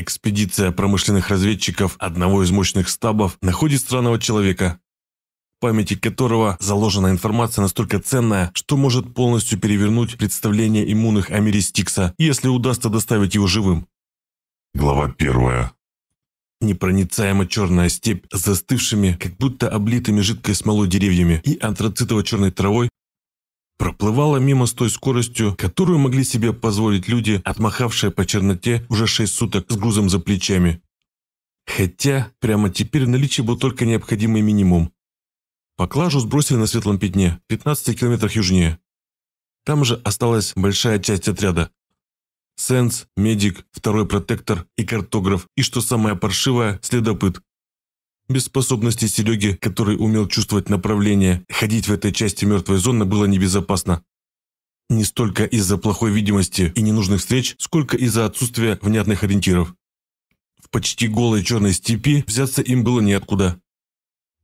Экспедиция промышленных разведчиков одного из мощных стабов находит странного человека, в памяти которого заложена информация настолько ценная, что может полностью перевернуть представление иммунных о мире Стикса, если удастся доставить его живым. Глава первая. Непроницаемо черная степь с застывшими, как будто облитыми жидкой смолой деревьями и антрацитово-черной травой проплывала мимо с той скоростью, которую могли себе позволить люди, отмахавшие по черноте уже шесть суток с грузом за плечами. Хотя прямо теперь в наличии был только необходимый минимум. Поклажу сбросили на светлом пятне, 15 километрах южнее. Там же осталась большая часть отряда. Сенс, медик, второй протектор и картограф, и, что самое паршивое, следопыт. Без способности Сереги, который умел чувствовать направление, ходить в этой части мертвой зоны было небезопасно. Не столько из-за плохой видимости и ненужных встреч, сколько из-за отсутствия внятных ориентиров. В почти голой черной степи взяться им было неоткуда.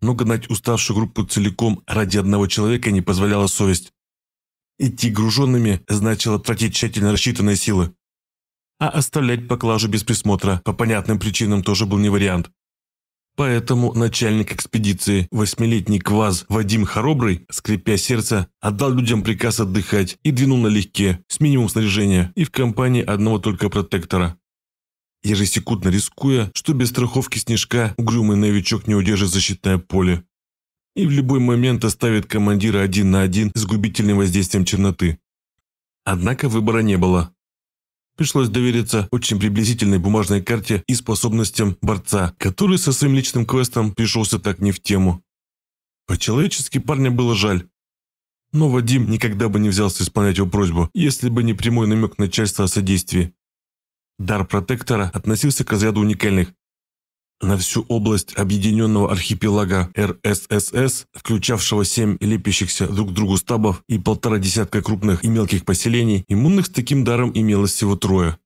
Но гнать уставшую группу целиком ради одного человека не позволяла совесть. Идти груженными значило тратить тщательно рассчитанные силы. А оставлять поклажу без присмотра по понятным причинам тоже был не вариант. Поэтому начальник экспедиции, восьмилетний кваз Вадим Хоробрый, скрипя сердце, отдал людям приказ отдыхать и двинул налегке, с минимум снаряжения и в компании одного только протектора. Ежесекундно рискуя, что без страховки снежка угрюмый новичок не удержит защитное поле. И в любой момент оставит командира один на один с губительным воздействием черноты. Однако выбора не было пришлось довериться очень приблизительной бумажной карте и способностям борца, который со своим личным квестом пришелся так не в тему. По-человечески парня было жаль. Но Вадим никогда бы не взялся исполнять его просьбу, если бы не прямой намек начальства о содействии. Дар протектора относился к разряду уникальных, на всю область объединенного архипелага РССС, включавшего семь лепящихся друг к другу стабов и полтора десятка крупных и мелких поселений, иммунных с таким даром имелось всего трое.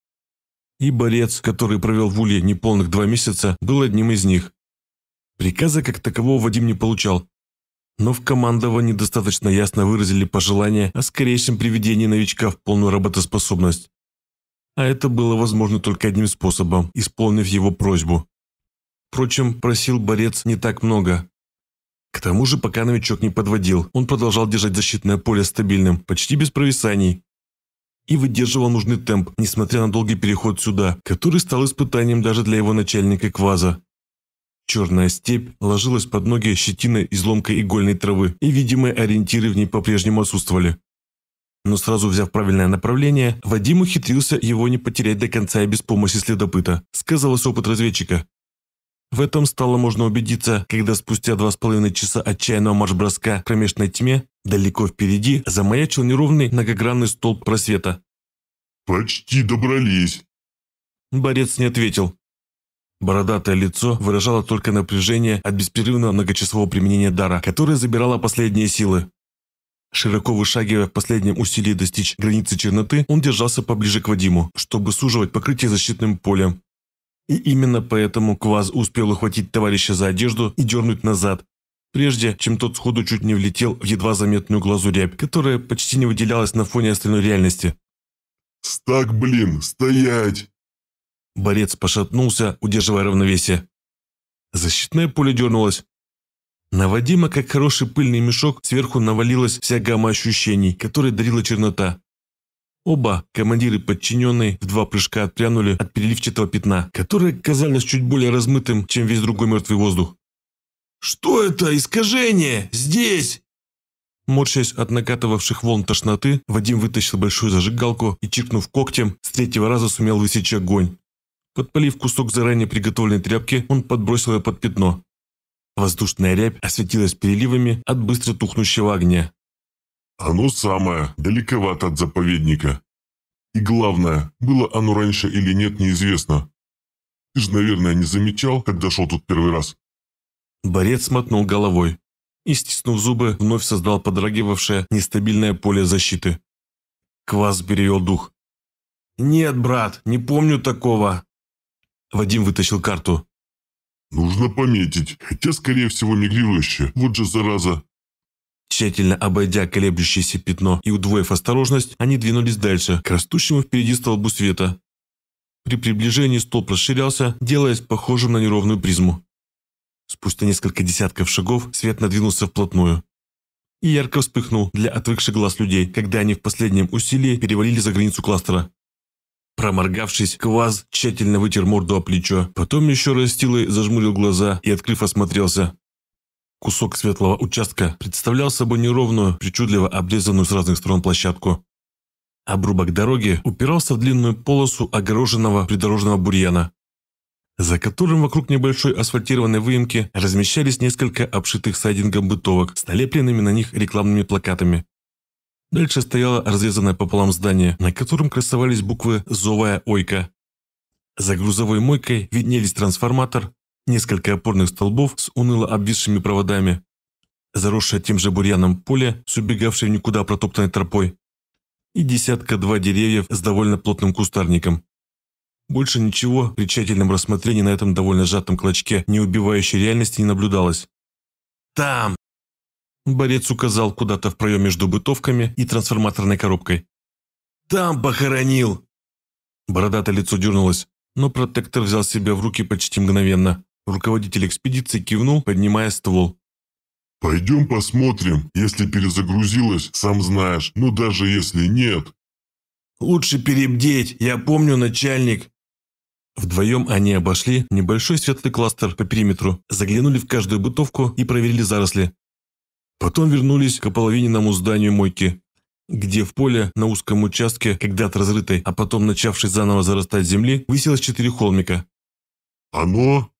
И борец, который провел в Улье неполных два месяца, был одним из них. Приказа как такового Вадим не получал, но в командовании достаточно ясно выразили пожелание о скорейшем приведении новичка в полную работоспособность. А это было возможно только одним способом, исполнив его просьбу. Впрочем, просил борец не так много. К тому же, пока новичок не подводил, он продолжал держать защитное поле стабильным, почти без провисаний. И выдерживал нужный темп, несмотря на долгий переход сюда, который стал испытанием даже для его начальника Кваза. Черная степь ложилась под ноги щетиной из игольной травы, и видимые ориентиры в ней по-прежнему отсутствовали. Но сразу взяв правильное направление, Вадим ухитрился его не потерять до конца и без помощи следопыта. Сказалось опыт разведчика. В этом стало можно убедиться, когда спустя два с половиной часа отчаянного марш-броска в кромешной тьме далеко впереди замаячил неровный многогранный столб просвета. «Почти добрались!» Борец не ответил. Бородатое лицо выражало только напряжение от беспрерывного многочасового применения дара, которое забирало последние силы. Широко вышагивая в последнем усилии достичь границы черноты, он держался поближе к Вадиму, чтобы суживать покрытие защитным полем, и именно поэтому Кваз успел ухватить товарища за одежду и дернуть назад, прежде чем тот сходу чуть не влетел в едва заметную глазу рябь, которая почти не выделялась на фоне остальной реальности. «Стак, блин, стоять!» Борец пошатнулся, удерживая равновесие. Защитное поле дернулось. На Вадима, как хороший пыльный мешок, сверху навалилась вся гамма ощущений, которые дарила чернота. Оба, командиры подчиненные, в два прыжка отпрянули от переливчатого пятна, которое казалось чуть более размытым, чем весь другой мертвый воздух. «Что это? Искажение! Здесь!» Морщась от накатывавших волн тошноты, Вадим вытащил большую зажигалку и, чиркнув когтем, с третьего раза сумел высечь огонь. Подпалив кусок заранее приготовленной тряпки, он подбросил ее под пятно. Воздушная рябь осветилась переливами от быстро тухнущего огня. Оно самое, далековато от заповедника. И главное, было оно раньше или нет, неизвестно. Ты же, наверное, не замечал, когда шел тут первый раз. Борец мотнул головой и, стиснув зубы, вновь создал подрагивавшее нестабильное поле защиты. Квас перевел дух. «Нет, брат, не помню такого!» Вадим вытащил карту. «Нужно пометить, хотя, скорее всего, мигрирующая. Вот же зараза, Тщательно обойдя колеблющееся пятно и удвоив осторожность, они двинулись дальше, к растущему впереди столбу света. При приближении столб расширялся, делаясь похожим на неровную призму. Спустя несколько десятков шагов свет надвинулся вплотную. И ярко вспыхнул для отвыкших глаз людей, когда они в последнем усилии перевалили за границу кластера. Проморгавшись, Кваз тщательно вытер морду о плечо, потом еще раз силой зажмурил глаза и, открыв, осмотрелся. Кусок светлого участка представлял собой неровную, причудливо обрезанную с разных сторон площадку. Обрубок дороги упирался в длинную полосу огороженного придорожного бурьяна, за которым вокруг небольшой асфальтированной выемки размещались несколько обшитых сайдингом бытовок с налепленными на них рекламными плакатами. Дальше стояло разрезанное пополам здание, на котором красовались буквы «Зовая ойка». За грузовой мойкой виднелись трансформатор, несколько опорных столбов с уныло обвисшими проводами, заросшее тем же бурьяном поле с убегавшей никуда протоптанной тропой, и десятка-два деревьев с довольно плотным кустарником. Больше ничего при тщательном рассмотрении на этом довольно сжатом клочке неубивающей реальности не наблюдалось. «Там!» Борец указал куда-то в проем между бытовками и трансформаторной коробкой. «Там похоронил!» Бородатое лицо дернулось, но протектор взял себя в руки почти мгновенно. Руководитель экспедиции кивнул, поднимая ствол. «Пойдем посмотрим. Если перезагрузилась, сам знаешь. Но ну, даже если нет...» «Лучше перебдеть. Я помню, начальник». Вдвоем они обошли небольшой светлый кластер по периметру, заглянули в каждую бытовку и проверили заросли. Потом вернулись к ополовиненному зданию мойки, где в поле на узком участке, когда-то разрытой, а потом начавшей заново зарастать земли, высилось четыре холмика. «Оно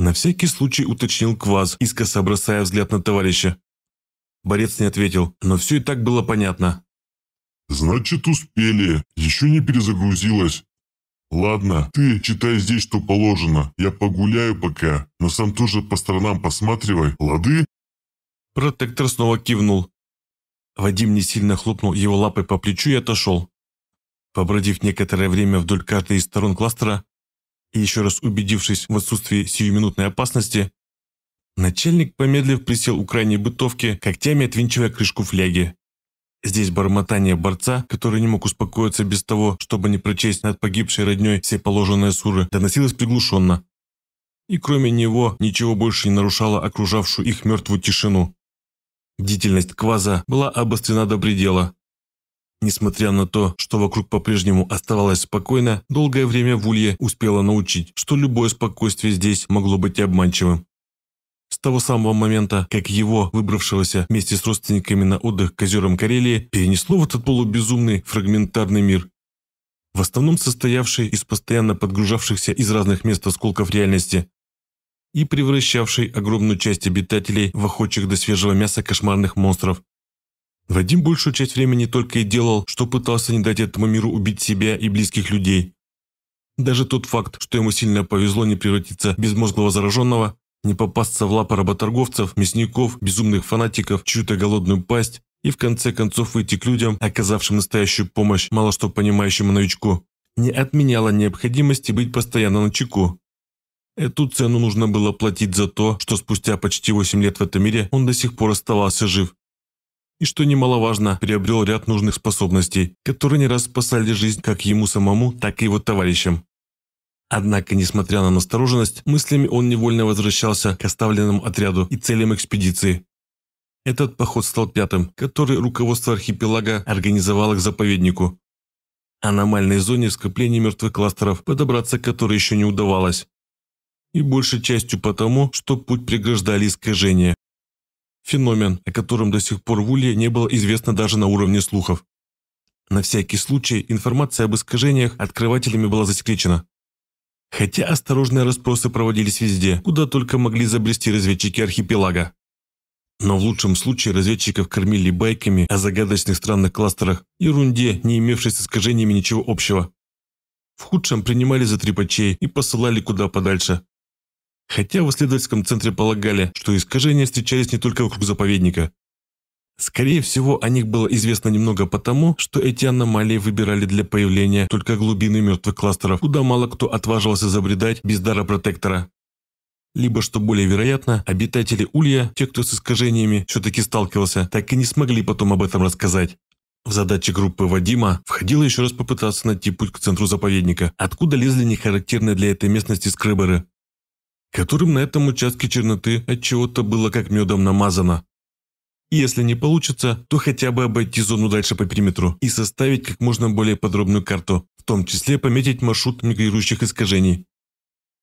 на всякий случай уточнил Кваз, искоса бросая взгляд на товарища. Борец не ответил, но все и так было понятно. «Значит, успели. Еще не перезагрузилось. Ладно, ты читай здесь, что положено. Я погуляю пока, но сам тоже по сторонам посматривай, лады?» Протектор снова кивнул. Вадим не сильно хлопнул его лапой по плечу и отошел. Побродив некоторое время вдоль каждой из сторон кластера, и еще раз убедившись в отсутствии сиюминутной опасности, начальник, помедлив, присел у крайней бытовки, когтями отвинчивая крышку фляги. Здесь бормотание борца, который не мог успокоиться без того, чтобы не прочесть над погибшей родней все положенные суры, доносилось приглушенно. И кроме него ничего больше не нарушало окружавшую их мертвую тишину. Бдительность кваза была обострена до предела, Несмотря на то, что вокруг по-прежнему оставалось спокойно, долгое время Вулье успела научить, что любое спокойствие здесь могло быть обманчивым. С того самого момента, как его, выбравшегося вместе с родственниками на отдых к озерам Карелии, перенесло в этот полубезумный фрагментарный мир. В основном состоявший из постоянно подгружавшихся из разных мест осколков реальности и превращавший огромную часть обитателей в охочих до свежего мяса кошмарных монстров, Вадим большую часть времени только и делал, что пытался не дать этому миру убить себя и близких людей. Даже тот факт, что ему сильно повезло не превратиться в безмозглого зараженного, не попасться в лапы работорговцев, мясников, безумных фанатиков, чью-то голодную пасть и в конце концов выйти к людям, оказавшим настоящую помощь мало что понимающему новичку, не отменяло необходимости быть постоянно на чеку. Эту цену нужно было платить за то, что спустя почти 8 лет в этом мире он до сих пор оставался жив и, что немаловажно, приобрел ряд нужных способностей, которые не раз спасали жизнь как ему самому, так и его товарищам. Однако, несмотря на настороженность, мыслями он невольно возвращался к оставленному отряду и целям экспедиции. Этот поход стал пятым, который руководство архипелага организовало к заповеднику. Аномальной зоне скопления мертвых кластеров, подобраться к которой еще не удавалось. И большей частью потому, что путь преграждали искажения, Феномен, о котором до сих пор в Улье не было известно даже на уровне слухов. На всякий случай информация об искажениях открывателями была засекречена. Хотя осторожные расспросы проводились везде, куда только могли забрести разведчики архипелага. Но в лучшем случае разведчиков кормили байками о загадочных странных кластерах, ерунде, не имевшей с искажениями ничего общего. В худшем принимали за трепачей и посылали куда подальше, Хотя в исследовательском центре полагали, что искажения встречались не только вокруг заповедника. Скорее всего, о них было известно немного потому, что эти аномалии выбирали для появления только глубины мертвых кластеров, куда мало кто отваживался забредать без дара протектора. Либо, что более вероятно, обитатели Улья, те, кто с искажениями все-таки сталкивался, так и не смогли потом об этом рассказать. В задачи группы Вадима входило еще раз попытаться найти путь к центру заповедника, откуда лезли нехарактерные для этой местности скреберы которым на этом участке черноты от чего-то было как медом намазано. Если не получится, то хотя бы обойти зону дальше по периметру и составить как можно более подробную карту, в том числе пометить маршрут мигрирующих искажений.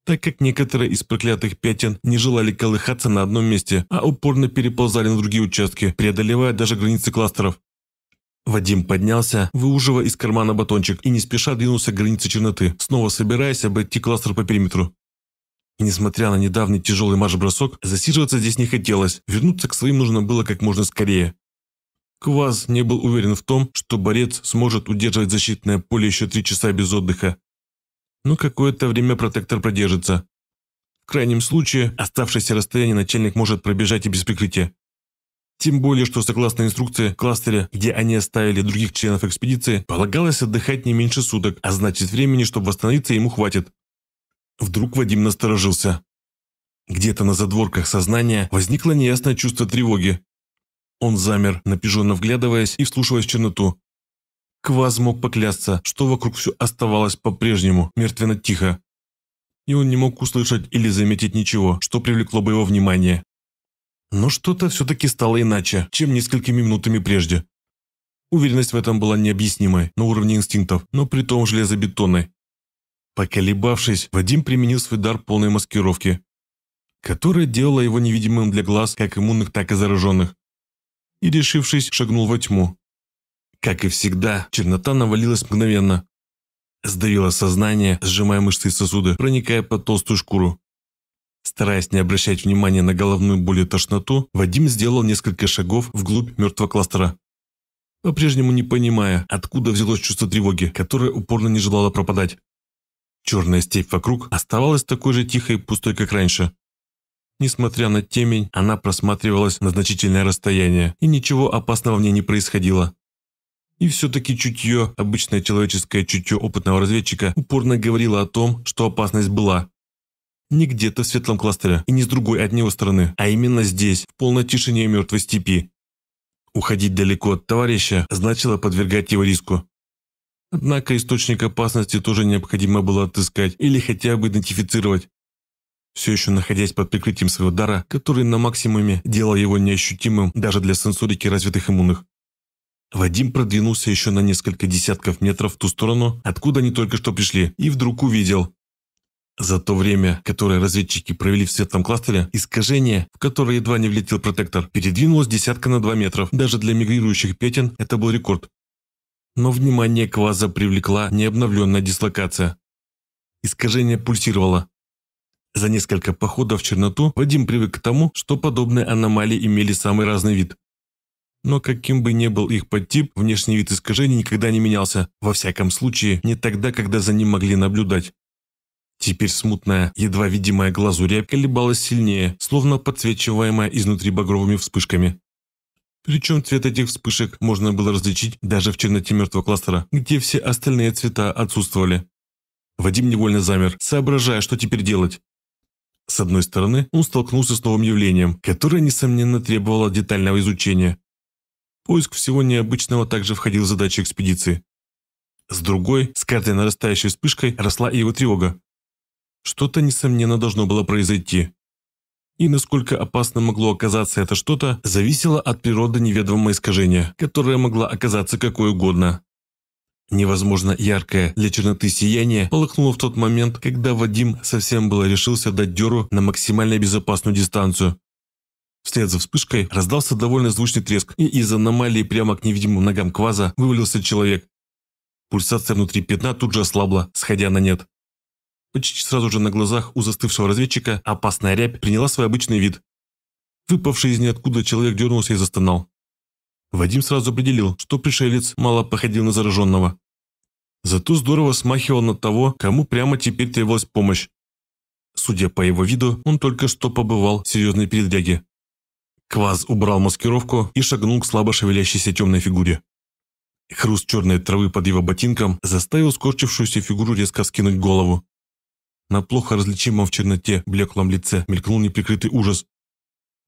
Так как некоторые из проклятых пятен не желали колыхаться на одном месте, а упорно переползали на другие участки, преодолевая даже границы кластеров. Вадим поднялся, выуживая из кармана батончик и не спеша двинулся к границе черноты, снова собираясь обойти кластер по периметру. И несмотря на недавний тяжелый марш-бросок, засиживаться здесь не хотелось. Вернуться к своим нужно было как можно скорее. Кваз не был уверен в том, что борец сможет удерживать защитное поле еще три часа без отдыха. Но какое-то время протектор продержится. В крайнем случае, оставшееся расстояние начальник может пробежать и без прикрытия. Тем более, что согласно инструкции кластера, где они оставили других членов экспедиции, полагалось отдыхать не меньше суток, а значит времени, чтобы восстановиться, ему хватит. Вдруг Вадим насторожился. Где-то на задворках сознания возникло неясное чувство тревоги. Он замер, напряженно вглядываясь и вслушиваясь в черноту. Кваз мог поклясться, что вокруг все оставалось по-прежнему, мертвенно тихо. И он не мог услышать или заметить ничего, что привлекло бы его внимание. Но что-то все-таки стало иначе, чем несколькими минутами прежде. Уверенность в этом была необъяснимой, на уровне инстинктов, но при том железобетонной. Поколебавшись, Вадим применил свой дар полной маскировки, которая делала его невидимым для глаз как иммунных, так и зараженных, и, решившись, шагнул во тьму. Как и всегда, чернота навалилась мгновенно. Сдавило сознание, сжимая мышцы и сосуды, проникая под толстую шкуру. Стараясь не обращать внимания на головную боль и тошноту, Вадим сделал несколько шагов вглубь мертвого кластера. По-прежнему не понимая, откуда взялось чувство тревоги, которое упорно не желало пропадать. Черная степь вокруг оставалась такой же тихой и пустой, как раньше. Несмотря на темень, она просматривалась на значительное расстояние, и ничего опасного в ней не происходило. И все-таки чутье, обычное человеческое чутье опытного разведчика, упорно говорило о том, что опасность была. Не где-то в светлом кластере, и не с другой от него стороны, а именно здесь, в полной тишине мертвой степи. Уходить далеко от товарища значило подвергать его риску. Однако источник опасности тоже необходимо было отыскать или хотя бы идентифицировать. Все еще находясь под прикрытием своего дара, который на максимуме делал его неощутимым даже для сенсорики развитых иммунных. Вадим продвинулся еще на несколько десятков метров в ту сторону, откуда они только что пришли, и вдруг увидел. За то время, которое разведчики провели в светлом кластере, искажение, в которое едва не влетел протектор, передвинулось десятка на два метров. Даже для мигрирующих пятен это был рекорд но внимание Кваза привлекла необновленная дислокация. Искажение пульсировало. За несколько походов в черноту Вадим привык к тому, что подобные аномалии имели самый разный вид. Но каким бы ни был их подтип, внешний вид искажений никогда не менялся, во всяком случае, не тогда, когда за ним могли наблюдать. Теперь смутная, едва видимая глазу рябь колебалась сильнее, словно подсвечиваемая изнутри багровыми вспышками. Причем цвет этих вспышек можно было различить даже в черноте мертвого кластера, где все остальные цвета отсутствовали. Вадим невольно замер, соображая, что теперь делать. С одной стороны, он столкнулся с новым явлением, которое, несомненно, требовало детального изучения. Поиск всего необычного также входил в задачи экспедиции. С другой, с каждой нарастающей вспышкой росла и его тревога. Что-то, несомненно, должно было произойти и насколько опасно могло оказаться это что-то, зависело от природы неведомого искажения, которое могло оказаться какое угодно. Невозможно яркое для черноты сияние полыхнуло в тот момент, когда Вадим совсем было решился дать дёру на максимально безопасную дистанцию. Вслед за вспышкой раздался довольно звучный треск, и из аномалии прямо к невидимым ногам кваза вывалился человек. Пульсация внутри пятна тут же ослабла, сходя на нет. Почти сразу же на глазах у застывшего разведчика опасная рябь приняла свой обычный вид. Выпавший из ниоткуда человек дернулся и застонал. Вадим сразу определил, что пришелец мало походил на зараженного. Зато здорово смахивал на того, кому прямо теперь требовалась помощь. Судя по его виду, он только что побывал в серьезной передряге. Кваз убрал маскировку и шагнул к слабо шевелящейся темной фигуре. Хруст черной травы под его ботинком заставил скорчившуюся фигуру резко скинуть голову. На плохо различимом в черноте блеклом лице мелькнул неприкрытый ужас.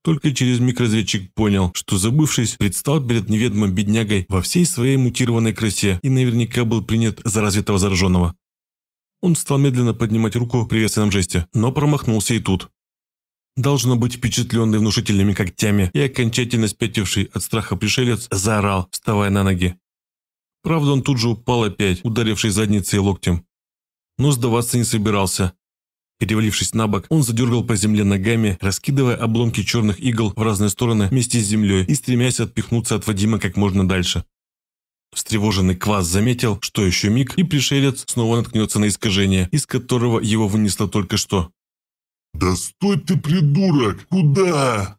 Только через миг разведчик понял, что забывшись, предстал перед неведомым беднягой во всей своей мутированной красе и наверняка был принят за развитого зараженного. Он стал медленно поднимать руку в приветственном жесте, но промахнулся и тут. Должно быть впечатленный внушительными когтями и окончательно спятивший от страха пришелец заорал, вставая на ноги. Правда, он тут же упал опять, ударившись задницей и локтем но сдаваться не собирался. Перевалившись на бок, он задергал по земле ногами, раскидывая обломки черных игл в разные стороны вместе с землей и стремясь отпихнуться от Вадима как можно дальше. Встревоженный Квас заметил, что еще миг, и пришелец снова наткнется на искажение, из которого его вынесло только что. «Да стой ты, придурок! Куда?»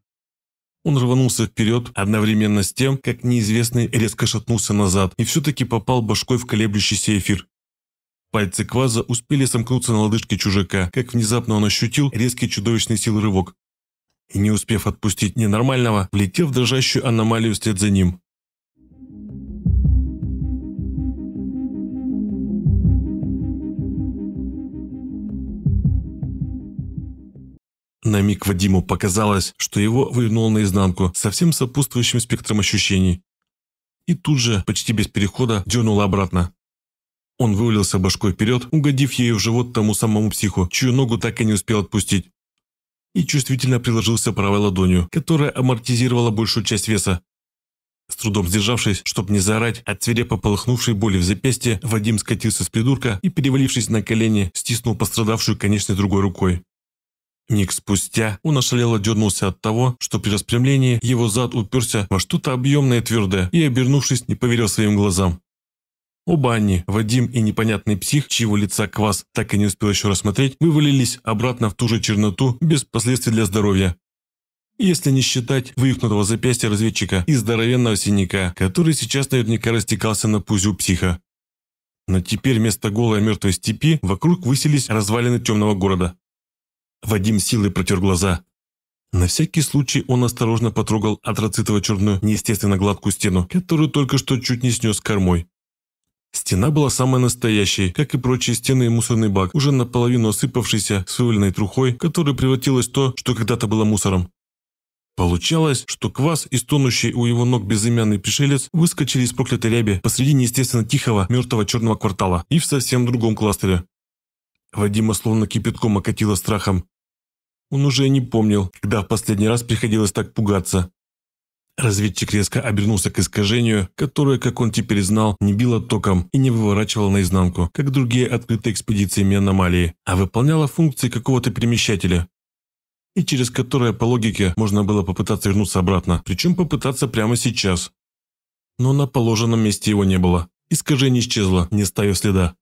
Он рванулся вперед, одновременно с тем, как неизвестный резко шатнулся назад и все-таки попал башкой в колеблющийся эфир. Пальцы Кваза успели сомкнуться на лодыжке чужака, как внезапно он ощутил резкий чудовищный силы рывок. И не успев отпустить ненормального, влетел в дрожащую аномалию вслед за ним. На миг Вадиму показалось, что его вывернуло наизнанку со всем сопутствующим спектром ощущений. И тут же, почти без перехода, дернуло обратно. Он вывалился башкой вперед, угодив ею в живот тому самому психу, чью ногу так и не успел отпустить. И чувствительно приложился правой ладонью, которая амортизировала большую часть веса. С трудом сдержавшись, чтобы не заорать, от свирепо полыхнувшей боли в запястье, Вадим скатился с придурка и, перевалившись на колени, стиснул пострадавшую конечность другой рукой. Ник спустя он ошалело дернулся от того, что при распрямлении его зад уперся во что-то объемное и твердое и, обернувшись, не поверил своим глазам. У бани Вадим и непонятный псих, чьего лица квас так и не успел еще рассмотреть, вывалились обратно в ту же черноту без последствий для здоровья. Если не считать вывихнутого запястья разведчика и здоровенного синяка, который сейчас наверняка растекался на пузю психа. Но теперь вместо голой мертвой степи вокруг высились развалины темного города. Вадим силой протер глаза. На всякий случай он осторожно потрогал антрацитово-черную, неестественно гладкую стену, которую только что чуть не снес кормой. Стена была самой настоящей, как и прочие стены и мусорный бак, уже наполовину осыпавшийся с вываленной трухой, которая превратилась в то, что когда-то было мусором. Получалось, что квас и стонущий у его ног безымянный пришелец выскочили из проклятой ряби посреди неестественно тихого, мертвого черного квартала и в совсем другом кластере. Вадима словно кипятком окатило страхом. Он уже не помнил, когда в последний раз приходилось так пугаться. Разведчик резко обернулся к искажению, которое, как он теперь знал, не било током и не выворачивало наизнанку, как другие открытые экспедициями аномалии, а выполняло функции какого-то перемещателя, и через которое, по логике, можно было попытаться вернуться обратно, причем попытаться прямо сейчас. Но на положенном месте его не было. Искажение исчезло, не оставив следа.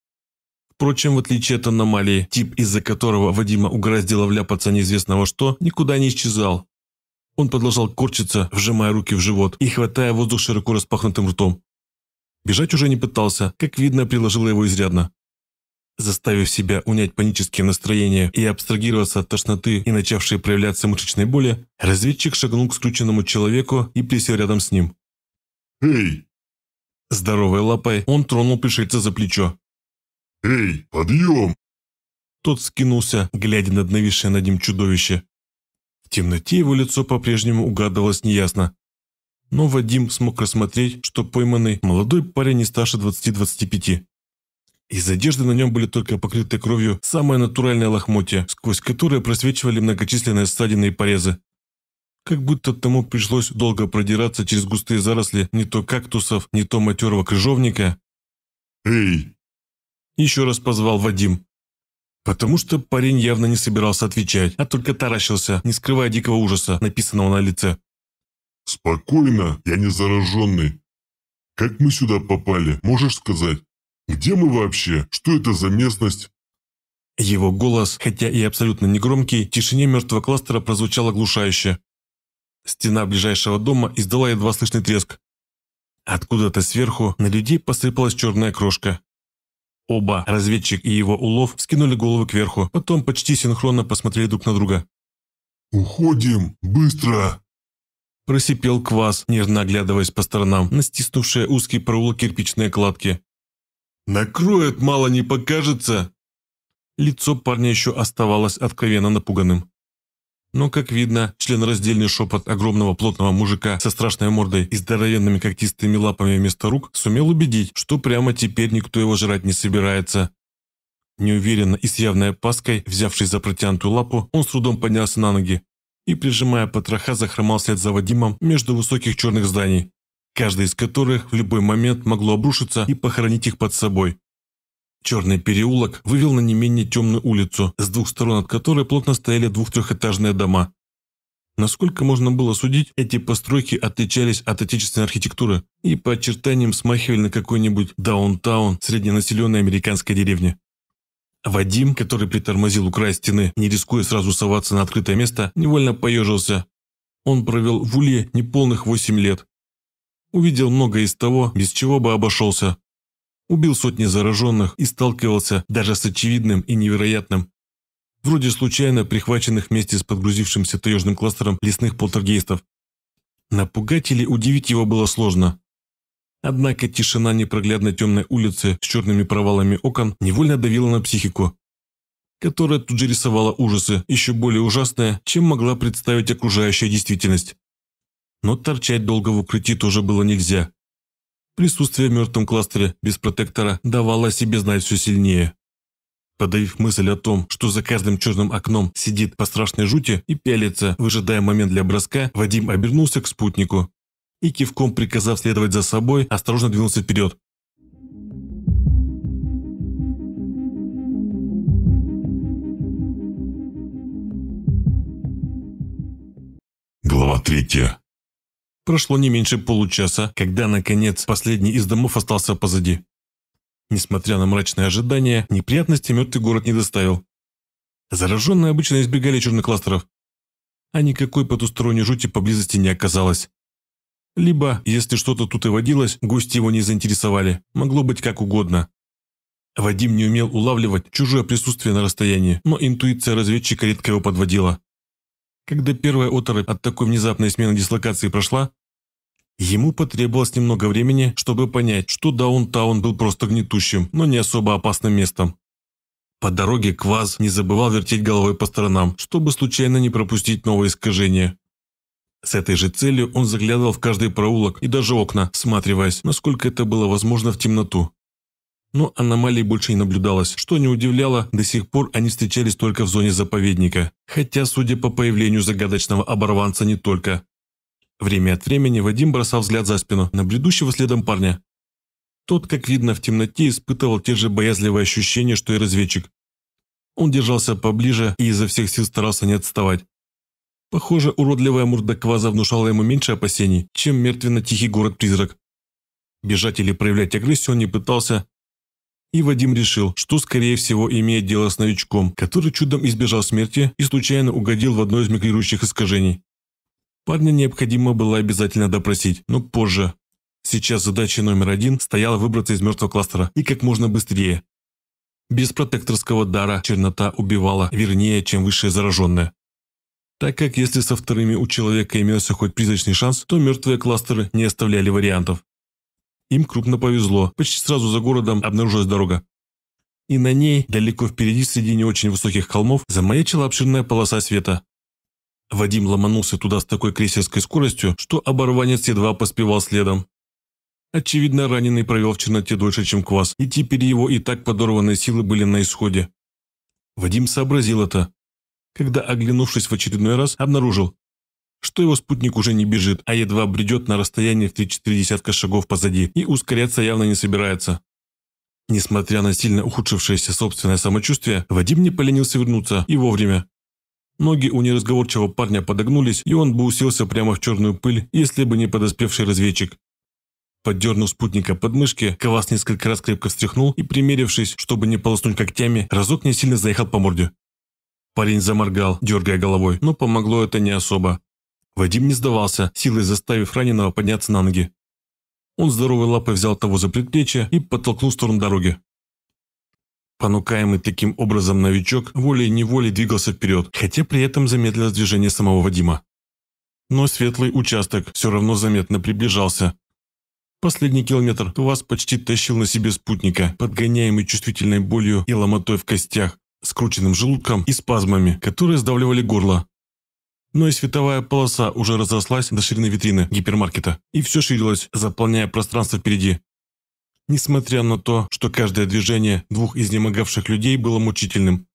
Впрочем, в отличие от аномалии, тип, из-за которого Вадима угораздило вляпаться неизвестного что, никуда не исчезал, он продолжал корчиться, вжимая руки в живот и хватая воздух широко распахнутым ртом. Бежать уже не пытался, как видно, приложило его изрядно. Заставив себя унять панические настроения и абстрагироваться от тошноты и начавшей проявляться мышечной боли, разведчик шагнул к скрученному человеку и присел рядом с ним. «Эй!» Здоровой лапой он тронул пришельца за плечо. «Эй, подъем!» Тот скинулся, глядя над нависшее над ним чудовище. В темноте его лицо по-прежнему угадывалось неясно. Но Вадим смог рассмотреть, что пойманный молодой парень не старше 20-25. Из одежды на нем были только покрыты кровью самое натуральное лохмотья, сквозь которые просвечивали многочисленные ссадины и порезы. Как будто тому пришлось долго продираться через густые заросли не то кактусов, не то матерого крыжовника. «Эй!» Еще раз позвал Вадим. Потому что парень явно не собирался отвечать, а только таращился, не скрывая дикого ужаса, написанного на лице. «Спокойно, я не зараженный. Как мы сюда попали, можешь сказать? Где мы вообще? Что это за местность?» Его голос, хотя и абсолютно негромкий, в тишине мертвого кластера прозвучал оглушающе. Стена ближайшего дома издала едва слышный треск. Откуда-то сверху на людей посыпалась черная крошка. Оба, разведчик и его улов, скинули головы кверху, потом почти синхронно посмотрели друг на друга. «Уходим! Быстро!» Просипел квас, нервно оглядываясь по сторонам, на стиснувшие узкий проулок кирпичные кладки. «Накроет, мало не покажется!» Лицо парня еще оставалось откровенно напуганным. Но, как видно, членораздельный шепот огромного плотного мужика со страшной мордой и здоровенными когтистыми лапами вместо рук сумел убедить, что прямо теперь никто его жрать не собирается. Неуверенно и с явной опаской, взявшись за протянутую лапу, он с трудом поднялся на ноги и, прижимая потроха, захромал след за Вадимом между высоких черных зданий, каждое из которых в любой момент могло обрушиться и похоронить их под собой. Черный переулок вывел на не менее темную улицу, с двух сторон от которой плотно стояли двух-трехэтажные дома. Насколько можно было судить, эти постройки отличались от отечественной архитектуры и по очертаниям смахивали на какой-нибудь даунтаун средненаселенной американской деревни. Вадим, который притормозил у края стены, не рискуя сразу соваться на открытое место, невольно поежился. Он провел в Улье неполных 8 лет. Увидел многое из того, без чего бы обошелся, убил сотни зараженных и сталкивался даже с очевидным и невероятным. Вроде случайно прихваченных вместе с подгрузившимся таежным кластером лесных полтергейстов. Напугать или удивить его было сложно. Однако тишина непроглядной темной улицы с черными провалами окон невольно давила на психику, которая тут же рисовала ужасы, еще более ужасные, чем могла представить окружающая действительность. Но торчать долго в укрытии тоже было нельзя. Присутствие в мертвом кластере без протектора давало о себе знать все сильнее. Подавив мысль о том, что за каждым черным окном сидит по страшной жути и пялится, выжидая момент для броска, Вадим обернулся к спутнику и, кивком приказав следовать за собой, осторожно двинулся вперед. Глава третья. Прошло не меньше получаса, когда, наконец, последний из домов остался позади. Несмотря на мрачные ожидания, неприятности мертвый город не доставил. Зараженные обычно избегали черных чернокластеров, а никакой потусторонней жути поблизости не оказалось. Либо, если что-то тут и водилось, гости его не заинтересовали, могло быть как угодно. Вадим не умел улавливать чужое присутствие на расстоянии, но интуиция разведчика редко его подводила. Когда первая оторопь от такой внезапной смены дислокации прошла, Ему потребовалось немного времени, чтобы понять, что Даунтаун был просто гнетущим, но не особо опасным местом. По дороге Кваз не забывал вертеть головой по сторонам, чтобы случайно не пропустить новое искажение. С этой же целью он заглядывал в каждый проулок и даже окна, всматриваясь, насколько это было возможно в темноту. Но аномалий больше не наблюдалось, что не удивляло, до сих пор они встречались только в зоне заповедника. Хотя, судя по появлению загадочного оборванца, не только. Время от времени Вадим бросал взгляд за спину на бредущего следом парня. Тот, как видно, в темноте испытывал те же боязливые ощущения, что и разведчик. Он держался поближе и изо всех сил старался не отставать. Похоже, уродливая морда кваза внушала ему меньше опасений, чем мертвенно-тихий город-призрак. Бежать или проявлять агрессию он не пытался, и Вадим решил, что, скорее всего, имеет дело с новичком, который чудом избежал смерти и случайно угодил в одно из мигрирующих искажений. Парня необходимо было обязательно допросить, но позже. Сейчас задача номер один стояла выбраться из мертвого кластера и как можно быстрее. Без протекторского дара чернота убивала вернее, чем высшие зараженные. Так как если со вторыми у человека имелся хоть призрачный шанс, то мертвые кластеры не оставляли вариантов. Им крупно повезло, почти сразу за городом обнаружилась дорога. И на ней, далеко впереди, среди не очень высоких холмов, замаячила обширная полоса света. Вадим ломанулся туда с такой крейсерской скоростью, что оборванец едва поспевал следом. Очевидно, раненый провел в черноте дольше, чем квас, и теперь его и так подорванные силы были на исходе. Вадим сообразил это, когда, оглянувшись в очередной раз, обнаружил, что его спутник уже не бежит, а едва бредет на расстоянии в 3-4 десятка шагов позади и ускоряться явно не собирается. Несмотря на сильно ухудшившееся собственное самочувствие, Вадим не поленился вернуться и вовремя. Ноги у неразговорчивого парня подогнулись, и он бы уселся прямо в черную пыль, если бы не подоспевший разведчик. Поддернув спутника под мышки, Кавас несколько раз крепко встряхнул и, примерившись, чтобы не полоснуть когтями, разок не сильно заехал по морде. Парень заморгал, дергая головой, но помогло это не особо. Вадим не сдавался, силой заставив раненого подняться на ноги. Он здоровой лапой взял того за предплечье и подтолкнул в сторону дороги. Понукаемый таким образом новичок волей-неволей двигался вперед, хотя при этом замедлилось движение самого Вадима. Но светлый участок все равно заметно приближался. Последний километр вас почти тащил на себе спутника, подгоняемый чувствительной болью и ломотой в костях, скрученным желудком и спазмами, которые сдавливали горло. Но и световая полоса уже разрослась до ширины витрины гипермаркета и все ширилось, заполняя пространство впереди несмотря на то, что каждое движение двух изнемогавших людей было мучительным.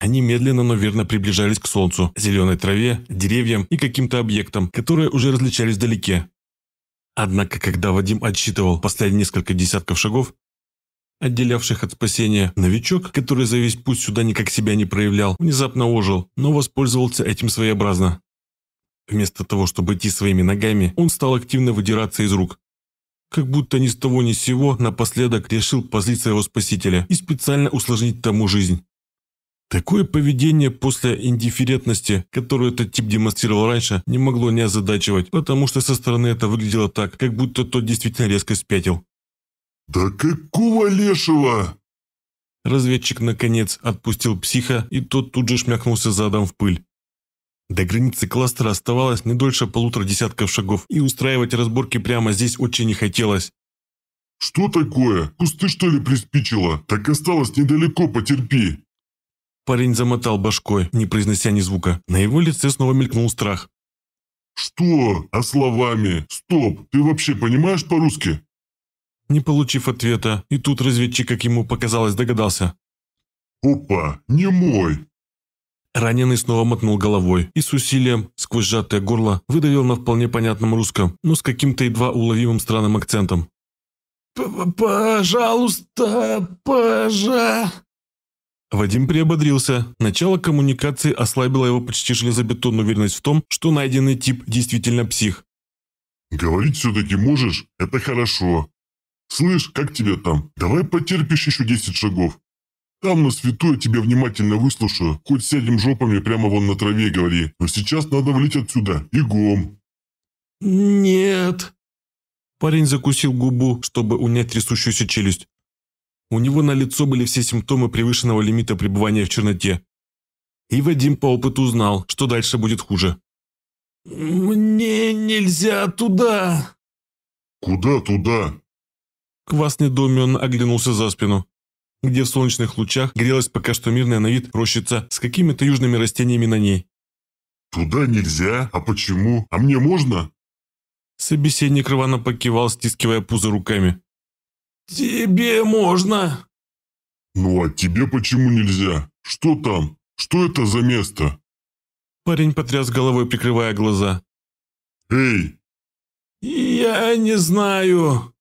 Они медленно, но верно приближались к солнцу, зеленой траве, деревьям и каким-то объектам, которые уже различались вдалеке. Однако, когда Вадим отсчитывал последние несколько десятков шагов, отделявших от спасения, новичок, который за весь путь сюда никак себя не проявлял, внезапно ожил, но воспользовался этим своеобразно. Вместо того, чтобы идти своими ногами, он стал активно выдираться из рук, как будто ни с того ни с сего напоследок решил позлить своего спасителя и специально усложнить тому жизнь. Такое поведение после индифферентности, которую этот тип демонстрировал раньше, не могло не озадачивать, потому что со стороны это выглядело так, как будто тот действительно резко спятил. «Да какого лешего?» Разведчик, наконец, отпустил психа, и тот тут же шмякнулся задом в пыль. До границы кластера оставалось не дольше полутора десятков шагов, и устраивать разборки прямо здесь очень не хотелось. «Что такое? Кусты что ли приспичило? Так осталось недалеко, потерпи!» Парень замотал башкой, не произнося ни звука. На его лице снова мелькнул страх. «Что? А словами? Стоп! Ты вообще понимаешь по-русски?» Не получив ответа, и тут разведчик, как ему показалось, догадался. «Опа! Не мой! Раненый снова мотнул головой и с усилием, сквозь сжатое горло, выдавил на вполне понятном русском, но с каким-то едва уловимым странным акцентом. «Пожалуйста, пожа...» Вадим приободрился. Начало коммуникации ослабило его почти железобетонную уверенность в том, что найденный тип действительно псих. «Говорить все-таки можешь? Это хорошо. Слышь, как тебе там? Давай потерпишь еще 10 шагов. Там на святое тебя внимательно выслушаю. Хоть сядем жопами прямо вон на траве, говори. Но сейчас надо влить отсюда. Бегом. Нет. Парень закусил губу, чтобы унять трясущуюся челюсть. У него на лицо были все симптомы превышенного лимита пребывания в черноте. И Вадим по опыту узнал, что дальше будет хуже. «Мне нельзя туда!» «Куда туда?» Квас недоуменно оглянулся за спину где в солнечных лучах грелась пока что мирная на вид рощица с какими-то южными растениями на ней. «Туда нельзя? А почему? А мне можно?» Собеседник рвано покивал, стискивая пузо руками. «Тебе можно!» «Ну а тебе почему нельзя? Что там? Что это за место?» Парень потряс головой, прикрывая глаза. «Эй!» «Я не знаю!»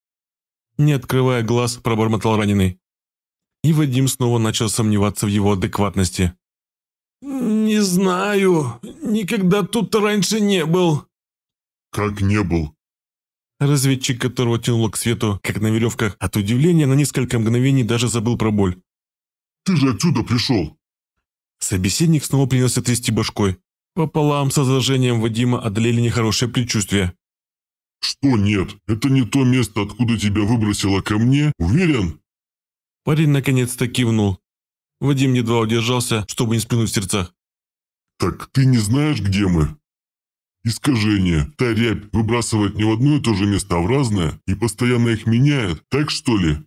Не открывая глаз, пробормотал раненый и Вадим снова начал сомневаться в его адекватности. «Не знаю. Никогда тут раньше не был». «Как не был?» Разведчик, которого тянуло к свету, как на веревках, от удивления на несколько мгновений даже забыл про боль. «Ты же отсюда пришел!» Собеседник снова принялся трясти башкой. Пополам со озажением Вадима одолели нехорошее предчувствие. «Что нет? Это не то место, откуда тебя выбросило ко мне, уверен?» Парень наконец-то кивнул. Вадим едва удержался, чтобы не сплюнуть в сердцах. «Так ты не знаешь, где мы?» «Искажение. Та рябь выбрасывает не в одно и то же место, а в разное, и постоянно их меняет, так что ли?»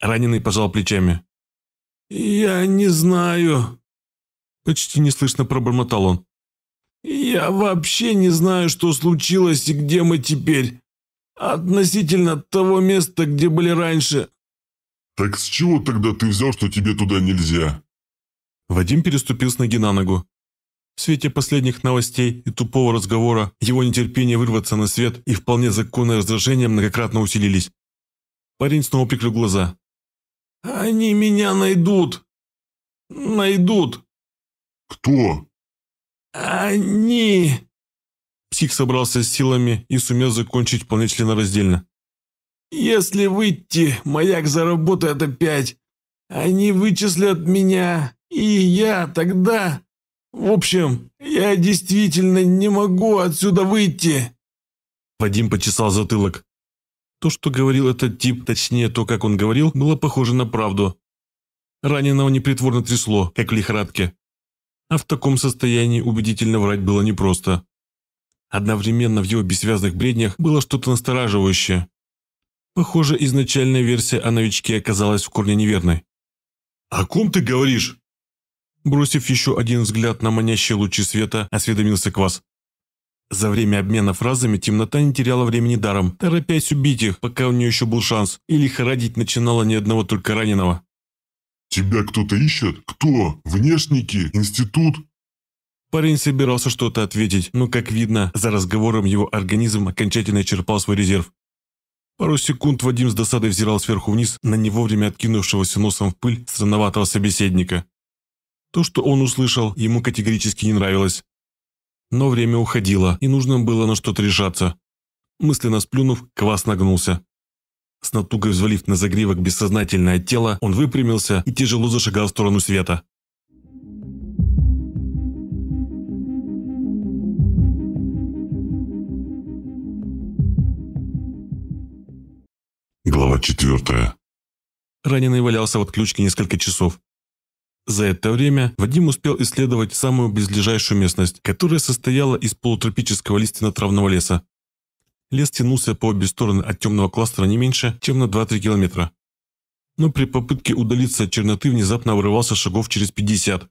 Раненый пожал плечами. «Я не знаю». Почти неслышно пробормотал он. «Я вообще не знаю, что случилось и где мы теперь. Относительно того места, где были раньше, «Так с чего тогда ты взял, что тебе туда нельзя?» Вадим переступил с ноги на ногу. В свете последних новостей и тупого разговора его нетерпение вырваться на свет и вполне законное раздражение многократно усилились. Парень снова прикрыл глаза. «Они меня найдут! Найдут!» «Кто?» «Они!» Псих собрался с силами и сумел закончить вполне членораздельно. Если выйти, маяк заработает опять. Они вычислят меня, и я тогда... В общем, я действительно не могу отсюда выйти. Вадим почесал затылок. То, что говорил этот тип, точнее то, как он говорил, было похоже на правду. Раненого непритворно трясло, как в лихорадке. А в таком состоянии убедительно врать было непросто. Одновременно в его бессвязных бреднях было что-то настораживающее, Похоже, изначальная версия о новичке оказалась в корне неверной. «О ком ты говоришь?» Бросив еще один взгляд на манящие лучи света, осведомился Квас. За время обмена фразами темнота не теряла времени даром, торопясь убить их, пока у нее еще был шанс, Или лихорадить начинала ни одного только раненого. «Тебя кто-то ищет? Кто? Внешники? Институт?» Парень собирался что-то ответить, но, как видно, за разговором его организм окончательно черпал свой резерв. Пару секунд Вадим с досадой взирал сверху вниз на не вовремя откинувшегося носом в пыль странноватого собеседника. То, что он услышал, ему категорически не нравилось. Но время уходило, и нужно было на что-то решаться. Мысленно сплюнув, Квас нагнулся. С натугой взвалив на загривок бессознательное тело, он выпрямился и тяжело зашагал в сторону света. Глава 4. Раненый валялся в отключке несколько часов. За это время Вадим успел исследовать самую близлежащую местность, которая состояла из полутропического лиственно-травного леса. Лес тянулся по обе стороны от темного кластера не меньше, чем на 2-3 километра. Но при попытке удалиться от черноты внезапно обрывался шагов через 50.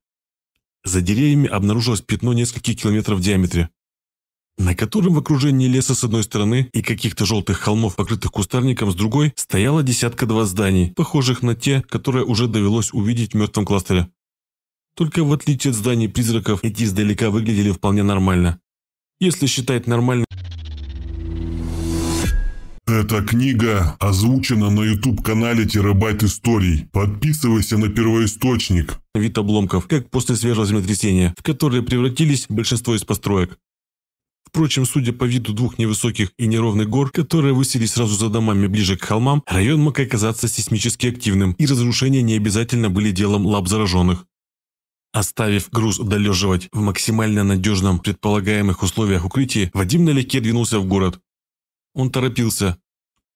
За деревьями обнаружилось пятно нескольких километров в диаметре на котором в окружении леса с одной стороны и каких-то желтых холмов, покрытых кустарником, с другой стояло десятка-два зданий, похожих на те, которые уже довелось увидеть в мертвом кластере. Только в отличие от зданий призраков, эти издалека выглядели вполне нормально. Если считать нормально... Эта книга озвучена на YouTube-канале Терабайт Историй. Подписывайся на первоисточник. Вид обломков, как после свежего землетрясения, в которые превратились большинство из построек. Впрочем, судя по виду двух невысоких и неровных гор, которые высились сразу за домами ближе к холмам, район мог оказаться сейсмически активным, и разрушения не обязательно были делом лап зараженных. Оставив груз долеживать в максимально надежном предполагаемых условиях укрытии, Вадим налегке двинулся в город. Он торопился.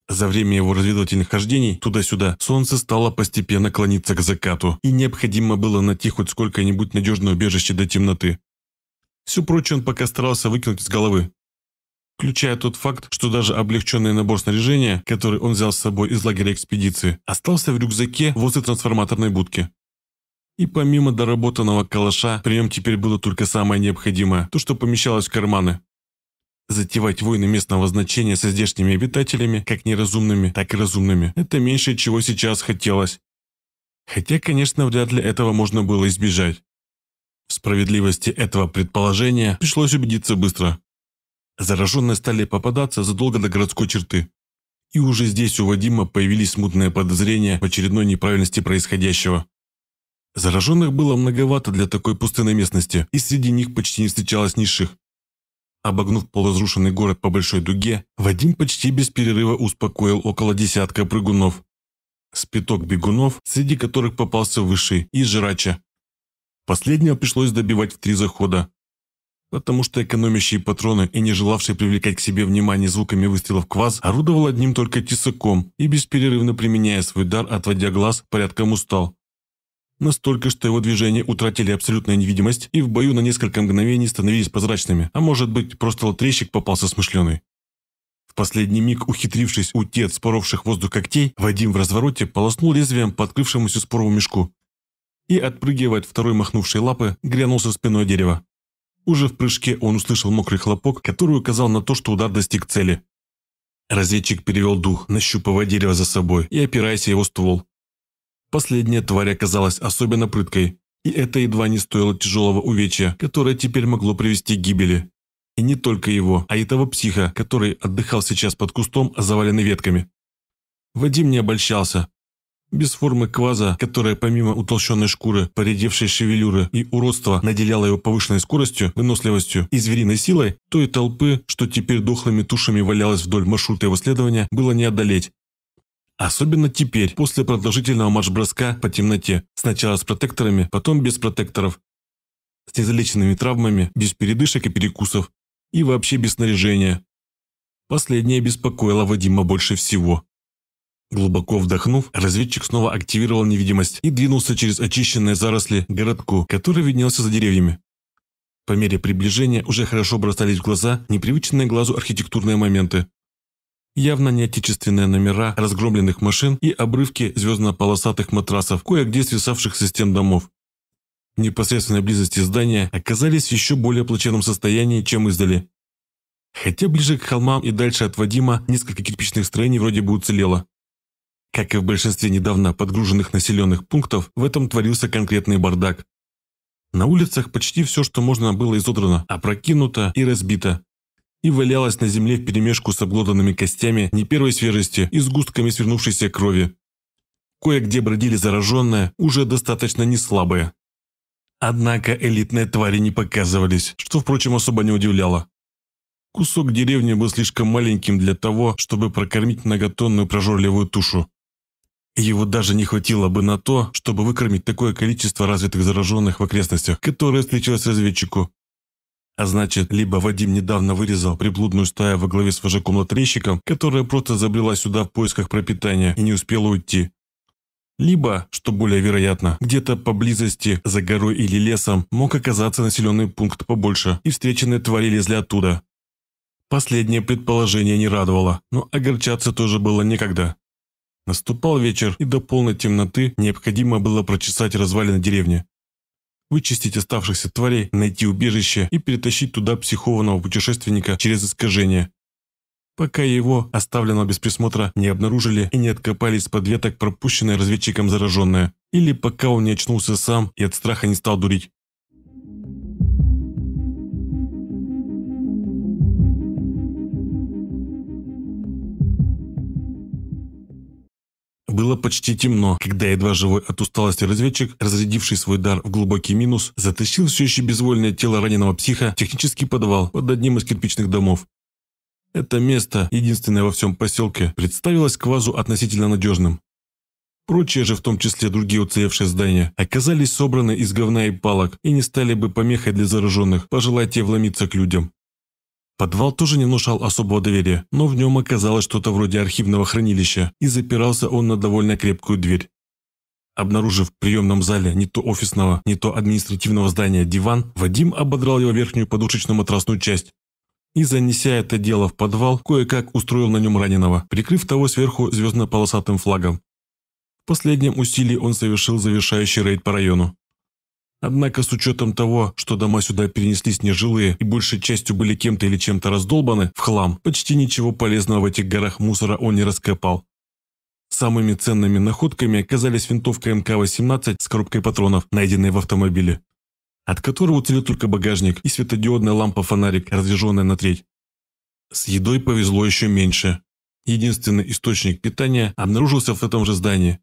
За время его разведывательных хождений туда-сюда солнце стало постепенно клониться к закату, и необходимо было найти хоть сколько-нибудь надежное убежище до темноты. Всю прочее он пока старался выкинуть из головы. Включая тот факт, что даже облегченный набор снаряжения, который он взял с собой из лагеря экспедиции, остался в рюкзаке возле трансформаторной будки. И помимо доработанного калаша, при нем теперь было только самое необходимое, то, что помещалось в карманы. Затевать войны местного значения со здешними обитателями, как неразумными, так и разумными, это меньше, чего сейчас хотелось. Хотя, конечно, вряд ли этого можно было избежать. В справедливости этого предположения пришлось убедиться быстро. Зараженные стали попадаться задолго до городской черты. И уже здесь у Вадима появились смутные подозрения в очередной неправильности происходящего. Зараженных было многовато для такой пустынной местности, и среди них почти не встречалось низших. Обогнув полуразрушенный город по большой дуге, Вадим почти без перерыва успокоил около десятка прыгунов. Спиток бегунов, среди которых попался Высший, и Жрача, Последнего пришлось добивать в три захода, потому что экономящие патроны и не желавшие привлекать к себе внимание звуками выстрелов кваз орудовал одним только тесаком и бесперерывно применяя свой дар, отводя глаз, порядком устал. Настолько, что его движения утратили абсолютную невидимость и в бою на несколько мгновений становились прозрачными, а может быть, просто лотрещик попался смышленый. В последний миг, ухитрившись уйти от споровших воздух когтей, Вадим в развороте полоснул лезвием по открывшемуся спорову мешку, и, отпрыгивая от второй махнувшей лапы, грянулся спиной дерева. Уже в прыжке он услышал мокрый хлопок, который указал на то, что удар достиг цели. Разведчик перевел дух, нащупывая дерево за собой и опираясь его ствол. Последняя тварь оказалась особенно прыткой, и это едва не стоило тяжелого увечья, которое теперь могло привести к гибели. И не только его, а и того психа, который отдыхал сейчас под кустом, заваленный ветками. Вадим не обольщался без формы кваза, которая помимо утолщенной шкуры, поредевшей шевелюры и уродства наделяла его повышенной скоростью, выносливостью и звериной силой, той толпы, что теперь дохлыми тушами валялась вдоль маршрута его следования, было не одолеть. Особенно теперь, после продолжительного марш-броска по темноте, сначала с протекторами, потом без протекторов, с незалеченными травмами, без передышек и перекусов, и вообще без снаряжения. Последнее беспокоило Вадима больше всего. Глубоко вдохнув, разведчик снова активировал невидимость и двинулся через очищенные заросли к городку, который виднелся за деревьями. По мере приближения уже хорошо бросались в глаза непривычные глазу архитектурные моменты. Явно неотечественные номера разгромленных машин и обрывки звездно-полосатых матрасов, кое-где свисавших со стен домов. В непосредственной близости здания оказались в еще более плачевном состоянии, чем издали. Хотя ближе к холмам и дальше от Вадима несколько кирпичных строений вроде бы уцелело. Как и в большинстве недавно подгруженных населенных пунктов, в этом творился конкретный бардак. На улицах почти все, что можно было изодрано, опрокинуто и разбито. И валялось на земле вперемешку с обглоданными костями не первой свежести и с густками свернувшейся крови. Кое-где бродили зараженные, уже достаточно неслабые. Однако элитные твари не показывались, что, впрочем, особо не удивляло. Кусок деревни был слишком маленьким для того, чтобы прокормить многотонную прожорливую тушу. Его даже не хватило бы на то, чтобы выкормить такое количество развитых зараженных в окрестностях, которое встречалось разведчику. А значит, либо Вадим недавно вырезал приблудную стаю во главе с вожаком-лотрещиком, которая просто забрела сюда в поисках пропитания и не успела уйти. Либо, что более вероятно, где-то поблизости, за горой или лесом, мог оказаться населенный пункт побольше, и встреченные твари лезли оттуда. Последнее предположение не радовало, но огорчаться тоже было некогда. Наступал вечер, и до полной темноты необходимо было прочесать развалины деревни, вычистить оставшихся тварей, найти убежище и перетащить туда психованного путешественника через искажение. Пока его, оставленного без присмотра, не обнаружили и не откопали из-под веток пропущенное разведчиком зараженное. Или пока он не очнулся сам и от страха не стал дурить. Было почти темно, когда едва живой от усталости разведчик, разрядивший свой дар в глубокий минус, затащил все еще безвольное тело раненого психа в технический подвал под одним из кирпичных домов. Это место, единственное во всем поселке, представилось Квазу относительно надежным. Прочие же, в том числе другие уцелевшие здания, оказались собраны из говна и палок и не стали бы помехой для зараженных, пожелая те вломиться к людям. Подвал тоже не внушал особого доверия, но в нем оказалось что-то вроде архивного хранилища, и запирался он на довольно крепкую дверь. Обнаружив в приемном зале не то офисного, не то административного здания диван, Вадим ободрал его верхнюю подушечно-матрасную часть и, занеся это дело в подвал, кое-как устроил на нем раненого, прикрыв того сверху звездно-полосатым флагом. В последнем усилии он совершил завершающий рейд по району. Однако с учетом того, что дома сюда перенеслись нежилые и большей частью были кем-то или чем-то раздолбаны в хлам, почти ничего полезного в этих горах мусора он не раскопал. Самыми ценными находками оказались винтовка МК-18 с коробкой патронов, найденные в автомобиле, от которого уцелел только багажник и светодиодная лампа-фонарик, разряженная на треть. С едой повезло еще меньше. Единственный источник питания обнаружился в этом же здании,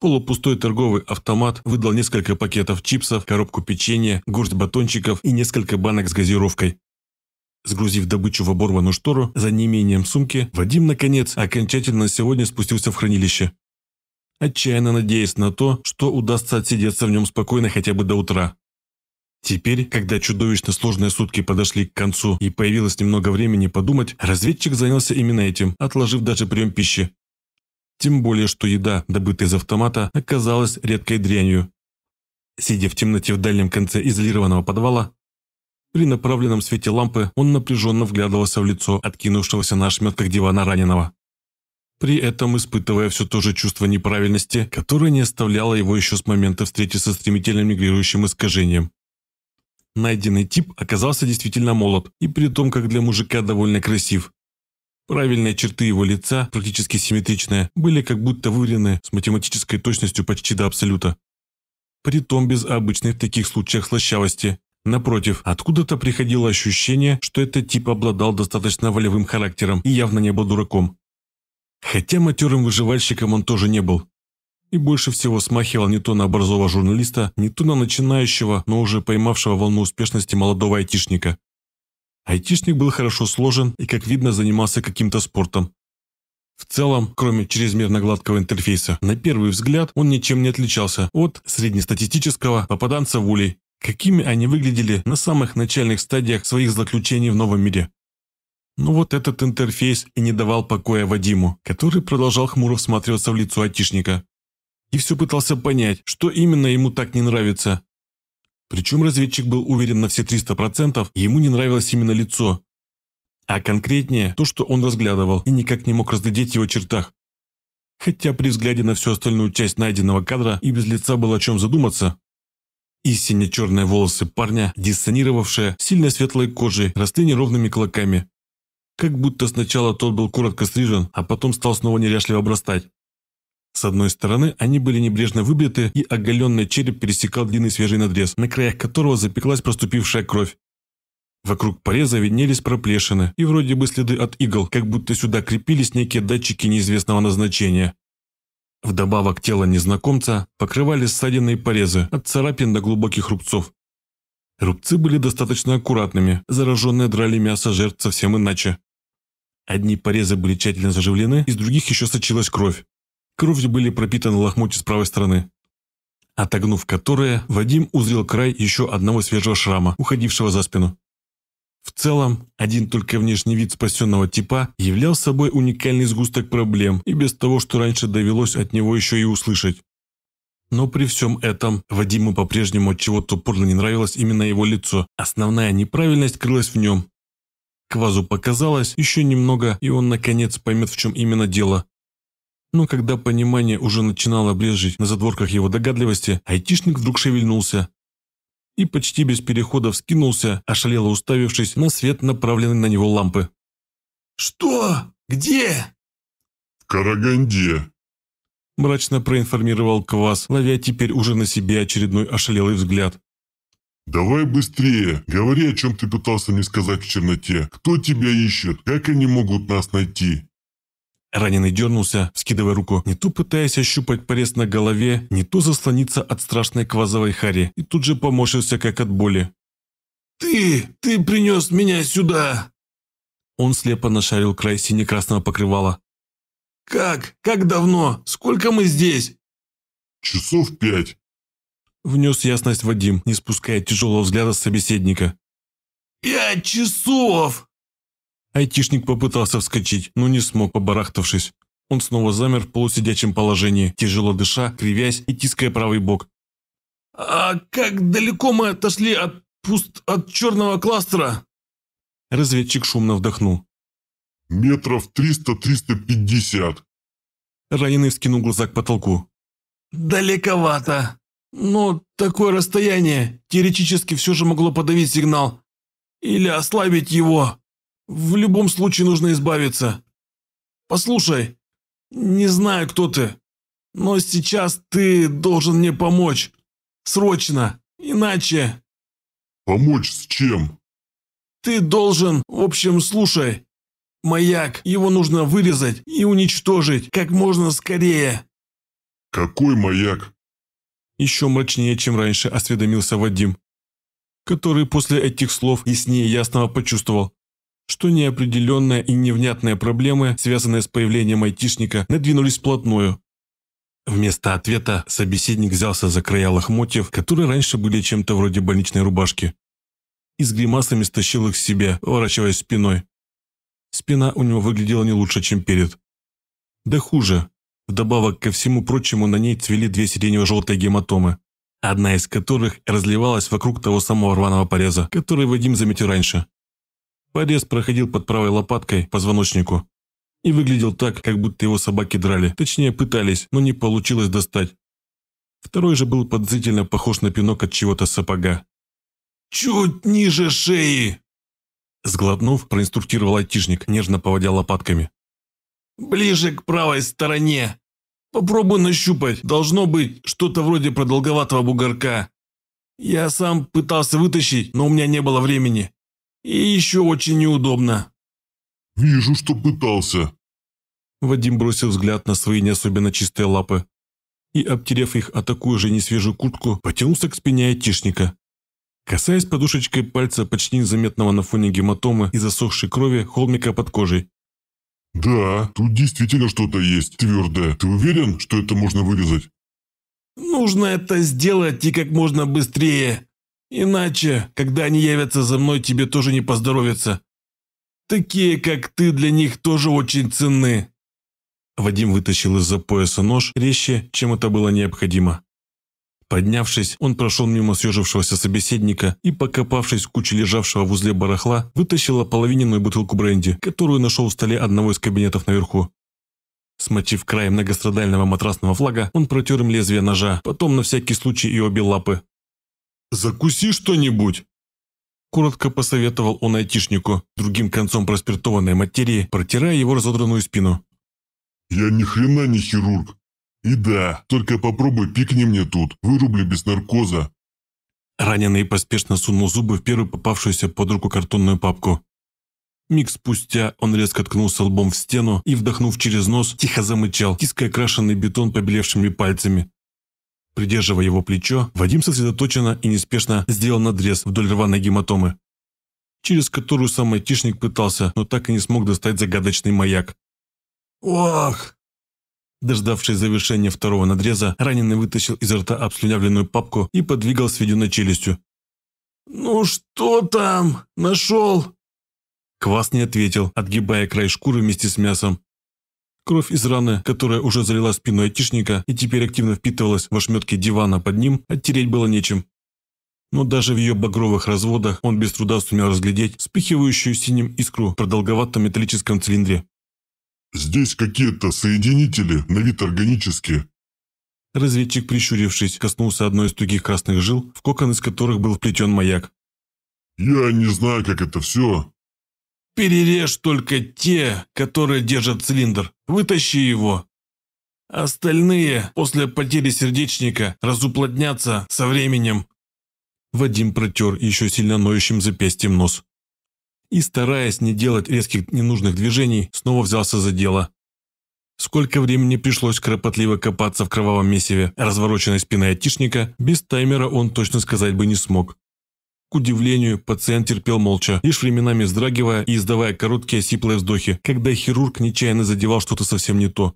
Полупустой торговый автомат выдал несколько пакетов чипсов, коробку печенья, горсть батончиков и несколько банок с газировкой. Сгрузив добычу в оборванную штору за неимением сумки, Вадим, наконец, окончательно сегодня спустился в хранилище. Отчаянно надеясь на то, что удастся отсидеться в нем спокойно хотя бы до утра. Теперь, когда чудовищно сложные сутки подошли к концу и появилось немного времени подумать, разведчик занялся именно этим, отложив даже прием пищи. Тем более, что еда, добытая из автомата, оказалась редкой дрянью. Сидя в темноте в дальнем конце изолированного подвала, при направленном свете лампы он напряженно вглядывался в лицо откинувшегося на ошметках дивана раненого. При этом испытывая все то же чувство неправильности, которое не оставляло его еще с момента встречи со стремительно мигрирующим искажением. Найденный тип оказался действительно молод, и при том, как для мужика довольно красив. Правильные черты его лица, практически симметричные, были как будто выверены с математической точностью почти до абсолюта. Притом без обычной в таких случаях слащавости. Напротив, откуда-то приходило ощущение, что этот тип обладал достаточно волевым характером и явно не был дураком. Хотя матерым выживальщиком он тоже не был. И больше всего смахивал не то на образованного журналиста, не то на начинающего, но уже поймавшего волну успешности молодого айтишника. Айтишник был хорошо сложен и, как видно, занимался каким-то спортом. В целом, кроме чрезмерно гладкого интерфейса, на первый взгляд он ничем не отличался от среднестатистического попаданца в улей, какими они выглядели на самых начальных стадиях своих злоключений в новом мире. Но вот этот интерфейс и не давал покоя Вадиму, который продолжал хмуро всматриваться в лицо айтишника. И все пытался понять, что именно ему так не нравится. Причем разведчик был уверен на все 300%, ему не нравилось именно лицо, а конкретнее то, что он разглядывал и никак не мог разглядеть его чертах. Хотя при взгляде на всю остальную часть найденного кадра и без лица было о чем задуматься. И сине-черные волосы парня, диссонировавшие, сильно светлой кожей, росли неровными клоками. Как будто сначала тот был коротко стрижен, а потом стал снова неряшливо обрастать. С одной стороны, они были небрежно выбриты, и оголенный череп пересекал длинный свежий надрез, на краях которого запеклась проступившая кровь. Вокруг пореза виднелись проплешины, и вроде бы следы от игл, как будто сюда крепились некие датчики неизвестного назначения. Вдобавок тело незнакомца покрывали ссадины и порезы, от царапин до глубоких рубцов. Рубцы были достаточно аккуратными, зараженные драли мясо жертв совсем иначе. Одни порезы были тщательно заживлены, из других еще сочилась кровь. Кровью были пропитаны лохмотья с правой стороны, отогнув которые, Вадим узрел край еще одного свежего шрама, уходившего за спину. В целом, один только внешний вид спасенного типа являл собой уникальный сгусток проблем и без того, что раньше довелось от него еще и услышать. Но при всем этом Вадиму по-прежнему от чего-то упорно не нравилось именно его лицо. Основная неправильность крылась в нем. Квазу показалось еще немного, и он наконец поймет, в чем именно дело. Но когда понимание уже начинало блежить на задворках его догадливости, айтишник вдруг шевельнулся и почти без перехода вскинулся, ошалело уставившись на свет направленный на него лампы. «Что? Где?» «В Караганде», – мрачно проинформировал Квас, ловя теперь уже на себе очередной ошалелый взгляд. «Давай быстрее! Говори, о чем ты пытался мне сказать в черноте. Кто тебя ищет? Как они могут нас найти?» Раненый дернулся, вскидывая руку, не то пытаясь ощупать порез на голове, не то заслониться от страшной квазовой хари, и тут же поморщился, как от боли. «Ты! Ты принес меня сюда!» Он слепо нашарил край сине-красного покрывала. «Как? Как давно? Сколько мы здесь?» «Часов пять», — внес ясность Вадим, не спуская тяжелого взгляда с собеседника. «Пять часов!» Айтишник попытался вскочить, но не смог, побарахтавшись. Он снова замер в полусидячем положении, тяжело дыша, кривясь и тиская правый бок. «А как далеко мы отошли от пуст... от черного кластера?» Разведчик шумно вдохнул. «Метров триста-триста пятьдесят». Раненый вскинул глаза к потолку. «Далековато. Но такое расстояние теоретически все же могло подавить сигнал. Или ослабить его. В любом случае нужно избавиться. Послушай, не знаю, кто ты, но сейчас ты должен мне помочь. Срочно, иначе... Помочь с чем? Ты должен... В общем, слушай. Маяк, его нужно вырезать и уничтожить как можно скорее. Какой маяк? Еще мрачнее, чем раньше, осведомился Вадим, который после этих слов яснее ясного почувствовал, что неопределенная и невнятная проблема, связанная с появлением айтишника, надвинулись вплотную. Вместо ответа собеседник взялся за края лохмотьев, которые раньше были чем-то вроде больничной рубашки, и с гримасами стащил их к себе, ворачиваясь спиной. Спина у него выглядела не лучше, чем перед. Да хуже. Вдобавок ко всему прочему на ней цвели две сиренево-желтые гематомы, одна из которых разливалась вокруг того самого рваного пореза, который Вадим заметил раньше. Порез проходил под правой лопаткой позвоночнику и выглядел так, как будто его собаки драли, точнее пытались, но не получилось достать. Второй же был подозрительно похож на пинок от чего-то сапога. «Чуть ниже шеи!» Сглотнув, проинструктировал айтишник, нежно поводя лопатками. «Ближе к правой стороне! Попробуй нащупать, должно быть что-то вроде продолговатого бугорка. Я сам пытался вытащить, но у меня не было времени. И еще очень неудобно». «Вижу, что пытался». Вадим бросил взгляд на свои не особенно чистые лапы и, обтерев их о такую же несвежую куртку, потянулся к спине айтишника. Касаясь подушечкой пальца почти незаметного на фоне гематомы и засохшей крови холмика под кожей. «Да, тут действительно что-то есть твердое. Ты уверен, что это можно вырезать?» «Нужно это сделать и как можно быстрее», Иначе, когда они явятся за мной, тебе тоже не поздоровится. Такие, как ты, для них тоже очень ценны». Вадим вытащил из-за пояса нож резче, чем это было необходимо. Поднявшись, он прошел мимо съежившегося собеседника и, покопавшись в куче лежавшего в узле барахла, вытащил ополовиненную бутылку бренди, которую нашел в столе одного из кабинетов наверху. Смочив край многострадального матрасного флага, он протер им лезвие ножа, потом на всякий случай и обе лапы. «Закуси что-нибудь!» Коротко посоветовал он айтишнику, другим концом проспиртованной материи, протирая его разодранную спину. «Я ни хрена не хирург. И да, только попробуй пикни мне тут, вырубли без наркоза». Раненый поспешно сунул зубы в первую попавшуюся под руку картонную папку. Миг спустя он резко ткнулся лбом в стену и, вдохнув через нос, тихо замычал, тиская крашеный бетон побелевшими пальцами. Придерживая его плечо, Вадим сосредоточенно и неспешно сделал надрез вдоль рваной гематомы, через которую сам айтишник пытался, но так и не смог достать загадочный маяк. «Ох!» Дождавшись завершения второго надреза, раненый вытащил из рта обслюнявленную папку и подвигал сведенной челюстью. «Ну что там? Нашел?» Квас не ответил, отгибая край шкуры вместе с мясом. Кровь из раны, которая уже залила спину айтишника и теперь активно впитывалась в ошметки дивана под ним, оттереть было нечем. Но даже в ее багровых разводах он без труда сумел разглядеть вспыхивающую синим искру в продолговатом металлическом цилиндре. «Здесь какие-то соединители, на вид органические». Разведчик, прищурившись, коснулся одной из тугих красных жил, в кокон из которых был вплетен маяк. «Я не знаю, как это все, Перережь только те, которые держат цилиндр. Вытащи его. Остальные после потери сердечника разуплотнятся со временем. Вадим протер еще сильно ноющим запястьем нос. И, стараясь не делать резких ненужных движений, снова взялся за дело. Сколько времени пришлось кропотливо копаться в кровавом месиве развороченной спины айтишника, без таймера он точно сказать бы не смог. К удивлению, пациент терпел молча, лишь временами вздрагивая и издавая короткие сиплые вздохи, когда хирург нечаянно задевал что-то совсем не то.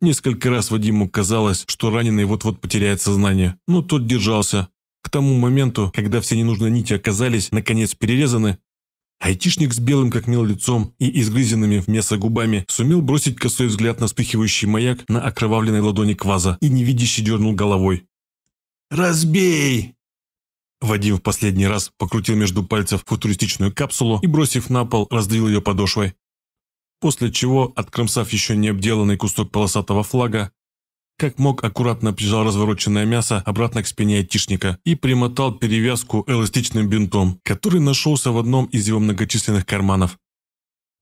Несколько раз Вадиму казалось, что раненый вот-вот потеряет сознание, но тот держался. К тому моменту, когда все ненужные нити оказались, наконец, перерезаны, айтишник с белым как мел лицом и изгрызенными в мясо губами сумел бросить косой взгляд на вспыхивающий маяк на окровавленной ладони кваза и невидящий дернул головой. «Разбей!» Вадим в последний раз покрутил между пальцев футуристичную капсулу и, бросив на пол, раздвил ее подошвой. После чего, откромсав еще не обделанный кусок полосатого флага, как мог, аккуратно прижал развороченное мясо обратно к спине айтишника и примотал перевязку эластичным бинтом, который нашелся в одном из его многочисленных карманов.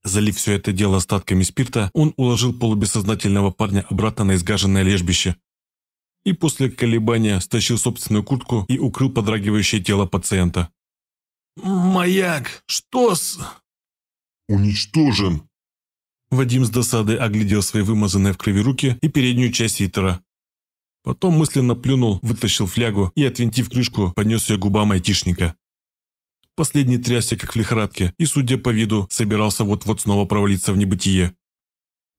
Залив все это дело остатками спирта, он уложил полубессознательного парня обратно на изгаженное лежбище и после колебания стащил собственную куртку и укрыл подрагивающее тело пациента. «Маяк! Что с...» «Уничтожен!» Вадим с досадой оглядел свои вымазанные в крови руки и переднюю часть ситера. Потом мысленно плюнул, вытащил флягу и, отвинтив крышку, поднес ее губам айтишника. Последний трясся, как в лихорадке, и, судя по виду, собирался вот-вот снова провалиться в небытие.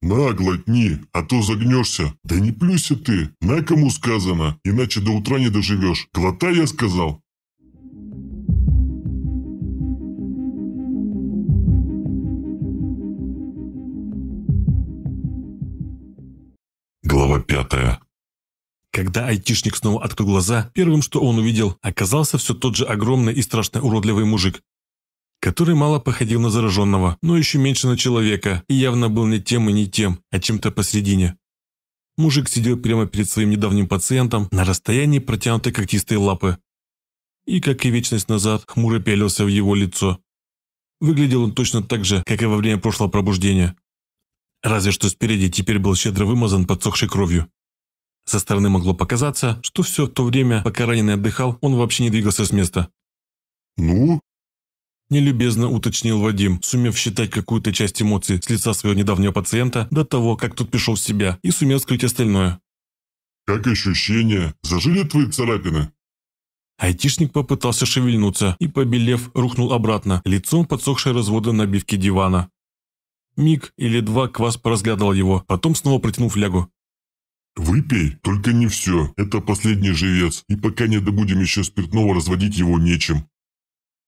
«Наглотни, а то загнешься. Да не плюйся ты, на кому сказано, иначе до утра не доживешь. Глотай, я сказал». Глава пятая. Когда айтишник снова открыл глаза, первым, что он увидел, оказался все тот же огромный и страшно уродливый мужик который мало походил на зараженного, но еще меньше на человека, и явно был не тем и не тем, а чем-то посредине. Мужик сидел прямо перед своим недавним пациентом на расстоянии протянутой когтистой лапы. И, как и вечность назад, хмуро пялился в его лицо. Выглядел он точно так же, как и во время прошлого пробуждения. Разве что спереди теперь был щедро вымазан подсохшей кровью. Со стороны могло показаться, что все то время, пока раненый отдыхал, он вообще не двигался с места. «Ну?» Нелюбезно уточнил Вадим, сумев считать какую-то часть эмоций с лица своего недавнего пациента до того, как тот пришел в себя, и сумел скрыть остальное. «Как ощущения? Зажили твои царапины?» Айтишник попытался шевельнуться и, побелев, рухнул обратно, лицом подсохшее разводы набивки дивана. Миг или два Квас поразглядывал его, потом снова протянул лягу. «Выпей, только не все. Это последний живец, и пока не добудем еще спиртного, разводить его нечем».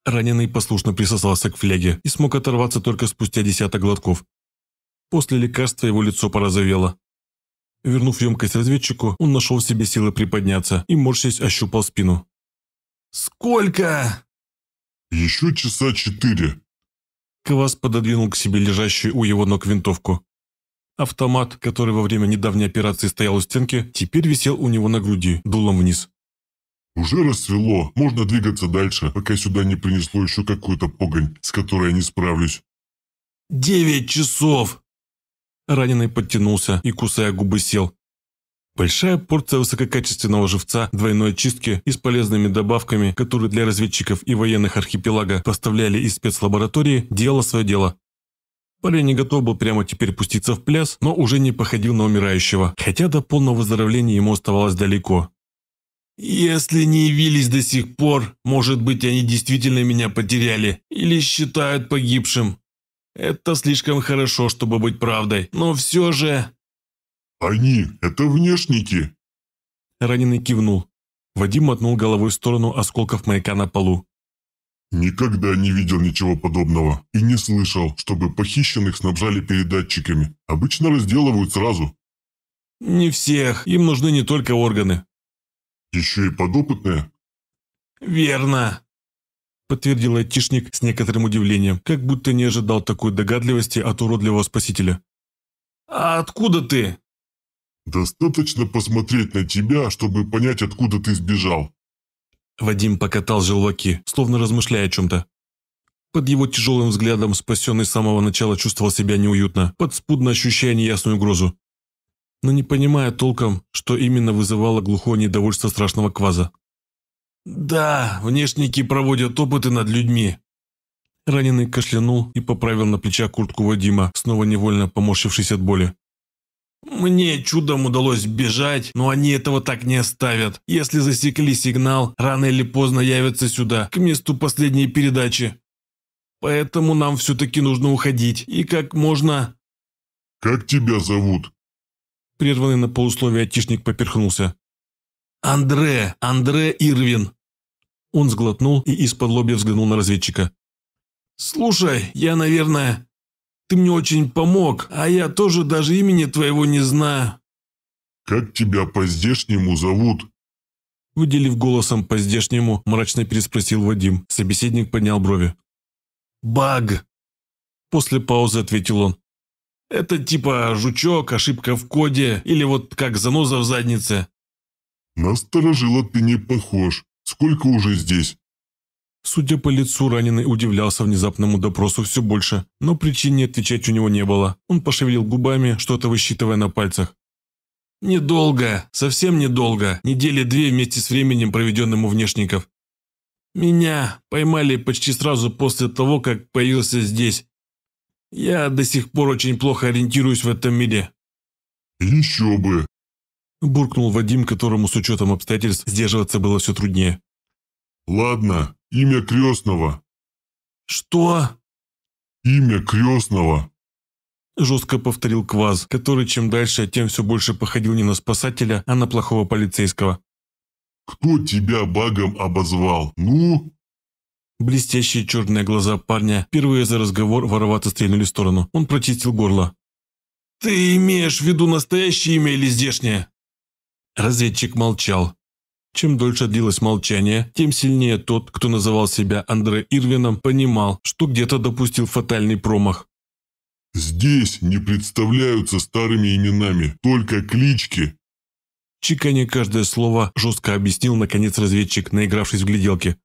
Раненый послушно присосался к фляге и смог оторваться только спустя десяток глотков. После лекарства его лицо порозовело. Вернув емкость разведчику, он нашел в себе силы приподняться и, морщись, ощупал спину. «Сколько?» «Еще часа четыре». Квас пододвинул к себе лежащую у его ног винтовку. Автомат, который во время недавней операции стоял у стенки, теперь висел у него на груди, дулом вниз. Уже рассвело, можно двигаться дальше, пока сюда не принесло еще какую-то погонь, с которой я не справлюсь. «Девять часов!» Раненый подтянулся и, кусая губы, сел. Большая порция высококачественного живца двойной очистки и с полезными добавками, которые для разведчиков и военных архипелага поставляли из спецлаборатории, делала свое дело. Парень не готов был прямо теперь пуститься в пляс, но уже не походил на умирающего, хотя до полного выздоровления ему оставалось далеко. Если не явились до сих пор, может быть, они действительно меня потеряли или считают погибшим. Это слишком хорошо, чтобы быть правдой, но все же...» «Они – это внешники!» Раненый кивнул. Вадим мотнул головой в сторону осколков маяка на полу. «Никогда не видел ничего подобного и не слышал, чтобы похищенных снабжали передатчиками. Обычно разделывают сразу». «Не всех. Им нужны не только органы. Еще и подопытные?» «Верно», — подтвердил айтишник с некоторым удивлением, как будто не ожидал такой догадливости от уродливого спасителя. «А откуда ты?» «Достаточно посмотреть на тебя, чтобы понять, откуда ты сбежал». Вадим покатал желваки, словно размышляя о чем-то. Под его тяжелым взглядом спасенный с самого начала чувствовал себя неуютно, подспудно ощущая неясную угрозу но не понимая толком, что именно вызывало глухое недовольство страшного кваза. «Да, внешники проводят опыты над людьми». Раненый кашлянул и поправил на плечах куртку Вадима, снова невольно поморщившись от боли. «Мне чудом удалось бежать, но они этого так не оставят. Если засекли сигнал, рано или поздно явятся сюда, к месту последней передачи. Поэтому нам все-таки нужно уходить, и как можно...» «Как тебя зовут?» Прерванный на полусловие айтишник поперхнулся. «Андре! Андре Ирвин!» Он сглотнул и из-под лобья взглянул на разведчика. «Слушай, я, наверное... Ты мне очень помог, а я тоже даже имени твоего не знаю». «Как тебя по-здешнему зовут?» Выделив голосом по-здешнему, мрачно переспросил Вадим. Собеседник поднял брови. «Баг!» После паузы ответил он. Это типа жучок, ошибка в коде или вот как заноза в заднице. Насторожила ты не похож. Сколько уже здесь? Судя по лицу, раненый удивлялся внезапному допросу все больше, но причин не отвечать у него не было. Он пошевелил губами, что-то высчитывая на пальцах. «Недолго, совсем недолго, недели две вместе с временем, проведенным у внешников. Меня поймали почти сразу после того, как появился здесь. Я до сих пор очень плохо ориентируюсь в этом мире». «Еще бы!» Буркнул Вадим, которому с учетом обстоятельств сдерживаться было все труднее. «Ладно, имя крестного». «Что?» «Имя крестного». Жестко повторил Кваз, который чем дальше, тем все больше походил не на спасателя, а на плохого полицейского. «Кто тебя багом обозвал? Ну?» Блестящие черные глаза парня впервые за разговор воровато стрельнули в сторону. Он прочистил горло. «Ты имеешь в виду настоящее имя или здешнее?» Разведчик молчал. Чем дольше длилось молчание, тем сильнее тот, кто называл себя Андре Ирвином, понимал, что где-то допустил фатальный промах. «Здесь не представляются старыми именами, только клички», Чиканя каждое слово, жестко объяснил, наконец, разведчик, наигравшись в гляделки.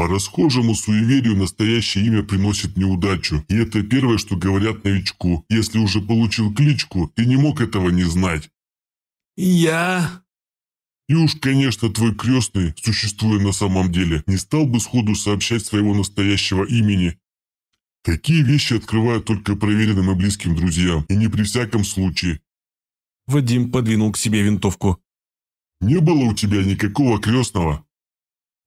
По расхожему суеверию настоящее имя приносит неудачу, и это первое, что говорят новичку. Если уже получил кличку, ты не мог этого не знать. Я... И уж, конечно, твой крестный, существуя на самом деле, не стал бы сходу сообщать своего настоящего имени. Такие вещи открывают только проверенным и близким друзьям, и не при всяком случае. Вадим подвинул к себе винтовку. «Не было у тебя никакого крестного?»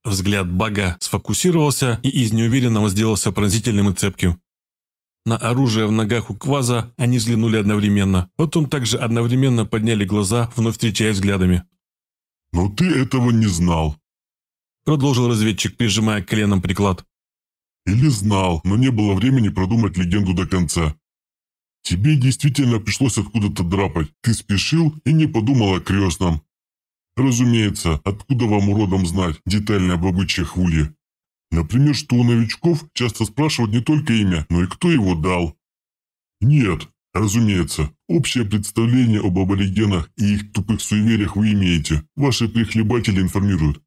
Взгляд бага сфокусировался и из неуверенного сделался пронзительным и цепким. На оружие в ногах у кваза они взглянули одновременно. Потом также одновременно подняли глаза, вновь встречаясь взглядами. «Но ты этого не знал», — продолжил разведчик, прижимая коленом приклад. «Или знал, но не было времени продумать легенду до конца. Тебе действительно пришлось откуда-то драпать. Ты спешил и не подумал о крестном. Разумеется, откуда вам, уродом знать детально об обычаях в Например, что у новичков часто спрашивают не только имя, но и кто его дал. Нет, разумеется, общее представление об аборигенах и их тупых суевериях вы имеете. Ваши прихлебатели информируют.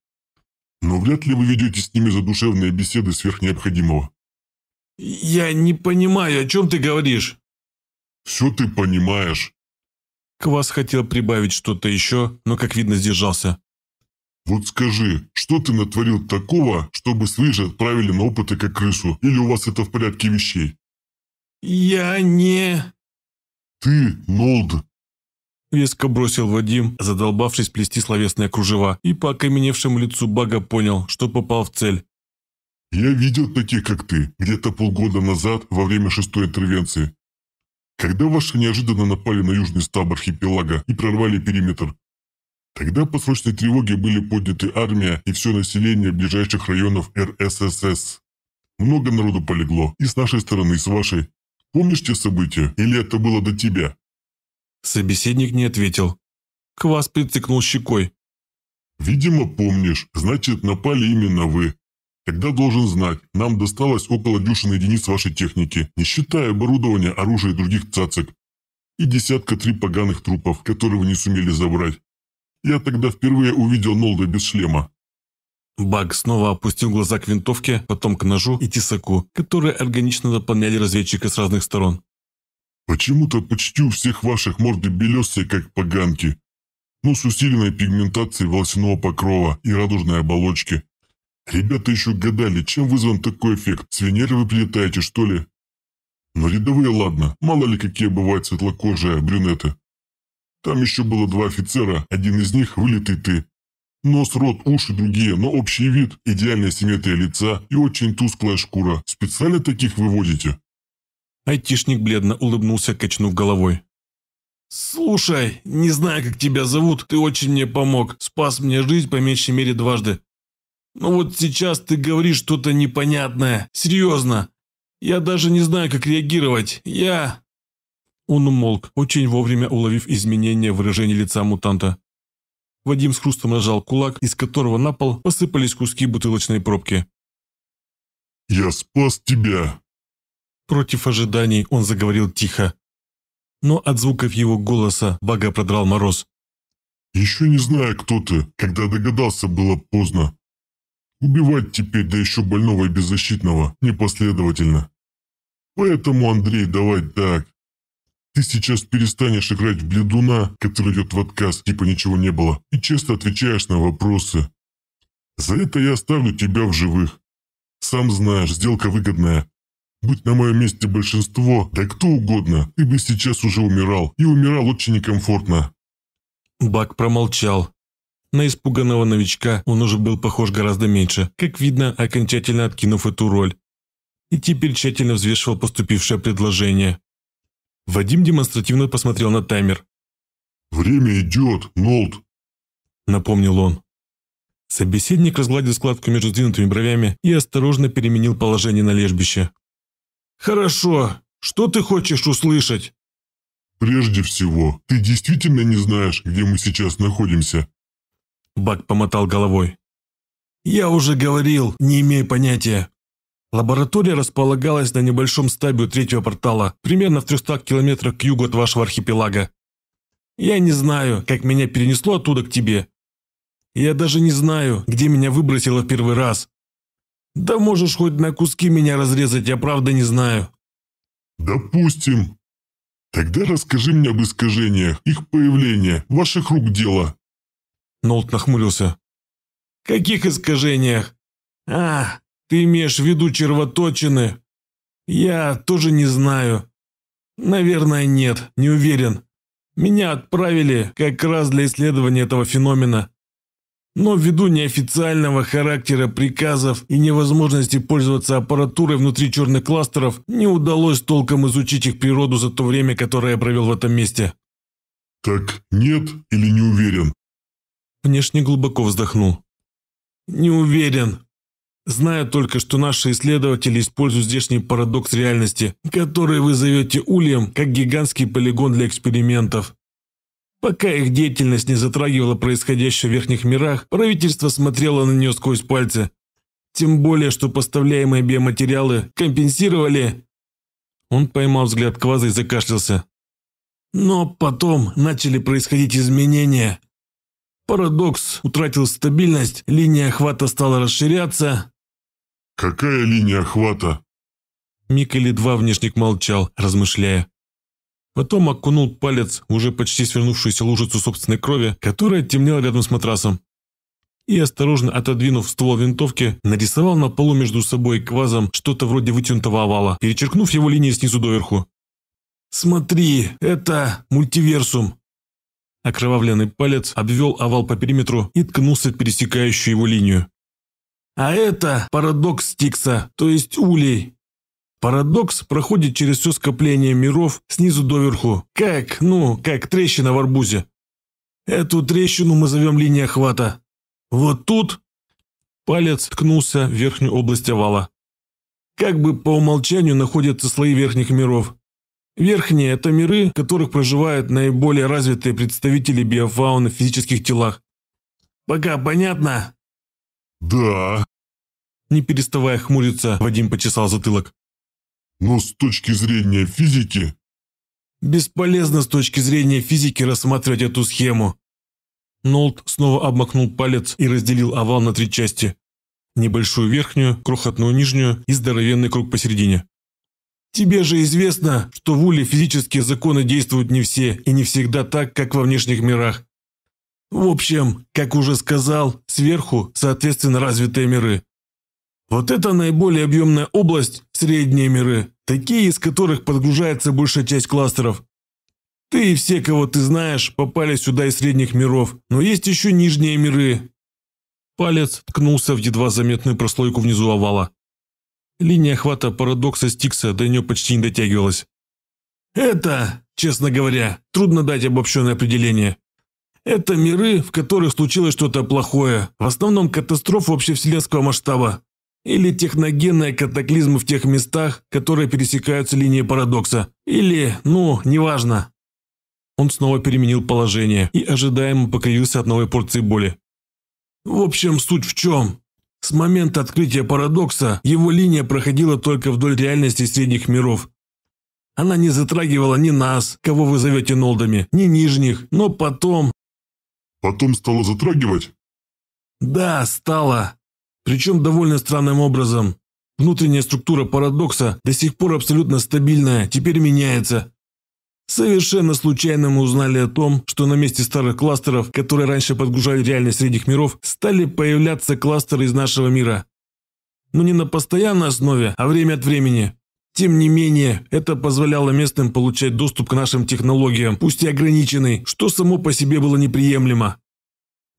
Но вряд ли вы ведете с ними задушевные беседы сверх необходимого. Я не понимаю, о чем ты говоришь? Все ты понимаешь. Квас хотел прибавить что-то еще, но, как видно, сдержался. «Вот скажи, что ты натворил такого, чтобы свыше отправили на опыты как крысу? Или у вас это в порядке вещей?» «Я не...» «Ты, Нолд!» Веско бросил Вадим, задолбавшись плести словесное кружева, и по окаменевшему лицу бага понял, что попал в цель. «Я видел таких, как ты, где-то полгода назад, во время шестой интервенции когда ваши неожиданно напали на южный стаб архипелага и прорвали периметр. Тогда по срочной тревоге были подняты армия и все население ближайших районов РССС. Много народу полегло, и с нашей стороны, и с вашей. Помнишь те события, или это было до тебя?» Собеседник не ответил. Квас прицикнул щекой. «Видимо, помнишь. Значит, напали именно вы. Тогда должен знать, нам досталось около дюшины единиц вашей техники, не считая оборудования, оружия и других цацек, и десятка три поганых трупов, которые вы не сумели забрать. Я тогда впервые увидел Нолда без шлема». Баг снова опустил глаза к винтовке, потом к ножу и тесаку, которые органично дополняли разведчика с разных сторон. «Почему-то почти у всех ваших морды белесые, как поганки, но с усиленной пигментацией волосяного покрова и радужной оболочки. Ребята еще гадали, чем вызван такой эффект. С Венеры вы прилетаете, что ли? Но ну, рядовые, ладно, мало ли какие бывают светлокожие брюнеты. Там еще было два офицера, один из них вылитый ты. Нос, рот, уши другие, но общий вид, идеальная симметрия лица и очень тусклая шкура. Специально таких выводите? Айтишник бледно улыбнулся, качнув головой. «Слушай, не знаю, как тебя зовут, ты очень мне помог, спас мне жизнь по меньшей мере дважды. Ну вот сейчас ты говоришь что-то непонятное. Серьезно. Я даже не знаю, как реагировать. Я...» Он умолк, очень вовремя уловив изменения выражения лица мутанта. Вадим с хрустом нажал кулак, из которого на пол посыпались куски бутылочной пробки. «Я спас тебя!» Против ожиданий он заговорил тихо. Но от звуков его голоса бага продрал мороз. «Еще не знаю, кто ты. Когда догадался, было поздно. Убивать теперь, да еще больного и беззащитного, непоследовательно. Поэтому, Андрей, давай так. Ты сейчас перестанешь играть в бледуна, который идет в отказ, типа ничего не было, и честно отвечаешь на вопросы. За это я оставлю тебя в живых. Сам знаешь, сделка выгодная. Будь на моем месте большинство, да кто угодно, ты бы сейчас уже умирал, и умирал очень некомфортно». Бак промолчал. На испуганного новичка он уже был похож гораздо меньше, как видно, окончательно откинув эту роль. И теперь тщательно взвешивал поступившее предложение. Вадим демонстративно посмотрел на таймер. «Время идет, Нолт!» – напомнил он. Собеседник разгладил складку между сдвинутыми бровями и осторожно переменил положение на лежбище. «Хорошо. Что ты хочешь услышать?» «Прежде всего, ты действительно не знаешь, где мы сейчас находимся?» Бак помотал головой. «Я уже говорил, не имея понятия». Лаборатория располагалась на небольшом стабе у третьего портала, примерно в 300 километрах к югу от вашего архипелага. Я не знаю, как меня перенесло оттуда к тебе. Я даже не знаю, где меня выбросило в первый раз. Да можешь хоть на куски меня разрезать, я правда не знаю. Допустим. Тогда расскажи мне об искажениях, их появления, ваших рук дело. Нолт нахмурился. «Каких искажениях? А, ты имеешь в виду червоточины? Я тоже не знаю. Наверное, нет, не уверен. Меня отправили как раз для исследования этого феномена. Но ввиду неофициального характера приказов и невозможности пользоваться аппаратурой внутри черных кластеров, не удалось толком изучить их природу за то время, которое я провел в этом месте. Так нет или не уверен? Внешне глубоко вздохнул. «Не уверен. Знаю только, что наши исследователи используют здешний парадокс реальности, который вы зовете ульем, как гигантский полигон для экспериментов. Пока их деятельность не затрагивала происходящее в верхних мирах, правительство смотрело на нее сквозь пальцы. Тем более, что поставляемые биоматериалы компенсировали...» Он поймал взгляд Кваза и закашлялся. «Но потом начали происходить изменения, Парадокс утратил стабильность, линия охвата стала расширяться. «Какая линия охвата?» Миг или два внешник молчал, размышляя. Потом окунул палец в уже почти свернувшуюся лужицу собственной крови, которая темнела рядом с матрасом. И, осторожно отодвинув ствол винтовки, нарисовал на полу между собой квазом что-то вроде вытянутого овала, перечеркнув его линии снизу доверху. «Смотри, это мультиверсум!» Окровавленный палец обвел овал по периметру и ткнулся в пересекающую его линию. А это парадокс Стикса, то есть улей. Парадокс проходит через все скопление миров снизу доверху. Как, ну, как трещина в арбузе. Эту трещину мы зовем линия охвата. Вот тут палец ткнулся в верхнюю область овала. Как бы по умолчанию находятся слои верхних миров. Верхние – это миры, в которых проживают наиболее развитые представители биофауны в физических телах. Пока понятно? Да. Не переставая хмуриться, Вадим почесал затылок. Но с точки зрения физики... Бесполезно с точки зрения физики рассматривать эту схему. Нолт снова обмакнул палец и разделил овал на три части. Небольшую верхнюю, крохотную нижнюю и здоровенный круг посередине. Тебе же известно, что в Уле физические законы действуют не все и не всегда так, как во внешних мирах. В общем, как уже сказал, сверху, соответственно, развитые миры. Вот это наиболее объемная область – средние миры, такие из которых подгружается большая часть кластеров. Ты и все, кого ты знаешь, попали сюда из средних миров, но есть еще нижние миры. Палец ткнулся в едва заметную прослойку внизу овала. Линия хвата парадокса Стикса до нее почти не дотягивалась. «Это, честно говоря, трудно дать обобщенное определение. Это миры, в которых случилось что-то плохое, в основном катастрофы общевселенского масштаба, или техногенные катаклизмы в тех местах, которые пересекаются линией парадокса, или, ну, неважно». Он снова переменил положение и ожидаемо покривился от новой порции боли. «В общем, суть в чем? С момента открытия парадокса его линия проходила только вдоль реальности средних миров. Она не затрагивала ни нас, кого вы зовете Нолдами, ни нижних, но потом... Потом стала затрагивать? Да, стала. Причем довольно странным образом. Внутренняя структура парадокса до сих пор абсолютно стабильная, теперь меняется. Совершенно случайно мы узнали о том, что на месте старых кластеров, которые раньше подгружали реальность средних миров, стали появляться кластеры из нашего мира. Но не на постоянной основе, а время от времени. Тем не менее, это позволяло местным получать доступ к нашим технологиям, пусть и ограниченный, что само по себе было неприемлемо.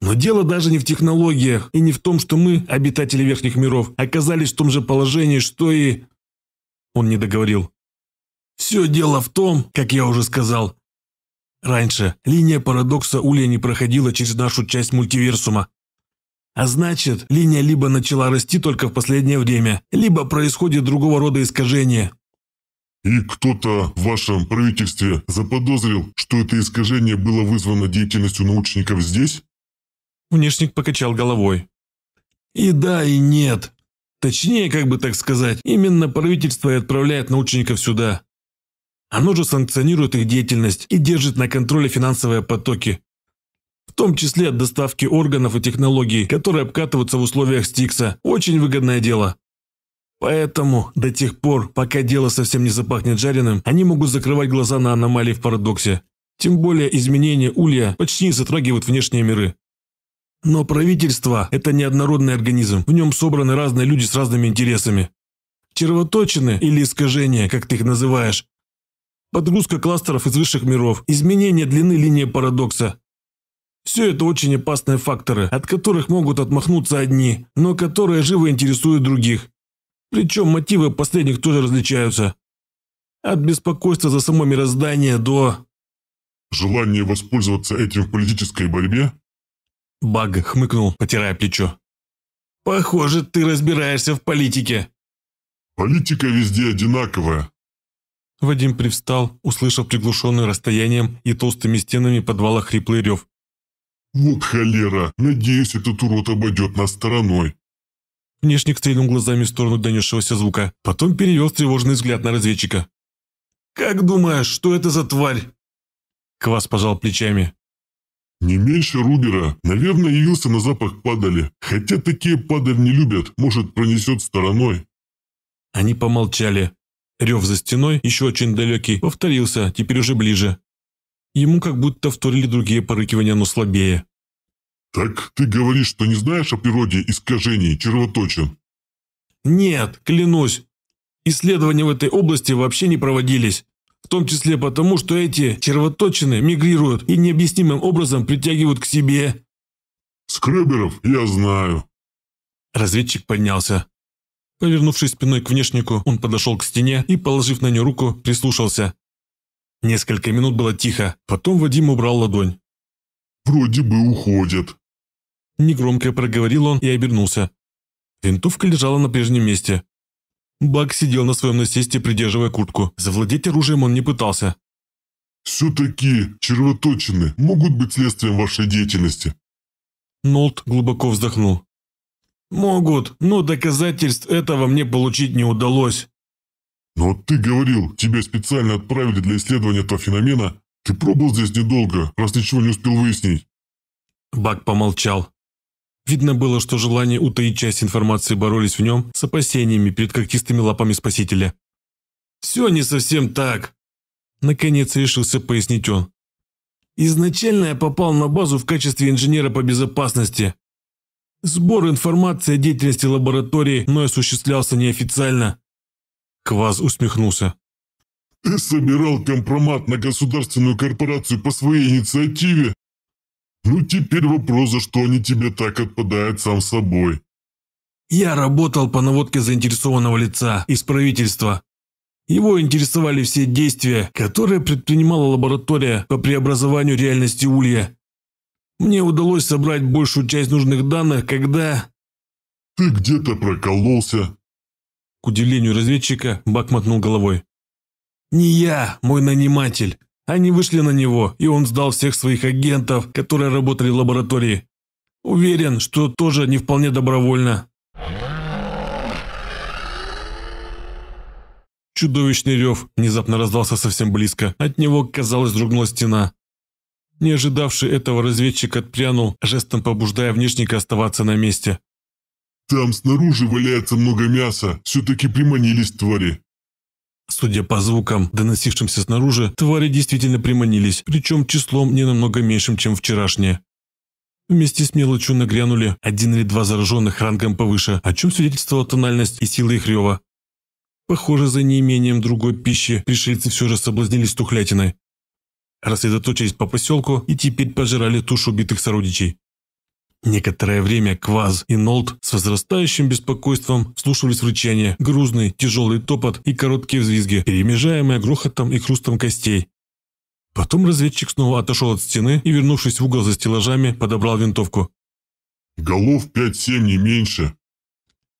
Но дело даже не в технологиях и не в том, что мы, обитатели верхних миров, оказались в том же положении, что и... Он не договорил. Все дело в том, как я уже сказал. Раньше линия парадокса Улья не проходила через нашу часть мультиверсума. А значит, линия либо начала расти только в последнее время, либо происходит другого рода искажение. И кто-то в вашем правительстве заподозрил, что это искажение было вызвано деятельностью научников здесь? Внешник покачал головой. И да, и нет. Точнее, как бы так сказать, именно правительство и отправляет научников сюда. Оно же санкционирует их деятельность и держит на контроле финансовые потоки, в том числе от доставки органов и технологий, которые обкатываются в условиях Стикса. Очень выгодное дело. Поэтому до тех пор, пока дело совсем не запахнет жареным, они могут закрывать глаза на аномалии в парадоксе. Тем более изменения Улья почти не затрагивают внешние миры. Но правительство – это неоднородный организм, в нем собраны разные люди с разными интересами. Червоточины или искажения, как ты их называешь, подгрузка кластеров из высших миров, изменение длины линии парадокса. Все это очень опасные факторы, от которых могут отмахнуться одни, но которые живо интересуют других. Причем мотивы последних тоже различаются. От беспокойства за само мироздание до... Желание воспользоваться этим в политической борьбе? Баг хмыкнул, потирая плечо. «Похоже, ты разбираешься в политике». «Политика везде одинаковая. Вадим привстал, услышав приглушенный расстоянием и толстыми стенами подвала хриплый рев. «Вот холера! Надеюсь, этот урод обойдет нас стороной!» Внешник стрельнул глазами в сторону донесшегося звука, потом перевел тревожный взгляд на разведчика. «Как думаешь, что это за тварь?» Квас пожал плечами. «Не меньше Рубера. Наверное, явился на запах падали. Хотя такие падаль не любят, может, пронесет стороной». Они помолчали. Рев за стеной, еще очень далекий, повторился, теперь уже ближе. Ему как будто вторили другие порыкивания, но слабее. «Так ты говоришь, что не знаешь о природе искажений, червоточин?» «Нет, клянусь. Исследования в этой области вообще не проводились. В том числе потому, что эти червоточины мигрируют и необъяснимым образом притягивают к себе...» «Скреберов я знаю». Разведчик поднялся. Повернувшись спиной к внешнику, он подошел к стене и, положив на нее руку, прислушался. Несколько минут было тихо, потом Вадим убрал ладонь. «Вроде бы уходят». Негромко проговорил он и обернулся. Винтовка лежала на прежнем месте. Бак сидел на своем насесте, придерживая куртку. Завладеть оружием он не пытался. «Все-таки червоточины могут быть следствием вашей деятельности». Нолт глубоко вздохнул. «Могут, но доказательств этого мне получить не удалось». «Но ты говорил, тебя специально отправили для исследования этого феномена. Ты пробыл здесь недолго, раз ничего не успел выяснить». Бак помолчал. Видно было, что желание утаить часть информации боролись в нем с опасениями перед когтистыми лапами спасителя. «Все не совсем так», – наконец решился пояснить он. «Изначально я попал на базу в качестве инженера по безопасности. Сбор информации о деятельности лаборатории но и осуществлялся неофициально. Кваз усмехнулся. Ты собирал компромат на государственную корпорацию по своей инициативе? Ну теперь вопрос, за что они тебе так отпадают сам собой. Я работал по наводке заинтересованного лица из правительства. Его интересовали все действия, которые предпринимала лаборатория по преобразованию реальности Улья мне удалось собрать большую часть нужных данных, когда... «Ты где-то прокололся!» К удивлению разведчика, Бак мотнул головой. «Не я, мой наниматель. Они вышли на него, и он сдал всех своих агентов, которые работали в лаборатории. Уверен, что тоже не вполне добровольно». Чудовищный рев внезапно раздался совсем близко. От него, казалось, дрогнула стена. Не ожидавший этого разведчик отпрянул, жестом побуждая внешника оставаться на месте. «Там снаружи валяется много мяса, все-таки приманились твари». Судя по звукам, доносившимся снаружи, твари действительно приманились, причем числом не намного меньшим, чем вчерашнее. Вместе с мелочью нагрянули один или два зараженных рангом повыше, о чем свидетельствовала тональность и сила их рева. Похоже, за неимением другой пищи пришельцы все же соблазнились тухлятиной рассредоточились по поселку и теперь пожирали тушу убитых сородичей. Некоторое время Кваз и Нолт с возрастающим беспокойством слушались рычание, грузный, тяжелый топот и короткие взвизги, перемежаемые грохотом и хрустом костей. Потом разведчик снова отошел от стены и, вернувшись в угол за стеллажами, подобрал винтовку. «Голов 5-7, не меньше!»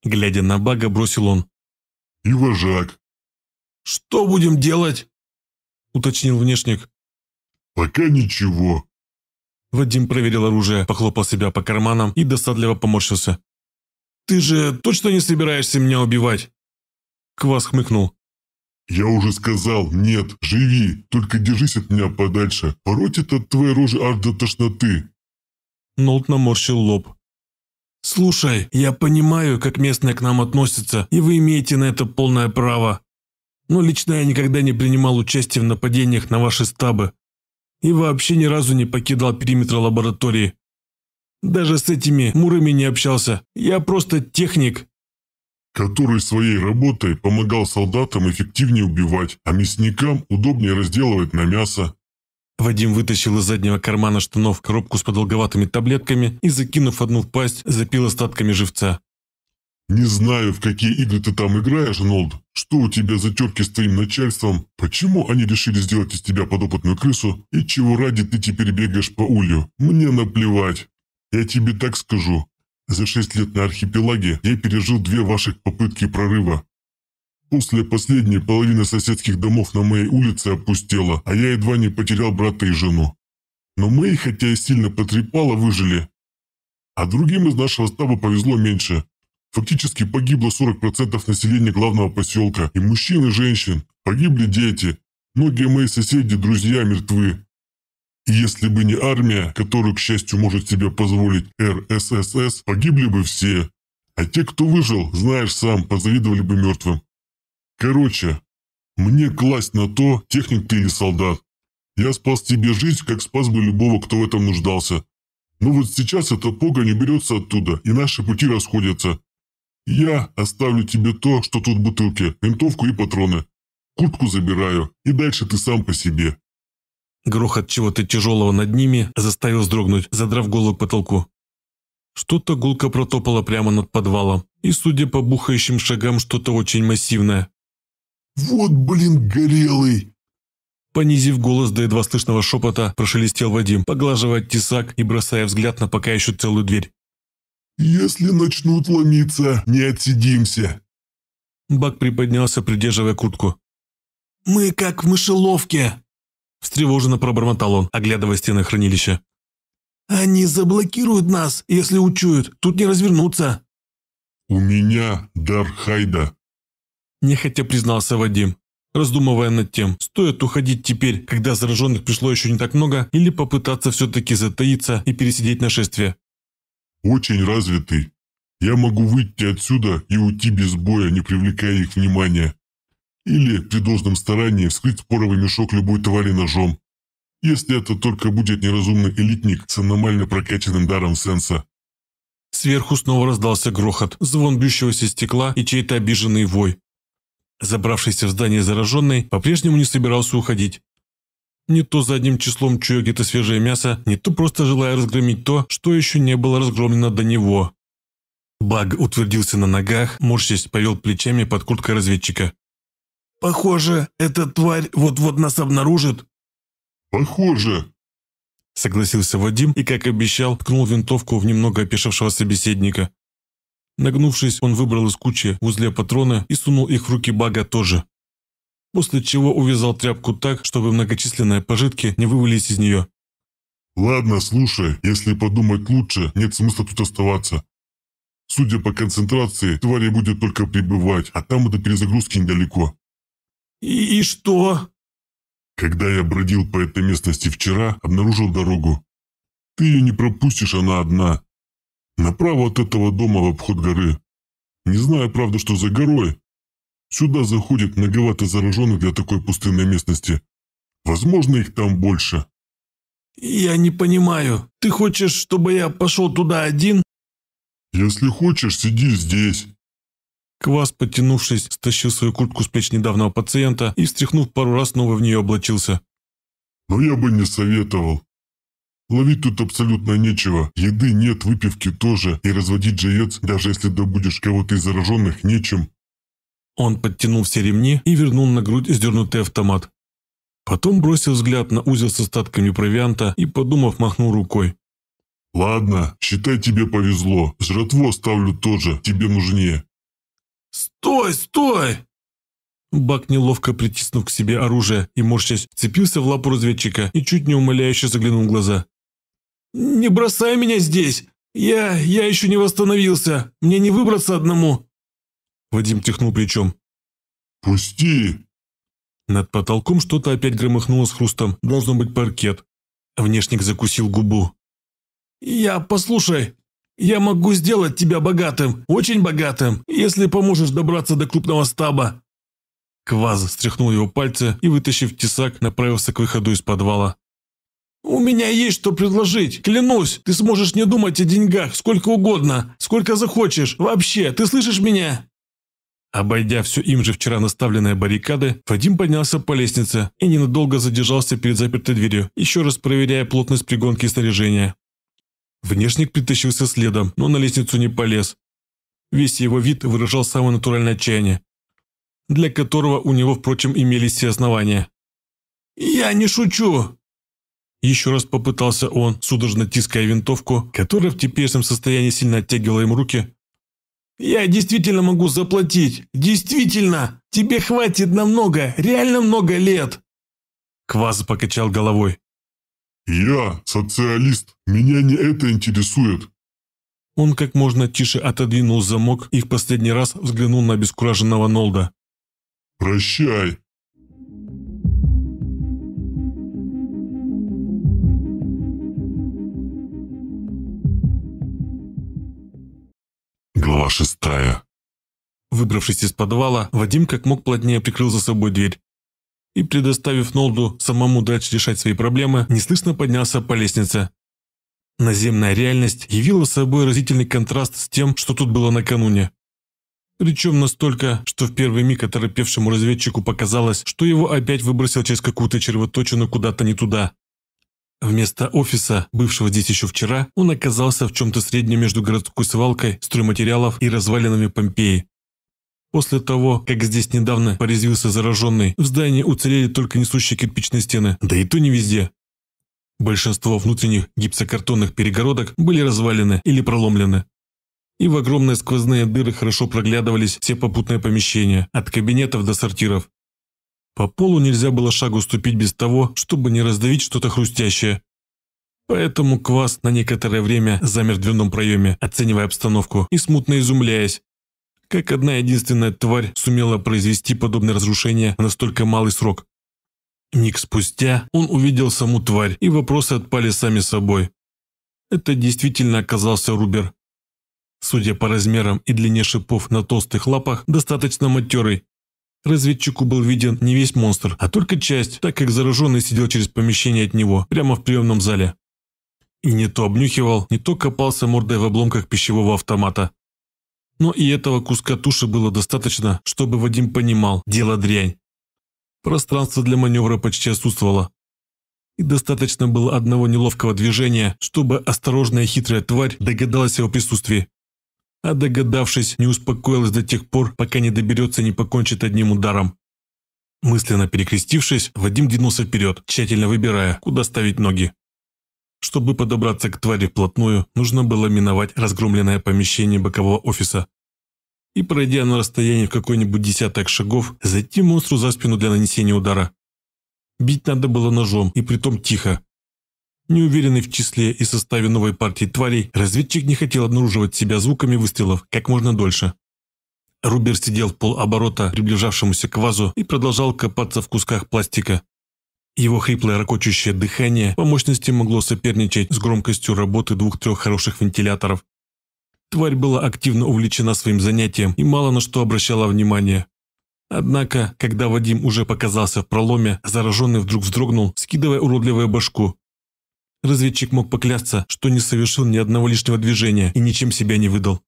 Глядя на Бага, бросил он. «И вожак!» «Что будем делать?» уточнил внешник. «Пока ничего». Вадим проверил оружие, похлопал себя по карманам и досадливо поморщился. «Ты же точно не собираешься меня убивать?» Квас хмыкнул. «Я уже сказал, нет, живи, только держись от меня подальше. Поротит от твоей рожи аж до тошноты». Нолт наморщил лоб. «Слушай, я понимаю, как местные к нам относятся, и вы имеете на это полное право. Но лично я никогда не принимал участия в нападениях на ваши стабы и вообще ни разу не покидал периметр лаборатории. Даже с этими мурами не общался. Я просто техник, который своей работой помогал солдатам эффективнее убивать, а мясникам удобнее разделывать на мясо. Вадим вытащил из заднего кармана штанов коробку с продолговатыми таблетками и, закинув одну в пасть, запил остатками живца. «Не знаю, в какие игры ты там играешь, Нолд. Что у тебя за терки с твоим начальством? Почему они решили сделать из тебя подопытную крысу? И чего ради ты теперь бегаешь по улью? Мне наплевать. Я тебе так скажу. За шесть лет на архипелаге я пережил две ваших попытки прорыва. После последней половины соседских домов на моей улице опустела, а я едва не потерял брата и жену. Но мы, хотя и сильно потрепало, выжили. А другим из нашего стаба повезло меньше. Фактически погибло 40% населения главного поселка, и мужчин, и женщин. Погибли дети. Многие мои соседи, друзья мертвы. И если бы не армия, которую, к счастью, может себе позволить РССС, погибли бы все. А те, кто выжил, знаешь сам, позавидовали бы мертвым. Короче, мне класть на то, техник ты или солдат. Я спас тебе жизнь, как спас бы любого, кто в этом нуждался. Но вот сейчас эта пога не берется оттуда, и наши пути расходятся. «Я оставлю тебе то, что тут в бутылке, винтовку и патроны. Куртку забираю, и дальше ты сам по себе». Грохот чего-то тяжелого над ними заставил вздрогнуть, задрав голову к потолку. Что-то гулко протопало прямо над подвалом, и, судя по бухающим шагам, что-то очень массивное. «Вот, блин, горелый!» Понизив голос до едва слышного шепота, прошелестел Вадим, поглаживая тесак и бросая взгляд на пока еще целую дверь. «Если начнут ломиться, не отсидимся». Бак приподнялся, придерживая куртку. «Мы как в мышеловке», – встревоженно пробормотал он, оглядывая стены хранилища. «Они заблокируют нас, если учуют. Тут не развернуться». «У меня дар Хайда», – нехотя признался Вадим, раздумывая над тем, стоит уходить теперь, когда зараженных пришло еще не так много, или попытаться все-таки затаиться и пересидеть нашествие очень развитый. Я могу выйти отсюда и уйти без боя, не привлекая их внимания. Или при должном старании вскрыть споровый мешок любой твари ножом. Если это только будет неразумный элитник с аномально прокачанным даром сенса. Сверху снова раздался грохот, звон бьющегося стекла и чей-то обиженный вой. Забравшийся в здание зараженный, по-прежнему не собирался уходить. Не то задним числом чуя где-то свежее мясо, не то просто желая разгромить то, что еще не было разгромлено до него. Баг утвердился на ногах, морщись, повел плечами под курткой разведчика. «Похоже, эта тварь вот-вот нас обнаружит». «Похоже», — согласился Вадим и, как обещал, ткнул винтовку в немного опешившего собеседника. Нагнувшись, он выбрал из кучи узле патроны и сунул их в руки Бага тоже после чего увязал тряпку так, чтобы многочисленные пожитки не вывалились из нее. «Ладно, слушай, если подумать лучше, нет смысла тут оставаться. Судя по концентрации, твари будет только прибывать, а там до перезагрузки недалеко». «И, и что?» «Когда я бродил по этой местности вчера, обнаружил дорогу. Ты ее не пропустишь, она одна. Направо от этого дома в обход горы. Не знаю, правда, что за горой, Сюда заходит многовато зараженных для такой пустынной местности. Возможно, их там больше». «Я не понимаю. Ты хочешь, чтобы я пошел туда один?» «Если хочешь, сиди здесь». Квас, потянувшись, стащил свою куртку с плеч недавнего пациента и, встряхнув пару раз, снова в нее облачился. «Но я бы не советовал. Ловить тут абсолютно нечего. Еды нет, выпивки тоже, и разводить жрец, даже если добудешь кого-то из зараженных, нечем. Он подтянул все ремни и вернул на грудь сдернутый автомат. Потом бросил взгляд на узел с остатками провианта и, подумав, махнул рукой. «Ладно, считай, тебе повезло. Жратву оставлю тоже, тебе нужнее». «Стой, стой!» Бак, неловко притиснув к себе оружие и морщась, цепился в лапу разведчика и чуть не умоляюще заглянул в глаза. «Не бросай меня здесь! Я... я еще не восстановился! Мне не выбраться одному!» Вадим тихнул плечом. «Пусти!» Над потолком что-то опять громыхнуло с хрустом. Должно быть паркет. Внешник закусил губу. «Я, послушай, я могу сделать тебя богатым, очень богатым, если поможешь добраться до крупного стаба». Кваз стряхнул его пальцы и, вытащив тесак, направился к выходу из подвала. «У меня есть что предложить, клянусь, ты сможешь не думать о деньгах сколько угодно, сколько захочешь, вообще, ты слышишь меня?» Обойдя все им же вчера наставленные баррикады, Вадим поднялся по лестнице и ненадолго задержался перед запертой дверью, еще раз проверяя плотность пригонки и снаряжения. Внешник притащился следом, но на лестницу не полез. Весь его вид выражал самое натуральное отчаяние, для которого у него, впрочем, имелись все основания. «Я не шучу!» Еще раз попытался он, судорожно тиская винтовку, которая в теперешнем состоянии сильно оттягивала им руки, я действительно могу заплатить. Действительно! Тебе хватит на много, реально много лет!» Кваз покачал головой. «Я социалист. Меня не это интересует». Он как можно тише отодвинул замок и в последний раз взглянул на обескураженного Нолда. «Прощай». Глава шестая. Выбравшись из подвала, Вадим как мог плотнее прикрыл за собой дверь и, предоставив Нолду самому дальше решать свои проблемы, неслышно поднялся по лестнице. Наземная реальность явила собой разительный контраст с тем, что тут было накануне. Причем настолько, что в первый миг оторопевшему разведчику показалось, что его опять выбросил через какую-то червоточину куда-то не туда. Вместо офиса, бывшего здесь еще вчера, он оказался в чем-то среднем между городской свалкой, стройматериалов и развалинами Помпеи. После того, как здесь недавно порезвился зараженный, в здании уцелели только несущие кирпичные стены, да и то не везде. Большинство внутренних гипсокартонных перегородок были развалены или проломлены. И в огромные сквозные дыры хорошо проглядывались все попутные помещения, от кабинетов до сортиров. По полу нельзя было шагу ступить без того, чтобы не раздавить что-то хрустящее. Поэтому Квас на некоторое время замер в дверном проеме, оценивая обстановку и смутно изумляясь, как одна единственная тварь сумела произвести подобное разрушение в настолько малый срок. Миг спустя он увидел саму тварь, и вопросы отпали сами собой. Это действительно оказался Рубер. Судя по размерам и длине шипов на толстых лапах, достаточно матерый, Разведчику был виден не весь монстр, а только часть, так как зараженный сидел через помещение от него, прямо в приемном зале. И не то обнюхивал, не то копался мордой в обломках пищевого автомата. Но и этого куска туши было достаточно, чтобы Вадим понимал, дело дрянь. Пространство для маневра почти отсутствовало. И достаточно было одного неловкого движения, чтобы осторожная хитрая тварь догадалась о его присутствии а догадавшись, не успокоилась до тех пор, пока не доберется и не покончит одним ударом. Мысленно перекрестившись, Вадим двинулся вперед, тщательно выбирая, куда ставить ноги. Чтобы подобраться к твари вплотную, нужно было миновать разгромленное помещение бокового офиса. И пройдя на расстояние в какой-нибудь десяток шагов, зайти монстру за спину для нанесения удара. Бить надо было ножом, и притом тихо, Неуверенный в числе и составе новой партии тварей, разведчик не хотел обнаруживать себя звуками выстрелов как можно дольше. Рубер сидел в полоборота приближавшемуся к вазу и продолжал копаться в кусках пластика. Его хриплое ракочущее дыхание по мощности могло соперничать с громкостью работы двух-трех хороших вентиляторов. Тварь была активно увлечена своим занятием и мало на что обращала внимание. Однако, когда Вадим уже показался в проломе, зараженный вдруг вздрогнул, скидывая уродливую башку, Разведчик мог поклясться, что не совершил ни одного лишнего движения и ничем себя не выдал.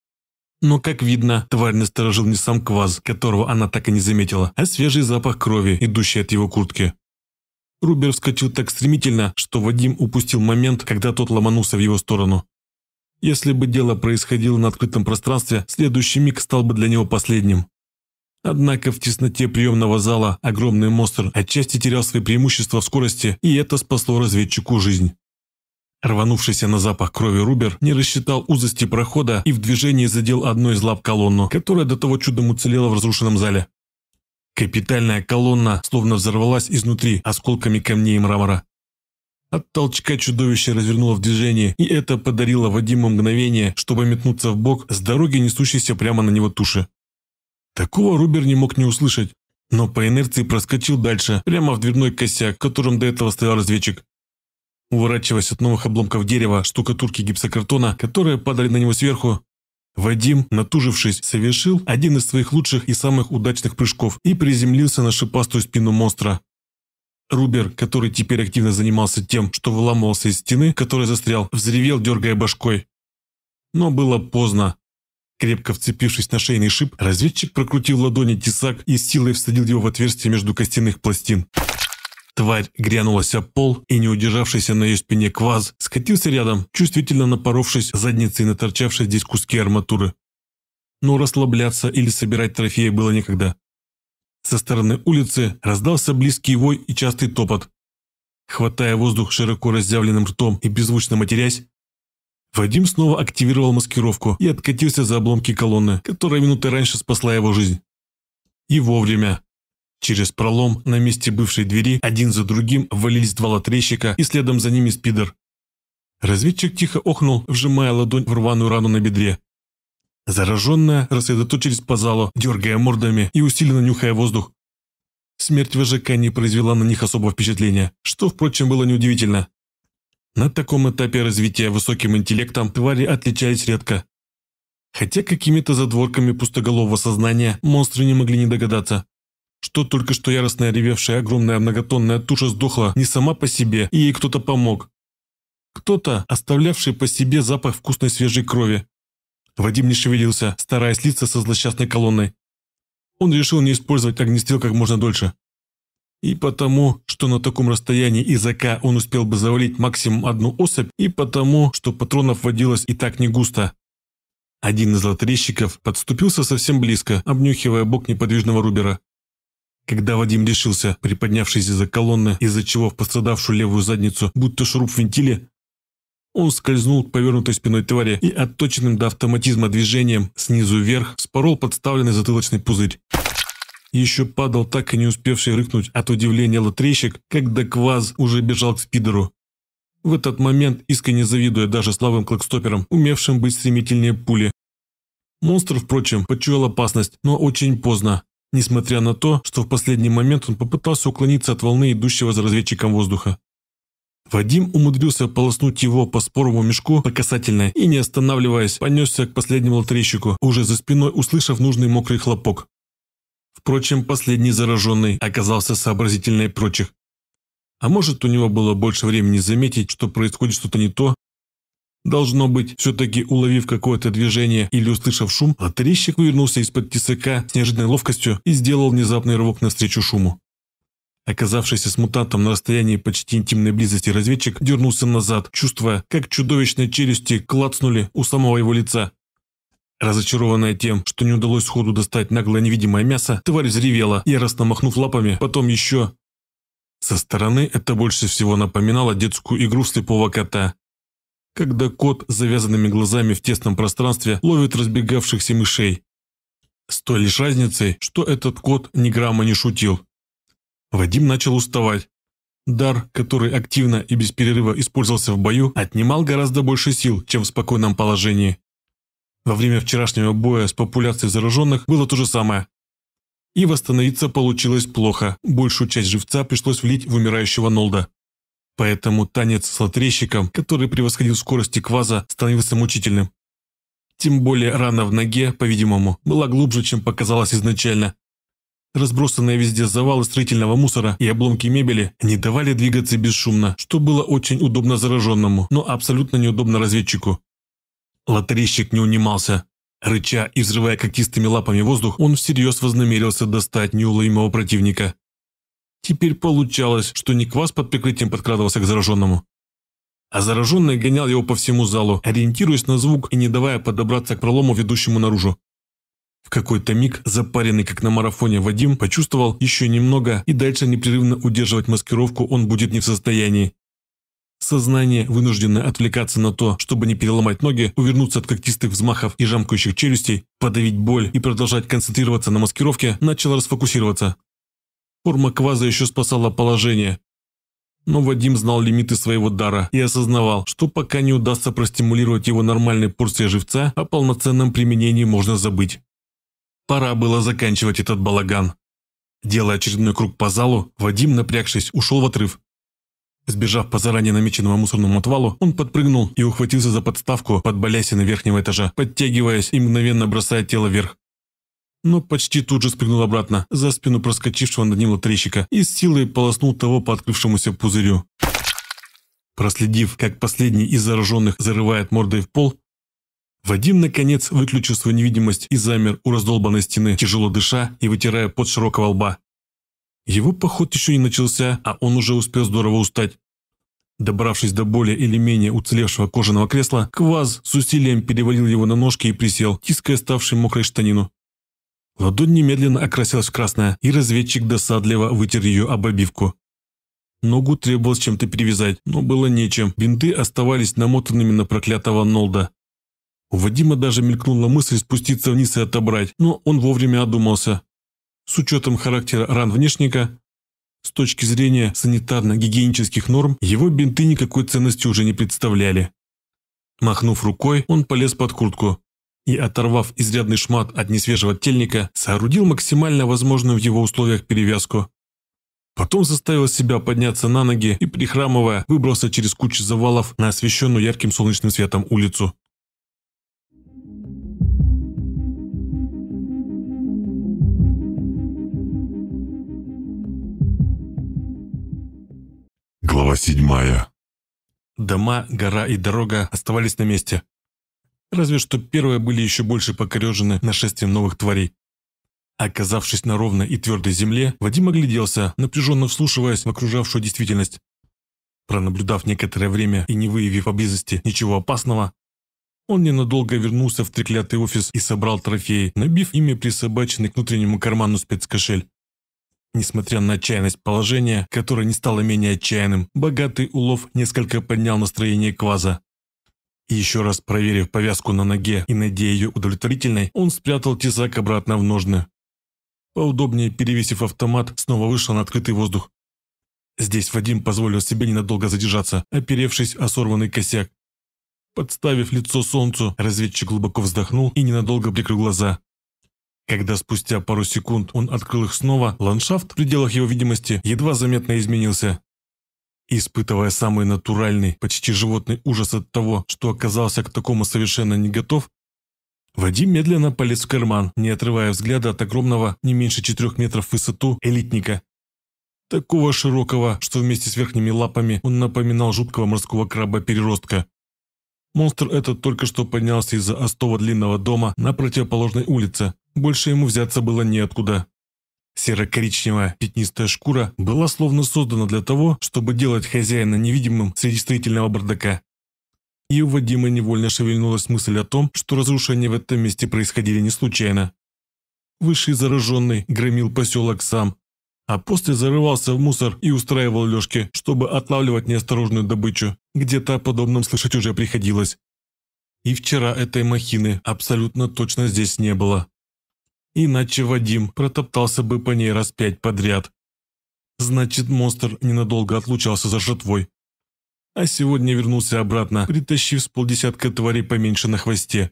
Но, как видно, тварь насторожил не сам кваз, которого она так и не заметила, а свежий запах крови, идущий от его куртки. Рубер вскочил так стремительно, что Вадим упустил момент, когда тот ломанулся в его сторону. Если бы дело происходило на открытом пространстве, следующий миг стал бы для него последним. Однако в тесноте приемного зала огромный монстр отчасти терял свои преимущества в скорости, и это спасло разведчику жизнь. Рванувшийся на запах крови Рубер не рассчитал узости прохода и в движении задел одной из лап колонну, которая до того чудом уцелела в разрушенном зале. Капитальная колонна словно взорвалась изнутри осколками камней и мрамора. От толчка чудовище развернуло в движении, и это подарило Вадиму мгновение, чтобы метнуться в бок с дороги, несущейся прямо на него туши. Такого Рубер не мог не услышать, но по инерции проскочил дальше, прямо в дверной косяк, которым до этого стоял разведчик. Уворачиваясь от новых обломков дерева, штукатурки гипсокартона, которые падали на него сверху, Вадим, натужившись, совершил один из своих лучших и самых удачных прыжков и приземлился на шипастую спину монстра. Рубер, который теперь активно занимался тем, что выламывался из стены, который застрял, взревел, дергая башкой. Но было поздно. Крепко вцепившись на шейный шип, разведчик прокрутил ладони тесак и силой всадил его в отверстие между костяных пластин. Тварь грянулась о пол, и не удержавшийся на ее спине кваз скатился рядом, чувствительно напоровшись задницей на торчавшие здесь куски арматуры. Но расслабляться или собирать трофеи было некогда. Со стороны улицы раздался близкий вой и частый топот. Хватая воздух широко разъявленным ртом и беззвучно матерясь, Вадим снова активировал маскировку и откатился за обломки колонны, которая минуты раньше спасла его жизнь. И вовремя. Через пролом на месте бывшей двери один за другим ввалились два лотрещика и следом за ними спидер. Разведчик тихо охнул, вжимая ладонь в рваную рану на бедре. Зараженные рассредоточились по залу, дергая мордами и усиленно нюхая воздух. Смерть вожака не произвела на них особого впечатления, что, впрочем, было неудивительно. На таком этапе развития высоким интеллектом твари отличались редко. Хотя какими-то задворками пустоголового сознания монстры не могли не догадаться, что только что яростно ревевшая огромная многотонная туша сдохла не сама по себе, и ей кто-то помог. Кто-то, оставлявший по себе запах вкусной свежей крови. Вадим не шевелился, стараясь слиться со злосчастной колонной. Он решил не использовать огнестрел как можно дольше. И потому, что на таком расстоянии из АК он успел бы завалить максимум одну особь, и потому, что патронов водилось и так не густо. Один из лотерейщиков подступился совсем близко, обнюхивая бок неподвижного Рубера. Когда Вадим решился, приподнявшись из-за колонны, из-за чего в пострадавшую левую задницу, будто шуруп винтили, он скользнул к повернутой спиной твари и отточенным до автоматизма движением снизу вверх спорол подставленный затылочный пузырь. Еще падал так и не успевший рыкнуть от удивления лотрещик, когда Кваз уже бежал к спидеру. В этот момент, искренне завидуя даже слабым клокстоперам, умевшим быть стремительнее пули. Монстр, впрочем, почуял опасность, но очень поздно несмотря на то, что в последний момент он попытался уклониться от волны, идущего за разведчиком воздуха. Вадим умудрился полоснуть его по споровому мешку по касательной и, не останавливаясь, понесся к последнему лотерейщику, уже за спиной услышав нужный мокрый хлопок. Впрочем, последний зараженный оказался сообразительнее прочих. А может, у него было больше времени заметить, что происходит что-то не то, Должно быть, все-таки уловив какое-то движение или услышав шум, лотерейщик вывернулся из-под тесака с неожиданной ловкостью и сделал внезапный рывок навстречу шуму. Оказавшийся с мутантом на расстоянии почти интимной близости разведчик дернулся назад, чувствуя, как чудовищные челюсти клацнули у самого его лица. Разочарованная тем, что не удалось сходу достать наглое невидимое мясо, тварь взревела, яростно махнув лапами, потом еще... Со стороны это больше всего напоминало детскую игру слепого кота, когда кот с завязанными глазами в тесном пространстве ловит разбегавшихся мышей. С той лишь разницей, что этот кот ни грамма не шутил. Вадим начал уставать. Дар, который активно и без перерыва использовался в бою, отнимал гораздо больше сил, чем в спокойном положении. Во время вчерашнего боя с популяцией зараженных было то же самое. И восстановиться получилось плохо, большую часть живца пришлось влить в умирающего Нолда. Поэтому танец с лотрещиком, который превосходил скорости кваза, становился мучительным. Тем более рана в ноге, по-видимому, была глубже, чем показалось изначально. Разбросанные везде завалы строительного мусора и обломки мебели не давали двигаться бесшумно, что было очень удобно зараженному, но абсолютно неудобно разведчику. Лотерейщик не унимался. Рыча и взрывая когтистыми лапами воздух, он всерьез вознамерился достать неуловимого противника. Теперь получалось, что не квас под прикрытием подкрадывался к зараженному, а зараженный гонял его по всему залу, ориентируясь на звук и не давая подобраться к пролому, ведущему наружу. В какой-то миг, запаренный как на марафоне, Вадим почувствовал еще немного, и дальше непрерывно удерживать маскировку он будет не в состоянии. Сознание, вынужденное отвлекаться на то, чтобы не переломать ноги, увернуться от когтистых взмахов и жамкающих челюстей, подавить боль и продолжать концентрироваться на маскировке, начало расфокусироваться. Форма кваза еще спасала положение. Но Вадим знал лимиты своего дара и осознавал, что пока не удастся простимулировать его нормальной порции живца, о полноценном применении можно забыть. Пора было заканчивать этот балаган. Делая очередной круг по залу, Вадим, напрягшись, ушел в отрыв. Сбежав по заранее намеченному мусорному отвалу, он подпрыгнул и ухватился за подставку под балясины верхнего этажа, подтягиваясь и мгновенно бросая тело вверх но почти тут же спрыгнул обратно, за спину проскочившего над ним лотрещика, и с силой полоснул того по открывшемуся пузырю. Проследив, как последний из зараженных зарывает мордой в пол, Вадим, наконец, выключил свою невидимость и замер у раздолбанной стены, тяжело дыша и вытирая под широкого лба. Его поход еще не начался, а он уже успел здорово устать. Добравшись до более или менее уцелевшего кожаного кресла, Кваз с усилием перевалил его на ножки и присел, тиская ставший мокрой штанину. Ладонь немедленно окрасилась в красное, и разведчик досадливо вытер ее об обивку. Ногу требовалось чем-то перевязать, но было нечем. Бинты оставались намотанными на проклятого Нолда. У Вадима даже мелькнула мысль спуститься вниз и отобрать, но он вовремя одумался. С учетом характера ран внешника, с точки зрения санитарно-гигиенических норм, его бинты никакой ценности уже не представляли. Махнув рукой, он полез под куртку и, оторвав изрядный шмат от несвежего тельника, соорудил максимально возможную в его условиях перевязку. Потом заставил себя подняться на ноги и, прихрамывая, выбрался через кучу завалов на освещенную ярким солнечным светом улицу. Глава седьмая. Дома, гора и дорога оставались на месте. Разве что первые были еще больше покорежены нашествием новых тварей. Оказавшись на ровной и твердой земле, Вадим огляделся, напряженно вслушиваясь в окружавшую действительность. Пронаблюдав некоторое время и не выявив поблизости ничего опасного, он ненадолго вернулся в треклятый офис и собрал трофеи, набив ими присобаченный к внутреннему карману спецкошель. Несмотря на отчаянность положения, которое не стало менее отчаянным, богатый улов несколько поднял настроение Кваза еще раз проверив повязку на ноге и найдя ее удовлетворительной, он спрятал тесак обратно в ножны. Поудобнее перевесив автомат, снова вышел на открытый воздух. Здесь Вадим позволил себе ненадолго задержаться, оперевшись о сорванный косяк. Подставив лицо солнцу, разведчик глубоко вздохнул и ненадолго прикрыл глаза. Когда спустя пару секунд он открыл их снова, ландшафт в пределах его видимости едва заметно изменился испытывая самый натуральный, почти животный ужас от того, что оказался к такому совершенно не готов, Вадим медленно полез в карман, не отрывая взгляда от огромного, не меньше четырех метров в высоту, элитника. Такого широкого, что вместе с верхними лапами он напоминал жуткого морского краба-переростка. Монстр этот только что поднялся из-за остова длинного дома на противоположной улице. Больше ему взяться было неоткуда. Серо-коричневая пятнистая шкура была словно создана для того, чтобы делать хозяина невидимым среди строительного бардака. И у Вадима невольно шевельнулась мысль о том, что разрушения в этом месте происходили не случайно. Высший зараженный громил поселок сам, а после зарывался в мусор и устраивал лёжки, чтобы отлавливать неосторожную добычу. Где-то о подобном слышать уже приходилось. И вчера этой махины абсолютно точно здесь не было иначе Вадим протоптался бы по ней раз пять подряд. Значит, монстр ненадолго отлучался за жратвой. А сегодня вернулся обратно, притащив с полдесятка тварей поменьше на хвосте.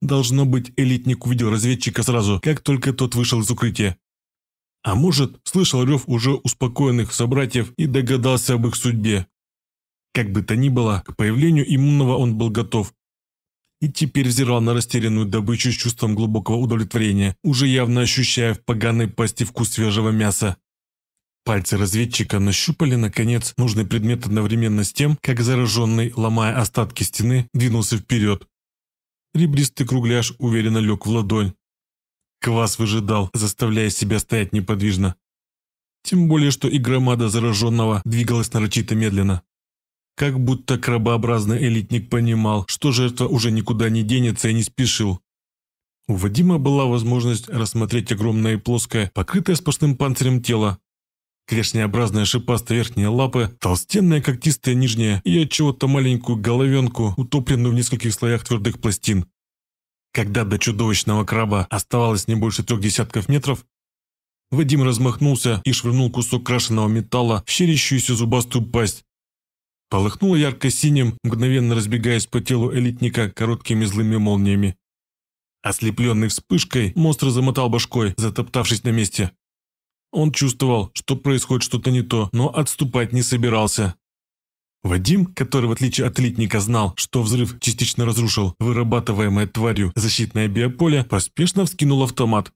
Должно быть, элитник увидел разведчика сразу, как только тот вышел из укрытия. А может, слышал рев уже успокоенных собратьев и догадался об их судьбе. Как бы то ни было, к появлению иммунного он был готов и теперь взирал на растерянную добычу с чувством глубокого удовлетворения, уже явно ощущая в поганой пасти вкус свежего мяса. Пальцы разведчика нащупали, наконец, нужный предмет одновременно с тем, как зараженный, ломая остатки стены, двинулся вперед. Ребристый кругляш уверенно лег в ладонь. Квас выжидал, заставляя себя стоять неподвижно. Тем более, что и громада зараженного двигалась нарочито медленно. Как будто крабообразный элитник понимал, что жертва уже никуда не денется и не спешил. У Вадима была возможность рассмотреть огромное и плоское, покрытое сплошным панцирем тело. Клешнеобразная шипастые верхние лапы, толстенная когтистая нижняя и от чего-то маленькую головенку, утопленную в нескольких слоях твердых пластин. Когда до чудовищного краба оставалось не больше трех десятков метров, Вадим размахнулся и швырнул кусок крашеного металла в щерящуюся зубастую пасть полыхнула ярко-синим, мгновенно разбегаясь по телу элитника короткими злыми молниями. Ослепленный вспышкой, монстр замотал башкой, затоптавшись на месте. Он чувствовал, что происходит что-то не то, но отступать не собирался. Вадим, который в отличие от элитника знал, что взрыв частично разрушил вырабатываемое тварью защитное биополе, поспешно вскинул автомат.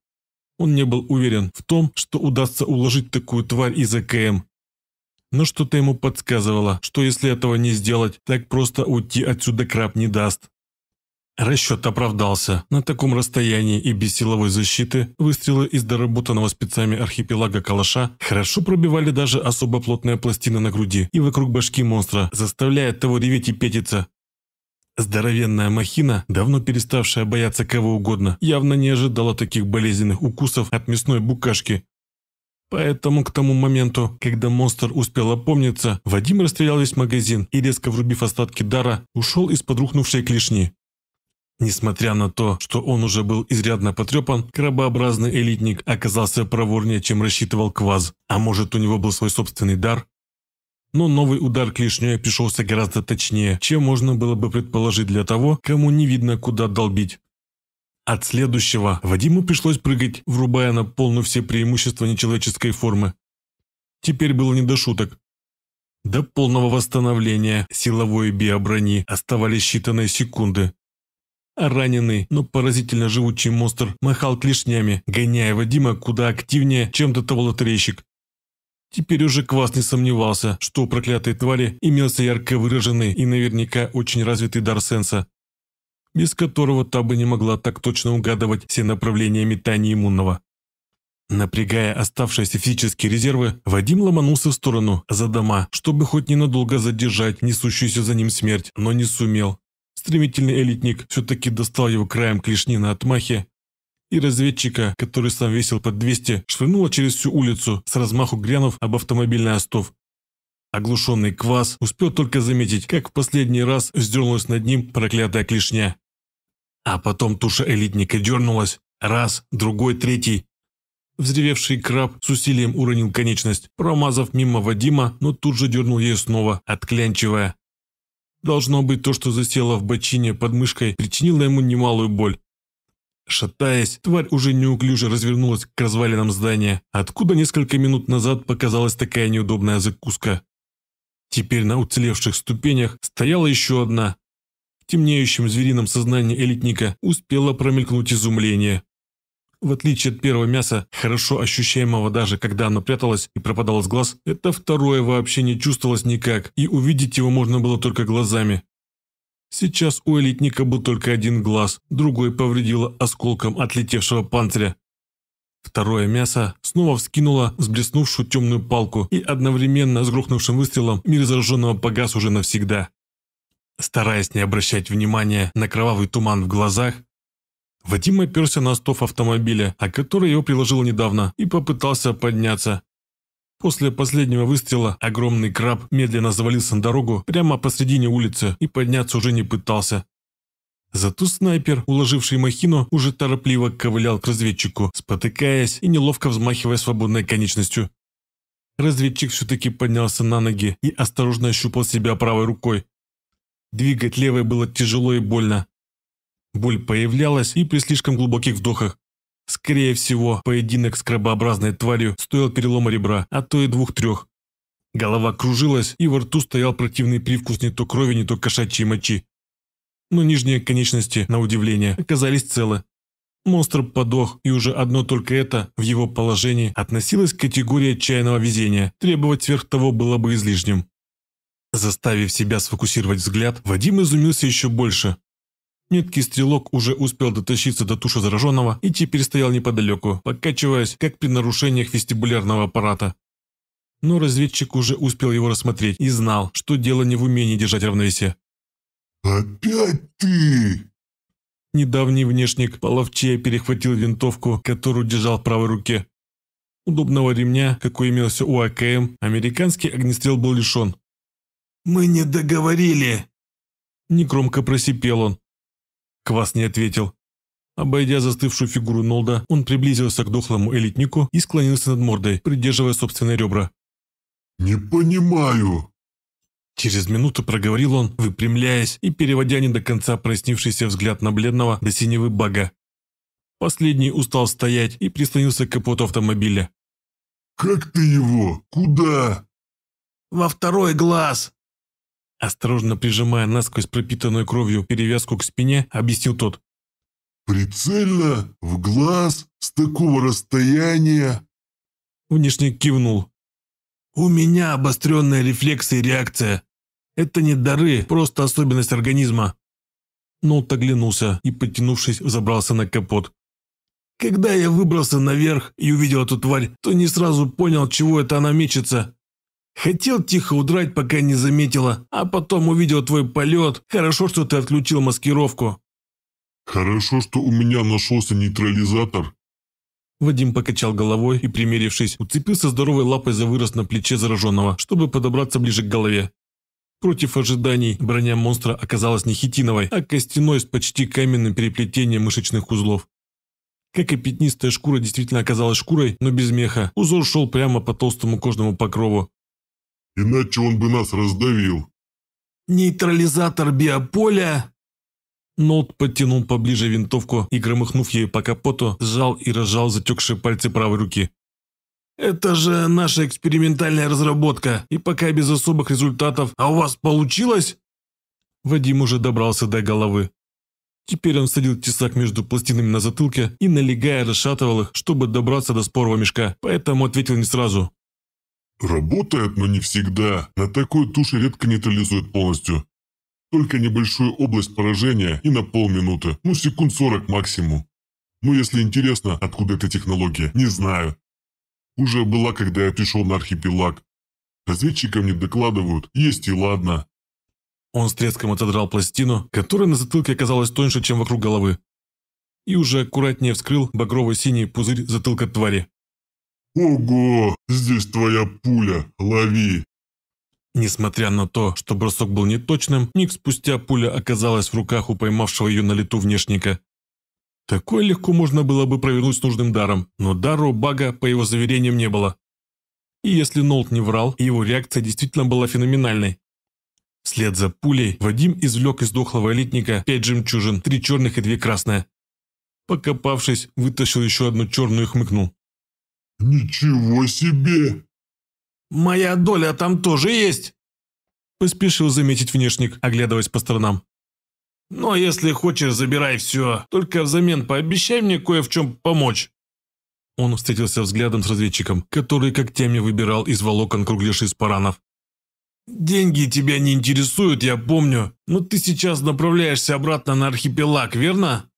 Он не был уверен в том, что удастся уложить такую тварь из АКМ, но что-то ему подсказывало, что если этого не сделать, так просто уйти отсюда краб не даст. Расчет оправдался. На таком расстоянии и без силовой защиты выстрелы из доработанного спецами архипелага калаша хорошо пробивали даже особо плотная пластина на груди и вокруг башки монстра, заставляя того реветь и петиться. Здоровенная махина, давно переставшая бояться кого угодно, явно не ожидала таких болезненных укусов от мясной букашки. Поэтому к тому моменту, когда монстр успел опомниться, Вадим расстрелял весь магазин и, резко врубив остатки дара, ушел из-под рухнувшей клешни. Несмотря на то, что он уже был изрядно потрепан, крабообразный элитник оказался проворнее, чем рассчитывал Кваз. А может, у него был свой собственный дар? Но новый удар клешней пришелся гораздо точнее, чем можно было бы предположить для того, кому не видно, куда долбить от следующего Вадиму пришлось прыгать, врубая на полную все преимущества нечеловеческой формы. Теперь было не до шуток. До полного восстановления силовой биоброни оставались считанные секунды. А раненый, но поразительно живучий монстр махал клешнями, гоняя Вадима куда активнее, чем до того лотерейщик. Теперь уже Квас не сомневался, что у проклятой твари имелся ярко выраженный и наверняка очень развитый дар сенса без которого та бы не могла так точно угадывать все направления метания иммунного. Напрягая оставшиеся физические резервы, Вадим ломанулся в сторону, за дома, чтобы хоть ненадолго задержать несущуюся за ним смерть, но не сумел. Стремительный элитник все-таки достал его краем клешни на отмахе, и разведчика, который сам весил под 200, швырнуло через всю улицу, с размаху грянув об автомобильный остов. Оглушенный квас успел только заметить, как в последний раз вздернулась над ним проклятая клешня. А потом туша элитника дернулась. Раз, другой, третий. Взревевший краб с усилием уронил конечность, промазав мимо Вадима, но тут же дернул ее снова, отклянчивая. Должно быть, то, что засело в бочине под мышкой, причинило ему немалую боль. Шатаясь, тварь уже неуклюже развернулась к развалинам здания, откуда несколько минут назад показалась такая неудобная закуска. Теперь на уцелевших ступенях стояла еще одна, в темнеющем зверином сознании элитника успело промелькнуть изумление. В отличие от первого мяса, хорошо ощущаемого даже когда оно пряталось и пропадало с глаз, это второе вообще не чувствовалось никак, и увидеть его можно было только глазами. Сейчас у элитника был только один глаз, другой повредило осколком отлетевшего панциря. Второе мясо снова вскинуло сблеснувшую темную палку, и одновременно с грохнувшим выстрелом мир зараженного погас уже навсегда. Стараясь не обращать внимания на кровавый туман в глазах, Вадим оперся на стов автомобиля, о который его приложил недавно, и попытался подняться. После последнего выстрела огромный краб медленно завалился на дорогу прямо посредине улицы и подняться уже не пытался. Зато снайпер, уложивший махину, уже торопливо ковылял к разведчику, спотыкаясь и неловко взмахивая свободной конечностью. Разведчик все-таки поднялся на ноги и осторожно ощупал себя правой рукой. Двигать левой было тяжело и больно. Боль появлялась и при слишком глубоких вдохах. Скорее всего, поединок с крабообразной тварью стоил перелома ребра, а то и двух-трех. Голова кружилась, и во рту стоял противный привкус не то крови, не то кошачьей мочи. Но нижние конечности, на удивление, оказались целы. Монстр подох, и уже одно только это, в его положении, относилось к категории отчаянного везения. Требовать сверх того было бы излишним. Заставив себя сфокусировать взгляд, Вадим изумился еще больше. Меткий стрелок уже успел дотащиться до туши зараженного и теперь стоял неподалеку, покачиваясь, как при нарушениях вестибулярного аппарата. Но разведчик уже успел его рассмотреть и знал, что дело не в умении держать равновесие. «Опять ты!» Недавний внешник половче перехватил винтовку, которую держал в правой руке. Удобного ремня, какой имелся у АКМ, американский огнестрел был лишен. «Мы не договорили!» Негромко просипел он. Квас не ответил. Обойдя застывшую фигуру Нолда, он приблизился к дохлому элитнику и склонился над мордой, придерживая собственные ребра. «Не понимаю!» Через минуту проговорил он, выпрямляясь и переводя не до конца прояснившийся взгляд на бледного до синевы бага. Последний устал стоять и прислонился к капоту автомобиля. «Как ты его? Куда?» «Во второй глаз!» Осторожно прижимая насквозь пропитанную кровью перевязку к спине, объяснил тот. «Прицельно? В глаз? С такого расстояния?» Внешник кивнул. «У меня обостренные рефлексы и реакция. Это не дары, просто особенность организма». Нолт оглянулся и, подтянувшись, забрался на капот. «Когда я выбрался наверх и увидел эту тварь, то не сразу понял, чего это она мечется. Хотел тихо удрать, пока не заметила, а потом увидел твой полет. Хорошо, что ты отключил маскировку». «Хорошо, что у меня нашелся нейтрализатор». Вадим покачал головой и, примерившись, уцепился здоровой лапой за вырос на плече зараженного, чтобы подобраться ближе к голове. Против ожиданий броня монстра оказалась не хитиновой, а костяной с почти каменным переплетением мышечных узлов. Как и пятнистая шкура действительно оказалась шкурой, но без меха, узор шел прямо по толстому кожному покрову, Иначе он бы нас раздавил. Нейтрализатор биополя. Нолт подтянул поближе винтовку и, громыхнув ею по капоту, сжал и разжал затекшие пальцы правой руки. «Это же наша экспериментальная разработка, и пока без особых результатов. А у вас получилось?» Вадим уже добрался до головы. Теперь он садил тесак между пластинами на затылке и, налегая, расшатывал их, чтобы добраться до спорового мешка, поэтому ответил не сразу. Работает, но не всегда. На такой туши редко нейтрализует полностью. Только небольшую область поражения и на полминуты, ну секунд 40 максимум. Ну если интересно, откуда эта технология, не знаю. Уже была, когда я пришел на архипелаг. Разведчикам не докладывают, есть и ладно. Он с треском отодрал пластину, которая на затылке оказалась тоньше, чем вокруг головы, и уже аккуратнее вскрыл багрово-синий пузырь затылка твари. «Ого! Здесь твоя пуля! Лови!» Несмотря на то, что бросок был неточным, миг спустя пуля оказалась в руках у поймавшего ее на лету внешника. Такое легко можно было бы провернуть с нужным даром, но дару бага, по его заверениям, не было. И если Нолт не врал, его реакция действительно была феноменальной. Вслед за пулей Вадим извлек из дохлого элитника пять жемчужин, три черных и две красные. Покопавшись, вытащил еще одну черную и хмыкнул. «Ничего себе!» «Моя доля там тоже есть!» Поспешил заметить внешник, оглядываясь по сторонам. Ну а если хочешь, забирай все. Только взамен пообещай мне кое в чем помочь». Он встретился взглядом с разведчиком, который когтями выбирал из волокон кругляши спаранов. «Деньги тебя не интересуют, я помню, но ты сейчас направляешься обратно на архипелаг, верно?»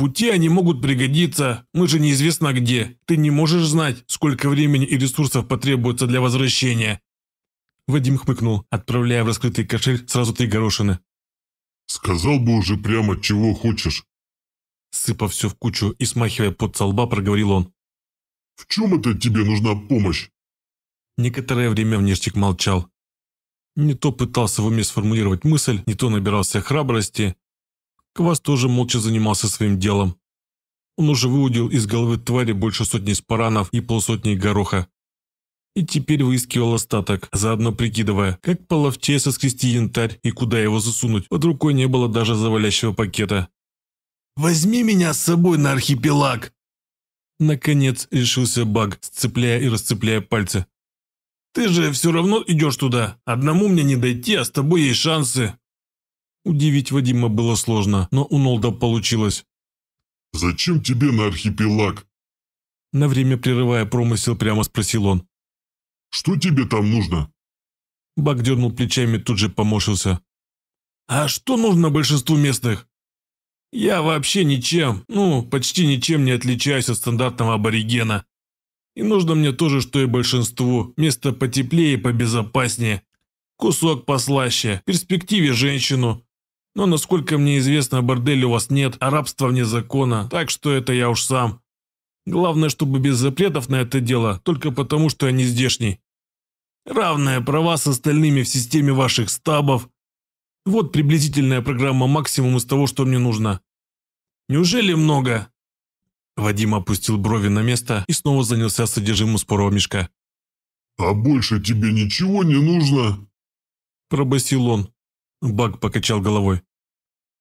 пути они могут пригодиться, мы же неизвестно где. Ты не можешь знать, сколько времени и ресурсов потребуется для возвращения». Вадим хмыкнул, отправляя в раскрытый кошель сразу три горошины. «Сказал бы уже прямо, чего хочешь». Сыпав все в кучу и смахивая под со лба, проговорил он. «В чем это тебе нужна помощь?» Некоторое время внешник молчал. Не то пытался в уме сформулировать мысль, не то набирался храбрости, Квас тоже молча занимался своим делом. Он уже выудил из головы твари больше сотни спаранов и полсотни гороха. И теперь выискивал остаток, заодно прикидывая, как половче соскрести янтарь и куда его засунуть. Под рукой не было даже завалящего пакета. «Возьми меня с собой на архипелаг!» Наконец решился Баг, сцепляя и расцепляя пальцы. «Ты же все равно идешь туда. Одному мне не дойти, а с тобой есть шансы». Удивить Вадима было сложно, но у Нолда получилось. «Зачем тебе на архипелаг?» На время прерывая промысел, прямо спросил он. «Что тебе там нужно?» Бак дернул плечами, тут же помошился. «А что нужно большинству местных?» «Я вообще ничем, ну, почти ничем не отличаюсь от стандартного аборигена. И нужно мне тоже, что и большинству, место потеплее и побезопаснее, кусок послаще, в перспективе женщину, но, насколько мне известно, борделя у вас нет, а рабства вне закона, так что это я уж сам. Главное, чтобы без запретов на это дело, только потому, что я не здешний. Равные права с остальными в системе ваших стабов. Вот приблизительная программа максимум из того, что мне нужно. Неужели много?» Вадим опустил брови на место и снова занялся содержимым спорого мешка. «А больше тебе ничего не нужно?» Пробасил он. Баг покачал головой.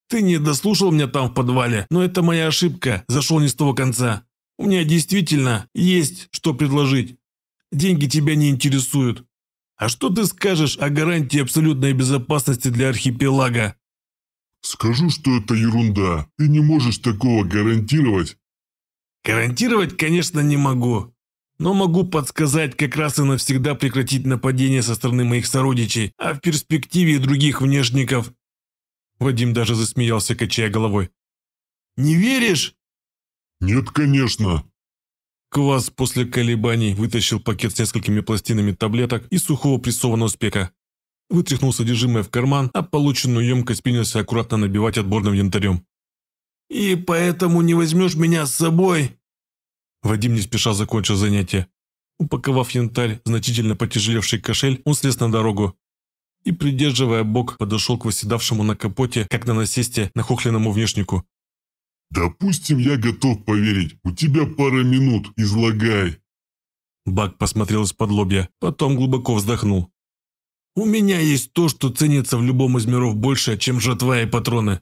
«Ты не дослушал меня там в подвале, но это моя ошибка, зашел не с того конца. У меня действительно есть что предложить. Деньги тебя не интересуют. А что ты скажешь о гарантии абсолютной безопасности для архипелага?» «Скажу, что это ерунда. Ты не можешь такого гарантировать». «Гарантировать, конечно, не могу. Но могу подсказать как раз и навсегда прекратить нападение со стороны моих сородичей, а в перспективе других внешников...» Вадим даже засмеялся, качая головой. «Не веришь?» «Нет, конечно», Квас после колебаний вытащил пакет с несколькими пластинами таблеток и сухого прессованного спека. Вытряхнул содержимое в карман, а полученную емкость принялся аккуратно набивать отборным янтарем. «И поэтому не возьмешь меня с собой?» Вадим не спеша закончил занятие. Упаковав янтарь, значительно потяжелевший кошель, он слез на дорогу и, придерживая бок, подошел к восседавшему на капоте, как на насесте, нахохленному внешнику. «Допустим, я готов поверить. У тебя пара минут. Излагай». Бак посмотрел из-под лобья, потом глубоко вздохнул. «У меня есть то, что ценится в любом из миров больше, чем жатва и патроны».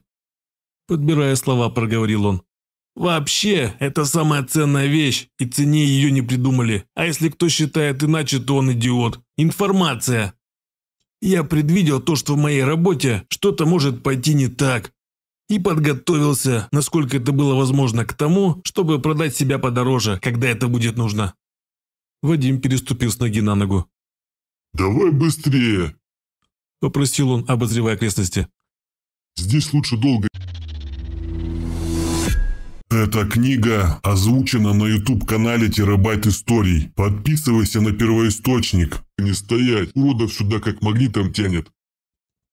Подбирая слова, проговорил он. Вообще, это самая ценная вещь, и цене ее не придумали. А если кто считает иначе, то он идиот. Информация. Я предвидел то, что в моей работе что-то может пойти не так. И подготовился, насколько это было возможно, к тому, чтобы продать себя подороже, когда это будет нужно. Вадим переступил с ноги на ногу. «Давай быстрее!» – попросил он, обозревая окрестности. «Здесь лучше долго эта книга озвучена на YouTube-канале «Терабайт историй». Подписывайся на первоисточник. Не стоять, уродов сюда как магнитом тянет.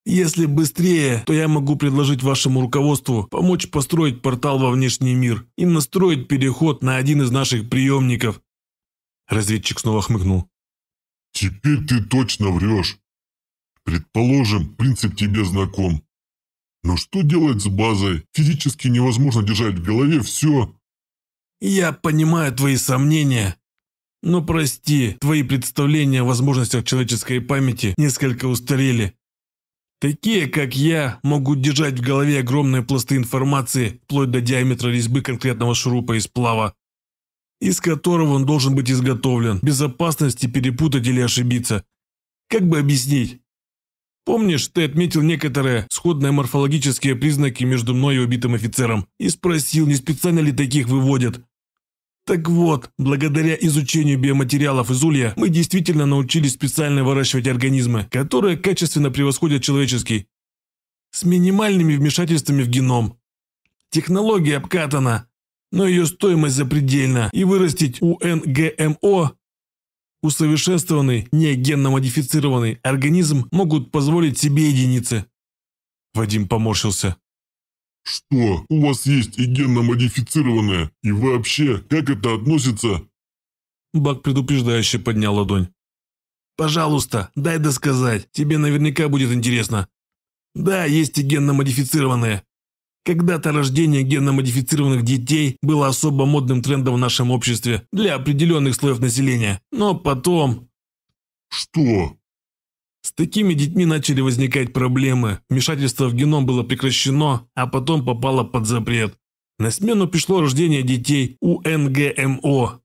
Если быстрее, то я могу предложить вашему руководству помочь построить портал во внешний мир и настроить переход на один из наших приемников. Разведчик снова хмыкнул. Теперь ты точно врешь. Предположим, принцип тебе знаком. Но что делать с базой? Физически невозможно держать в голове все. Я понимаю твои сомнения. Но прости, твои представления о возможностях человеческой памяти несколько устарели. Такие, как я, могут держать в голове огромные пласты информации, вплоть до диаметра резьбы конкретного шурупа из сплава, из которого он должен быть изготовлен, безопасности перепутать или ошибиться. Как бы объяснить? Помнишь, ты отметил некоторые сходные морфологические признаки между мной и убитым офицером и спросил, не специально ли таких выводят? Так вот, благодаря изучению биоматериалов из улья, мы действительно научились специально выращивать организмы, которые качественно превосходят человеческий. С минимальными вмешательствами в геном. Технология обкатана, но ее стоимость запредельна, и вырастить УНГМО Усовершенствованный, не генно-модифицированный организм могут позволить себе единицы. Вадим поморщился. Что, у вас есть и генно-модифицированное? И вообще, как это относится? Бак предупреждающе поднял ладонь. Пожалуйста, дай досказать, тебе наверняка будет интересно. Да, есть и генно-модифицированные, когда-то рождение генно детей было особо модным трендом в нашем обществе для определенных слоев населения. Но потом... Что? С такими детьми начали возникать проблемы, вмешательство в геном было прекращено, а потом попало под запрет. На смену пришло рождение детей у НГМО.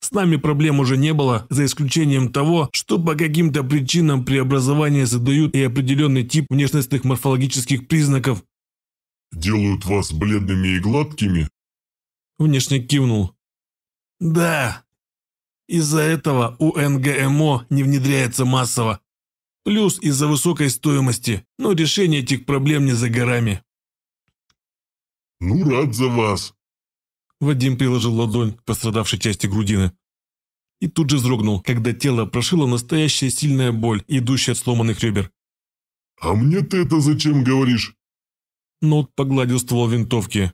С нами проблем уже не было, за исключением того, что по каким-то причинам преобразования задают и определенный тип внешностных морфологических признаков, делают вас бледными и гладкими?» Внешне кивнул. «Да. Из-за этого у НГМО эм не внедряется массово. Плюс из-за высокой стоимости, но решение этих проблем не за горами». «Ну, рад за вас!» Вадим приложил ладонь к пострадавшей части грудины. И тут же вздрогнул, когда тело прошило настоящая сильная боль, идущая от сломанных ребер. «А мне ты это зачем говоришь?» Нот погладил ствол винтовки.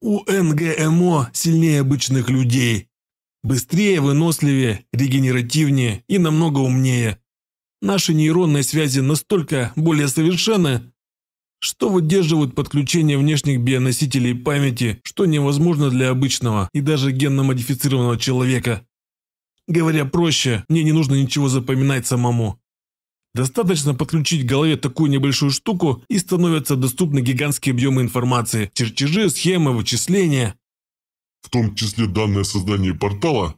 «У НГМО сильнее обычных людей. Быстрее, выносливее, регенеративнее и намного умнее. Наши нейронные связи настолько более совершенны, что выдерживают подключение внешних бионосителей памяти, что невозможно для обычного и даже генно-модифицированного человека. Говоря проще, мне не нужно ничего запоминать самому. Достаточно подключить к голове такую небольшую штуку и становятся доступны гигантские объемы информации, чертежи, схемы, вычисления. В том числе данные о создании портала?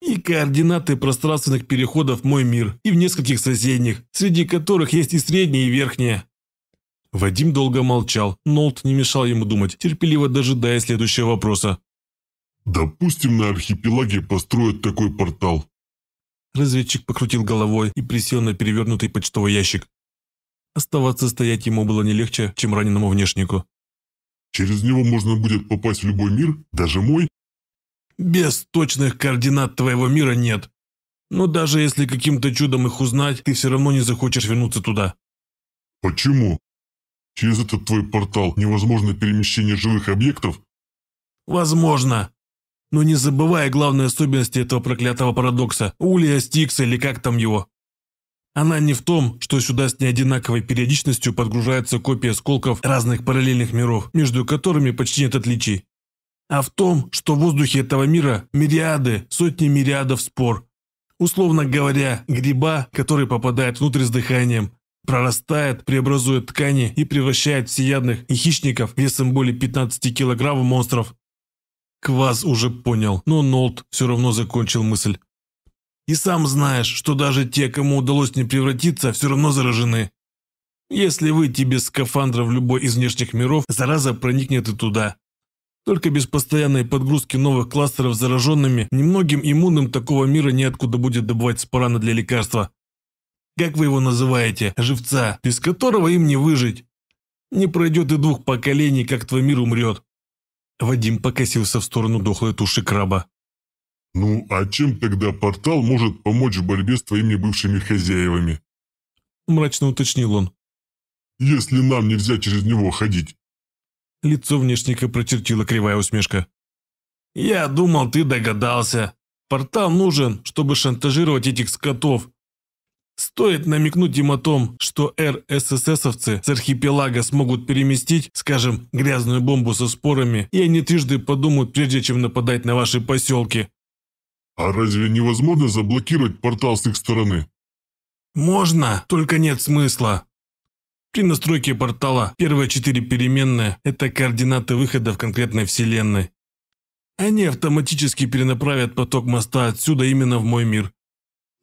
И координаты пространственных переходов в мой мир и в нескольких соседних, среди которых есть и средние, и верхние. Вадим долго молчал, Нолт не мешал ему думать, терпеливо дожидая следующего вопроса. Допустим, на архипелаге построят такой портал. Разведчик покрутил головой и присел на перевернутый почтовый ящик. Оставаться стоять ему было не легче, чем раненому внешнику. «Через него можно будет попасть в любой мир, даже мой?» «Без точных координат твоего мира нет. Но даже если каким-то чудом их узнать, ты все равно не захочешь вернуться туда». «Почему? Через этот твой портал невозможно перемещение живых объектов?» «Возможно. Но не забывая главной особенности этого проклятого парадокса, Улия, Стикса или как там его. Она не в том, что сюда с неодинаковой периодичностью подгружается копия осколков разных параллельных миров, между которыми почти нет отличий. А в том, что в воздухе этого мира мириады, сотни мириадов спор. Условно говоря, гриба, который попадает внутрь с дыханием, прорастает, преобразует ткани и превращает всеядных и хищников весом более 15 килограмм монстров Квас уже понял, но Нолт все равно закончил мысль. «И сам знаешь, что даже те, кому удалось не превратиться, все равно заражены. Если выйти без скафандра в любой из внешних миров, зараза проникнет и туда. Только без постоянной подгрузки новых кластеров зараженными, немногим иммунным такого мира неоткуда будет добывать спорана для лекарства. Как вы его называете? Живца, без которого им не выжить. Не пройдет и двух поколений, как твой мир умрет. Вадим покосился в сторону дохлой туши краба. «Ну, а чем тогда портал может помочь в борьбе с твоими бывшими хозяевами?» Мрачно уточнил он. «Если нам нельзя через него ходить». Лицо внешника прочертила кривая усмешка. «Я думал, ты догадался. Портал нужен, чтобы шантажировать этих скотов, Стоит намекнуть им о том, что РСССовцы с архипелага смогут переместить, скажем, грязную бомбу со спорами, и они трижды подумают, прежде чем нападать на ваши поселки. А разве невозможно заблокировать портал с их стороны? Можно, только нет смысла. При настройке портала первые четыре переменные – это координаты выхода в конкретной вселенной. Они автоматически перенаправят поток моста отсюда именно в мой мир,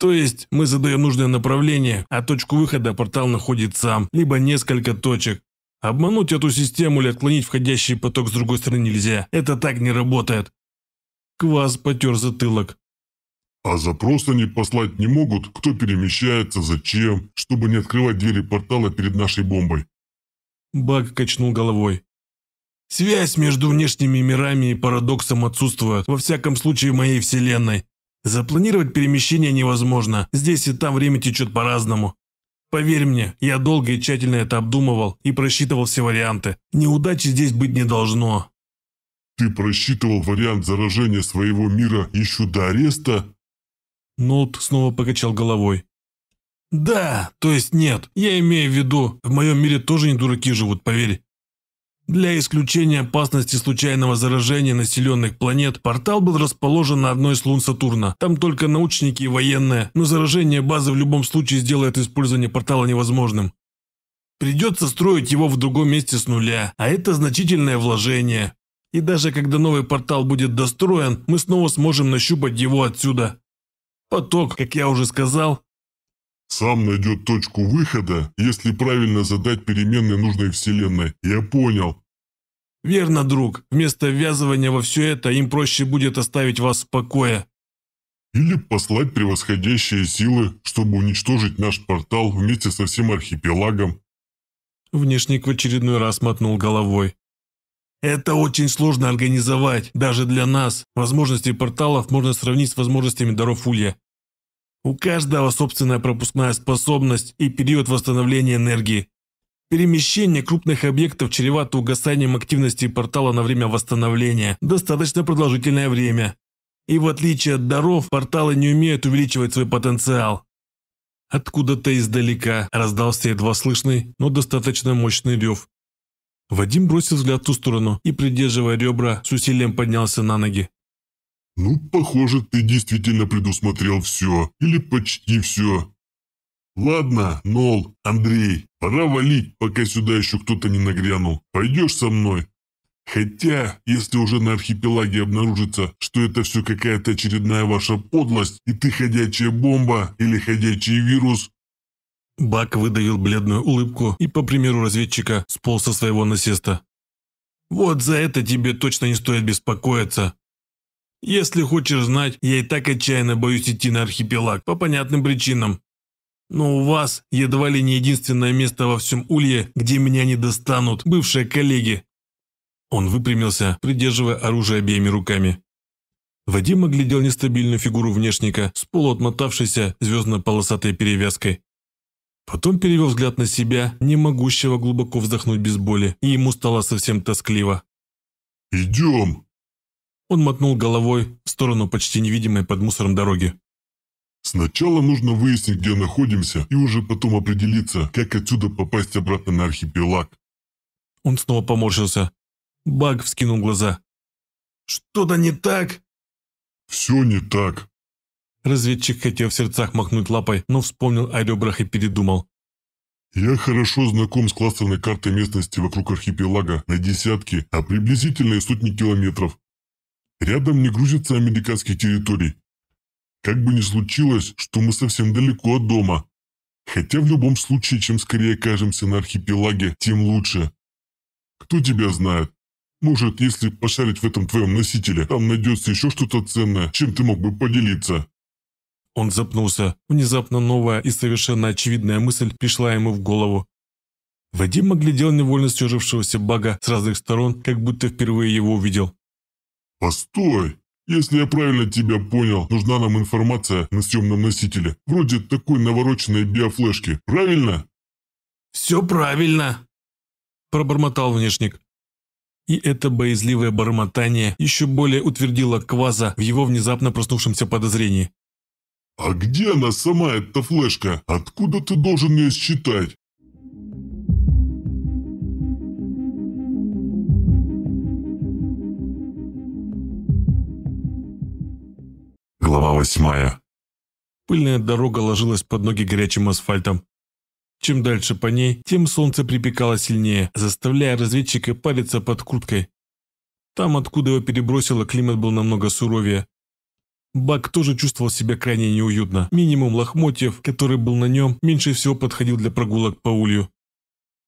то есть мы задаем нужное направление, а точку выхода портал находит сам, либо несколько точек. Обмануть эту систему или отклонить входящий поток с другой стороны нельзя. Это так не работает. Квас потер затылок. А запрос они послать не могут, кто перемещается, зачем, чтобы не открывать двери портала перед нашей бомбой. Баг качнул головой. Связь между внешними мирами и парадоксом отсутствует, во всяком случае, в моей вселенной. Запланировать перемещение невозможно, здесь и там время течет по-разному. Поверь мне, я долго и тщательно это обдумывал и просчитывал все варианты. Неудачи здесь быть не должно. Ты просчитывал вариант заражения своего мира еще до ареста? Нолт снова покачал головой. Да, то есть нет. Я имею в виду, в моем мире тоже не дураки живут, поверь. Для исключения опасности случайного заражения населенных планет, портал был расположен на одной из лун Сатурна. Там только научники и военные, но заражение базы в любом случае сделает использование портала невозможным. Придется строить его в другом месте с нуля, а это значительное вложение. И даже когда новый портал будет достроен, мы снова сможем нащупать его отсюда. Поток, как я уже сказал, сам найдет точку выхода, если правильно задать переменные нужной вселенной. Я понял. Верно, друг. Вместо ввязывания во все это им проще будет оставить вас в покое. Или послать превосходящие силы, чтобы уничтожить наш портал вместе со всем архипелагом. Внешник в очередной раз мотнул головой. Это очень сложно организовать, даже для нас. Возможности порталов можно сравнить с возможностями даров Улья. У каждого собственная пропускная способность и период восстановления энергии. Перемещение крупных объектов чревато угасанием активности портала на время восстановления, достаточно продолжительное время. И в отличие от даров, порталы не умеют увеличивать свой потенциал. Откуда-то издалека раздался едва слышный, но достаточно мощный рев. Вадим бросил взгляд в ту сторону и, придерживая ребра, с усилием поднялся на ноги. «Ну, похоже, ты действительно предусмотрел все. Или почти все. «Ладно, Нол, Андрей, пора валить, пока сюда еще кто-то не нагрянул. Пойдешь со мной?» «Хотя, если уже на архипелаге обнаружится, что это все какая-то очередная ваша подлость, и ты ходячая бомба или ходячий вирус...» Бак выдавил бледную улыбку и, по примеру разведчика, сполз со своего насеста. «Вот за это тебе точно не стоит беспокоиться», если хочешь знать, я и так отчаянно боюсь идти на архипелаг, по понятным причинам. Но у вас едва ли не единственное место во всем Улье, где меня не достанут, бывшие коллеги». Он выпрямился, придерживая оружие обеими руками. Вадим оглядел нестабильную фигуру внешника с полуотмотавшейся звездно-полосатой перевязкой. Потом перевел взгляд на себя, не могущего глубоко вздохнуть без боли, и ему стало совсем тоскливо. «Идем!» Он мотнул головой в сторону почти невидимой под мусором дороги. «Сначала нужно выяснить, где находимся, и уже потом определиться, как отсюда попасть обратно на архипелаг». Он снова поморщился. Баг вскинул глаза. «Что-то не так?» «Все не так». Разведчик хотел в сердцах махнуть лапой, но вспомнил о ребрах и передумал. Я хорошо знаком с кластерной картой местности вокруг архипелага на десятки, а приблизительно и сотни километров. Рядом не грузится американских территорий. Как бы ни случилось, что мы совсем далеко от дома. Хотя в любом случае, чем скорее окажемся на архипелаге, тем лучше. Кто тебя знает? Может, если пошарить в этом твоем носителе, там найдется еще что-то ценное, чем ты мог бы поделиться?» Он запнулся. Внезапно новая и совершенно очевидная мысль пришла ему в голову. Вадим оглядел невольно съежившегося бага с разных сторон, как будто впервые его увидел. «Постой! Если я правильно тебя понял, нужна нам информация на съемном носителе, вроде такой навороченной биофлешки, правильно?» «Все правильно!» – пробормотал внешник. И это боязливое бормотание еще более утвердило Кваза в его внезапно проснувшемся подозрении. «А где она сама, эта флешка? Откуда ты должен ее считать? Глава восьмая. Пыльная дорога ложилась под ноги горячим асфальтом. Чем дальше по ней, тем солнце припекало сильнее, заставляя разведчика париться под курткой. Там, откуда его перебросило, климат был намного суровее. Бак тоже чувствовал себя крайне неуютно. Минимум лохмотьев, который был на нем, меньше всего подходил для прогулок по улью.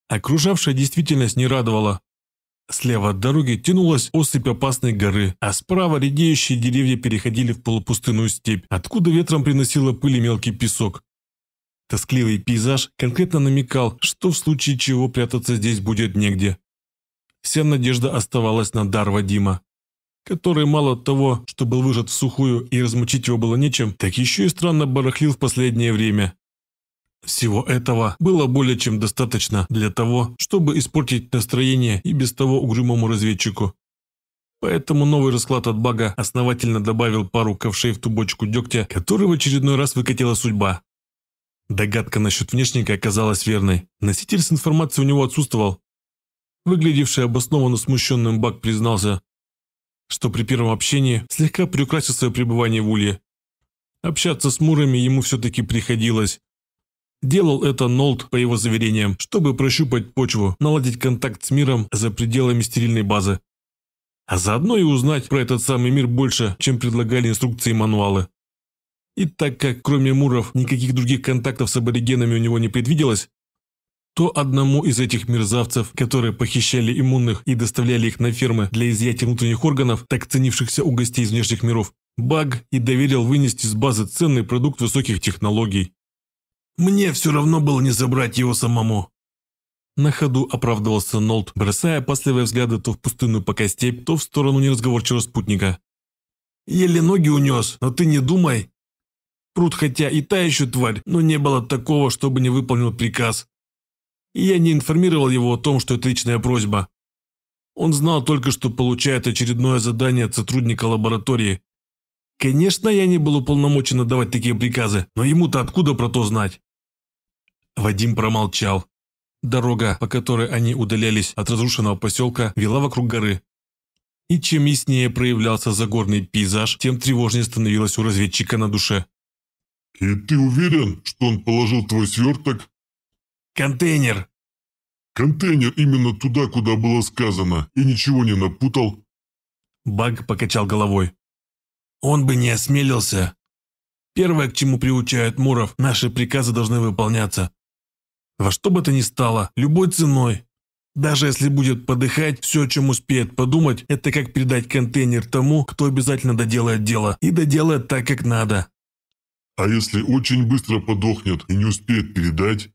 Окружавшая действительность не радовала. Слева от дороги тянулась осыпь опасной горы, а справа редеющие деревья переходили в полупустынную степь, откуда ветром приносило пыль и мелкий песок. Тоскливый пейзаж конкретно намекал, что в случае чего прятаться здесь будет негде. Вся надежда оставалась на дар Вадима, который мало того, что был выжат в сухую и размучить его было нечем, так еще и странно барахлил в последнее время. Всего этого было более чем достаточно для того, чтобы испортить настроение и без того угрюмому разведчику. Поэтому новый расклад от бага основательно добавил пару ковшей в ту бочку дегтя, который в очередной раз выкатила судьба. Догадка насчет внешника оказалась верной. Носитель с информацией у него отсутствовал. Выглядевший обоснованно смущенным баг признался, что при первом общении слегка приукрасил свое пребывание в Улье. Общаться с мурами ему все-таки приходилось, Делал это Нолт, по его заверениям, чтобы прощупать почву, наладить контакт с миром за пределами стерильной базы. А заодно и узнать про этот самый мир больше, чем предлагали инструкции и мануалы. И так как, кроме Муров, никаких других контактов с аборигенами у него не предвиделось, то одному из этих мерзавцев, которые похищали иммунных и доставляли их на фермы для изъятия внутренних органов, так ценившихся у гостей из внешних миров, Баг и доверил вынести с базы ценный продукт высоких технологий. Мне все равно было не забрать его самому. На ходу оправдывался Нолт, бросая опасливые взгляды то в пустынную пока степь, то в сторону неразговорчивого спутника. «Еле ноги унес, но ты не думай. Пруд хотя и та еще тварь, но не было такого, чтобы не выполнил приказ. И я не информировал его о том, что это личная просьба. Он знал только, что получает очередное задание от сотрудника лаборатории, Конечно, я не был уполномочен отдавать такие приказы, но ему-то откуда про то знать? Вадим промолчал. Дорога, по которой они удалялись от разрушенного поселка, вела вокруг горы. И чем яснее проявлялся загорный пейзаж, тем тревожнее становилось у разведчика на душе. «И ты уверен, что он положил твой сверток?» «Контейнер!» «Контейнер именно туда, куда было сказано, и ничего не напутал?» Баг покачал головой. Он бы не осмелился. Первое, к чему приучают Муров, наши приказы должны выполняться. Во что бы то ни стало, любой ценой. Даже если будет подыхать, все, о чем успеет подумать, это как передать контейнер тому, кто обязательно доделает дело, и доделает так, как надо. А если очень быстро подохнет и не успеет передать?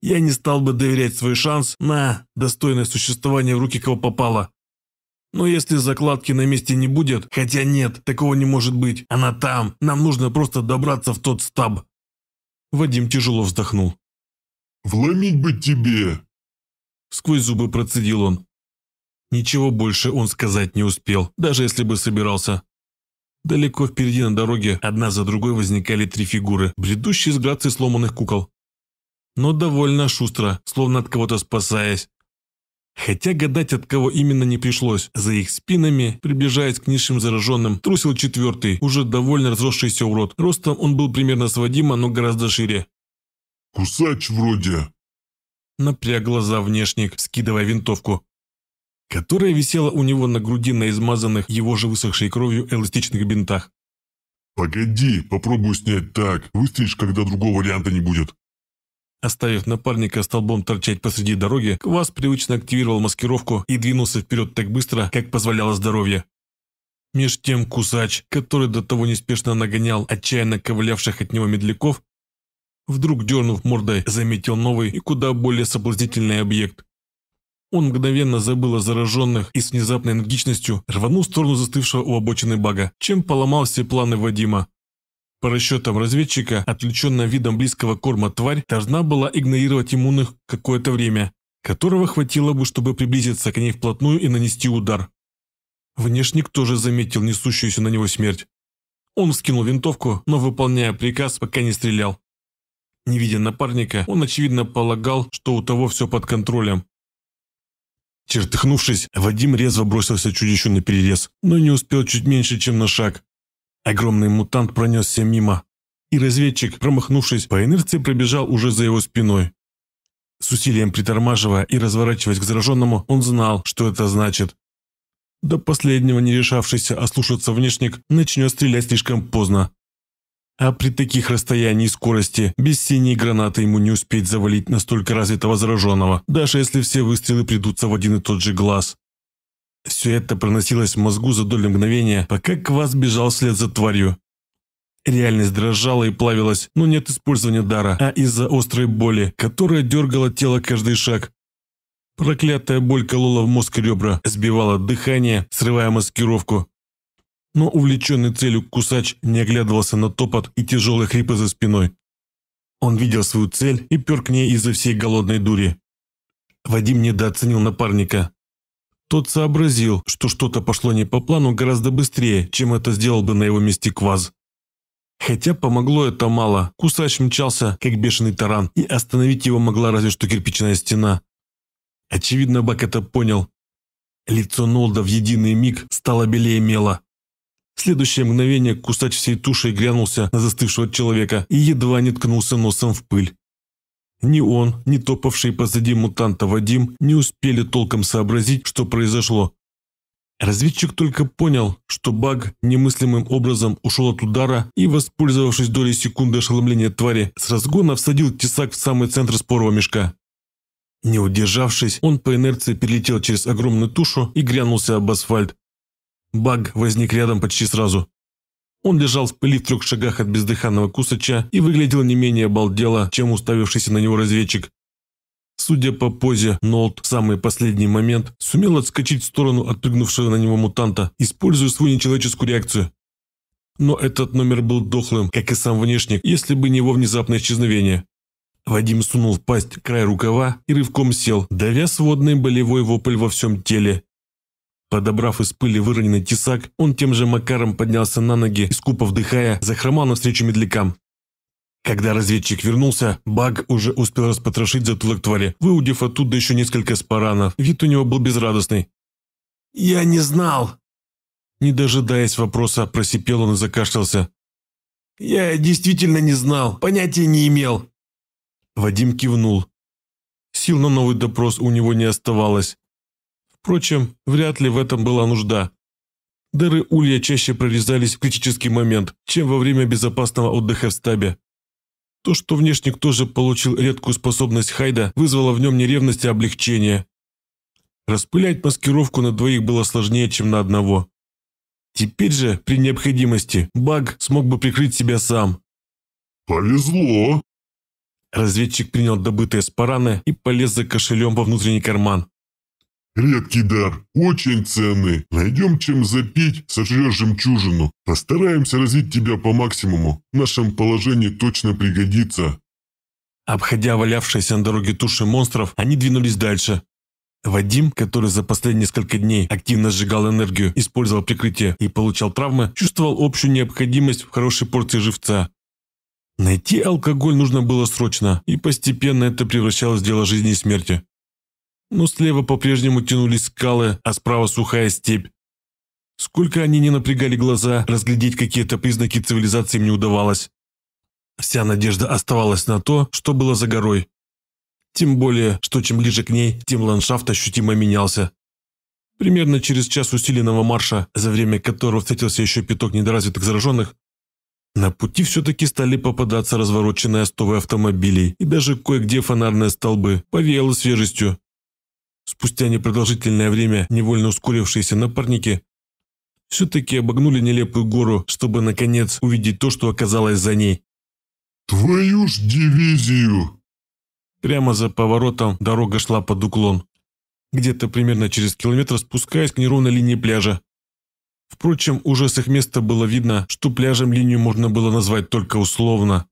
Я не стал бы доверять свой шанс на достойное существование в руки кого попало. Но если закладки на месте не будет, хотя нет, такого не может быть, она там, нам нужно просто добраться в тот стаб. Вадим тяжело вздохнул. «Вломить бы тебе!» Сквозь зубы процедил он. Ничего больше он сказать не успел, даже если бы собирался. Далеко впереди на дороге одна за другой возникали три фигуры, бредущие с грацией сломанных кукол. Но довольно шустро, словно от кого-то спасаясь, Хотя гадать, от кого именно не пришлось. За их спинами, приближаясь к низшим зараженным, трусил четвертый, уже довольно разросшийся урод. Ростом он был примерно с Вадима, но гораздо шире. «Кусач вроде». Напряг глаза внешник, скидывая винтовку, которая висела у него на груди на измазанных его же высохшей кровью эластичных бинтах. «Погоди, попробую снять так, выстрелишь, когда другого варианта не будет». Оставив напарника столбом торчать посреди дороги, Квас привычно активировал маскировку и двинулся вперед так быстро, как позволяло здоровье. Меж тем кусач, который до того неспешно нагонял отчаянно ковылявших от него медляков, вдруг дернув мордой, заметил новый и куда более соблазнительный объект. Он мгновенно забыл о зараженных и с внезапной энергичностью рванул в сторону застывшего у обочины бага, чем поломал все планы Вадима. По расчетам разведчика, отвлеченная видом близкого корма тварь должна была игнорировать иммунных какое-то время, которого хватило бы, чтобы приблизиться к ней вплотную и нанести удар. Внешник тоже заметил несущуюся на него смерть. Он вскинул винтовку, но, выполняя приказ, пока не стрелял. Не видя напарника, он, очевидно, полагал, что у того все под контролем. Чертыхнувшись, Вадим резво бросился чудищу на перерез, но не успел чуть меньше, чем на шаг. Огромный мутант пронесся мимо, и разведчик, промахнувшись по инерции, пробежал уже за его спиной. С усилием притормаживая и разворачиваясь к зараженному, он знал, что это значит. До последнего не решавшийся ослушаться внешник начнет стрелять слишком поздно. А при таких расстояниях и скорости, без синей гранаты ему не успеть завалить настолько развитого зараженного, даже если все выстрелы придутся в один и тот же глаз. Все это проносилось в мозгу за долю мгновения, пока Квас бежал вслед за тварью. Реальность дрожала и плавилась, но не от использования дара, а из-за острой боли, которая дергала тело каждый шаг. Проклятая боль колола в мозг ребра, сбивала дыхание, срывая маскировку. Но увлеченный целью кусач не оглядывался на топот и тяжелые хрипы за спиной. Он видел свою цель и пер к ней за всей голодной дури. Вадим недооценил напарника. Тот сообразил, что что-то пошло не по плану гораздо быстрее, чем это сделал бы на его месте Кваз. Хотя помогло это мало. Кусач мчался, как бешеный таран, и остановить его могла разве что кирпичная стена. Очевидно, Бак это понял. Лицо Нолда в единый миг стало белее мела. В следующее мгновение кусач всей тушей грянулся на застывшего человека и едва не ткнулся носом в пыль. Ни он, ни топавший позади мутанта Вадим не успели толком сообразить, что произошло. Разведчик только понял, что баг немыслимым образом ушел от удара и, воспользовавшись долей секунды ошеломления твари, с разгона всадил тесак в самый центр спорового мешка. Не удержавшись, он по инерции перелетел через огромную тушу и грянулся об асфальт. Баг возник рядом почти сразу. Он лежал в пыли в трех шагах от бездыханного Кусача и выглядел не менее обалдело, чем уставившийся на него разведчик. Судя по позе, Нолт в самый последний момент сумел отскочить в сторону отпрыгнувшего на него мутанта, используя свою нечеловеческую реакцию. Но этот номер был дохлым, как и сам внешник, если бы не его внезапное исчезновение. Вадим сунул в пасть край рукава и рывком сел, давя сводный болевой вопль во всем теле Подобрав из пыли выроненный тесак, он тем же макаром поднялся на ноги и, скупо вдыхая, захромал навстречу медлякам. Когда разведчик вернулся, Баг уже успел распотрошить затылок твари, выудив оттуда еще несколько спаранов. Вид у него был безрадостный. «Я не знал!» Не дожидаясь вопроса, просипел он и закашлялся. «Я действительно не знал, понятия не имел!» Вадим кивнул. Сил на новый допрос у него не оставалось. Впрочем, вряд ли в этом была нужда. Дыры улья чаще прорезались в критический момент, чем во время безопасного отдыха в стабе. То, что внешник тоже получил редкую способность Хайда, вызвало в нем не ревность, а облегчение. Распылять маскировку на двоих было сложнее, чем на одного. Теперь же, при необходимости, Баг смог бы прикрыть себя сам. «Повезло!» Разведчик принял добытые спараны и полез за кошелем во внутренний карман. Редкий дар, очень ценный. Найдем чем запить, сожрешь жемчужину. Постараемся развить тебя по максимуму. В нашем положении точно пригодится. Обходя валявшиеся на дороге туши монстров, они двинулись дальше. Вадим, который за последние несколько дней активно сжигал энергию, использовал прикрытие и получал травмы, чувствовал общую необходимость в хорошей порции живца. Найти алкоголь нужно было срочно, и постепенно это превращалось в дело жизни и смерти но ну, слева по-прежнему тянулись скалы, а справа сухая степь. Сколько они не напрягали глаза, разглядеть какие-то признаки цивилизации не удавалось. Вся надежда оставалась на то, что было за горой. Тем более, что чем ближе к ней, тем ландшафт ощутимо менялся. Примерно через час усиленного марша, за время которого встретился еще пяток недоразвитых зараженных, на пути все-таки стали попадаться развороченные остовы автомобилей и даже кое-где фонарные столбы, повеяло свежестью спустя непродолжительное время невольно ускорившиеся напарники, все-таки обогнули нелепую гору, чтобы, наконец, увидеть то, что оказалось за ней. «Твою ж дивизию!» Прямо за поворотом дорога шла под уклон. Где-то примерно через километр спускаясь к неровной линии пляжа. Впрочем, уже с их места было видно, что пляжем линию можно было назвать только условно.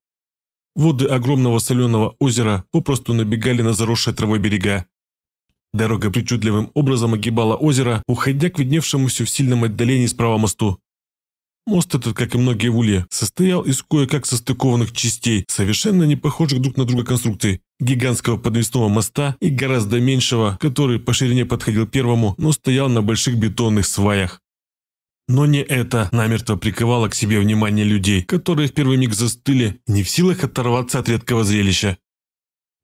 Воды огромного соленого озера попросту набегали на заросшие травой берега. Дорога причудливым образом огибала озеро, уходя к видневшемуся в сильном отдалении справа мосту. Мост этот, как и многие в Улье, состоял из кое-как состыкованных частей, совершенно не похожих друг на друга конструкций, гигантского подвесного моста и гораздо меньшего, который по ширине подходил первому, но стоял на больших бетонных сваях. Но не это намертво приковало к себе внимание людей, которые в первый миг застыли, не в силах оторваться от редкого зрелища.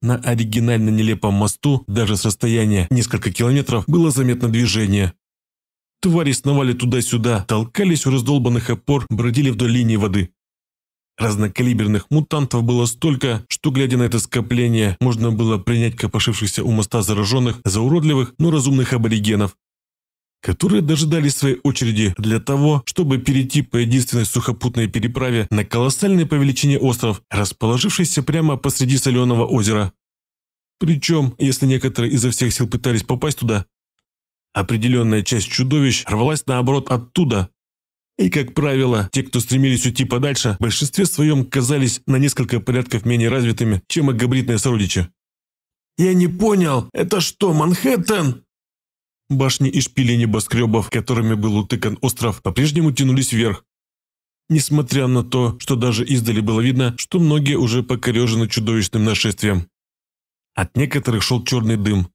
На оригинально нелепом мосту, даже с расстояния несколько километров, было заметно движение. Твари сновали туда-сюда, толкались у раздолбанных опор, бродили вдоль линии воды. Разнокалиберных мутантов было столько, что, глядя на это скопление, можно было принять копошившихся у моста зараженных за уродливых, но разумных аборигенов, которые дожидались своей очереди для того, чтобы перейти по единственной сухопутной переправе на колоссальный по величине остров, расположившийся прямо посреди соленого озера. Причем, если некоторые изо всех сил пытались попасть туда, определенная часть чудовищ рвалась наоборот оттуда. И, как правило, те, кто стремились уйти подальше, в большинстве своем казались на несколько порядков менее развитыми, чем их сородичи. «Я не понял, это что, Манхэттен?» Башни и шпили небоскребов, которыми был утыкан остров, по-прежнему тянулись вверх. Несмотря на то, что даже издали было видно, что многие уже покорежены чудовищным нашествием. От некоторых шел черный дым.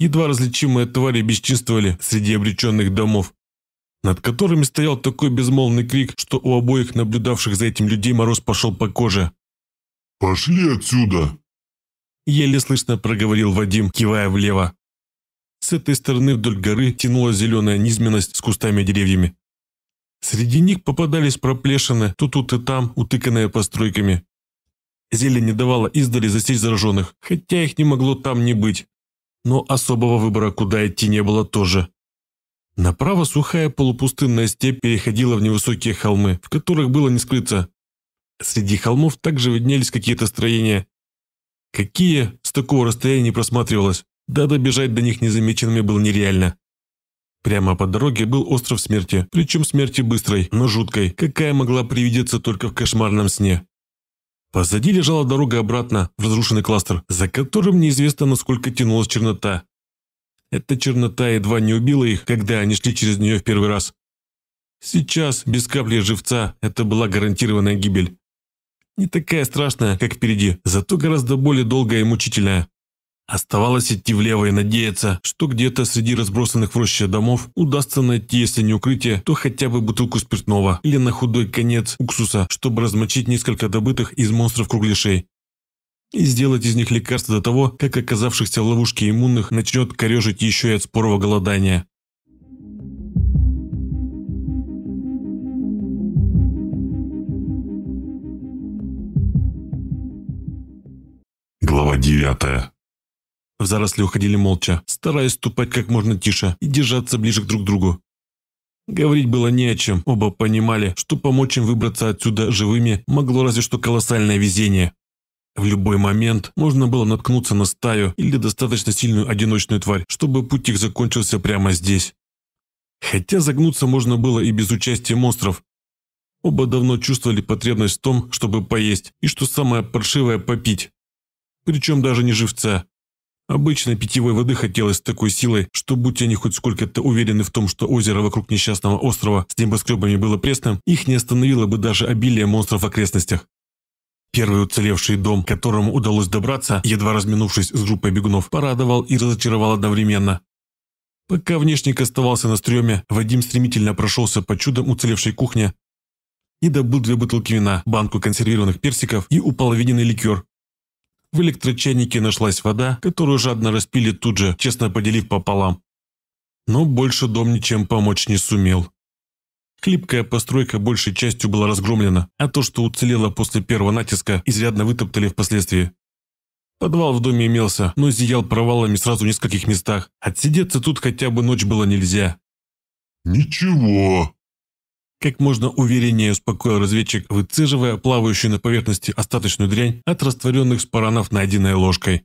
Едва различимые твари бесчинствовали среди обреченных домов, над которыми стоял такой безмолвный крик, что у обоих наблюдавших за этим людей мороз пошел по коже. «Пошли отсюда!» Еле слышно проговорил Вадим, кивая влево. С этой стороны вдоль горы тянула зеленая низменность с кустами и деревьями. Среди них попадались проплешины, то тут и там, утыканные постройками. Зелень не давала издали засесть зараженных, хотя их не могло там не быть. Но особого выбора, куда идти, не было тоже. Направо сухая полупустынная степь переходила в невысокие холмы, в которых было не скрыться. Среди холмов также виднелись какие-то строения. Какие, с такого расстояния не просматривалось. Да добежать до них незамеченными было нереально. Прямо по дороге был остров смерти, причем смерти быстрой, но жуткой, какая могла привидеться только в кошмарном сне. Позади лежала дорога обратно, в разрушенный кластер, за которым неизвестно, насколько тянулась чернота. Эта чернота едва не убила их, когда они шли через нее в первый раз. Сейчас, без капли живца, это была гарантированная гибель. Не такая страшная, как впереди, зато гораздо более долгая и мучительная. Оставалось идти влево и надеяться, что где-то среди разбросанных в роще домов удастся найти, если не укрытие, то хотя бы бутылку спиртного или на худой конец уксуса, чтобы размочить несколько добытых из монстров кругляшей и сделать из них лекарства до того, как оказавшихся в ловушке иммунных начнет корежить еще и от спорого голодания. Глава 9. В заросли уходили молча, стараясь ступать как можно тише и держаться ближе друг к другу. Говорить было не о чем, оба понимали, что помочь им выбраться отсюда живыми могло разве что колоссальное везение. В любой момент можно было наткнуться на стаю или достаточно сильную одиночную тварь, чтобы путь их закончился прямо здесь. Хотя загнуться можно было и без участия монстров. Оба давно чувствовали потребность в том, чтобы поесть, и что самое паршивое – попить. Причем даже не живца, Обычно питьевой воды хотелось с такой силой, что будь они хоть сколько-то уверены в том, что озеро вокруг несчастного острова с небоскребами было пресным, их не остановило бы даже обилие монстров в окрестностях. Первый уцелевший дом, к которому удалось добраться, едва разминувшись с группой бегунов, порадовал и разочаровал одновременно. Пока внешник оставался на стреме, Вадим стремительно прошелся по чудом уцелевшей кухне и добыл две бутылки вина, банку консервированных персиков и уполовиненный ликер, в электрочайнике нашлась вода, которую жадно распили тут же, честно поделив пополам. Но больше дом ничем помочь не сумел. Хлипкая постройка большей частью была разгромлена, а то, что уцелело после первого натиска, изрядно вытоптали впоследствии. Подвал в доме имелся, но зиял провалами сразу в нескольких местах. Отсидеться тут хотя бы ночь было нельзя. «Ничего», как можно увереннее успокоил разведчик, выцеживая плавающую на поверхности остаточную дрянь от растворенных споранов найденной ложкой.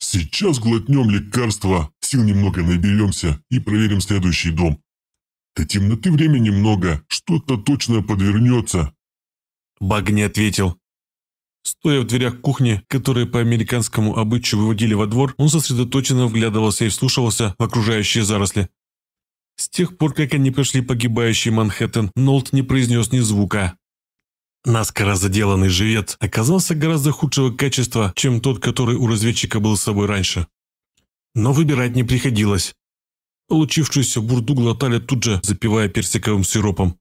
«Сейчас глотнем лекарства, сил немного наберемся и проверим следующий дом. До темноты времени много, что-то точно подвернется». Баг не ответил. Стоя в дверях кухни, которые по американскому обычаю выводили во двор, он сосредоточенно вглядывался и вслушивался в окружающие заросли. С тех пор, как они прошли погибающий Манхэттен, Нолт не произнес ни звука. Наскоро заделанный живет оказался гораздо худшего качества, чем тот, который у разведчика был с собой раньше. Но выбирать не приходилось. Получившуюся бурду глотали тут же, запивая персиковым сиропом.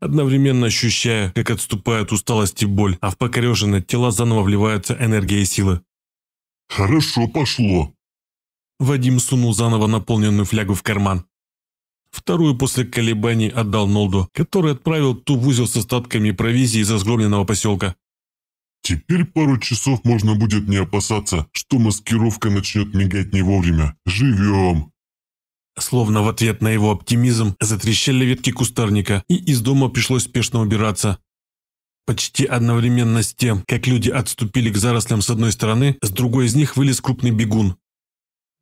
Одновременно ощущая, как отступает усталость и боль, а в покореженные тела заново вливаются энергия и силы. «Хорошо пошло», Вадим сунул заново наполненную флягу в карман. Вторую после колебаний отдал Нолду, который отправил ту в узел с остатками провизии из разгромленного поселка. Теперь пару часов можно будет не опасаться, что маскировка начнет мигать не вовремя. Живем!» Словно в ответ на его оптимизм затрещали ветки кустарника, и из дома пришлось спешно убираться. Почти одновременно с тем, как люди отступили к зарослям с одной стороны, с другой из них вылез крупный бегун.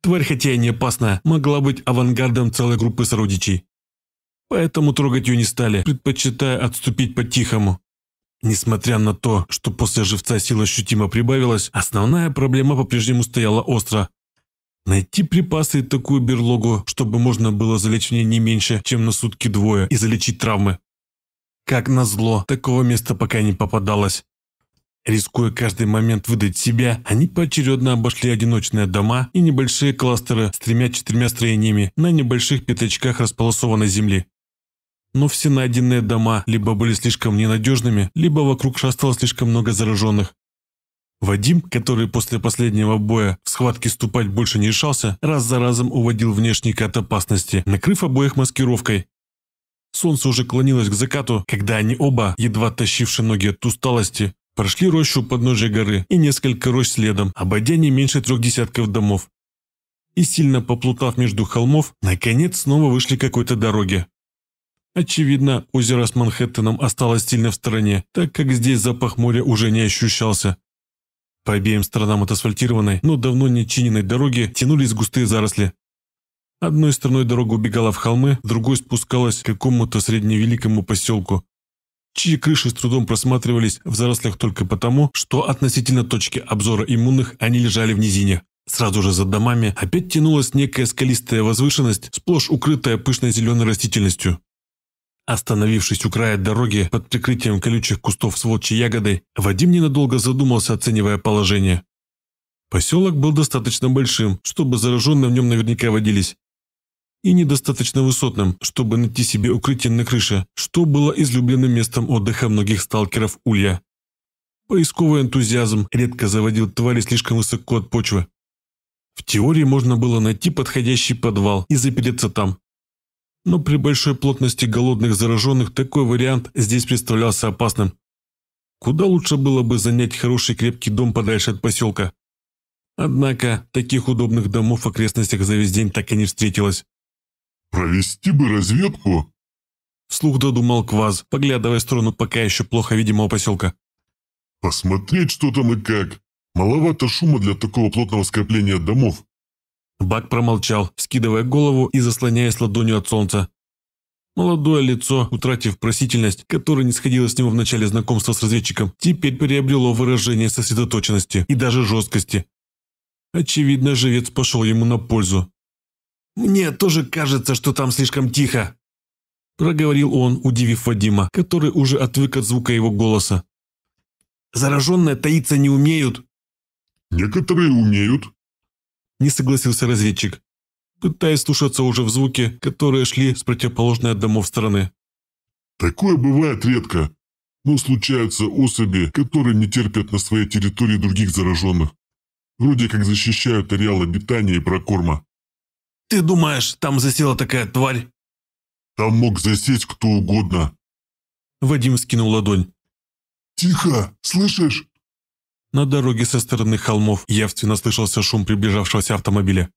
Тварь, хотя и не опасная, могла быть авангардом целой группы сородичей. Поэтому трогать ее не стали, предпочитая отступить по-тихому. Несмотря на то, что после живца сила ощутимо прибавилась, основная проблема по-прежнему стояла остро. Найти припасы и такую берлогу, чтобы можно было залечь в ней не меньше, чем на сутки двое, и залечить травмы. Как назло, такого места пока не попадалось. Рискуя каждый момент выдать себя, они поочередно обошли одиночные дома и небольшие кластеры с тремя-четырьмя строениями на небольших пятачках располосованной земли. Но все найденные дома либо были слишком ненадежными, либо вокруг шастало слишком много зараженных. Вадим, который после последнего боя в схватке ступать больше не решался, раз за разом уводил внешника от опасности, накрыв обоих маскировкой. Солнце уже клонилось к закату, когда они оба, едва тащившие ноги от усталости, Прошли рощу подножия горы и несколько рощ следом, обойдя не меньше трех десятков домов. И сильно поплутав между холмов, наконец снова вышли к какой-то дороге. Очевидно, озеро с Манхэттеном осталось сильно в стороне, так как здесь запах моря уже не ощущался. По обеим сторонам от асфальтированной, но давно не чиненной дороги тянулись густые заросли. Одной стороной дорога убегала в холмы, другой спускалась к какому-то средневеликому поселку, чьи крыши с трудом просматривались в зарослях только потому, что относительно точки обзора иммунных они лежали в низине. Сразу же за домами опять тянулась некая скалистая возвышенность, сплошь укрытая пышной зеленой растительностью. Остановившись у края дороги под прикрытием колючих кустов с водчей ягодой, Вадим ненадолго задумался, оценивая положение. Поселок был достаточно большим, чтобы зараженные в нем наверняка водились и недостаточно высотным, чтобы найти себе укрытие на крыше, что было излюбленным местом отдыха многих сталкеров Улья. Поисковый энтузиазм редко заводил твари слишком высоко от почвы. В теории можно было найти подходящий подвал и запереться там. Но при большой плотности голодных зараженных такой вариант здесь представлялся опасным. Куда лучше было бы занять хороший крепкий дом подальше от поселка. Однако, таких удобных домов в окрестностях за весь день так и не встретилось. «Провести бы разведку!» Вслух додумал Кваз, поглядывая в сторону пока еще плохо видимого поселка. «Посмотреть, что там и как. Маловато шума для такого плотного скопления домов». Бак промолчал, скидывая голову и заслоняясь ладонью от солнца. Молодое лицо, утратив просительность, которая не сходила с него в начале знакомства с разведчиком, теперь приобрело выражение сосредоточенности и даже жесткости. Очевидно, живец пошел ему на пользу, «Мне тоже кажется, что там слишком тихо», – проговорил он, удивив Вадима, который уже отвык от звука его голоса. «Зараженные таиться не умеют». «Некоторые умеют», – не согласился разведчик, пытаясь слушаться уже в звуке, которые шли с противоположной от домов стороны. «Такое бывает редко, но случаются особи, которые не терпят на своей территории других зараженных. Вроде как защищают ареал обитания и прокорма. Ты думаешь, там засела такая тварь? Там мог засесть кто угодно. Вадим скинул ладонь. Тихо, слышишь? На дороге со стороны холмов явственно слышался шум приближавшегося автомобиля.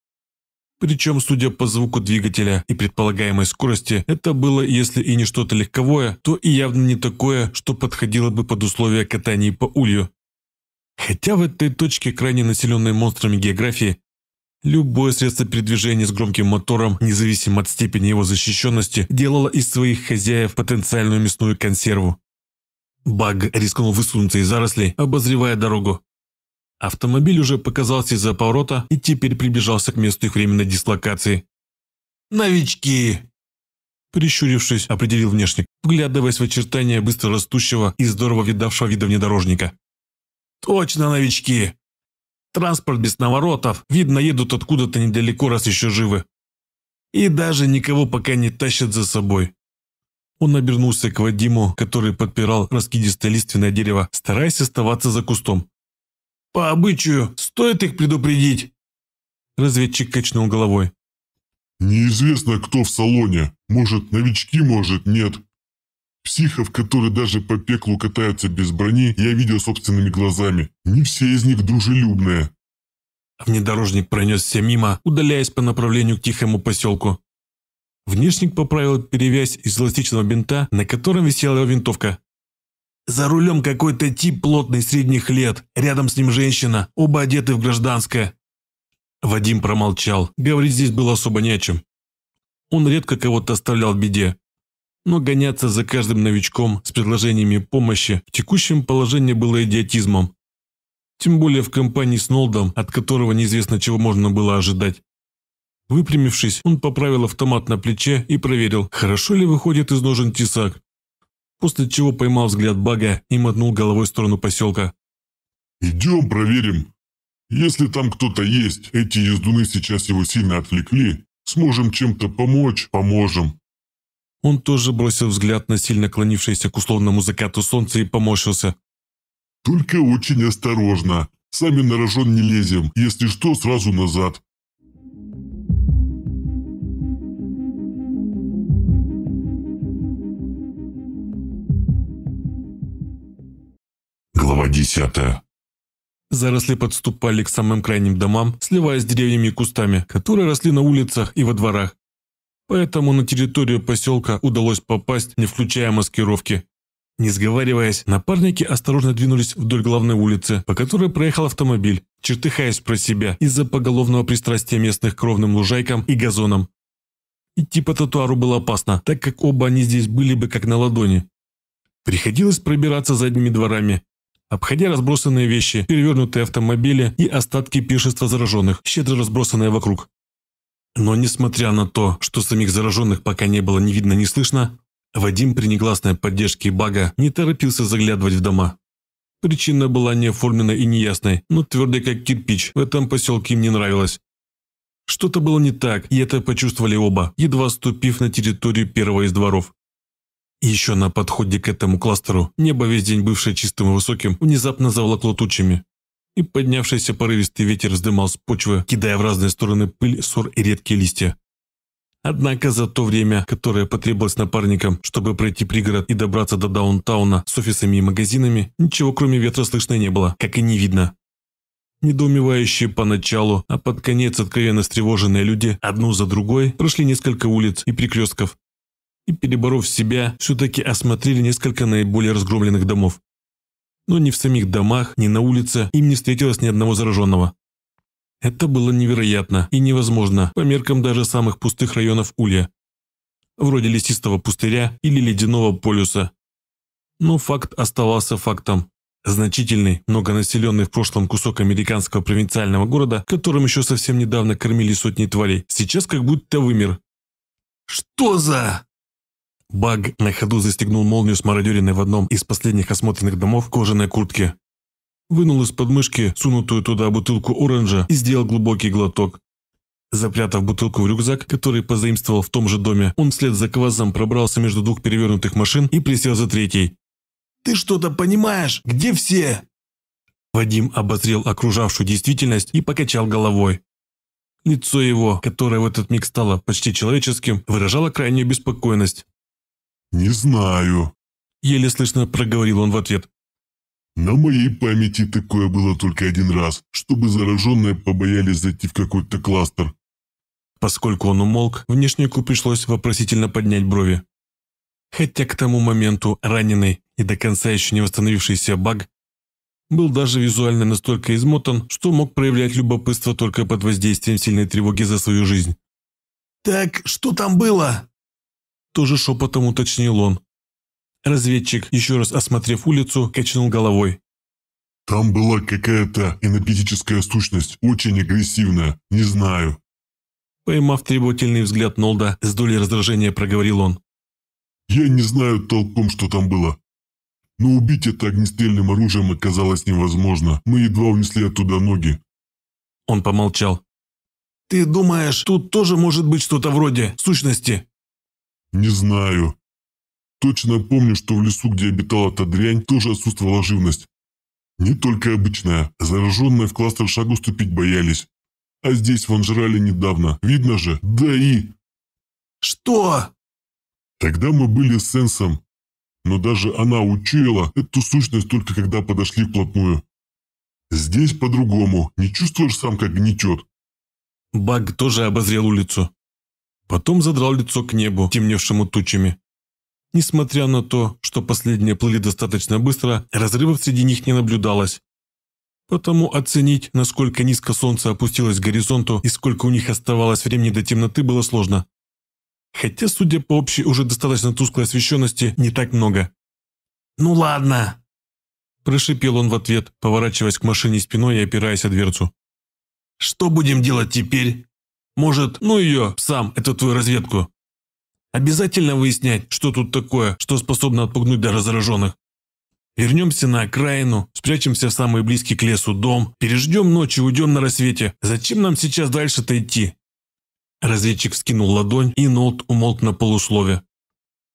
Причем, судя по звуку двигателя и предполагаемой скорости, это было, если и не что-то легковое, то и явно не такое, что подходило бы под условия катания по улью. Хотя в этой точке крайне населенной монстрами географии Любое средство передвижения с громким мотором, независимо от степени его защищенности, делало из своих хозяев потенциальную мясную консерву. Баг рискнул высунуться из зарослей, обозревая дорогу. Автомобиль уже показался из-за поворота и теперь приближался к месту их временной дислокации. «Новички!» Прищурившись, определил внешник, вглядываясь в очертания быстро растущего и здорово видавшего вида внедорожника. «Точно новички! Транспорт без наворотов, видно, едут откуда-то недалеко, раз еще живы. И даже никого пока не тащат за собой. Он обернулся к Вадиму, который подпирал раскидистое лиственное дерево, стараясь оставаться за кустом. «По обычаю, стоит их предупредить!» Разведчик качнул головой. «Неизвестно, кто в салоне. Может, новички, может, нет. Психов, которые даже по пеклу катаются без брони, я видел собственными глазами. Не все из них дружелюбные. А внедорожник пронесся мимо, удаляясь по направлению к тихому поселку. Внешник поправил перевязь из эластичного бинта, на котором висела его винтовка. «За рулем какой-то тип плотный средних лет, рядом с ним женщина, оба одеты в гражданское». Вадим промолчал, говорить здесь было особо не о чем. Он редко кого-то оставлял в беде, но гоняться за каждым новичком с предложениями помощи в текущем положении было идиотизмом. Тем более в компании с Нолдом, от которого неизвестно чего можно было ожидать. Выпрямившись, он поправил автомат на плече и проверил, хорошо ли выходит из ножен тесак. После чего поймал взгляд Бага и мотнул головой в сторону поселка. «Идем проверим. Если там кто-то есть, эти ездуны сейчас его сильно отвлекли. Сможем чем-то помочь, поможем. Он тоже бросил взгляд на сильно клонившееся к условному закату солнца и поморщился. «Только очень осторожно. Сами на рожон не лезем. Если что, сразу назад». Глава 10. Заросли подступали к самым крайним домам, сливаясь с деревьями и кустами, которые росли на улицах и во дворах поэтому на территорию поселка удалось попасть, не включая маскировки. Не сговариваясь, напарники осторожно двинулись вдоль главной улицы, по которой проехал автомобиль, чертыхаясь про себя из-за поголовного пристрастия местных к ровным лужайкам и газонам. Идти по тротуару было опасно, так как оба они здесь были бы как на ладони. Приходилось пробираться задними дворами, обходя разбросанные вещи, перевернутые автомобили и остатки пешества зараженных, щедро разбросанные вокруг. Но несмотря на то, что самих зараженных пока не было ни видно, ни слышно, Вадим при негласной поддержке Бага не торопился заглядывать в дома. Причина была неоформленной и неясной, но твердой как кирпич, в этом поселке им не нравилось. Что-то было не так, и это почувствовали оба, едва ступив на территорию первого из дворов. Еще на подходе к этому кластеру небо весь день бывшее чистым и высоким внезапно заволокло тучами и поднявшийся порывистый ветер вздымал с почвы, кидая в разные стороны пыль, ссор и редкие листья. Однако за то время, которое потребовалось напарникам, чтобы пройти пригород и добраться до даунтауна с офисами и магазинами, ничего кроме ветра слышно не было, как и не видно. Недоумевающие поначалу, а под конец откровенно встревоженные люди одну за другой прошли несколько улиц и перекрестков и, переборов себя, все-таки осмотрели несколько наиболее разгромленных домов но ни в самих домах, ни на улице им не встретилось ни одного зараженного. Это было невероятно и невозможно по меркам даже самых пустых районов Улья, вроде лесистого пустыря или ледяного полюса. Но факт оставался фактом. Значительный, многонаселенный в прошлом кусок американского провинциального города, которым еще совсем недавно кормили сотни тварей, сейчас как будто вымер. «Что за...» Баг на ходу застегнул молнию с мародериной в одном из последних осмотренных домов кожаной куртки. Вынул из подмышки сунутую туда бутылку оранжа и сделал глубокий глоток. Запрятав бутылку в рюкзак, который позаимствовал в том же доме, он вслед за квазом пробрался между двух перевернутых машин и присел за третий. «Ты что-то понимаешь? Где все?» Вадим обозрел окружавшую действительность и покачал головой. Лицо его, которое в этот миг стало почти человеческим, выражало крайнюю беспокойность. «Не знаю», – еле слышно проговорил он в ответ. «На моей памяти такое было только один раз, чтобы зараженные побоялись зайти в какой-то кластер». Поскольку он умолк, внешнику пришлось вопросительно поднять брови. Хотя к тому моменту раненый и до конца еще не восстановившийся баг был даже визуально настолько измотан, что мог проявлять любопытство только под воздействием сильной тревоги за свою жизнь. «Так, что там было?» Тоже шепотом уточнил он. Разведчик, еще раз осмотрев улицу, качнул головой. «Там была какая-то энергетическая сущность, очень агрессивная, не знаю». Поймав требовательный взгляд Нолда, с долей раздражения проговорил он. «Я не знаю толком, что там было. Но убить это огнестрельным оружием оказалось невозможно. Мы едва унесли оттуда ноги». Он помолчал. «Ты думаешь, тут тоже может быть что-то вроде сущности?» Не знаю. Точно помню, что в лесу, где обитала эта дрянь, тоже отсутствовала живность. Не только обычная. Зараженные в кластер шагу ступить боялись. А здесь вон жрали недавно. Видно же. Да и... Что? Тогда мы были с Сенсом. Но даже она учуяла эту сущность только когда подошли вплотную. Здесь по-другому. Не чувствуешь сам, как гнетет? Баг тоже обозрел улицу. Потом задрал лицо к небу, темневшему тучами. Несмотря на то, что последние плыли достаточно быстро, разрывов среди них не наблюдалось. Потому оценить, насколько низко солнце опустилось к горизонту и сколько у них оставалось времени до темноты, было сложно. Хотя, судя по общей уже достаточно тусклой освещенности, не так много. «Ну ладно!» Прошипел он в ответ, поворачиваясь к машине спиной и опираясь о дверцу. «Что будем делать теперь?» Может, ну ее, сам, это твою разведку. Обязательно выяснять, что тут такое, что способно отпугнуть даже зараженных. Вернемся на окраину, спрячемся в самый близкий к лесу дом, переждем ночь и уйдем на рассвете. Зачем нам сейчас дальше-то идти? Разведчик вскинул ладонь, и Нолт умолк на полуслове.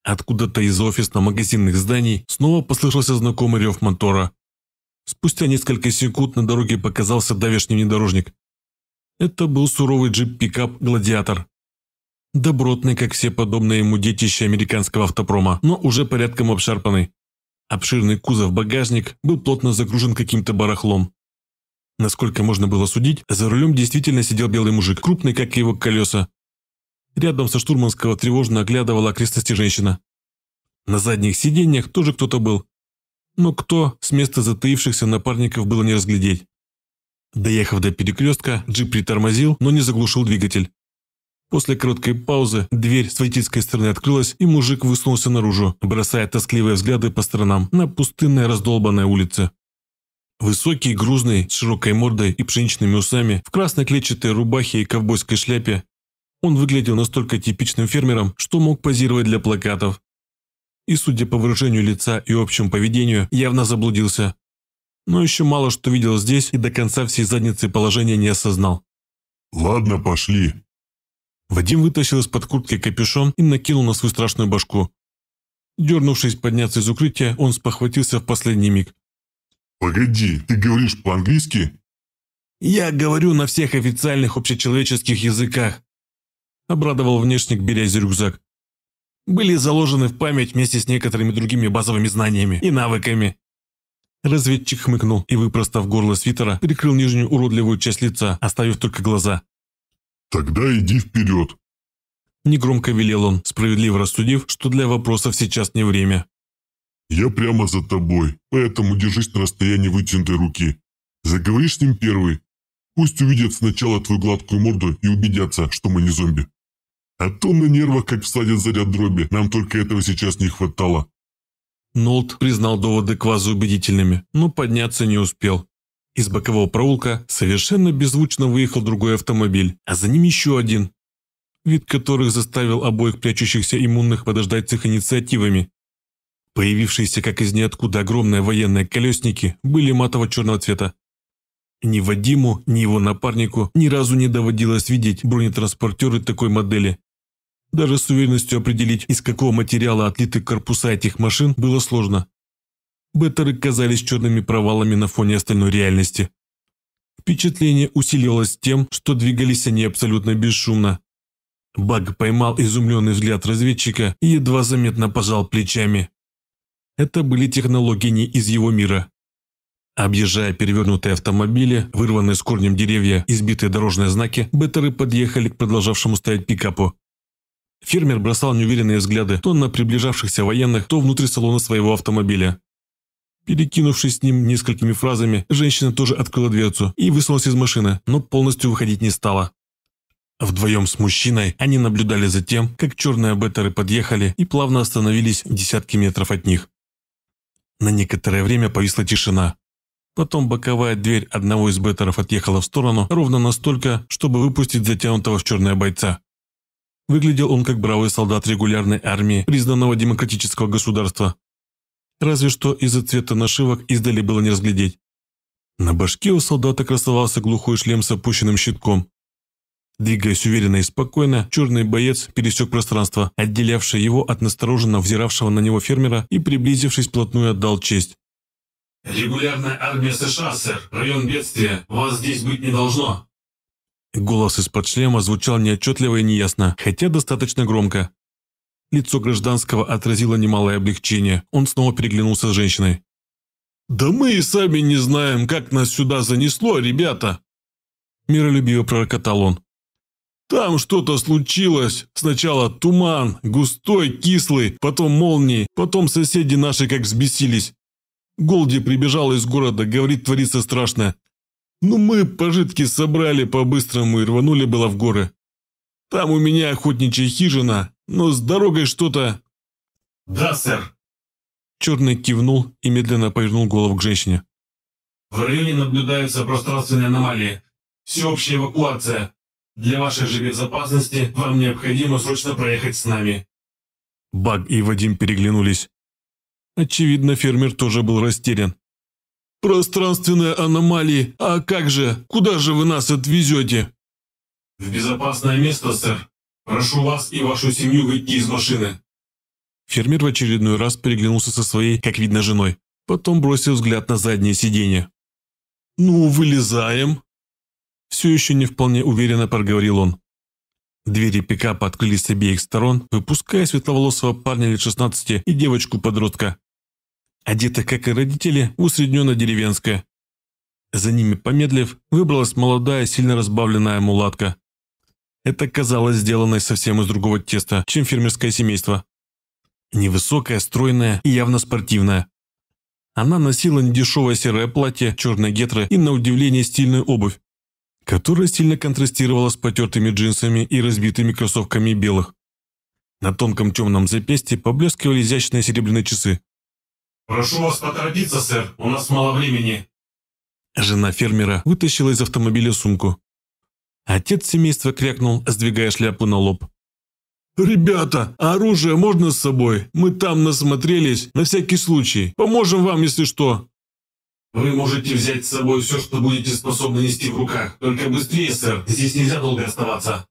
Откуда-то из офисно-магазинных зданий снова послышался знакомый рев мотора. Спустя несколько секунд на дороге показался давешний внедорожник. Это был суровый джип-пикап «Гладиатор». Добротный, как все подобные ему детище американского автопрома, но уже порядком обшарпанный. Обширный кузов-багажник был плотно загружен каким-то барахлом. Насколько можно было судить, за рулем действительно сидел белый мужик, крупный, как и его колеса. Рядом со штурманского тревожно оглядывала окрестности женщина. На задних сиденьях тоже кто-то был. Но кто, с места затаившихся напарников было не разглядеть. Доехав до перекрестка, джип притормозил, но не заглушил двигатель. После короткой паузы дверь с водительской стороны открылась, и мужик высунулся наружу, бросая тоскливые взгляды по сторонам на пустынной раздолбанной улице. Высокий, грузный, с широкой мордой и пшеничными усами, в красной клетчатой рубахе и ковбойской шляпе, он выглядел настолько типичным фермером, что мог позировать для плакатов. И, судя по выражению лица и общему поведению, явно заблудился но еще мало что видел здесь и до конца всей задницы положения не осознал. «Ладно, пошли». Вадим вытащил из-под куртки капюшон и накинул на свою страшную башку. Дернувшись подняться из укрытия, он спохватился в последний миг. «Погоди, ты говоришь по-английски?» «Я говорю на всех официальных общечеловеческих языках», – обрадовал внешник, берясь за рюкзак. «Были заложены в память вместе с некоторыми другими базовыми знаниями и навыками. Разведчик хмыкнул и, выпростав горло свитера, прикрыл нижнюю уродливую часть лица, оставив только глаза. «Тогда иди вперед!» Негромко велел он, справедливо рассудив, что для вопросов сейчас не время. «Я прямо за тобой, поэтому держись на расстоянии вытянутой руки. Заговоришь с ним первый. Пусть увидят сначала твою гладкую морду и убедятся, что мы не зомби. А то на нервах, как всадят заряд дроби, нам только этого сейчас не хватало. Нолт признал доводы Квазу убедительными, но подняться не успел. Из бокового проулка совершенно беззвучно выехал другой автомобиль, а за ним еще один, вид которых заставил обоих прячущихся иммунных подождать с их инициативами. Появившиеся как из ниоткуда огромные военные колесники были матово-черного цвета. Ни Вадиму, ни его напарнику ни разу не доводилось видеть бронетранспортеры такой модели, даже с уверенностью определить, из какого материала отлиты корпуса этих машин, было сложно. Беттеры казались черными провалами на фоне остальной реальности. Впечатление усилилось тем, что двигались они абсолютно бесшумно. Баг поймал изумленный взгляд разведчика и едва заметно пожал плечами. Это были технологии не из его мира. Объезжая перевернутые автомобили, вырванные с корнем деревья, избитые дорожные знаки, беттеры подъехали к продолжавшему стоять пикапу. Фермер бросал неуверенные взгляды то на приближавшихся военных, то внутрь салона своего автомобиля. Перекинувшись с ним несколькими фразами, женщина тоже открыла дверцу и высунулась из машины, но полностью выходить не стала. Вдвоем с мужчиной они наблюдали за тем, как черные беттеры подъехали и плавно остановились в десятки метров от них. На некоторое время повисла тишина. Потом боковая дверь одного из беттеров отъехала в сторону ровно настолько, чтобы выпустить затянутого в черное бойца. Выглядел он как бравый солдат регулярной армии, признанного демократического государства. Разве что из-за цвета нашивок издали было не разглядеть. На башке у солдата красовался глухой шлем с опущенным щитком. Двигаясь уверенно и спокойно, черный боец пересек пространство, отделявшее его от настороженно взиравшего на него фермера и, приблизившись плотную, отдал честь. «Регулярная армия США, сэр. Район бедствия. Вас здесь быть не должно». Голос из-под шлема звучал неотчетливо и неясно, хотя достаточно громко. Лицо гражданского отразило немалое облегчение. Он снова переглянулся с женщиной. «Да мы и сами не знаем, как нас сюда занесло, ребята!» Миролюбиво пророкотал он. «Там что-то случилось. Сначала туман, густой, кислый, потом молнии, потом соседи наши как взбесились. Голди прибежал из города, говорит, творится страшное. Ну мы пожитки собрали по-быстрому и рванули было в горы. Там у меня охотничья хижина, но с дорогой что-то... Да, сэр. Черный кивнул и медленно повернул голову к женщине. В районе наблюдаются пространственные аномалии. Всеобщая эвакуация. Для вашей же безопасности вам необходимо срочно проехать с нами. Баг и Вадим переглянулись. Очевидно, фермер тоже был растерян. Пространственные аномалии. А как же? Куда же вы нас отвезете? В безопасное место, сэр. Прошу вас и вашу семью выйти из машины. Фермер в очередной раз переглянулся со своей, как видно, женой. Потом бросил взгляд на заднее сиденье. «Ну, вылезаем!» Все еще не вполне уверенно проговорил он. Двери пикапа открылись с обеих сторон, выпуская светловолосого парня лет 16 и девочку-подростка одета, как и родители, усредненно-деревенская. За ними, помедлив, выбралась молодая, сильно разбавленная мулатка. Это казалось сделанной совсем из другого теста, чем фермерское семейство. Невысокая, стройная и явно спортивная. Она носила недешевое серое платье, черные гетры и, на удивление, стильную обувь, которая сильно контрастировала с потертыми джинсами и разбитыми кроссовками белых. На тонком темном запястье поблескивали изящные серебряные часы, «Прошу вас поторопиться, сэр, у нас мало времени». Жена фермера вытащила из автомобиля сумку. Отец семейства крякнул, сдвигая шляпу на лоб. «Ребята, оружие можно с собой? Мы там насмотрелись, на всякий случай. Поможем вам, если что». «Вы можете взять с собой все, что будете способны нести в руках. Только быстрее, сэр, здесь нельзя долго оставаться».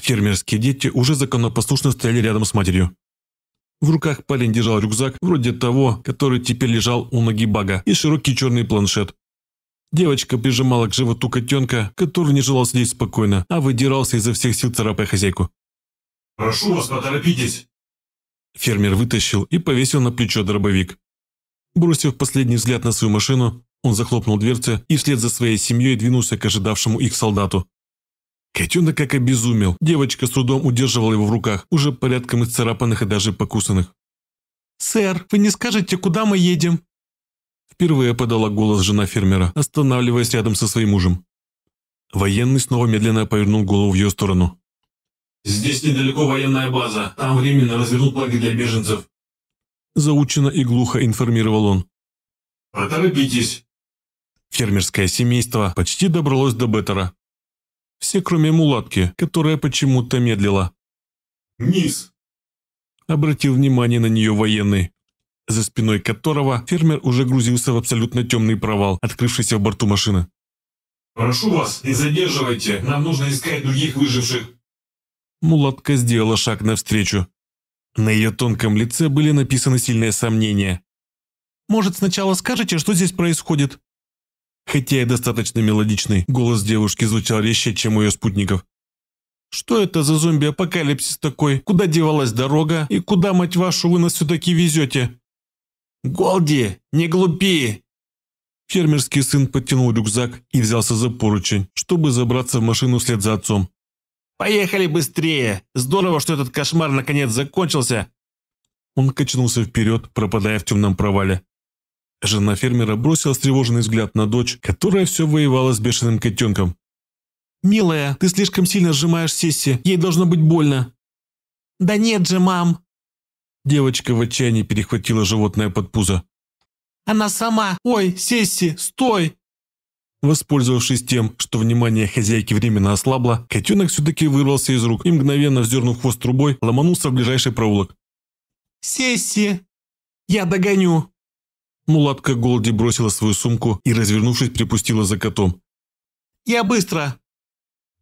Фермерские дети уже законопослушно стояли рядом с матерью. В руках парень держал рюкзак, вроде того, который теперь лежал у ноги Бага, и широкий черный планшет. Девочка прижимала к животу котенка, который не желал сидеть спокойно, а выдирался изо всех сил, царапая хозяйку. «Прошу вас, поторопитесь!» Фермер вытащил и повесил на плечо дробовик. Бросив последний взгляд на свою машину, он захлопнул дверцы и вслед за своей семьей двинулся к ожидавшему их солдату. Котенок как обезумел. Девочка с трудом удерживала его в руках, уже порядком исцарапанных и даже покусанных. «Сэр, вы не скажете, куда мы едем?» Впервые подала голос жена фермера, останавливаясь рядом со своим мужем. Военный снова медленно повернул голову в ее сторону. «Здесь недалеко военная база. Там временно развернут лагерь для беженцев». Заучено и глухо информировал он. «Поторопитесь». Фермерское семейство почти добралось до Беттера, все, кроме мулатки, которая почему-то медлила. «Низ!» Обратил внимание на нее военный, за спиной которого фермер уже грузился в абсолютно темный провал, открывшийся в борту машины. «Прошу вас, не задерживайте, нам нужно искать других выживших!» Мулатка сделала шаг навстречу. На ее тонком лице были написаны сильные сомнения. «Может, сначала скажете, что здесь происходит?» хотя и достаточно мелодичный, голос девушки звучал резче, чем у ее спутников. «Что это за зомби-апокалипсис такой? Куда девалась дорога? И куда, мать вашу, вы нас все-таки везете?» «Голди, не глупи!» Фермерский сын подтянул рюкзак и взялся за поручень, чтобы забраться в машину вслед за отцом. «Поехали быстрее! Здорово, что этот кошмар наконец закончился!» Он качнулся вперед, пропадая в темном провале. Жена фермера бросила встревоженный взгляд на дочь, которая все воевала с бешеным котенком. «Милая, ты слишком сильно сжимаешь сесси, ей должно быть больно». «Да нет же, мам!» Девочка в отчаянии перехватила животное под пузо. «Она сама! Ой, сесси, стой!» Воспользовавшись тем, что внимание хозяйки временно ослабло, котенок все-таки вырвался из рук и, мгновенно вздернув хвост трубой, ломанулся в ближайший проулок. «Сесси! Я догоню!» Мулатка Голди бросила свою сумку и, развернувшись, припустила за котом. «Я быстро!»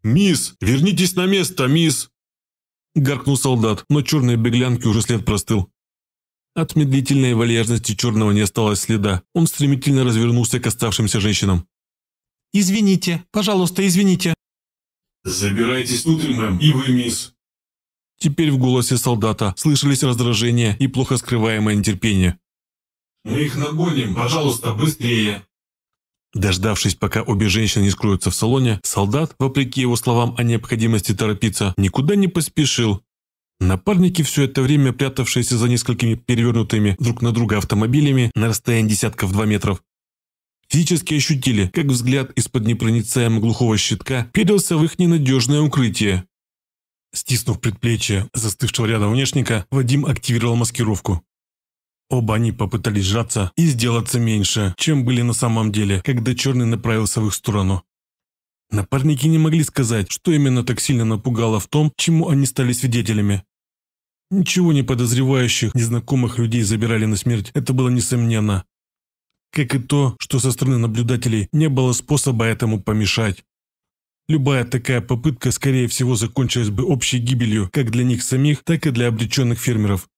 «Мисс, вернитесь на место, мисс!» Гаркнул солдат, но черной беглянки уже след простыл. От медлительной вальяжности черного не осталось следа. Он стремительно развернулся к оставшимся женщинам. «Извините, пожалуйста, извините!» «Забирайтесь внутрь, мэм, и вы, мисс!» Теперь в голосе солдата слышались раздражение и плохо скрываемое нетерпение. Мы их нагоним, пожалуйста, быстрее!» Дождавшись, пока обе женщины не скроются в салоне, солдат, вопреки его словам о необходимости торопиться, никуда не поспешил. Напарники, все это время прятавшиеся за несколькими перевернутыми друг на друга автомобилями на расстоянии десятков два метров, физически ощутили, как взгляд из-под непроницаемого глухого щитка перелся в их ненадежное укрытие. Стиснув предплечье застывшего рядом внешника, Вадим активировал маскировку. Оба они попытались сжаться и сделаться меньше, чем были на самом деле, когда черный направился в их сторону. Напарники не могли сказать, что именно так сильно напугало в том, чему они стали свидетелями. Ничего не подозревающих, незнакомых людей забирали на смерть, это было несомненно. Как и то, что со стороны наблюдателей не было способа этому помешать. Любая такая попытка, скорее всего, закончилась бы общей гибелью как для них самих, так и для обреченных фермеров,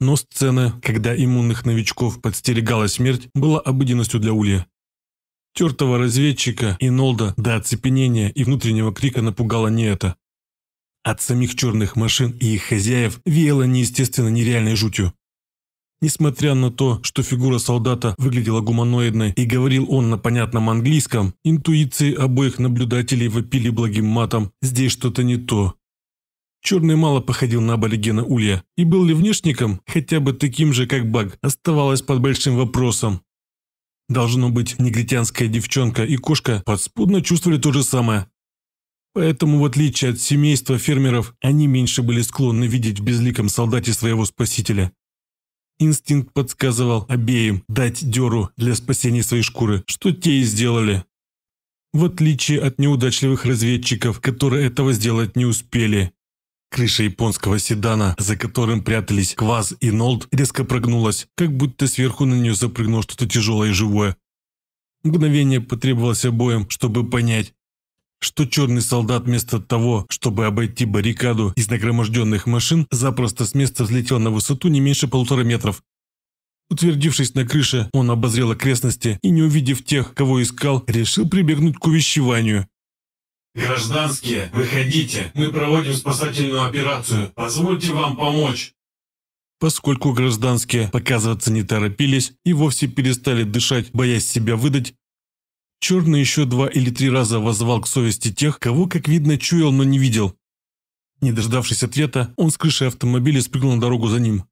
но сцена, когда иммунных новичков подстерегала смерть, была обыденностью для Улья. Тертого разведчика и Нолда до оцепенения и внутреннего крика напугало не это. От самих черных машин и их хозяев веяло неестественно нереальной жутью. Несмотря на то, что фигура солдата выглядела гуманоидной и говорил он на понятном английском, интуиции обоих наблюдателей вопили благим матом «здесь что-то не то». Черный мало походил на аборигена Улья, и был ли внешником, хотя бы таким же, как Баг, оставалось под большим вопросом. Должно быть, негритянская девчонка и кошка подспудно чувствовали то же самое. Поэтому, в отличие от семейства фермеров, они меньше были склонны видеть в безликом солдате своего спасителя. Инстинкт подсказывал обеим дать дёру для спасения своей шкуры, что те и сделали. В отличие от неудачливых разведчиков, которые этого сделать не успели. Крыша японского седана, за которым прятались Кваз и Нолд, резко прогнулась, как будто сверху на нее запрыгнуло что-то тяжелое и живое. Мгновение потребовалось обоим, чтобы понять, что черный солдат вместо того, чтобы обойти баррикаду из нагроможденных машин, запросто с места взлетел на высоту не меньше полутора метров. Утвердившись на крыше, он обозрел окрестности и, не увидев тех, кого искал, решил прибегнуть к увещеванию. «Гражданские, выходите! Мы проводим спасательную операцию! Позвольте вам помочь!» Поскольку гражданские показываться не торопились и вовсе перестали дышать, боясь себя выдать, Черный еще два или три раза возвал к совести тех, кого, как видно, чуял, но не видел. Не дождавшись ответа, он с крыши автомобиля спрыгнул на дорогу за ним.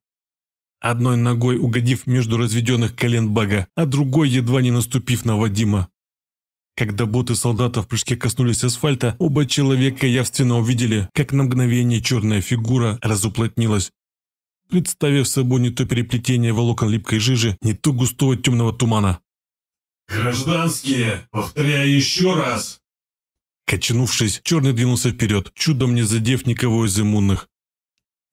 Одной ногой угодив между разведенных колен бага, а другой едва не наступив на Вадима. Когда боты солдата в прыжке коснулись асфальта, оба человека явственно увидели, как на мгновение черная фигура разуплотнилась, представив собой не то переплетение волокон липкой жижи, не то густого темного тумана. «Гражданские, повторяю еще раз!» Качнувшись, черный двинулся вперед, чудом не задев никого из иммунных.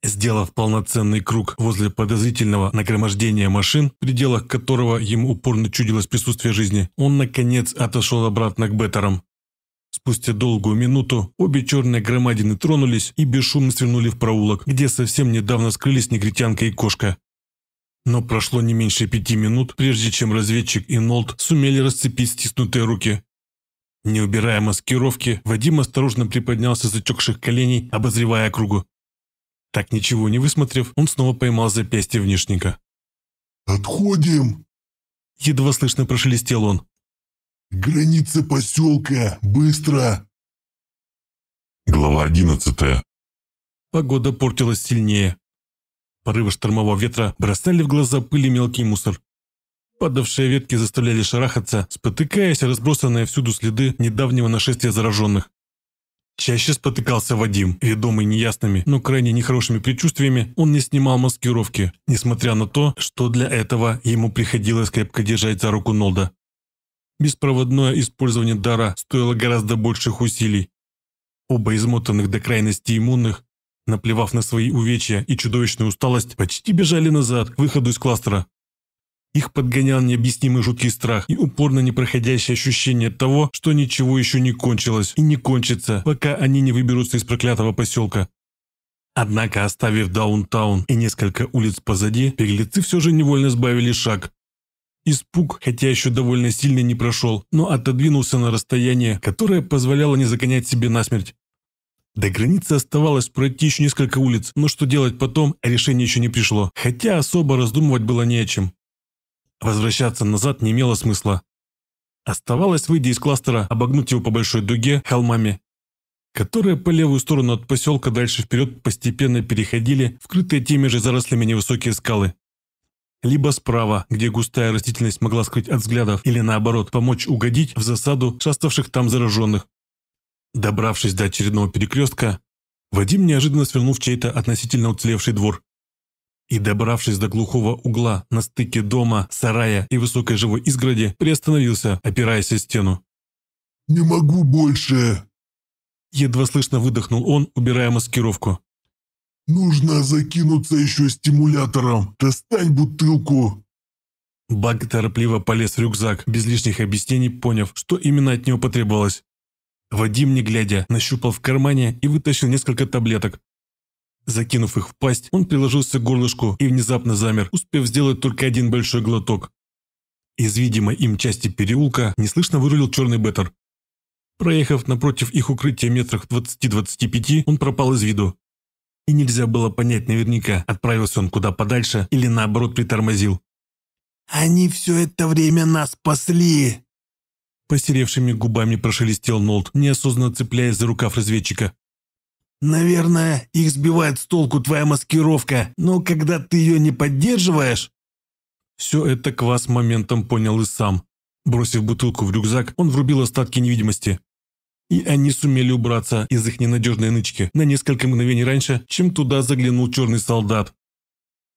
Сделав полноценный круг возле подозрительного нагромождения машин, в пределах которого ему упорно чудилось присутствие жизни, он, наконец, отошел обратно к Беттерам. Спустя долгую минуту обе черные громадины тронулись и бесшумно свернули в проулок, где совсем недавно скрылись негритянка и кошка. Но прошло не меньше пяти минут, прежде чем разведчик и Нолт сумели расцепить стиснутые руки. Не убирая маскировки, Вадим осторожно приподнялся с отекших коленей, обозревая кругу. Так ничего не высмотрев, он снова поймал запястье внешника. «Отходим!» Едва слышно прошелестел он. «Граница поселка! Быстро!» Глава одиннадцатая. Погода портилась сильнее. Порывы штормового ветра бросали в глаза пыли мелкий мусор. Падавшие ветки заставляли шарахаться, спотыкаясь разбросанные всюду следы недавнего нашествия зараженных. Чаще спотыкался Вадим, ведомый неясными, но крайне нехорошими предчувствиями, он не снимал маскировки, несмотря на то, что для этого ему приходилось крепко держать за руку Нолда. Беспроводное использование дара стоило гораздо больших усилий. Оба измотанных до крайности иммунных, наплевав на свои увечья и чудовищную усталость, почти бежали назад к выходу из кластера. Их подгонял необъяснимый жуткий страх и упорно непроходящее ощущение того, что ничего еще не кончилось и не кончится, пока они не выберутся из проклятого поселка. Однако, оставив даунтаун и несколько улиц позади, беглецы все же невольно сбавили шаг. Испуг, хотя еще довольно сильно не прошел, но отодвинулся на расстояние, которое позволяло не загонять себе насмерть. До границы оставалось пройти еще несколько улиц, но что делать потом, решение еще не пришло, хотя особо раздумывать было не о чем. Возвращаться назад не имело смысла. Оставалось, выйдя из кластера, обогнуть его по большой дуге холмами, которые по левую сторону от поселка дальше вперед постепенно переходили вкрытые теми же зарослями невысокие скалы. Либо справа, где густая растительность могла скрыть от взглядов, или наоборот, помочь угодить в засаду шаставших там зараженных. Добравшись до очередного перекрестка, Вадим неожиданно свернул в чей-то относительно уцелевший двор и, добравшись до глухого угла на стыке дома, сарая и высокой живой изгороди, приостановился, опираясь о стену. «Не могу больше!» Едва слышно выдохнул он, убирая маскировку. «Нужно закинуться еще стимулятором! Достань бутылку!» Баг торопливо полез в рюкзак, без лишних объяснений поняв, что именно от него потребовалось. Вадим, не глядя, нащупал в кармане и вытащил несколько таблеток, Закинув их в пасть, он приложился к горлышку и внезапно замер, успев сделать только один большой глоток. Из видимой им части переулка неслышно вырулил черный беттер. Проехав напротив их укрытия метрах 20-25, он пропал из виду. И нельзя было понять наверняка, отправился он куда подальше или наоборот притормозил. «Они все это время нас спасли!» Посеревшими губами прошелестел нолд, неосознанно цепляясь за рукав разведчика. Наверное, их сбивает с толку твоя маскировка, но когда ты ее не поддерживаешь...» Все это Квас моментом понял и сам. Бросив бутылку в рюкзак, он врубил остатки невидимости. И они сумели убраться из их ненадежной нычки на несколько мгновений раньше, чем туда заглянул черный солдат.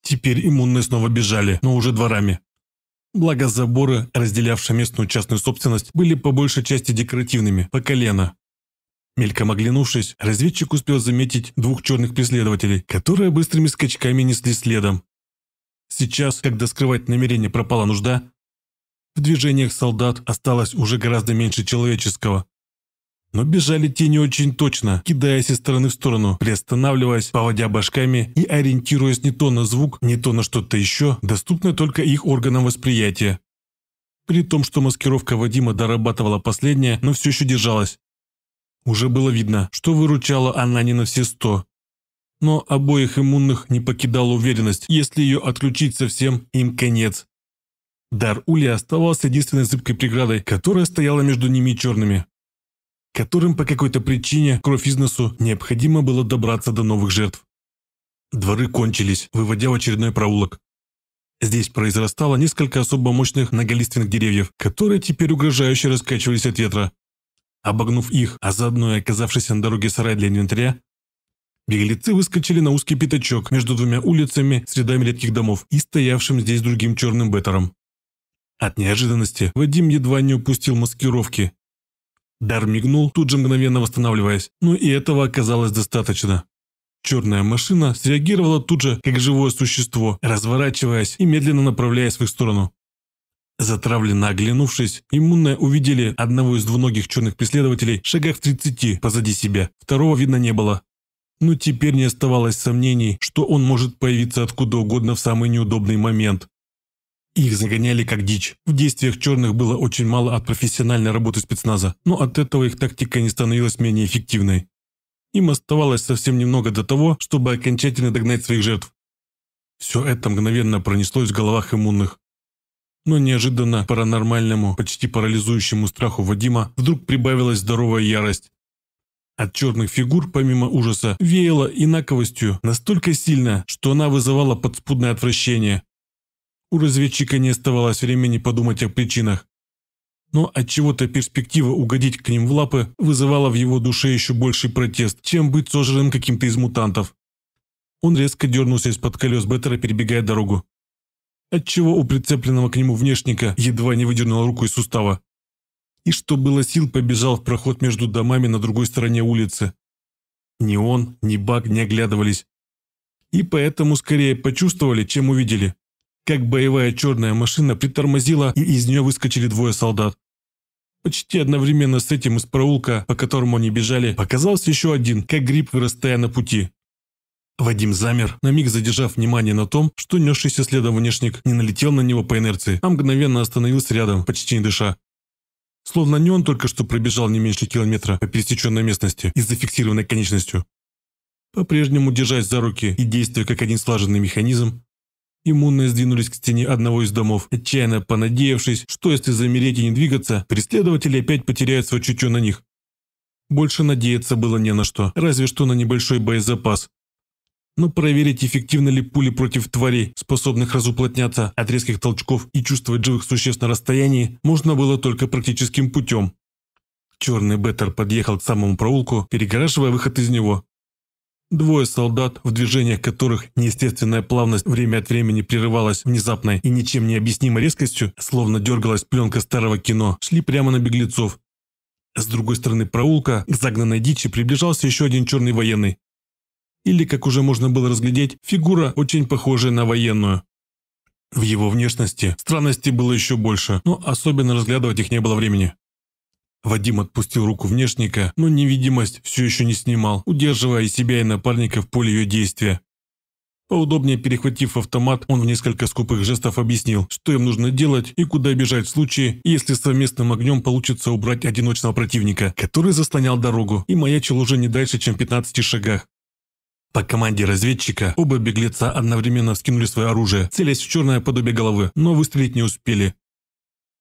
Теперь иммунные снова бежали, но уже дворами. Благо заборы, разделявшие местную частную собственность, были по большей части декоративными, по колено, Мельком оглянувшись, разведчик успел заметить двух черных преследователей, которые быстрыми скачками несли следом. Сейчас, когда скрывать намерение пропала нужда, в движениях солдат осталось уже гораздо меньше человеческого. Но бежали те не очень точно, кидаясь из стороны в сторону, приостанавливаясь, поводя башками и ориентируясь не то на звук, не то на что-то еще, доступное только их органам восприятия. При том, что маскировка Вадима дорабатывала последняя, но все еще держалась. Уже было видно, что выручала она не на все сто. Но обоих иммунных не покидала уверенность, если ее отключить совсем, им конец. Дар Ули оставался единственной зыбкой преградой, которая стояла между ними и черными, которым по какой-то причине, кровь из носу, необходимо было добраться до новых жертв. Дворы кончились, выводя в очередной проулок. Здесь произрастало несколько особо мощных многолиственных деревьев, которые теперь угрожающе раскачивались от ветра. Обогнув их, а заодно и оказавшись на дороге сарай для инвентаря, беглецы выскочили на узкий пятачок между двумя улицами с рядами редких домов и стоявшим здесь другим черным беттером. От неожиданности Вадим едва не упустил маскировки. Дар мигнул, тут же мгновенно восстанавливаясь, но и этого оказалось достаточно. Черная машина среагировала тут же, как живое существо, разворачиваясь и медленно направляясь в их сторону. Затравленно оглянувшись, иммунные увидели одного из двуногих черных преследователей в шагах в 30 позади себя. Второго видно не было. Но теперь не оставалось сомнений, что он может появиться откуда угодно в самый неудобный момент. Их загоняли как дичь. В действиях черных было очень мало от профессиональной работы спецназа, но от этого их тактика не становилась менее эффективной. Им оставалось совсем немного до того, чтобы окончательно догнать своих жертв. Все это мгновенно пронеслось в головах иммунных. Но неожиданно паранормальному, почти парализующему страху Вадима вдруг прибавилась здоровая ярость. От черных фигур, помимо ужаса, веяло инаковостью настолько сильно, что она вызывала подспудное отвращение. У разведчика не оставалось времени подумать о причинах. Но от чего то перспектива угодить к ним в лапы вызывала в его душе еще больший протест, чем быть сожранным каким-то из мутантов. Он резко дернулся из-под колес Беттера, перебегая дорогу отчего у прицепленного к нему внешника едва не выдернула руку из сустава. И что было сил, побежал в проход между домами на другой стороне улицы. Ни он, ни Баг не оглядывались. И поэтому скорее почувствовали, чем увидели. Как боевая черная машина притормозила, и из нее выскочили двое солдат. Почти одновременно с этим из проулка, по которому они бежали, показался еще один, как гриб вырастая на пути. Вадим замер, на миг задержав внимание на том, что несшийся следом внешник не налетел на него по инерции, а мгновенно остановился рядом, почти не дыша. Словно не он только что пробежал не меньше километра по пересеченной местности и с зафиксированной конечностью. По-прежнему держась за руки и действуя как один слаженный механизм, иммунные сдвинулись к стене одного из домов, отчаянно понадеявшись, что если замереть и не двигаться, преследователи опять потеряют свое чутье на них. Больше надеяться было не на что, разве что на небольшой боезапас, но ну, проверить, эффективно ли пули против тварей, способных разуплотняться от резких толчков и чувствовать живых существ на расстоянии, можно было только практическим путем. Черный Беттер подъехал к самому проулку, перегораживая выход из него. Двое солдат, в движениях которых неестественная плавность время от времени прерывалась внезапной и ничем не объяснимой резкостью, словно дергалась пленка старого кино, шли прямо на беглецов. С другой стороны проулка к загнанной дичи приближался еще один черный военный или, как уже можно было разглядеть, фигура, очень похожая на военную. В его внешности странностей было еще больше, но особенно разглядывать их не было времени. Вадим отпустил руку внешника, но невидимость все еще не снимал, удерживая и себя, и напарника в поле ее действия. Поудобнее перехватив автомат, он в несколько скупых жестов объяснил, что им нужно делать и куда бежать в случае, если совместным огнем получится убрать одиночного противника, который заслонял дорогу и маячил уже не дальше, чем в 15 шагах. По команде разведчика оба беглеца одновременно скинули свое оружие, целясь в черное подобие головы, но выстрелить не успели.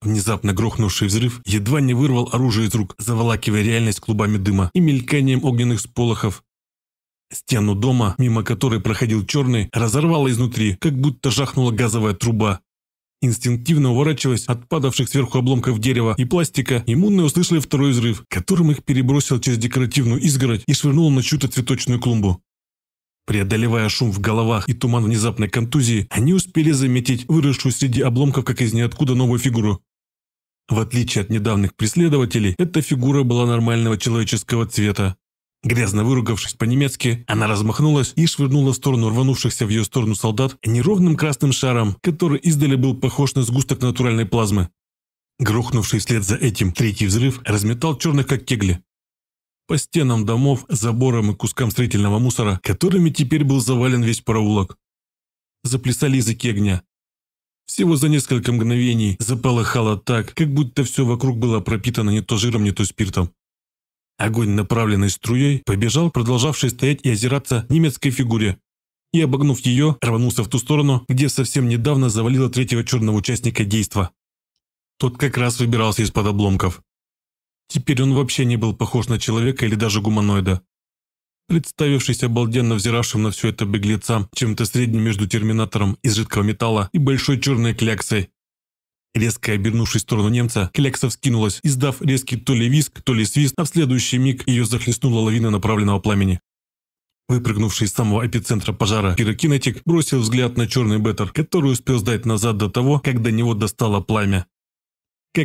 Внезапно грохнувший взрыв едва не вырвал оружие из рук, заволакивая реальность клубами дыма и мельканием огненных сполохов. Стену дома, мимо которой проходил черный, разорвало изнутри, как будто жахнула газовая труба. Инстинктивно уворачиваясь от падавших сверху обломков дерева и пластика, иммунные услышали второй взрыв, которым их перебросил через декоративную изгородь и швырнул на чью-то цветочную клумбу. Преодолевая шум в головах и туман внезапной контузии, они успели заметить выросшую среди обломков как из ниоткуда новую фигуру. В отличие от недавних преследователей, эта фигура была нормального человеческого цвета. Грязно выругавшись по-немецки, она размахнулась и швырнула в сторону рванувшихся в ее сторону солдат неровным красным шаром, который издали был похож на сгусток натуральной плазмы. Грохнувший вслед за этим третий взрыв разметал черных как кегли по стенам домов, заборам и кускам строительного мусора, которыми теперь был завален весь проулок. Заплясали языки огня. Всего за несколько мгновений заполохало так, как будто все вокруг было пропитано не то жиром, не то спиртом. Огонь, направленный струей, побежал, продолжавший стоять и озираться немецкой фигуре, и, обогнув ее, рванулся в ту сторону, где совсем недавно завалило третьего черного участника действа. Тот как раз выбирался из-под обломков. Теперь он вообще не был похож на человека или даже гуманоида. Представившись обалденно взиравшим на все это беглеца, чем-то средним между терминатором из жидкого металла и большой черной кляксой. Резко обернувшись в сторону немца, клякса вскинулась, издав резкий то ли виск, то ли свист, а в следующий миг ее захлестнула лавина направленного пламени. Выпрыгнувший из самого эпицентра пожара пирокинетик бросил взгляд на черный беттер, который успел сдать назад до того, как до него достало пламя.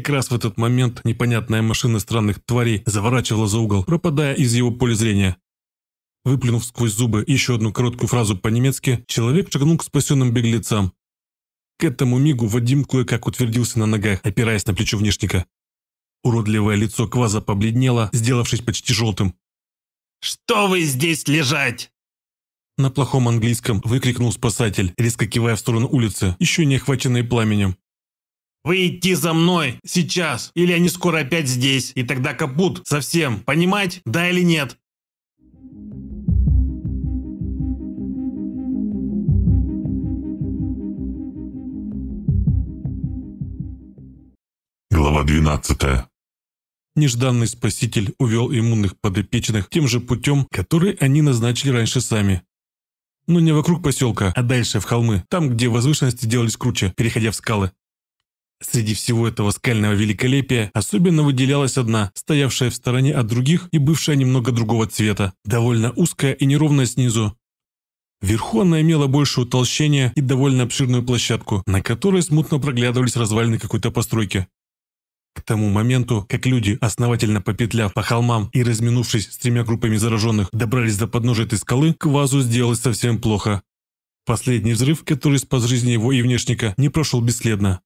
Как раз в этот момент непонятная машина странных тварей заворачивала за угол, пропадая из его поля зрения. Выплюнув сквозь зубы еще одну короткую фразу по-немецки, человек шагнул к спасенным беглецам. К этому мигу Вадим кое-как утвердился на ногах, опираясь на плечо внешника. Уродливое лицо кваза побледнело, сделавшись почти желтым. «Что вы здесь лежать?» На плохом английском выкрикнул спасатель, резко кивая в сторону улицы, еще не охваченной пламенем. Вы идти за мной сейчас, или они скоро опять здесь, и тогда капут совсем. Понимать, да или нет? Глава 12. Нежданный спаситель увел иммунных подопечных тем же путем, который они назначили раньше сами. Но не вокруг поселка, а дальше, в холмы, там, где возвышенности делались круче, переходя в скалы. Среди всего этого скального великолепия особенно выделялась одна, стоявшая в стороне от других и бывшая немного другого цвета, довольно узкая и неровная снизу. Вверху она имела больше утолщения и довольно обширную площадку, на которой смутно проглядывались развалины какой-то постройки. К тому моменту, как люди, основательно попетляв по холмам и разминувшись с тремя группами зараженных, добрались до подножия этой скалы, квазу сделалось совсем плохо. Последний взрыв, который спас жизни его и внешника, не прошел бесследно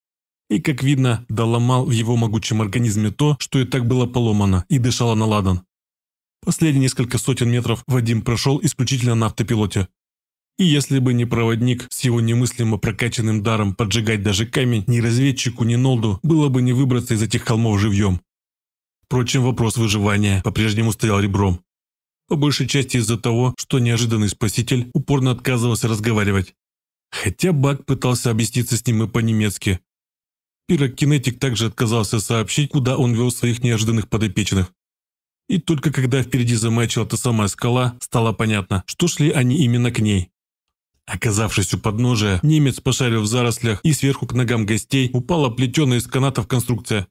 и, как видно, доломал в его могучем организме то, что и так было поломано и дышало на ладан. Последние несколько сотен метров Вадим прошел исключительно на автопилоте. И если бы не проводник с его немыслимо прокачанным даром поджигать даже камень, ни разведчику, ни Нолду было бы не выбраться из этих холмов живьем. Впрочем, вопрос выживания по-прежнему стоял ребром. По большей части из-за того, что неожиданный спаситель упорно отказывался разговаривать. Хотя Бак пытался объясниться с ним и по-немецки, Пирокинетик также отказался сообщить, куда он вел своих неожиданных подопечных. И только когда впереди замаячила та самая скала, стало понятно, что шли они именно к ней. Оказавшись у подножия, немец пошарил в зарослях, и сверху к ногам гостей упала плетеная из канатов конструкция.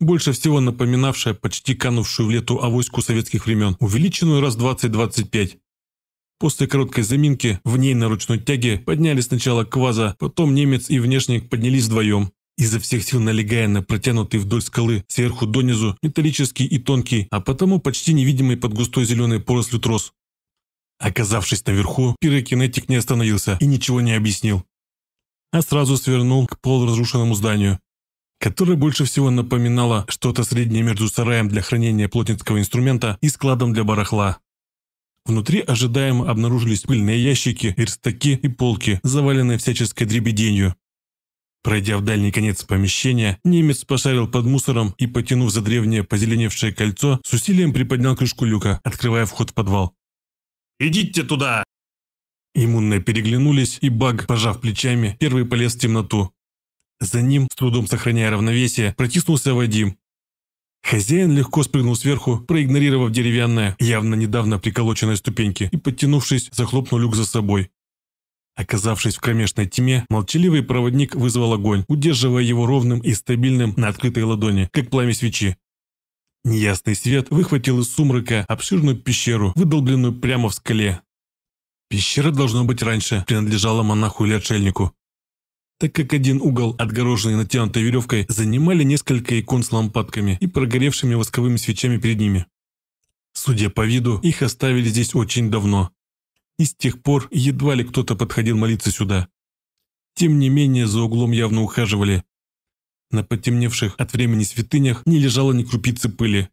Больше всего напоминавшая почти канувшую в лету авоську советских времен, увеличенную раз 20-25. После короткой заминки в ней на ручной тяге подняли сначала кваза, потом немец и внешник поднялись вдвоем изо всех сил налегая на протянутый вдоль скалы сверху донизу металлический и тонкий, а потому почти невидимый под густой зеленой порослью трос. Оказавшись наверху, пирокинетик не остановился и ничего не объяснил, а сразу свернул к полуразрушенному зданию, которое больше всего напоминало что-то среднее между сараем для хранения плотницкого инструмента и складом для барахла. Внутри ожидаемо обнаружились пыльные ящики, верстаки и полки, заваленные всяческой дребеденью, Пройдя в дальний конец помещения, немец пошарил под мусором и, потянув за древнее позеленевшее кольцо, с усилием приподнял крышку люка, открывая вход в подвал. «Идите туда!» Иммунные переглянулись, и Баг, пожав плечами, первый полез в темноту. За ним, с трудом сохраняя равновесие, протиснулся Вадим. Хозяин легко спрыгнул сверху, проигнорировав деревянное, явно недавно приколоченное ступеньки, и, подтянувшись, захлопнул люк за собой. Оказавшись в кромешной тьме, молчаливый проводник вызвал огонь, удерживая его ровным и стабильным на открытой ладони, как пламя свечи. Неясный свет выхватил из сумрака обширную пещеру, выдолбленную прямо в скале. Пещера, должно быть, раньше принадлежала монаху или отшельнику, так как один угол, отгороженный натянутой веревкой, занимали несколько икон с лампадками и прогоревшими восковыми свечами перед ними. Судя по виду, их оставили здесь очень давно, и с тех пор едва ли кто-то подходил молиться сюда. Тем не менее, за углом явно ухаживали. На потемневших от времени святынях не лежало ни крупицы пыли.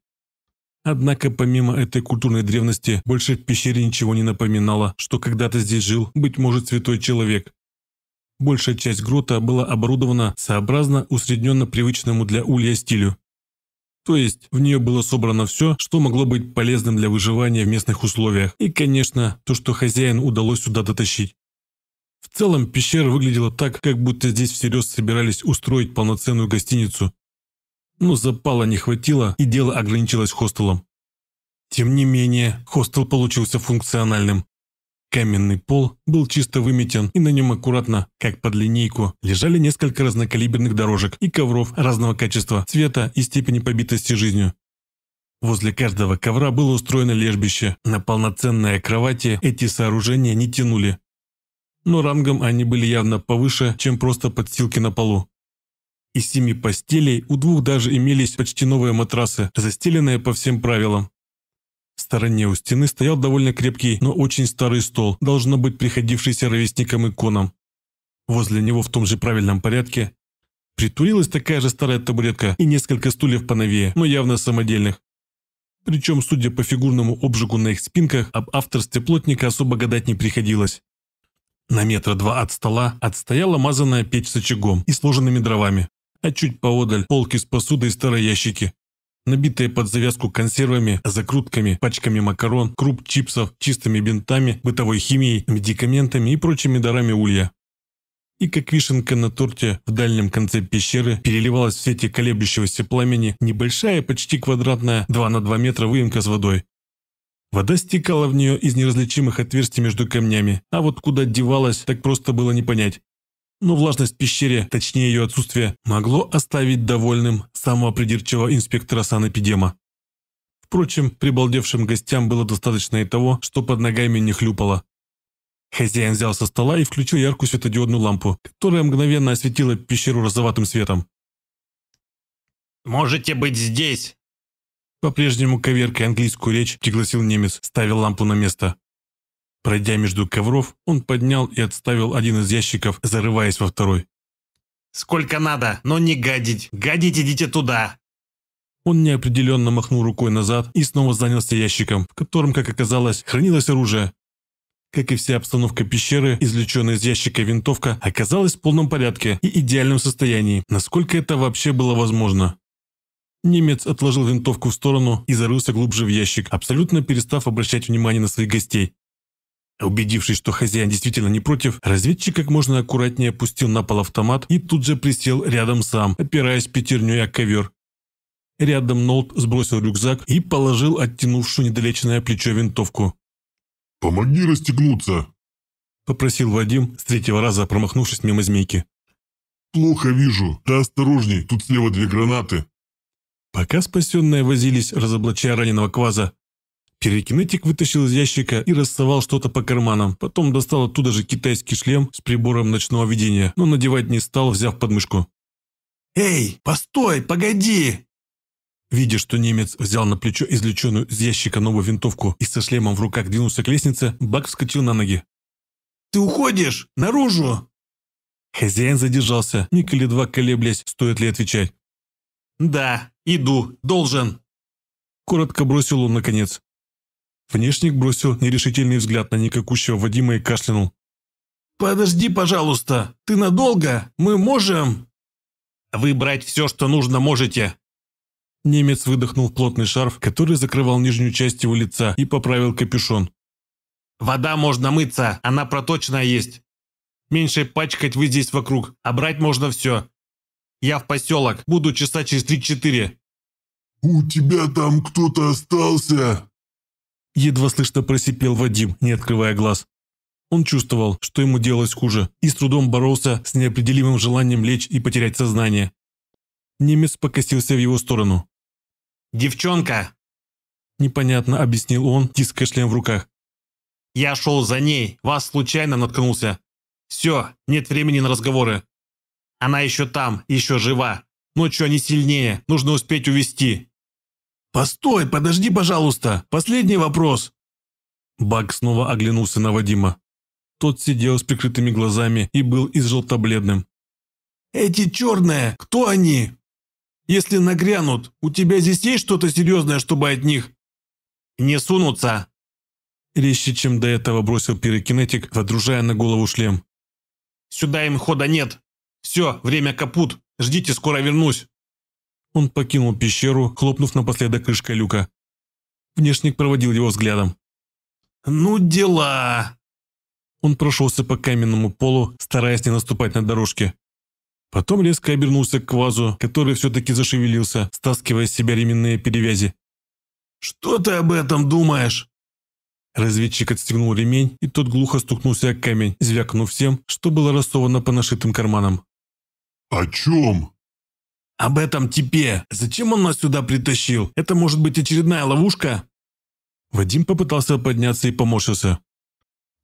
Однако помимо этой культурной древности, больше в пещере ничего не напоминало, что когда-то здесь жил, быть может, святой человек. Большая часть грота была оборудована сообразно усредненно привычному для улья стилю. То есть в нее было собрано все, что могло быть полезным для выживания в местных условиях. И, конечно, то, что хозяин удалось сюда дотащить. В целом, пещера выглядела так, как будто здесь всерьез собирались устроить полноценную гостиницу. Но запала не хватило, и дело ограничилось хостелом. Тем не менее, хостел получился функциональным. Каменный пол был чисто выметен, и на нем аккуратно, как под линейку, лежали несколько разнокалиберных дорожек и ковров разного качества, цвета и степени побитости жизнью. Возле каждого ковра было устроено лежбище. На полноценные кровати эти сооружения не тянули. Но рангом они были явно повыше, чем просто подстилки на полу. Из семи постелей у двух даже имелись почти новые матрасы, застеленные по всем правилам. В стороне у стены стоял довольно крепкий, но очень старый стол, должно быть приходившийся ровесником иконам. Возле него в том же правильном порядке притурилась такая же старая табуретка и несколько стульев поновее, но явно самодельных. Причем, судя по фигурному обжигу на их спинках, об авторстве плотника особо гадать не приходилось. На метра два от стола отстояла мазанная печь с очагом и сложенными дровами, а чуть поодаль полки с посудой и старые ящики набитые под завязку консервами, закрутками, пачками макарон, круп чипсов, чистыми бинтами, бытовой химией, медикаментами и прочими дарами улья. И как вишенка на торте в дальнем конце пещеры переливалась в свете колеблющегося пламени небольшая, почти квадратная, 2 на 2 метра выемка с водой. Вода стекала в нее из неразличимых отверстий между камнями, а вот куда девалась, так просто было не понять но влажность в пещере, точнее ее отсутствие, могло оставить довольным самого придирчивого инспектора санэпидема. Впрочем, прибалдевшим гостям было достаточно и того, что под ногами не хлюпало. Хозяин взял со стола и включил яркую светодиодную лампу, которая мгновенно осветила пещеру розоватым светом. «Можете быть здесь!» По-прежнему коверкой английскую речь пригласил немец, ставил лампу на место. Пройдя между ковров, он поднял и отставил один из ящиков, зарываясь во второй. «Сколько надо, но не гадить! Гадить идите туда!» Он неопределенно махнул рукой назад и снова занялся ящиком, в котором, как оказалось, хранилось оружие. Как и вся обстановка пещеры, извлеченная из ящика винтовка оказалась в полном порядке и идеальном состоянии, насколько это вообще было возможно. Немец отложил винтовку в сторону и зарылся глубже в ящик, абсолютно перестав обращать внимание на своих гостей. Убедившись, что хозяин действительно не против, разведчик как можно аккуратнее опустил на пол автомат и тут же присел рядом сам, опираясь пятерней о ковер. Рядом Нолт сбросил рюкзак и положил оттянувшую недолеченное плечо винтовку. «Помоги расстегнуться!» – попросил Вадим, с третьего раза промахнувшись мимо змейки. «Плохо вижу. Да осторожней, тут слева две гранаты». Пока спасенные возились, разоблачая раненого кваза, Перекинетик вытащил из ящика и рассовал что-то по карманам. Потом достал оттуда же китайский шлем с прибором ночного видения, но надевать не стал, взяв подмышку. «Эй, постой, погоди!» Видя, что немец взял на плечо извлеченную из ящика новую винтовку и со шлемом в руках двинулся к лестнице, Бак вскочил на ноги. «Ты уходишь! Наружу!» Хозяин задержался, миг или два колеблясь, стоит ли отвечать. «Да, иду, должен!» Коротко бросил он наконец. Внешник бросил нерешительный взгляд на никакущего Вадима и кашлянул. «Подожди, пожалуйста, ты надолго? Мы можем...» «Вы брать все, что нужно, можете!» Немец выдохнул плотный шарф, который закрывал нижнюю часть его лица, и поправил капюшон. «Вода можно мыться, она проточная есть. Меньше пачкать вы здесь вокруг, а брать можно все. Я в поселок, буду часа через три-четыре». «У тебя там кто-то остался?» едва слышно просипел Вадим, не открывая глаз. Он чувствовал, что ему делалось хуже, и с трудом боролся с неопределимым желанием лечь и потерять сознание. Немец покосился в его сторону. «Девчонка!» Непонятно объяснил он, тиская шлем в руках. «Я шел за ней, вас случайно наткнулся. Все, нет времени на разговоры. Она еще там, еще жива. Ночью они сильнее, нужно успеть увести. «Постой, подожди, пожалуйста! Последний вопрос!» Бак снова оглянулся на Вадима. Тот сидел с прикрытыми глазами и был изжелто «Эти черные, кто они? Если нагрянут, у тебя здесь есть что-то серьезное, чтобы от них...» «Не сунуться? Резче, чем до этого бросил перекинетик, водружая на голову шлем. «Сюда им хода нет! Все, время капут! Ждите, скоро вернусь!» Он покинул пещеру, хлопнув напоследок крышкой люка. Внешник проводил его взглядом. «Ну дела!» Он прошелся по каменному полу, стараясь не наступать на дорожке. Потом резко обернулся к квазу, который все-таки зашевелился, стаскивая с себя ременные перевязи. «Что ты об этом думаешь?» Разведчик отстегнул ремень, и тот глухо стукнулся о камень, звякнув всем, что было рассовано по нашитым карманам. «О чем?» «Об этом типе! Зачем он нас сюда притащил? Это может быть очередная ловушка?» Вадим попытался подняться и поморщился.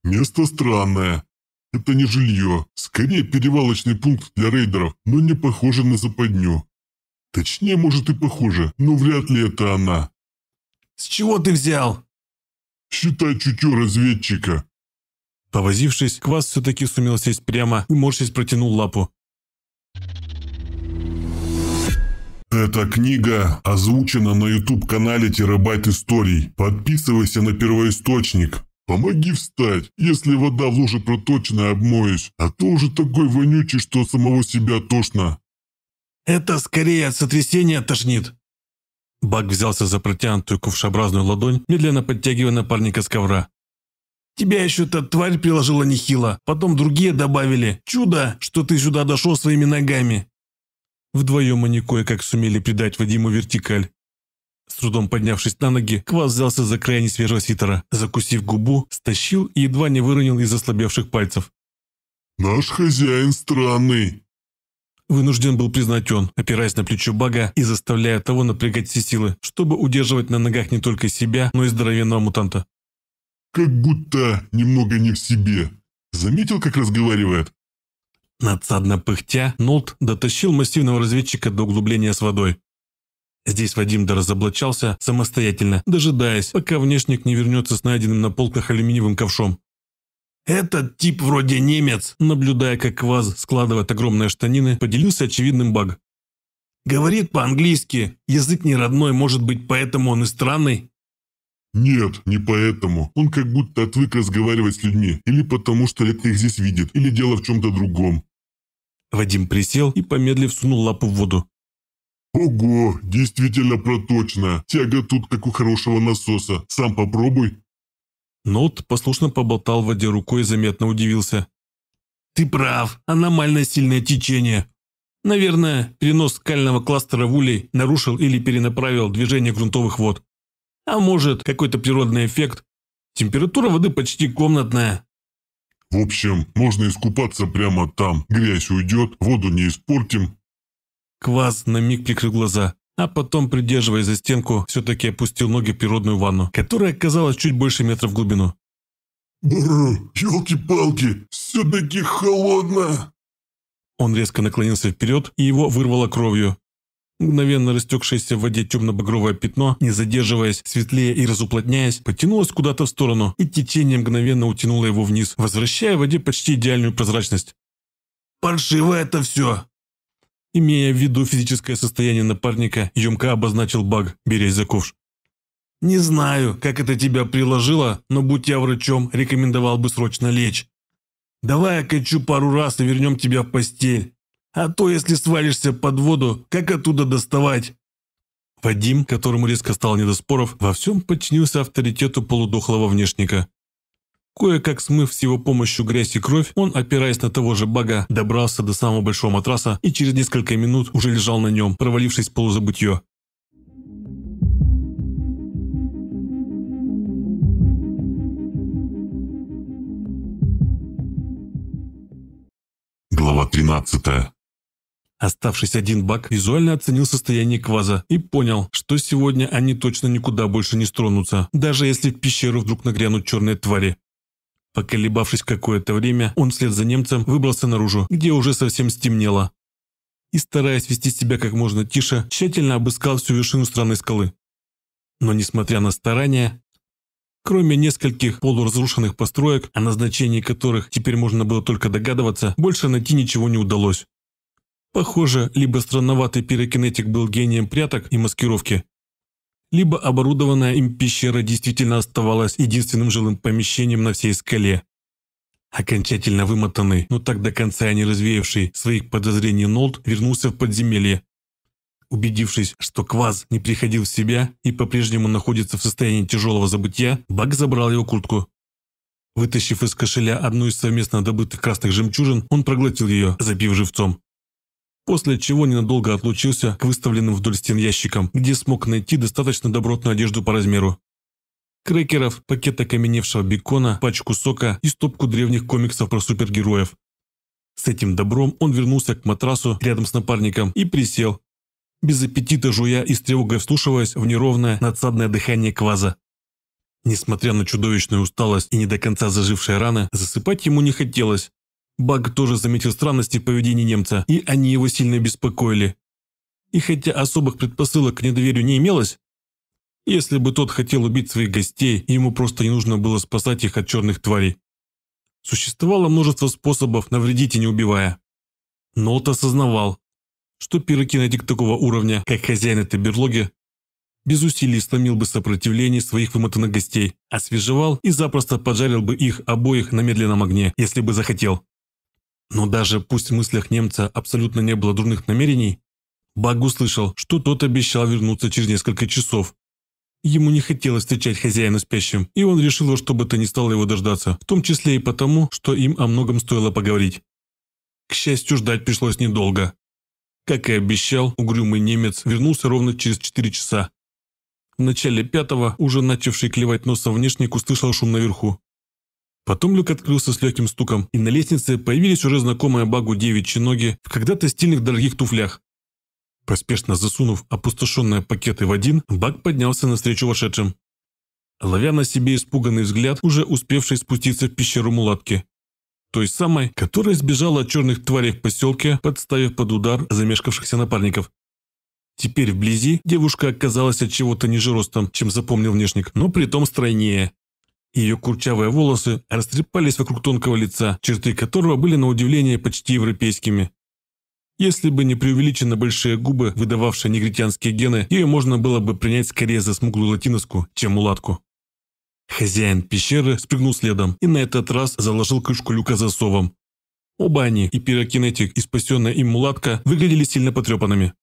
«Место странное. Это не жилье. Скорее перевалочный пункт для рейдеров, но не похоже на западню. Точнее, может и похоже, но вряд ли это она». «С чего ты взял?» «Считай чутье разведчика». Повозившись, Квас все-таки сумел сесть прямо и морщись протянул лапу. Эта книга озвучена на YouTube-канале «Терабайт историй». Подписывайся на первоисточник. Помоги встать. Если вода в луже проточная, обмоюсь. А то уже такой вонючий, что самого себя тошно. Это скорее от сотрясения тошнит. Бак взялся за протянутую кувшеобразную ладонь, медленно подтягивая напарника с ковра. Тебя еще эта тварь приложила нехило, потом другие добавили. Чудо, что ты сюда дошел своими ногами. Вдвоем они кое-как сумели придать Вадиму вертикаль. С трудом поднявшись на ноги, Квас взялся за края несвежего ситора, закусив губу, стащил и едва не выронил из ослабевших пальцев. «Наш хозяин странный», вынужден был признать он, опираясь на плечо Бага и заставляя того напрягать все силы, чтобы удерживать на ногах не только себя, но и здоровенного мутанта. «Как будто немного не в себе. Заметил, как разговаривает? Надсадно пыхтя, Нолт дотащил массивного разведчика до углубления с водой. Здесь Вадим доразоблачался самостоятельно, дожидаясь, пока внешник не вернется с найденным на полках алюминиевым ковшом. «Этот тип вроде немец», наблюдая, как Кваз складывает огромные штанины, поделился очевидным баг. «Говорит по-английски, язык не родной, может быть, поэтому он и странный?» Нет, не поэтому. Он как будто отвык разговаривать с людьми. Или потому, что редко их здесь видит. Или дело в чем-то другом. Вадим присел и, помедлив, сунул лапу в воду. Ого, действительно проточная. Тяга тут, как у хорошего насоса. Сам попробуй. Ноут послушно поболтал в воде рукой и заметно удивился. «Ты прав, аномально сильное течение. Наверное, перенос скального кластера в улей нарушил или перенаправил движение грунтовых вод. А может, какой-то природный эффект. Температура воды почти комнатная. В общем, можно искупаться прямо там. Грязь уйдет, воду не испортим. Квас на миг прикрыл глаза, а потом, придерживаясь за стенку, все-таки опустил ноги в природную ванну, которая оказалась чуть больше метра в глубину. Бррр, елки-палки, все-таки холодно. Он резко наклонился вперед, и его вырвало кровью. Мгновенно растекшееся в воде темно-багровое пятно, не задерживаясь, светлее и разуплотняясь, потянулось куда-то в сторону, и течение мгновенно утянуло его вниз, возвращая воде почти идеальную прозрачность. «Паршиво это все!» Имея в виду физическое состояние напарника, емка обозначил баг, берясь за ковш. «Не знаю, как это тебя приложило, но будь я врачом, рекомендовал бы срочно лечь. Давай я качу пару раз и вернем тебя в постель. А то, если свалишься под воду, как оттуда доставать?» Вадим, которому резко стал не до споров, во всем подчинился авторитету полудохлого внешника. Кое-как смыв с его помощью грязь и кровь, он, опираясь на того же бага, добрался до самого большого матраса и через несколько минут уже лежал на нем, провалившись в полузабытье. Глава 13 Оставшись один бак визуально оценил состояние кваза и понял, что сегодня они точно никуда больше не стронутся, даже если в пещеру вдруг нагрянут черные твари. Поколебавшись какое-то время, он вслед за немцем выбрался наружу, где уже совсем стемнело. И, стараясь вести себя как можно тише, тщательно обыскал всю вершину странной скалы. Но, несмотря на старания, Кроме нескольких полуразрушенных построек, о назначении которых теперь можно было только догадываться, больше найти ничего не удалось. Похоже, либо странноватый пирокинетик был гением пряток и маскировки, либо оборудованная им пещера действительно оставалась единственным жилым помещением на всей скале. Окончательно вымотанный, но так до конца не развеявший своих подозрений Нолд вернулся в подземелье. Убедившись, что Кваз не приходил в себя и по-прежнему находится в состоянии тяжелого забытия, Бак забрал его куртку. Вытащив из кошеля одну из совместно добытых красных жемчужин, он проглотил ее, запив живцом после чего ненадолго отлучился к выставленным вдоль стен ящикам, где смог найти достаточно добротную одежду по размеру. Крекеров, пакет окаменевшего бекона, пачку сока и стопку древних комиксов про супергероев. С этим добром он вернулся к матрасу рядом с напарником и присел, без аппетита жуя и с тревогой вслушиваясь в неровное надсадное дыхание кваза. Несмотря на чудовищную усталость и не до конца зажившие раны, засыпать ему не хотелось. Баг тоже заметил странности в поведении немца, и они его сильно беспокоили. И хотя особых предпосылок к недоверию не имелось, если бы тот хотел убить своих гостей, ему просто не нужно было спасать их от черных тварей. Существовало множество способов навредить и не убивая. Нолт осознавал, что пирокинетик такого уровня, как хозяин этой берлоги, без усилий сломил бы сопротивление своих вымотанных гостей, освежевал и запросто поджарил бы их обоих на медленном огне, если бы захотел. Но даже пусть в мыслях немца абсолютно не было дурных намерений, Баг услышал, что тот обещал вернуться через несколько часов. Ему не хотелось встречать хозяина спящим, и он решил во что бы то ни стало его дождаться, в том числе и потому, что им о многом стоило поговорить. К счастью, ждать пришлось недолго. Как и обещал, угрюмый немец вернулся ровно через 4 часа. В начале пятого, уже начавший клевать носом внешник, услышал шум наверху. Потом люк открылся с легким стуком, и на лестнице появились уже знакомые Багу девичьи ноги в когда-то стильных дорогих туфлях. Поспешно засунув опустошенные пакеты в один, Баг поднялся навстречу вошедшим. Ловя на себе испуганный взгляд, уже успевший спуститься в пещеру мулатки. Той самой, которая сбежала от черных тварей в поселке, подставив под удар замешкавшихся напарников. Теперь вблизи девушка оказалась от чего-то ниже ростом, чем запомнил внешник, но при том стройнее. Ее курчавые волосы растрепались вокруг тонкого лица, черты которого были на удивление почти европейскими. Если бы не преувеличенно большие губы, выдававшие негритянские гены, ее можно было бы принять скорее за смуглую латиноску, чем мулатку. Хозяин пещеры спрыгнул следом и на этот раз заложил крышку люка за совом. Оба они, и пирокинетик, и спасенная им мулатка, выглядели сильно потрепанными.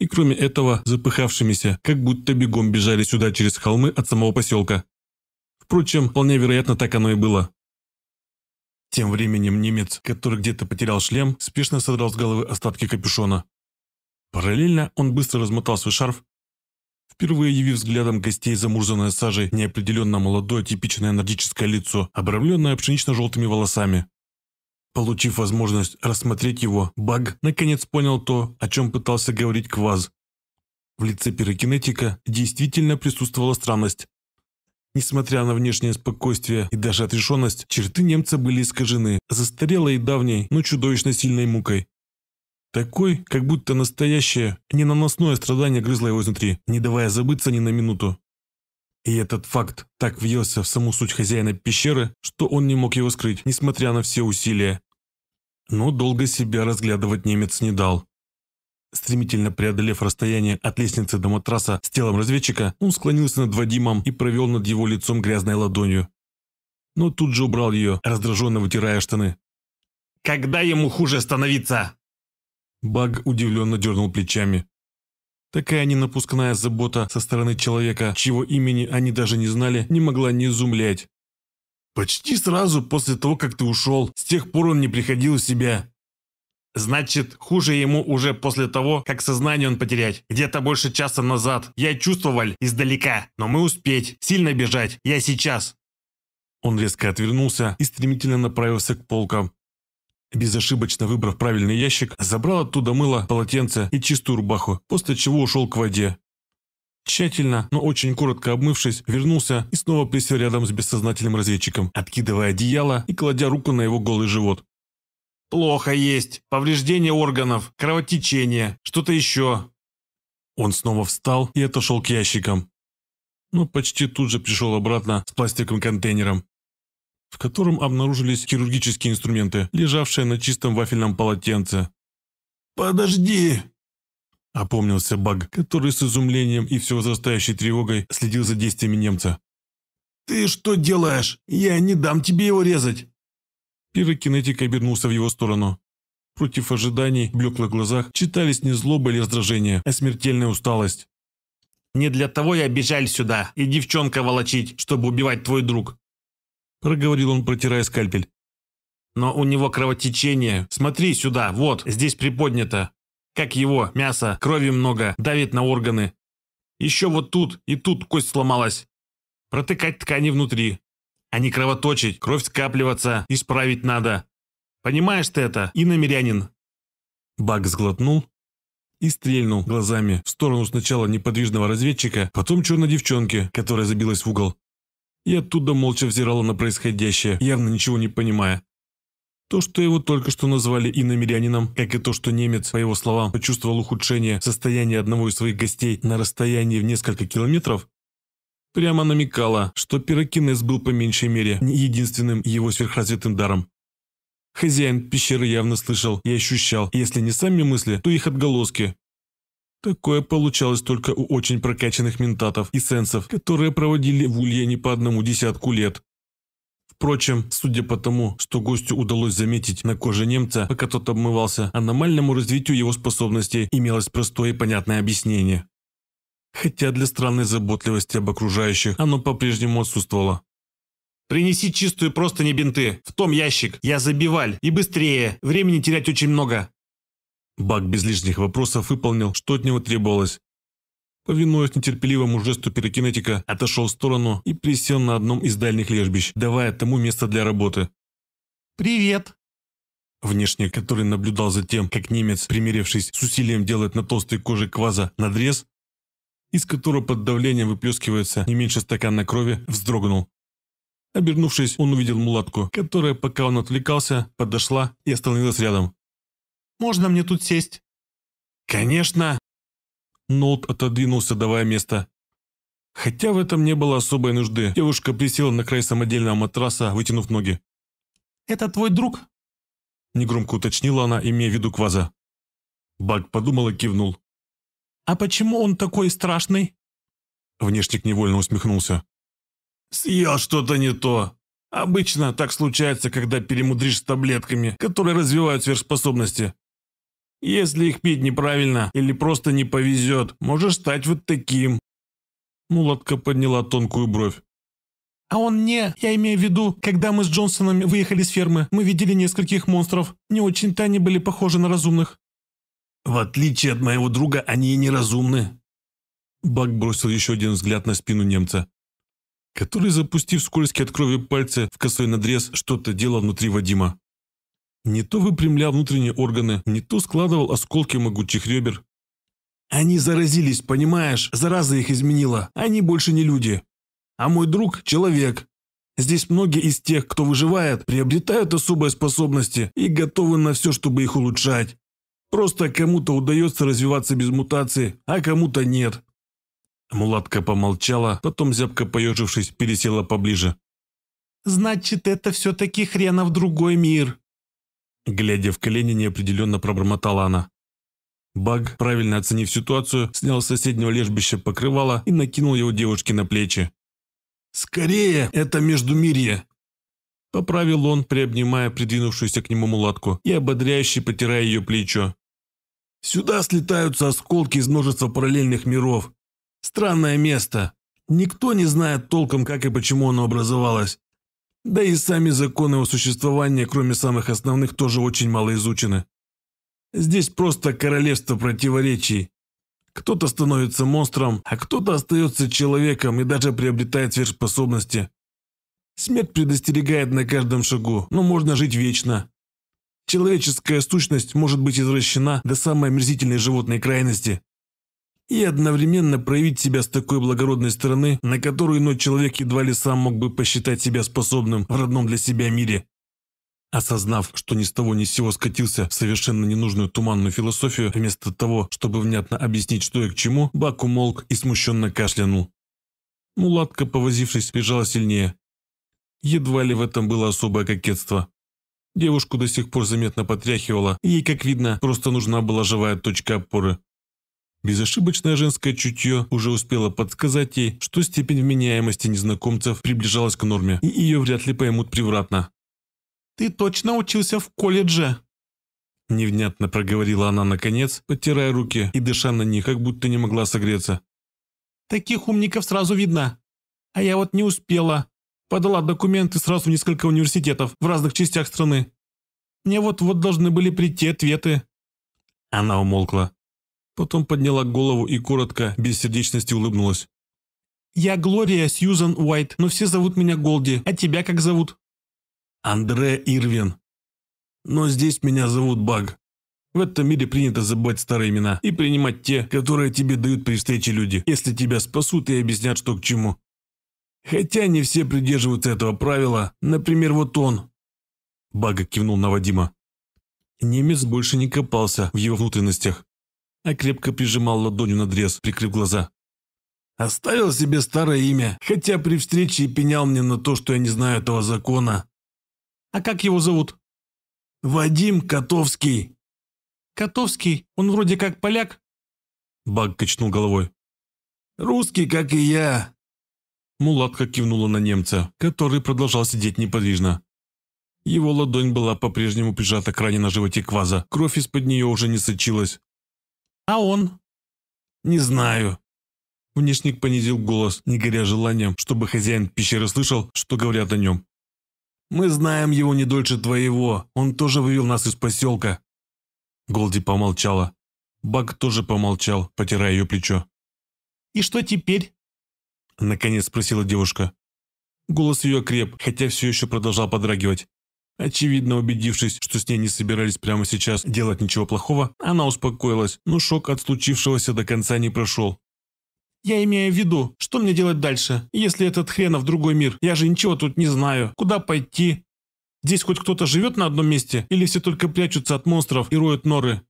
И кроме этого, запыхавшимися, как будто бегом бежали сюда через холмы от самого поселка. Впрочем, вполне вероятно, так оно и было. Тем временем немец, который где-то потерял шлем, спешно содрал с головы остатки капюшона. Параллельно он быстро размотал свой шарф, впервые явив взглядом гостей замурзанное сажей неопределенно молодое типичное энергическое лицо, обрамленное пшенично-желтыми волосами. Получив возможность рассмотреть его, Баг наконец понял то, о чем пытался говорить Кваз. В лице пирокинетика действительно присутствовала странность. Несмотря на внешнее спокойствие и даже отрешенность, черты немца были искажены, застарелой и давней, но чудовищно сильной мукой. Такой, как будто настоящее, ненаносное страдание грызло его изнутри, не давая забыться ни на минуту. И этот факт так въелся в саму суть хозяина пещеры, что он не мог его скрыть, несмотря на все усилия. Но долго себя разглядывать немец не дал. Стремительно преодолев расстояние от лестницы до матраса с телом разведчика, он склонился над Вадимом и провел над его лицом грязной ладонью. Но тут же убрал ее, раздраженно вытирая штаны. «Когда ему хуже становиться?» Баг удивленно дернул плечами. Такая ненапускная забота со стороны человека, чьего имени они даже не знали, не могла не изумлять. «Почти сразу после того, как ты ушел, с тех пор он не приходил в себя», Значит, хуже ему уже после того, как сознание он потерять. Где-то больше часа назад. Я чувствовал издалека, но мы успеть. Сильно бежать. Я сейчас. Он резко отвернулся и стремительно направился к полкам. Безошибочно выбрав правильный ящик, забрал оттуда мыло, полотенце и чистую рубаху, после чего ушел к воде. Тщательно, но очень коротко обмывшись, вернулся и снова присел рядом с бессознательным разведчиком, откидывая одеяло и кладя руку на его голый живот. Плохо есть. Повреждение органов, кровотечение, что-то еще. Он снова встал и отошел к ящикам. Но ну, почти тут же пришел обратно с пластиковым контейнером, в котором обнаружились хирургические инструменты, лежавшие на чистом вафельном полотенце. «Подожди!» Опомнился Баг, который с изумлением и все возрастающей тревогой следил за действиями немца. «Ты что делаешь? Я не дам тебе его резать!» Пирокинетик обернулся в его сторону. Против ожиданий в блеклых глазах читались не злоба или раздражение, а смертельная усталость. «Не для того я бежал сюда и девчонка волочить, чтобы убивать твой друг», проговорил он, протирая скальпель. «Но у него кровотечение. Смотри сюда, вот, здесь приподнято. Как его, мясо, крови много, давит на органы. Еще вот тут и тут кость сломалась. Протыкать ткани внутри а не кровоточить, кровь скапливаться, исправить надо. Понимаешь ты это, иномирянин?» Баг сглотнул и стрельнул глазами в сторону сначала неподвижного разведчика, потом черной девчонки, которая забилась в угол. И оттуда молча взирала на происходящее, явно ничего не понимая. То, что его только что назвали иномирянином, как и то, что немец, по его словам, почувствовал ухудшение состояния одного из своих гостей на расстоянии в несколько километров, прямо намекала, что пирокинез был по меньшей мере не единственным его сверхразвитым даром. Хозяин пещеры явно слышал и ощущал, если не сами мысли, то их отголоски. Такое получалось только у очень прокачанных ментатов и сенсов, которые проводили в улье не по одному десятку лет. Впрочем, судя по тому, что гостю удалось заметить на коже немца, пока тот обмывался, аномальному развитию его способностей имелось простое и понятное объяснение хотя для странной заботливости об окружающих оно по-прежнему отсутствовало. «Принеси чистую просто не бинты. В том ящик. Я забиваль. И быстрее. Времени терять очень много». Бак без лишних вопросов выполнил, что от него требовалось. Повинуясь нетерпеливому жесту пирокинетика, отошел в сторону и присел на одном из дальних лежбищ, давая тому место для работы. «Привет!» Внешне, который наблюдал за тем, как немец, примерившись, с усилием делает на толстой коже кваза надрез, из которого под давлением выплескивается не меньше стакана крови, вздрогнул. Обернувшись, он увидел мулатку, которая, пока он отвлекался, подошла и остановилась рядом. «Можно мне тут сесть?» «Конечно!» Нолт отодвинулся, давая место. Хотя в этом не было особой нужды, девушка присела на край самодельного матраса, вытянув ноги. «Это твой друг?» Негромко уточнила она, имея в виду кваза. Баг подумал и кивнул. «А почему он такой страшный?» Внешник невольно усмехнулся. «Съел что-то не то. Обычно так случается, когда перемудришь с таблетками, которые развивают сверхспособности. Если их пить неправильно или просто не повезет, можешь стать вот таким». Мулатка подняла тонкую бровь. «А он не, я имею в виду, когда мы с Джонсонами выехали с фермы, мы видели нескольких монстров. Не очень-то они были похожи на разумных». В отличие от моего друга, они неразумны». Бак бросил еще один взгляд на спину немца, который, запустив скользкие от крови пальцы в косой надрез, что-то делал внутри Вадима. Не то выпрямлял внутренние органы, не то складывал осколки могучих ребер. «Они заразились, понимаешь? Зараза их изменила. Они больше не люди. А мой друг – человек. Здесь многие из тех, кто выживает, приобретают особые способности и готовы на все, чтобы их улучшать. Просто кому-то удается развиваться без мутации, а кому-то нет». Мулатка помолчала, потом, зябко поежившись, пересела поближе. «Значит, это все-таки хренов другой мир!» Глядя в колени, неопределенно пробормотала она. Баг, правильно оценив ситуацию, снял с соседнего лежбища покрывало и накинул его девушке на плечи. «Скорее, это междумирье!» Поправил он, приобнимая придвинувшуюся к нему мулатку и ободряюще потирая ее плечо. «Сюда слетаются осколки из множества параллельных миров. Странное место. Никто не знает толком, как и почему оно образовалось. Да и сами законы его существования, кроме самых основных, тоже очень мало изучены. Здесь просто королевство противоречий. Кто-то становится монстром, а кто-то остается человеком и даже приобретает сверхспособности. Смерть предостерегает на каждом шагу, но можно жить вечно. Человеческая сущность может быть извращена до самой омерзительной животной крайности и одновременно проявить себя с такой благородной стороны, на которую иной человек едва ли сам мог бы посчитать себя способным в родном для себя мире. Осознав, что ни с того ни с сего скатился в совершенно ненужную туманную философию, вместо того, чтобы внятно объяснить, что и к чему, Бак умолк и смущенно кашлянул. Мулатка, повозившись, бежала сильнее. Едва ли в этом было особое кокетство. Девушку до сих пор заметно потряхивала, и ей, как видно, просто нужна была живая точка опоры. Безошибочное женское чутье уже успело подсказать ей, что степень вменяемости незнакомцев приближалась к норме, и ее вряд ли поймут превратно. «Ты точно учился в колледже?» Невнятно проговорила она наконец, потирая руки и дыша на них, как будто не могла согреться. «Таких умников сразу видно. А я вот не успела. Подала документы сразу в несколько университетов в разных частях страны. Мне вот-вот должны были прийти ответы». Она умолкла. Потом подняла голову и коротко, без сердечности улыбнулась. «Я Глория Сьюзан Уайт, но все зовут меня Голди. А тебя как зовут?» «Андре Ирвин. Но здесь меня зовут Баг. В этом мире принято забывать старые имена и принимать те, которые тебе дают при встрече люди, если тебя спасут и объяснят, что к чему. Хотя не все придерживаются этого правила, например, вот он. Бага кивнул на Вадима. Немец больше не копался в его внутренностях, а крепко прижимал ладонью надрез, дрез, прикрыв глаза. Оставил себе старое имя, хотя при встрече и пенял мне на то, что я не знаю этого закона. А как его зовут? Вадим Котовский. Котовский? Он вроде как поляк? Баг качнул головой. Русский, как и я. Мулатка кивнула на немца, который продолжал сидеть неподвижно. Его ладонь была по-прежнему прижата к ране на животе кваза. Кровь из-под нее уже не сочилась. «А он?» «Не знаю». Внешник понизил голос, не горя желанием, чтобы хозяин пещеры слышал, что говорят о нем. «Мы знаем его не дольше твоего. Он тоже вывел нас из поселка». Голди помолчала. Бак тоже помолчал, потирая ее плечо. «И что теперь?» – наконец спросила девушка. Голос ее креп, хотя все еще продолжал подрагивать. Очевидно, убедившись, что с ней не собирались прямо сейчас делать ничего плохого, она успокоилась, но шок от случившегося до конца не прошел. «Я имею в виду, что мне делать дальше, если этот хренов другой мир? Я же ничего тут не знаю. Куда пойти? Здесь хоть кто-то живет на одном месте, или все только прячутся от монстров и роют норы?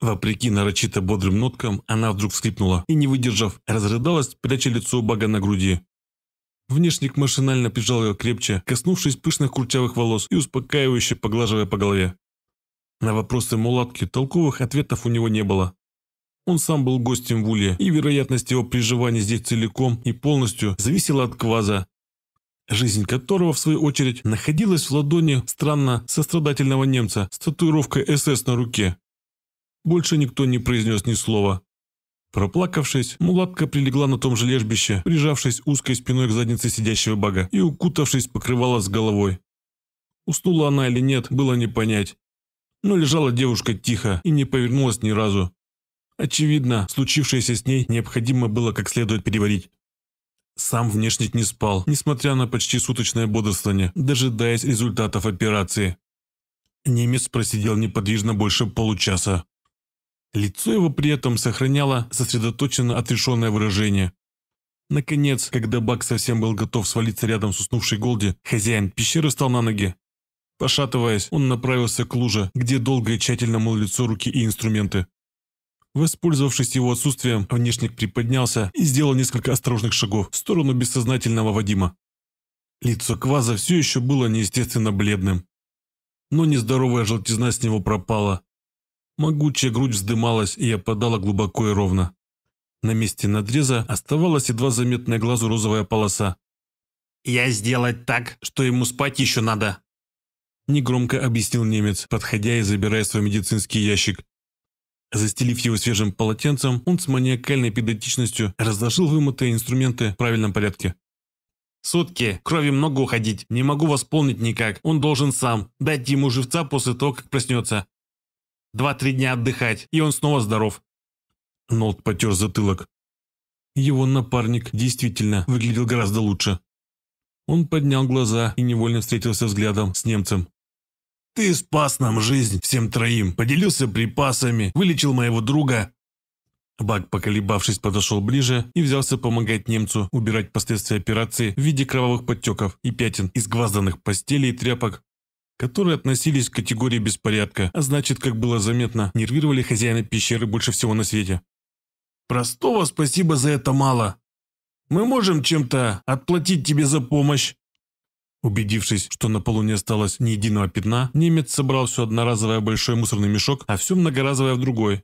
Вопреки нарочито бодрым ноткам, она вдруг вскрипнула и, не выдержав, разрыдалась, пряча лицо у бага на груди. Внешник машинально прижал ее крепче, коснувшись пышных курчавых волос и успокаивающе поглаживая по голове. На вопросы мулатки толковых ответов у него не было. Он сам был гостем в Улье, и вероятность его приживания здесь целиком и полностью зависела от кваза, жизнь которого, в свою очередь, находилась в ладони странно сострадательного немца с татуировкой СС на руке. Больше никто не произнес ни слова. Проплакавшись, мулатка прилегла на том же лежбище, прижавшись узкой спиной к заднице сидящего бага и укутавшись покрывала с головой. Уснула она или нет, было не понять. Но лежала девушка тихо и не повернулась ни разу. Очевидно, случившееся с ней необходимо было как следует переварить. Сам внешник не спал, несмотря на почти суточное бодрствование, дожидаясь результатов операции. Немец просидел неподвижно больше получаса. Лицо его при этом сохраняло сосредоточенно отрешенное выражение. Наконец, когда Бак совсем был готов свалиться рядом с уснувшей Голди, хозяин пещеры встал на ноги. Пошатываясь, он направился к луже, где долго и тщательно мыл лицо, руки и инструменты. Воспользовавшись его отсутствием, внешник приподнялся и сделал несколько осторожных шагов в сторону бессознательного Вадима. Лицо Кваза все еще было неестественно бледным. Но нездоровая желтизна с него пропала, Могучая грудь вздымалась и опадала глубоко и ровно. На месте надреза оставалась едва заметная глазу розовая полоса. «Я сделать так, что ему спать еще надо», – негромко объяснил немец, подходя и забирая свой медицинский ящик. Застелив его свежим полотенцем, он с маниакальной педантичностью разложил вымытые инструменты в правильном порядке. «Сутки, крови много уходить, не могу восполнить никак, он должен сам, дать ему живца после того, как проснется. Два-три дня отдыхать, и он снова здоров». Нолт потер затылок. Его напарник действительно выглядел гораздо лучше. Он поднял глаза и невольно встретился взглядом с немцем. «Ты спас нам жизнь всем троим, поделился припасами, вылечил моего друга». Бак, поколебавшись, подошел ближе и взялся помогать немцу убирать последствия операции в виде кровавых подтеков и пятен из гвозданных постелей и тряпок которые относились к категории беспорядка, а значит, как было заметно, нервировали хозяина пещеры больше всего на свете. «Простого спасибо за это мало. Мы можем чем-то отплатить тебе за помощь». Убедившись, что на полу не осталось ни единого пятна, немец собрал все одноразовое большой мусорный мешок, а все многоразовое в другой.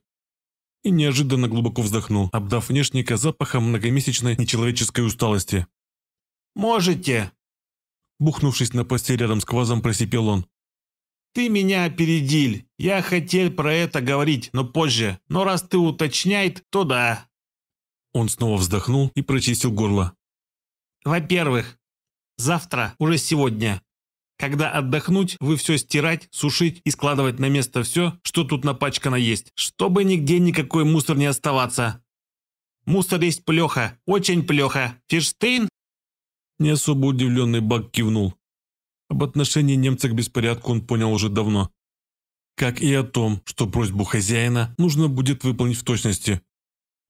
И неожиданно глубоко вздохнул, обдав внешника запахом многомесячной нечеловеческой усталости. «Можете», Бухнувшись на постель рядом с квазом, просипел он. «Ты меня опередил. Я хотел про это говорить, но позже. Но раз ты уточняет, то да». Он снова вздохнул и прочистил горло. «Во-первых, завтра, уже сегодня, когда отдохнуть, вы все стирать, сушить и складывать на место все, что тут напачкано есть, чтобы нигде никакой мусор не оставаться. Мусор есть плеха, очень плеха. Фиштейн. Не особо удивленный Бак кивнул. Об отношении немца к беспорядку он понял уже давно. Как и о том, что просьбу хозяина нужно будет выполнить в точности,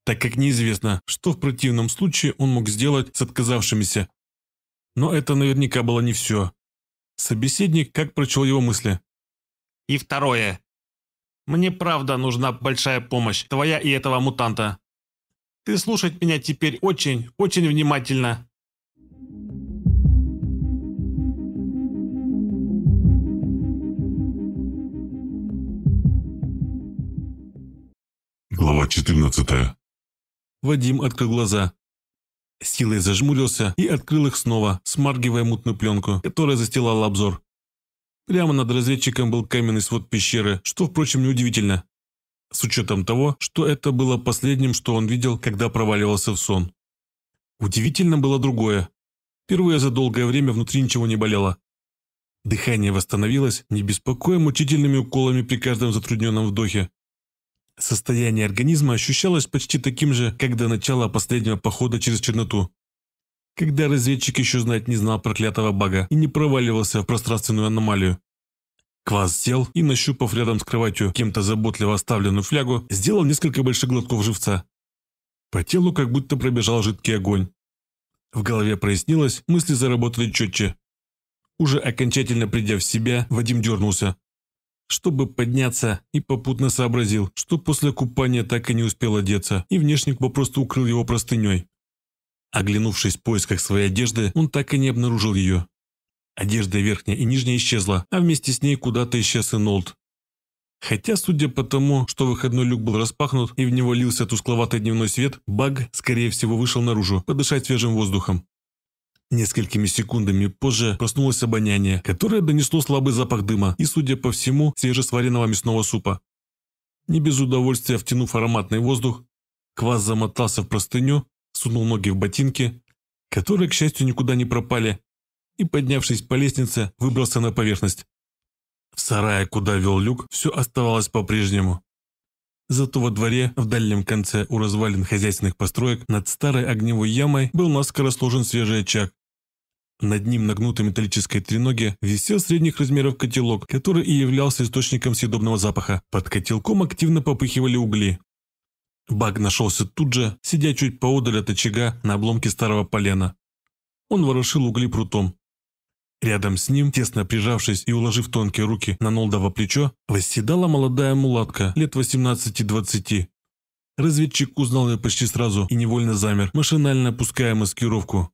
так как неизвестно, что в противном случае он мог сделать с отказавшимися. Но это наверняка было не все. Собеседник как прочел его мысли. «И второе. Мне правда нужна большая помощь, твоя и этого мутанта. Ты слушать меня теперь очень, очень внимательно. Глава 14. Вадим открыл глаза. Силой зажмурился и открыл их снова, смаргивая мутную пленку, которая застилала обзор. Прямо над разведчиком был каменный свод пещеры, что, впрочем, неудивительно, с учетом того, что это было последним, что он видел, когда проваливался в сон. Удивительно было другое. Впервые за долгое время внутри ничего не болело. Дыхание восстановилось, не беспокоя мучительными уколами при каждом затрудненном вдохе. Состояние организма ощущалось почти таким же, как до начала последнего похода через черноту. Когда разведчик еще знать не знал проклятого бага и не проваливался в пространственную аномалию. Квас сел и, нащупав рядом с кроватью кем-то заботливо оставленную флягу, сделал несколько больших глотков живца. По телу как будто пробежал жидкий огонь. В голове прояснилось, мысли заработали четче. Уже окончательно придя в себя, Вадим дернулся, чтобы подняться, и попутно сообразил, что после купания так и не успел одеться, и внешник попросту укрыл его простыней. Оглянувшись в поисках своей одежды, он так и не обнаружил ее. Одежда верхняя и нижняя исчезла, а вместе с ней куда-то исчез и Нолд. Хотя, судя по тому, что выходной люк был распахнут и в него лился тускловатый дневной свет, Баг, скорее всего, вышел наружу, подышать свежим воздухом. Несколькими секундами позже проснулось обоняние, которое донесло слабый запах дыма и, судя по всему, свежесваренного мясного супа. Не без удовольствия втянув ароматный воздух, Квас замотался в простыню, сунул ноги в ботинки, которые, к счастью, никуда не пропали, и, поднявшись по лестнице, выбрался на поверхность. В сарае, куда вел люк, все оставалось по-прежнему. Зато во дворе, в дальнем конце у развалин хозяйственных построек, над старой огневой ямой был наскоро сложен свежий очаг, над ним на гнутой металлической треноге висел средних размеров котелок, который и являлся источником съедобного запаха. Под котелком активно попыхивали угли. Баг нашелся тут же, сидя чуть поодаль от очага на обломке старого полена. Он ворошил угли прутом. Рядом с ним, тесно прижавшись и уложив тонкие руки на Нолдово плечо, восседала молодая мулатка лет 18-20. Разведчик узнал ее почти сразу и невольно замер, машинально опуская маскировку.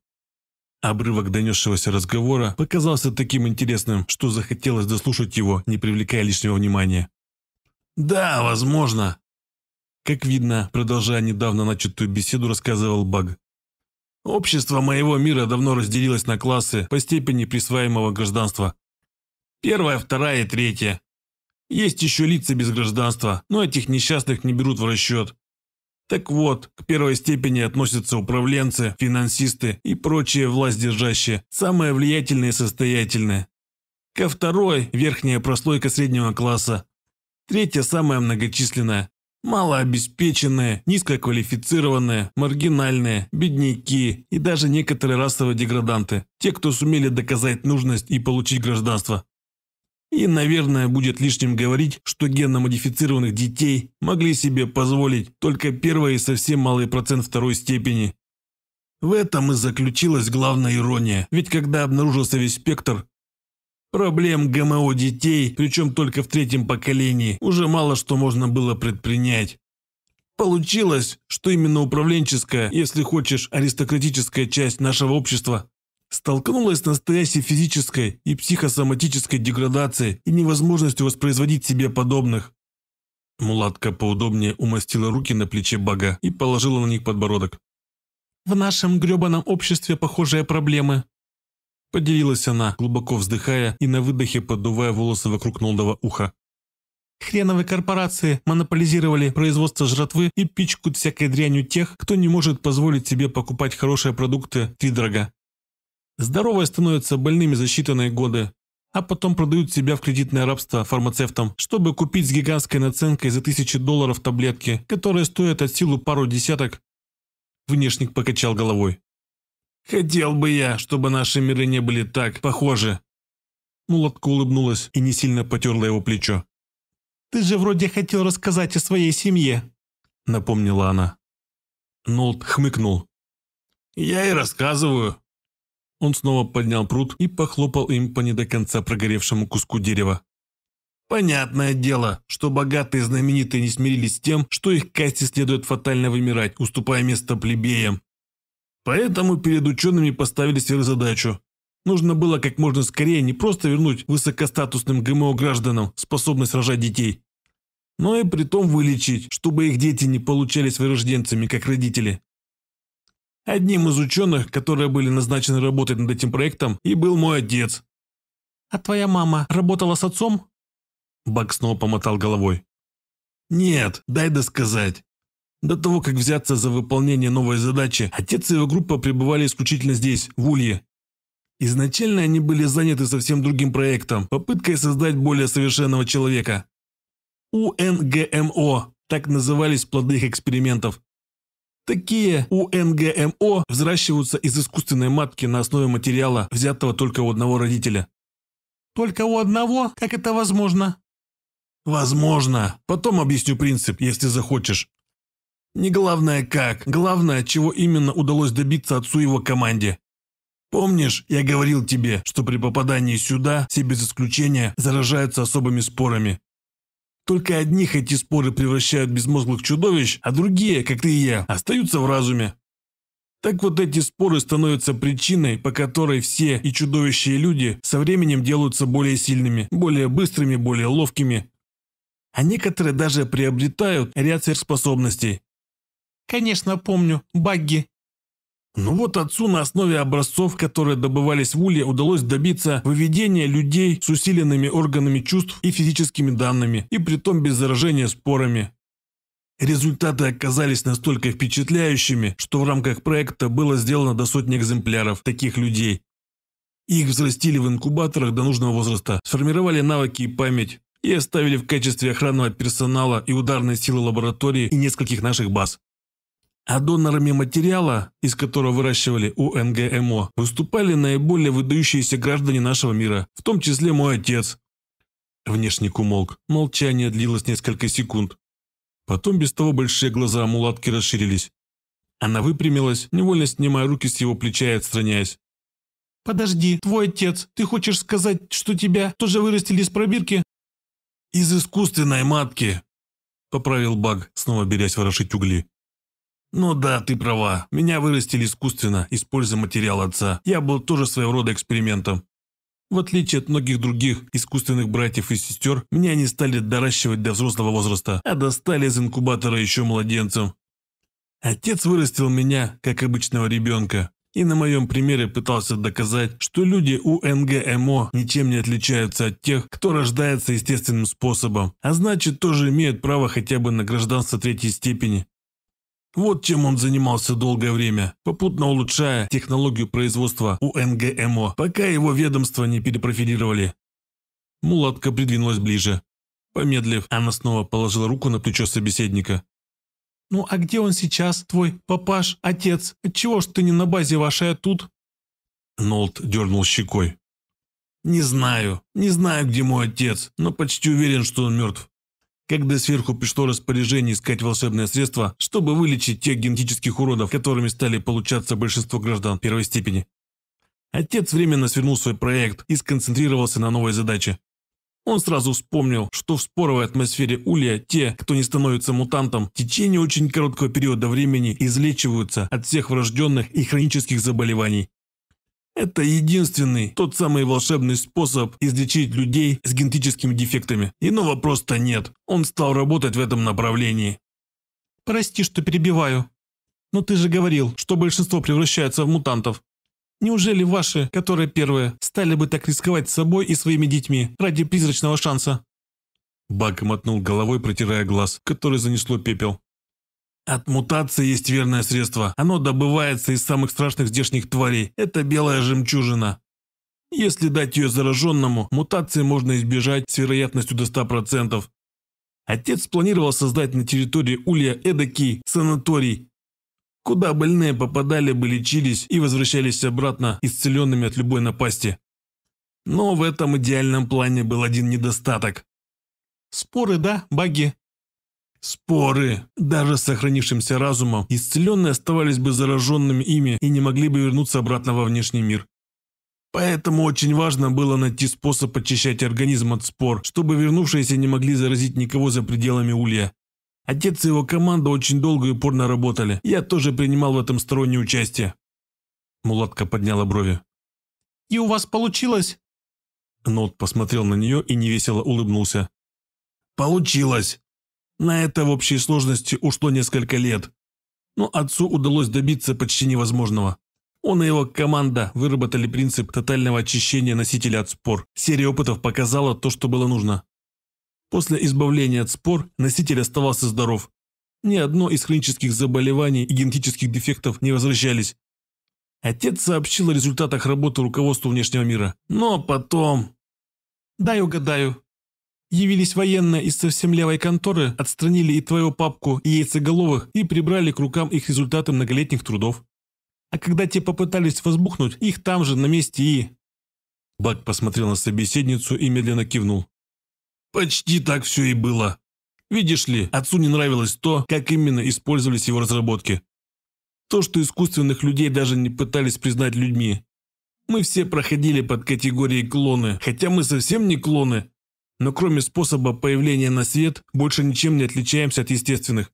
Обрывок донесшегося разговора показался таким интересным, что захотелось дослушать его, не привлекая лишнего внимания. «Да, возможно». Как видно, продолжая недавно начатую беседу, рассказывал Баг. «Общество моего мира давно разделилось на классы по степени присваиваемого гражданства. Первая, вторая и третья. Есть еще лица без гражданства, но этих несчастных не берут в расчет. Так вот, к первой степени относятся управленцы, финансисты и прочие власть держащие, самые влиятельные и состоятельные. Ко второй – верхняя прослойка среднего класса. Третья – самая многочисленная. Малообеспеченные, низкоквалифицированные, маргинальные, бедняки и даже некоторые расовые деграданты. Те, кто сумели доказать нужность и получить гражданство. И, наверное, будет лишним говорить, что генно-модифицированных детей могли себе позволить только первый и совсем малый процент второй степени. В этом и заключилась главная ирония, ведь когда обнаружился весь спектр, проблем ГМО детей, причем только в третьем поколении, уже мало что можно было предпринять. Получилось, что именно управленческая, если хочешь, аристократическая часть нашего общества столкнулась с настоящей физической и психосоматической деградацией и невозможностью воспроизводить себе подобных. Мулатка поудобнее умастила руки на плече бага и положила на них подбородок. «В нашем грёбаном обществе похожие проблемы», – поделилась она, глубоко вздыхая и на выдохе поддувая волосы вокруг нолдого уха. Хреновые корпорации монополизировали производство жратвы и пичкают всякой дрянью тех, кто не может позволить себе покупать хорошие продукты вдорога. Здоровые становятся больными за считанные годы, а потом продают себя в кредитное рабство фармацевтам, чтобы купить с гигантской наценкой за тысячи долларов таблетки, которые стоят от силы пару десяток. Внешник покачал головой. «Хотел бы я, чтобы наши миры не были так похожи». Мулатка улыбнулась и не сильно потерла его плечо. «Ты же вроде хотел рассказать о своей семье», — напомнила она. Нолт хмыкнул. «Я и рассказываю. Он снова поднял пруд и похлопал им по не до конца прогоревшему куску дерева. Понятное дело, что богатые и знаменитые не смирились с тем, что их касте следует фатально вымирать, уступая место плебеям. Поэтому перед учеными поставили сверхзадачу. Нужно было как можно скорее не просто вернуть высокостатусным ГМО гражданам способность рожать детей, но и при том вылечить, чтобы их дети не получались вырожденцами, как родители. Одним из ученых, которые были назначены работать над этим проектом, и был мой отец. «А твоя мама работала с отцом?» Бак снова помотал головой. «Нет, дай досказать. До того, как взяться за выполнение новой задачи, отец и его группа пребывали исключительно здесь, в Улье. Изначально они были заняты совсем другим проектом, попыткой создать более совершенного человека. УНГМО – так назывались плоды их экспериментов. Такие у НГМО взращиваются из искусственной матки на основе материала, взятого только у одного родителя. Только у одного? Как это возможно? Возможно. Потом объясню принцип, если захочешь. Не главное как, главное, чего именно удалось добиться отцу его команде. Помнишь, я говорил тебе, что при попадании сюда все без исключения заражаются особыми спорами? Только одних эти споры превращают безмозглых чудовищ, а другие, как ты и я, остаются в разуме. Так вот эти споры становятся причиной, по которой все и чудовища и люди со временем делаются более сильными, более быстрыми, более ловкими. А некоторые даже приобретают ряд сверхспособностей. «Конечно, помню. Багги. Ну вот отцу на основе образцов, которые добывались в Улье, удалось добиться выведения людей с усиленными органами чувств и физическими данными, и притом без заражения спорами. Результаты оказались настолько впечатляющими, что в рамках проекта было сделано до сотни экземпляров таких людей. Их взрастили в инкубаторах до нужного возраста, сформировали навыки и память, и оставили в качестве охранного персонала и ударной силы лаборатории и нескольких наших баз. А донорами материала, из которого выращивали УНГМО, эм выступали наиболее выдающиеся граждане нашего мира, в том числе мой отец. Внешник умолк. Молчание длилось несколько секунд. Потом без того большие глаза мулатки расширились. Она выпрямилась, невольно снимая руки с его плеча и отстраняясь. «Подожди, твой отец, ты хочешь сказать, что тебя тоже вырастили из пробирки?» «Из искусственной матки», – поправил Баг, снова берясь ворошить угли. «Ну да, ты права. Меня вырастили искусственно, используя материал отца. Я был тоже своего рода экспериментом. В отличие от многих других искусственных братьев и сестер, меня не стали доращивать до взрослого возраста, а достали из инкубатора еще младенцем. Отец вырастил меня, как обычного ребенка, и на моем примере пытался доказать, что люди у НГМО эм ничем не отличаются от тех, кто рождается естественным способом, а значит тоже имеют право хотя бы на гражданство третьей степени. Вот чем он занимался долгое время, попутно улучшая технологию производства УНГМО, эм пока его ведомство не перепрофилировали. Мулатка придвинулась ближе. Помедлив, она снова положила руку на плечо собеседника. «Ну а где он сейчас, твой папаш, отец? Отчего ж ты не на базе вашей, а тут?» Нолт дернул щекой. «Не знаю, не знаю, где мой отец, но почти уверен, что он мертв когда сверху пришло распоряжение искать волшебное средство, чтобы вылечить тех генетических уродов, которыми стали получаться большинство граждан первой степени. Отец временно свернул свой проект и сконцентрировался на новой задаче. Он сразу вспомнил, что в споровой атмосфере Улья те, кто не становится мутантом, в течение очень короткого периода времени излечиваются от всех врожденных и хронических заболеваний. Это единственный, тот самый волшебный способ излечить людей с генетическими дефектами. Иного просто нет. Он стал работать в этом направлении. Прости, что перебиваю. Но ты же говорил, что большинство превращается в мутантов. Неужели ваши, которые первые, стали бы так рисковать собой и своими детьми ради призрачного шанса? Бак мотнул головой, протирая глаз, который занесло пепел. От мутации есть верное средство. Оно добывается из самых страшных здешних тварей. Это белая жемчужина. Если дать ее зараженному, мутации можно избежать с вероятностью до 100%. Отец планировал создать на территории Улья эдакий санаторий, куда больные попадали бы, лечились и возвращались обратно, исцеленными от любой напасти. Но в этом идеальном плане был один недостаток. «Споры, да, баги?» Споры. Даже с сохранившимся разумом, исцеленные оставались бы зараженными ими и не могли бы вернуться обратно во внешний мир. Поэтому очень важно было найти способ очищать организм от спор, чтобы вернувшиеся не могли заразить никого за пределами улья. Отец и его команда очень долго и упорно работали. Я тоже принимал в этом стороннее участие. Мулатка подняла брови. «И у вас получилось?» Нот посмотрел на нее и невесело улыбнулся. «Получилось!» На это в общей сложности ушло несколько лет. Но отцу удалось добиться почти невозможного. Он и его команда выработали принцип тотального очищения носителя от спор. Серия опытов показала то, что было нужно. После избавления от спор носитель оставался здоров. Ни одно из хронических заболеваний и генетических дефектов не возвращались. Отец сообщил о результатах работы руководству внешнего мира. Но потом... «Дай угадаю», Явились военные из совсем левой конторы, отстранили и твою папку, и яйцеголовых, и прибрали к рукам их результаты многолетних трудов. А когда те попытались возбухнуть, их там же, на месте и...» Бак посмотрел на собеседницу и медленно кивнул. «Почти так все и было. Видишь ли, отцу не нравилось то, как именно использовались его разработки. То, что искусственных людей даже не пытались признать людьми. Мы все проходили под категорией клоны, хотя мы совсем не клоны, но кроме способа появления на свет, больше ничем не отличаемся от естественных.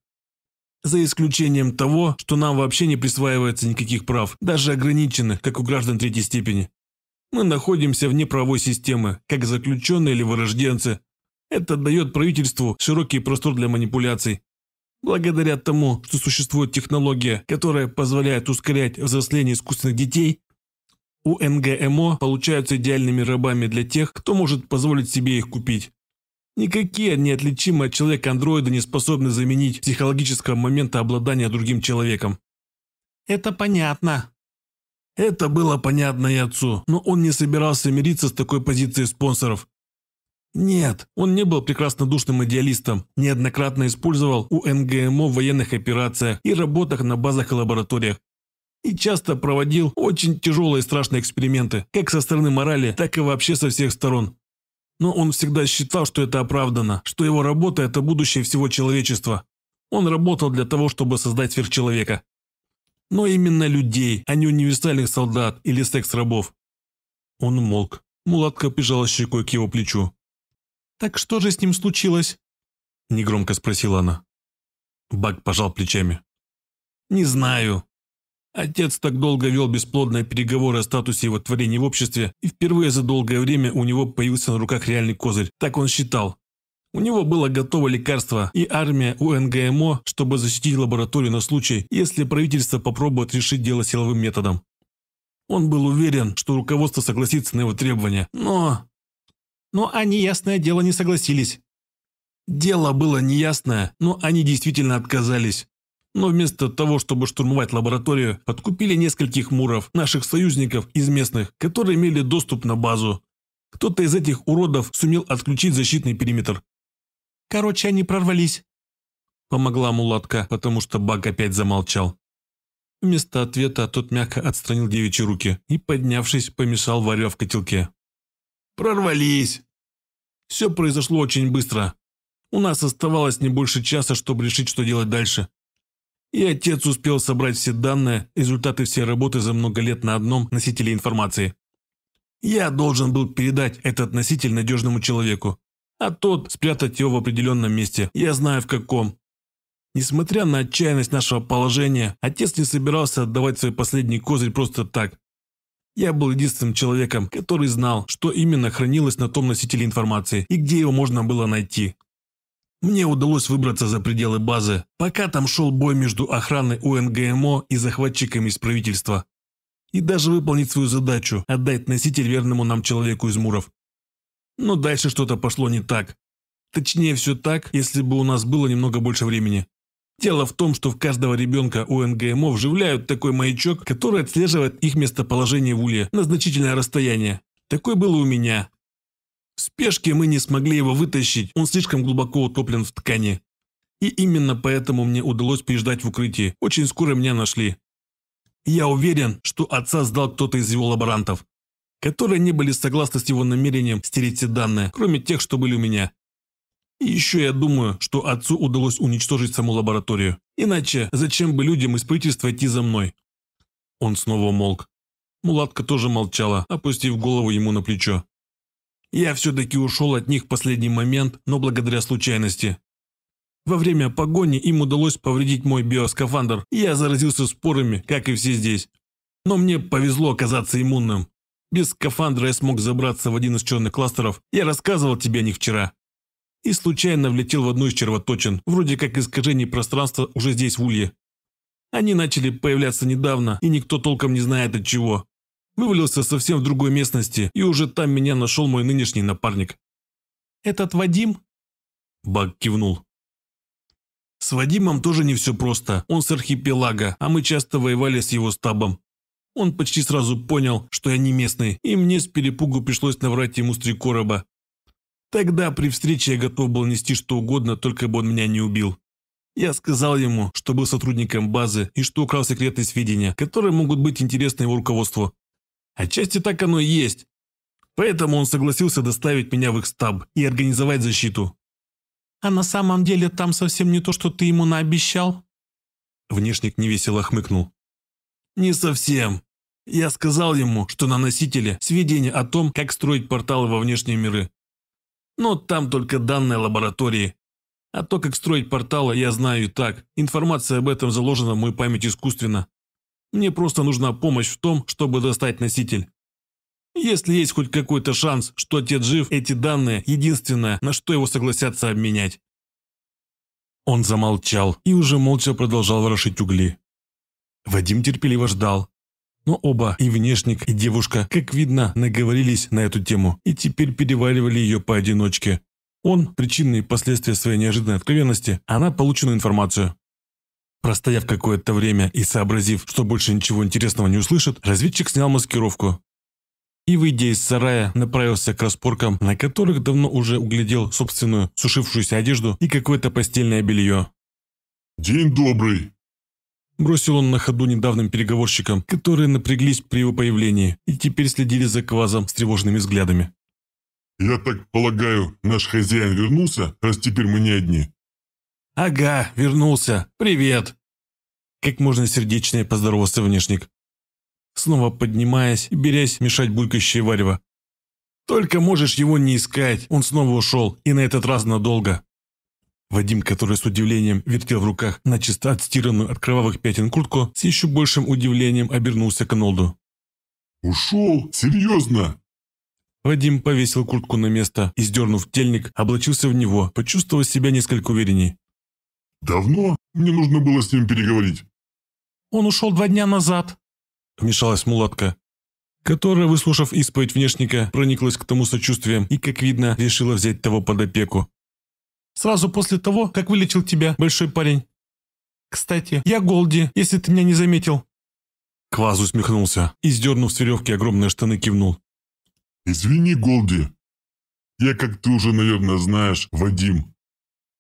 За исключением того, что нам вообще не присваивается никаких прав, даже ограниченных, как у граждан третьей степени. Мы находимся вне правовой системы, как заключенные или вырожденцы. Это дает правительству широкий простор для манипуляций. Благодаря тому, что существует технология, которая позволяет ускорять взросление искусственных детей, у НГМО получаются идеальными рабами для тех, кто может позволить себе их купить. Никакие они отличимые от человека-андроида не способны заменить психологического момента обладания другим человеком. Это понятно. Это было понятно и отцу, но он не собирался мириться с такой позицией спонсоров. Нет, он не был прекраснодушным идеалистом, неоднократно использовал у НГМО в военных операциях и работах на базах и лабораториях и часто проводил очень тяжелые и страшные эксперименты, как со стороны морали, так и вообще со всех сторон. Но он всегда считал, что это оправдано, что его работа – это будущее всего человечества. Он работал для того, чтобы создать сверхчеловека. Но именно людей, а не универсальных солдат или секс-рабов. Он молк. Мулатка прижала щекой к его плечу. «Так что же с ним случилось?» Негромко спросила она. Бак пожал плечами. «Не знаю. Отец так долго вел бесплодные переговоры о статусе его творения в обществе, и впервые за долгое время у него появился на руках реальный козырь, так он считал. У него было готово лекарство и армия УНГМО, эм чтобы защитить лабораторию на случай, если правительство попробует решить дело силовым методом. Он был уверен, что руководство согласится на его требования, но... Но они, ясное дело, не согласились. Дело было неясное, но они действительно отказались. Но вместо того, чтобы штурмовать лабораторию, подкупили нескольких муров, наших союзников из местных, которые имели доступ на базу. Кто-то из этих уродов сумел отключить защитный периметр. Короче, они прорвались. Помогла мулатка, потому что Баг опять замолчал. Вместо ответа тот мягко отстранил девичьи руки и, поднявшись, помешал варя в котелке. «Прорвались!» Все произошло очень быстро. У нас оставалось не больше часа, чтобы решить, что делать дальше и отец успел собрать все данные, результаты всей работы за много лет на одном носителе информации. Я должен был передать этот носитель надежному человеку, а тот спрятать его в определенном месте, я знаю в каком. Несмотря на отчаянность нашего положения, отец не собирался отдавать свой последний козырь просто так. Я был единственным человеком, который знал, что именно хранилось на том носителе информации и где его можно было найти. Мне удалось выбраться за пределы базы, пока там шел бой между охраной УНГМО и захватчиками из правительства. И даже выполнить свою задачу – отдать носитель верному нам человеку из Муров. Но дальше что-то пошло не так. Точнее, все так, если бы у нас было немного больше времени. Дело в том, что в каждого ребенка УНГМО вживляют такой маячок, который отслеживает их местоположение в улье на значительное расстояние. Такой был у меня, в спешке мы не смогли его вытащить, он слишком глубоко утоплен в ткани. И именно поэтому мне удалось переждать в укрытии. Очень скоро меня нашли. Я уверен, что отца сдал кто-то из его лаборантов, которые не были согласны с его намерением стереть все данные, кроме тех, что были у меня. И еще я думаю, что отцу удалось уничтожить саму лабораторию. Иначе зачем бы людям из правительства идти за мной? Он снова умолк. Мулатка тоже молчала, опустив голову ему на плечо. Я все-таки ушел от них в последний момент, но благодаря случайности. Во время погони им удалось повредить мой биоскафандр, и я заразился спорами, как и все здесь. Но мне повезло оказаться иммунным. Без скафандра я смог забраться в один из черных кластеров, я рассказывал тебе о них вчера. И случайно влетел в одну из червоточин, вроде как искажение пространства уже здесь в Улье. Они начали появляться недавно, и никто толком не знает от чего. Вывалился совсем в другой местности, и уже там меня нашел мой нынешний напарник. «Этот Вадим?» Баг кивнул. С Вадимом тоже не все просто. Он с архипелага, а мы часто воевали с его стабом. Он почти сразу понял, что я не местный, и мне с перепугу пришлось наврать ему с три короба. Тогда при встрече я готов был нести что угодно, только бы он меня не убил. Я сказал ему, что был сотрудником базы и что украл секретные сведения, которые могут быть интересны его руководству. Отчасти так оно и есть. Поэтому он согласился доставить меня в их стаб и организовать защиту. А на самом деле там совсем не то, что ты ему наобещал? Внешник невесело хмыкнул. Не совсем. Я сказал ему, что на носителе сведения о том, как строить порталы во внешние миры. Но там только данные лаборатории. А то, как строить порталы, я знаю и так. Информация об этом заложена в мою память искусственно. Мне просто нужна помощь в том, чтобы достать носитель. Если есть хоть какой-то шанс, что отец жив, эти данные – единственное, на что его согласятся обменять». Он замолчал и уже молча продолжал ворошить угли. Вадим терпеливо ждал. Но оба, и внешник, и девушка, как видно, наговорились на эту тему и теперь переваривали ее поодиночке. Он – причинные последствия своей неожиданной откровенности, она – полученную информацию. Простояв какое-то время и сообразив, что больше ничего интересного не услышит, разведчик снял маскировку. И, выйдя из сарая, направился к распоркам, на которых давно уже углядел собственную сушившуюся одежду и какое-то постельное белье. «День добрый!» Бросил он на ходу недавним переговорщикам, которые напряглись при его появлении и теперь следили за квазом с тревожными взглядами. «Я так полагаю, наш хозяин вернулся, раз теперь мы не одни?» «Ага, вернулся. Привет!» Как можно сердечнее поздоровался внешник. Снова поднимаясь и берясь мешать булькающее варево. «Только можешь его не искать. Он снова ушел, и на этот раз надолго». Вадим, который с удивлением вертел в руках начисто отстиранную от кровавых пятен куртку, с еще большим удивлением обернулся к Нолду. «Ушел? Серьезно?» Вадим повесил куртку на место и, сдернув тельник, облачился в него, почувствовав себя несколько уверенней. «Давно? Мне нужно было с ним переговорить». «Он ушел два дня назад», – вмешалась мулатка, которая, выслушав исповедь внешника, прониклась к тому сочувствием и, как видно, решила взять того под опеку. «Сразу после того, как вылечил тебя, большой парень. Кстати, я Голди, если ты меня не заметил». Квазу усмехнулся и, сдернув с веревки огромные штаны, кивнул. «Извини, Голди. Я, как ты уже, наверное, знаешь, Вадим,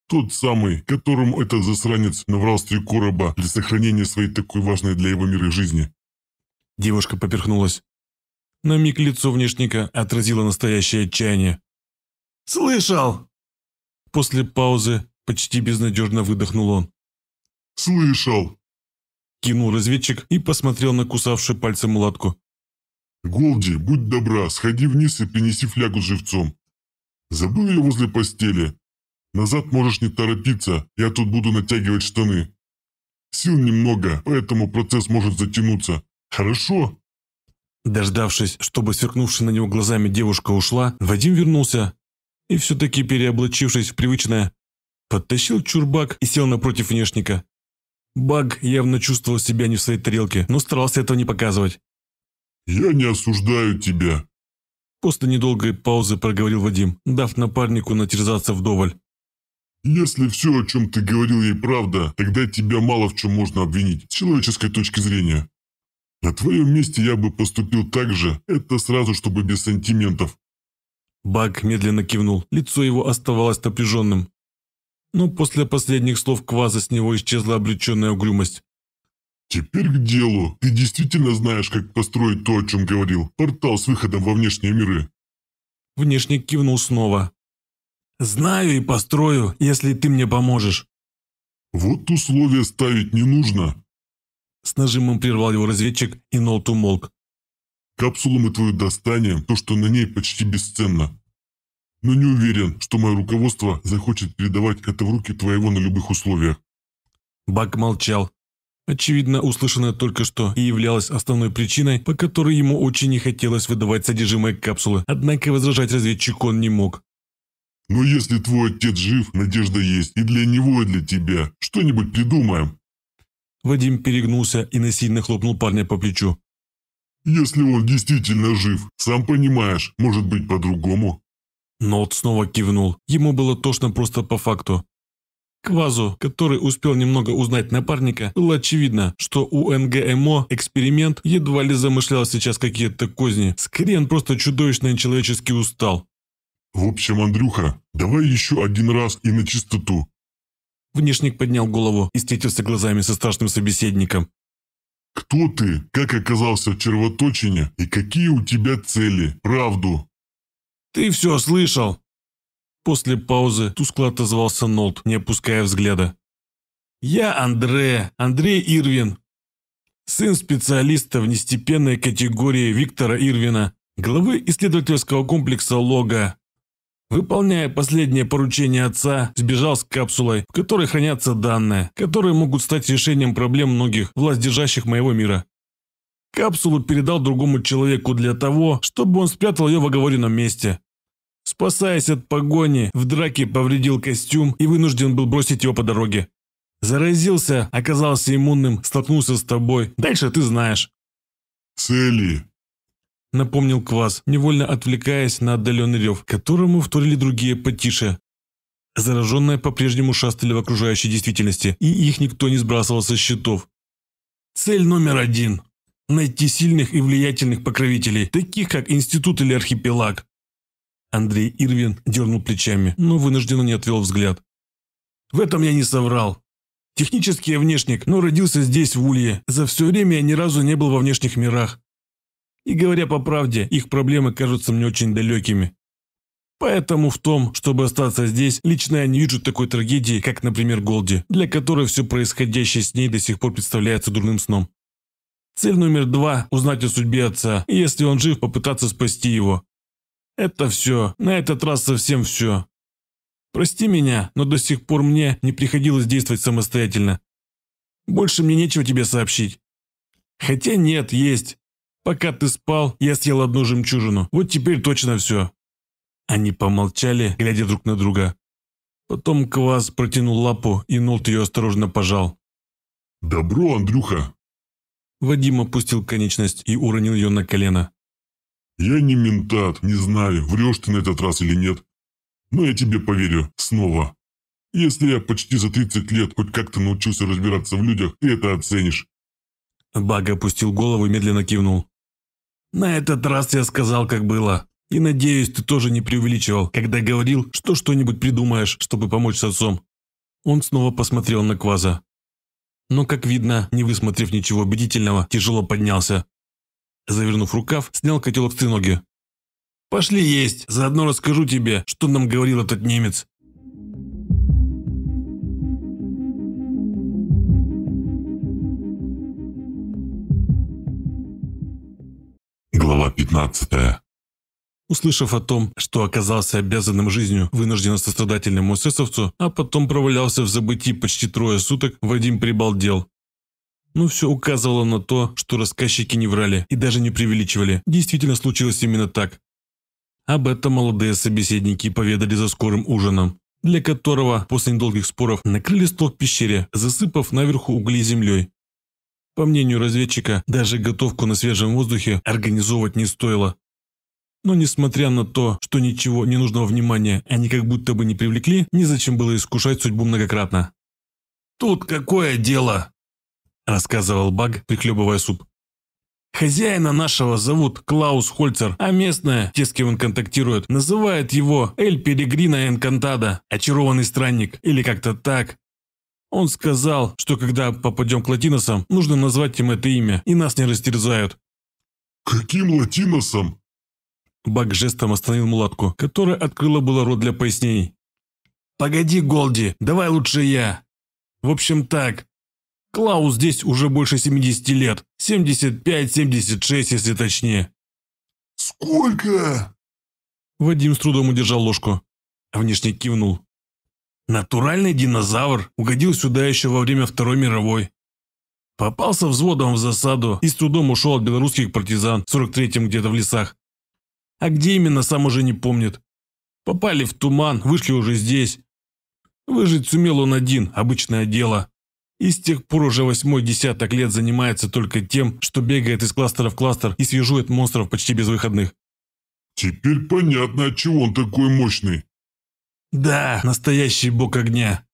тот самый, которому этот засранец наврал с три короба для сохранения своей такой важной для его мира жизни. Девушка поперхнулась. На миг лицо внешника отразило настоящее отчаяние. «Слышал!» После паузы почти безнадежно выдохнул он. «Слышал!» Кинул разведчик и посмотрел на кусавшую пальцем мулатку. «Голди, будь добра, сходи вниз и принеси флягу с живцом. Забыл ее возле постели. Назад можешь не торопиться, я тут буду натягивать штаны. Сил немного, поэтому процесс может затянуться. Хорошо?» Дождавшись, чтобы сверкнувшая на него глазами девушка ушла, Вадим вернулся и все-таки переоблачившись в привычное, подтащил чурбак и сел напротив внешника. Баг явно чувствовал себя не в своей тарелке, но старался этого не показывать. «Я не осуждаю тебя», После недолгой паузы проговорил Вадим, дав напарнику натерзаться вдоволь. Если все, о чем ты говорил ей правда, тогда тебя мало в чем можно обвинить с человеческой точки зрения. На твоем месте я бы поступил так же, это сразу, чтобы без сантиментов. Баг медленно кивнул, лицо его оставалось напряженным. Но после последних слов Кваза с него исчезла облеченная угрюмость. «Теперь к делу. Ты действительно знаешь, как построить то, о чем говорил. Портал с выходом во внешние миры». Внешник кивнул снова. Знаю и построю, если ты мне поможешь». «Вот условия ставить не нужно», – с нажимом прервал его разведчик, и Нолт умолк. «Капсулу мы твою достанем, то, что на ней почти бесценно. Но не уверен, что мое руководство захочет передавать это в руки твоего на любых условиях». Бак молчал. Очевидно, услышанное только что и являлось основной причиной, по которой ему очень не хотелось выдавать содержимое капсулы, однако возражать разведчику он не мог. Но если твой отец жив, надежда есть и для него, и для тебя. Что-нибудь придумаем». Вадим перегнулся и насильно хлопнул парня по плечу. «Если он действительно жив, сам понимаешь, может быть по-другому». Нолт снова кивнул. Ему было тошно просто по факту. Квазу, который успел немного узнать напарника, было очевидно, что у НГМО эм эксперимент едва ли замышлял сейчас какие-то козни. Скорее, он просто чудовищно человечески устал. В общем, Андрюха, давай еще один раз и на чистоту. Внешник поднял голову и встретился глазами со страшным собеседником. «Кто ты? Как оказался в червоточине? И какие у тебя цели? Правду?» «Ты все слышал!» После паузы тускло отозвался Нолт, не опуская взгляда. «Я Андре, Андрей Ирвин, сын специалиста в нестепенной категории Виктора Ирвина, главы исследовательского комплекса «Лога», Выполняя последнее поручение отца, сбежал с капсулой, в которой хранятся данные, которые могут стать решением проблем многих властьдержащих моего мира. Капсулу передал другому человеку для того, чтобы он спрятал ее в оговоренном месте. Спасаясь от погони, в драке повредил костюм и вынужден был бросить его по дороге. Заразился, оказался иммунным, столкнулся с тобой. Дальше ты знаешь. Цели напомнил Квас, невольно отвлекаясь на отдаленный рев, которому вторили другие потише. Зараженные по-прежнему шастали в окружающей действительности, и их никто не сбрасывал со счетов. Цель номер один – найти сильных и влиятельных покровителей, таких как институт или архипелаг. Андрей Ирвин дернул плечами, но вынужденно не отвел взгляд. В этом я не соврал. Технически я внешник, но родился здесь, в Улье. За все время я ни разу не был во внешних мирах. И говоря по правде, их проблемы кажутся мне очень далекими. Поэтому в том, чтобы остаться здесь, лично я не вижу такой трагедии, как, например, Голди, для которой все происходящее с ней до сих пор представляется дурным сном. Цель номер два – узнать о судьбе отца, и если он жив, попытаться спасти его. Это все, на этот раз совсем все. Прости меня, но до сих пор мне не приходилось действовать самостоятельно. Больше мне нечего тебе сообщить. Хотя нет, есть. Пока ты спал, я съел одну жемчужину. Вот теперь точно все». Они помолчали, глядя друг на друга. Потом Квас протянул лапу, и Нолт ее осторожно пожал. «Добро, Андрюха!» Вадим опустил конечность и уронил ее на колено. «Я не ментат, не знаю, врешь ты на этот раз или нет. Но я тебе поверю, снова. Если я почти за 30 лет хоть как-то научился разбираться в людях, ты это оценишь». Бага опустил голову и медленно кивнул. На этот раз я сказал, как было. И надеюсь, ты тоже не преувеличивал, когда говорил, что что-нибудь придумаешь, чтобы помочь с отцом. Он снова посмотрел на Кваза. Но, как видно, не высмотрев ничего убедительного, тяжело поднялся. Завернув рукав, снял котелок с треноги. «Пошли есть, заодно расскажу тебе, что нам говорил этот немец. Глава 15. Услышав о том, что оказался обязанным жизнью вынужденно сострадательному эсэсовцу, а потом провалялся в забытии почти трое суток, Вадим прибалдел. Но ну, все указывало на то, что рассказчики не врали и даже не преувеличивали. Действительно случилось именно так. Об этом молодые собеседники поведали за скорым ужином, для которого после недолгих споров накрыли стол в пещере, засыпав наверху угли землей. По мнению разведчика, даже готовку на свежем воздухе организовывать не стоило. Но несмотря на то, что ничего ненужного внимания они как будто бы не привлекли, незачем было искушать судьбу многократно. «Тут какое дело?» – рассказывал Баг, прихлебывая суп. «Хозяина нашего зовут Клаус Хольцер, а местная, те, с кем он контактирует, называет его Эль Перегрина Энкантада, очарованный странник, или как-то так. Он сказал, что когда попадем к латиносам, нужно назвать им это имя, и нас не растерзают. «Каким латиносам?» Бак жестом остановил мулатку, которая открыла было рот для пояснений. «Погоди, Голди, давай лучше я!» «В общем так, Клаус здесь уже больше 70 лет, 75-76, если точнее». «Сколько?» Вадим с трудом удержал ложку. Внешне кивнул. Натуральный динозавр угодил сюда еще во время Второй мировой. Попался взводом в засаду и с трудом ушел от белорусских партизан в 43-м где-то в лесах. А где именно, сам уже не помнит. Попали в туман, вышли уже здесь. Выжить сумел он один, обычное дело. И с тех пор уже восьмой десяток лет занимается только тем, что бегает из кластера в кластер и свежует монстров почти без выходных. «Теперь понятно, отчего он такой мощный», да, настоящий бог огня.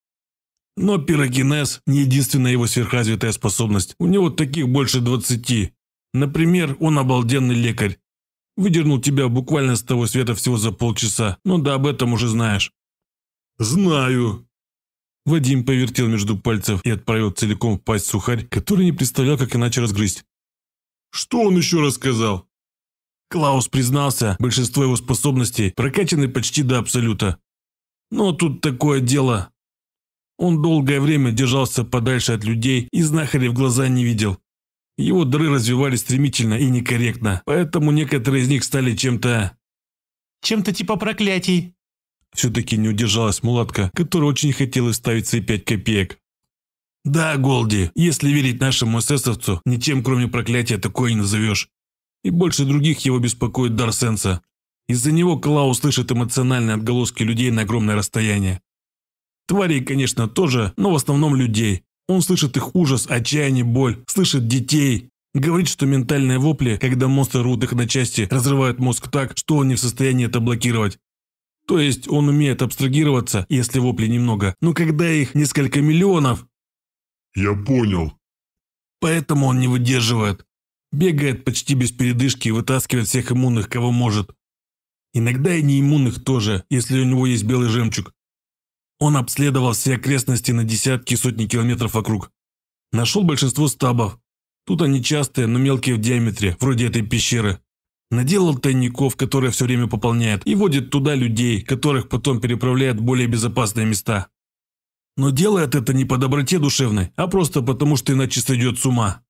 Но пирогенез – не единственная его сверхразвитая способность. У него таких больше 20. Например, он обалденный лекарь. Выдернул тебя буквально с того света всего за полчаса, Ну да об этом уже знаешь. Знаю. Вадим повертел между пальцев и отправил целиком в пасть сухарь, который не представлял, как иначе разгрызть. Что он еще рассказал? Клаус признался, большинство его способностей прокачаны почти до абсолюта. Но тут такое дело. Он долгое время держался подальше от людей и знахарей в глаза не видел. Его дыры развивались стремительно и некорректно, поэтому некоторые из них стали чем-то... Чем-то типа проклятий. Все-таки не удержалась мулатка, которая очень хотела вставить свои пять копеек. Да, Голди, если верить нашему эсэсовцу, ничем кроме проклятия такое не назовешь. И больше других его беспокоит Дарсенса. Из-за него Клаус слышит эмоциональные отголоски людей на огромное расстояние. Тварей, конечно, тоже, но в основном людей. Он слышит их ужас, отчаяние, боль, слышит детей. Говорит, что ментальные вопли, когда монстры рвут их на части, разрывают мозг так, что он не в состоянии это блокировать. То есть он умеет абстрагироваться, если вопли немного, но когда их несколько миллионов... Я понял. Поэтому он не выдерживает. Бегает почти без передышки и вытаскивает всех иммунных, кого может. Иногда и неиммунных тоже, если у него есть белый жемчуг. Он обследовал все окрестности на десятки сотни километров вокруг. Нашел большинство стабов. Тут они частые, но мелкие в диаметре, вроде этой пещеры. Наделал тайников, которые все время пополняет, и водит туда людей, которых потом переправляет в более безопасные места. Но делает это не по доброте душевной, а просто потому, что иначе сойдет с ума.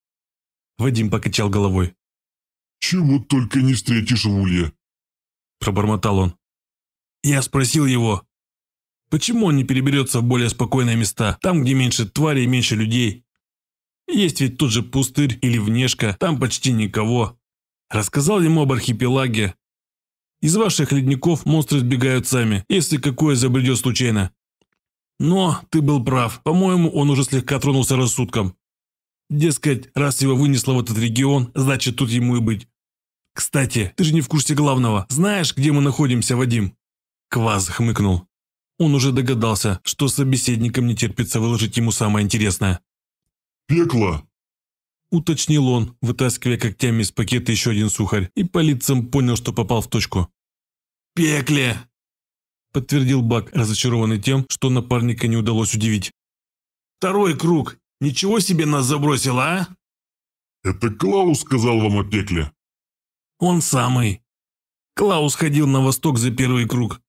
Вадим покачал головой. «Чего только не встретишь в улье пробормотал он. Я спросил его, почему он не переберется в более спокойные места, там, где меньше тварей и меньше людей. Есть ведь тот же пустырь или внешка, там почти никого. Рассказал ему об архипелаге. Из ваших ледников монстры сбегают сами, если какое забредет случайно. Но ты был прав, по-моему, он уже слегка тронулся рассудком. Дескать, раз его вынесло в этот регион, значит тут ему и быть. «Кстати, ты же не в курсе главного. Знаешь, где мы находимся, Вадим?» Кваз хмыкнул. Он уже догадался, что собеседникам не терпится выложить ему самое интересное. «Пекло!» Уточнил он, вытаскивая когтями из пакета еще один сухарь, и по лицам понял, что попал в точку. «Пекле!» Подтвердил Бак, разочарованный тем, что напарника не удалось удивить. «Второй круг! Ничего себе нас забросило, а?» «Это Клаус сказал вам о пекле!» Он самый. Клаус ходил на восток за первый круг.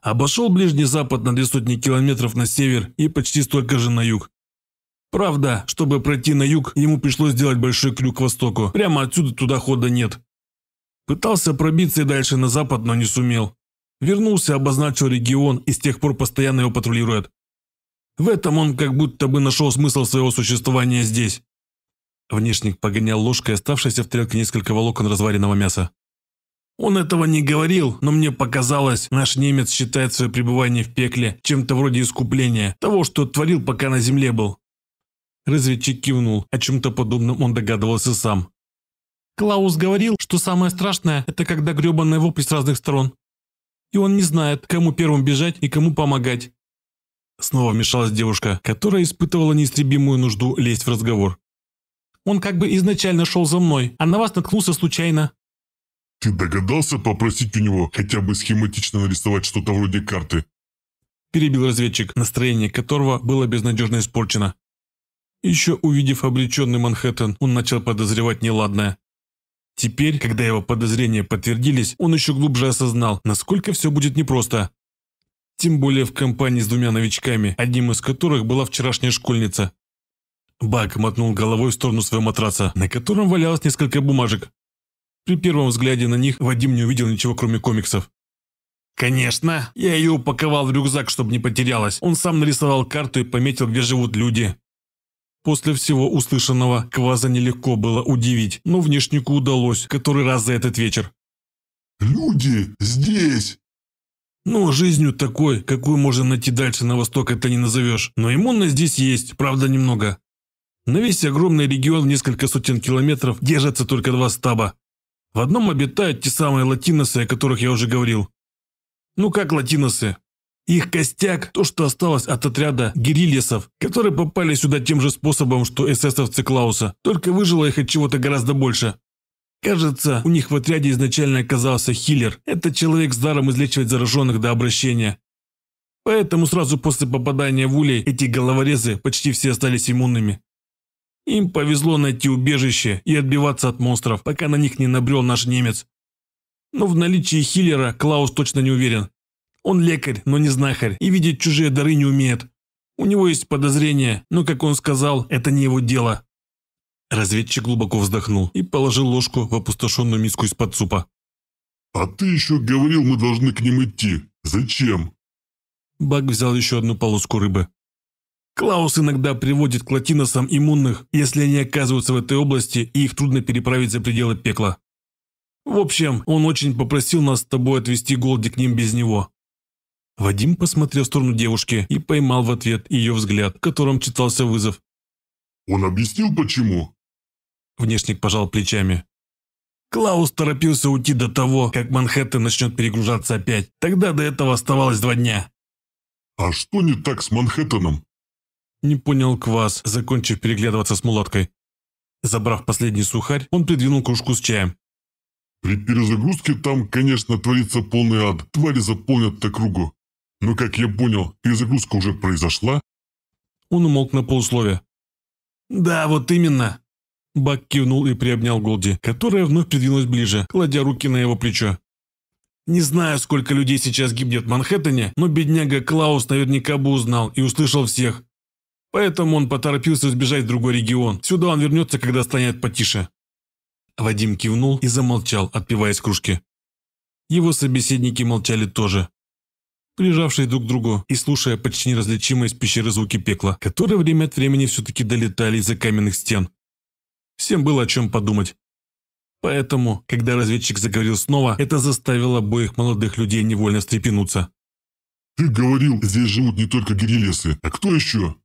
Обошел Ближний Запад на две сотни километров на север и почти столько же на юг. Правда, чтобы пройти на юг, ему пришлось сделать большой крюк к востоку. Прямо отсюда туда хода нет. Пытался пробиться и дальше на запад, но не сумел. Вернулся, обозначил регион и с тех пор постоянно его патрулирует. В этом он как будто бы нашел смысл своего существования здесь. Внешник погонял ложкой оставшийся в тарелке несколько волокон разваренного мяса. Он этого не говорил, но мне показалось, наш немец считает свое пребывание в пекле чем-то вроде искупления, того, что творил, пока на земле был. Разведчик кивнул, о чем-то подобном он догадывался сам. Клаус говорил, что самое страшное – это когда гребаные вопли с разных сторон. И он не знает, кому первым бежать и кому помогать. Снова вмешалась девушка, которая испытывала неистребимую нужду лезть в разговор. Он как бы изначально шел за мной, а на вас наткнулся случайно. Ты догадался попросить у него хотя бы схематично нарисовать что-то вроде карты? Перебил разведчик, настроение которого было безнадежно испорчено. Еще увидев облеченный Манхэттен, он начал подозревать неладное. Теперь, когда его подозрения подтвердились, он еще глубже осознал, насколько все будет непросто. Тем более в компании с двумя новичками, одним из которых была вчерашняя школьница. Бак мотнул головой в сторону своего матраса, на котором валялось несколько бумажек. При первом взгляде на них Вадим не увидел ничего, кроме комиксов. «Конечно! Я ее упаковал в рюкзак, чтобы не потерялась. Он сам нарисовал карту и пометил, где живут люди». После всего услышанного Кваза нелегко было удивить, но внешнику удалось, который раз за этот вечер. «Люди здесь!» Ну, жизнью такой, какую можно найти дальше на восток, это не назовешь. Но иммунность здесь есть, правда, немного. На весь огромный регион в несколько сотен километров держатся только два стаба. В одном обитают те самые латиносы, о которых я уже говорил. Ну как латиносы? Их костяк – то, что осталось от отряда гирильесов, которые попали сюда тем же способом, что эсэсовцы Клауса, только выжило их от чего-то гораздо больше. Кажется, у них в отряде изначально оказался хиллер. Это человек с даром излечивать зараженных до обращения. Поэтому сразу после попадания в улей эти головорезы почти все остались иммунными. Им повезло найти убежище и отбиваться от монстров, пока на них не набрел наш немец. Но в наличии хиллера Клаус точно не уверен. Он лекарь, но не знахарь, и видеть чужие дары не умеет. У него есть подозрения, но, как он сказал, это не его дело. Разведчик глубоко вздохнул и положил ложку в опустошенную миску из-под супа. «А ты еще говорил, мы должны к ним идти. Зачем?» Баг взял еще одну полоску рыбы. Клаус иногда приводит к латиносам иммунных, если они оказываются в этой области и их трудно переправить за пределы пекла. В общем, он очень попросил нас с тобой отвезти Голди к ним без него. Вадим посмотрел в сторону девушки и поймал в ответ ее взгляд, в котором читался вызов. «Он объяснил, почему?» Внешник пожал плечами. Клаус торопился уйти до того, как Манхэттен начнет перегружаться опять. Тогда до этого оставалось два дня. «А что не так с Манхэттеном?» Не понял квас, закончив переглядываться с мулаткой. Забрав последний сухарь, он придвинул кружку с чаем. При перезагрузке там, конечно, творится полный ад. Твари заполнят так кругу. Но, как я понял, перезагрузка уже произошла. Он умолк на полусловие. «Да, вот именно!» Бак кивнул и приобнял Голди, которая вновь придвинулась ближе, кладя руки на его плечо. «Не знаю, сколько людей сейчас гибнет в Манхэттене, но бедняга Клаус наверняка бы узнал и услышал всех. Поэтому он поторопился сбежать в другой регион. Сюда он вернется, когда станет потише. Вадим кивнул и замолчал, отпиваясь кружки. Его собеседники молчали тоже, прижавшись друг к другу и слушая почти неразличимые из пещеры звуки пекла, которые время от времени все-таки долетали из-за каменных стен. Всем было о чем подумать. Поэтому, когда разведчик заговорил снова, это заставило обоих молодых людей невольно встрепенуться. «Ты говорил, здесь живут не только гирилесы. А кто еще?»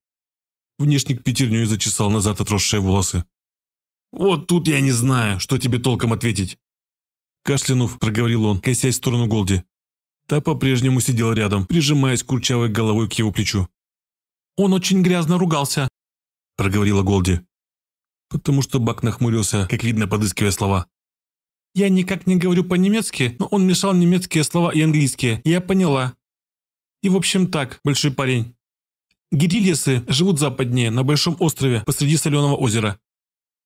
Внешник пятерней зачесал назад отросшие волосы. «Вот тут я не знаю, что тебе толком ответить!» Кашлянув, проговорил он, косясь в сторону Голди. Та по-прежнему сидела рядом, прижимаясь курчавой головой к его плечу. «Он очень грязно ругался», – проговорила Голди. Потому что Бак нахмурился, как видно, подыскивая слова. «Я никак не говорю по-немецки, но он мешал немецкие слова и английские, я поняла. И в общем так, большой парень, Гирильесы живут западнее, на Большом острове, посреди соленого озера.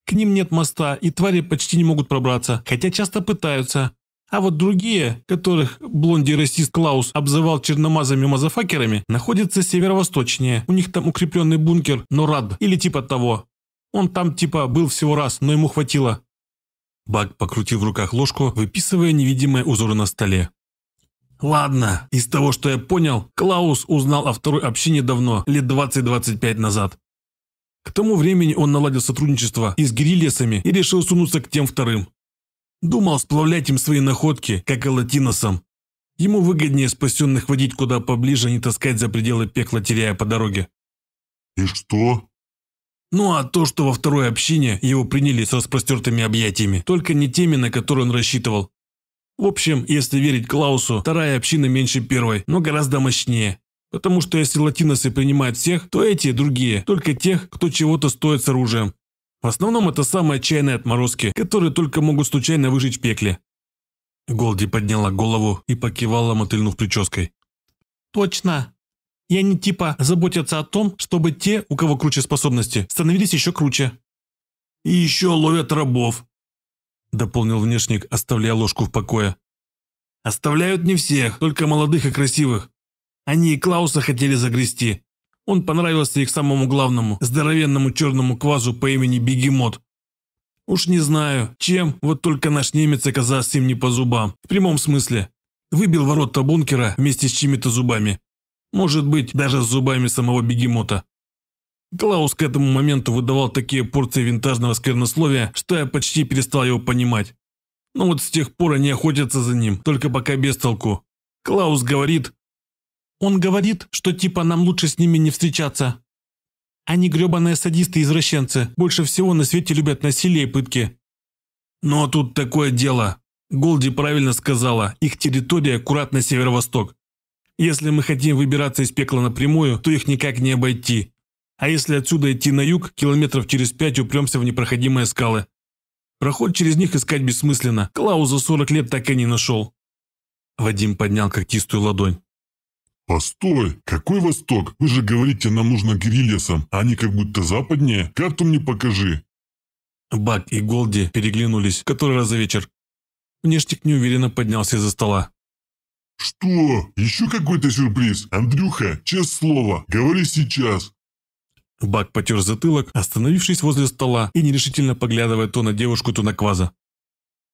К ним нет моста, и твари почти не могут пробраться, хотя часто пытаются. А вот другие, которых блонди-расист Клаус обзывал черномазами мазафакерами, находятся северо-восточнее. У них там укрепленный бункер Норад или типа того. Он там типа был всего раз, но ему хватило. Баг покрутил в руках ложку, выписывая невидимые узоры на столе. Ладно, из того, что я понял, Клаус узнал о второй общине давно, лет 20-25 назад. К тому времени он наладил сотрудничество и с гирильесами и решил сунуться к тем вторым. Думал сплавлять им свои находки, как и латиносам. Ему выгоднее спасенных водить куда поближе, а не таскать за пределы пекла, теряя по дороге. «И что?» Ну а то, что во второй общине его приняли с распростертыми объятиями, только не теми, на которые он рассчитывал. В общем, если верить Клаусу, вторая община меньше первой, но гораздо мощнее. Потому что если латиносы принимают всех, то эти другие, только тех, кто чего-то стоит с оружием. В основном это самые отчаянные отморозки, которые только могут случайно выжить в пекле. Голди подняла голову и покивала, мотыльнув прической. «Точно. Я не типа заботятся о том, чтобы те, у кого круче способности, становились еще круче». «И еще ловят рабов», – дополнил внешник, оставляя ложку в покое. «Оставляют не всех, только молодых и красивых. Они и Клауса хотели загрести. Он понравился их самому главному, здоровенному черному квазу по имени Бегемот. Уж не знаю, чем, вот только наш немец оказался им не по зубам, в прямом смысле. Выбил ворота бункера вместе с чьими-то зубами. Может быть, даже с зубами самого Бегемота. Клаус к этому моменту выдавал такие порции винтажного сквернословия, что я почти перестал его понимать. Но ну вот с тех пор они охотятся за ним, только пока без толку. Клаус говорит... Он говорит, что типа нам лучше с ними не встречаться. Они гребаные садисты-извращенцы, больше всего на свете любят насилие и пытки. Ну а тут такое дело. Голди правильно сказала, их территория аккуратно северо-восток. Если мы хотим выбираться из пекла напрямую, то их никак не обойти. А если отсюда идти на юг, километров через пять упремся в непроходимые скалы. Проход через них искать бессмысленно. Клау за 40 лет так и не нашел. Вадим поднял когтистую ладонь. «Постой! Какой восток? Вы же говорите, нам нужно к а Они как будто западнее. Карту мне покажи!» Бак и Голди переглянулись, который раз за вечер. Внешник неуверенно поднялся из-за стола. «Что? Еще какой-то сюрприз? Андрюха, честное слово, говори сейчас!» Бак потер затылок, остановившись возле стола и нерешительно поглядывая то на девушку, то на кваза.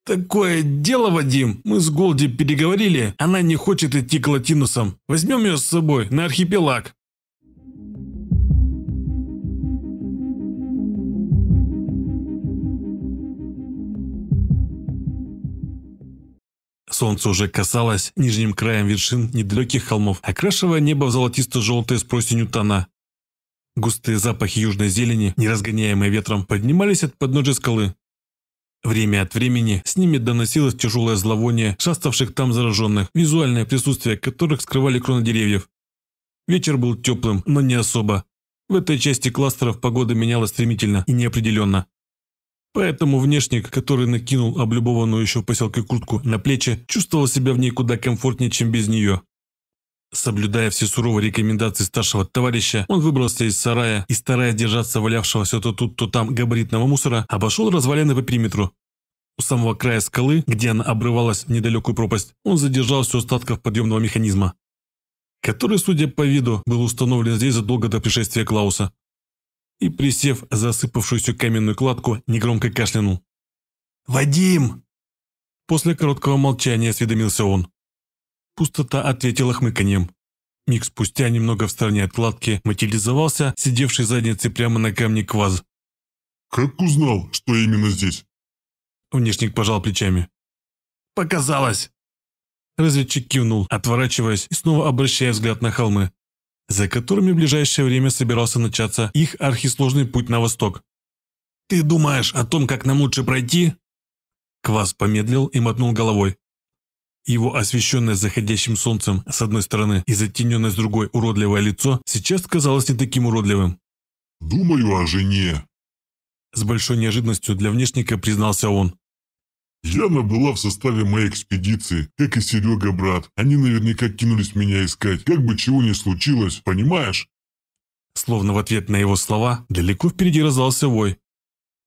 «Такое дело, Вадим, мы с Голди переговорили, она не хочет идти к латинусам. Возьмем ее с собой на архипелаг». Солнце уже касалось нижним краем вершин недалеких холмов, окрашивая небо в золотисто-желтое с просенью тона. Густые запахи южной зелени, не разгоняемые ветром, поднимались от подножия скалы. Время от времени с ними доносилось тяжелое зловоние шаставших там зараженных, визуальное присутствие которых скрывали кроны деревьев. Вечер был теплым, но не особо. В этой части кластеров погода менялась стремительно и неопределенно. Поэтому внешник, который накинул облюбованную еще в куртку на плечи, чувствовал себя в ней куда комфортнее, чем без нее. Соблюдая все суровые рекомендации старшего товарища, он выбрался из сарая и, стараясь держаться валявшегося то тут, то там габаритного мусора, обошел развалины по периметру. У самого края скалы, где она обрывалась в недалекую пропасть, он задержался у остатков подъемного механизма, который, судя по виду, был установлен здесь задолго до пришествия Клауса. И, присев за осыпавшуюся каменную кладку, негромко кашлянул. «Вадим!» После короткого молчания осведомился он. Пустота ответила хмыканьем. Миг спустя, немного в стороне от кладки, материализовался, сидевший задницей прямо на камне кваз. «Как узнал, что именно здесь?» Внешник пожал плечами. «Показалось!» Разведчик кивнул, отворачиваясь и снова обращая взгляд на холмы, за которыми в ближайшее время собирался начаться их архисложный путь на восток. «Ты думаешь о том, как нам лучше пройти?» Квас помедлил и мотнул головой. Его освещенное заходящим солнцем с одной стороны и затененное с другой уродливое лицо сейчас казалось не таким уродливым. «Думаю о жене», – с большой неожиданностью для внешника признался он. Яна была в составе моей экспедиции, как и Серега, брат. Они наверняка кинулись меня искать, как бы чего ни случилось, понимаешь? Словно в ответ на его слова, далеко впереди раздался вой.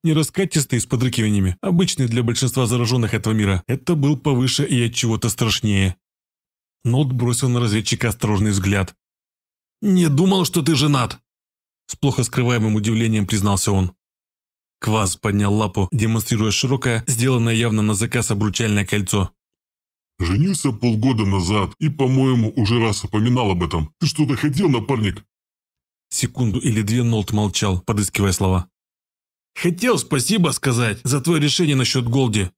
Не раскатистый с подрыкиваниями, обычный для большинства зараженных этого мира. Это был повыше и от чего-то страшнее. Нот бросил на разведчика осторожный взгляд. «Не думал, что ты женат!» С плохо скрываемым удивлением признался он. Квас поднял лапу, демонстрируя широкое, сделанное явно на заказ обручальное кольцо. «Женился полгода назад и, по-моему, уже раз упоминал об этом. Ты что-то хотел, напарник?» Секунду или две Нолт молчал, подыскивая слова. Хотел спасибо сказать за твое решение насчет Голди.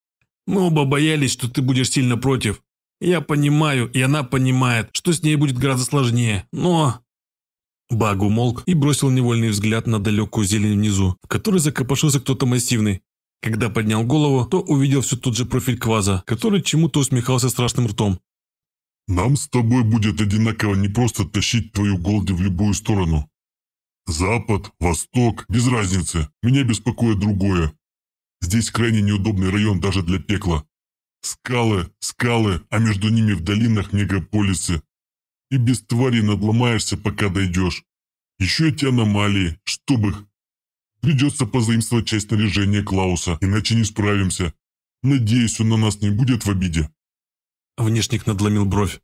Мы оба боялись, что ты будешь сильно против. Я понимаю, и она понимает, что с ней будет гораздо сложнее, но...» Баг умолк и бросил невольный взгляд на далекую зелень внизу, в которой закопошился кто-то массивный. Когда поднял голову, то увидел все тот же профиль Кваза, который чему-то усмехался страшным ртом. «Нам с тобой будет одинаково не просто тащить твою Голди в любую сторону. Запад, восток, без разницы. Меня беспокоит другое. Здесь крайне неудобный район даже для пекла. Скалы, скалы, а между ними в долинах мегаполисы. И без тварей надломаешься, пока дойдешь. Еще эти аномалии, чтобы их. Придется позаимствовать часть снаряжения Клауса, иначе не справимся. Надеюсь, он на нас не будет в обиде. Внешник надломил бровь.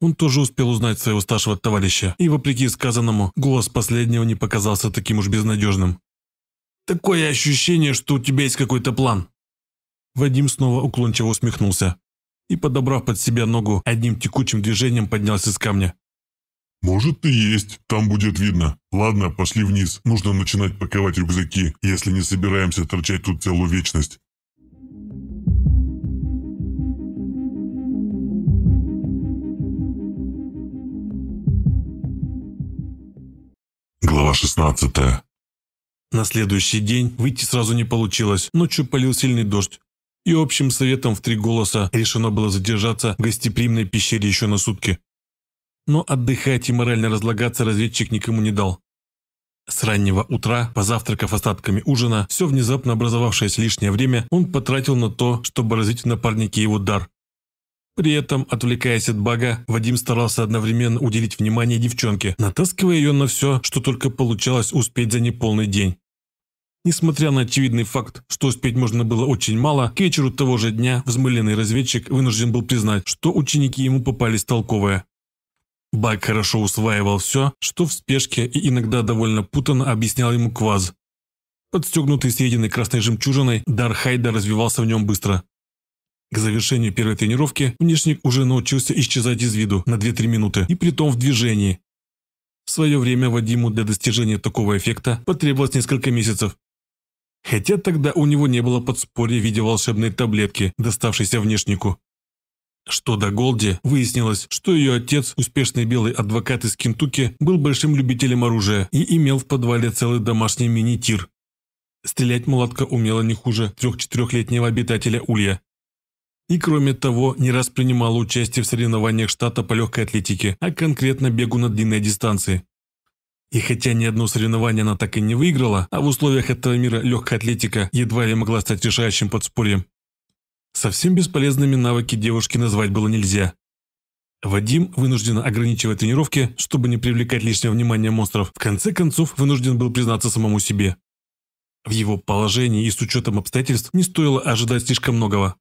Он тоже успел узнать своего старшего товарища, и, вопреки сказанному, голос последнего не показался таким уж безнадежным. «Такое ощущение, что у тебя есть какой-то план!» Вадим снова уклончиво усмехнулся и, подобрав под себя ногу, одним текучим движением поднялся с камня. «Может и есть, там будет видно. Ладно, пошли вниз, нужно начинать паковать рюкзаки, если не собираемся торчать тут целую вечность». Глава 16. На следующий день выйти сразу не получилось. Ночью полил сильный дождь. И общим советом в три голоса решено было задержаться в гостеприимной пещере еще на сутки. Но отдыхать и морально разлагаться разведчик никому не дал. С раннего утра, позавтракав остатками ужина, все внезапно образовавшееся лишнее время он потратил на то, чтобы развить в напарнике его дар. При этом, отвлекаясь от бага, Вадим старался одновременно уделить внимание девчонке, натаскивая ее на все, что только получалось успеть за неполный день. Несмотря на очевидный факт, что успеть можно было очень мало, к вечеру того же дня взмыленный разведчик вынужден был признать, что ученики ему попались толковые. Бак хорошо усваивал все, что в спешке и иногда довольно путанно объяснял ему кваз. Подстегнутый съеденной красной жемчужиной, Дархайда развивался в нем быстро. К завершению первой тренировки внешник уже научился исчезать из виду на 2-3 минуты, и притом в движении. В свое время Вадиму для достижения такого эффекта потребовалось несколько месяцев. Хотя тогда у него не было подспорья в виде волшебной таблетки, доставшейся внешнику. Что до Голди, выяснилось, что ее отец, успешный белый адвокат из Кентукки, был большим любителем оружия и имел в подвале целый домашний мини-тир. Стрелять молотка умела не хуже трех-четырехлетнего обитателя Улья и, кроме того, не раз принимала участие в соревнованиях штата по легкой атлетике, а конкретно бегу на длинной дистанции. И хотя ни одно соревнование она так и не выиграла, а в условиях этого мира легкая атлетика едва ли могла стать решающим подспорьем. Совсем бесполезными навыки девушки назвать было нельзя. Вадим, вынужден ограничивать тренировки, чтобы не привлекать лишнего внимания монстров, в конце концов вынужден был признаться самому себе. В его положении и с учетом обстоятельств не стоило ожидать слишком многого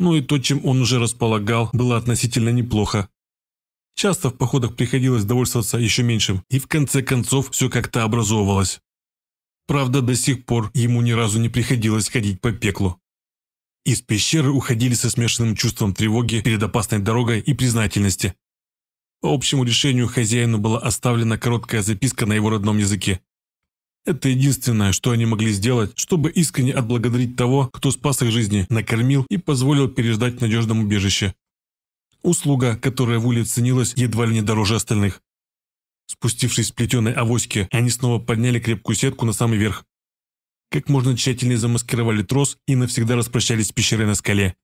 но ну и то, чем он уже располагал, было относительно неплохо. Часто в походах приходилось довольствоваться еще меньшим, и в конце концов все как-то образовывалось. Правда, до сих пор ему ни разу не приходилось ходить по пеклу. Из пещеры уходили со смешанным чувством тревоги перед опасной дорогой и признательности. По общему решению хозяину была оставлена короткая записка на его родном языке. Это единственное, что они могли сделать, чтобы искренне отблагодарить того, кто спас их жизни, накормил и позволил переждать в надежном убежище. Услуга, которая в улице ценилась едва ли не дороже остальных. Спустившись с плетеной авоськи, они снова подняли крепкую сетку на самый верх. Как можно тщательнее замаскировали трос и навсегда распрощались с пещерой на скале.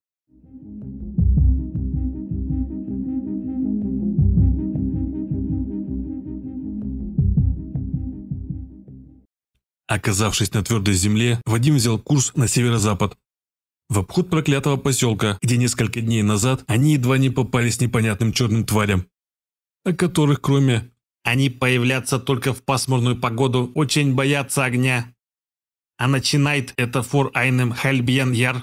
Оказавшись на твердой земле, Вадим взял курс на северо-запад. В обход проклятого поселка, где несколько дней назад они едва не попались непонятным черным тварям, о которых кроме «они появляться только в пасмурную погоду, очень боятся огня», а начинает это фор айнем хальбьен яр.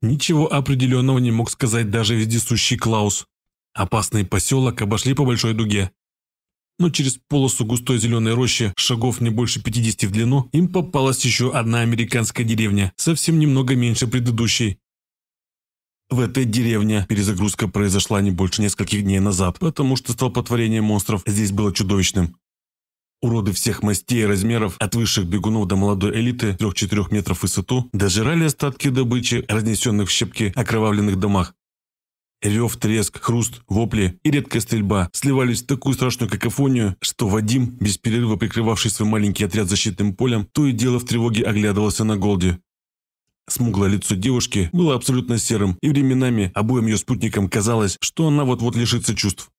Ничего определенного не мог сказать даже вездесущий Клаус. Опасный поселок обошли по большой дуге но через полосу густой зеленой рощи, шагов не больше 50 в длину, им попалась еще одна американская деревня, совсем немного меньше предыдущей. В этой деревне перезагрузка произошла не больше нескольких дней назад, потому что столпотворение монстров здесь было чудовищным. Уроды всех мастей и размеров, от высших бегунов до молодой элиты 3-4 метров в высоту, дожирали остатки добычи, разнесенных в щепки окровавленных домах. Рев, треск, хруст, вопли и редкая стрельба сливались в такую страшную какофонию, что Вадим, без перерыва прикрывавший свой маленький отряд защитным полем, то и дело в тревоге оглядывался на Голди. Смуглое лицо девушки было абсолютно серым, и временами обоим ее спутникам казалось, что она вот-вот лишится чувств.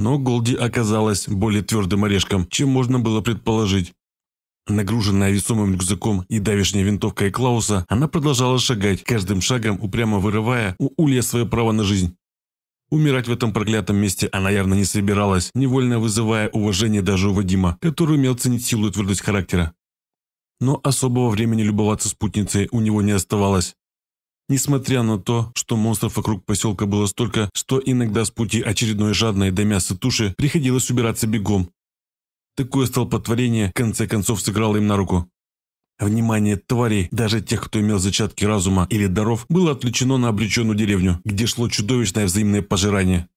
Но Голди оказалась более твердым орешком, чем можно было предположить. Нагруженная весомым рюкзаком и давешней винтовкой Клауса, она продолжала шагать, каждым шагом упрямо вырывая у Улья свое право на жизнь. Умирать в этом проклятом месте она явно не собиралась, невольно вызывая уважение даже у Вадима, который умел ценить силу и твердость характера. Но особого времени любоваться спутницей у него не оставалось. Несмотря на то, что монстров вокруг поселка было столько, что иногда с пути очередной жадной до мяса туши приходилось убираться бегом, Такое столпотворение в конце концов сыграло им на руку. Внимание тварей, даже тех, кто имел зачатки разума или даров, было отвлечено на обреченную деревню, где шло чудовищное взаимное пожирание.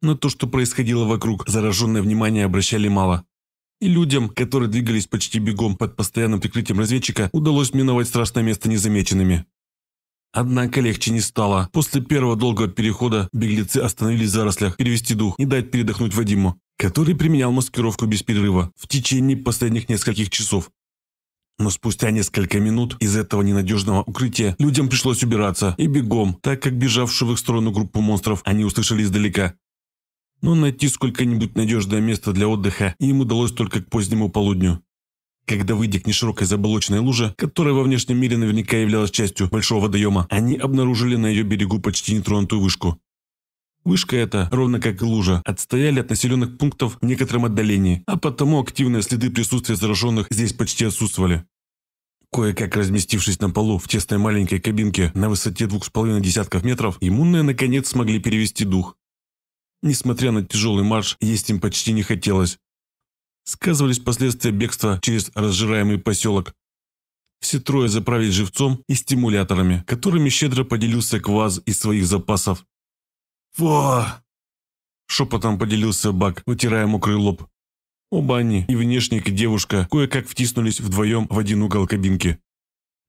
Но то, что происходило вокруг, зараженное внимание обращали мало. И людям, которые двигались почти бегом под постоянным прикрытием разведчика, удалось миновать страшное место незамеченными. Однако легче не стало. После первого долгого перехода беглецы остановились в зарослях, перевести дух и дать передохнуть Вадиму который применял маскировку без перерыва в течение последних нескольких часов. Но спустя несколько минут из этого ненадежного укрытия людям пришлось убираться и бегом, так как бежавшую в их сторону группу монстров они услышали издалека. Но найти сколько-нибудь надежное место для отдыха им удалось только к позднему полудню. Когда выйдя к неширокой заболоченной луже, которая во внешнем мире наверняка являлась частью большого водоема, они обнаружили на ее берегу почти нетронутую вышку. Вышка эта, ровно как и лужа, отстояли от населенных пунктов в некотором отдалении, а потому активные следы присутствия зараженных здесь почти отсутствовали. Кое-как разместившись на полу в тесной маленькой кабинке на высоте двух с половиной десятков метров, иммунные наконец смогли перевести дух. Несмотря на тяжелый марш, есть им почти не хотелось. Сказывались последствия бегства через разжираемый поселок. Все трое заправились живцом и стимуляторами, которыми щедро поделился кваз из своих запасов. «Фу!» Шепотом поделился Бак, вытирая мокрый лоб. Оба они, и внешник, и девушка, кое-как втиснулись вдвоем в один угол кабинки.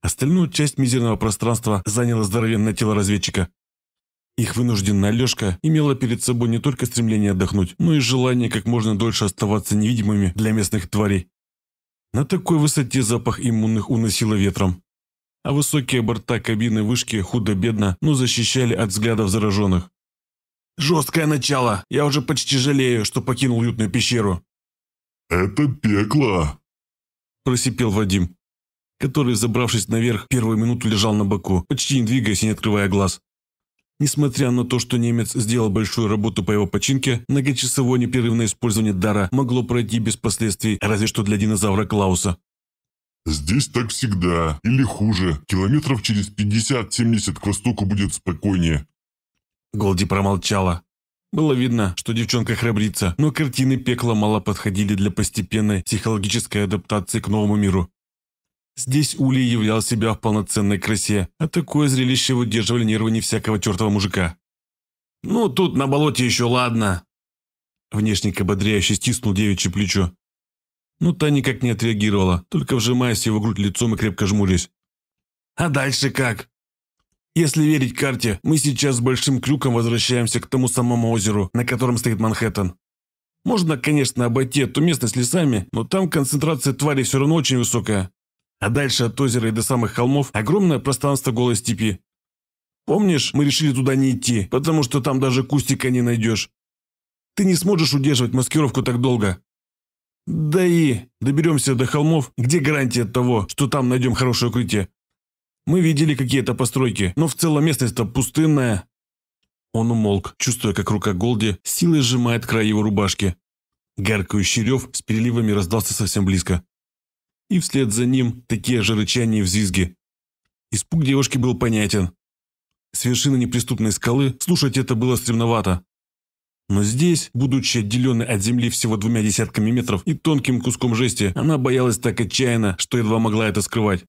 Остальную часть мизерного пространства заняло здоровенное тело разведчика. Их вынужденная лёжка имела перед собой не только стремление отдохнуть, но и желание как можно дольше оставаться невидимыми для местных тварей. На такой высоте запах иммунных уносило ветром. А высокие борта кабины вышки худо-бедно, но защищали от взглядов зараженных. Жесткое начало. Я уже почти жалею, что покинул уютную пещеру. Это пекло, просипел Вадим, который, забравшись наверх, первую минуту лежал на боку, почти не двигаясь и не открывая глаз. Несмотря на то, что немец сделал большую работу по его починке, многочасовое непрерывное использование дара могло пройти без последствий, разве что для динозавра Клауса. «Здесь так всегда, или хуже. Километров через 50-70 к востоку будет спокойнее. Голди промолчала. Было видно, что девчонка храбрится, но картины пекла мало подходили для постепенной психологической адаптации к новому миру. Здесь Ули являл себя в полноценной красе, а такое зрелище выдерживали нервы не всякого чертова мужика. «Ну, тут на болоте еще ладно!» Внешник ободряюще стиснул девичье плечо. Но та никак не отреагировала, только вжимаясь в его грудь лицом и крепко жмурясь. «А дальше как? Если верить карте, мы сейчас с большим крюком возвращаемся к тому самому озеру, на котором стоит Манхэттен. Можно, конечно, обойти эту местность лесами, но там концентрация тварей все равно очень высокая. А дальше от озера и до самых холмов огромное пространство голой степи. Помнишь, мы решили туда не идти, потому что там даже кустика не найдешь. Ты не сможешь удерживать маскировку так долго. Да и доберемся до холмов, где гарантия того, что там найдем хорошее укрытие? Мы видели какие-то постройки, но в целом местность-то пустынная». Он умолк, чувствуя, как рука Голди силой сжимает край его рубашки. Гаркающий рев с переливами раздался совсем близко. И вслед за ним такие же рычания и взвизги. Испуг девушки был понятен. С вершины неприступной скалы слушать это было стремновато. Но здесь, будучи отделенной от земли всего двумя десятками метров и тонким куском жести, она боялась так отчаянно, что едва могла это скрывать.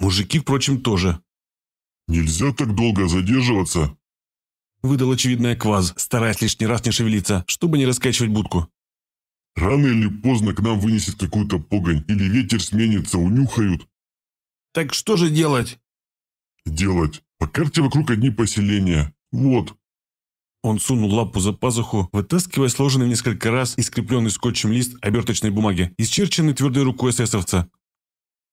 Мужики, впрочем, тоже. «Нельзя так долго задерживаться», — выдал очевидная кваз, стараясь лишний раз не шевелиться, чтобы не раскачивать будку. «Рано или поздно к нам вынесет какую-то погонь, или ветер сменится, унюхают». «Так что же делать?» «Делать. По карте вокруг одни поселения. Вот». Он сунул лапу за пазуху, вытаскивая сложенный в несколько раз и скрепленный скотчем лист оберточной бумаги, исчерченный твердой рукой эсэсовца,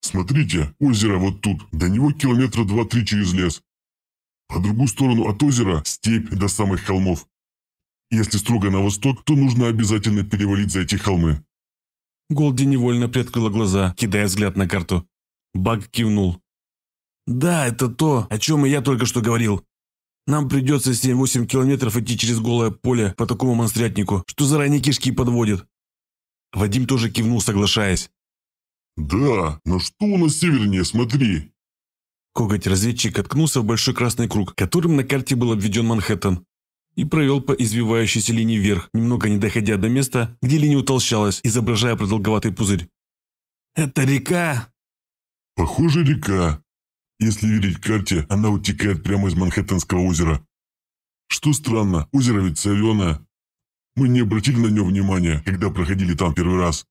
Смотрите, озеро вот тут, до него километра два-три через лес. По другую сторону от озера степь до самых холмов. Если строго на восток, то нужно обязательно перевалить за эти холмы. Голди невольно приоткрыла глаза, кидая взгляд на карту. Баг кивнул. «Да, это то, о чем и я только что говорил. Нам придется 7-8 километров идти через голое поле по такому монстрятнику, что заранее кишки подводит». Вадим тоже кивнул, соглашаясь. «Да, но что у нас севернее, смотри!» Коготь-разведчик откнулся в большой красный круг, которым на карте был обведен Манхэттен, и провел по извивающейся линии вверх, немного не доходя до места, где линия утолщалась, изображая продолговатый пузырь. «Это река!» «Похоже, река. Если верить карте, она утекает прямо из Манхэттенского озера. Что странно, озеро ведь соленое. Мы не обратили на него внимания, когда проходили там первый раз.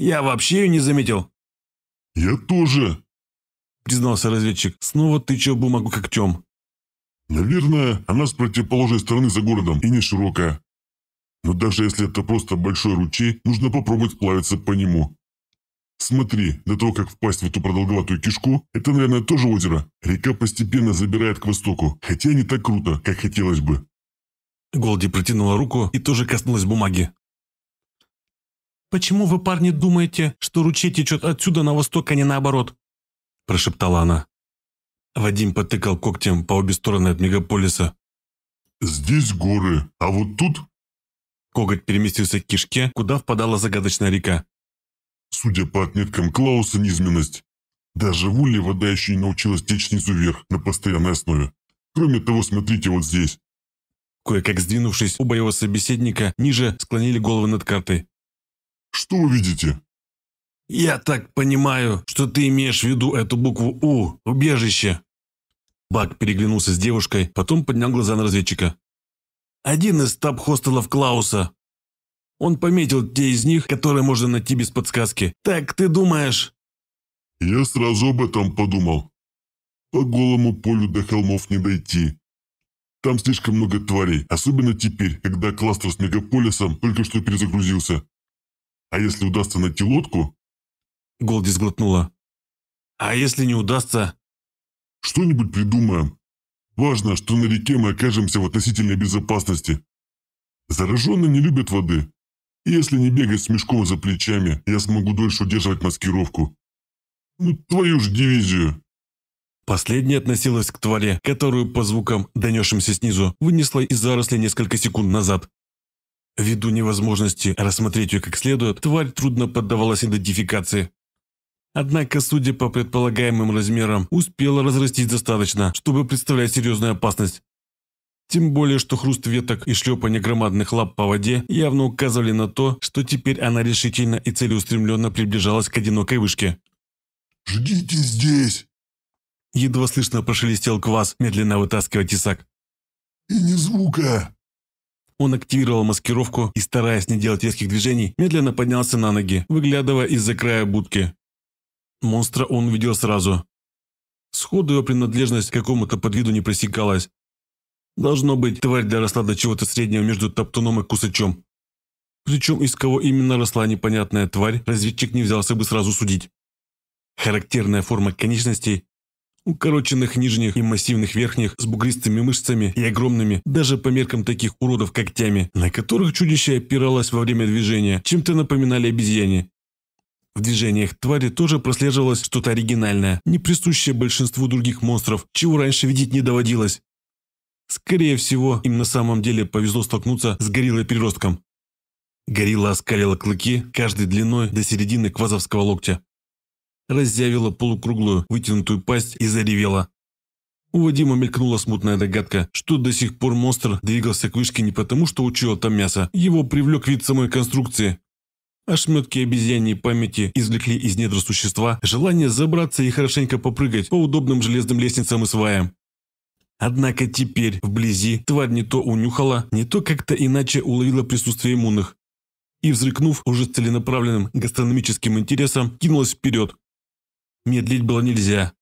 Я вообще ее не заметил». «Я тоже», – признался разведчик, снова тыча бумагу когтем. «Наверное, она с противоположной стороны за городом и не широкая. Но даже если это просто большой ручей, нужно попробовать плавиться по нему. Смотри, до того, как впасть в эту продолговатую кишку, это, наверное, тоже озеро. Река постепенно забирает к востоку, хотя не так круто, как хотелось бы». Голди протянула руку и тоже коснулась бумаги. «Почему вы, парни, думаете, что ручей течет отсюда на восток, а не наоборот?» – прошептала она. Вадим потыкал когтем по обе стороны от мегаполиса. «Здесь горы, а вот тут...» Коготь переместился к кишке, куда впадала загадочная река. «Судя по отметкам Клауса, низменность. Даже в Улле вода еще не научилась течь снизу вверх на постоянной основе. Кроме того, смотрите вот здесь». Кое-как сдвинувшись, оба его собеседника ниже склонили головы над картой. Что вы видите?» «Я так понимаю, что ты имеешь в виду эту букву «У» – убежище». Бак переглянулся с девушкой, потом поднял глаза на разведчика. «Один из стаб-хостелов Клауса. Он пометил те из них, которые можно найти без подсказки. Так ты думаешь?» «Я сразу об этом подумал. По голому полю до холмов не дойти. Там слишком много тварей, особенно теперь, когда кластер с мегаполисом только что перезагрузился. А если удастся найти лодку? Голди сглотнула. А если не удастся? Что-нибудь придумаем. Важно, что на реке мы окажемся в относительной безопасности. Зараженные не любят воды. И если не бегать с мешком за плечами, я смогу дольше удерживать маскировку. Ну, твою ж дивизию. Последняя относилась к тваре, которую по звукам, донесшимся снизу, вынесла из заросли несколько секунд назад. Ввиду невозможности рассмотреть ее как следует, тварь трудно поддавалась идентификации. Однако, судя по предполагаемым размерам, успела разрастись достаточно, чтобы представлять серьезную опасность. Тем более, что хруст веток и шлепание громадных лап по воде явно указывали на то, что теперь она решительно и целеустремленно приближалась к одинокой вышке. «Ждите здесь!» Едва слышно прошелестел квас, медленно вытаскивая тесак. «И ни звука!» Он активировал маскировку и, стараясь не делать резких движений, медленно поднялся на ноги, выглядывая из-за края будки. Монстра он увидел сразу. Сходу его принадлежность к какому-то подвиду не пресекалась. Должно быть, тварь доросла до чего-то среднего между топтуном и кусачом. Причем из кого именно росла непонятная тварь, разведчик не взялся бы сразу судить. Характерная форма конечностей, укороченных нижних и массивных верхних, с бугристыми мышцами и огромными, даже по меркам таких уродов, когтями, на которых чудище опиралось во время движения, чем-то напоминали обезьяне. В движениях твари тоже прослеживалось что-то оригинальное, не присущее большинству других монстров, чего раньше видеть не доводилось. Скорее всего, им на самом деле повезло столкнуться с гориллой-переростком. Горилла оскалила клыки, каждой длиной до середины квазовского локтя разъявила полукруглую вытянутую пасть и заревела. У Вадима мелькнула смутная догадка, что до сих пор монстр двигался к вышке не потому, что учил там мясо. Его привлек вид самой конструкции. Ошметки обезьяньей памяти извлекли из недр существа желание забраться и хорошенько попрыгать по удобным железным лестницам и сваям. Однако теперь, вблизи, тварь не то унюхала, не то как-то иначе уловила присутствие иммунных. И, взрыкнув уже целенаправленным гастрономическим интересом, кинулась вперед, Медлить было нельзя.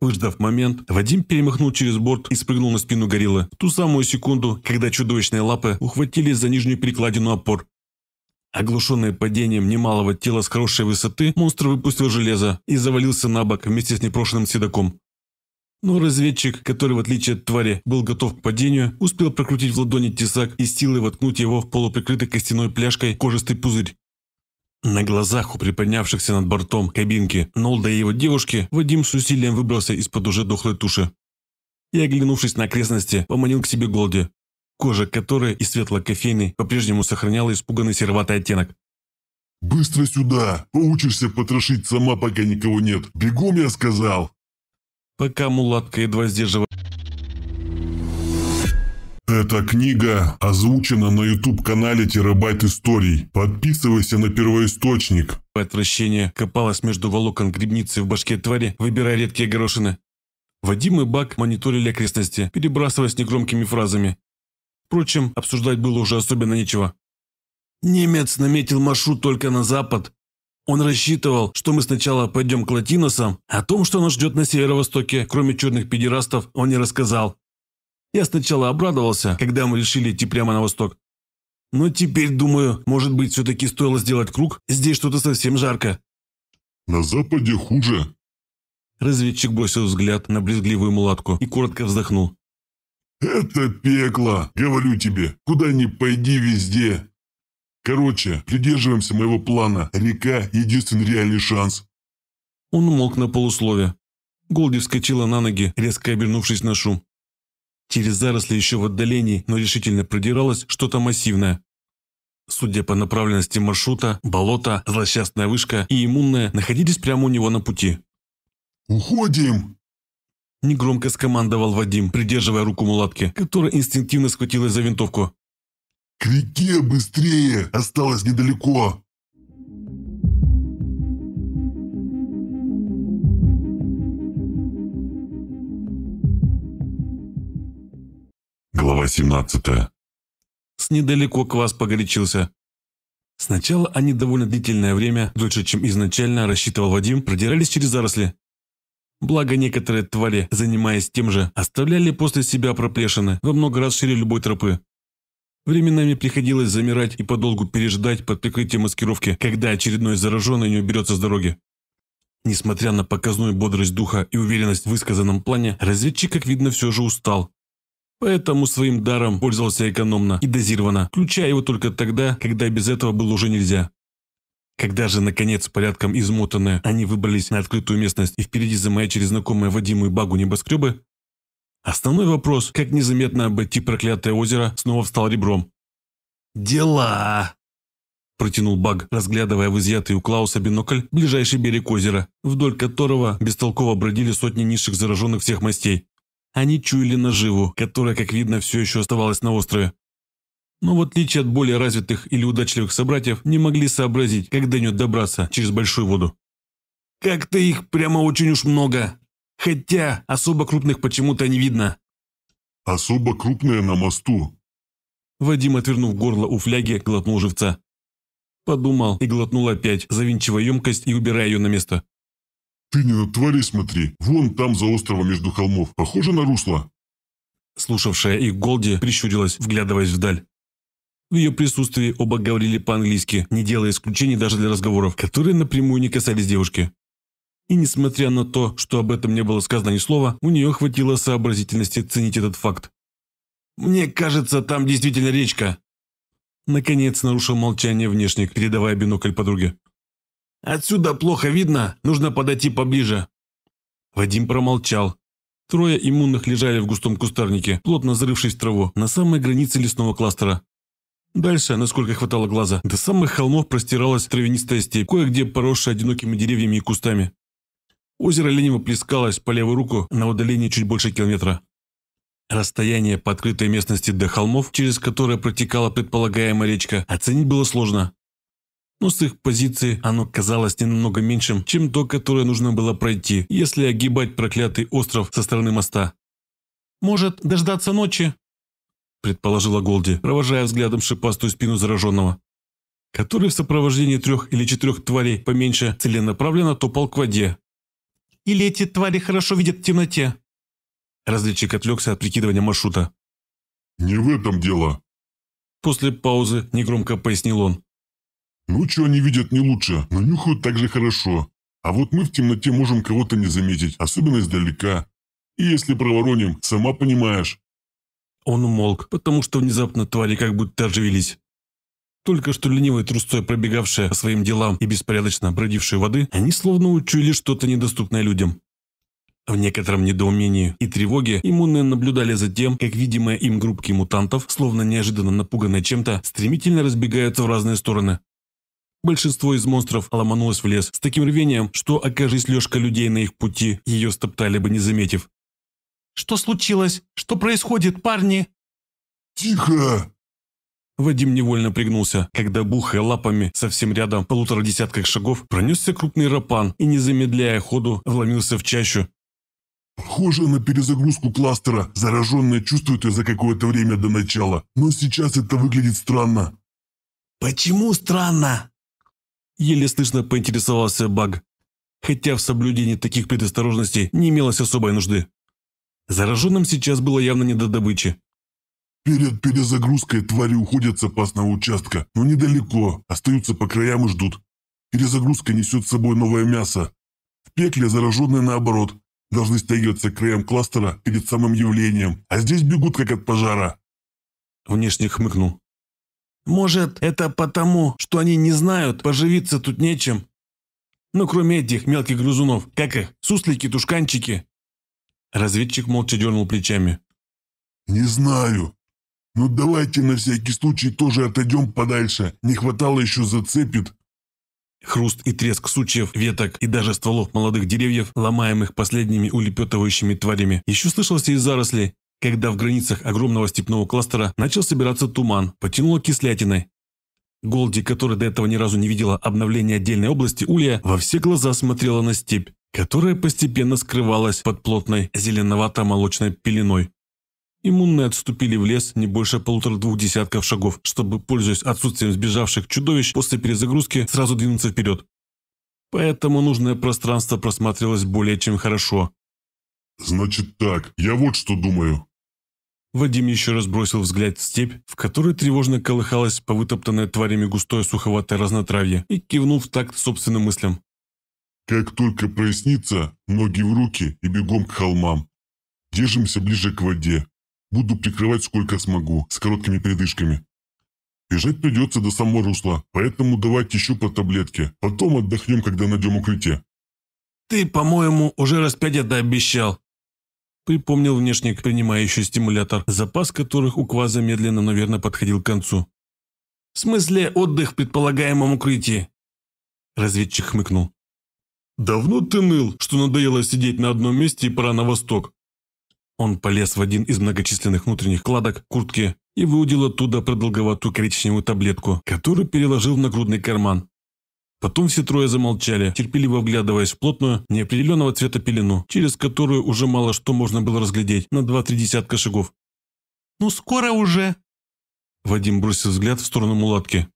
Выждав момент, Вадим перемахнул через борт и спрыгнул на спину гориллы в ту самую секунду, когда чудовищные лапы ухватились за нижнюю перекладину опор. Оглушенный падением немалого тела с хорошей высоты, монстр выпустил железо и завалился на бок вместе с непрошенным седаком. Но разведчик, который в отличие от твари был готов к падению, успел прокрутить в ладони тесак и силой воткнуть его в полуприкрытый костяной пляжкой кожистый пузырь. На глазах у приподнявшихся над бортом кабинки Нолда и его девушки Вадим с усилием выбрался из-под уже дохлой туши. И, оглянувшись на окрестности, поманил к себе Голди, кожа которой и светло-кофейной по-прежнему сохраняла испуганный сероватый оттенок. «Быстро сюда! Поучишься потрошить сама, пока никого нет! Бегом, я сказал!» Пока мулатка едва сдерживая... Эта книга озвучена на YouTube-канале «Терабайт историй». Подписывайся на первоисточник. Отвращение копалось между волокон грибницы в башке твари, выбирая редкие горошины. Вадим и Бак мониторили окрестности, перебрасываясь негромкими фразами. Впрочем, обсуждать было уже особенно нечего. «Немец наметил маршрут только на запад. Он рассчитывал, что мы сначала пойдем к латиносам. О том, что нас ждет на северо-востоке, кроме черных педерастов, он не рассказал. Я сначала обрадовался, когда мы решили идти прямо на восток. Но теперь, думаю, может быть, все-таки стоило сделать круг, здесь что-то совсем жарко. На западе хуже. Разведчик бросил взгляд на брезгливую мулатку и коротко вздохнул. «Это пекло, говорю тебе, куда ни пойди везде. Короче, придерживаемся моего плана. Река – единственный реальный шанс». Он умолк на полуслове. Голди вскочила на ноги, резко обернувшись на шум. Через заросли еще в отдалении, но решительно продиралось что-то массивное. Судя по направленности маршрута, болото, злосчастная вышка и иммунная находились прямо у него на пути. «Уходим!» Негромко скомандовал Вадим, придерживая руку мулатки, которая инстинктивно схватилась за винтовку. «К реке быстрее! Осталось недалеко!» Глава 17. С недалеко квас погорячился. Сначала они довольно длительное время, дольше, чем изначально рассчитывал Вадим, продирались через заросли. Благо некоторые твари, занимаясь тем же, оставляли после себя проплешины во много раз шире любой тропы. Временами приходилось замирать и подолгу переждать под прикрытием маскировки, когда очередной зараженный не уберется с дороги. Несмотря на показную бодрость духа и уверенность в высказанном плане, разведчик, как видно, все же устал Поэтому своим даром пользовался экономно и дозированно, включая его только тогда, когда без этого было уже нельзя. Когда же, наконец, порядком измотанные, они выбрались на открытую местность и впереди замаячили знакомые Вадиму и Багу небоскребы, основной вопрос, как незаметно обойти проклятое озеро, снова встал ребром. «Дела!» – протянул Баг, разглядывая в изъятый у Клауса бинокль ближайший берег озера, вдоль которого бестолково бродили сотни низших зараженных всех мастей они чуяли наживу, которая, как видно, все еще оставалась на острове. Но в отличие от более развитых или удачливых собратьев, не могли сообразить, как до нее добраться через большую воду. «Как-то их прямо очень уж много. Хотя особо крупных почему-то не видно». «Особо крупные на мосту». Вадим, отвернув горло у фляги, глотнул живца. Подумал и глотнул опять, завинчивая емкость и убирая ее на место. «Ты не на тварей смотри! Вон там за островом между холмов! Похоже на русло!» Слушавшая их Голди прищурилась, вглядываясь вдаль. В ее присутствии оба говорили по-английски, не делая исключений даже для разговоров, которые напрямую не касались девушки. И несмотря на то, что об этом не было сказано ни слова, у нее хватило сообразительности ценить этот факт. «Мне кажется, там действительно речка», Наконец нарушил молчание внешник, передавая бинокль подруге. Отсюда плохо видно, нужно подойти поближе». Вадим промолчал. Трое иммунных лежали в густом кустарнике, плотно зарывшись в траву, на самой границе лесного кластера. Дальше, насколько хватало глаза, до самых холмов простиралась травянистая степь, кое-где поросшая одинокими деревьями и кустами. Озеро лениво плескалось по левую руку на удалении чуть больше километра. Расстояние по открытой местности до холмов, через которое протекала предполагаемая речка, оценить было сложно но с их позиции оно казалось не намного меньшим, чем то, которое нужно было пройти, если огибать проклятый остров со стороны моста. «Может, дождаться ночи?» – предположила Голди, провожая взглядом шипастую спину зараженного, который в сопровождении трех или четырех тварей поменьше целенаправленно топал к воде. «Или эти твари хорошо видят в темноте?» Разведчик отвлекся от прикидывания маршрута. «Не в этом дело», – после паузы негромко пояснил он. Ночью ну, они видят не лучше, но нюхают так же хорошо. А вот мы в темноте можем кого-то не заметить, особенно издалека. И если провороним, сама понимаешь». Он умолк, потому что внезапно твари как будто оживились. Только что ленивой трусцой пробегавшие по своим делам и беспорядочно бродившие воды, они словно учуяли что-то недоступное людям. В некотором недоумении и тревоге иммунные наблюдали за тем, как видимые им группки мутантов, словно неожиданно напуганные чем-то, стремительно разбегаются в разные стороны. Большинство из монстров ломанулось в лес с таким рвением, что, окажись лёжка людей на их пути, ее стоптали бы, не заметив. «Что случилось? Что происходит, парни?» «Тихо!» Вадим невольно пригнулся, когда, бухая лапами, совсем рядом, в полутора десятках шагов, пронесся крупный рапан и, не замедляя ходу, вломился в чащу. «Похоже на перезагрузку кластера. Зараженные чувствуют ее за какое-то время до начала. Но сейчас это выглядит странно». «Почему странно?» Еле слышно поинтересовался Баг, хотя в соблюдении таких предосторожностей не имелось особой нужды. Зараженным сейчас было явно не до добычи. «Перед перезагрузкой твари уходят с опасного участка, но недалеко, остаются по краям и ждут. Перезагрузка несет с собой новое мясо. В пекле зараженные наоборот, должны стягиваться к краям кластера перед самым явлением, а здесь бегут как от пожара». Внешне хмыкнул. Может, это потому, что они не знают, поживиться тут нечем? Ну, кроме этих мелких грызунов, как их, суслики, тушканчики?» Разведчик молча дернул плечами. «Не знаю. Но ну, давайте на всякий случай тоже отойдем подальше. Не хватало еще зацепит». Хруст и треск сучьев, веток и даже стволов молодых деревьев, ломаемых последними улепетывающими тварями, еще слышался из зарослей, когда в границах огромного степного кластера начал собираться туман, потянуло кислятиной. Голди, которая до этого ни разу не видела обновления отдельной области Улья, во все глаза смотрела на степь, которая постепенно скрывалась под плотной зеленовато-молочной пеленой. Иммунные отступили в лес не больше полутора-двух десятков шагов, чтобы, пользуясь отсутствием сбежавших чудовищ, после перезагрузки сразу двинуться вперед. Поэтому нужное пространство просматривалось более чем хорошо. «Значит так, я вот что думаю. Вадим еще раз бросил взгляд в степь, в которой тревожно колыхалось по вытоптанной тварями густое суховатое разнотравье, и кивнул в такт собственным мыслям. «Как только прояснится, ноги в руки и бегом к холмам. Держимся ближе к воде. Буду прикрывать сколько смогу, с короткими передышками. Бежать придется до самого русла, поэтому давайте еще по таблетке. Потом отдохнем, когда найдем укрытие». «Ты, по-моему, уже раз пять это обещал», припомнил внешник, принимающий стимулятор, запас которых у Кваза медленно, но верно подходил к концу. «В смысле отдых в предполагаемом укрытии?» Разведчик хмыкнул. «Давно ты ныл, что надоело сидеть на одном месте и пора на восток?» Он полез в один из многочисленных внутренних кладок куртки и выудил оттуда продолговатую коричневую таблетку, которую переложил в нагрудный карман. Потом все трое замолчали, терпеливо вглядываясь в плотную, неопределенного цвета пелену, через которую уже мало что можно было разглядеть, на два-три десятка шагов. «Ну скоро уже!» Вадим бросил взгляд в сторону мулатки.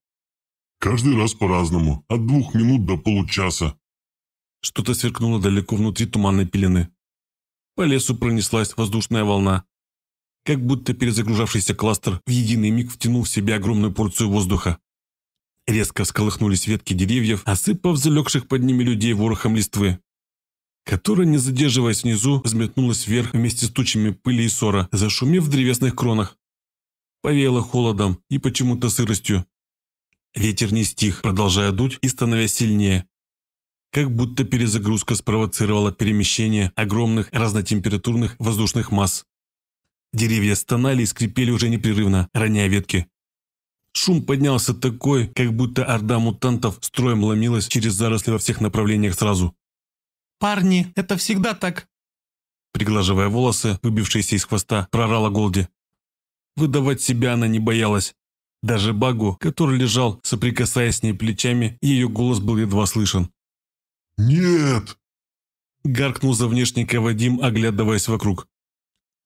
«Каждый раз по-разному, от двух минут до получаса». Что-то сверкнуло далеко внутри туманной пелены. По лесу пронеслась воздушная волна. Как будто перезагружавшийся кластер в единый миг втянул в себя огромную порцию воздуха. Резко всколыхнулись ветки деревьев, осыпав залегших под ними людей ворохом листвы которая, не задерживаясь внизу, взметнулась вверх вместе с тучами пыли и сора, зашумев в древесных кронах. Повеяло холодом и почему-то сыростью. Ветер не стих, продолжая дуть и становясь сильнее. Как будто перезагрузка спровоцировала перемещение огромных разнотемпературных воздушных масс. Деревья стонали и скрипели уже непрерывно, роняя ветки. Шум поднялся такой, как будто орда мутантов строем ломилась через заросли во всех направлениях сразу. «Парни, это всегда так!» Приглаживая волосы, выбившиеся из хвоста, прорала Голди. Выдавать себя она не боялась. Даже Багу, который лежал, соприкасаясь с ней плечами, ее голос был едва слышен. «Нет!» Гаркнул за внешника Вадим, оглядываясь вокруг.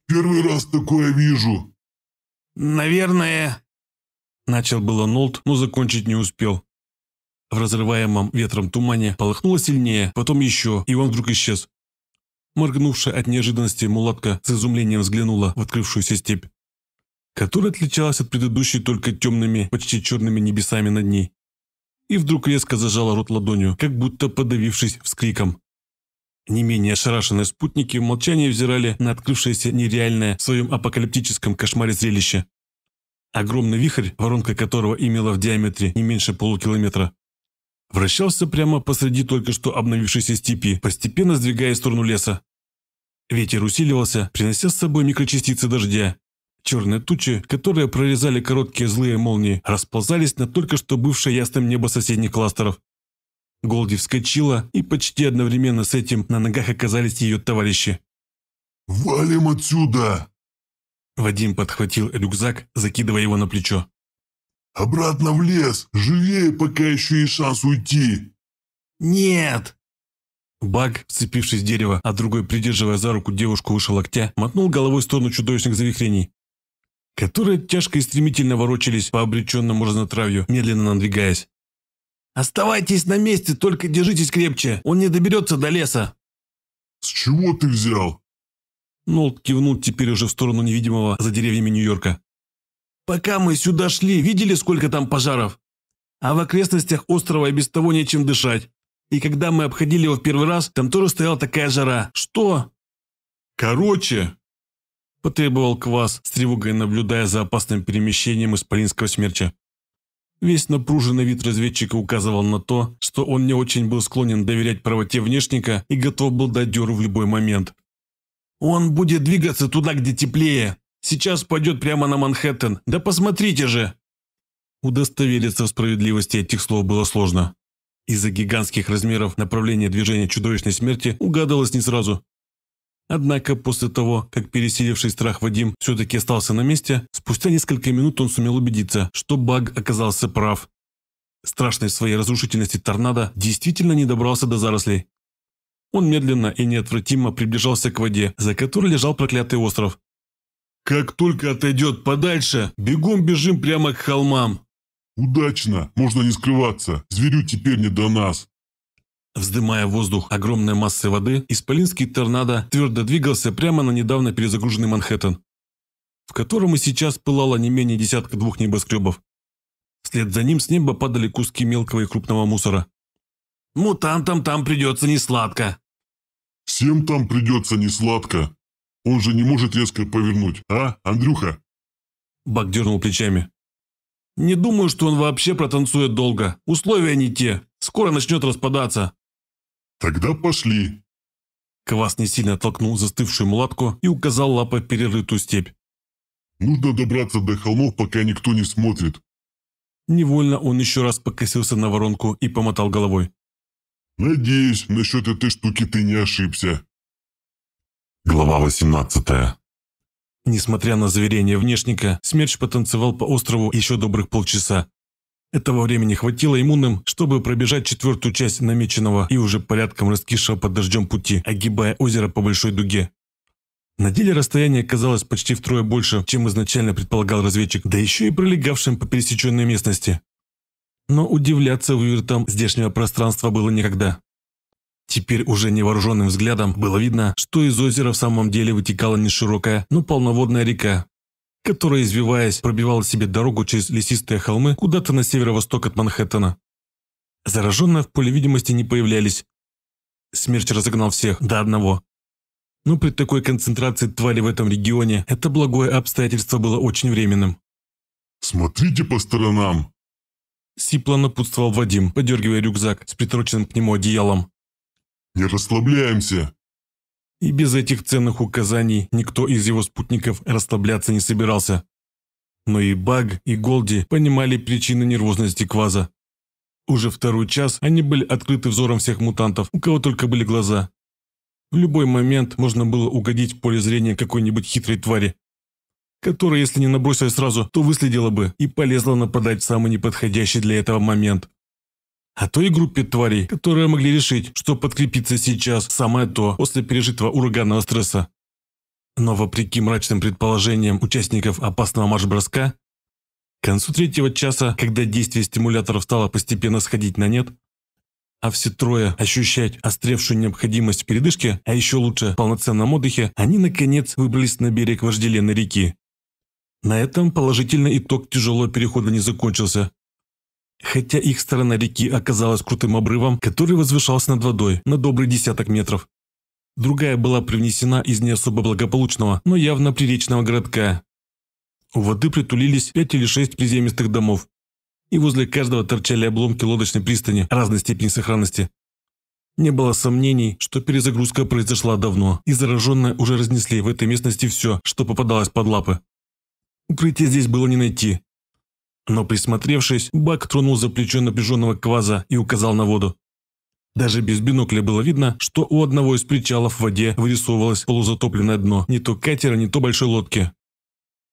«Первый раз такое вижу!» «Наверное, Начал было Нолт, но закончить не успел. В разрываемом ветром тумане полыхнуло сильнее, потом еще, и он вдруг исчез. Моргнувшая от неожиданности мулатка с изумлением взглянула в открывшуюся степь, которая отличалась от предыдущей только темными, почти черными небесами над ней. И вдруг резко зажала рот ладонью, как будто подавившись вскриком. Не менее ошарашенные спутники в молчании взирали на открывшееся нереальное в своем апокалиптическом кошмаре зрелище. Огромный вихрь, воронка которого имела в диаметре не меньше полукилометра, вращался прямо посреди только что обновившейся степи, постепенно сдвигая сторону леса. Ветер усиливался, принося с собой микрочастицы дождя. Черные тучи, которые прорезали короткие злые молнии, расползались на только что бывшее ясным небо соседних кластеров. Голди вскочила, и почти одновременно с этим на ногах оказались ее товарищи. «Валим отсюда!» Вадим подхватил рюкзак, закидывая его на плечо. «Обратно в лес! Живее, пока еще есть шанс уйти!» «Нет!» Баг, вцепившись в дерево, а другой, придерживая за руку девушку выше локтя, мотнул головой в сторону чудовищных завихрений, которые тяжко и стремительно ворочались по обреченному разнотравью, медленно надвигаясь. «Оставайтесь на месте, только держитесь крепче, он не доберется до леса!» «С чего ты взял?» Нолт ну, кивнул теперь уже в сторону невидимого за деревьями Нью-Йорка. «Пока мы сюда шли, видели, сколько там пожаров? А в окрестностях острова и без того нечем дышать. И когда мы обходили его в первый раз, там тоже стояла такая жара. Что?» «Короче!» – потребовал Квас, с тревогой наблюдая за опасным перемещением исполинского смерча. Весь напруженный вид разведчика указывал на то, что он не очень был склонен доверять правоте внешника и готов был дать дёру в любой момент. Он будет двигаться туда, где теплее. Сейчас пойдет прямо на Манхэттен. Да посмотрите же!» Удостовериться в справедливости этих слов было сложно. Из-за гигантских размеров направление движения чудовищной смерти угадалось не сразу. Однако после того, как пересиливший страх Вадим все-таки остался на месте, спустя несколько минут он сумел убедиться, что Баг оказался прав. Страшный своей разрушительности торнадо действительно не добрался до зарослей. Он медленно и неотвратимо приближался к воде, за которой лежал проклятый остров. «Как только отойдет подальше, бегом бежим прямо к холмам!» «Удачно! Можно не скрываться! Зверю теперь не до нас!» Вздымая воздух огромной массы воды, исполинский торнадо твердо двигался прямо на недавно перезагруженный Манхэттен, в котором и сейчас пылало не менее десятка двух небоскребов. Вслед за ним с неба падали куски мелкого и крупного мусора. «Мутантам там придется несладко», Всем там придется несладко. Он же не может резко повернуть, а, Андрюха?» Бак дернул плечами. «Не думаю, что он вообще протанцует долго. Условия не те. Скоро начнет распадаться». «Тогда пошли». Квас не сильно толкнул застывшую младку и указал лапой перерытую степь. «Нужно добраться до холмов, пока никто не смотрит». Невольно он еще раз покосился на воронку и помотал головой. Надеюсь, насчет этой штуки ты не ошибся. Глава 18 Несмотря на заверение внешника, Смерч потанцевал по острову еще добрых полчаса. Этого времени хватило иммунным, чтобы пробежать четвертую часть намеченного и уже порядком раскисшего под дождем пути, огибая озеро по большой дуге. На деле расстояние казалось почти втрое больше, чем изначально предполагал разведчик, да еще и пролегавшим по пересеченной местности но удивляться вывертам здешнего пространства было никогда. Теперь уже невооруженным взглядом было видно, что из озера в самом деле вытекала не широкая, но полноводная река, которая, извиваясь, пробивала себе дорогу через лесистые холмы куда-то на северо-восток от Манхэттена. Зараженные в поле видимости не появлялись. Смерч разогнал всех до одного. Но при такой концентрации твари в этом регионе это благое обстоятельство было очень временным. «Смотрите по сторонам!» Сипло напутствовал Вадим, подергивая рюкзак с притороченным к нему одеялом. «Не расслабляемся!» И без этих ценных указаний никто из его спутников расслабляться не собирался. Но и Баг, и Голди понимали причины нервозности Кваза. Уже второй час они были открыты взором всех мутантов, у кого только были глаза. В любой момент можно было угодить в поле зрения какой-нибудь хитрой твари которая, если не набросилась сразу, то выследила бы и полезла нападать в самый неподходящий для этого момент. А то и группе тварей, которые могли решить, что подкрепиться сейчас самое то после пережитого ураганного стресса. Но вопреки мрачным предположениям участников опасного марш-броска, к концу третьего часа, когда действие стимуляторов стало постепенно сходить на нет, а все трое ощущать остревшую необходимость в передышке, а еще лучше в полноценном отдыхе, они наконец выбрались на берег вожделенной реки. На этом положительный итог тяжелого перехода не закончился. Хотя их сторона реки оказалась крутым обрывом, который возвышался над водой на добрый десяток метров. Другая была привнесена из не особо благополучного, но явно приречного городка. У воды притулились пять или шесть приземистых домов, и возле каждого торчали обломки лодочной пристани разной степени сохранности. Не было сомнений, что перезагрузка произошла давно, и зараженные уже разнесли в этой местности все, что попадалось под лапы. Укрытия здесь было не найти. Но присмотревшись, Бак тронул за плечо напряженного кваза и указал на воду. Даже без бинокля было видно, что у одного из причалов в воде вырисовывалось полузатопленное дно, не то катера, не то большой лодки.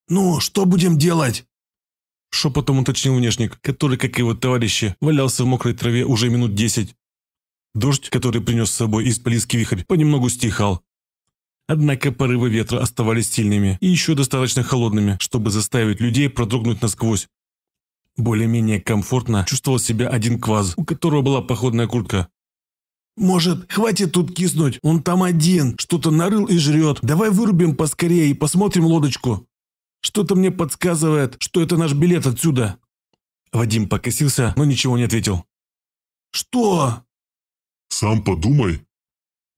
«Ну, что будем делать?» Шепотом уточнил внешник, который, как и его товарищи, валялся в мокрой траве уже минут десять. Дождь, который принес с собой из полиски вихрь, понемногу стихал, Однако порывы ветра оставались сильными и еще достаточно холодными, чтобы заставить людей продрогнуть насквозь. Более-менее комфортно чувствовал себя один кваз, у которого была походная куртка. «Может, хватит тут киснуть? Он там один, что-то нарыл и жрет. Давай вырубим поскорее и посмотрим лодочку. Что-то мне подсказывает, что это наш билет отсюда». Вадим покосился, но ничего не ответил. «Что?» «Сам подумай»,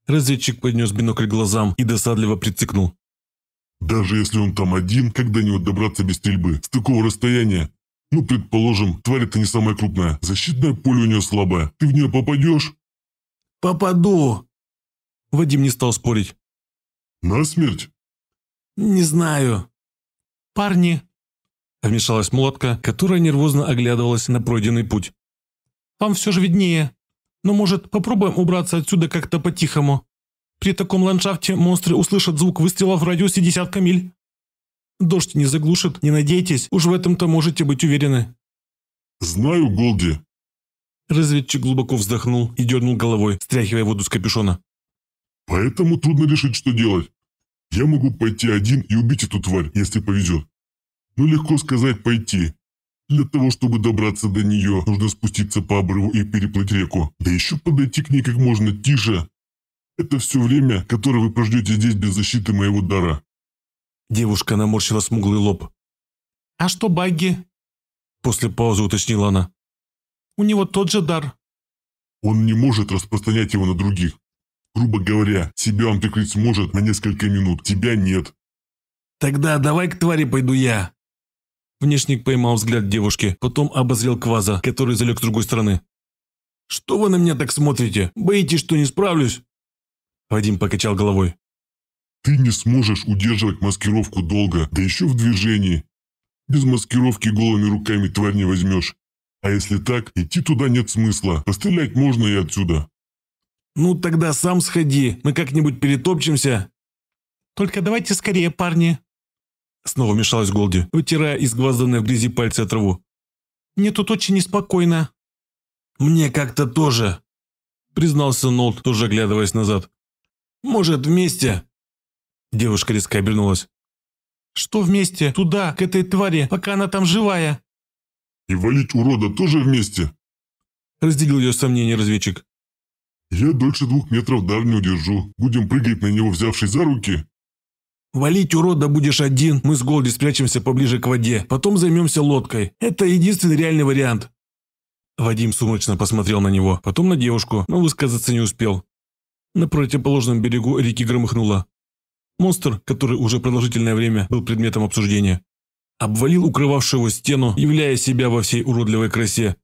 Разведчик поднес бинокль глазам и досадливо прицикнул. «Даже если он там один, когда не добраться без стрельбы? С такого расстояния? Ну, предположим, тварь это не самая крупная. Защитное поле у нее слабое. Ты в нее попадешь?» «Попаду!» Вадим не стал спорить. «На смерть?» «Не знаю». «Парни!» Вмешалась Мулатка, которая нервозно оглядывалась на пройденный путь. «Вам все же виднее. Но ну, может, попробуем убраться отсюда как-то по-тихому? При таком ландшафте монстры услышат звук выстрела в радиусе десятка миль. Дождь не заглушит, не надейтесь, уж в этом-то можете быть уверены. Знаю, Голди. Разведчик глубоко вздохнул и дернул головой, стряхивая воду с капюшона. Поэтому трудно решить, что делать. Я могу пойти один и убить эту тварь, если повезет. Но ну, легко сказать «пойти». Для того, чтобы добраться до нее, нужно спуститься по обрыву и переплыть реку. Да еще подойти к ней как можно тише. Это все время, которое вы прождете здесь без защиты моего дара. Девушка наморщила смуглый лоб. «А что Багги?» После паузы уточнила она. «У него тот же дар». «Он не может распространять его на других. Грубо говоря, себя он прикрыть сможет на несколько минут, тебя нет». «Тогда давай к твари пойду я», Внешник поймал взгляд девушки, потом обозрел Кваза, который залег с другой стороны. «Что вы на меня так смотрите? Боитесь, что не справлюсь?» Вадим покачал головой. «Ты не сможешь удерживать маскировку долго, да еще в движении. Без маскировки голыми руками тварь не возьмешь. А если так, идти туда нет смысла. Пострелять можно и отсюда». «Ну тогда сам сходи, мы как-нибудь перетопчемся». «Только давайте скорее, парни», Снова вмешалась Голди, вытирая изгвазданные в грязи пальцы от траву. «Мне тут очень неспокойно». «Мне как-то тоже», – признался Нолт, тоже оглядываясь назад. «Может, вместе?» Девушка резко обернулась. «Что вместе? Туда, к этой твари, пока она там живая!» «И валить урода тоже вместе?» Разделил ее сомнение разведчик. «Я дольше двух метров дар не удержу. Будем прыгать на него, взявшись за руки?» «Валить, урода, будешь один, мы с Голди спрячемся поближе к воде, потом займемся лодкой. Это единственный реальный вариант». Вадим сумрачно посмотрел на него, потом на девушку, но высказаться не успел. На противоположном берегу реки громыхнуло. Монстр, который уже продолжительное время был предметом обсуждения, обвалил укрывавшую стену, являя себя во всей уродливой красе.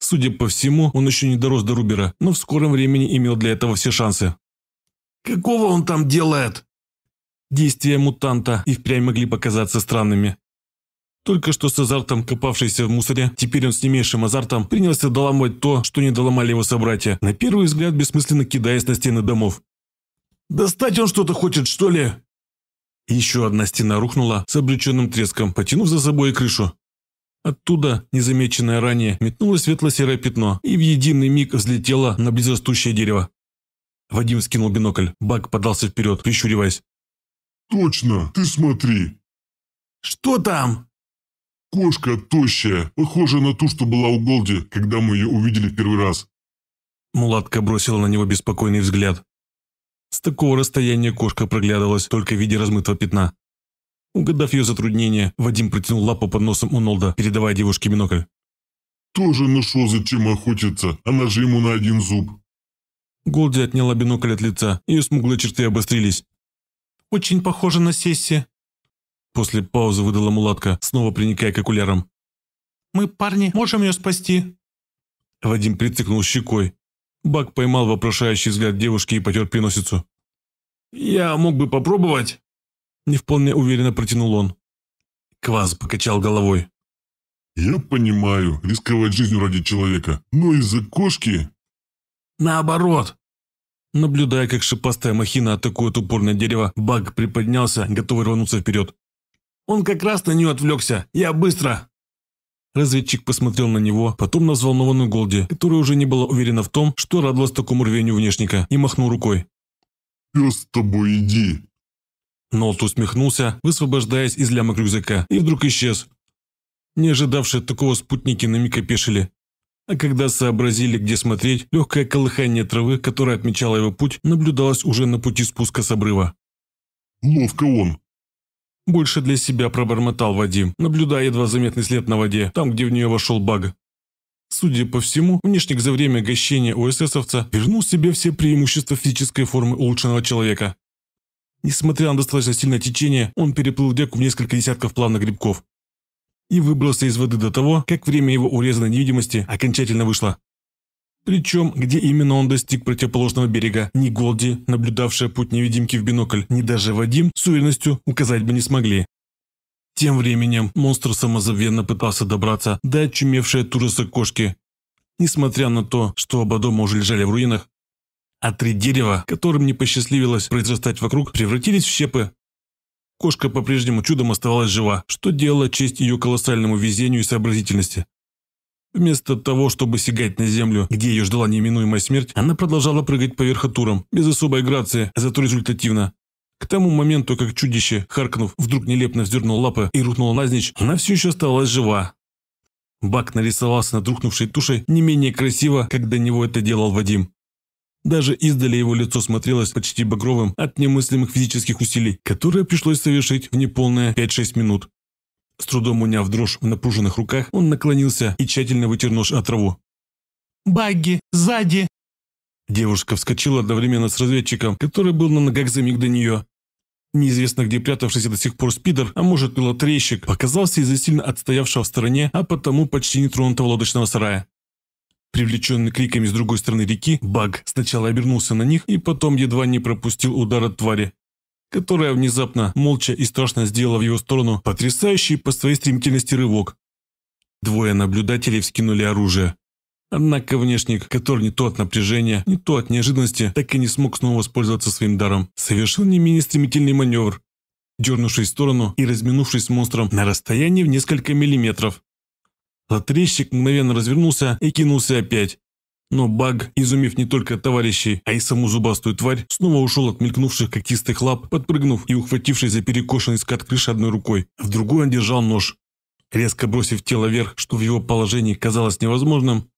Судя по всему, он еще не дорос до Рубера, но в скором времени имел для этого все шансы. «Какого он там делает?» Действия мутанта и впрямь могли показаться странными. Только что с азартом, копавшийся в мусоре, теперь он с немейшим азартом принялся доломать то, что не доломали его собратья, на первый взгляд бессмысленно кидаясь на стены домов. «Достать он что-то хочет, что ли?» Еще одна стена рухнула с обреченным треском, потянув за собой крышу. Оттуда, незамеченное ранее, метнулось светло-серое пятно и в единый миг взлетело на близрастущее дерево. Вадим скинул бинокль. Бак подался вперед, прищуриваясь. Точно, ты смотри. Что там? Кошка тощая, похожая на ту, что была у Голди, когда мы ее увидели в первый раз. Мулатка бросила на него беспокойный взгляд. С такого расстояния кошка проглядывалась только в виде размытого пятна. Угадав ее затруднение, Вадим протянул лапу под носом у Нолда, передавая девушке бинокль. «Тоже нашел, зачем охотиться, она же ему на один зуб». Голди отняла бинокль от лица, ее смуглые черты обострились. Очень похоже на Сесси». После паузы выдала мулатка, снова приникая к окулярам. «Мы, парни, можем ее спасти?» Вадим прицикнул щекой. Бак поймал вопрошающий взгляд девушки и потер переносицу. «Я мог бы попробовать?» Не вполне уверенно протянул он. Квас покачал головой. «Я понимаю, рисковать жизнью ради человека, но из-за кошки...» «Наоборот, Наблюдая, как шипастая махина атакует упорное дерево, Баг приподнялся, готовый рвануться вперед. «Он как раз на нее отвлекся! Я быстро!» Разведчик посмотрел на него, потом на взволнованную Голди, которая уже не была уверена в том, что радовалась такому рвению внешника, и махнул рукой. «Пес с тобой иди!» Нолт усмехнулся, высвобождаясь из лямок рюкзака, и вдруг исчез. Не ожидавшие такого спутники на миг опешили. А когда сообразили, где смотреть, легкое колыхание травы, которое отмечало его путь, наблюдалось уже на пути спуска с обрыва. «Ловко он!» Больше для себя пробормотал Вадим, наблюдая едва заметный след на воде, там, где в нее вошел баг. Судя по всему, внешник за время гощения у эсэсовца вернул себе все преимущества физической формы улучшенного человека. Несмотря на достаточно сильное течение, он переплыл реку в несколько десятков плавных грибков и выбрался из воды до того, как время его урезанной невидимости окончательно вышло. Причем, где именно он достиг противоположного берега, ни Голди, наблюдавшая путь невидимки в бинокль, ни даже Вадим с уверенностью указать бы не смогли. Тем временем монстр самозабвенно пытался добраться до очумевшей от ужаса кошки. Несмотря на то, что оба дома уже лежали в руинах, а три дерева, которым не посчастливилось произрастать вокруг, превратились в щепы, Кошка по-прежнему чудом оставалась жива, что делало честь ее колоссальному везению и сообразительности. Вместо того, чтобы сигать на землю, где ее ждала неминуемая смерть, она продолжала прыгать по верхотурам, без особой грации, а зато результативно. К тому моменту, как чудище, харкнув, вдруг нелепно вздернул лапы и рухнуло назничь, она все еще оставалась жива. Бак нарисовался над рухнувшей тушей не менее красиво, как до него это делал Вадим. Даже издали его лицо смотрелось почти багровым от немыслимых физических усилий, которые пришлось совершить в неполные 5-6 минут. С трудом уняв дрожь в напуженных руках, он наклонился и тщательно вытер нож от траву. «Багги! Сзади!» Девушка вскочила одновременно с разведчиком, который был на ногах за миг до нее. Неизвестно, где прятавшийся до сих пор спидер, а может, пилотрейщик, показался из-за сильно отстоявшего в стороне, а потому почти нетронутого лодочного сарая. Привлеченный криками с другой стороны реки, Баг сначала обернулся на них и потом едва не пропустил удар от твари, которая внезапно, молча и страшно сделала в его сторону потрясающий по своей стремительности рывок. Двое наблюдателей вскинули оружие. Однако внешник, который не то от напряжения, не то от неожиданности, так и не смог снова воспользоваться своим даром, совершил не менее стремительный маневр, дернувшись в сторону и разминувшись с монстром на расстоянии в несколько миллиметров. Лотрещик а мгновенно развернулся и кинулся опять. Но Баг, изумив не только товарищей, а и саму зубастую тварь, снова ушел от мелькнувших когтистых лап, подпрыгнув и ухватившись за перекошенный скат крыши одной рукой. В другую он держал нож. Резко бросив тело вверх, что в его положении казалось невозможным,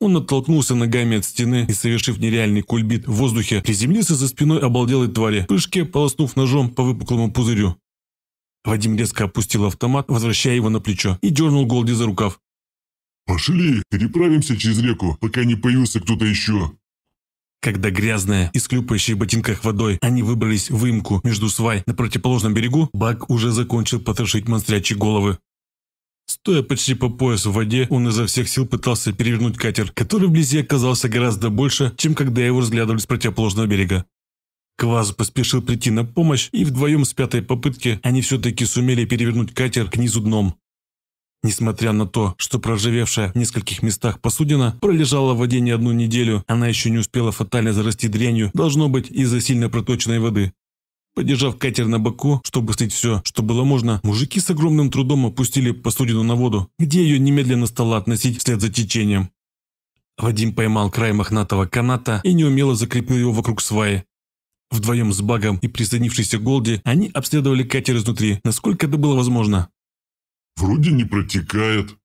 он оттолкнулся ногами от стены и, совершив нереальный кульбит в воздухе, приземлился за спиной обалделой твари, в прыжке полоснув ножом по выпуклому пузырю. Вадим резко опустил автомат, возвращая его на плечо, и дернул Голди за рукав. «Пошли, переправимся через реку, пока не появился кто-то еще!» Когда грязная и склюпающая ботинках водой они выбрались в выемку между свай на противоположном берегу, Бак уже закончил потрошить монстрячьи головы. Стоя почти по пояс в воде, он изо всех сил пытался перевернуть катер, который вблизи оказался гораздо больше, чем когда его разглядывали с противоположного берега. Кваз поспешил прийти на помощь, и вдвоем с пятой попытки они все-таки сумели перевернуть катер к низу дном. Несмотря на то, что проржавевшая в нескольких местах посудина пролежала в воде не одну неделю, она еще не успела фатально зарасти дрянью, должно быть из-за сильно проточной воды. Подержав катер на боку, чтобы слить все, что было можно, мужики с огромным трудом опустили посудину на воду, где ее немедленно стало относить вслед за течением. Вадим поймал край мохнатого каната и неумело закрепил его вокруг сваи. Вдвоем с Багом и присоединившейся Голди они обследовали катер изнутри, насколько это было возможно. Вроде не протекает.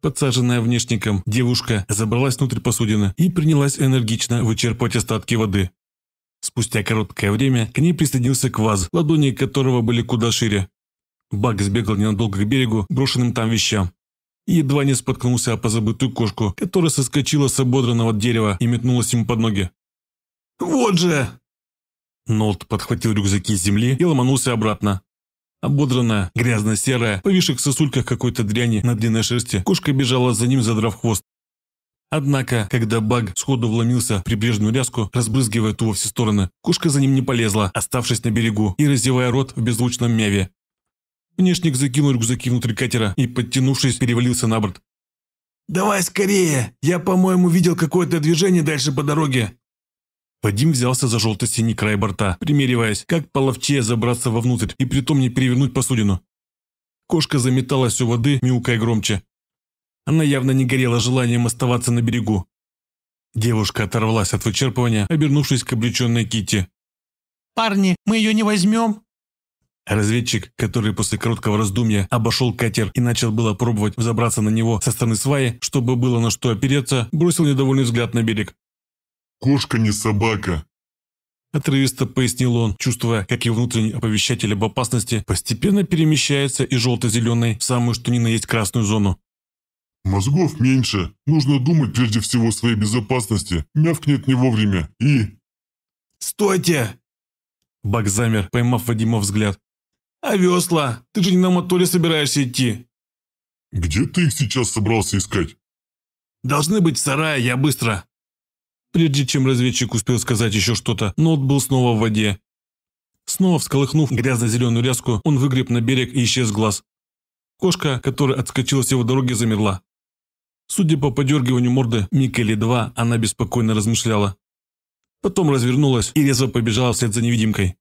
Подсаженная внешником девушка забралась внутрь посудины и принялась энергично вычерпывать остатки воды. Спустя короткое время к ней присоединился кваз, ладони которого были куда шире. Бак сбегал ненадолго к берегу, брошенным там вещам. едва не споткнулся о позабытую кошку, которая соскочила с ободранного дерева и метнулась ему под ноги. «Вот же!» Нолт подхватил рюкзаки с земли и ломанулся обратно. Ободранная, грязно-серая, повисших в сосульках какой-то дряни на длинной шерсти, кошка бежала за ним, задрав хвост. Однако, когда Баг сходу вломился в прибрежную ряску, разбрызгивая ту во все стороны, кошка за ним не полезла, оставшись на берегу и раздевая рот в беззвучном мяве. Внешник закинул рюкзаки внутрь катера и, подтянувшись, перевалился на борт. «Давай скорее! Я, по-моему, видел какое-то движение дальше по дороге!» Вадим взялся за желто-синий край борта, примериваясь, как половче забраться вовнутрь и притом не перевернуть посудину. Кошка заметалась у воды, мяукая громче. Она явно не горела желанием оставаться на берегу. Девушка оторвалась от вычерпывания, обернувшись к облеченной Кити. «Парни, мы ее не возьмем!» Разведчик, который после короткого раздумья обошел катер и начал было пробовать взобраться на него со стороны сваи, чтобы было на что опереться, бросил недовольный взгляд на берег. Кошка не собака!» Отрывисто пояснил он, чувствуя, как его внутренний оповещатель об опасности постепенно перемещается из желто-зеленой в самую что ни на есть красную зону. «Мозгов меньше. Нужно думать прежде всего о своей безопасности. Мявкнет не вовремя. И...» «Стойте!» Бак замер, поймав Вадима взгляд. «А весла? Ты же не на моторе собираешься идти?» «Где ты их сейчас собрался искать?» «Должны быть в я быстро!» Прежде чем разведчик успел сказать еще что-то, нот был снова в воде. Снова всколыхнув грязно-зеленую ряску, он выгреб на берег и исчез глаз. Кошка, которая отскочила с его дороги, замерла. Судя по подергиванию морды, миг или два она беспокойно размышляла. Потом развернулась и резво побежала вслед за невидимкой.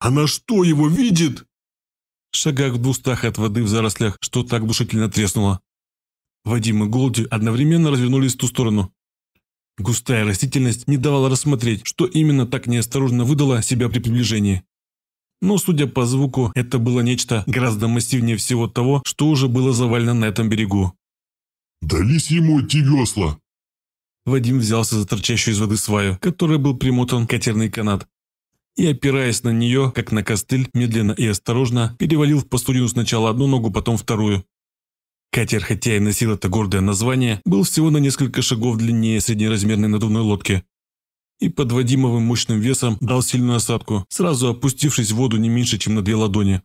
«Она что, его видит?» В шагах в двухстах от воды в зарослях что так душительно треснуло. Вадим и Голди одновременно развернулись в ту сторону. Густая растительность не давала рассмотреть, что именно так неосторожно выдало себя при приближении. Но, судя по звуку, это было нечто гораздо массивнее всего того, что уже было завалено на этом берегу. «Дались ему эти весла!» Вадим взялся за торчащую из воды сваю, которой был примотан катерный канат. И, опираясь на нее, как на костыль, медленно и осторожно, перевалил в посудину сначала одну ногу, потом вторую. Катер, хотя и носил это гордое название, был всего на несколько шагов длиннее среднеразмерной надувной лодки и под Вадимовым мощным весом дал сильную осадку, сразу опустившись в воду не меньше, чем на две ладони.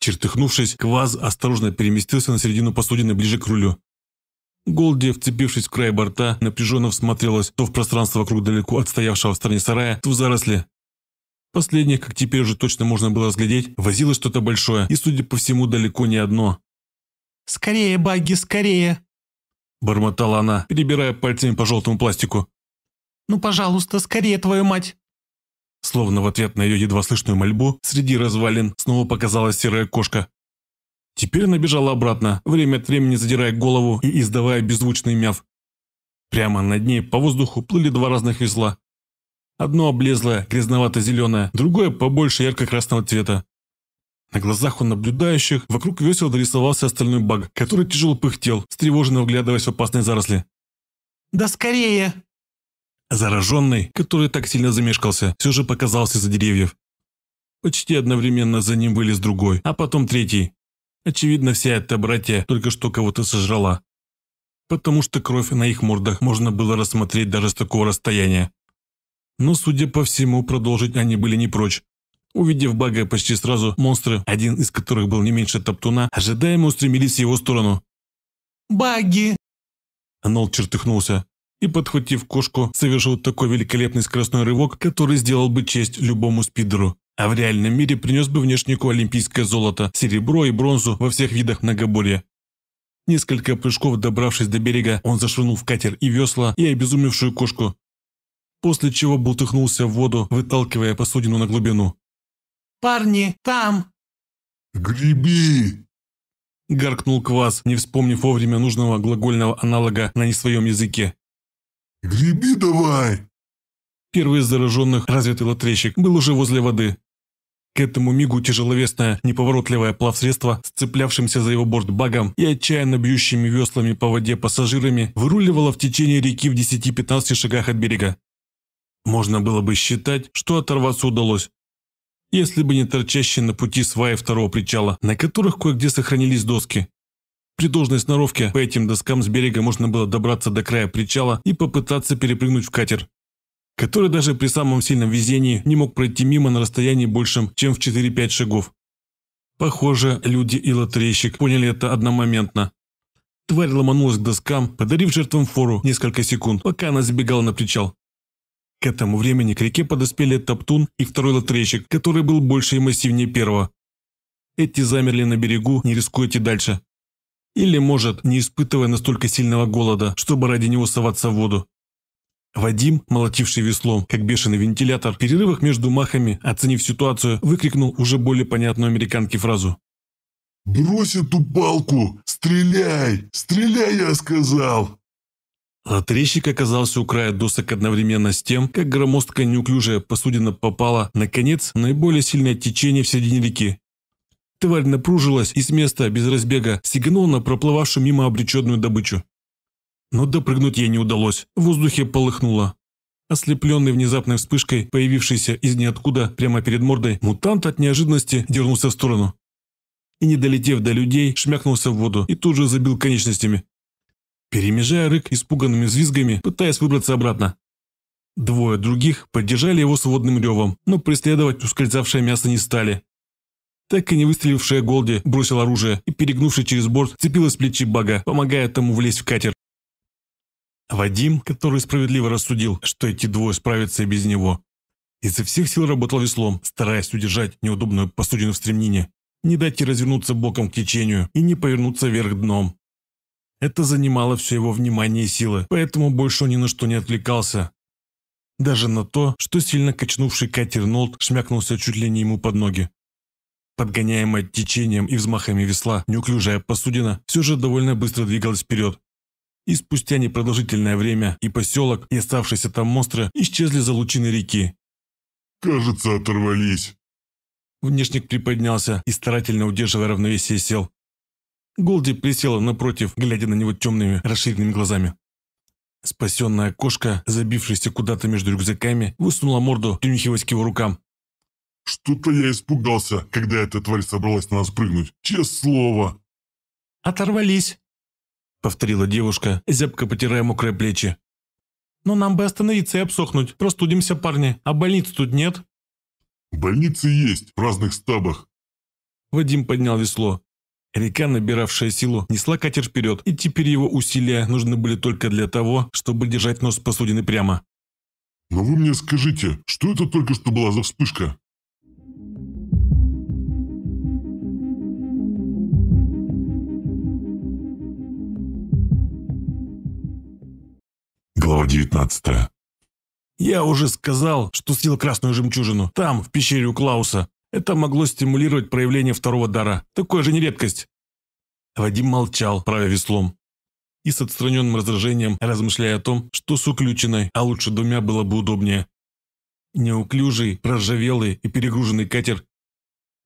Чертыхнувшись, Кваз осторожно переместился на середину посудины ближе к рулю. Голди, вцепившись в край борта, напряженно всмотрелась то в пространство вокруг далеко отстоявшего в стороне сарая, то в заросли. Последнее, как теперь уже точно можно было разглядеть, возило что-то большое, и, судя по всему, далеко не одно. «Скорее, Багги, скорее!» Бормотала она, перебирая пальцами по желтому пластику. «Ну, пожалуйста, скорее, твою мать!» Словно в ответ на ее едва слышную мольбу, среди развалин снова показалась серая кошка. Теперь она бежала обратно, время от времени задирая голову и издавая беззвучный мяв. Прямо над ней по воздуху плыли два разных весла. Одно облезлое, грязновато-зеленое, другое побольше ярко-красного цвета. На глазах у наблюдающих вокруг весело дорисовался остальной баг, который тяжело пыхтел, встревоженно углядываясь в опасные заросли. «Да скорее!» Зараженный, который так сильно замешкался, все же показался за деревьев. Почти одновременно за ним вылез другой, а потом третий. Очевидно, вся эта братья только что кого-то сожрала. Потому что кровь на их мордах можно было рассмотреть даже с такого расстояния. Но, судя по всему, продолжить они были не прочь. Увидев Бага почти сразу, монстры, один из которых был не меньше Топтуна, ожидаемо устремились в его сторону. «Баги!» Нол чертыхнулся и, подхватив кошку, совершил такой великолепный скоростной рывок, который сделал бы честь любому спидеру. А в реальном мире принес бы внешнику олимпийское золото, серебро и бронзу во всех видах многоборья. Несколько прыжков, добравшись до берега, он зашвырнул в катер и весла, и обезумевшую кошку, после чего бултыхнулся в воду, выталкивая посудину на глубину. Парни, там!» «Греби!» — гаркнул Квас, не вспомнив вовремя нужного глагольного аналога на не своем языке. «Греби давай!» Первый из зараженных, развитый лотрещик, был уже возле воды. К этому мигу тяжеловесное, неповоротливое плавсредство, сцеплявшимся за его борт багом и отчаянно бьющими веслами по воде пассажирами, выруливало в течение реки в 10-15 шагах от берега. Можно было бы считать, что оторваться удалось, если бы не торчащие на пути сваи второго причала, на которых кое-где сохранились доски. При должной сноровке по этим доскам с берега можно было добраться до края причала и попытаться перепрыгнуть в катер, который даже при самом сильном везении не мог пройти мимо на расстоянии большем, чем в 4-5 шагов. Похоже, люди и лотерейщик поняли это одномоментно. Тварь ломанулась к доскам, подарив жертвам фору несколько секунд, пока она забегала на причал. К этому времени к реке подоспели Топтун и второй лотрейщик, который был больше и массивнее первого. Эти замерли на берегу, не рискуя идти дальше. Или, может, не испытывая настолько сильного голода, чтобы ради него соваться в воду. Вадим, молотивший веслом, как бешеный вентилятор, в перерывах между махами, оценив ситуацию, выкрикнул уже более понятную американке фразу. «Брось эту палку! Стреляй! Стреляй, я сказал!» Лотерейщик оказался у края досок одновременно с тем, как громоздкая неуклюжая посудина попала, наконец, в наиболее сильное течение в середине реки. Тварь напружилась и с места, без разбега, сигнула на проплывавшую мимо обреченную добычу. Но допрыгнуть ей не удалось, в воздухе полыхнуло. Ослепленный внезапной вспышкой, появившейся из ниоткуда прямо перед мордой, мутант от неожиданности дернулся в сторону. И не долетев до людей, шмякнулся в воду и тут же забил конечностями перемежая рык испуганными взвизгами, пытаясь выбраться обратно. Двое других поддержали его сводным ревом, но преследовать ускользавшее мясо не стали. Так и не выстрелившая Голди бросил оружие и, перегнувшись через борт, цепилась плечи Бага, помогая тому влезть в катер. Вадим, который справедливо рассудил, что эти двое справятся и без него, изо всех сил работал веслом, стараясь удержать неудобную посудину в стремнине, не дать ей развернуться боком к течению и не повернуться вверх дном. Это занимало все его внимание и силы, поэтому больше он ни на что не отвлекался. Даже на то, что сильно качнувший катер Нолт шмякнулся чуть ли не ему под ноги. Подгоняемая течением и взмахами весла, неуклюжая посудина все же довольно быстро двигалась вперед. И спустя непродолжительное время и поселок, и оставшиеся там монстры исчезли за лучины реки. «Кажется, оторвались». Внешник приподнялся и, старательно удерживая равновесие, сел. Голди присела напротив, глядя на него темными, расширенными глазами. Спасенная кошка, забившаяся куда-то между рюкзаками, высунула морду, принюхиваясь к его рукам. «Что-то я испугался, когда эта тварь собралась на нас прыгнуть. Честное слово!» «Оторвались!» — повторила девушка, зябко потирая мокрые плечи. «Но нам бы остановиться и обсохнуть. Простудимся, парни. А больницы тут нет?» «Больницы есть, в разных стабах». Вадим поднял весло. Река, набиравшая силу, несла катер вперед, и теперь его усилия нужны были только для того, чтобы держать нос посудины прямо. «Но вы мне скажите, что это только что была за вспышка?» Глава 19 «Я уже сказал, что съел красную жемчужину, там, в пещере у Клауса. Это могло стимулировать проявление второго дара. Такое же не редкость. Вадим молчал, правя веслом. И с отстраненным раздражением, размышляя о том, что с уключенной, а лучше двумя было бы удобнее. Неуклюжий, проржавелый и перегруженный катер,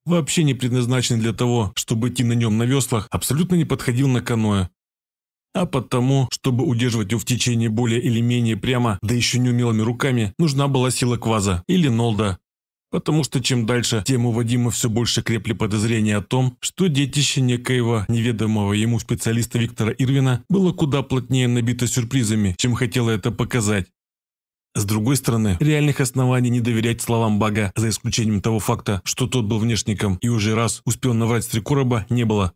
вообще не предназначенный для того, чтобы идти на нем на веслах, абсолютно не подходил на каноэ. А потому, чтобы удерживать его в течение более или менее прямо, да еще неумелыми руками, нужна была сила кваза или нолда, Потому что чем дальше, тем у Вадима все больше крепли подозрения о том, что детище некоего неведомого ему специалиста Виктора Ирвина было куда плотнее набито сюрпризами, чем хотело это показать. С другой стороны, реальных оснований не доверять словам Бага, за исключением того факта, что тот был внешником и уже раз успел наврать Стрекороба, не было.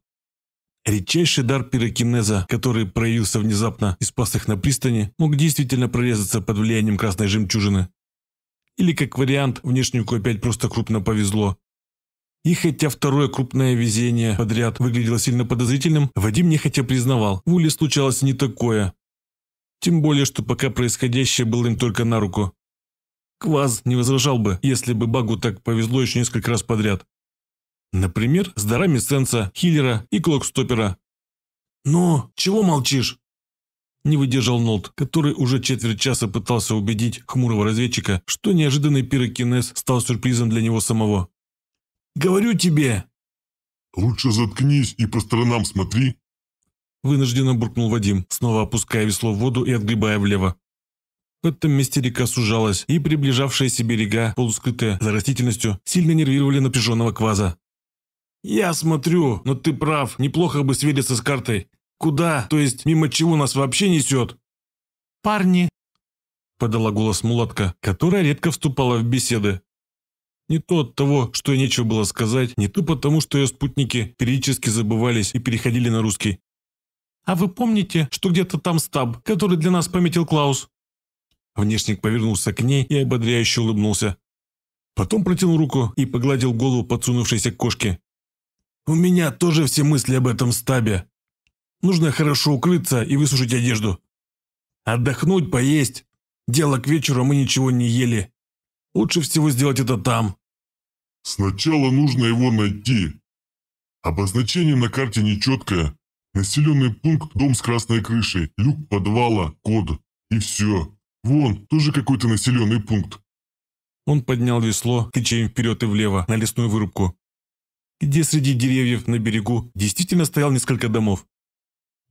Редчайший дар пирокинеза, который проявился внезапно и спас их на пристани, мог действительно прорезаться под влиянием красной жемчужины. Или, как вариант, внешнику опять просто крупно повезло. И хотя второе крупное везение подряд выглядело сильно подозрительным, Вадим нехотя признавал, в Уле случалось не такое. Тем более, что пока происходящее было им только на руку. Кваз не возражал бы, если бы Багу так повезло еще несколько раз подряд. Например, с дарами Сенса, Хиллера и Клокстопера. «Ну, чего молчишь?» Не выдержал Нолт, который уже четверть часа пытался убедить хмурого разведчика, что неожиданный пирокинез стал сюрпризом для него самого. «Говорю тебе!» «Лучше заткнись и по сторонам смотри!» Вынужденно буркнул Вадим, снова опуская весло в воду и отгребая влево. В этом месте река сужалась, и приближавшиеся берега, полускрытые за растительностью, сильно нервировали напряженного кваза. «Я смотрю, но ты прав, неплохо бы свериться с картой. Куда? То есть мимо чего нас вообще несет? Парни, подала голос мулатка, которая редко вступала в беседы. Не то от того, что ей нечего было сказать, не то потому, что ее спутники периодически забывались и переходили на русский. «А вы помните, что где-то там стаб, который для нас пометил Клаус?» Внешник повернулся к ней и ободряюще улыбнулся. Потом протянул руку и погладил голову подсунувшейся кошки. «У меня тоже все мысли об этом стабе. Нужно хорошо укрыться и высушить одежду. Отдохнуть, поесть. Дело к вечеру мы ничего не ели. Лучше всего сделать это там. Сначала нужно его найти. Обозначение на карте нечеткое. Населенный пункт, дом с красной крышей, люк подвала, код. И все. Вон, тоже какой-то населенный пункт. Он поднял весло, качаем вперед и влево, на лесную вырубку, где среди деревьев на берегу действительно стоял несколько домов.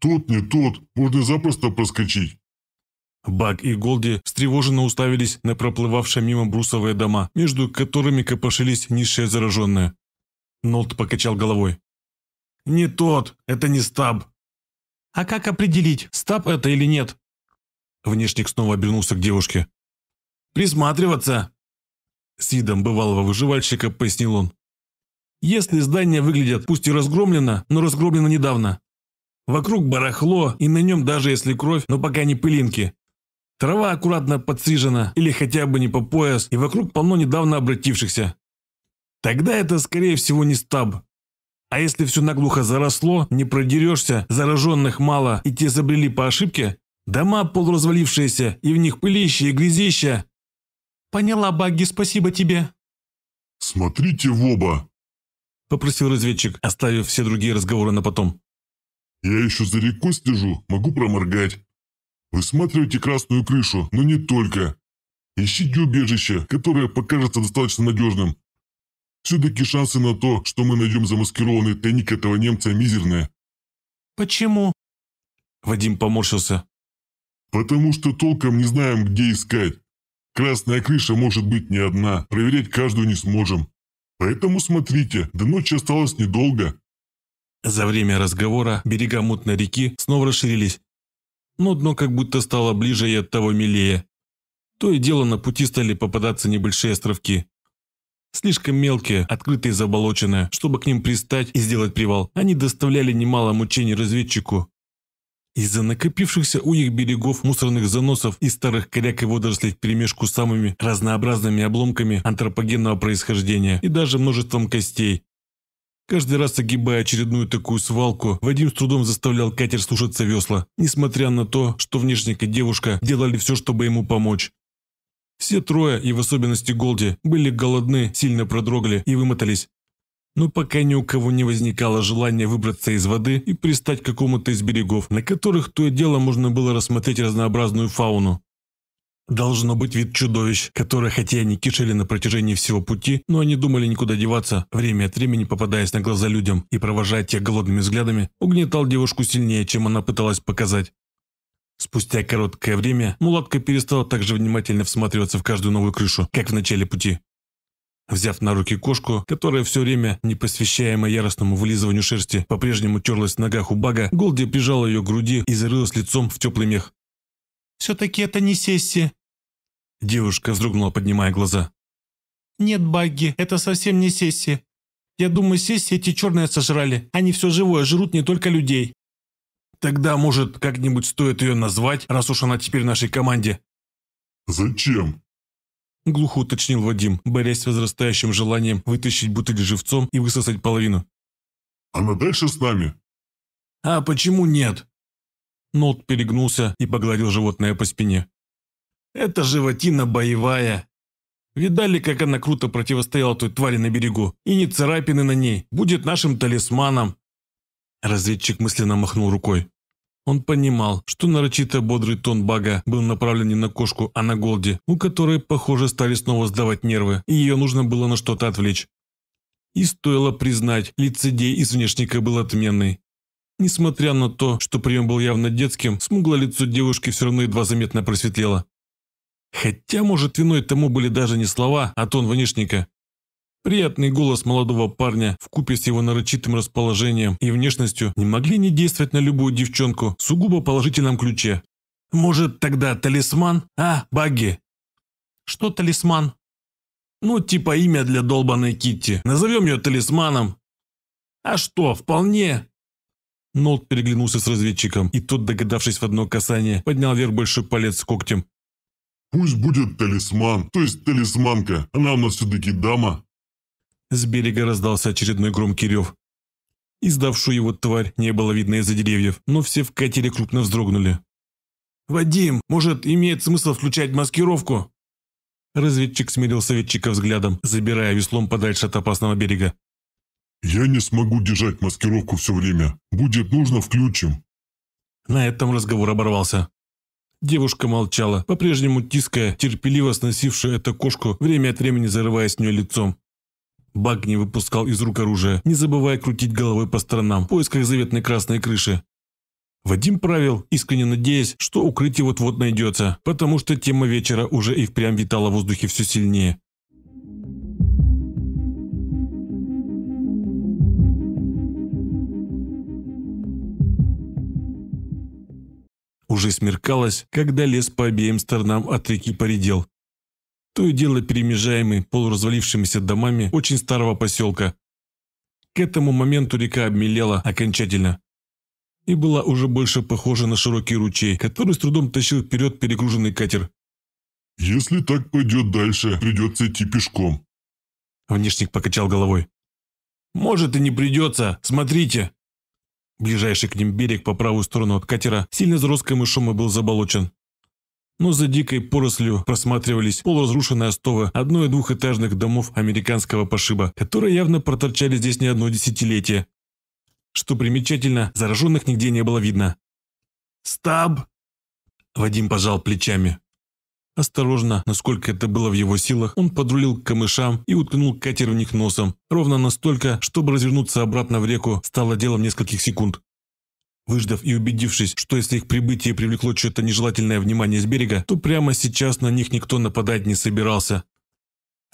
Тут не тут, можно запросто проскочить. Баг и Голди встревоженно уставились на проплывавшие мимо брусовые дома, между которыми копошились низшие зараженные. Нолт покачал головой. «Не тот, это не стаб». «А как определить, стаб это или нет?» Внешник снова обернулся к девушке. «Присматриваться!» С видом бывалого выживальщика пояснил он. «Если здания выглядят пусть и разгромлено, но разгромлено недавно, Вокруг барахло, и на нем даже если кровь, но пока не пылинки. Трава аккуратно подстрижена, или хотя бы не по пояс, и вокруг полно недавно обратившихся. Тогда это, скорее всего, не стаб. А если все наглухо заросло, не продерешься, зараженных мало, и те забрели по ошибке, дома полуразвалившиеся, и в них пылище и грязище. «Поняла, Багги, спасибо тебе». «Смотрите в оба», – попросил разведчик, оставив все другие разговоры на потом. Я еще за рекой слежу, могу проморгать. Высматривайте красную крышу, но не только. Ищите убежище, которое покажется достаточно надежным. Все-таки шансы на то, что мы найдем замаскированный тайник этого немца, мизерные. Почему? Вадим поморщился. Потому что толком не знаем, где искать. Красная крыша может быть не одна, проверять каждую не сможем. Поэтому смотрите, до ночи осталось недолго. За время разговора берега мутной реки снова расширились, но дно как будто стало ближе и от того милее. То и дело на пути стали попадаться небольшие островки. Слишком мелкие, открытые и заболоченные, чтобы к ним пристать и сделать привал, они доставляли немало мучений разведчику. Из-за накопившихся у их берегов мусорных заносов и старых коряк и водорослей вперемешку с самыми разнообразными обломками антропогенного происхождения и даже множеством костей, Каждый раз огибая очередную такую свалку, Вадим с трудом заставлял катер слушаться весла, несмотря на то, что внешник и девушка делали все, чтобы ему помочь. Все трое, и в особенности Голди, были голодны, сильно продрогли и вымотались. Но пока ни у кого не возникало желания выбраться из воды и пристать к какому-то из берегов, на которых то и дело можно было рассмотреть разнообразную фауну. Должно быть вид чудовищ, которые хотя и не кишели на протяжении всего пути, но они думали никуда деваться, время от времени попадаясь на глаза людям и провожая тех голодными взглядами, угнетал девушку сильнее, чем она пыталась показать. Спустя короткое время мулатка перестала так же внимательно всматриваться в каждую новую крышу, как в начале пути. Взяв на руки кошку, которая все время, не посвящаемая яростному вылизыванию шерсти, по-прежнему терлась в ногах у бага, Голди прижала ее к груди и зарылась лицом в теплый мех. «Все-таки это не сессия», Девушка вздрогнула, поднимая глаза. «Нет, Багги, это совсем не сессия. Я думаю, сессии эти черные сожрали. Они все живое, жрут не только людей». «Тогда, может, как-нибудь стоит ее назвать, раз уж она теперь в нашей команде?» «Зачем?» Глухо уточнил Вадим, борясь с возрастающим желанием вытащить бутыль живцом и высосать половину. «Она дальше с нами?» «А почему нет?» Нот перегнулся и погладил животное по спине. Это животина боевая. Видали, как она круто противостояла той твари на берегу? И не царапины на ней. Будет нашим талисманом. Разведчик мысленно махнул рукой. Он понимал, что нарочито бодрый тон бага был направлен не на кошку, а на Голди, у которой, похоже, стали снова сдавать нервы, и ее нужно было на что-то отвлечь. И стоило признать, лицедей из внешника был отменный. Несмотря на то, что прием был явно детским, смуглое лицо девушки все равно едва заметно просветлело. Хотя, может, виной тому были даже не слова, а тон внешника. Приятный голос молодого парня в купе с его нарочитым расположением и внешностью не могли не действовать на любую девчонку в сугубо положительном ключе. «Может, тогда талисман? А, Багги?» «Что талисман?» «Ну, типа имя для долбанной Китти. Назовем ее талисманом». «А что, вполне?» Нолт переглянулся с разведчиком, и тот, догадавшись в одно касание, поднял вверх большой палец с когтем. Пусть будет талисман, то есть талисманка, она у нас все-таки дама». С берега раздался очередной громкий рев. Издавшую его тварь не было видно из-за деревьев, но все в катере крупно вздрогнули. «Вадим, может, имеет смысл включать маскировку?» Разведчик смирил советчика взглядом, забирая веслом подальше от опасного берега. «Я не смогу держать маскировку все время. Будет нужно, включим». На этом разговор оборвался. Девушка молчала, по-прежнему тиская, терпеливо сносившая эту кошку, время от времени зарываясь в нее лицом. Баг не выпускал из рук оружия, не забывая крутить головой по сторонам в поисках заветной красной крыши. Вадим правил, искренне надеясь, что укрытие вот-вот найдется, потому что тема вечера уже и впрямь витала в воздухе все сильнее. Уже смеркалось, когда лес по обеим сторонам от реки поредел. То и дело перемежаемый полуразвалившимися домами очень старого поселка. К этому моменту река обмелела окончательно и была уже больше похожа на широкий ручей, который с трудом тащил вперед перегруженный катер. «Если так пойдет дальше, придется идти пешком», Внешник покачал головой. «Может и не придется. Смотрите!» Ближайший к ним берег по правую сторону от катера сильно зарос камышом и был заболочен. Но за дикой порослью просматривались полуразрушенные остовы одной и двухэтажных домов американского пошиба, которые явно проторчали здесь не одно десятилетие. Что примечательно, зараженных нигде не было видно. «Стаб!» Вадим пожал плечами. Осторожно, насколько это было в его силах, он подрулил к камышам и уткнул катер в них носом. Ровно настолько, чтобы развернуться обратно в реку, стало делом нескольких секунд. Выждав и убедившись, что если их прибытие привлекло что-то нежелательное внимание с берега, то прямо сейчас на них никто нападать не собирался.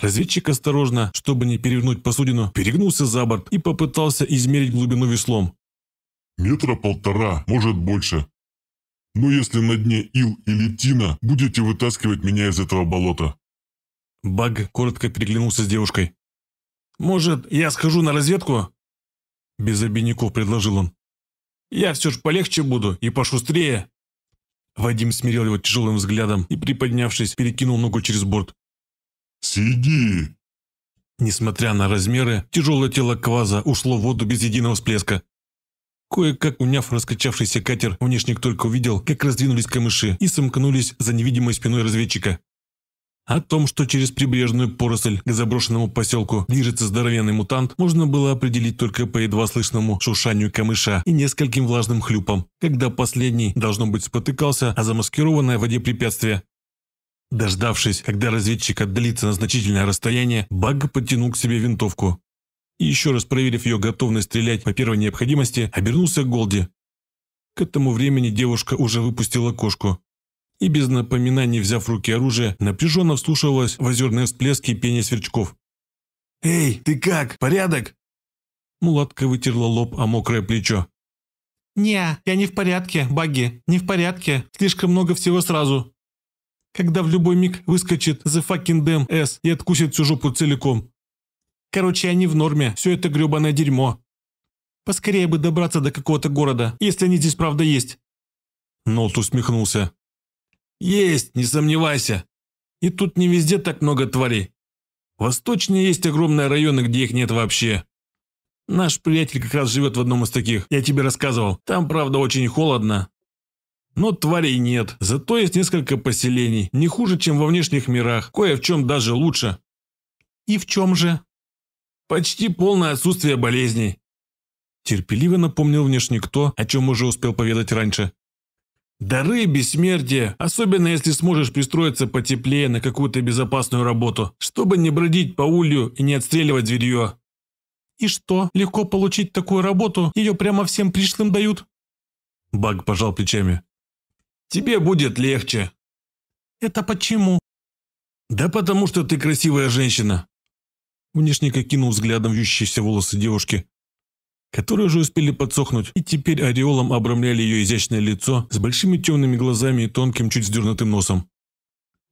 Разведчик осторожно, чтобы не перевернуть посудину, перегнулся за борт и попытался измерить глубину веслом. «Метра полтора, может больше», но если на дне Ил или Тина, будете вытаскивать меня из этого болота». Баг коротко переглянулся с девушкой. «Может, я схожу на разведку?» Без обиняков предложил он. «Я все ж полегче буду и пошустрее». Вадим смирил его тяжелым взглядом и, приподнявшись, перекинул ногу через борт. «Сиди!» Несмотря на размеры, тяжелое тело Кваза ушло в воду без единого всплеска. Кое-как уняв раскачавшийся катер, внешник только увидел, как раздвинулись камыши и сомкнулись за невидимой спиной разведчика. О том, что через прибрежную поросль к заброшенному поселку движется здоровенный мутант, можно было определить только по едва слышному шуршанию камыша и нескольким влажным хлюпам, когда последний, должно быть, спотыкался о замаскированное в воде препятствие. Дождавшись, когда разведчик отдалится на значительное расстояние, Баг подтянул к себе винтовку и еще раз проверив ее готовность стрелять по первой необходимости, обернулся к Голди. К этому времени девушка уже выпустила кошку. И без напоминаний, взяв в руки оружие, напряженно вслушивалась в озерные всплески и пения сверчков. «Эй, ты как? Порядок?» Мулатка вытерла лоб о мокрое плечо. «Не, я не в порядке, Баги, не в порядке. Слишком много всего сразу. Когда в любой миг выскочит The Fucking Damn S и откусит всю жопу целиком, Короче, они в норме, все это гребаное дерьмо. Поскорее бы добраться до какого-то города, если они здесь правда есть. Нолт усмехнулся. Есть, не сомневайся. И тут не везде так много тварей. Восточнее есть огромные районы, где их нет вообще. Наш приятель как раз живет в одном из таких, я тебе рассказывал. Там, правда, очень холодно. Но тварей нет, зато есть несколько поселений, не хуже, чем во внешних мирах, кое в чем даже лучше. И в чем же? Почти полное отсутствие болезней. Терпеливо напомнил внешне кто, о чем уже успел поведать раньше. Дары бессмертия, особенно если сможешь пристроиться потеплее на какую-то безопасную работу, чтобы не бродить по улью и не отстреливать зверье. И что, легко получить такую работу, ее прямо всем пришлым дают? Баг пожал плечами. Тебе будет легче. Это почему? Да потому что ты красивая женщина. Внешника кинул взглядом вьющиеся волосы девушки, которые уже успели подсохнуть, и теперь ореолом обрамляли ее изящное лицо с большими темными глазами и тонким, чуть сдернутым носом.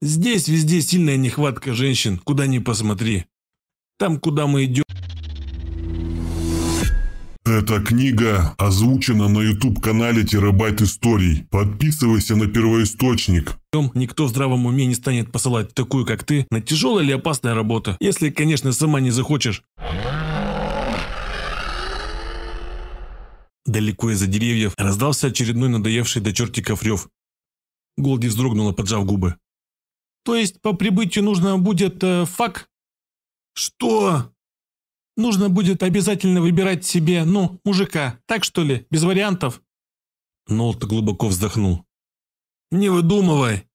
«Здесь везде сильная нехватка женщин, куда ни посмотри. Там, куда мы идем, эта книга озвучена на YouTube-канале «Терабайт историй». Подписывайся на первоисточник. Никто в здравом уме не станет посылать такую, как ты, на тяжелая или опасная работа, если, конечно, сама не захочешь. Далеко из-за деревьев раздался очередной надоевший до чертиков рев. Голди вздрогнула, поджав губы. «То есть по прибытию нужно будет э, фак?» «Что?» Нужно будет обязательно выбирать себе, ну, мужика. Так что ли, без вариантов?» Нолт глубоко вздохнул. «Не выдумывай!»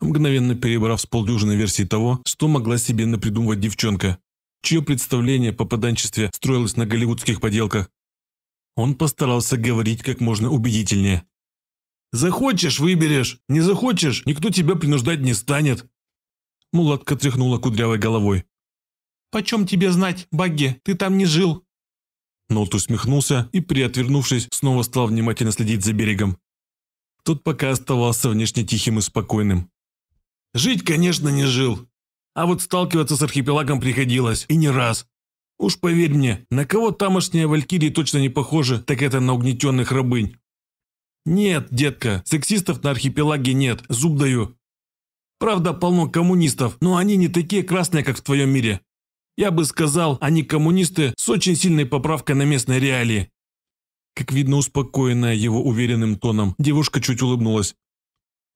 Мгновенно перебрав с полдюжины версий того, что могла себе напридумывать девчонка, чье представление по поданчестве строилось на голливудских поделках, он постарался говорить как можно убедительнее. «Захочешь – выберешь, не захочешь – никто тебя принуждать не станет!» Мулатка тряхнула кудрявой головой. «Почем тебе знать, Багги? Ты там не жил!» Нолт усмехнулся и, приотвернувшись, снова стал внимательно следить за берегом. Тот пока оставался внешне тихим и спокойным. «Жить, конечно, не жил. А вот сталкиваться с архипелагом приходилось, и не раз. Уж поверь мне, на кого тамошние валькирии точно не похожи, так это на угнетенных рабынь. Нет, детка, сексистов на архипелаге нет, зуб даю. Правда, полно коммунистов, но они не такие красные, как в твоем мире. Я бы сказал, они коммунисты с очень сильной поправкой на местные реалии. Как видно, успокоенная его уверенным тоном, девушка чуть улыбнулась.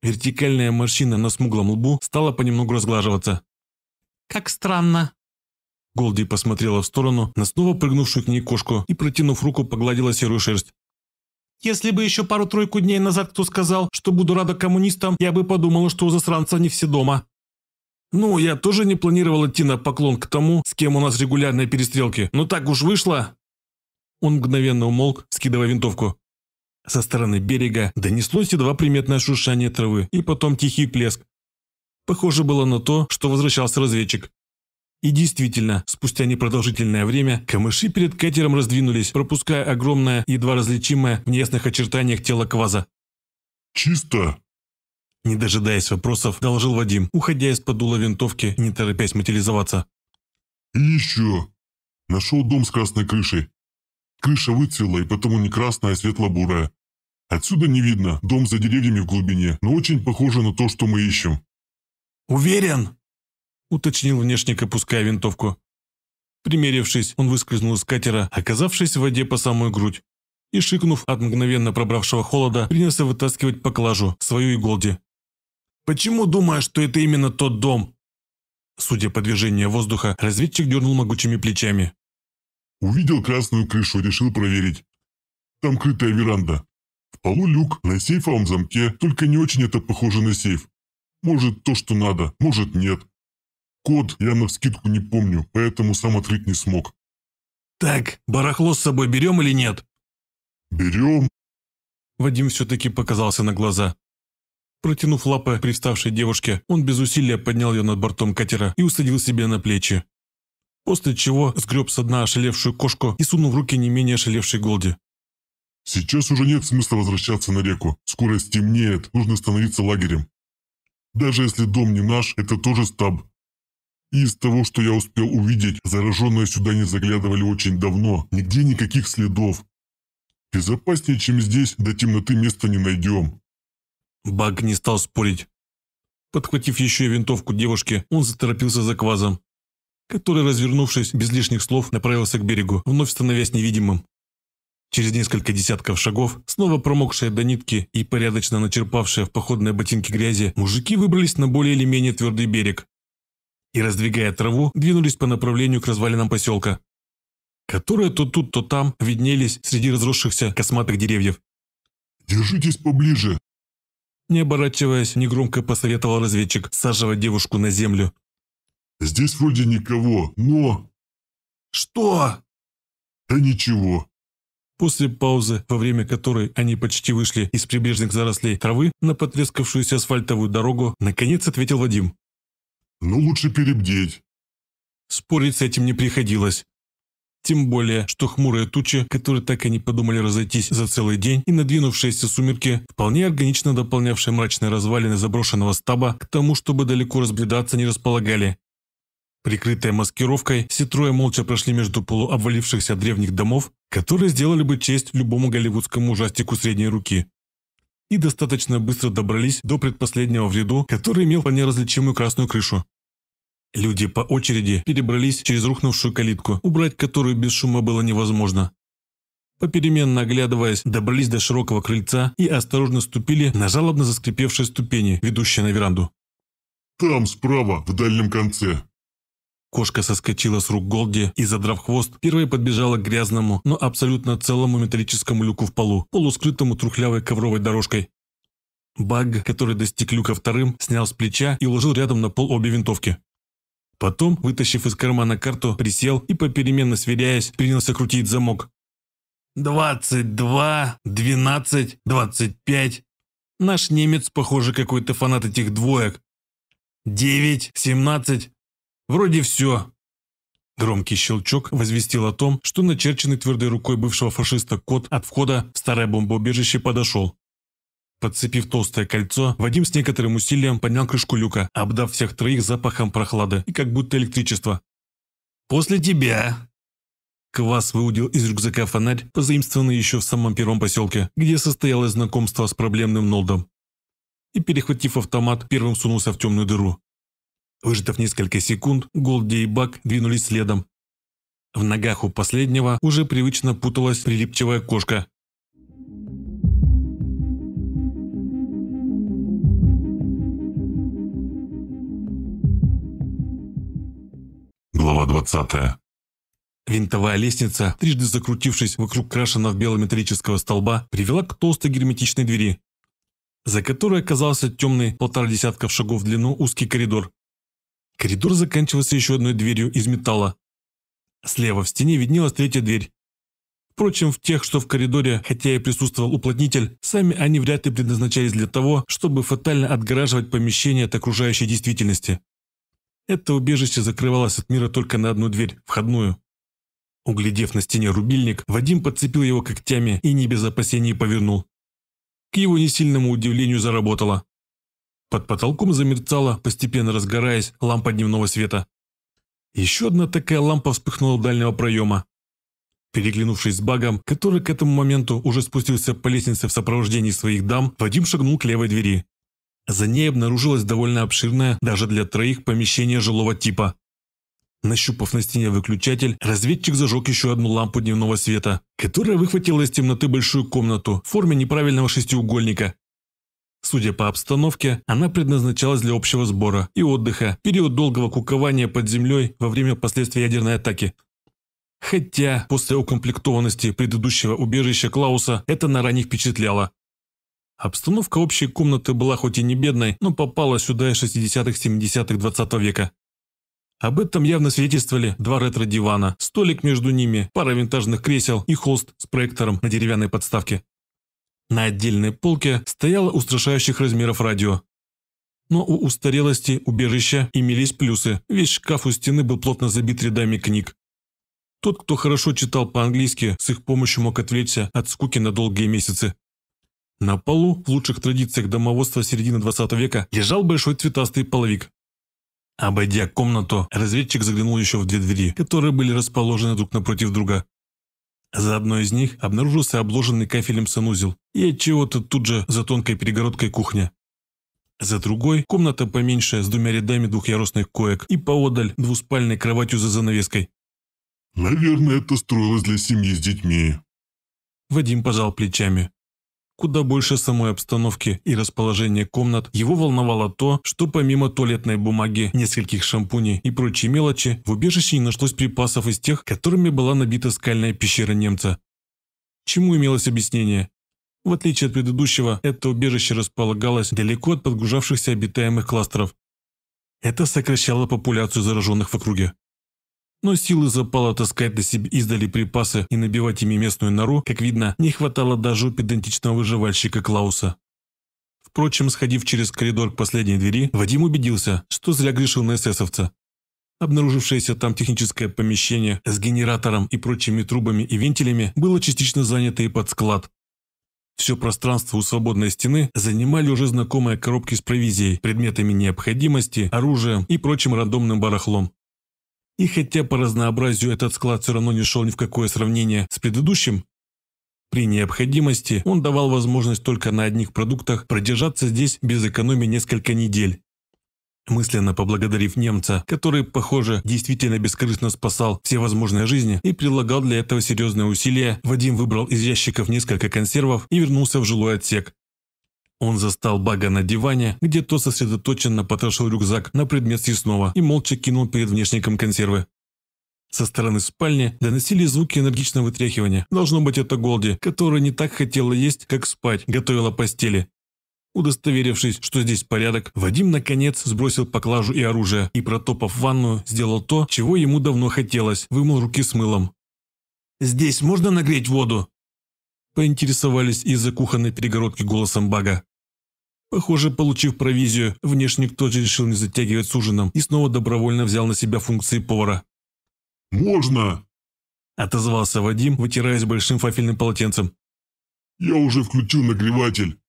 Вертикальная морщина на смуглом лбу стала понемногу разглаживаться. «Как странно!» Голди посмотрела в сторону на снова прыгнувшую к ней кошку и, протянув руку, погладила серую шерсть. «Если бы еще пару-тройку дней назад кто сказал, что буду рада коммунистам, я бы подумала, что у засранца не все дома». Ну, я тоже не планировал идти на поклон к тому, с кем у нас регулярные перестрелки, но так уж вышло. Он мгновенно умолк, скидывая винтовку. Со стороны берега донеслось едва приметное шуршание травы и потом тихий плеск. Похоже было на то, что возвращался разведчик. И действительно, спустя непродолжительное время, камыши перед катером раздвинулись, пропуская огромное, едва различимое в неясных очертаниях тело кваза. «Чисто!» Не дожидаясь вопросов, доложил Вадим, уходя из-под дула винтовки, не торопясь материализоваться. «И еще! Нашел дом с красной крышей. Крыша выцвела, и потому не красная, а светло-бурая. Отсюда не видно, дом за деревьями в глубине, но очень похоже на то, что мы ищем». «Уверен?» – уточнил внешник, опуская винтовку. Примерившись, он выскользнул из катера, оказавшись в воде по самую грудь, и, шикнув от мгновенно пробравшего холода, принялся вытаскивать поклажу, свою и Почему думаешь, что это именно тот дом?» Судя по движению воздуха, разведчик дернул могучими плечами. «Увидел красную крышу, решил проверить. Там крытая веранда. В полу люк, на сейфовом замке, только не очень это похоже на сейф. Может, то, что надо, может, нет. Код я навскидку не помню, поэтому сам открыть не смог». «Так, барахло с собой берем или нет?» «Берем». Вадим все-таки показался на глаза. Протянув лапы приставшей девушке, он без усилия поднял ее над бортом катера и усадил себе на плечи. После чего сгреб со дна ошалевшую кошку и сунул в руки не менее ошалевшей Голди. «Сейчас уже нет смысла возвращаться на реку. Скоро стемнеет, нужно становиться лагерем. Даже если дом не наш, это тоже стаб. И из того, что я успел увидеть, зараженные сюда не заглядывали очень давно, нигде никаких следов. Безопаснее, чем здесь, до темноты места не найдем. Баг не стал спорить. Подхватив еще и винтовку девушки, он заторопился за квазом, который, развернувшись без лишних слов, направился к берегу, вновь становясь невидимым. Через несколько десятков шагов, снова промокшие до нитки и порядочно начерпавшие в походные ботинки грязи, мужики выбрались на более или менее твердый берег и, раздвигая траву, двинулись по направлению к развалинам поселка, которые то тут, то там виднелись среди разросшихся косматых деревьев. «Держитесь поближе, не оборачиваясь, негромко посоветовал разведчик саживать девушку на землю. «Здесь вроде никого, но...» «Что?» «Да ничего». После паузы, во время которой они почти вышли из прибрежных зарослей травы на потрескавшуюся асфальтовую дорогу, наконец ответил Вадим. «Ну, лучше перебдеть». Спорить с этим не приходилось. Тем более, что хмурые тучи, которые так и не подумали разойтись за целый день, и надвинувшиеся сумерки, вполне органично дополнявшие мрачные развалины заброшенного стаба, к тому, чтобы далеко разбредаться не располагали. Прикрытые маскировкой, все трое молча прошли между полуобвалившихся древних домов, которые сделали бы честь любому голливудскому ужастику средней руки. И достаточно быстро добрались до предпоследнего в ряду, который имел вполне различимую красную крышу. Люди по очереди перебрались через рухнувшую калитку, убрать которую без шума было невозможно. Попеременно оглядываясь, добрались до широкого крыльца и осторожно ступили на жалобно заскрипевшие ступени, ведущие на веранду. «Там, справа, в дальнем конце». Кошка соскочила с рук Голди и, задрав хвост, первой подбежала к грязному, но абсолютно целому металлическому люку в полу, полускрытому трухлявой ковровой дорожкой. Баг, который достиг люка вторым, снял с плеча и уложил рядом на пол обе винтовки. Потом, вытащив из кармана карту, присел и, попеременно сверяясь, принялся крутить замок. «Двадцать два, двенадцать, двадцать пять». Наш немец, похоже, какой-то фанат этих двоек. «Девять, семнадцать. Вроде все». Громкий щелчок возвестил о том, что начерченный твердой рукой бывшего фашиста кот от входа в старое бомбоубежище подошел. Подцепив толстое кольцо, Вадим с некоторым усилием поднял крышку люка, обдав всех троих запахом прохлады и как будто электричество. «После тебя!» Квас выудил из рюкзака фонарь, позаимствованный еще в самом первом поселке, где состоялось знакомство с проблемным Нолдом. И, перехватив автомат, первым сунулся в темную дыру. Выждав несколько секунд, Голди и Бак двинулись следом. В ногах у последнего уже привычно путалась прилипчивая кошка, Глава 20. Винтовая лестница, трижды закрутившись вокруг крашенного белометаллического столба, привела к толстой герметичной двери, за которой оказался темный полтора десятков шагов в длину узкий коридор. Коридор заканчивался еще одной дверью из металла. Слева в стене виднелась третья дверь. Впрочем, в тех, что в коридоре, хотя и присутствовал уплотнитель, сами они вряд ли предназначались для того, чтобы фатально отгораживать помещение от окружающей действительности. Это убежище закрывалось от мира только на одну дверь, входную. Углядев на стене рубильник, Вадим подцепил его когтями и не без опасений повернул. К его несильному удивлению заработало. Под потолком замерцала, постепенно разгораясь, лампа дневного света. Еще одна такая лампа вспыхнула у дальнего проема. Переглянувшись с багом, который к этому моменту уже спустился по лестнице в сопровождении своих дам, Вадим шагнул к левой двери. За ней обнаружилось довольно обширное даже для троих помещение жилого типа. Нащупав на стене выключатель, разведчик зажег еще одну лампу дневного света, которая выхватила из темноты большую комнату в форме неправильного шестиугольника. Судя по обстановке, она предназначалась для общего сбора и отдыха, в период долгого кукования под землей во время последствий ядерной атаки. Хотя после укомплектованности предыдущего убежища Клауса это на ранее впечатляло. Обстановка общей комнаты была хоть и не бедной, но попала сюда из 60-70-х 20 века. Об этом явно свидетельствовали два ретро-дивана, столик между ними, пара винтажных кресел и холст с проектором на деревянной подставке. На отдельной полке стояло устрашающих размеров радио. Но у устарелости убежища имелись плюсы, весь шкаф у стены был плотно забит рядами книг. Тот, кто хорошо читал по-английски, с их помощью мог отвлечься от скуки на долгие месяцы. На полу, в лучших традициях домоводства середины 20 века, лежал большой цветастый половик. Обойдя комнату, разведчик заглянул еще в две двери, которые были расположены друг напротив друга. За одной из них обнаружился обложенный кафелем санузел и отчего-то тут же за тонкой перегородкой кухня. За другой – комната поменьше с двумя рядами двухъярусных коек и поодаль двуспальной кроватью за занавеской. «Наверное, это строилось для семьи с детьми». Вадим пожал плечами. Куда больше самой обстановки и расположения комнат его волновало то, что помимо туалетной бумаги, нескольких шампуней и прочей мелочи, в убежище не нашлось припасов из тех, которыми была набита скальная пещера немца. Чему имелось объяснение? В отличие от предыдущего, это убежище располагалось далеко от подгружавшихся обитаемых кластеров. Это сокращало популяцию зараженных в округе но силы запало таскать на себе издали припасы и набивать ими местную нору, как видно, не хватало даже у педантичного выживальщика Клауса. Впрочем, сходив через коридор к последней двери, Вадим убедился, что зря грешил на эсэсовца. Обнаружившееся там техническое помещение с генератором и прочими трубами и вентилями было частично занято и под склад. Все пространство у свободной стены занимали уже знакомые коробки с провизией, предметами необходимости, оружием и прочим рандомным барахлом. И хотя по разнообразию этот склад все равно не шел ни в какое сравнение с предыдущим, при необходимости он давал возможность только на одних продуктах продержаться здесь без экономии несколько недель. Мысленно поблагодарив немца, который, похоже, действительно бескорыстно спасал все возможные жизни и прилагал для этого серьезные усилия, Вадим выбрал из ящиков несколько консервов и вернулся в жилой отсек, он застал Бага на диване, где то сосредоточенно потрошил рюкзак на предмет съестного и молча кинул перед внешником консервы. Со стороны спальни доносили звуки энергичного вытряхивания. Должно быть, это Голди, которая не так хотела есть, как спать, готовила постели. Удостоверившись, что здесь порядок, Вадим наконец сбросил поклажу и оружие и, протопав ванную, сделал то, чего ему давно хотелось, вымыл руки с мылом. «Здесь можно нагреть воду?» Поинтересовались из-за кухонной перегородки голосом Бага. Похоже, получив провизию, внешник тоже решил не затягивать с ужином и снова добровольно взял на себя функции повара. «Можно!» – отозвался Вадим, вытираясь большим фафельным полотенцем. «Я уже включил нагреватель!»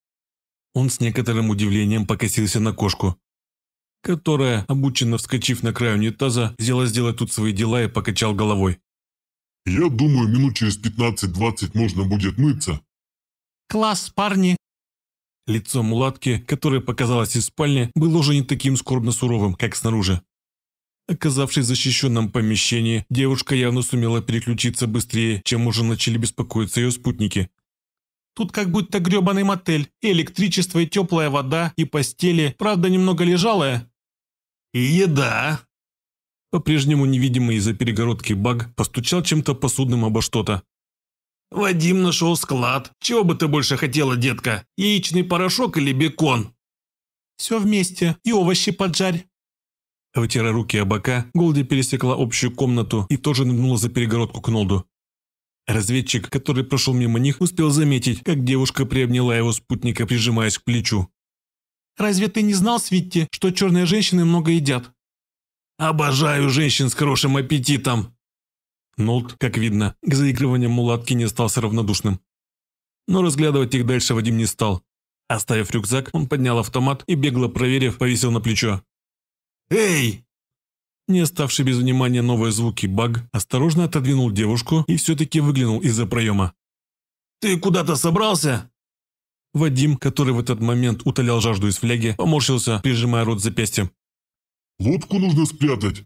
Он с некоторым удивлением покосился на кошку, которая, обученно вскочив на край унитаза, взяла сделать тут свои дела и покачал головой. «Я думаю, минут через 15-20 можно будет мыться». «Класс, парни!» Лицо мулатки, которое показалось из спальни, было уже не таким скорбно суровым, как снаружи. Оказавшись в защищенном помещении, девушка явно сумела переключиться быстрее, чем уже начали беспокоиться ее спутники. «Тут как будто грёбаный мотель, и электричество, и теплая вода, и постели, правда немного лежалая». «И еда!» По-прежнему невидимый из-за перегородки баг постучал чем-то посудным обо что-то. Вадим нашел склад. Чего бы ты больше хотела, детка? Яичный порошок или бекон? Все вместе. И овощи поджарь. Вытирая руки о бока, Голди пересекла общую комнату и тоже нырнула за перегородку к Нолду. Разведчик, который прошел мимо них, успел заметить, как девушка приобняла его спутника, прижимаясь к плечу. «Разве ты не знал, Свитти, что черные женщины много едят?» «Обожаю женщин с хорошим аппетитом!» Нолт, как видно, к заигрываниям мулатки не остался равнодушным. Но разглядывать их дальше Вадим не стал. Оставив рюкзак, он поднял автомат и, бегло проверив, повесил на плечо. «Эй!» Не оставший без внимания новые звуки баг, осторожно отодвинул девушку и все-таки выглянул из-за проема. «Ты куда-то собрался?» Вадим, который в этот момент утолял жажду из фляги, поморщился, прижимая рот запястьем. «Лодку нужно спрятать!»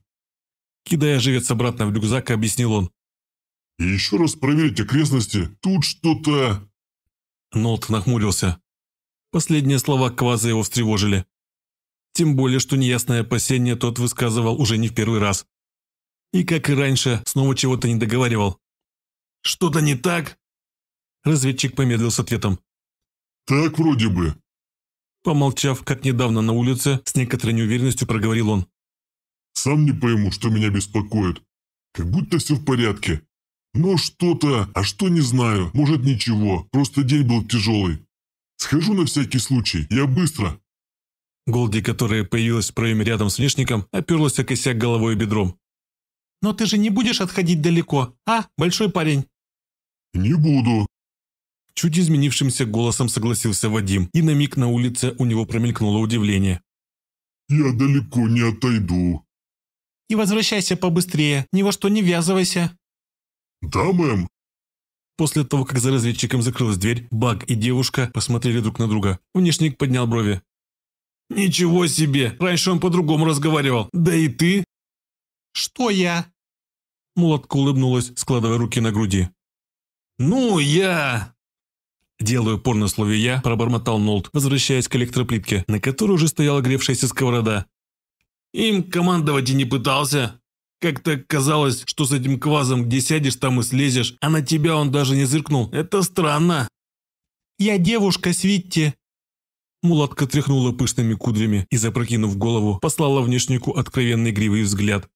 Кидая живец обратно в рюкзак, объяснил он. «И еще раз проверить окрестности. Тут что-то...» Нолт нахмурился. Последние слова Кваза его встревожили. Тем более, что неясное опасение тот высказывал уже не в первый раз. И, как и раньше, снова чего-то не договаривал. «Что-то не так?» Разведчик помедлил с ответом. «Так вроде бы». Помолчав, как недавно на улице, с некоторой неуверенностью проговорил он. Сам не пойму, что меня беспокоит. Как будто все в порядке. Но что-то, а что не знаю, может ничего, просто день был тяжелый. Схожу на всякий случай, я быстро. Голди, которая появилась в проеме рядом с внешником, оперлась о косяк головой и бедром. «Но ты же не будешь отходить далеко, а, большой парень?» «Не буду», Чуть изменившимся голосом согласился Вадим, и на миг на улице у него промелькнуло удивление. «Я далеко не отойду», и возвращайся побыстрее, ни во что не ввязывайся». «Да, мэм». После того, как за разведчиком закрылась дверь, Баг и девушка посмотрели друг на друга. Внешник поднял брови. «Ничего себе! Раньше он по-другому разговаривал. Да и ты!» «Что я?» Молотко улыбнулась, складывая руки на груди. «Ну, я...» Делаю порно слове «я», пробормотал Нолт, возвращаясь к электроплитке, на которой уже стояла гревшаяся сковорода. Им командовать и не пытался. Как-то казалось, что с этим квазом где сядешь, там и слезешь, а на тебя он даже не зыркнул. Это странно. «Я девушка, Свитти!» Мулатка тряхнула пышными кудрями и, запрокинув голову, послала внешнику откровенный игривый взгляд.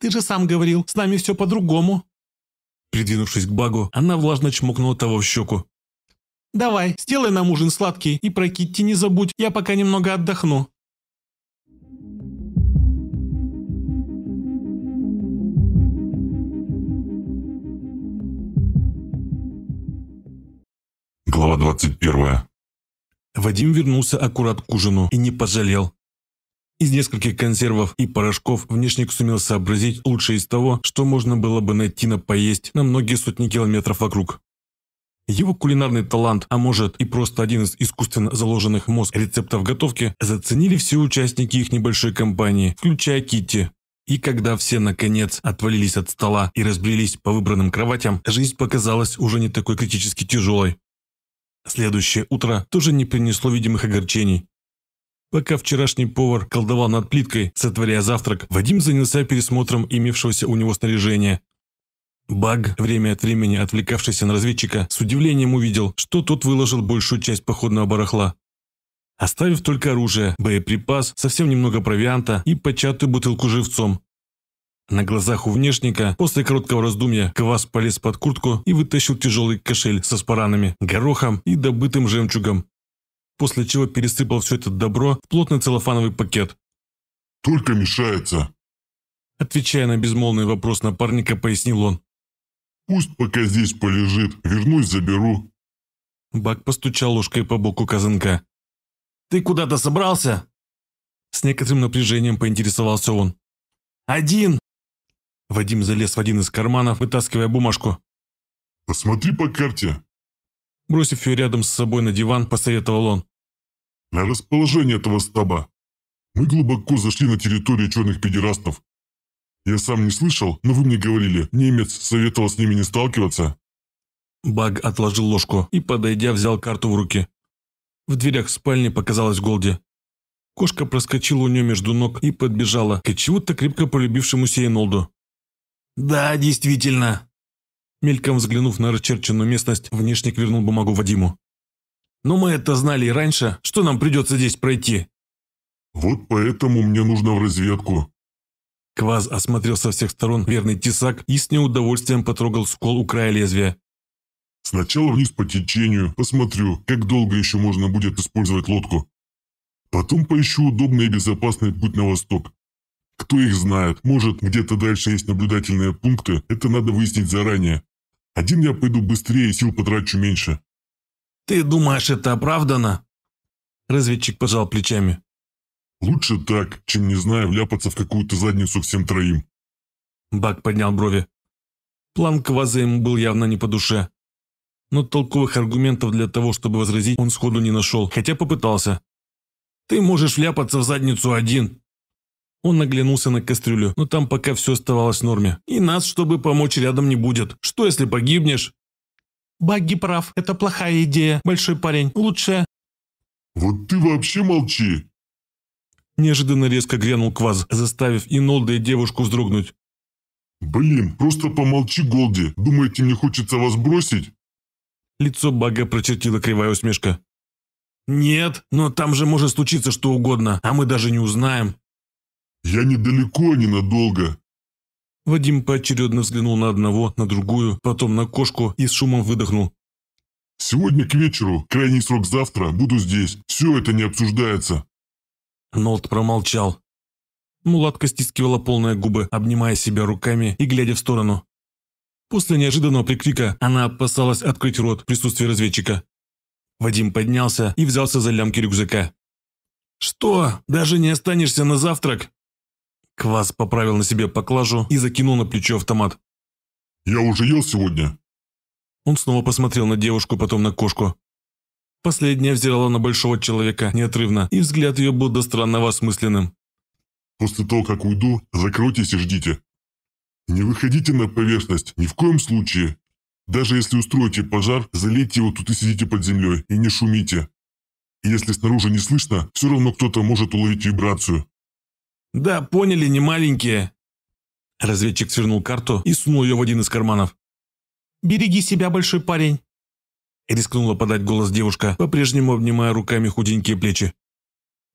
«Ты же сам говорил, с нами все по-другому!» Придвинувшись к Багу, она влажно чмокнула того в щеку. «Давай, сделай нам ужин сладкий и про Китти не забудь, я пока немного отдохну». Глава 21. Вадим вернулся аккурат к ужину и не пожалел. Из нескольких консервов и порошков внешник сумел сообразить лучшее из того, что можно было бы найти на поесть на многие сотни километров вокруг. Его кулинарный талант, а может и просто один из искусственно заложенных мозг рецептов готовки, заценили все участники их небольшой компании, включая Китти. И когда все, наконец, отвалились от стола и разбрелись по выбранным кроватям, жизнь показалась уже не такой критически тяжелой. Следующее утро тоже не принесло видимых огорчений. Пока вчерашний повар колдовал над плиткой, сотворяя завтрак, Вадим занялся пересмотром имевшегося у него снаряжения. Баг, время от времени отвлекавшийся на разведчика, с удивлением увидел, что тот выложил большую часть походного барахла. Оставив только оружие, боеприпас, совсем немного провианта и початую бутылку живцом, на глазах у внешника после короткого раздумья Квас полез под куртку и вытащил тяжелый кошель со спаранами, горохом и добытым жемчугом, после чего пересыпал все это добро в плотный целлофановый пакет. «Только мешается!» Отвечая на безмолвный вопрос напарника, пояснил он. «Пусть пока здесь полежит, вернусь заберу». Бак постучал ложкой по боку казанка. «Ты куда-то собрался?» С некоторым напряжением поинтересовался он. «Один!» Вадим залез в один из карманов, вытаскивая бумажку. «Посмотри по карте!» Бросив ее рядом с собой на диван, посоветовал он. «На расположение этого стаба. Мы глубоко зашли на территорию черных педерастов. Я сам не слышал, но вы мне говорили, немец советовал с ними не сталкиваться». Баг отложил ложку и, подойдя, взял карту в руки. В дверях спальни показалась Голди. Кошка проскочила у нее между ног и подбежала к чего-то крепко полюбившемуся Сейнолду. «Да, действительно». Мельком взглянув на расчерченную местность, внешник вернул бумагу Вадиму. «Но мы это знали и раньше. Что нам придется здесь пройти?» «Вот поэтому мне нужно в разведку». Кваз осмотрел со всех сторон верный тесак и с неудовольствием потрогал скол у края лезвия. «Сначала вниз по течению, посмотрю, как долго еще можно будет использовать лодку. Потом поищу удобный и безопасный путь на восток. Кто их знает? Может, где-то дальше есть наблюдательные пункты? Это надо выяснить заранее. Один я пойду быстрее и сил потрачу меньше. Ты думаешь, это оправдано? Разведчик пожал плечами. Лучше так, чем, не знаю, вляпаться в какую-то задницу всем троим. Бак поднял брови. План Кваза ему был явно не по душе. Но толковых аргументов для того, чтобы возразить, он сходу не нашел, хотя попытался. «Ты можешь вляпаться в задницу один», он наглянулся на кастрюлю, но там пока все оставалось в норме. И нас, чтобы помочь, рядом не будет. Что, если погибнешь? Багги прав, это плохая идея, большой парень. Лучше... Вот ты вообще молчи. Неожиданно резко грянул кваз, заставив и Инолда и девушку вздрогнуть. «Блин, просто помолчи, Голди. Думаете, мне хочется вас бросить?» Лицо Бага прочертила кривая усмешка. «Нет, но там же может случиться что угодно, а мы даже не узнаем». Я недалеко, а ненадолго». Вадим поочередно взглянул на одного, на другую, потом на кошку и с шумом выдохнул. «Сегодня к вечеру, крайний срок завтра, буду здесь. Все это не обсуждается». Нолт промолчал. Мулатка стискивала полные губы, обнимая себя руками и глядя в сторону. После неожиданного прикрика она опасалась открыть рот в присутствии разведчика. Вадим поднялся и взялся за лямки рюкзака. «Что, даже не останешься на завтрак?» Квас поправил на себе поклажу и закинул на плечо автомат. «Я уже ел сегодня?» Он снова посмотрел на девушку, потом на кошку. Последняя взирала на большого человека неотрывно, и взгляд ее был до странного осмысленным. «После того, как уйду, закройтесь и ждите. Не выходите на поверхность, ни в коем случае. Даже если устроите пожар, залейте его тут и сидите под землей, и не шумите. И если снаружи не слышно, все равно кто-то может уловить вибрацию. «Да, поняли, не маленькие». Разведчик свернул карту и сунул ее в один из карманов. «Береги себя, большой парень!» Рискнула подать голос девушка, по-прежнему обнимая руками худенькие плечи.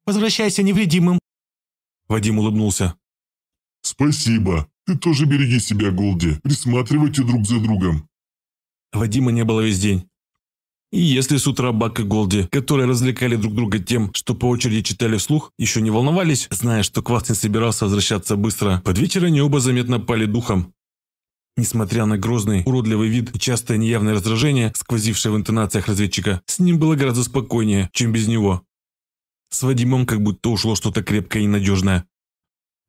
«Возвращайся невредимым!» Вадим улыбнулся. «Спасибо! Ты тоже береги себя, Голди! Присматривайте друг за другом!» Вадима не было весь день. И если с утра Бак и Голди, которые развлекали друг друга тем, что по очереди читали вслух, еще не волновались, зная, что Квас не собирался возвращаться быстро, под вечер они оба заметно пали духом. Несмотря на грозный, уродливый вид и частое неявное раздражение, сквозившее в интонациях разведчика, с ним было гораздо спокойнее, чем без него. С Вадимом как будто ушло что-то крепкое и надежное.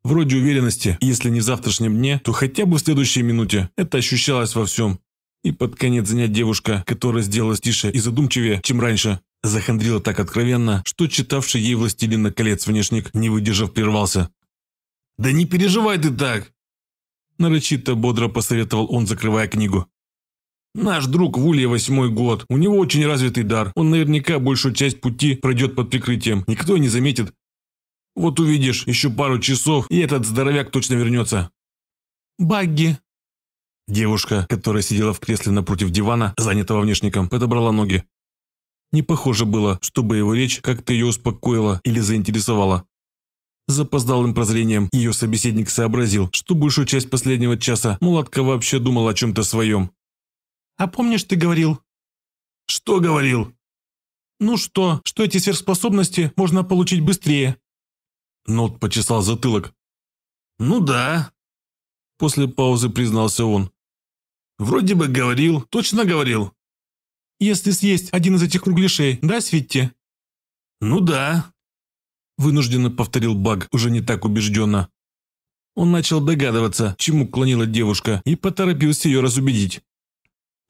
Вроде уверенности, если не в завтрашнем дне, то хотя бы в следующей минуте. Это ощущалось во всем. И под конец занять девушка, которая сделалась тише и задумчивее, чем раньше, захандрила так откровенно, что читавший ей «Властелина колец» внешник, не выдержав, прервался. «Да не переживай ты так!» Нарочито бодро посоветовал он, закрывая книгу. «Наш друг в восьмой год. У него очень развитый дар. Он наверняка большую часть пути пройдет под прикрытием. Никто не заметит. Вот увидишь, еще пару часов, и этот здоровяк точно вернется». «Багги!» Девушка, которая сидела в кресле напротив дивана, занятого внешником, подобрала ноги. Не похоже было, чтобы его речь как-то ее успокоила или заинтересовала. Запоздалым прозрением ее собеседник сообразил, что большую часть последнего часа Мулатка вообще думал о чем-то своем. «А помнишь, ты говорил?» «Что говорил?» «Ну что, что эти сверхспособности можно получить быстрее?» Нот почесал затылок. «Ну да», После паузы признался он. Вроде бы говорил, точно говорил. Если съесть один из этих кругляшей, да, Свитти? Ну да. Вынужденно повторил Баг, уже не так убежденно. Он начал догадываться, чему клонила девушка, и поторопился ее разубедить.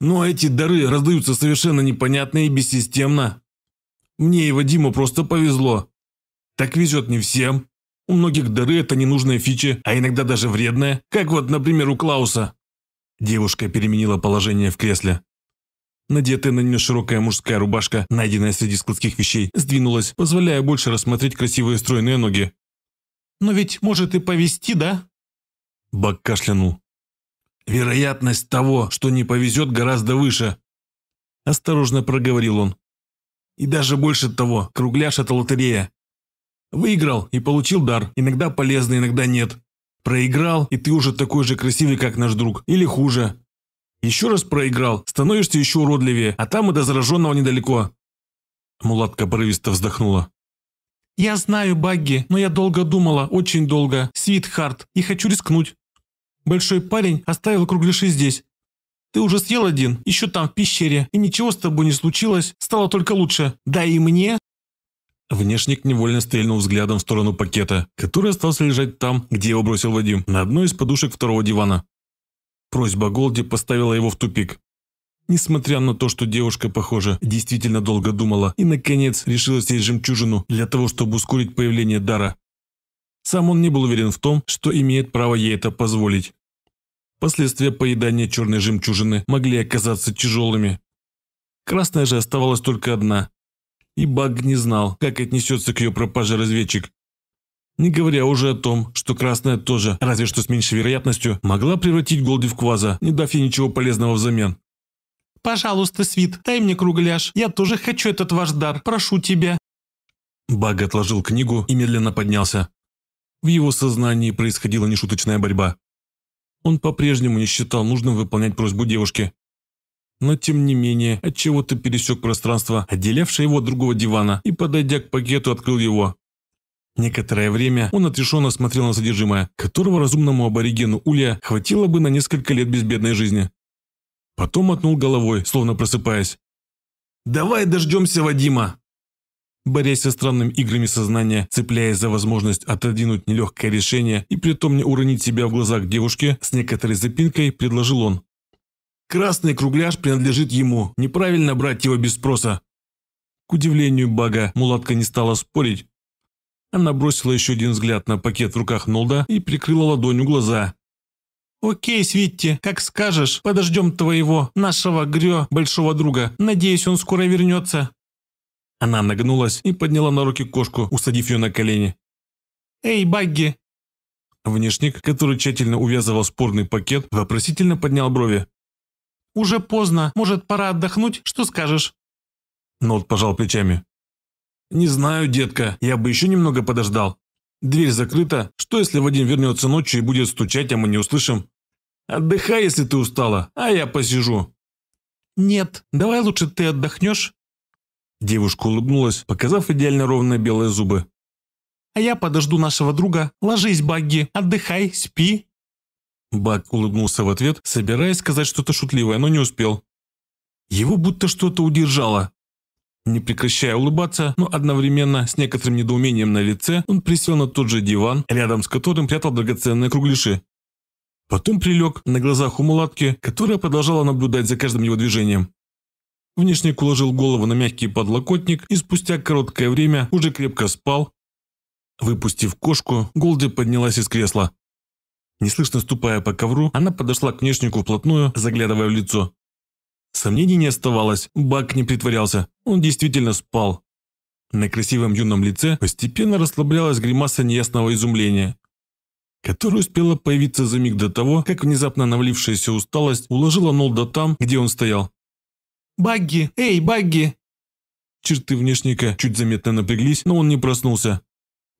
«Но эти дары раздаются совершенно непонятно и бессистемно. Мне и Вадиму просто повезло. Так везет не всем. У многих дары это ненужная фича, а иногда даже вредная, как вот, например, у Клауса. Девушка переменила положение в кресле. Надетая на нее широкая мужская рубашка, найденная среди складских вещей, сдвинулась, позволяя больше рассмотреть красивые стройные ноги. «Но ведь может и повезти, да?» Бак кашлянул. «Вероятность того, что не повезет, гораздо выше», – осторожно проговорил он. «И даже больше того, кругляш – это лотерея. Выиграл и получил дар, иногда полезный, иногда нет. Проиграл, и ты уже такой же красивый, как наш друг. Или хуже. Еще раз проиграл, становишься еще уродливее, а там и до зараженного недалеко. Мулатка порывисто вздохнула. «Я знаю, Багги, но я долго думала, очень долго, Свитхарт, и хочу рискнуть. Большой парень оставил кругляши здесь. Ты уже съел один, еще там, в пещере, и ничего с тобой не случилось, стало только лучше. Да и мне Внешник невольно стрельнул взглядом в сторону пакета, который остался лежать там, где его бросил Вадим, на одной из подушек второго дивана. Просьба Голди поставила его в тупик. Несмотря на то, что девушка, похоже, действительно долго думала и, наконец, решила съесть жемчужину для того, чтобы ускорить появление дара. Сам он не был уверен в том, что имеет право ей это позволить. Последствия поедания черной жемчужины могли оказаться тяжелыми. Красная же оставалась только одна и Баг не знал, как отнесется к ее пропаже разведчик. Не говоря уже о том, что красная тоже, разве что с меньшей вероятностью, могла превратить Голди в кваза, не дав ей ничего полезного взамен. «Пожалуйста, Свит, дай мне кругляш. Я тоже хочу этот ваш дар. Прошу тебя». Баг отложил книгу и медленно поднялся. В его сознании происходила нешуточная борьба. Он по-прежнему не считал нужным выполнять просьбу девушки, но тем не менее от чего то пересек пространство, отделявшее его от другого дивана, и, подойдя к пакету, открыл его. Некоторое время он отрешенно смотрел на содержимое, которого разумному аборигену Улья хватило бы на несколько лет безбедной жизни. Потом мотнул головой, словно просыпаясь. «Давай дождемся Вадима!» Борясь со странными играми сознания, цепляясь за возможность отодвинуть нелегкое решение и притом не уронить себя в глазах девушки, с некоторой запинкой предложил он. Красный кругляш принадлежит ему, неправильно брать его без спроса. К удивлению Бага, мулатка не стала спорить. Она бросила еще один взгляд на пакет в руках Нолда и прикрыла ладонью глаза. «Окей, Свитти, как скажешь, подождем твоего, нашего Грё, большого друга. Надеюсь, он скоро вернется». Она нагнулась и подняла на руки кошку, усадив ее на колени. «Эй, Багги!» Внешник, который тщательно увязывал спорный пакет, вопросительно поднял брови. Уже поздно, может, пора отдохнуть, что скажешь?» Нолт пожал плечами. «Не знаю, детка, я бы еще немного подождал. Дверь закрыта, что если Вадим вернется ночью и будет стучать, а мы не услышим? Отдыхай, если ты устала, а я посижу». «Нет, давай лучше ты отдохнешь». Девушка улыбнулась, показав идеально ровные белые зубы. «А я подожду нашего друга. Ложись, Багги, отдыхай, спи, Бак улыбнулся в ответ, собираясь сказать что-то шутливое, но не успел. Его будто что-то удержало. Не прекращая улыбаться, но одновременно с некоторым недоумением на лице, он присел на тот же диван, рядом с которым прятал драгоценные кругляши. Потом прилег на глазах у мулатки, которая продолжала наблюдать за каждым его движением. Внешник уложил голову на мягкий подлокотник и спустя короткое время уже крепко спал. Выпустив кошку, Голди поднялась из кресла. Неслышно ступая по ковру, она подошла к внешнику вплотную, заглядывая в лицо. Сомнений не оставалось, Бак не притворялся, он действительно спал. На красивом юном лице постепенно расслаблялась гримаса неясного изумления, которая успела появиться за миг до того, как внезапно навлившаяся усталость уложила Нолда там, где он стоял. «Багги! Эй, Багги!» Черты внешника чуть заметно напряглись, но он не проснулся.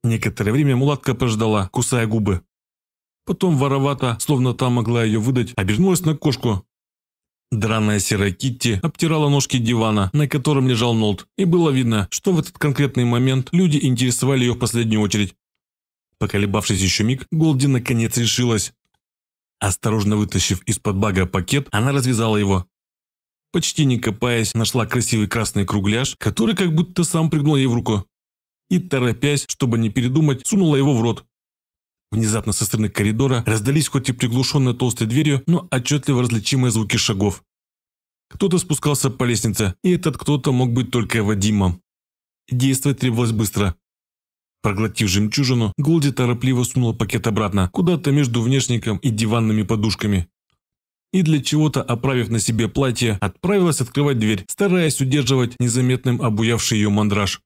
Некоторое время мулатка прождала, кусая губы. Потом воровато, словно та могла ее выдать, обернулась на кошку. Драная серая Китти обтирала ножки дивана, на котором лежал Нолт, и было видно, что в этот конкретный момент люди интересовали ее в последнюю очередь. Поколебавшись еще миг, Голди наконец решилась. Осторожно вытащив из-под бага пакет, она развязала его. Почти не копаясь, нашла красивый красный кругляш, который как будто сам прыгнул ей в руку. И, торопясь, чтобы не передумать, сунула его в рот. Внезапно со стороны коридора раздались хоть и приглушенные толстой дверью, но отчетливо различимые звуки шагов. Кто-то спускался по лестнице, и этот кто-то мог быть только Вадимом. Действовать требовалось быстро. Проглотив жемчужину, Голди торопливо сунула пакет обратно, куда-то между внешником и диванными подушками. И для чего-то, оправив на себе платье, отправилась открывать дверь, стараясь удерживать незаметным обуявший ее мандраж.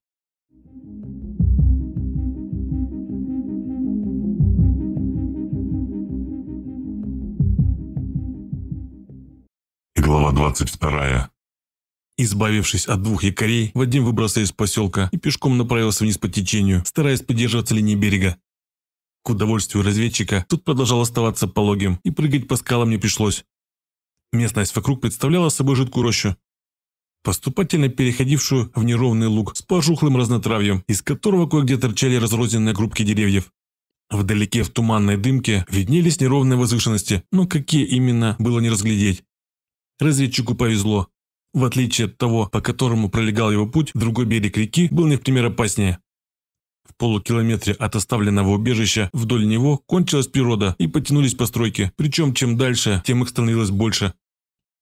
Глава 22. Избавившись от двух якорей, Вадим выбрался из поселка и пешком направился вниз по течению, стараясь поддерживаться линии берега. К удовольствию разведчика, тут продолжал оставаться пологим, и прыгать по скалам не пришлось. Местность вокруг представляла собой жидкую рощу, поступательно переходившую в неровный луг с пожухлым разнотравьем, из которого кое-где торчали разрозненные группки деревьев. Вдалеке в туманной дымке виднелись неровные возвышенности, но какие именно, было не разглядеть. Разведчику повезло. В отличие от того, по которому пролегал его путь, другой берег реки был не в пример опаснее. В полукилометре от оставленного убежища вдоль него кончилась природа и потянулись постройки, причем чем дальше, тем их становилось больше.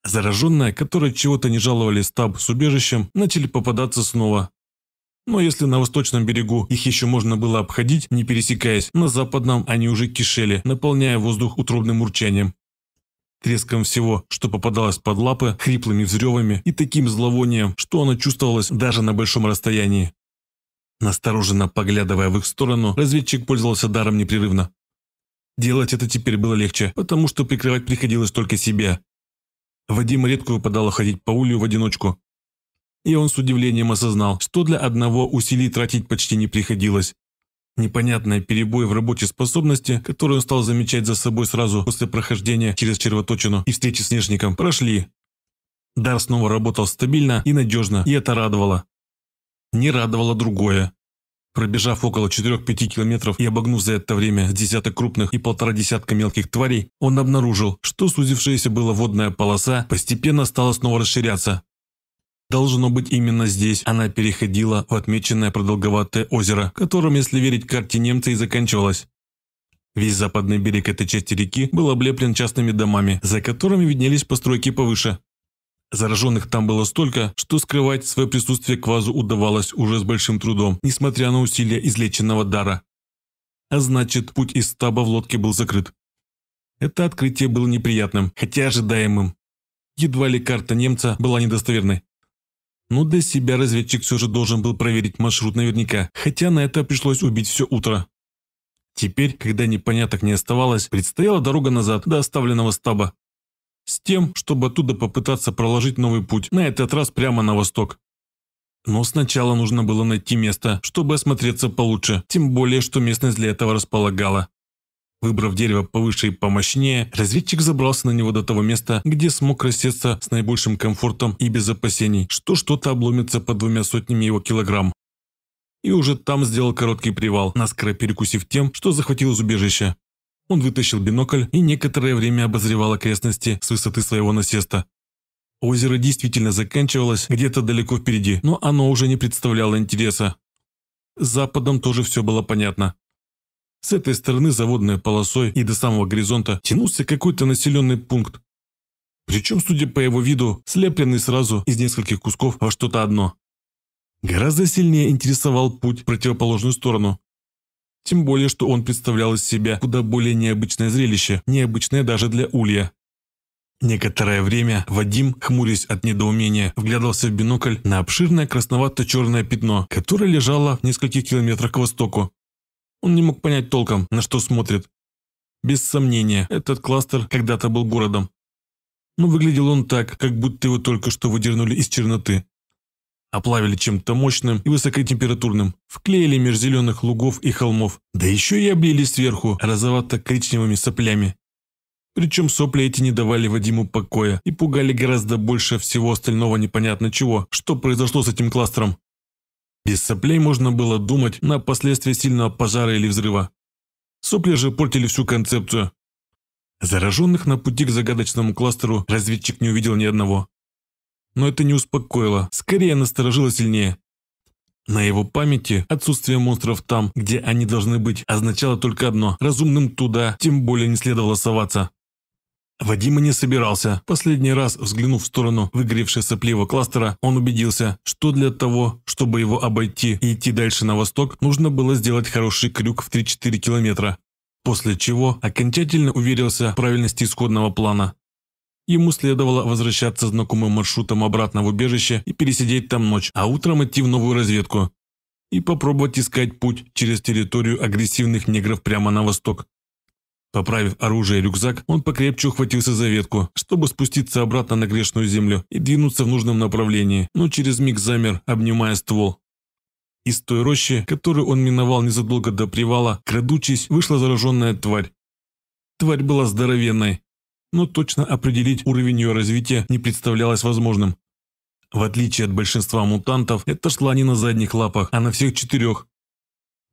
Зараженные, которые чего-то не жаловали стаб с убежищем, начали попадаться снова. Но если на восточном берегу их еще можно было обходить, не пересекаясь, на западном они уже кишели, наполняя воздух утробным урчанием треском всего, что попадалось под лапы, хриплыми взрёвами и таким зловонием, что оно чувствовалось даже на большом расстоянии. Настороженно поглядывая в их сторону, разведчик пользовался даром непрерывно. Делать это теперь было легче, потому что прикрывать приходилось только себя. Вадим редко выпадало ходить по улью в одиночку. И он с удивлением осознал, что для одного усилий тратить почти не приходилось. Непонятный перебой в работе способности, который он стал замечать за собой сразу после прохождения через червоточину и встречи с Нежником, прошли. Дар снова работал стабильно и надежно, и это радовало. Не радовало другое. Пробежав около 4-5 километров и обогнув за это время десяток крупных и полтора десятка мелких тварей, он обнаружил, что сузившаяся была водная полоса постепенно стала снова расширяться, Должно быть, именно здесь она переходила в отмеченное продолговатое озеро, которым, если верить карте немца, и заканчивалось. Весь западный берег этой части реки был облеплен частными домами, за которыми виднелись постройки повыше. Зараженных там было столько, что скрывать свое присутствие квазу удавалось уже с большим трудом, несмотря на усилия излеченного дара. А значит, путь из стаба в лодке был закрыт. Это открытие было неприятным, хотя ожидаемым. Едва ли карта немца была недостоверной. Но ну, для себя разведчик все же должен был проверить маршрут наверняка, хотя на это пришлось убить все утро. Теперь, когда непоняток не оставалось, предстояла дорога назад до оставленного стаба. С тем, чтобы оттуда попытаться проложить новый путь, на этот раз прямо на восток. Но сначала нужно было найти место, чтобы осмотреться получше, тем более, что местность для этого располагала. Выбрав дерево повыше и помощнее, разведчик забрался на него до того места, где смог рассеться с наибольшим комфортом и без опасений, что что-то обломится под двумя сотнями его килограмм. И уже там сделал короткий привал, наскоро перекусив тем, что захватил из убежища. Он вытащил бинокль и некоторое время обозревал окрестности с высоты своего насеста. Озеро действительно заканчивалось где-то далеко впереди, но оно уже не представляло интереса. С западом тоже все было понятно. С этой стороны за полосой и до самого горизонта тянулся какой-то населенный пункт. Причем, судя по его виду, слепленный сразу из нескольких кусков во что-то одно. Гораздо сильнее интересовал путь в противоположную сторону. Тем более, что он представлял из себя куда более необычное зрелище, необычное даже для Улья. Некоторое время Вадим, хмурясь от недоумения, вглядывался в бинокль на обширное красновато-черное пятно, которое лежало в нескольких километрах к востоку. Он не мог понять толком, на что смотрит. Без сомнения, этот кластер когда-то был городом. Но выглядел он так, как будто его только что выдернули из черноты. Оплавили чем-то мощным и высокотемпературным, вклеили меж зеленых лугов и холмов, да еще и облили сверху розовато-коричневыми соплями. Причем сопли эти не давали Вадиму покоя и пугали гораздо больше всего остального непонятно чего, что произошло с этим кластером. Без соплей можно было думать на последствия сильного пожара или взрыва. Сопли же портили всю концепцию. Зараженных на пути к загадочному кластеру разведчик не увидел ни одного. Но это не успокоило, скорее насторожило сильнее. На его памяти отсутствие монстров там, где они должны быть, означало только одно – разумным туда, тем более не следовало соваться. Вадима не собирался. Последний раз, взглянув в сторону выгоревшего сопливого кластера, он убедился, что для того, чтобы его обойти и идти дальше на восток, нужно было сделать хороший крюк в 3-4 километра. После чего окончательно уверился в правильности исходного плана. Ему следовало возвращаться знакомым маршрутом обратно в убежище и пересидеть там ночь, а утром идти в новую разведку и попробовать искать путь через территорию агрессивных негров прямо на восток. Поправив оружие и рюкзак, он покрепче ухватился за ветку, чтобы спуститься обратно на грешную землю и двинуться в нужном направлении, но через миг замер, обнимая ствол. Из той рощи, которую он миновал незадолго до привала, крадучись, вышла зараженная тварь. Тварь была здоровенной, но точно определить уровень ее развития не представлялось возможным. В отличие от большинства мутантов, это шла не на задних лапах, а на всех четырех,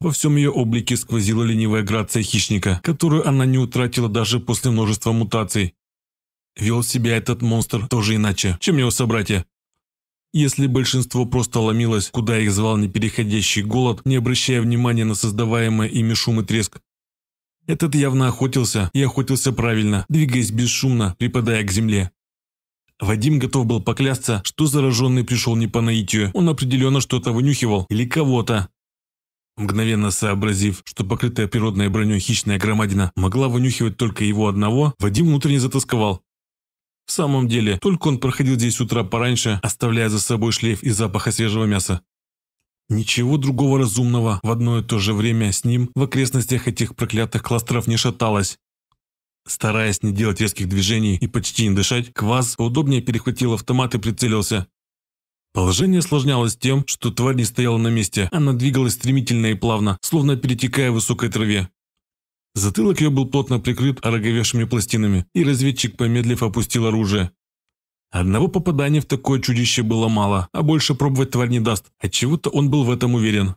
во всем ее облике сквозила ленивая грация хищника, которую она не утратила даже после множества мутаций. Вел себя этот монстр тоже иначе, чем его собратья. Если большинство просто ломилось, куда их звал непереходящий голод, не обращая внимания на создаваемый ими шум и треск, этот явно охотился, и охотился правильно, двигаясь бесшумно, припадая к земле. Вадим готов был поклясться, что зараженный пришел не по наитию, он определенно что-то вынюхивал или кого-то, Мгновенно сообразив, что покрытая природной броней хищная громадина могла вынюхивать только его одного, Вадим внутренне затасковал. В самом деле, только он проходил здесь с утра пораньше, оставляя за собой шлейф из запаха свежего мяса. Ничего другого разумного в одно и то же время с ним в окрестностях этих проклятых кластеров не шаталось. Стараясь не делать резких движений и почти не дышать, Кваз удобнее перехватил автомат и прицелился. Положение осложнялось тем, что тварь не стояла на месте, она двигалась стремительно и плавно, словно перетекая в высокой траве. Затылок ее был плотно прикрыт ороговевшими пластинами, и разведчик, помедлив, опустил оружие. Одного попадания в такое чудище было мало, а больше пробовать тварь не даст, отчего-то он был в этом уверен.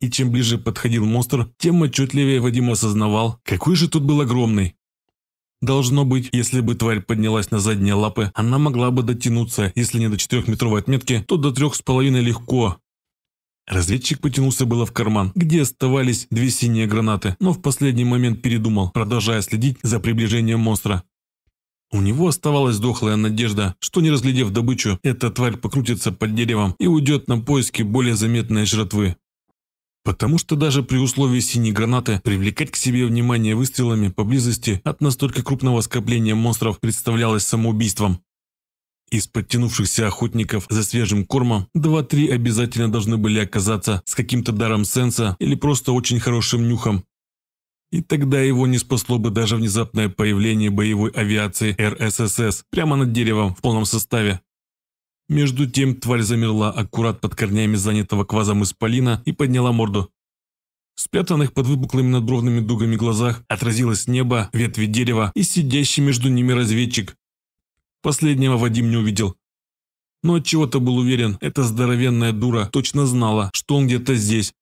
И чем ближе подходил монстр, тем отчетливее Вадим осознавал, какой же тут был огромный. Должно быть, если бы тварь поднялась на задние лапы, она могла бы дотянуться, если не до четырехметровой отметки, то до трех с половиной легко. Разведчик потянулся было в карман, где оставались две синие гранаты, но в последний момент передумал, продолжая следить за приближением монстра. У него оставалась дохлая надежда, что не разглядев добычу, эта тварь покрутится под деревом и уйдет на поиски более заметной жратвы. Потому что даже при условии синей гранаты привлекать к себе внимание выстрелами поблизости от настолько крупного скопления монстров представлялось самоубийством. Из подтянувшихся охотников за свежим кормом 2-3 обязательно должны были оказаться с каким-то даром сенса или просто очень хорошим нюхом. И тогда его не спасло бы даже внезапное появление боевой авиации РССС прямо над деревом в полном составе. Между тем тварь замерла аккурат под корнями занятого квазом исполина и подняла морду. В спрятанных под выпуклыми надбровными дугами глазах отразилось небо, ветви дерева и сидящий между ними разведчик. Последнего Вадим не увидел. Но от чего то был уверен, эта здоровенная дура точно знала, что он где-то здесь,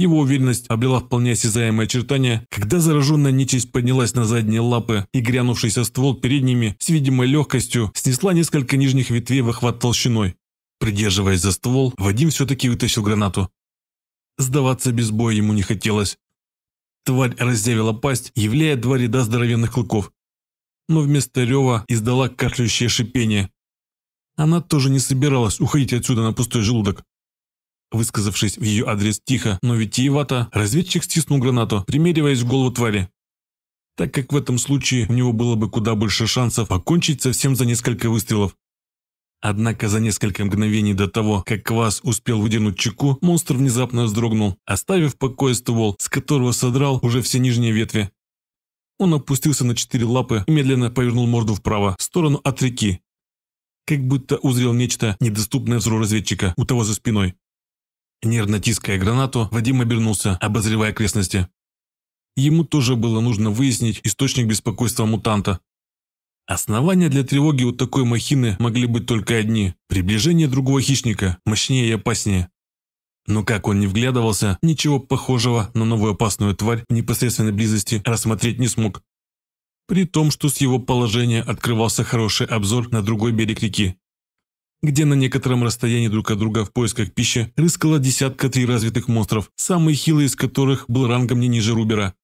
его уверенность обрела вполне осязаемые очертания, когда зараженная нечисть поднялась на задние лапы и грянувшийся ствол перед ними с видимой легкостью снесла несколько нижних ветвей в охват толщиной. Придерживаясь за ствол, Вадим все-таки вытащил гранату. Сдаваться без боя ему не хотелось. Тварь разъявила пасть, являя два ряда здоровенных клыков. Но вместо рева издала кашляющее шипение. Она тоже не собиралась уходить отсюда на пустой желудок. Высказавшись в ее адрес тихо, но витиевато, разведчик стиснул гранату, примериваясь в голову твари. Так как в этом случае у него было бы куда больше шансов покончить совсем за несколько выстрелов. Однако за несколько мгновений до того, как Квас успел выдернуть чеку, монстр внезапно вздрогнул, оставив в покое ствол, с которого содрал уже все нижние ветви. Он опустился на четыре лапы и медленно повернул морду вправо, в сторону от реки. Как будто узрел нечто, недоступное взору разведчика у того за спиной. Нервно тиская гранату, Вадим обернулся, обозревая окрестности. Ему тоже было нужно выяснить источник беспокойства мутанта. Основания для тревоги у такой махины могли быть только одни – приближение другого хищника, мощнее и опаснее. Но как он не вглядывался, ничего похожего на новую опасную тварь в непосредственной близости рассмотреть не смог. При том, что с его положения открывался хороший обзор на другой берег реки где на некотором расстоянии друг от друга в поисках пищи рыскала десятка три развитых монстров, самый хилый из которых был рангом не ниже Рубера.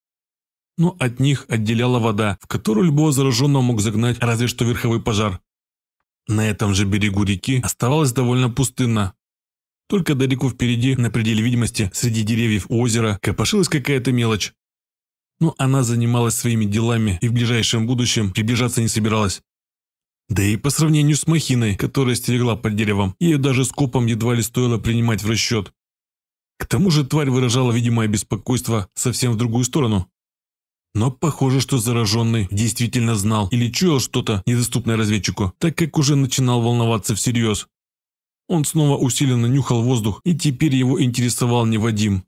Но от них отделяла вода, в которую любого зараженного мог загнать разве что верховой пожар. На этом же берегу реки оставалось довольно пустынно. Только далеко впереди, на пределе видимости, среди деревьев у озера, копошилась какая-то мелочь. Но она занималась своими делами и в ближайшем будущем приближаться не собиралась. Да и по сравнению с махиной, которая стерегла под деревом, ее даже скопом едва ли стоило принимать в расчет. К тому же тварь выражала видимое беспокойство совсем в другую сторону. Но похоже, что зараженный действительно знал или чуял что-то, недоступное разведчику, так как уже начинал волноваться всерьез. Он снова усиленно нюхал воздух, и теперь его интересовал не Вадим.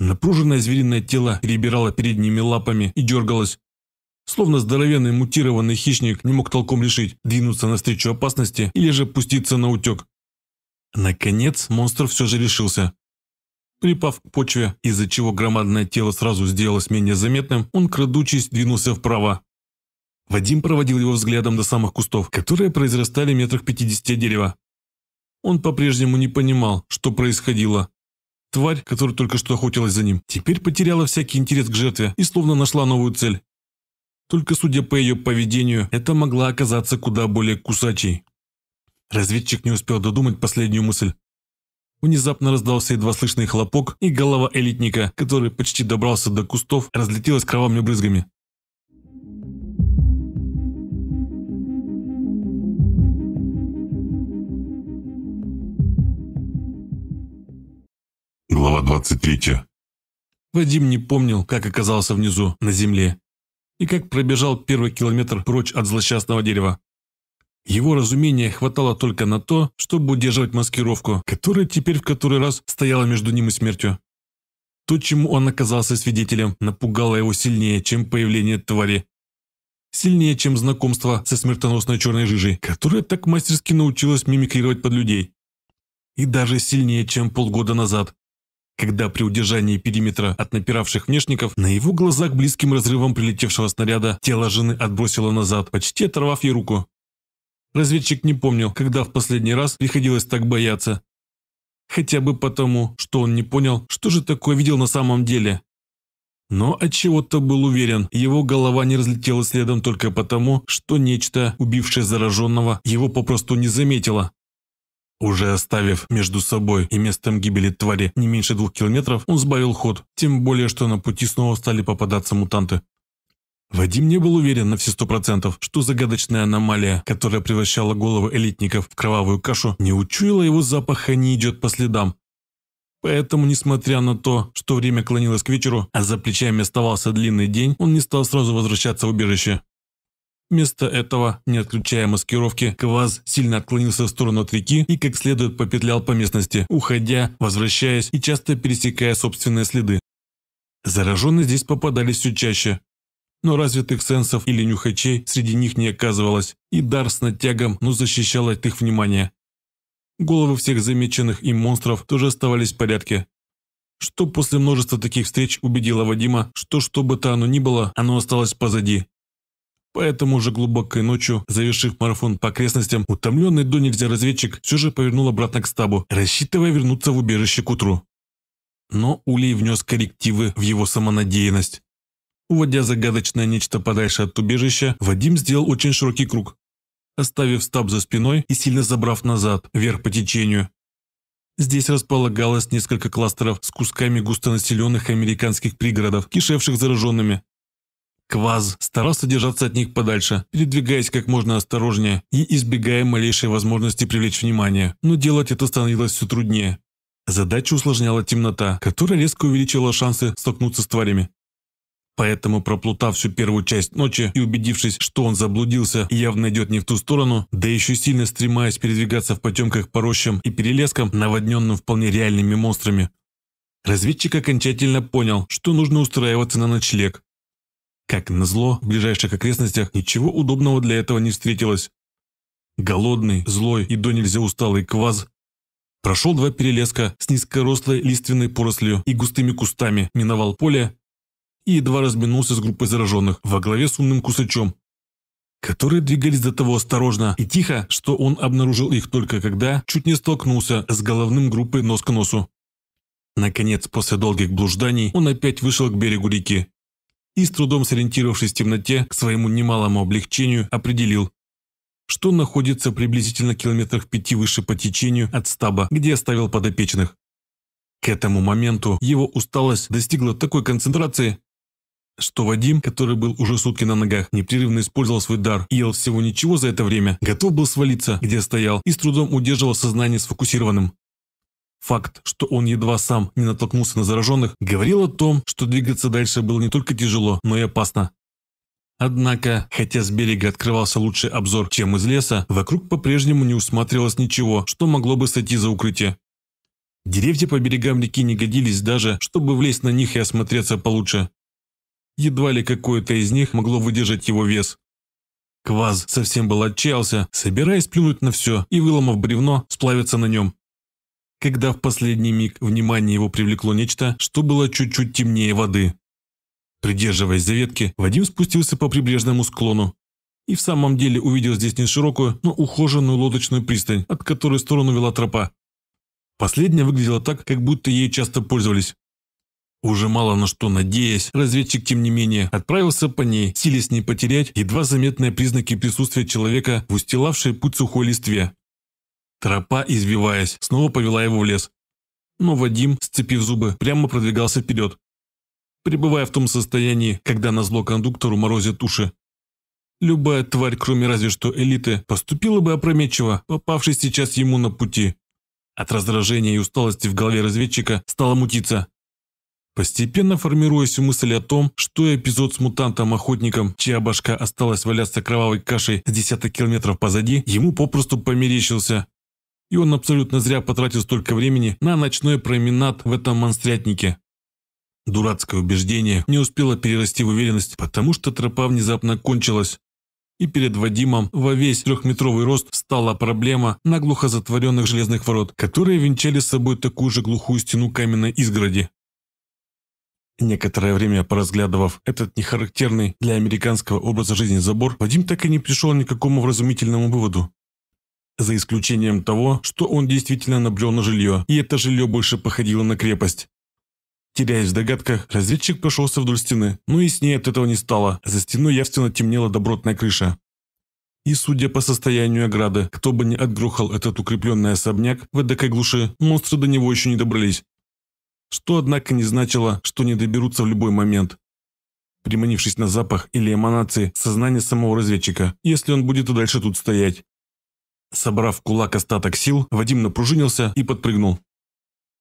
Напруженное звериное тело перебирало передними лапами и дергалось, Словно здоровенный мутированный хищник не мог толком решить, двинуться навстречу опасности или же пуститься на утек. Наконец, монстр все же решился. Припав к почве, из-за чего громадное тело сразу сделалось менее заметным, он, крадучись, двинулся вправо. Вадим проводил его взглядом до самых кустов, которые произрастали метрах 50 дерева. Он по-прежнему не понимал, что происходило. Тварь, которая только что охотилась за ним, теперь потеряла всякий интерес к жертве и словно нашла новую цель. Только судя по ее поведению, это могла оказаться куда более кусачей. Разведчик не успел додумать последнюю мысль. Внезапно раздался едва слышный хлопок, и голова элитника, который почти добрался до кустов, разлетелась кровавыми брызгами. Глава 23. Вадим не помнил, как оказался внизу, на земле и как пробежал первый километр прочь от злосчастного дерева. Его разумения хватало только на то, чтобы удерживать маскировку, которая теперь в который раз стояла между ним и смертью. То, чему он оказался свидетелем, напугало его сильнее, чем появление твари. Сильнее, чем знакомство со смертоносной черной жижей, которая так мастерски научилась мимикрировать под людей. И даже сильнее, чем полгода назад, когда при удержании периметра от напиравших внешников на его глазах близким разрывом прилетевшего снаряда тело жены отбросило назад, почти оторвав ей руку. Разведчик не помнил, когда в последний раз приходилось так бояться. Хотя бы потому, что он не понял, что же такое видел на самом деле. Но от чего то был уверен, его голова не разлетела следом только потому, что нечто, убившее зараженного, его попросту не заметило. Уже оставив между собой и местом гибели твари не меньше двух километров, он сбавил ход, тем более, что на пути снова стали попадаться мутанты. Вадим не был уверен на все сто процентов, что загадочная аномалия, которая превращала головы элитников в кровавую кашу, не учуяла его запаха и не идет по следам. Поэтому, несмотря на то, что время клонилось к вечеру, а за плечами оставался длинный день, он не стал сразу возвращаться в убежище. Вместо этого, не отключая маскировки, КвАЗ сильно отклонился в сторону от реки и как следует попетлял по местности, уходя, возвращаясь и часто пересекая собственные следы. Зараженные здесь попадались все чаще. Но развитых сенсов или нюхачей среди них не оказывалось, и дар с натягом, но ну, защищал от их внимания. Головы всех замеченных им монстров тоже оставались в порядке, что после множества таких встреч убедило Вадима, что что бы то оно ни было, оно осталось позади, Поэтому уже глубокой ночью, завершив марафон по окрестностям, утомленный до нельзя разведчик все же повернул обратно к стабу, рассчитывая вернуться в убежище к утру. Но Улей внес коррективы в его самонадеянность. Уводя загадочное нечто подальше от убежища, Вадим сделал очень широкий круг, оставив стаб за спиной и сильно забрав назад, вверх по течению. Здесь располагалось несколько кластеров с кусками густонаселенных американских пригородов, кишевших зараженными. Кваз старался держаться от них подальше, передвигаясь как можно осторожнее и избегая малейшей возможности привлечь внимание, но делать это становилось все труднее. Задачу усложняла темнота, которая резко увеличила шансы столкнуться с тварями. Поэтому, проплутав всю первую часть ночи и убедившись, что он заблудился и явно идет не в ту сторону, да еще сильно стремаясь передвигаться в потемках по рощам и перелескам, наводненным вполне реальными монстрами, разведчик окончательно понял, что нужно устраиваться на ночлег, как назло, в ближайших окрестностях ничего удобного для этого не встретилось. Голодный, злой и до нельзя усталый кваз прошел два перелеска с низкорослой лиственной порослью и густыми кустами, миновал поле и едва разминулся с группой зараженных во главе с умным кусачом, которые двигались до того осторожно и тихо, что он обнаружил их только когда чуть не столкнулся с головным группой нос к носу. Наконец, после долгих блужданий, он опять вышел к берегу реки и, с трудом сориентировавшись в темноте, к своему немалому облегчению определил, что находится приблизительно километрах пяти выше по течению от стаба, где оставил подопечных. К этому моменту его усталость достигла такой концентрации, что Вадим, который был уже сутки на ногах, непрерывно использовал свой дар и ел всего ничего за это время, готов был свалиться, где стоял, и с трудом удерживал сознание сфокусированным. Факт, что он едва сам не натолкнулся на зараженных, говорил о том, что двигаться дальше было не только тяжело, но и опасно. Однако, хотя с берега открывался лучший обзор, чем из леса, вокруг по-прежнему не усматривалось ничего, что могло бы сойти за укрытие. Деревья по берегам реки не годились даже, чтобы влезть на них и осмотреться получше. Едва ли какое-то из них могло выдержать его вес. Кваз совсем был отчаялся, собираясь плюнуть на все и, выломав бревно, сплавиться на нем когда в последний миг внимание его привлекло нечто, что было чуть-чуть темнее воды. Придерживаясь за ветки, Вадим спустился по прибрежному склону и в самом деле увидел здесь не широкую, но ухоженную лодочную пристань, от которой сторону вела тропа. Последняя выглядела так, как будто ей часто пользовались. Уже мало на что надеясь, разведчик, тем не менее, отправился по ней, силясь не потерять едва заметные признаки присутствия человека в устилавшей путь сухой листве. Тропа, извиваясь, снова повела его в лес. Но Вадим, сцепив зубы, прямо продвигался вперед, пребывая в том состоянии, когда назло кондуктору морозят уши. Любая тварь, кроме разве что элиты, поступила бы опрометчиво, попавшись сейчас ему на пути. От раздражения и усталости в голове разведчика стало мутиться. Постепенно формируясь мысль о том, что эпизод с мутантом-охотником, чья башка осталась валяться кровавой кашей с десяток километров позади, ему попросту померещился и он абсолютно зря потратил столько времени на ночной променад в этом монстрятнике. Дурацкое убеждение не успело перерасти в уверенность, потому что тропа внезапно кончилась. И перед Вадимом во весь трехметровый рост встала проблема наглухо затворенных железных ворот, которые венчали с собой такую же глухую стену каменной изгороди. Некоторое время поразглядывав этот нехарактерный для американского образа жизни забор, Вадим так и не пришел ни к какому вразумительному выводу за исключением того, что он действительно набрел на жилье, и это жилье больше походило на крепость. Теряясь в догадках, разведчик прошелся вдоль стены, но и с ней от этого не стало, за стеной явственно темнела добротная крыша. И судя по состоянию ограды, кто бы ни отгрохал этот укрепленный особняк в эдакой глуши, монстры до него еще не добрались. Что, однако, не значило, что не доберутся в любой момент. Приманившись на запах или эманации, сознание самого разведчика, если он будет и дальше тут стоять. Собрав в кулак остаток сил, Вадим напружинился и подпрыгнул.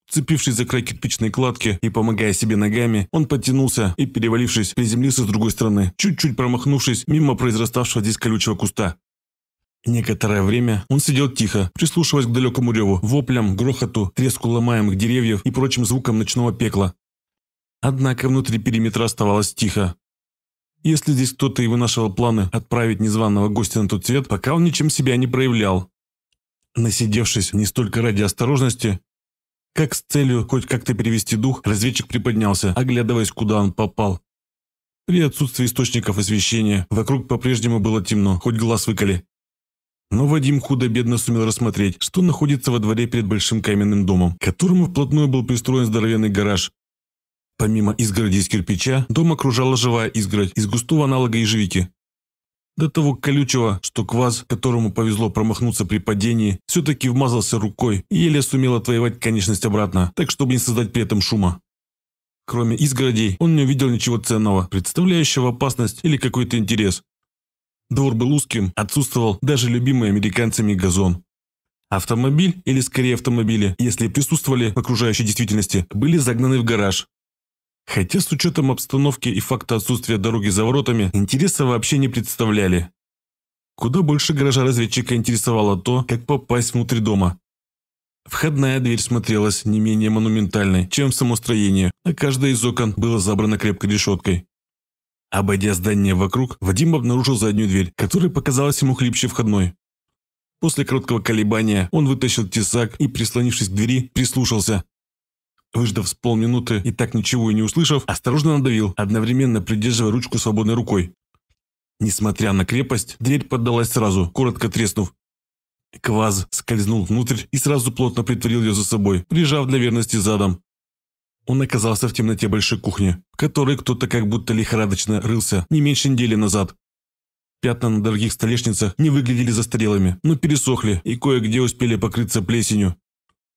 Цепившись за край кирпичной кладки и помогая себе ногами, он подтянулся и, перевалившись, приземлился с другой стороны, чуть-чуть промахнувшись мимо произраставшего здесь колючего куста. Некоторое время он сидел тихо, прислушиваясь к далекому реву, воплям, грохоту, треску ломаемых деревьев и прочим звукам ночного пекла. Однако внутри периметра оставалось тихо. Если здесь кто-то и вынашивал планы отправить незваного гостя на тот свет, пока он ничем себя не проявлял. Насидевшись не столько ради осторожности, как с целью хоть как-то перевести дух, разведчик приподнялся, оглядываясь, куда он попал. При отсутствии источников освещения вокруг по-прежнему было темно, хоть глаз выколи. Но Вадим худо-бедно сумел рассмотреть, что находится во дворе перед большим каменным домом, к которому вплотную был пристроен здоровенный гараж, Помимо изгороди из кирпича, дом окружала живая изгородь из густого аналога ежевики. До того колючего, что кваз, которому повезло промахнуться при падении, все-таки вмазался рукой и еле сумел отвоевать конечность обратно, так чтобы не создать при этом шума. Кроме изгородей, он не увидел ничего ценного, представляющего опасность или какой-то интерес. Двор был узким, отсутствовал даже любимый американцами газон. Автомобиль, или скорее автомобили, если присутствовали в окружающей действительности, были загнаны в гараж, Хотя с учетом обстановки и факта отсутствия дороги за воротами, интереса вообще не представляли. Куда больше гаража разведчика интересовало то, как попасть внутрь дома. Входная дверь смотрелась не менее монументальной, чем само строение, а каждое из окон было забрано крепкой решеткой. Обойдя здание вокруг, Вадим обнаружил заднюю дверь, которая показалась ему хлипче входной. После короткого колебания он вытащил тесак и, прислонившись к двери, прислушался. Выждав с полминуты и так ничего и не услышав, осторожно надавил, одновременно придерживая ручку свободной рукой. Несмотря на крепость, дверь поддалась сразу, коротко треснув. Кваз скользнул внутрь и сразу плотно притворил ее за собой, прижав для верности задом. Он оказался в темноте большой кухни, в которой кто-то как будто лихорадочно рылся не меньше недели назад. Пятна на дорогих столешницах не выглядели застарелыми, но пересохли и кое-где успели покрыться плесенью.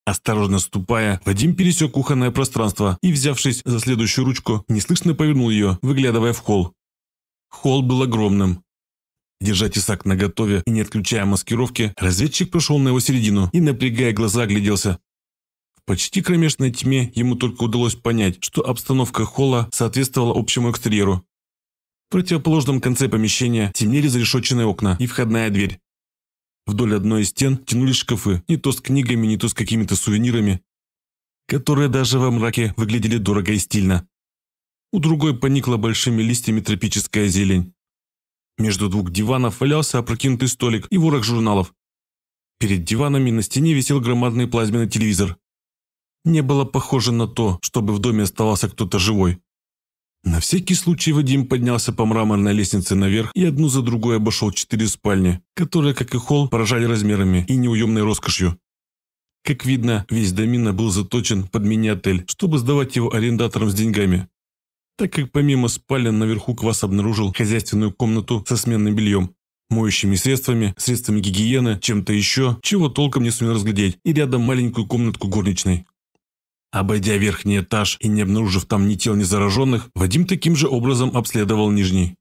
Осторожно ступая, Вадим пересек кухонное пространство и, взявшись за следующую ручку, неслышно повернул ее, выглядывая в холл. Холл был огромным. Держа тесак наготове и не отключая маскировки, разведчик прошел на его середину и, напрягая глаза, огляделся. В почти кромешной тьме ему только удалось понять, что обстановка холла соответствовала общему экстерьеру. В противоположном конце помещения темнели зарешоченные окна и входная дверь. Вдоль одной из стен тянулись шкафы, не то с книгами, не то с какими-то сувенирами, которые даже во мраке выглядели дорого и стильно. У другой поникла большими листьями тропическая зелень. Между двух диванов валялся опрокинутый столик и ворох журналов. Перед диванами на стене висел громадный плазменный телевизор. Не было похоже на то, чтобы в доме оставался кто-то живой. На всякий случай Вадим поднялся по мраморной лестнице наверх и одну за другой обошел четыре спальни, которые, как и холл, поражали размерами и неуемной роскошью. Как видно, весь домина был заточен под мини-отель, чтобы сдавать его арендаторам с деньгами. Так как помимо спален наверху Квас обнаружил хозяйственную комнату со сменным бельем, моющими средствами, средствами гигиены, чем-то еще, чего толком не сумел разглядеть, и рядом маленькую комнатку горничной. Обойдя верхний этаж и не обнаружив там ни тел, ни зараженных, Вадим таким же образом обследовал нижний.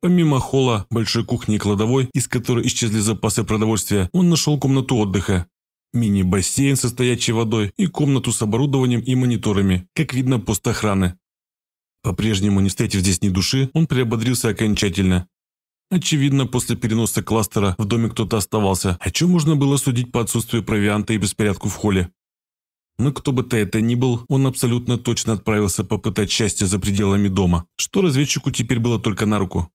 Помимо холла, большой кухни и кладовой, из которой исчезли запасы продовольствия, он нашел комнату отдыха, мини-бассейн со стоячей водой и комнату с оборудованием и мониторами, как видно, пост охраны. По-прежнему, не встретив здесь ни души, он приободрился окончательно. Очевидно, после переноса кластера в доме кто-то оставался, о чем можно было судить по отсутствию провианта и беспорядку в холле. Но ну, кто бы то это ни был, он абсолютно точно отправился попытать счастье за пределами дома, что разведчику теперь было только на руку.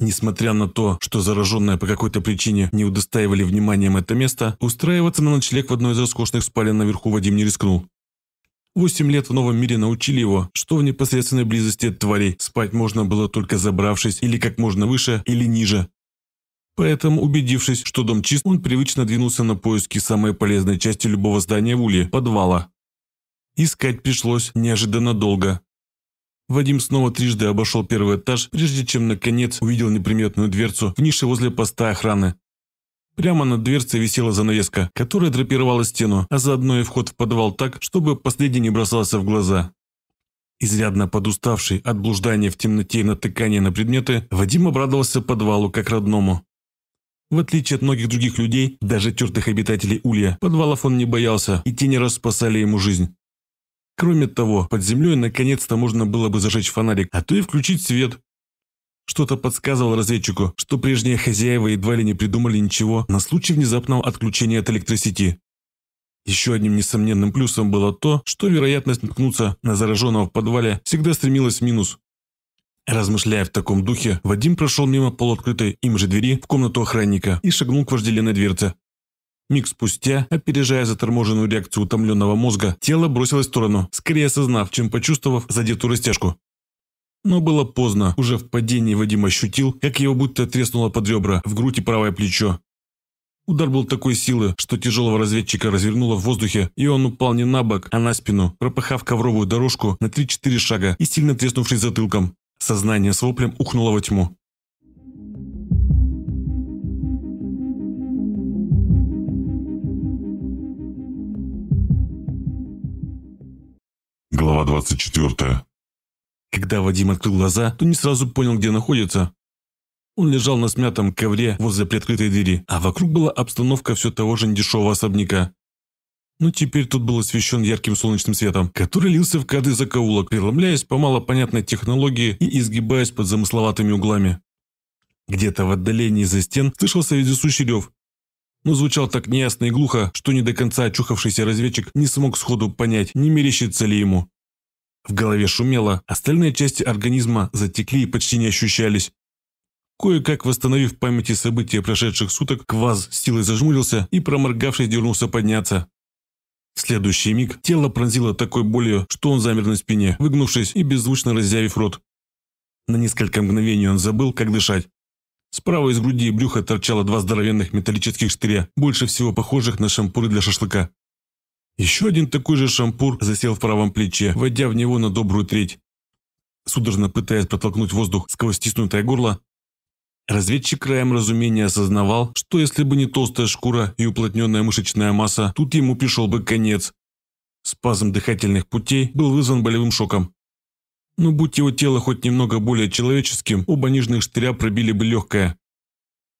Несмотря на то, что зараженные по какой-то причине не удостаивали вниманием это место, устраиваться на ночлег в одной из роскошных спален наверху Вадим не рискнул. Восемь лет в новом мире научили его, что в непосредственной близости от тварей спать можно было только забравшись или как можно выше, или ниже, Поэтому, убедившись, что дом чист, он привычно двинулся на поиски самой полезной части любого здания в Улье – подвала. Искать пришлось неожиданно долго. Вадим снова трижды обошел первый этаж, прежде чем, наконец, увидел неприметную дверцу в нише возле поста охраны. Прямо над дверцей висела занавеска, которая драпировала стену, а заодно и вход в подвал так, чтобы последний не бросался в глаза. Изрядно подуставший от блуждания в темноте и натыкания на предметы, Вадим обрадовался подвалу как родному. В отличие от многих других людей, даже тертых обитателей Улья, подвалов он не боялся, и те не раз спасали ему жизнь. Кроме того, под землей наконец-то можно было бы зажечь фонарик, а то и включить свет. Что-то подсказывал разведчику, что прежние хозяева едва ли не придумали ничего на случай внезапного отключения от электросети. Еще одним несомненным плюсом было то, что вероятность наткнуться на зараженного в подвале всегда стремилась в минус. Размышляя в таком духе, Вадим прошел мимо полуоткрытой им же двери в комнату охранника и шагнул к вожделенной дверце. Миг спустя, опережая заторможенную реакцию утомленного мозга, тело бросилось в сторону, скорее осознав, чем почувствовав задетую растяжку. Но было поздно. Уже в падении Вадим ощутил, как его будто треснуло под ребра, в грудь и правое плечо. Удар был такой силы, что тяжелого разведчика развернуло в воздухе, и он упал не на бок, а на спину, пропахав ковровую дорожку на 3-4 шага и сильно треснувшись затылком. Сознание с воплем ухнуло во тьму. Глава 24. Когда Вадим открыл глаза, то не сразу понял, где находится. Он лежал на смятом ковре возле приоткрытой двери, а вокруг была обстановка все того же недешевого особняка но ну, теперь тут был освещен ярким солнечным светом, который лился в каждый закоулок, преломляясь по малопонятной технологии и изгибаясь под замысловатыми углами. Где-то в отдалении за стен слышался вездесущий рев, но звучал так неясно и глухо, что не до конца очухавшийся разведчик не смог сходу понять, не мерещится ли ему. В голове шумело, остальные части организма затекли и почти не ощущались. Кое-как восстановив в памяти события прошедших суток, Кваз с силой зажмурился и, проморгавшись, дернулся подняться. В следующий миг тело пронзило такой болью, что он замер на спине, выгнувшись и беззвучно разъявив рот. На несколько мгновений он забыл, как дышать. Справа из груди и брюха торчало два здоровенных металлических штыря, больше всего похожих на шампуры для шашлыка. Еще один такой же шампур засел в правом плече, войдя в него на добрую треть. Судорожно пытаясь протолкнуть воздух сквозь стиснутое горло, Разведчик краем разумения осознавал, что если бы не толстая шкура и уплотненная мышечная масса, тут ему пришел бы конец. Спазм дыхательных путей был вызван болевым шоком. Но будь его тело хоть немного более человеческим, оба нижних штыря пробили бы легкое.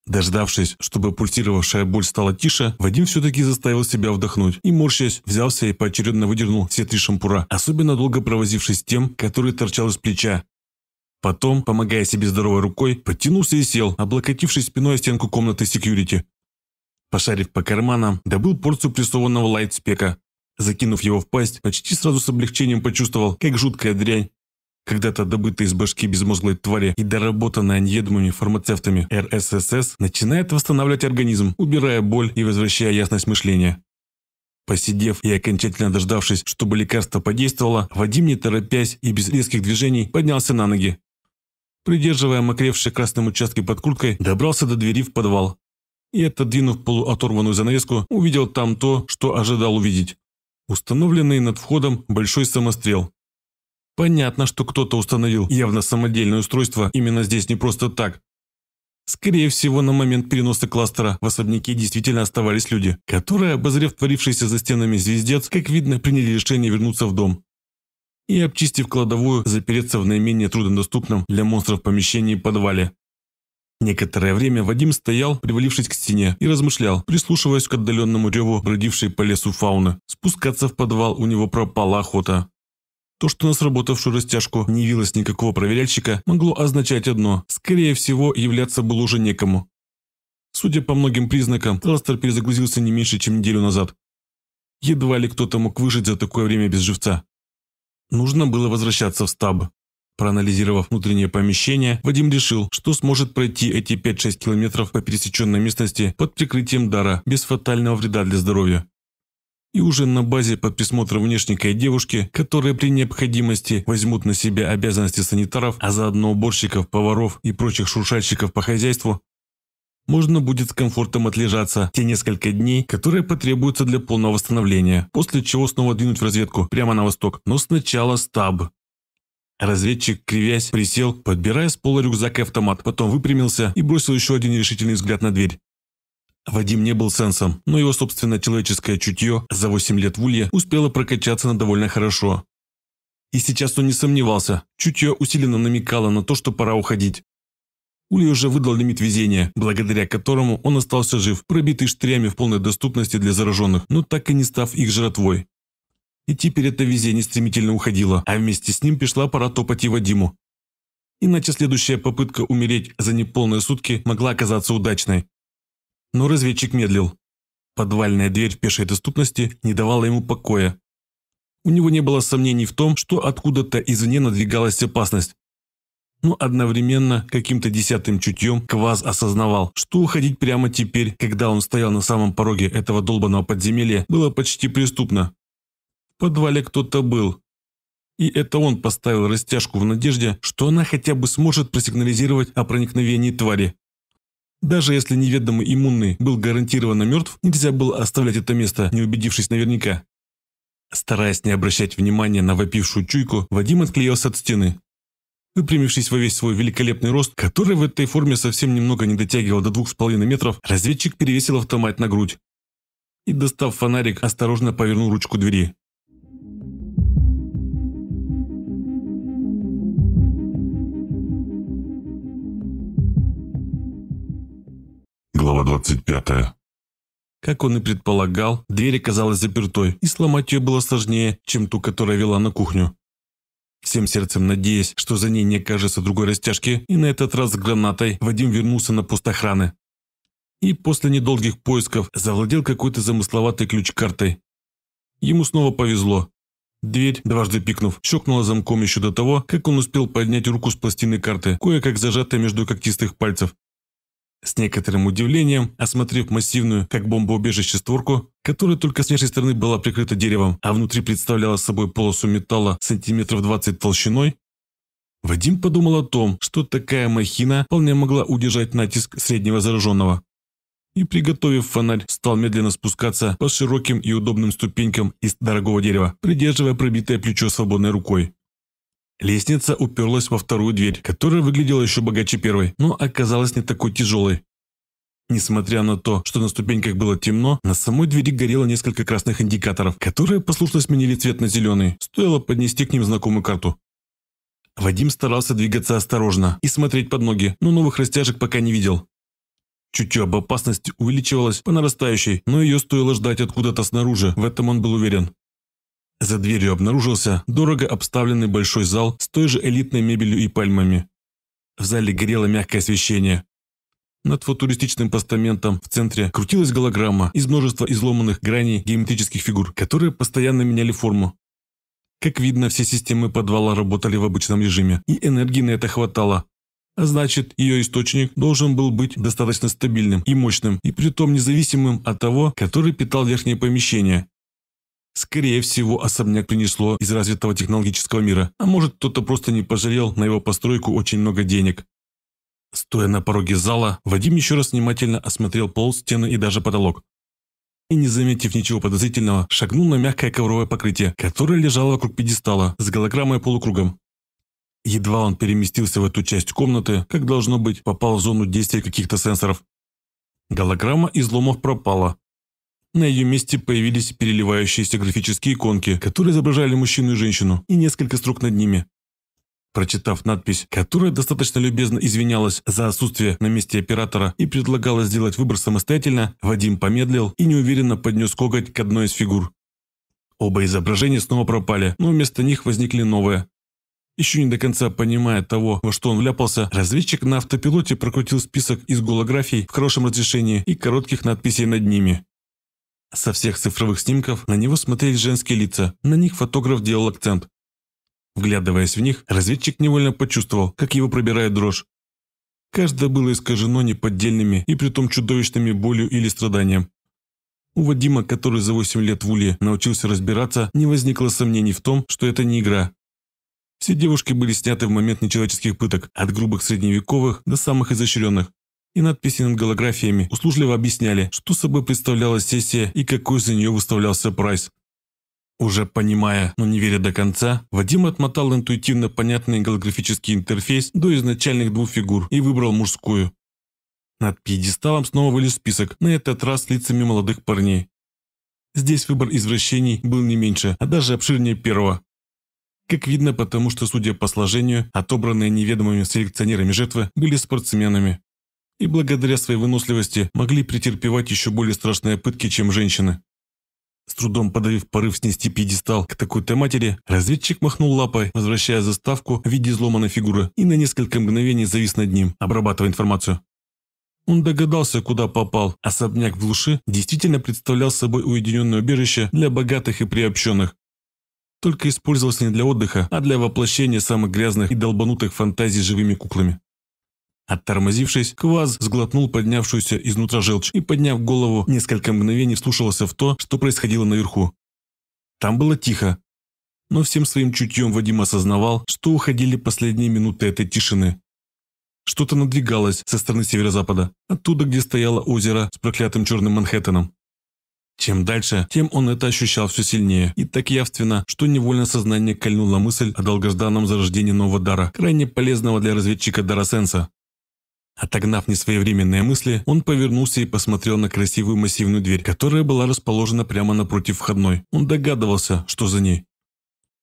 Дождавшись, чтобы пульсировавшая боль стала тише, Вадим все-таки заставил себя вдохнуть и, морщась, взялся и поочередно выдернул все три шампура, особенно долго провозившись тем, который торчал из плеча. Потом, помогая себе здоровой рукой, подтянулся и сел, облокотившись спиной о стенку комнаты секьюрити. Пошарив по карманам, добыл порцию прессованного лайтспека. Закинув его в пасть, почти сразу с облегчением почувствовал, как жуткая дрянь, когда-то добытая из башки безмозглой твари и доработанная неведомыми фармацевтами РССС, начинает восстанавливать организм, убирая боль и возвращая ясность мышления. Посидев и окончательно дождавшись, чтобы лекарство подействовало, Вадим, не торопясь и без резких движений, поднялся на ноги придерживая мокревшие красным участки под курткой, добрался до двери в подвал. И, отодвинув полуоторванную занавеску, увидел там то, что ожидал увидеть. Установленный над входом большой самострел. Понятно, что кто-то установил явно самодельное устройство именно здесь не просто так. Скорее всего, на момент переноса кластера в особняке действительно оставались люди, которые, обозрев творившийся за стенами звездец, как видно, приняли решение вернуться в дом и, обчистив кладовую, запереться в наименее труднодоступном для монстров помещении и подвале. Некоторое время Вадим стоял, привалившись к стене, и размышлял, прислушиваясь к отдаленному реву, бродившей по лесу фауны. Спускаться в подвал у него пропала охота. То, что на сработавшую растяжку не явилось никакого проверяльщика, могло означать одно – скорее всего, являться было уже некому. Судя по многим признакам, Ластер перезагрузился не меньше, чем неделю назад. Едва ли кто-то мог выжить за такое время без живца. Нужно было возвращаться в стаб. Проанализировав внутреннее помещение, Вадим решил, что сможет пройти эти 5-6 километров по пересеченной местности под прикрытием дара, без фатального вреда для здоровья. И уже на базе под присмотром внешника и девушки, которые при необходимости возьмут на себя обязанности санитаров, а заодно уборщиков, поваров и прочих шуршальщиков по хозяйству, можно будет с комфортом отлежаться те несколько дней, которые потребуются для полного восстановления, после чего снова двинуть в разведку прямо на восток, но сначала стаб. Разведчик, кривясь, присел, подбирая с пола рюкзак и автомат, потом выпрямился и бросил еще один решительный взгляд на дверь. Вадим не был сенсом, но его собственное человеческое чутье за 8 лет в Улье успело прокачаться на довольно хорошо. И сейчас он не сомневался, чутье усиленно намекало на то, что пора уходить. Ули уже выдал лимит везения, благодаря которому он остался жив, пробитый штырями в полной доступности для зараженных, но так и не став их жратвой. И теперь это везение стремительно уходило, а вместе с ним пришла пора топать и Вадиму. Иначе следующая попытка умереть за неполные сутки могла оказаться удачной. Но разведчик медлил. Подвальная дверь в пешей доступности не давала ему покоя. У него не было сомнений в том, что откуда-то извне надвигалась опасность но одновременно каким-то десятым чутьем Кваз осознавал, что уходить прямо теперь, когда он стоял на самом пороге этого долбанного подземелья, было почти преступно. В подвале кто-то был. И это он поставил растяжку в надежде, что она хотя бы сможет просигнализировать о проникновении твари. Даже если неведомый иммунный был гарантированно мертв, нельзя было оставлять это место, не убедившись наверняка. Стараясь не обращать внимания на вопившую чуйку, Вадим отклеился от стены. Выпрямившись во весь свой великолепный рост, который в этой форме совсем немного не дотягивал до двух с половиной метров, разведчик перевесил автомат на грудь и, достав фонарик, осторожно повернул ручку двери. Глава 25. Как он и предполагал, дверь оказалась запертой, и сломать ее было сложнее, чем ту, которая вела на кухню всем сердцем надеясь, что за ней не окажется другой растяжки, и на этот раз с гранатой Вадим вернулся на пост охраны. И после недолгих поисков завладел какой-то замысловатый ключ-картой. Ему снова повезло. Дверь, дважды пикнув, щелкнула замком еще до того, как он успел поднять руку с пластины карты, кое-как зажатой между когтистых пальцев. С некоторым удивлением, осмотрев массивную, как бомбоубежище, створку, которая только с внешней стороны была прикрыта деревом, а внутри представляла собой полосу металла сантиметров 20 толщиной, Вадим подумал о том, что такая махина вполне могла удержать натиск среднего зараженного. И, приготовив фонарь, стал медленно спускаться по широким и удобным ступенькам из дорогого дерева, придерживая пробитое плечо свободной рукой. Лестница уперлась во вторую дверь, которая выглядела еще богаче первой, но оказалась не такой тяжелой. Несмотря на то, что на ступеньках было темно, на самой двери горело несколько красных индикаторов, которые послушно сменили цвет на зеленый. Стоило поднести к ним знакомую карту. Вадим старался двигаться осторожно и смотреть под ноги, но новых растяжек пока не видел. Чутье об опасности увеличивалось по нарастающей, но ее стоило ждать откуда-то снаружи, в этом он был уверен. За дверью обнаружился дорого обставленный большой зал с той же элитной мебелью и пальмами. В зале горело мягкое освещение. Над футуристичным постаментом в центре крутилась голограмма из множества изломанных граней геометрических фигур, которые постоянно меняли форму. Как видно, все системы подвала работали в обычном режиме, и энергии на это хватало. А значит, ее источник должен был быть достаточно стабильным и мощным, и притом независимым от того, который питал верхнее помещение. Скорее всего, особняк принесло из развитого технологического мира, а может кто-то просто не пожалел на его постройку очень много денег. Стоя на пороге зала, Вадим еще раз внимательно осмотрел пол, стены и даже потолок. И не заметив ничего подозрительного, шагнул на мягкое ковровое покрытие, которое лежало вокруг пьедестала с голограммой полукругом. Едва он переместился в эту часть комнаты, как должно быть, попал в зону действия каких-то сенсоров. Голограмма изломов пропала, на ее месте появились переливающиеся графические иконки, которые изображали мужчину и женщину, и несколько строк над ними. Прочитав надпись, которая достаточно любезно извинялась за отсутствие на месте оператора и предлагала сделать выбор самостоятельно, Вадим помедлил и неуверенно поднес коготь к одной из фигур. Оба изображения снова пропали, но вместо них возникли новые. Еще не до конца понимая того, во что он вляпался, разведчик на автопилоте прокрутил список из голографий в хорошем разрешении и коротких надписей над ними. Со всех цифровых снимков на него смотрели женские лица, на них фотограф делал акцент. Вглядываясь в них, разведчик невольно почувствовал, как его пробирает дрожь. Каждое было искажено неподдельными и притом чудовищными болью или страданием. У Вадима, который за 8 лет в Уле научился разбираться, не возникло сомнений в том, что это не игра. Все девушки были сняты в момент нечеловеческих пыток, от грубых средневековых до самых изощренных и надписи над голографиями услужливо объясняли, что собой представляла сессия и какой за нее выставлялся прайс. Уже понимая, но не веря до конца, Вадим отмотал интуитивно понятный голографический интерфейс до изначальных двух фигур и выбрал мужскую. Над пьедесталом снова вылез список, на этот раз с лицами молодых парней. Здесь выбор извращений был не меньше, а даже обширнее первого. Как видно, потому что, судя по сложению, отобранные неведомыми селекционерами жертвы были спортсменами и благодаря своей выносливости могли претерпевать еще более страшные пытки, чем женщины. С трудом подавив порыв снести пьедестал к такой-то матери, разведчик махнул лапой, возвращая заставку в виде изломанной фигуры, и на несколько мгновений завис над ним, обрабатывая информацию. Он догадался, куда попал. Особняк в Луши действительно представлял собой уединенное убежище для богатых и приобщенных. Только использовался не для отдыха, а для воплощения самых грязных и долбанутых фантазий живыми куклами. Оттормозившись, Кваз сглотнул поднявшуюся изнутра желчь и, подняв голову, несколько мгновений вслушивался в то, что происходило наверху. Там было тихо, но всем своим чутьем Вадим осознавал, что уходили последние минуты этой тишины. Что-то надвигалось со стороны северо-запада, оттуда, где стояло озеро с проклятым черным Манхэттеном. Чем дальше, тем он это ощущал все сильнее, и так явственно, что невольно сознание кольнула мысль о долгожданном зарождении нового дара, крайне полезного для разведчика Дарасенса. Отогнав несвоевременные мысли, он повернулся и посмотрел на красивую массивную дверь, которая была расположена прямо напротив входной. Он догадывался, что за ней.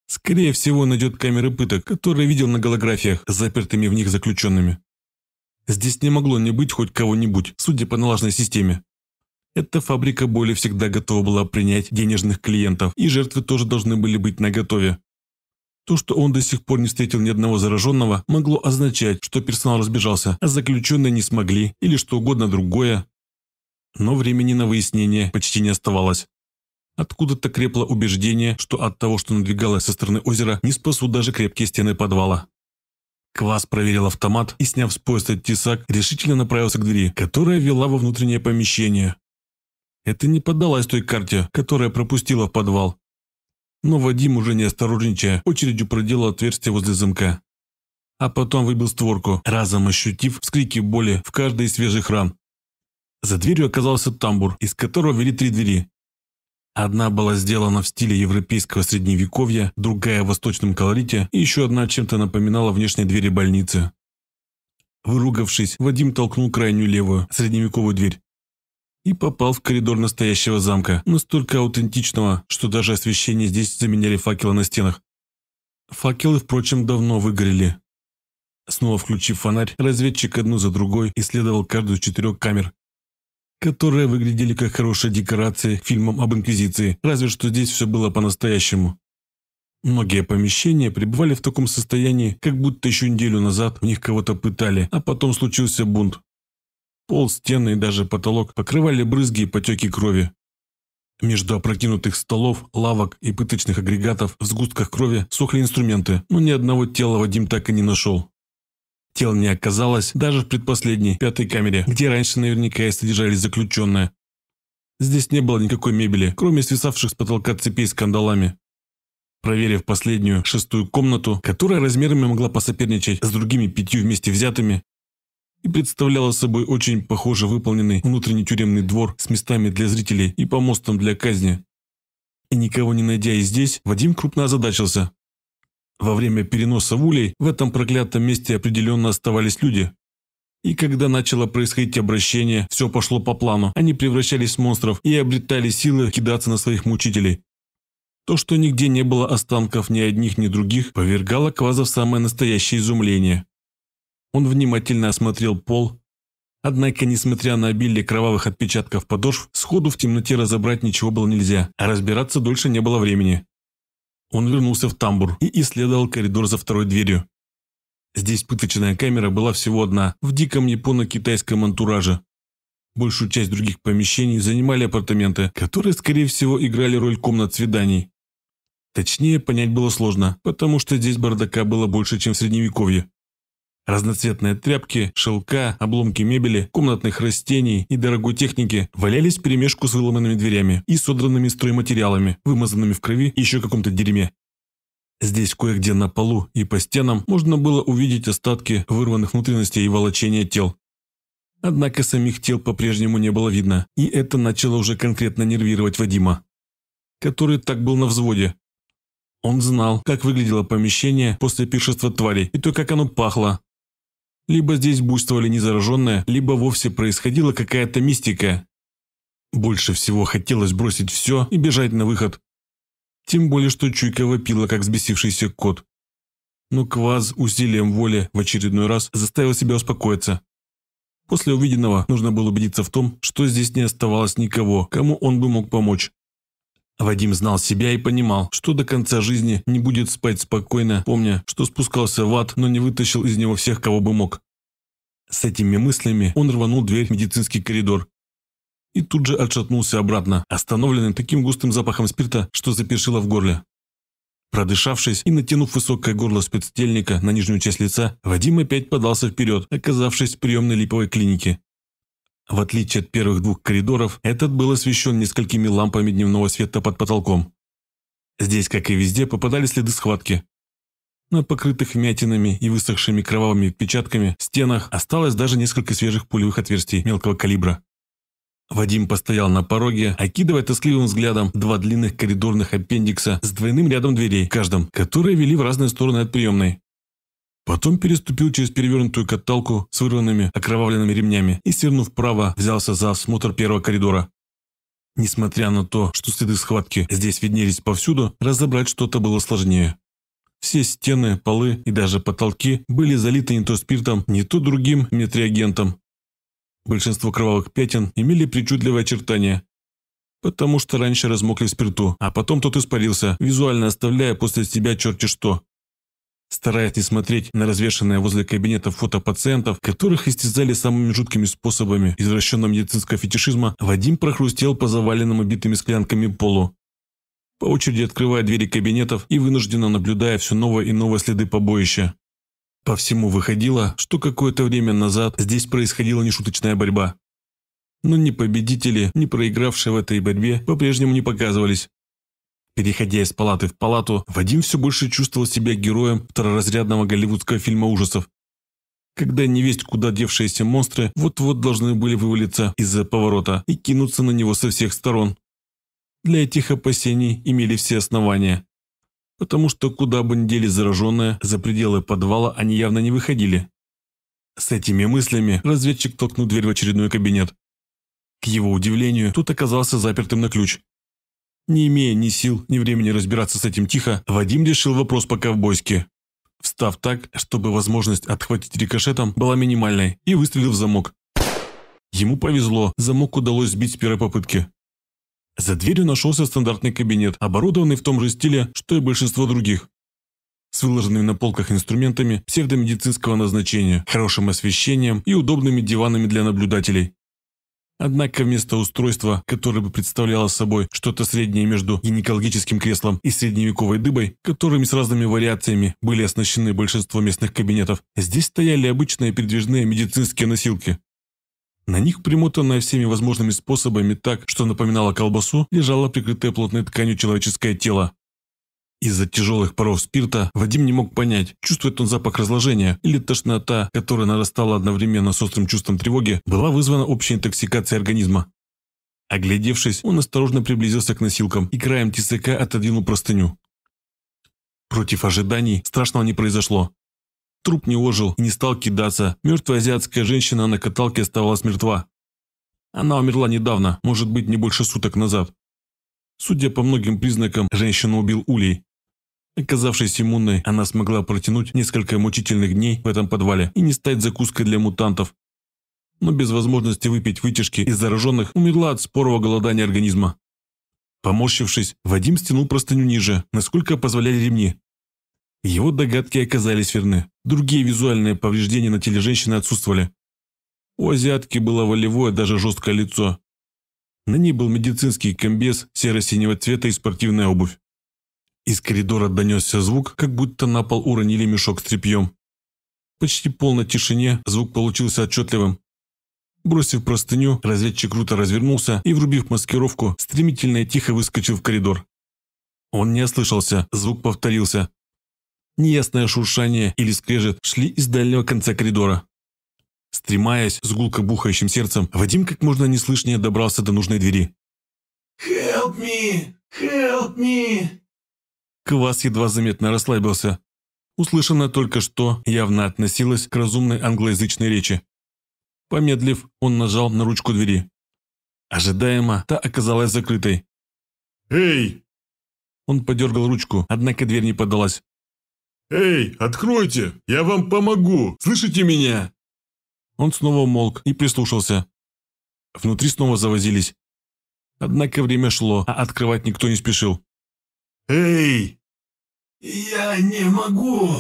Скорее всего, найдет камеры пыток, которые видел на голографиях, с запертыми в них заключенными. Здесь не могло не быть хоть кого-нибудь, судя по налаженной системе. Эта фабрика более всегда готова была принять денежных клиентов, и жертвы тоже должны были быть наготове. То, что он до сих пор не встретил ни одного зараженного, могло означать, что персонал разбежался, а заключенные не смогли или что угодно другое. Но времени на выяснение почти не оставалось. Откуда-то крепло убеждение, что от того, что надвигалось со стороны озера, не спасут даже крепкие стены подвала. Квас проверил автомат и, сняв с пояса тесак, решительно направился к двери, которая вела во внутреннее помещение. Это не поддалось той карте, которая пропустила в подвал но Вадим, уже не осторожничая, очередью проделал отверстие возле замка. А потом выбил створку, разом ощутив вскрики боли в каждой из свежих ран. За дверью оказался тамбур, из которого вели три двери. Одна была сделана в стиле европейского средневековья, другая в восточном колорите, и еще одна чем-то напоминала внешние двери больницы. Выругавшись, Вадим толкнул крайнюю левую, средневековую дверь и попал в коридор настоящего замка, настолько аутентичного, что даже освещение здесь заменяли факелы на стенах. Факелы, впрочем, давно выгорели. Снова включив фонарь, разведчик одну за другой исследовал каждую из четырех камер, которые выглядели как хорошая декорация к фильмам об Инквизиции, разве что здесь все было по-настоящему. Многие помещения пребывали в таком состоянии, как будто еще неделю назад в них кого-то пытали, а потом случился бунт. Пол, стены и даже потолок покрывали брызги и потеки крови. Между опрокинутых столов, лавок и пыточных агрегатов в сгустках крови сохли инструменты, но ни одного тела Вадим так и не нашел. Тел не оказалось даже в предпоследней, пятой камере, где раньше наверняка и содержались заключенные. Здесь не было никакой мебели, кроме свисавших с потолка цепей с кандалами. Проверив последнюю, шестую комнату, которая размерами могла посоперничать с другими пятью вместе взятыми, и представляла собой очень похоже выполненный внутренний тюремный двор с местами для зрителей и помостом для казни. И никого не найдя и здесь, Вадим крупно озадачился. Во время переноса в улей в этом проклятом месте определенно оставались люди. И когда начало происходить обращение, все пошло по плану. Они превращались в монстров и обретали силы кидаться на своих мучителей. То, что нигде не было останков ни одних, ни других, повергало Кваза в самое настоящее изумление. Он внимательно осмотрел пол. Однако, несмотря на обилие кровавых отпечатков подошв, сходу в темноте разобрать ничего было нельзя, а разбираться дольше не было времени. Он вернулся в тамбур и исследовал коридор за второй дверью. Здесь пыточная камера была всего одна, в диком японо-китайском антураже. Большую часть других помещений занимали апартаменты, которые, скорее всего, играли роль комнат свиданий. Точнее, понять было сложно, потому что здесь бардака было больше, чем в Средневековье. Разноцветные тряпки, шелка, обломки мебели, комнатных растений и дорогой техники валялись в перемешку с выломанными дверями и содранными стройматериалами, вымазанными в крови и еще каком-то дерьме. Здесь кое-где на полу и по стенам можно было увидеть остатки вырванных внутренностей и волочения тел. Однако самих тел по-прежнему не было видно, и это начало уже конкретно нервировать Вадима, который так был на взводе, он знал, как выглядело помещение после пиршества тварей и то, как оно пахло, либо здесь буйствовали незараженные, либо вовсе происходила какая-то мистика. Больше всего хотелось бросить все и бежать на выход. Тем более, что чуйка вопила, как сбесившийся кот. Но Кваз усилием воли в очередной раз заставил себя успокоиться. После увиденного нужно было убедиться в том, что здесь не оставалось никого, кому он бы мог помочь. Вадим знал себя и понимал, что до конца жизни не будет спать спокойно, помня, что спускался в ад, но не вытащил из него всех, кого бы мог. С этими мыслями он рванул дверь в медицинский коридор и тут же отшатнулся обратно, остановленный таким густым запахом спирта, что запершило в горле. Продышавшись и натянув высокое горло спецтельника на нижнюю часть лица, Вадим опять подался вперед, оказавшись в приемной липовой клинике. В отличие от первых двух коридоров, этот был освещен несколькими лампами дневного света под потолком. Здесь, как и везде, попадали следы схватки. На покрытых вмятинами и высохшими кровавыми отпечатками стенах осталось даже несколько свежих пулевых отверстий мелкого калибра. Вадим постоял на пороге, окидывая тоскливым взглядом два длинных коридорных аппендикса с двойным рядом дверей каждом, которые вели в разные стороны от приемной. Потом переступил через перевернутую каталку с вырванными окровавленными ремнями и, свернув вправо, взялся за осмотр первого коридора. Несмотря на то, что следы схватки здесь виднелись повсюду, разобрать что-то было сложнее. Все стены, полы и даже потолки были залиты не то спиртом, не то другим метриагентом. Большинство кровавых пятен имели причудливые очертания, потому что раньше размокли в спирту, а потом тот испарился, визуально оставляя после себя черти что стараясь не смотреть на развешанное возле кабинета фото пациентов, которых истязали самыми жуткими способами извращенного медицинского фетишизма, Вадим прохрустел по заваленному битыми склянками полу. По очереди открывая двери кабинетов и вынужденно наблюдая все новые и новые следы побоища. По всему выходило, что какое-то время назад здесь происходила нешуточная борьба. Но ни победители, ни проигравшие в этой борьбе по-прежнему не показывались. Переходя из палаты в палату, Вадим все больше чувствовал себя героем второразрядного голливудского фильма ужасов. Когда невесть куда девшиеся монстры вот-вот должны были вывалиться из-за поворота и кинуться на него со всех сторон. Для этих опасений имели все основания. Потому что куда бы ни дели зараженные, за пределы подвала они явно не выходили. С этими мыслями разведчик толкнул дверь в очередной кабинет. К его удивлению, тут оказался запертым на ключ. Не имея ни сил, ни времени разбираться с этим тихо, Вадим решил вопрос по-ковбойски. Встав так, чтобы возможность отхватить рикошетом была минимальной, и выстрелил в замок. Ему повезло, замок удалось сбить с первой попытки. За дверью нашелся стандартный кабинет, оборудованный в том же стиле, что и большинство других. С выложенными на полках инструментами псевдомедицинского назначения, хорошим освещением и удобными диванами для наблюдателей. Однако вместо устройства, которое бы представляло собой что-то среднее между гинекологическим креслом и средневековой дыбой, которыми с разными вариациями были оснащены большинство местных кабинетов, здесь стояли обычные передвижные медицинские носилки. На них, примотанная всеми возможными способами так, что напоминало колбасу, лежало прикрытое плотной тканью человеческое тело. Из-за тяжелых паров спирта Вадим не мог понять, чувствует он запах разложения или тошнота, которая нарастала одновременно с острым чувством тревоги, была вызвана общей интоксикацией организма. Оглядевшись, он осторожно приблизился к носилкам и краем тесака отодвинул простыню. Против ожиданий страшного не произошло. Труп не ожил и не стал кидаться. Мертвая азиатская женщина на каталке оставалась мертва. Она умерла недавно, может быть, не больше суток назад. Судя по многим признакам, женщину убил улей. Оказавшись иммунной, она смогла протянуть несколько мучительных дней в этом подвале и не стать закуской для мутантов. Но без возможности выпить вытяжки из зараженных умерла от спорого голодания организма. Поморщившись, Вадим стянул простыню ниже, насколько позволяли ремни. Его догадки оказались верны. Другие визуальные повреждения на теле женщины отсутствовали. У азиатки было волевое, даже жесткое лицо. На ней был медицинский комбез серо-синего цвета и спортивная обувь. Из коридора донесся звук, как будто на пол уронили мешок с тряпьем. Почти полной тишине звук получился отчетливым. Бросив простыню, разведчик круто развернулся и, врубив маскировку, стремительно и тихо выскочил в коридор. Он не ослышался, звук повторился. Неясное шуршание или скрежет шли из дальнего конца коридора. Стремаясь с гулко бухающим сердцем, Вадим как можно неслышнее добрался до нужной двери. «Help me! Help me!» Квас едва заметно расслабился. Услышанное только что явно относилось к разумной англоязычной речи. Помедлив, он нажал на ручку двери. Ожидаемо, та оказалась закрытой. «Эй!» Он подергал ручку, однако дверь не поддалась. «Эй, откройте! Я вам помогу! Слышите меня?» Он снова молк и прислушался. Внутри снова завозились. Однако время шло, а открывать никто не спешил. «Эй!» «Я не могу!»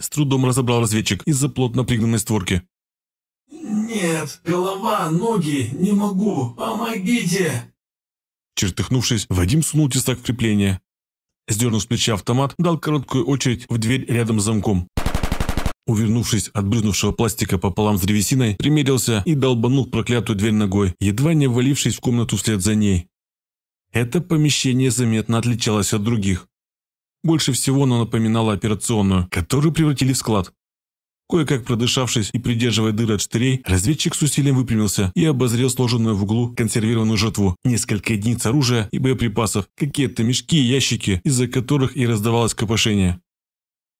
С трудом разобрал разведчик из-за плотно пригнанной створки. «Нет, голова, ноги, не могу, помогите!» Чертыхнувшись, Вадим сунул тесак в крепление. Сдернув с плеча автомат, дал короткую очередь в дверь рядом с замком. Увернувшись от брызнувшего пластика пополам с древесиной, примерился и долбанул проклятую дверь ногой, едва не ввалившись в комнату вслед за ней. Это помещение заметно отличалось от других. Больше всего оно напоминало операционную, которую превратили в склад. Кое-как продышавшись и придерживая дыры от штырей, разведчик с усилием выпрямился и обозрел сложенную в углу консервированную жертву, несколько единиц оружия и боеприпасов, какие-то мешки и ящики, из-за которых и раздавалось копошение.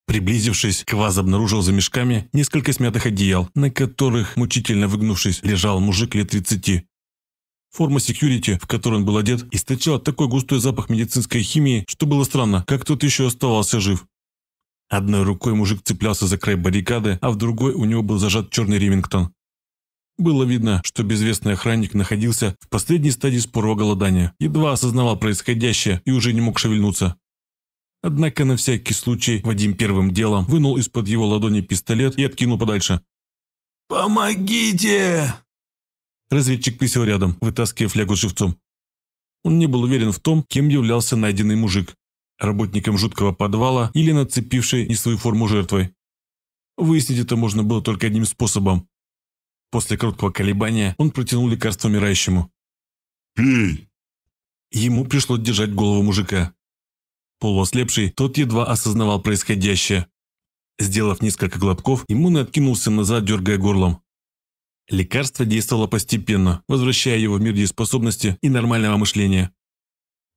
Приблизившись, Кваз обнаружил за мешками несколько смятых одеял, на которых, мучительно выгнувшись, лежал мужик лет 30. Форма секьюрити, в которой он был одет, источала такой густой запах медицинской химии, что было странно, как тот еще оставался жив. Одной рукой мужик цеплялся за край баррикады, а в другой у него был зажат черный ремингтон. Было видно, что безвестный охранник находился в последней стадии спорого голодания, едва осознавал происходящее и уже не мог шевельнуться. Однако на всякий случай Вадим первым делом вынул из-под его ладони пистолет и откинул подальше. «Помогите!» Разведчик присел рядом, вытаскивая флягу с живцом. Он не был уверен в том, кем являлся найденный мужик. Работником жуткого подвала или нацепившей не свою форму жертвой. Выяснить это можно было только одним способом. После короткого колебания он протянул лекарство умирающему. «Пей!» Ему пришлось держать голову мужика. Полуослепший, тот едва осознавал происходящее. Сделав несколько глотков, ему откинулся назад, дергая горлом. Лекарство действовало постепенно, возвращая его в мир дееспособности и нормального мышления.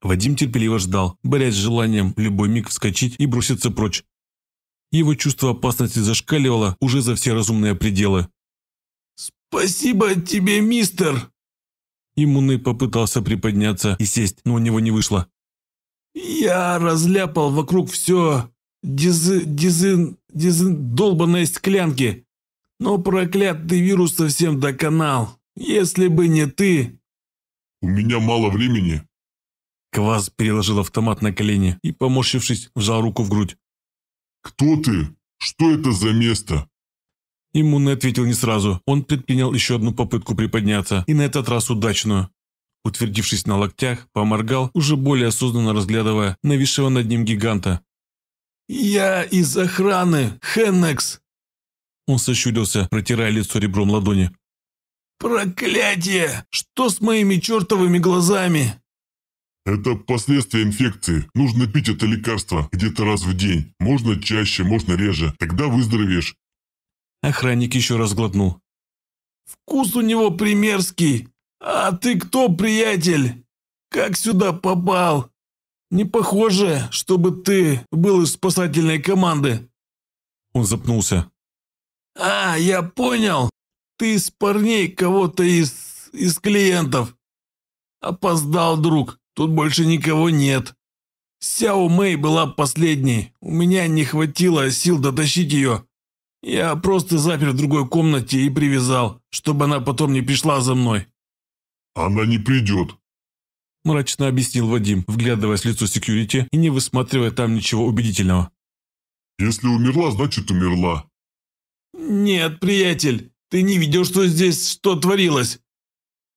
Вадим терпеливо ждал, борясь с желанием любой миг вскочить и броситься прочь. Его чувство опасности зашкаливало уже за все разумные пределы. «Спасибо тебе, мистер!» Иммунный попытался приподняться и сесть, но у него не вышло. «Я разляпал вокруг все дизы... дизын... дизын... долбанные склянки. Но проклятый вирус совсем доконал. Если бы не ты...» «У меня мало времени». Квас переложил автомат на колени и, поморщившись, вжал руку в грудь. «Кто ты? Что это за место?» Иммунный ответил не сразу. Он предпринял еще одну попытку приподняться, и на этот раз удачную. Утвердившись на локтях, поморгал, уже более осознанно разглядывая нависшего над ним гиганта. «Я из охраны, Хеннекс!» Он сощурился, протирая лицо ребром ладони. «Проклятие! Что с моими чертовыми глазами?» «Это последствия инфекции. Нужно пить это лекарство где-то раз в день. Можно чаще, можно реже. Тогда выздоровеешь». Охранник еще раз глотнул. «Вкус у него примерский. А ты кто, приятель? Как сюда попал? Не похоже, чтобы ты был из спасательной команды». Он запнулся. «А, я понял. Ты из парней кого-то из... из клиентов». «Опоздал, друг. Тут больше никого нет». Сяо Мэй была последней. У меня не хватило сил дотащить ее. Я просто запер в другой комнате и привязал, чтобы она потом не пришла за мной. «Она не придет», – мрачно объяснил Вадим, вглядываясь в лицо секьюрити и не высматривая там ничего убедительного. «Если умерла, значит умерла. «Нет, приятель, ты не видел, что здесь, что творилось.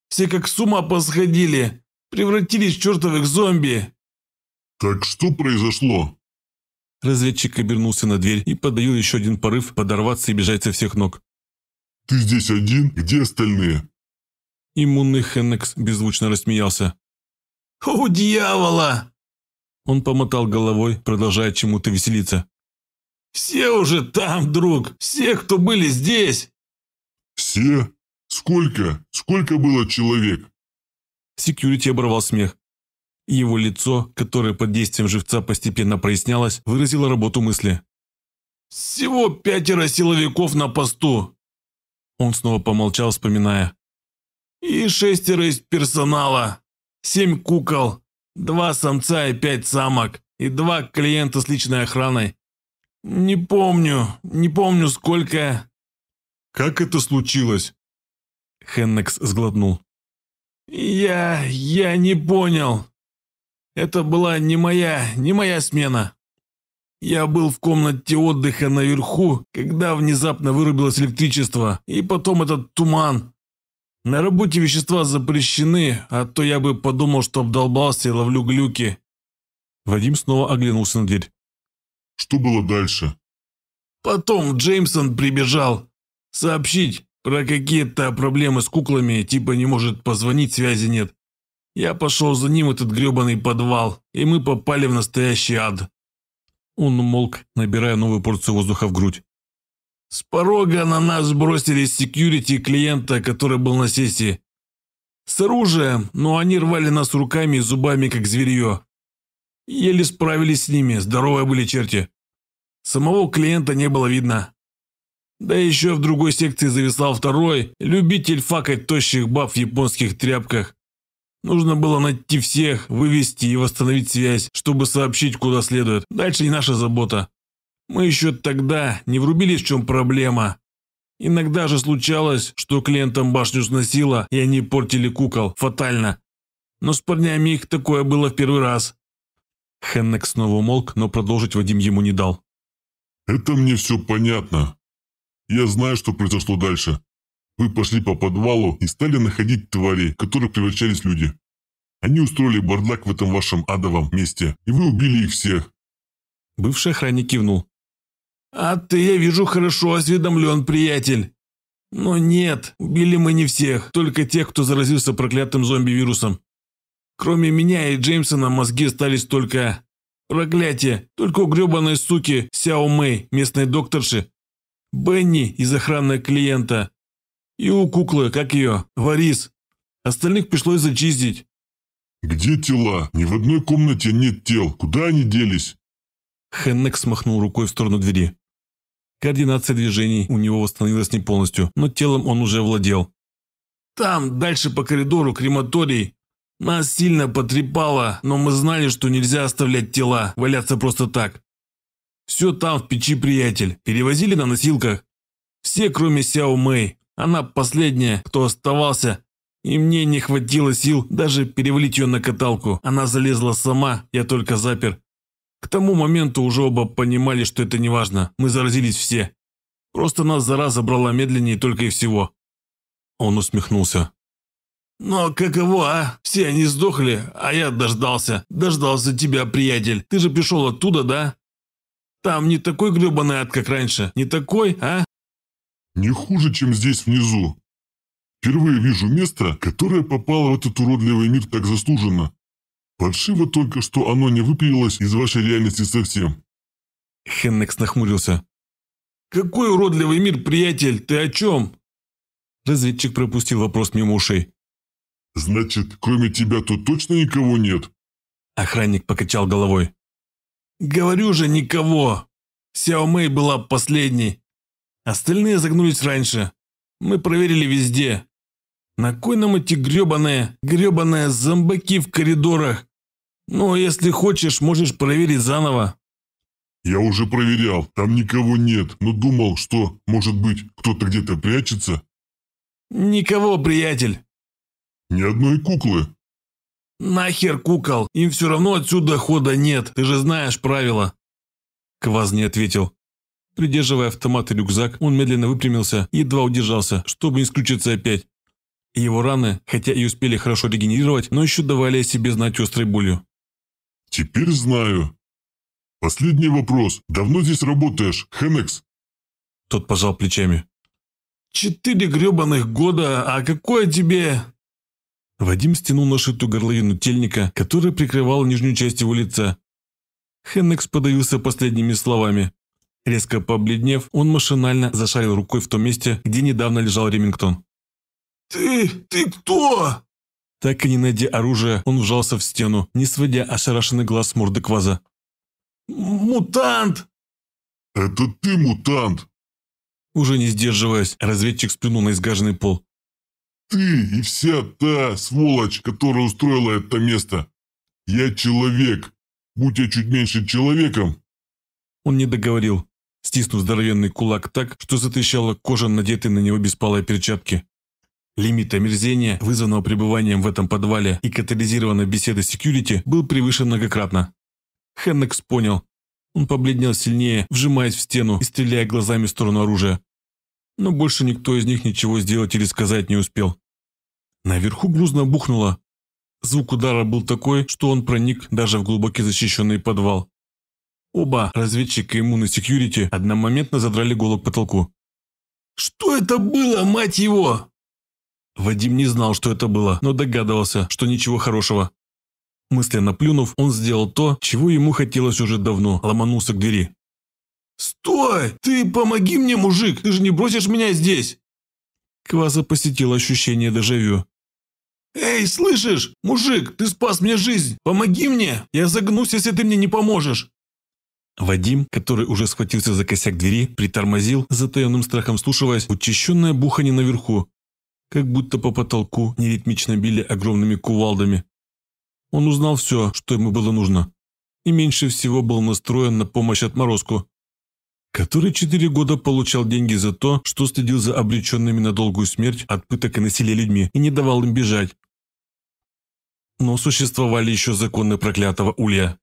Все как с ума посходили, превратились в чертовых зомби». «Так что произошло?» Разведчик обернулся на дверь и подавил еще один порыв подорваться и бежать со всех ног. «Ты здесь один? Где остальные?» Иммунный Хеннекс беззвучно рассмеялся. У дьявола!» Он помотал головой, продолжая чему-то веселиться. «Все уже там, друг! Все, кто были здесь!» «Все? Сколько? Сколько было человек?» Секьюрити оборвал смех. Его лицо, которое под действием живца постепенно прояснялось, выразило работу мысли. «Всего пятеро силовиков на посту!» Он снова помолчал, вспоминая. «И шестеро из персонала, семь кукол, два самца и пять самок, и два клиента с личной охраной, «Не помню, не помню, сколько...» «Как это случилось?» Хеннекс сглотнул. «Я... я не понял. Это была не моя, не моя смена. Я был в комнате отдыха наверху, когда внезапно вырубилось электричество, и потом этот туман. На работе вещества запрещены, а то я бы подумал, что обдолбался и ловлю глюки». Вадим снова оглянулся на дверь. Что было дальше? Потом Джеймсон прибежал сообщить про какие-то проблемы с куклами, типа не может позвонить, связи нет. Я пошел за ним в этот гребаный подвал, и мы попали в настоящий ад. Он умолк, набирая новую порцию воздуха в грудь. С порога на нас бросили секьюрити клиента, который был на сессии. С оружием, но они рвали нас руками и зубами, как зверье. Еле справились с ними, здоровые были черти. Самого клиента не было видно. Да еще в другой секции зависал второй, любитель факать тощих баб в японских тряпках. Нужно было найти всех, вывести и восстановить связь, чтобы сообщить куда следует. Дальше не наша забота. Мы еще тогда не врубились, в чем проблема. Иногда же случалось, что клиентам башню сносило, и они портили кукол. Фатально. Но с парнями их такое было в первый раз. Хеннек снова умолк, но продолжить Вадим ему не дал. «Это мне все понятно. Я знаю, что произошло дальше. Вы пошли по подвалу и стали находить твари, в которых превращались люди. Они устроили бардак в этом вашем адовом месте, и вы убили их всех». Бывший охранник кивнул. «А ты, я вижу, хорошо осведомлен, приятель. Но нет, убили мы не всех, только тех, кто заразился проклятым зомби-вирусом. Кроме меня и Джеймсона мозги остались только... Проклятие, только у гребаной суки Сяо Мэй, местной докторши, Бенни из охраны клиента и у куклы, как ее, Варис. Остальных пришлось зачистить. «Где тела? Ни в одной комнате нет тел. Куда они делись?» Хеннек смахнул рукой в сторону двери. Координация движений у него восстановилась не полностью, но телом он уже владел. «Там, дальше по коридору, крематорий. Нас сильно потрепало, но мы знали, что нельзя оставлять тела, валяться просто так. Все там в печи, приятель. Перевозили на носилках. Все, кроме Сяо Мэй. Она последняя, кто оставался. И мне не хватило сил даже перевалить ее на каталку. Она залезла сама, я только запер. К тому моменту уже оба понимали, что это неважно. Мы заразились все. Просто нас зараза брала медленнее только и всего. Он усмехнулся. Но каково, а? Все они сдохли, а я дождался. Дождался тебя, приятель. Ты же пришел оттуда, да? Там не такой гребаный ад, как раньше. Не такой, а? Не хуже, чем здесь внизу. Впервые вижу место, которое попало в этот уродливый мир так заслуженно. Паршиво только, что оно не выпилилось из вашей реальности совсем. Хеннекс нахмурился. «Какой уродливый мир, приятель! Ты о чем?» Разведчик пропустил вопрос мимо ушей. «Значит, кроме тебя тут точно никого нет?» Охранник покачал головой. «Говорю же, никого! Сяо Мэй была последней. Остальные загнулись раньше. Мы проверили везде. На кой нам эти гребаные, гребаные зомбаки в коридорах? Ну, а если хочешь, можешь проверить заново». «Я уже проверял, там никого нет, но думал, что, может быть, кто-то где-то прячется». «Никого, приятель. Ни одной куклы. Нахер кукол, им все равно отсюда хода нет, ты же знаешь правила. Кваз не ответил. Придерживая автомат и рюкзак, он медленно выпрямился, едва удержался, чтобы не скрючиться опять. Его раны, хотя и успели хорошо регенерировать, но еще давали о себе знать острой болью. «Теперь знаю. Последний вопрос. Давно здесь работаешь, Хенекс?» Тот пожал плечами. «Четыре гребаных года, а какое тебе...» Вадим стянул нашитую горловину тельника, которая прикрывала нижнюю часть его лица. Хеннекс подавился последними словами. Резко побледнев, он машинально зашарил рукой в том месте, где недавно лежал Ремингтон. «Ты... ты кто?» Так и не найдя оружия, он вжался в стену, не сводя ошарашенный глаз с морды кваза. «Мутант!» «Это ты мутант!» Уже не сдерживаясь, разведчик сплюнул на изгаженный пол ты и вся та сволочь, которая устроила это место. Я человек. Будь я чуть меньше человеком. Он не договорил, стиснув здоровенный кулак так, что затрещала кожа, надетой на него беспалой перчатки. Лимит омерзения, вызванного пребыванием в этом подвале и катализированной беседой секьюрити, был превышен многократно. Хеннекс понял. Он побледнел сильнее, вжимаясь в стену и стреляя глазами в сторону оружия. Но больше никто из них ничего сделать или сказать не успел. Наверху грузно бухнуло. Звук удара был такой, что он проник даже в глубокий защищенный подвал. Оба разведчика иммуны секьюрити одномоментно задрали голову к потолку. «Что это было, мать его?» Вадим не знал, что это было, но догадывался, что ничего хорошего. Мысленно плюнув, он сделал то, чего ему хотелось уже давно, ломанулся к двери. «Стой! Ты помоги мне, мужик! Ты же не бросишь меня здесь!» Кваза посетил ощущение дежавю. «Эй, слышишь? Мужик, ты спас мне жизнь! Помоги мне! Я загнусь, если ты мне не поможешь!» Вадим, который уже схватился за косяк двери, притормозил, затаенным страхом слушаясь, учащенное бухание наверху, как будто по потолку неритмично били огромными кувалдами. Он узнал все, что ему было нужно, и меньше всего был настроен на помощь отморозку, который четыре года получал деньги за то, что следил за обреченными на долгую смерть от пыток и насилия людьми и не давал им бежать. Но существовали еще законы проклятого улья.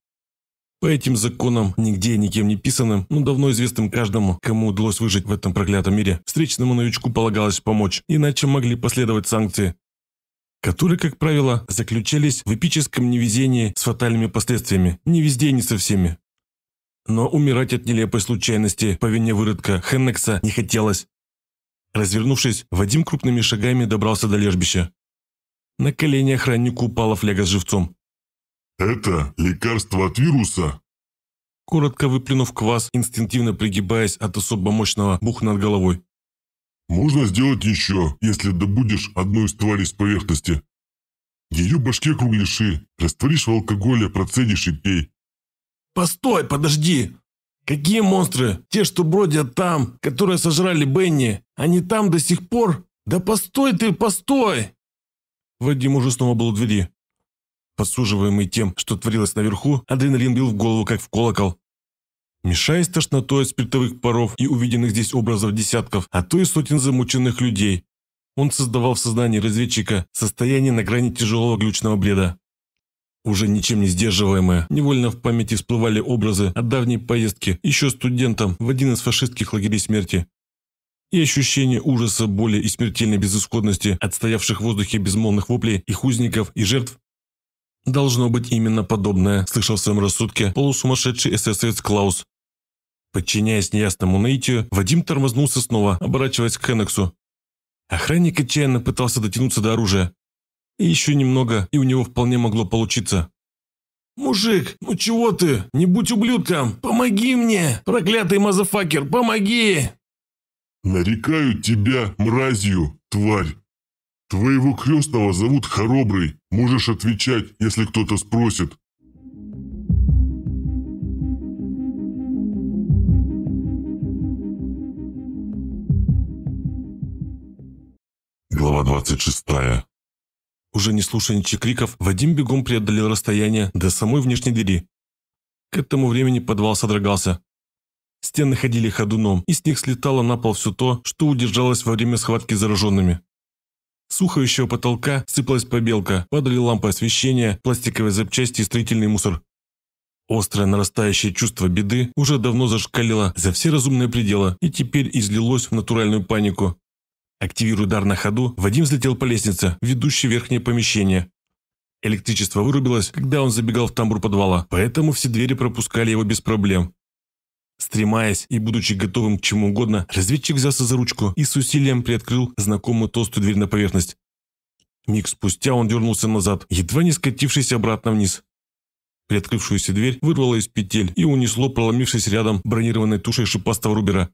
По этим законам, нигде и никем не писанным, но давно известным каждому, кому удалось выжить в этом проклятом мире, встречному новичку полагалось помочь, иначе могли последовать санкции, которые, как правило, заключались в эпическом невезении с фатальными последствиями, не везде и не со всеми. Но умирать от нелепой случайности по вине выродка Хеннекса не хотелось. Развернувшись, Вадим крупными шагами добрался до лежбища. На колени охраннику упала фляга с живцом. «Это лекарство от вируса?» Коротко выплюнув квас, инстинктивно пригибаясь от особо мощного бух над головой. «Можно сделать еще, если добудешь одну из тварей с поверхности. Ее башке кругляши, растворишь в алкоголе, процедишь и пей». «Постой, подожди! Какие монстры? Те, что бродят там, которые сожрали Бенни, они там до сих пор? Да постой ты, постой!» Вадим уже снова был у двери. Подсуживаемый тем, что творилось наверху, адреналин бил в голову, как в колокол. Мешаясь тошнотой от спиртовых паров и увиденных здесь образов десятков, а то и сотен замученных людей, он создавал в сознании разведчика состояние на грани тяжелого глючного бреда. Уже ничем не сдерживаемое, невольно в памяти всплывали образы от давней поездки еще студентом в один из фашистских лагерей смерти, и ощущение ужаса, боли и смертельной безысходности отстоявших в воздухе безмолвных воплей и узников и жертв? Должно быть именно подобное, слышал в своем рассудке полусумасшедший эсэсовец Клаус. Подчиняясь неясному наитию, Вадим тормознулся снова, оборачиваясь к Хеннексу. Охранник отчаянно пытался дотянуться до оружия. И еще немного, и у него вполне могло получиться. «Мужик, ну чего ты? Не будь ублюдком! Помоги мне! Проклятый мазафакер, помоги!» Нарекаю тебя мразью, тварь. Твоего крестного зовут Хоробрый. Можешь отвечать, если кто-то спросит. Глава 26. Уже не слушая ничьих криков, Вадим бегом преодолел расстояние до самой внешней двери. К этому времени подвал содрогался. Стены ходили ходуном, и с них слетало на пол все то, что удержалось во время схватки с зараженными. С сухающего потолка сыпалась побелка, падали лампы освещения, пластиковые запчасти и строительный мусор. Острое нарастающее чувство беды уже давно зашкалило за все разумные пределы и теперь излилось в натуральную панику. Активируя удар на ходу, Вадим взлетел по лестнице, ведущей в верхнее помещение. Электричество вырубилось, когда он забегал в тамбур подвала, поэтому все двери пропускали его без проблем. Стремаясь и будучи готовым к чему угодно, разведчик взялся за ручку и с усилием приоткрыл знакомую толстую дверь на поверхность. Миг спустя он дернулся назад, едва не скатившись обратно вниз. Приоткрывшуюся дверь вырвало из петель и унесло, проломившись рядом бронированной тушей шипастого рубера.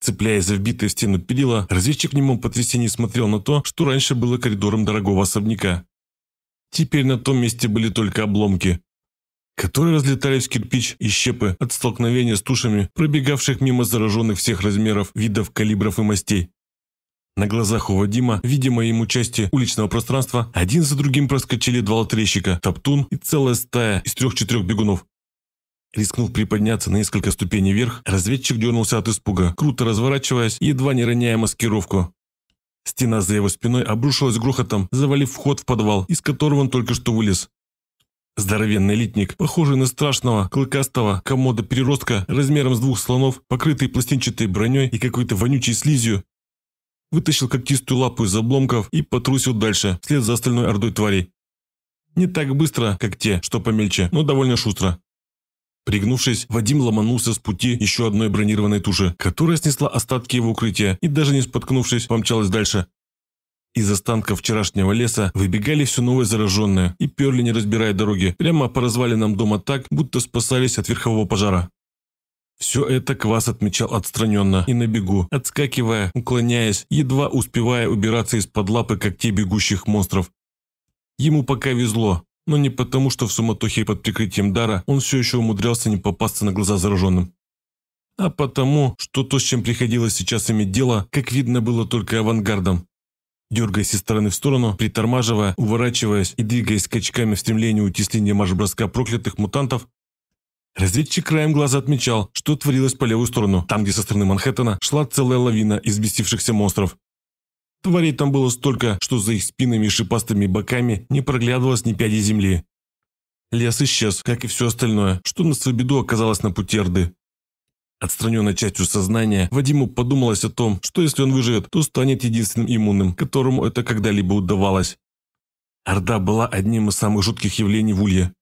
Цепляясь за вбитые в стену перила, разведчик в немом потрясении смотрел на то, что раньше было коридором дорогого особняка. Теперь на том месте были только обломки которые разлетались в кирпич и щепы от столкновения с тушами, пробегавших мимо зараженных всех размеров, видов, калибров и мастей. На глазах у Вадима, видимо ему части уличного пространства, один за другим проскочили два лотерейщика, топтун и целая стая из трех-четырех бегунов. Рискнув приподняться на несколько ступеней вверх, разведчик дернулся от испуга, круто разворачиваясь, едва не роняя маскировку. Стена за его спиной обрушилась грохотом, завалив вход в подвал, из которого он только что вылез. Здоровенный литник, похожий на страшного, клыкастого комода-переростка размером с двух слонов, покрытый пластинчатой броней и какой-то вонючей слизью, вытащил когтистую лапу из обломков и потрусил дальше, вслед за остальной ордой тварей. Не так быстро, как те, что помельче, но довольно шустро. Пригнувшись, Вадим ломанулся с пути еще одной бронированной туши, которая снесла остатки его укрытия и даже не споткнувшись, помчалась дальше. Из останков вчерашнего леса выбегали все новые зараженные и перли, не разбирая дороги, прямо по развалинам дома так, будто спасались от верхового пожара. Все это Квас отмечал отстраненно и на бегу, отскакивая, уклоняясь, едва успевая убираться из-под лапы когтей бегущих монстров. Ему пока везло, но не потому, что в суматохе под прикрытием дара он все еще умудрялся не попасться на глаза зараженным. А потому, что то, с чем приходилось сейчас иметь дело, как видно, было только авангардом, дергаясь из стороны в сторону, притормаживая, уворачиваясь и двигаясь скачками в стремлении утесления марш-броска проклятых мутантов, Разведчик краем глаза отмечал, что творилось по левую сторону, там, где со стороны Манхэттена шла целая лавина из бесившихся монстров. Тварей там было столько, что за их спинами и шипастыми боками не проглядывалось ни пяди земли. Лес исчез, как и все остальное, что на свою беду оказалось на пути Орды. Отстраненной частью сознания Вадиму подумалось о том, что если он выживет, то станет единственным иммунным, которому это когда-либо удавалось. Орда была одним из самых жутких явлений в Улье.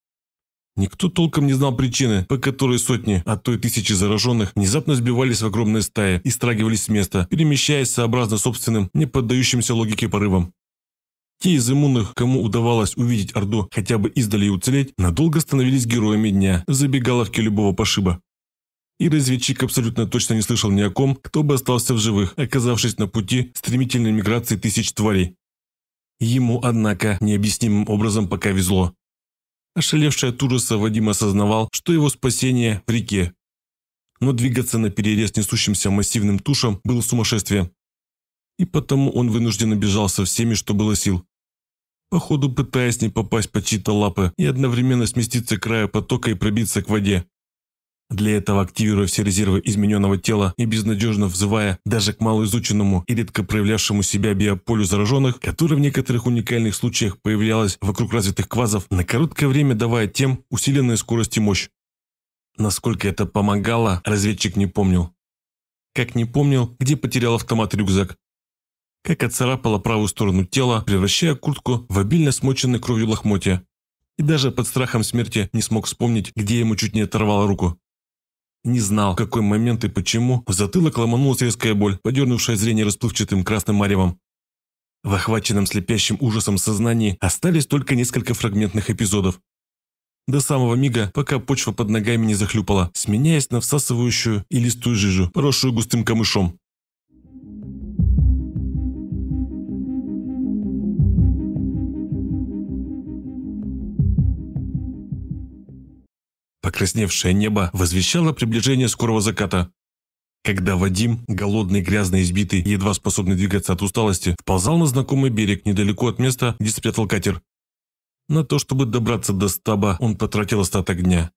Никто толком не знал причины, по которой сотни, а то и тысячи зараженных внезапно сбивались в огромные стаи и страгивались с места, перемещаясь сообразно собственным, не поддающимся логике порывам. Те из иммунных, кому удавалось увидеть Орду хотя бы издали и уцелеть, надолго становились героями дня забегаловки любого пошиба. И разведчик абсолютно точно не слышал ни о ком, кто бы остался в живых, оказавшись на пути стремительной миграции тысяч тварей. Ему, однако, необъяснимым образом пока везло. Ошалевший от ужаса Вадим осознавал, что его спасение в реке. Но двигаться на перерез несущимся массивным тушам было сумасшествие. И потому он вынужденно бежал со всеми, что было сил. Походу, пытаясь не попасть под чьи-то лапы и одновременно сместиться к краю потока и пробиться к воде. Для этого активируя все резервы измененного тела и безнадежно взывая даже к малоизученному и редко проявлявшему себя биополю зараженных, которое в некоторых уникальных случаях появлялось вокруг развитых квазов, на короткое время давая тем усиленные скорости и мощь. Насколько это помогало, разведчик не помнил. Как не помнил, где потерял автомат-рюкзак. Как отцарапала правую сторону тела, превращая куртку в обильно смоченный кровью лохмотья. И даже под страхом смерти не смог вспомнить, где ему чуть не оторвало руку. Не знал, в какой момент и почему в затылок ломанулась резкая боль, подернувшая зрение расплывчатым красным маревом. В охваченном слепящим ужасом сознании остались только несколько фрагментных эпизодов. До самого мига, пока почва под ногами не захлюпала, сменяясь на всасывающую и листую жижу, поросшую густым камышом. Покрасневшее небо возвещало приближение скорого заката. Когда Вадим, голодный, грязный, избитый, едва способный двигаться от усталости, вползал на знакомый берег недалеко от места, где спрятал катер. На то, чтобы добраться до стаба, он потратил остаток дня.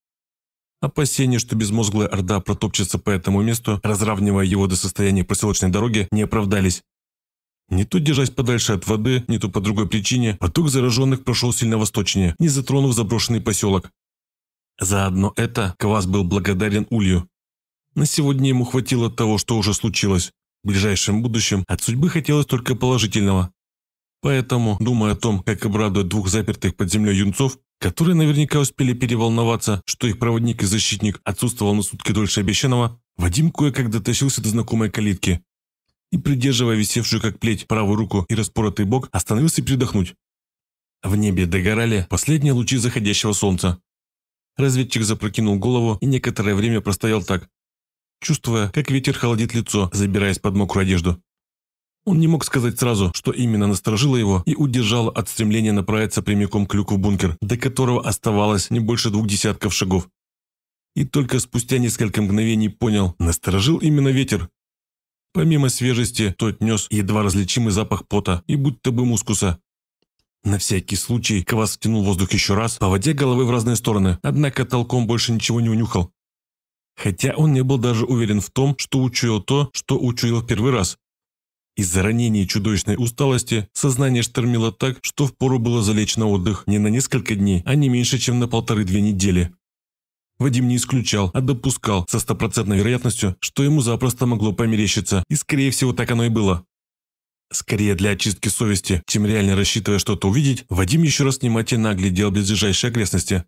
Опасения, что безмозглая орда протопчется по этому месту, разравнивая его до состояния проселочной дороги, не оправдались. Не то держась подальше от воды, не то по другой причине, поток зараженных прошел сильно восточнее, не затронув заброшенный поселок. Заодно это Квас был благодарен Улью. На сегодня ему хватило того, что уже случилось. В ближайшем будущем от судьбы хотелось только положительного. Поэтому, думая о том, как обрадовать двух запертых под землей юнцов, которые наверняка успели переволноваться, что их проводник и защитник отсутствовал на сутки дольше обещанного, Вадим кое-как дотащился до знакомой калитки и, придерживая висевшую как плеть правую руку и распоротый бок, остановился передохнуть. В небе догорали последние лучи заходящего солнца. Разведчик запрокинул голову и некоторое время простоял так, чувствуя, как ветер холодит лицо, забираясь под мокрую одежду. Он не мог сказать сразу, что именно насторожило его и удержало от стремления направиться прямиком к люку в бункер, до которого оставалось не больше двух десятков шагов. И только спустя несколько мгновений понял, насторожил именно ветер. Помимо свежести, тот нес едва различимый запах пота и будто бы мускуса. На всякий случай Квас втянул воздух еще раз, поводя головы в разные стороны, однако толком больше ничего не унюхал. Хотя он не был даже уверен в том, что учуял то, что учуял в первый раз. Из-за ранения чудовищной усталости сознание штормило так, что впору было залечь на отдых не на несколько дней, а не меньше, чем на полторы-две недели. Вадим не исключал, а допускал со стопроцентной вероятностью, что ему запросто могло померещиться, и скорее всего так оно и было. Скорее для очистки совести, чем реально рассчитывая что-то увидеть, Вадим еще раз внимательно оглядел близлежащие окрестности.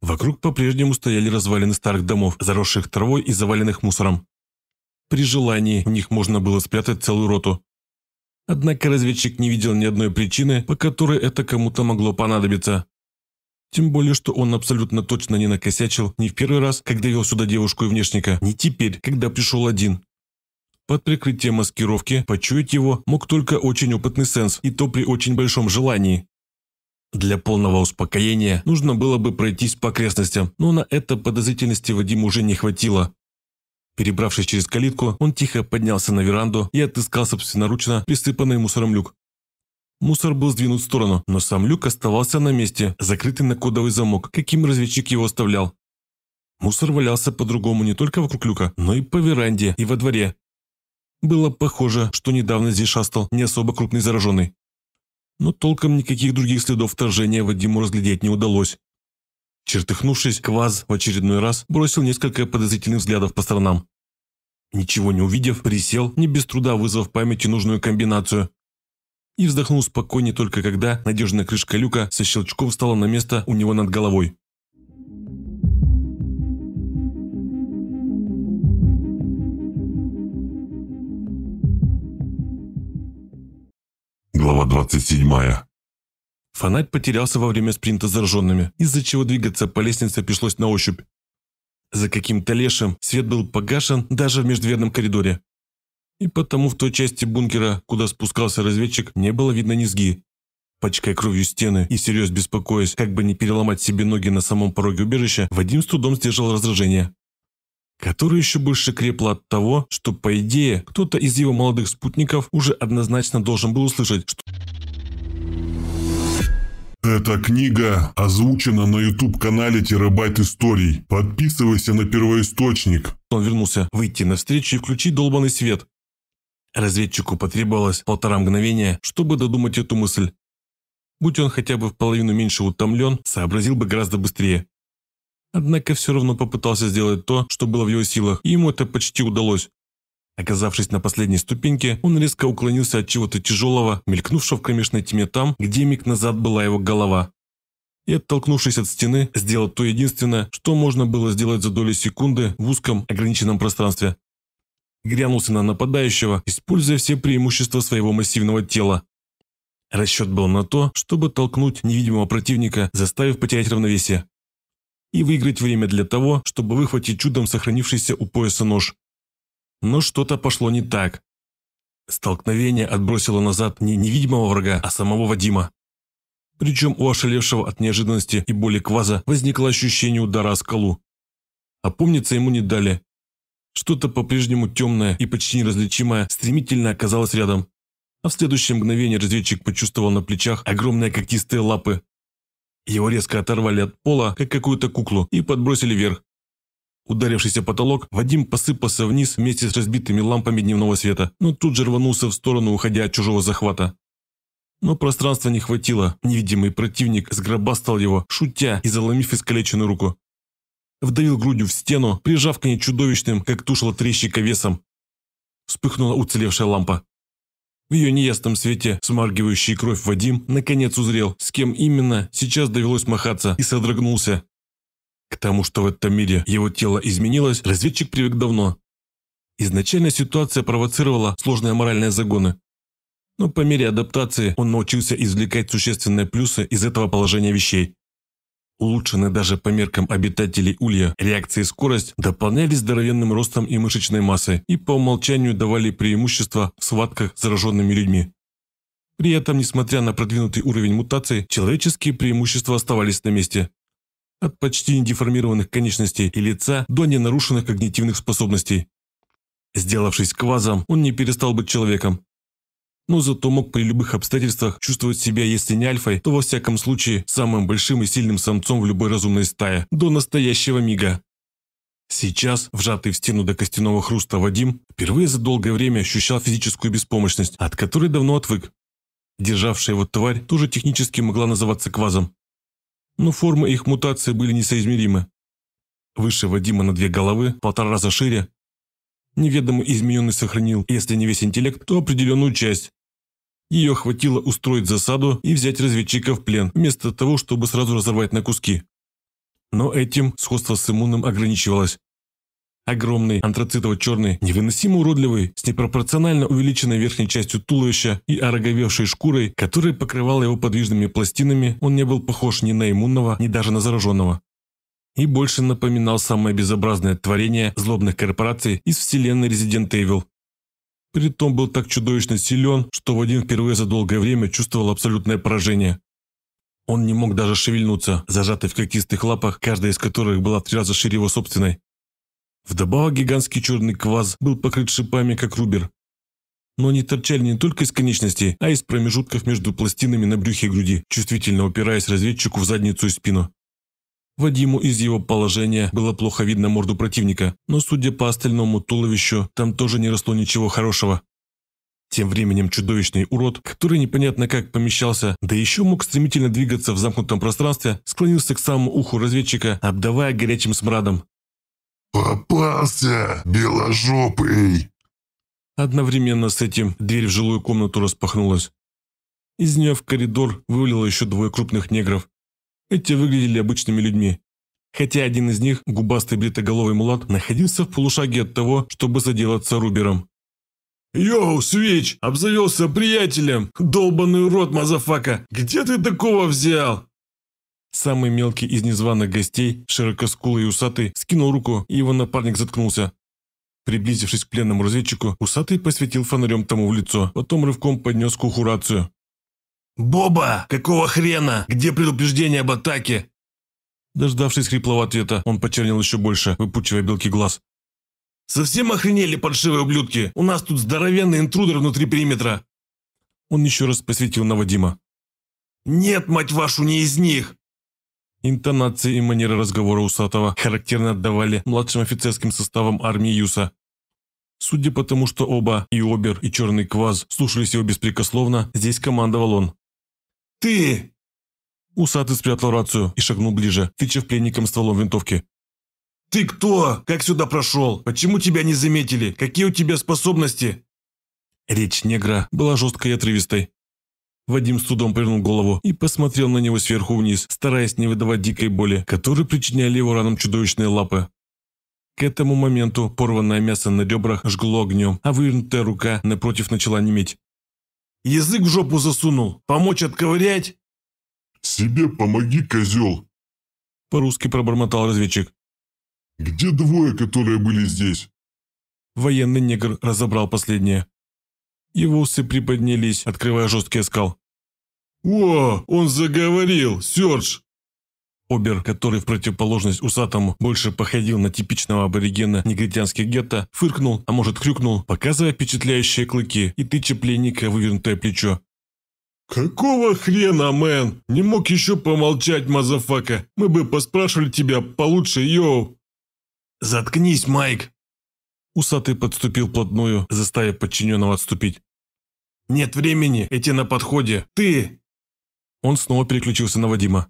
Вокруг по-прежнему стояли развалины старых домов, заросших травой и заваленных мусором. При желании в них можно было спрятать целую роту. Однако разведчик не видел ни одной причины, по которой это кому-то могло понадобиться. Тем более, что он абсолютно точно не накосячил ни в первый раз, когда вел сюда девушку и внешника, ни теперь, когда пришел один. Под прикрытием маскировки почуять его мог только очень опытный сенс, и то при очень большом желании. Для полного успокоения нужно было бы пройтись по окрестностям, но на это подозрительности Вадиму уже не хватило. Перебравшись через калитку, он тихо поднялся на веранду и отыскал собственноручно присыпанный мусором люк. Мусор был сдвинут в сторону, но сам люк оставался на месте, закрытый на кодовый замок, каким разведчик его оставлял. Мусор валялся по-другому не только вокруг люка, но и по веранде и во дворе. Было похоже, что недавно здесь шастал не особо крупный зараженный. Но толком никаких других следов вторжения Вадиму разглядеть не удалось. Чертыхнувшись, Кваз в очередной раз бросил несколько подозрительных взглядов по сторонам. Ничего не увидев, присел, не без труда вызвав в памяти нужную комбинацию. И вздохнул спокойнее только когда надежная крышка люка со щелчком встала на место у него над головой. глава 27. Фонарь потерялся во время спринта с зажженными, из-за чего двигаться по лестнице пришлось на ощупь. За каким-то лешим свет был погашен даже в междверном коридоре. И потому в той части бункера, куда спускался разведчик, не было видно низги. Пачкая кровью стены и серьез беспокоясь, как бы не переломать себе ноги на самом пороге убежища, Вадим с трудом сдержал раздражение которая еще больше крепла от того, что, по идее, кто-то из его молодых спутников уже однозначно должен был услышать, что... Эта книга озвучена на YouTube-канале Терабайт Историй. Подписывайся на первоисточник. Он вернулся выйти навстречу и включить долбанный свет. Разведчику потребовалось полтора мгновения, чтобы додумать эту мысль. Будь он хотя бы в половину меньше утомлен, сообразил бы гораздо быстрее. Однако все равно попытался сделать то, что было в его силах, и ему это почти удалось. Оказавшись на последней ступеньке, он резко уклонился от чего-то тяжелого, мелькнувшего в кромешной тьме там, где миг назад была его голова. И, оттолкнувшись от стены, сделал то единственное, что можно было сделать за доли секунды в узком, ограниченном пространстве. Грянулся на нападающего, используя все преимущества своего массивного тела. Расчет был на то, чтобы толкнуть невидимого противника, заставив потерять равновесие и выиграть время для того, чтобы выхватить чудом сохранившийся у пояса нож. Но что-то пошло не так. Столкновение отбросило назад не невидимого врага, а самого Вадима. Причем у ошалевшего от неожиданности и боли кваза возникло ощущение удара о скалу. Опомниться ему не дали. Что-то по-прежнему темное и почти неразличимое стремительно оказалось рядом. А в следующее мгновение разведчик почувствовал на плечах огромные когтистые лапы, его резко оторвали от пола, как какую-то куклу, и подбросили вверх. Ударившийся потолок, Вадим посыпался вниз вместе с разбитыми лампами дневного света, но тут же рванулся в сторону, уходя от чужого захвата. Но пространства не хватило, невидимый противник сгробастал его, шутя и заломив искалеченную руку. Вдавил грудью в стену, прижав к ней чудовищным, как туша трещика весом. Вспыхнула уцелевшая лампа. В ее неясном свете, смаргивающий кровь Вадим, наконец узрел, с кем именно сейчас довелось махаться, и содрогнулся. К тому, что в этом мире его тело изменилось, разведчик привык давно. Изначально ситуация провоцировала сложные моральные загоны. Но по мере адаптации он научился извлекать существенные плюсы из этого положения вещей. Улучшенные даже по меркам обитателей Улья реакции и скорость, дополнялись здоровенным ростом и мышечной массой и по умолчанию давали преимущество в схватках с зараженными людьми. При этом, несмотря на продвинутый уровень мутации, человеческие преимущества оставались на месте. От почти недеформированных конечностей и лица до ненарушенных когнитивных способностей. Сделавшись квазом, он не перестал быть человеком, но зато мог при любых обстоятельствах чувствовать себя, если не альфой, то во всяком случае самым большим и сильным самцом в любой разумной стае до настоящего мига. Сейчас, вжатый в стену до костяного хруста Вадим, впервые за долгое время ощущал физическую беспомощность, от которой давно отвык. Державшая его тварь тоже технически могла называться квазом. Но формы их мутации были несоизмеримы. Выше Вадима на две головы, полтора раза шире, неведомо измененный сохранил, если не весь интеллект, то определенную часть. Ее хватило устроить засаду и взять разведчика в плен, вместо того, чтобы сразу разорвать на куски. Но этим сходство с иммунным ограничивалось. Огромный, антрацитово-черный, невыносимо уродливый, с непропорционально увеличенной верхней частью туловища и ороговевшей шкурой, которая покрывала его подвижными пластинами, он не был похож ни на иммунного, ни даже на зараженного и больше напоминал самое безобразное творение злобных корпораций из вселенной Resident Evil. Притом был так чудовищно силен, что Вадим впервые за долгое время чувствовал абсолютное поражение. Он не мог даже шевельнуться, зажатый в когтистых лапах, каждая из которых была в три раза шире его собственной. Вдобавок гигантский черный кваз был покрыт шипами, как рубер. Но они торчали не только из конечностей, а из промежутков между пластинами на брюхе и груди, чувствительно упираясь разведчику в задницу и спину. Вадиму из его положения было плохо видно морду противника, но, судя по остальному туловищу, там тоже не росло ничего хорошего. Тем временем чудовищный урод, который непонятно как помещался, да еще мог стремительно двигаться в замкнутом пространстве, склонился к самому уху разведчика, обдавая горячим смрадом. «Попался, беложопый!» Одновременно с этим дверь в жилую комнату распахнулась. Из нее в коридор вывалило еще двое крупных негров, эти выглядели обычными людьми. Хотя один из них, губастый бритоголовый мулат, находился в полушаге от того, чтобы заделаться Рубером. «Йоу, Свич, обзавелся приятелем! Долбанный урод, мазафака! Где ты такого взял?» Самый мелкий из незваных гостей, широкоскулый и усатый, скинул руку, и его напарник заткнулся. Приблизившись к пленному разведчику, усатый посветил фонарем тому в лицо, потом рывком поднес к уху рацию. «Боба! Какого хрена? Где предупреждение об атаке?» Дождавшись хриплого ответа, он почернел еще больше, выпучивая белки глаз. «Совсем охренели, подшивые ублюдки? У нас тут здоровенный интрудер внутри периметра!» Он еще раз посветил на Вадима. «Нет, мать вашу, не из них!» Интонации и манеры разговора Усатого характерно отдавали младшим офицерским составам армии Юса. Судя по тому, что оба, и Обер, и Черный Кваз, слушались его беспрекословно, здесь командовал он. «Ты!» Усатый спрятал рацию и шагнул ближе, тычев пленником стволом винтовки. «Ты кто? Как сюда прошел? Почему тебя не заметили? Какие у тебя способности?» Речь негра была жесткой и отрывистой. Вадим с трудом повернул голову и посмотрел на него сверху вниз, стараясь не выдавать дикой боли, которую причиняли его ранам чудовищные лапы. К этому моменту порванное мясо на ребрах жгло огнем, а вывернутая рука напротив начала неметь. Язык в жопу засунул. Помочь отковырять?» «Себе помоги, козел!» По-русски пробормотал разведчик. «Где двое, которые были здесь?» Военный негр разобрал последнее. Его усы приподнялись, открывая жесткий оскал. «О, он заговорил, Серж! Обер, который в противоположность усатому больше походил на типичного аборигена негритянских гетто, фыркнул, а может крюкнул, показывая впечатляющие клыки и тыча пленника вывернутое плечо. «Какого хрена, мэн? Не мог еще помолчать, мазафака. Мы бы поспрашивали тебя получше, йоу!» «Заткнись, Майк!» Усатый подступил плотную, заставив подчиненного отступить. «Нет времени, эти на подходе. Ты!» Он снова переключился на Вадима.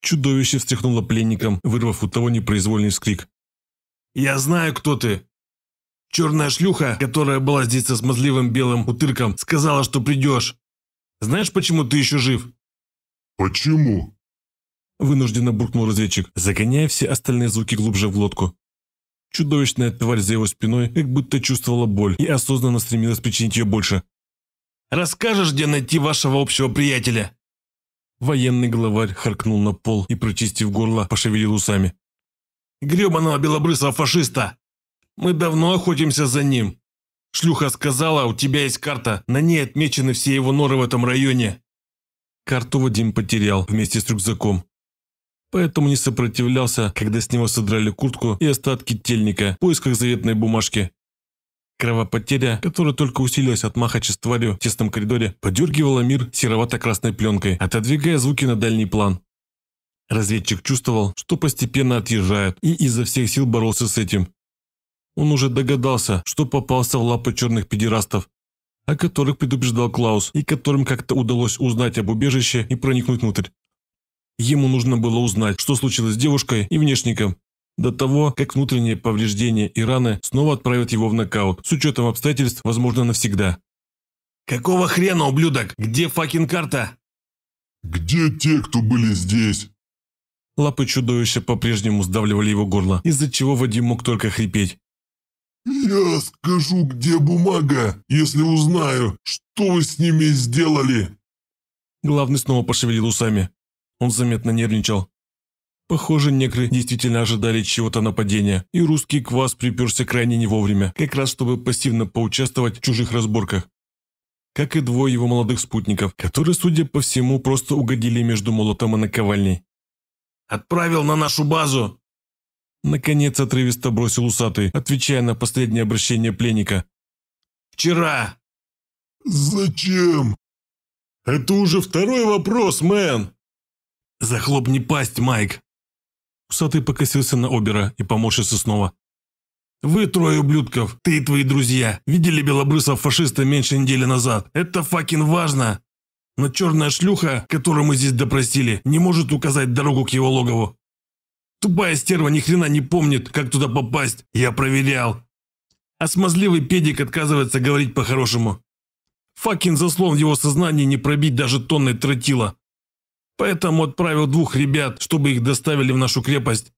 Чудовище встряхнуло пленником, вырвав у того непроизвольный вскрик. «Я знаю, кто ты!» «Черная шлюха, которая была здесь со смазливым белым утырком, сказала, что придешь. Знаешь, почему ты еще жив?» «Почему?» Вынужденно буркнул разведчик, загоняя все остальные звуки глубже в лодку. Чудовищная тварь за его спиной как будто чувствовала боль и осознанно стремилась причинить ее больше. «Расскажешь, где найти вашего общего приятеля?» Военный главарь харкнул на пол и, прочистив горло, пошевелил усами. «Гребаного белобрысого фашиста! Мы давно охотимся за ним. Шлюха сказала, у тебя есть карта, на ней отмечены все его норы в этом районе». Карту Вадим потерял вместе с рюкзаком. Поэтому не сопротивлялся, когда с него содрали куртку и остатки тельника в поисках заветной бумажки. Кровопотеря, которая только усилилась от махача с тварью в тесном коридоре, подергивала мир серовато-красной пленкой, отодвигая звуки на дальний план. Разведчик чувствовал, что постепенно отъезжает, и изо всех сил боролся с этим. Он уже догадался, что попался в лапы черных педерастов, о которых предупреждал Клаус, и которым как-то удалось узнать об убежище и проникнуть внутрь. Ему нужно было узнать, что случилось с девушкой и внешником, до того, как внутренние повреждения и раны снова отправят его в нокаут, с учетом обстоятельств, возможно, навсегда. «Какого хрена, ублюдок? Где факин карта?» «Где те, кто были здесь?» Лапы чудовища по-прежнему сдавливали его горло, из-за чего Вадим мог только хрипеть. «Я скажу, где бумага, если узнаю, что вы с ними сделали!» Главный снова пошевелил усами. Он заметно нервничал. Похоже, некры действительно ожидали чего-то нападения, и русский квас приперся крайне не вовремя, как раз чтобы пассивно поучаствовать в чужих разборках. Как и двое его молодых спутников, которые, судя по всему, просто угодили между молотом и наковальней. «Отправил на нашу базу!» Наконец отрывисто бросил усатый, отвечая на последнее обращение пленника. «Вчера!» «Зачем?» «Это уже второй вопрос, мэн!» «Захлопни пасть, Майк!» Усатый покосился на Обера и поморщился снова. «Вы трое ублюдков, ты и твои друзья, видели белобрысов фашиста меньше недели назад. Это факин важно. Но черная шлюха, которую мы здесь допросили, не может указать дорогу к его логову. Тупая стерва ни хрена не помнит, как туда попасть. Я проверял. А смазливый педик отказывается говорить по-хорошему. Факин заслон в его сознании не пробить даже тонной тротила. Поэтому отправил двух ребят, чтобы их доставили в нашу крепость.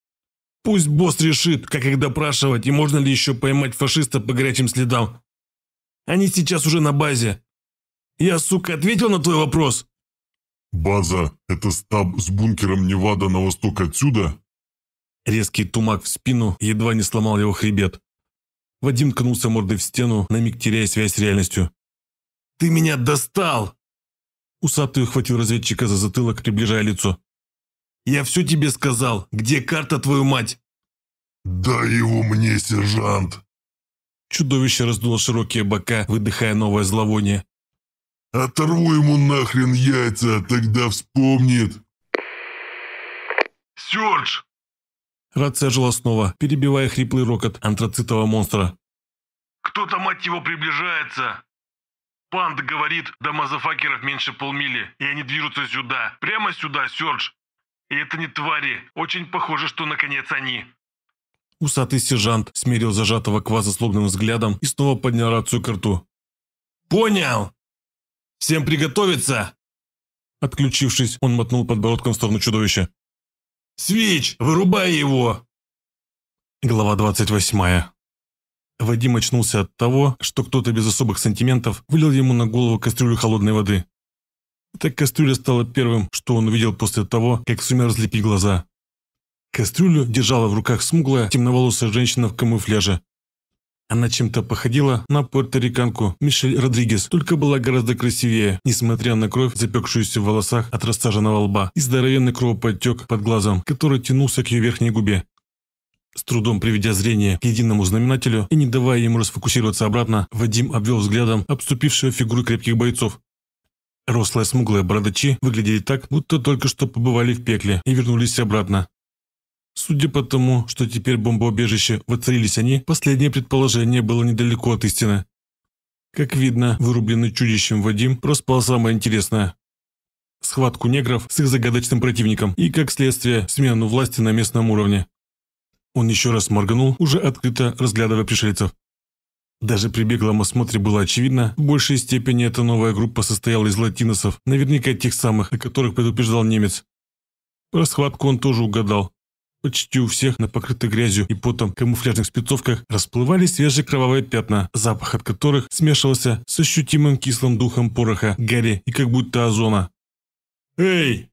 Пусть босс решит, как их допрашивать и можно ли еще поймать фашиста по горячим следам. Они сейчас уже на базе. Я, сука, ответил на твой вопрос? База – это стаб с бункером Невада на восток отсюда? Резкий тумак в спину едва не сломал его хребет. Вадим ткнулся мордой в стену, на миг теряя связь с реальностью. «Ты меня достал!» Усатый ухватил разведчика за затылок, приближая лицо. «Я все тебе сказал. Где карта, твою мать?» «Дай его мне, сержант!» Чудовище раздуло широкие бока, выдыхая новое зловоние. «Оторву ему нахрен яйца, тогда вспомнит!» «Серж!» Рация жила снова, перебивая хриплый рокот антрацитового монстра. «Кто-то, мать его, приближается!» Панд говорит, до мазафакеров меньше полмили, и они движутся сюда. Прямо сюда, Сёрдж. И это не твари. Очень похоже, что наконец они. Усатый сержант смерил зажатого кваза злобным взглядом и снова поднял рацию к рту. «Понял! Всем приготовиться!» Отключившись, он мотнул подбородком в сторону чудовища. «Свич, вырубай его!» Глава 28. Вадим очнулся от того, что кто-то без особых сантиментов вылил ему на голову кастрюлю холодной воды. Эта кастрюля стала первым, что он увидел после того, как сумел разлепить глаза. Кастрюлю держала в руках смуглая, темноволосая женщина в камуфляже. Она чем-то походила на порториканку Мишель Родригес, только была гораздо красивее, несмотря на кровь, запекшуюся в волосах от рассаженного лба и здоровенный кровоподтек под глазом, который тянулся к ее верхней губе. С трудом приведя зрение к единому знаменателю и не давая ему расфокусироваться обратно, Вадим обвел взглядом обступившую фигуры крепких бойцов. Рослые смуглые бородачи выглядели так, будто только что побывали в пекле и вернулись обратно. Судя по тому, что теперь бомбоубежище воцарились они, последнее предположение было недалеко от истины. Как видно, вырубленный чудищем Вадим проспал самое интересное. Схватку негров с их загадочным противником и, как следствие, смену власти на местном уровне. Он еще раз моргнул, уже открыто разглядывая пришельцев. Даже при беглом осмотре было очевидно, в большей степени эта новая группа состояла из латиносов, наверняка тех самых, о которых предупреждал немец. Расхватку он тоже угадал. Почти у всех на покрытой грязью и потом камуфляжных спецовках расплывались свежие кровавые пятна, запах от которых смешивался с ощутимым кислым духом пороха, гари и как будто озона. «Эй!»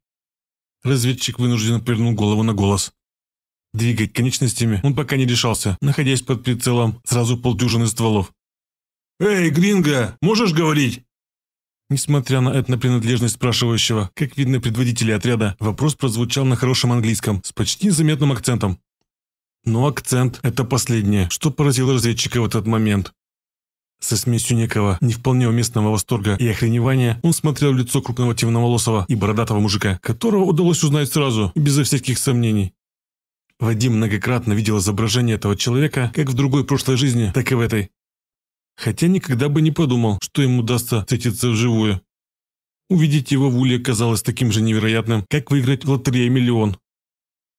Разведчик вынужденно повернул голову на голос. Двигать конечностями он пока не решался, находясь под прицелом сразу полдюжины стволов. «Эй, Гринго, можешь говорить?» Несмотря на принадлежность спрашивающего, как видно предводителя отряда, вопрос прозвучал на хорошем английском, с почти заметным акцентом. Но акцент – это последнее, что поразило разведчика в этот момент. Со смесью некого, не вполне уместного восторга и охреневания, он смотрел в лицо крупного темноволосого и бородатого мужика, которого удалось узнать сразу, безо всяких сомнений. Вадим многократно видел изображение этого человека как в другой прошлой жизни, так и в этой. Хотя никогда бы не подумал, что ему удастся встретиться вживую. Увидеть его в Уле казалось таким же невероятным, как выиграть в лотерее миллион.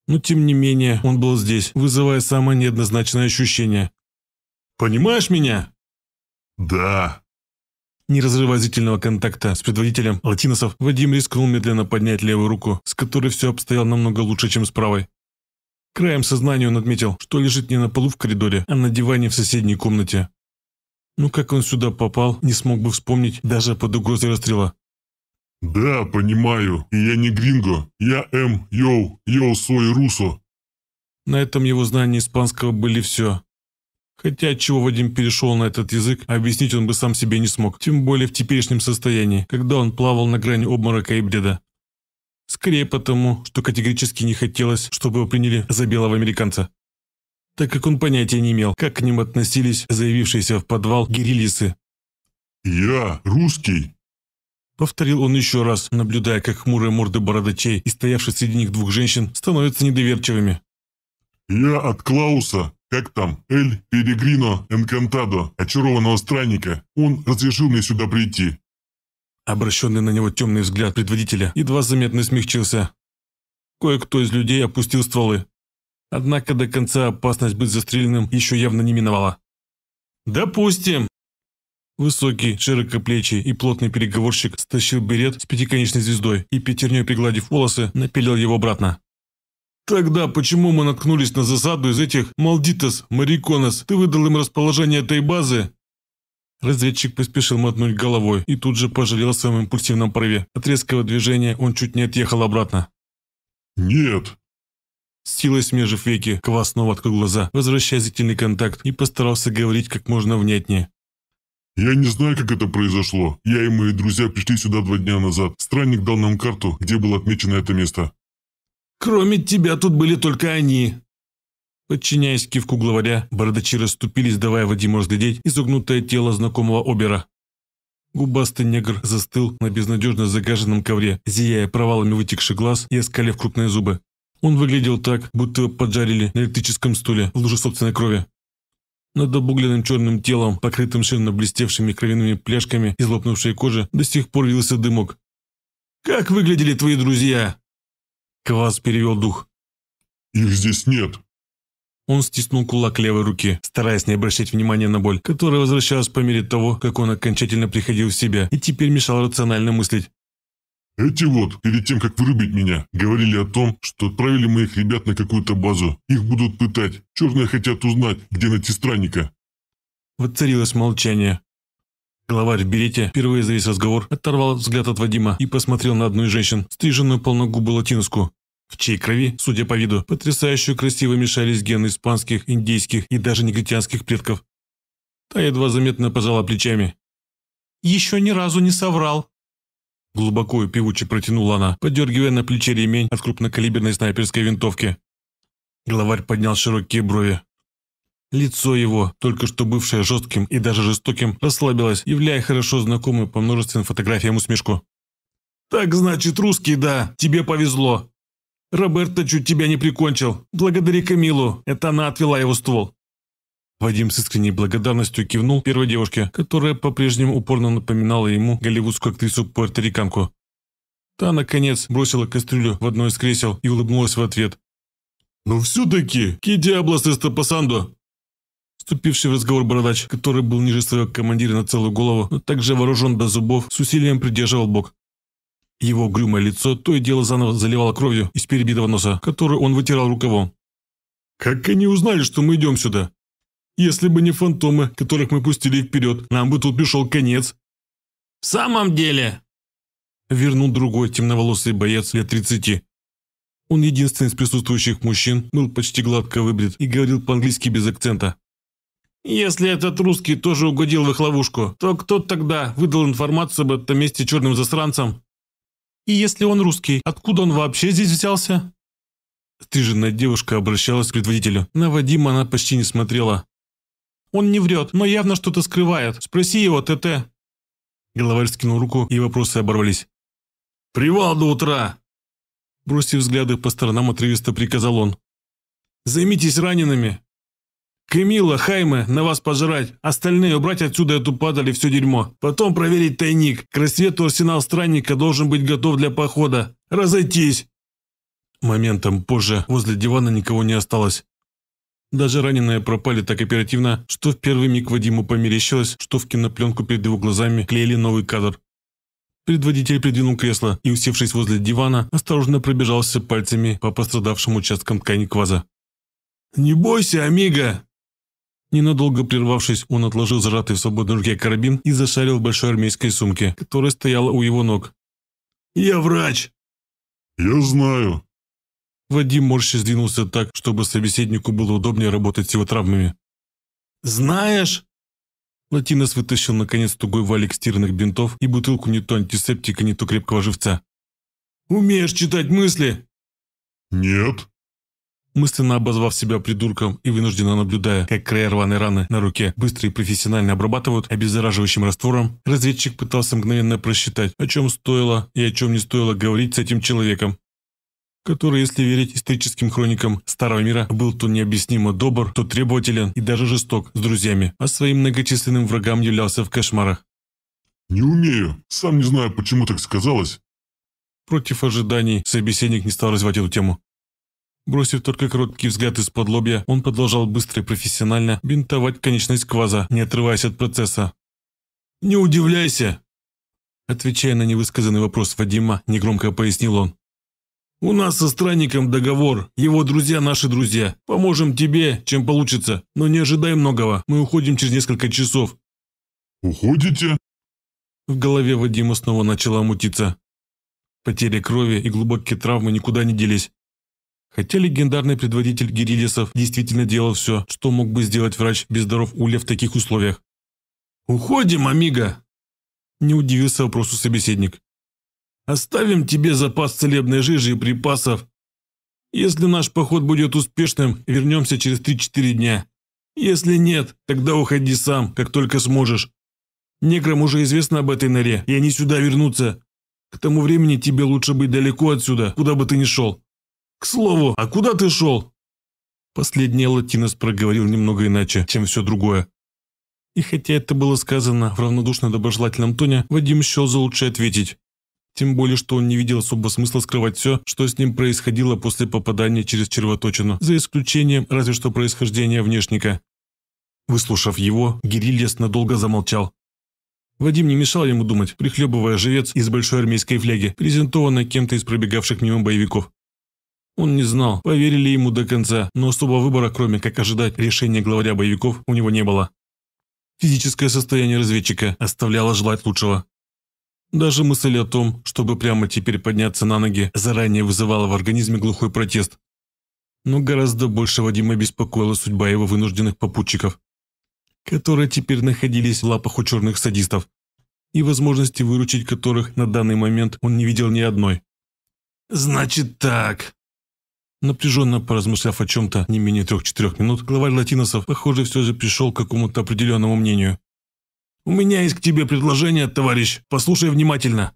Но тем не менее, он был здесь, вызывая самое неоднозначное ощущение. «Понимаешь меня?» «Да». Не разрывая зрительного контакта с предводителем латиносов, Вадим рискнул медленно поднять левую руку, с которой все обстояло намного лучше, чем с правой. Краем сознания он отметил, что лежит не на полу в коридоре, а на диване в соседней комнате. Ну как он сюда попал, не смог бы вспомнить даже под угрозой расстрела. «Да, понимаю. И я не гринго. Я М. Эм, йоу. Йоу Сой Русо». На этом его знания испанского были все. Хотя чего Вадим перешел на этот язык, объяснить он бы сам себе не смог, тем более в теперешнем состоянии, когда он плавал на грани обморока и бреда. Скорее потому, что категорически не хотелось, чтобы его приняли за белого американца. Так как он понятия не имел, как к ним относились заявившиеся в подвал гирилисы. «Я русский!» Повторил он еще раз, наблюдая, как хмурые морды бородачей и стоявших среди них двух женщин становятся недоверчивыми. «Я от Клауса, как там, Эль Перегрино Энкантадо, очарованного странника. Он разрешил мне сюда прийти. Обращенный на него темный взгляд предводителя едва заметно смягчился. Кое-кто из людей опустил стволы. Однако до конца опасность быть застреленным еще явно не миновала. «Допустим!» Высокий, широкоплечий и плотный переговорщик стащил берет с пятиконечной звездой и, пятерней пригладив волосы, напилил его обратно. «Тогда почему мы наткнулись на засаду из этих «Малдитас», мариконас Ты выдал им расположение этой базы, Разведчик поспешил мотнуть головой и тут же пожалел о своем импульсивном порыве. От резкого движения он чуть не отъехал обратно. «Нет!» С силой смежив веки, Кова снова открыл глаза, возвращая зрительный контакт, и постарался говорить как можно внятнее. «Я не знаю, как это произошло. Я и мои друзья пришли сюда два дня назад. Странник дал нам карту, где было отмечено это место». «Кроме тебя тут были только они», Подчиняясь кивку главаря, бородачи расступились, давая Вадиму разглядеть изогнутое тело знакомого обера. Губастый негр застыл на безнадежно загаженном ковре, зияя провалами вытекших глаз и оскалив крупные зубы. Он выглядел так, будто его поджарили на электрическом стуле в луже собственной крови. Над обугленным черным телом, покрытым шинно блестевшими кровяными пляшками из лопнувшей кожи, до сих пор вился дымок. «Как выглядели твои друзья?» Квас перевел дух. «Их здесь нет», он стиснул кулак левой руки, стараясь не обращать внимания на боль, которая возвращалась по мере того, как он окончательно приходил в себя и теперь мешал рационально мыслить. «Эти вот, перед тем, как вырубить меня, говорили о том, что отправили моих ребят на какую-то базу. Их будут пытать. Черные хотят узнать, где найти странника». Воцарилось молчание. Главарь в берете, впервые за весь разговор, оторвал взгляд от Вадима и посмотрел на одну из женщин, стриженную полногубую латиноску, в чьей крови, судя по виду, потрясающе красиво мешались гены испанских, индейских и даже негритянских предков. Та едва заметно пожала плечами. «Еще ни разу не соврал», Глубоко и певуче протянула она, подергивая на плече ремень от крупнокалиберной снайперской винтовки. Главарь поднял широкие брови. Лицо его, только что бывшее жестким и даже жестоким, расслабилось, являя хорошо знакомую по множественным фотографиям усмешку. «Так значит, русский, да, тебе повезло. Роберта чуть тебя не прикончил. Благодари Камилу. Это она отвела его ствол». Вадим с искренней благодарностью кивнул первой девушке, которая по-прежнему упорно напоминала ему голливудскую актрису-пуэрториканку. Та, наконец, бросила кастрюлю в одно из кресел и улыбнулась в ответ. «Ну все-таки, ки диаблос эста пасандо!» Вступивший в разговор бородач, который был ниже своего командира на целую голову, но также вооружен до зубов, с усилием придерживал бок. Его угрюмое лицо то и дело заново заливало кровью из перебитого носа, которую он вытирал рукавом. «Как они узнали, что мы идем сюда? Если бы не фантомы, которых мы пустили вперед, нам бы тут пришел конец». «В самом деле...» Вернул другой темноволосый боец лет 30. Он единственный из присутствующих мужчин, был почти гладко выбрит и говорил по-английски без акцента. «Если этот русский тоже угодил в их ловушку, то кто тогда выдал информацию об этом месте черным засранцам?» И если он русский, откуда он вообще здесь взялся?» Стыженная девушка обращалась к предводителю. На Вадима она почти не смотрела. «Он не врет, но явно что-то скрывает. Спроси его, ТТ». Головарь скинул руку, и вопросы оборвались. «Привал до утра!» Бросив взгляды по сторонам, отрывисто приказал он. «Займитесь ранеными, Кемила, Хайме, на вас пожрать. Остальные убрать отсюда эту падали все дерьмо. Потом проверить тайник. К рассвету арсенал странника должен быть готов для похода. Разойтись!» Моментом позже возле дивана никого не осталось. Даже раненые пропали так оперативно, что в первый миг Вадиму померещилось, что в кинопленку перед его глазами клеили новый кадр. Предводитель придвинул кресло и, усевшись возле дивана, осторожно пробежался пальцами по пострадавшим участкам ткани кваза. «Не бойся, Амиго!» Ненадолго прервавшись, он отложил зажатый в свободной руке карабин и зашарил в большой армейской сумке, которая стояла у его ног. «Я врач!» «Я знаю!» Вадим морщи сдвинулся так, чтобы собеседнику было удобнее работать с его травмами. «Знаешь?» Латинос вытащил наконец тугой валик стиранных бинтов и бутылку не то антисептика, не то крепкого живца. «Умеешь читать мысли?» «Нет». Мысленно обозвав себя придурком и вынужденно наблюдая, как края рваной раны на руке быстро и профессионально обрабатывают обеззараживающим раствором, разведчик пытался мгновенно просчитать, о чем стоило и о чем не стоило говорить с этим человеком который, если верить историческим хроникам Старого мира, был то необъяснимо добр, то требователен и даже жесток с друзьями, а своим многочисленным врагам являлся в кошмарах. «Не умею. Сам не знаю, почему так сказалось». Против ожиданий собеседник не стал развивать эту тему. Бросив только короткий взгляд из-под лобья, он продолжал быстро и профессионально бинтовать конечность кваза, не отрываясь от процесса. «Не удивляйся!» Отвечая на невысказанный вопрос Вадима, негромко пояснил он. «У нас со странником договор, его друзья наши друзья. Поможем тебе, чем получится, но не ожидай многого, мы уходим через несколько часов». «Уходите?» В голове Вадима снова начала мутиться. Потеря крови и глубокие травмы никуда не делись. Хотя легендарный предводитель Гиридисов действительно делал все, что мог бы сделать врач без даров улья в таких условиях. «Уходим, амиго!» Не удивился вопросу собеседник. «Оставим тебе запас целебной жижи и припасов. Если наш поход будет успешным, вернемся через 3-4 дня. Если нет, тогда уходи сам, как только сможешь. Неграм уже известно об этой норе, и они сюда вернутся. К тому времени тебе лучше быть далеко отсюда, куда бы ты ни шел. К слову, а куда ты шел?» Последнее Латинос проговорил немного иначе, чем все другое. И хотя это было сказано в равнодушно-доброжелательном тоне, Вадим счел за лучшее ответить. Тем более, что он не видел особого смысла скрывать все, что с ним происходило после попадания через червоточину, за исключением разве что происхождения внешника. Выслушав его, Гирильяс надолго замолчал. Вадим не мешал ему думать, прихлебывая живец из большой армейской фляги, презентованной кем-то из пробегавших мимо боевиков. Он не знал, поверили ему до конца, но особо выбора, кроме как ожидать решения главаря боевиков, у него не было. Физическое состояние разведчика оставляло желать лучшего. Даже мысль о том, чтобы прямо теперь подняться на ноги, заранее вызывала в организме глухой протест. Но гораздо больше Вадима беспокоила судьба его вынужденных попутчиков, которые теперь находились в лапах у черных садистов, и возможности выручить которых на данный момент он не видел ни одной. «Значит так», Напряженно поразмышляв о чем-то не менее трех-четырех минут, главарь латиносов, похоже, все же пришел к какому-то определенному мнению. «У меня есть к тебе предложение, товарищ. Послушай внимательно.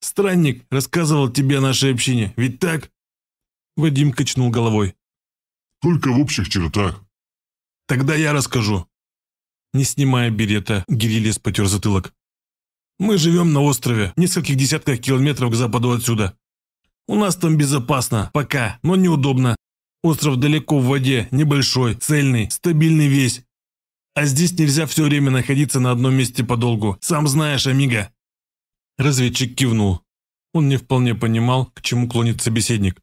Странник рассказывал тебе о нашей общине, ведь так?» Вадим качнул головой. «Только в общих чертах». «Тогда я расскажу». Не снимая берета, Гирилес потер затылок. «Мы живем на острове, в нескольких десятках километров к западу отсюда. У нас там безопасно, пока, но неудобно. Остров далеко в воде, небольшой, цельный, стабильный весь. А здесь нельзя все время находиться на одном месте подолгу. Сам знаешь, Амиго». Разведчик кивнул. Он не вполне понимал, к чему клонит собеседник.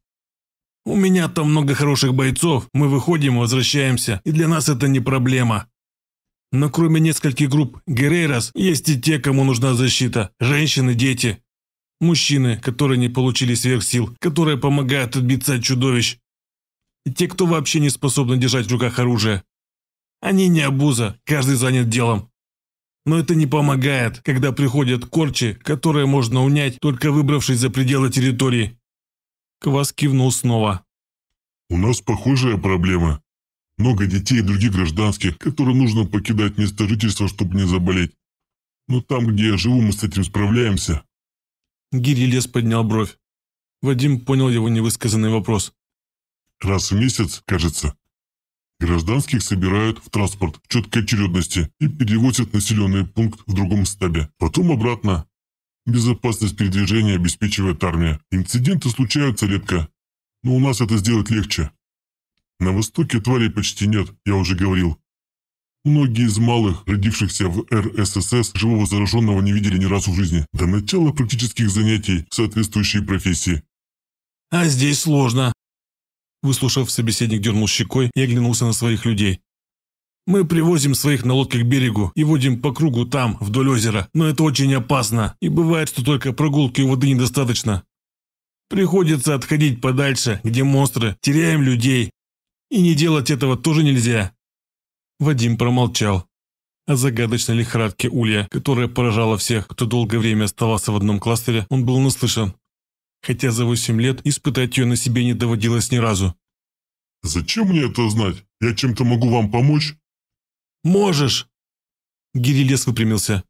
«У меня там много хороших бойцов, мы выходим и возвращаемся, и для нас это не проблема. Но кроме нескольких групп Герейрос, есть и те, кому нужна защита, женщины, дети. Мужчины, которые не получили сверхсил, которые помогают отбиться от чудовищ. те, кто вообще не способны держать в руках оружие. Они не обуза, каждый занят делом. Но это не помогает, когда приходят корчи, которые можно унять, только выбравшись за пределы территории. Квас кивнул снова. «У нас похожая проблема. Много детей и других гражданских, которым нужно покидать место жительства, чтобы не заболеть. Но там, где я живу, мы с этим справляемся. Гирилес поднял бровь. Вадим понял его невысказанный вопрос. «Раз в месяц, кажется, гражданских собирают в транспорт в четкой очередности и перевозят населенный пункт в другом стабе. Потом обратно. Безопасность передвижения обеспечивает армия. Инциденты случаются редко, но у нас это сделать легче. На востоке тварей почти нет, я уже говорил. Многие из малых, родившихся в РССС, живого зараженного не видели ни разу в жизни, до начала практических занятий в соответствующей профессии. «А здесь сложно», – выслушав, собеседник дернул щекой и оглянулся на своих людей. «Мы привозим своих на лодке к берегу и водим по кругу там, вдоль озера, но это очень опасно, и бывает, что только прогулки у воды недостаточно. Приходится отходить подальше, где монстры, теряем людей, и не делать этого тоже нельзя. Вадим промолчал. О загадочной лихорадке улья, которая поражала всех, кто долгое время оставался в одном кластере, он был наслышан. Хотя за 8 лет испытать ее на себе не доводилось ни разу. «Зачем мне это знать? Я чем-то могу вам помочь?» «Можешь!» Гирилес выпрямился.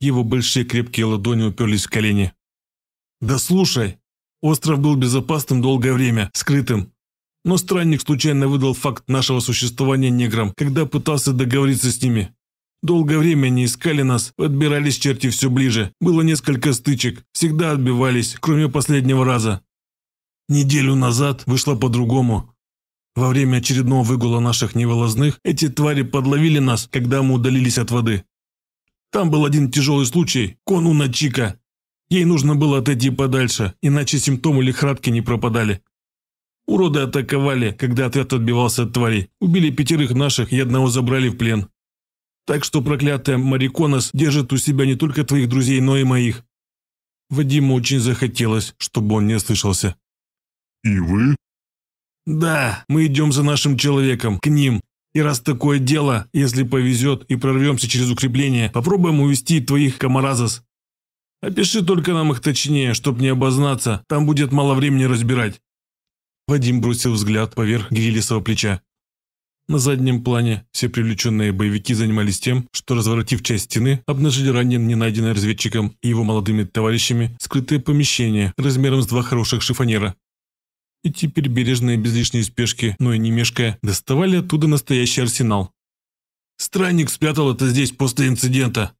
Его большие крепкие ладони уперлись в колени. «Да слушай! Остров был безопасным долгое время, скрытым. Но странник случайно выдал факт нашего существования неграм, когда пытался договориться с ними. Долгое время они искали нас, подбирались черти все ближе. Было несколько стычек, всегда отбивались, кроме последнего раза. Неделю назад вышло по-другому. Во время очередного выгула наших неволозных эти твари подловили нас, когда мы удалились от воды. Там был один тяжелый случай – Конуна Чика. Ей нужно было отойти подальше, иначе симптомы лихорадки не пропадали. Уроды атаковали, когда отряд отбивался от тварей. Убили пятерых наших и одного забрали в плен. Так что проклятая Мариконос держит у себя не только твоих друзей, но и моих. Вадиму очень захотелось, чтобы он не слышался. «И вы?» «Да, мы идем за нашим человеком, к ним. И раз такое дело, если повезет и прорвемся через укрепление, попробуем увести твоих комаразос. Опиши только нам их точнее, чтоб не обознаться, там будет мало времени разбирать». Вадим бросил взгляд поверх Грилисова плеча. На заднем плане все привлеченные боевики занимались тем, что, разворотив часть стены, обнажили ранее не найденное разведчиком и его молодыми товарищами скрытое помещение размером с два хороших шифонера. И теперь бережные без лишней спешки, но и не мешкая, доставали оттуда настоящий арсенал. Странник спрятал это здесь после инцидента.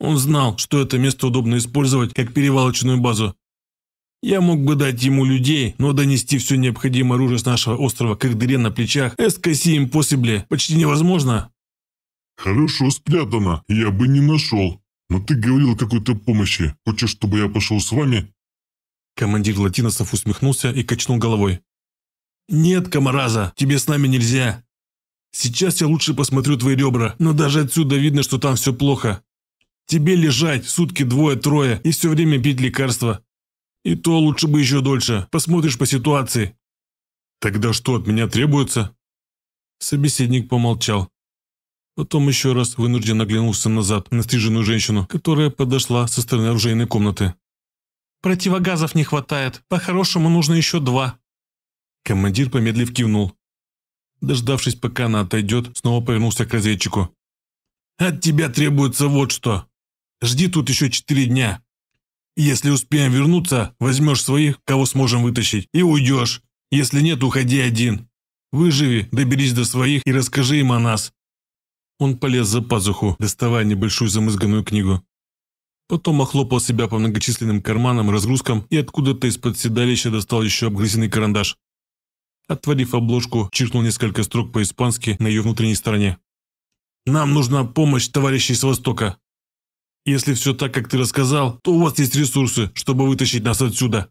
Он знал, что это место удобно использовать как перевалочную базу, я мог бы дать ему людей, но донести все необходимое оружие с нашего острова к их дыре на плечах эскоси им посебле почти невозможно. Хорошо спрятано, я бы не нашел. Но ты говорил о какой-то помощи. Хочешь, чтобы я пошел с вами? Командир Латиносов усмехнулся и качнул головой. «Нет, Камараза, тебе с нами нельзя. Сейчас я лучше посмотрю твои ребра, но даже отсюда видно, что там все плохо. Тебе лежать сутки двое-трое и все время пить лекарства. И то лучше бы еще дольше, посмотришь по ситуации. Тогда что от меня требуется? Собеседник помолчал. Потом еще раз вынужденно оглянулся назад на стриженную женщину, которая подошла со стороны оружейной комнаты. «Противогазов не хватает. По-хорошему нужно еще два». Командир помедлив кивнул. Дождавшись, пока она отойдет, снова повернулся к разведчику. «От тебя требуется вот что. Жди тут еще четыре дня. Если успеем вернуться, возьмешь своих, кого сможем вытащить, и уйдешь. Если нет, уходи один. Выживи, доберись до своих и расскажи им о нас». Он полез за пазуху, доставая небольшую замызганную книгу. Потом охлопал себя по многочисленным карманам, разгрузкам и откуда-то из-под седалища достал еще обгрызенный карандаш. Отворив обложку, чиркнул несколько строк по-испански на ее внутренней стороне. «Нам нужна помощь товарищей с Востока. Если все так, как ты рассказал, то у вас есть ресурсы, чтобы вытащить нас отсюда.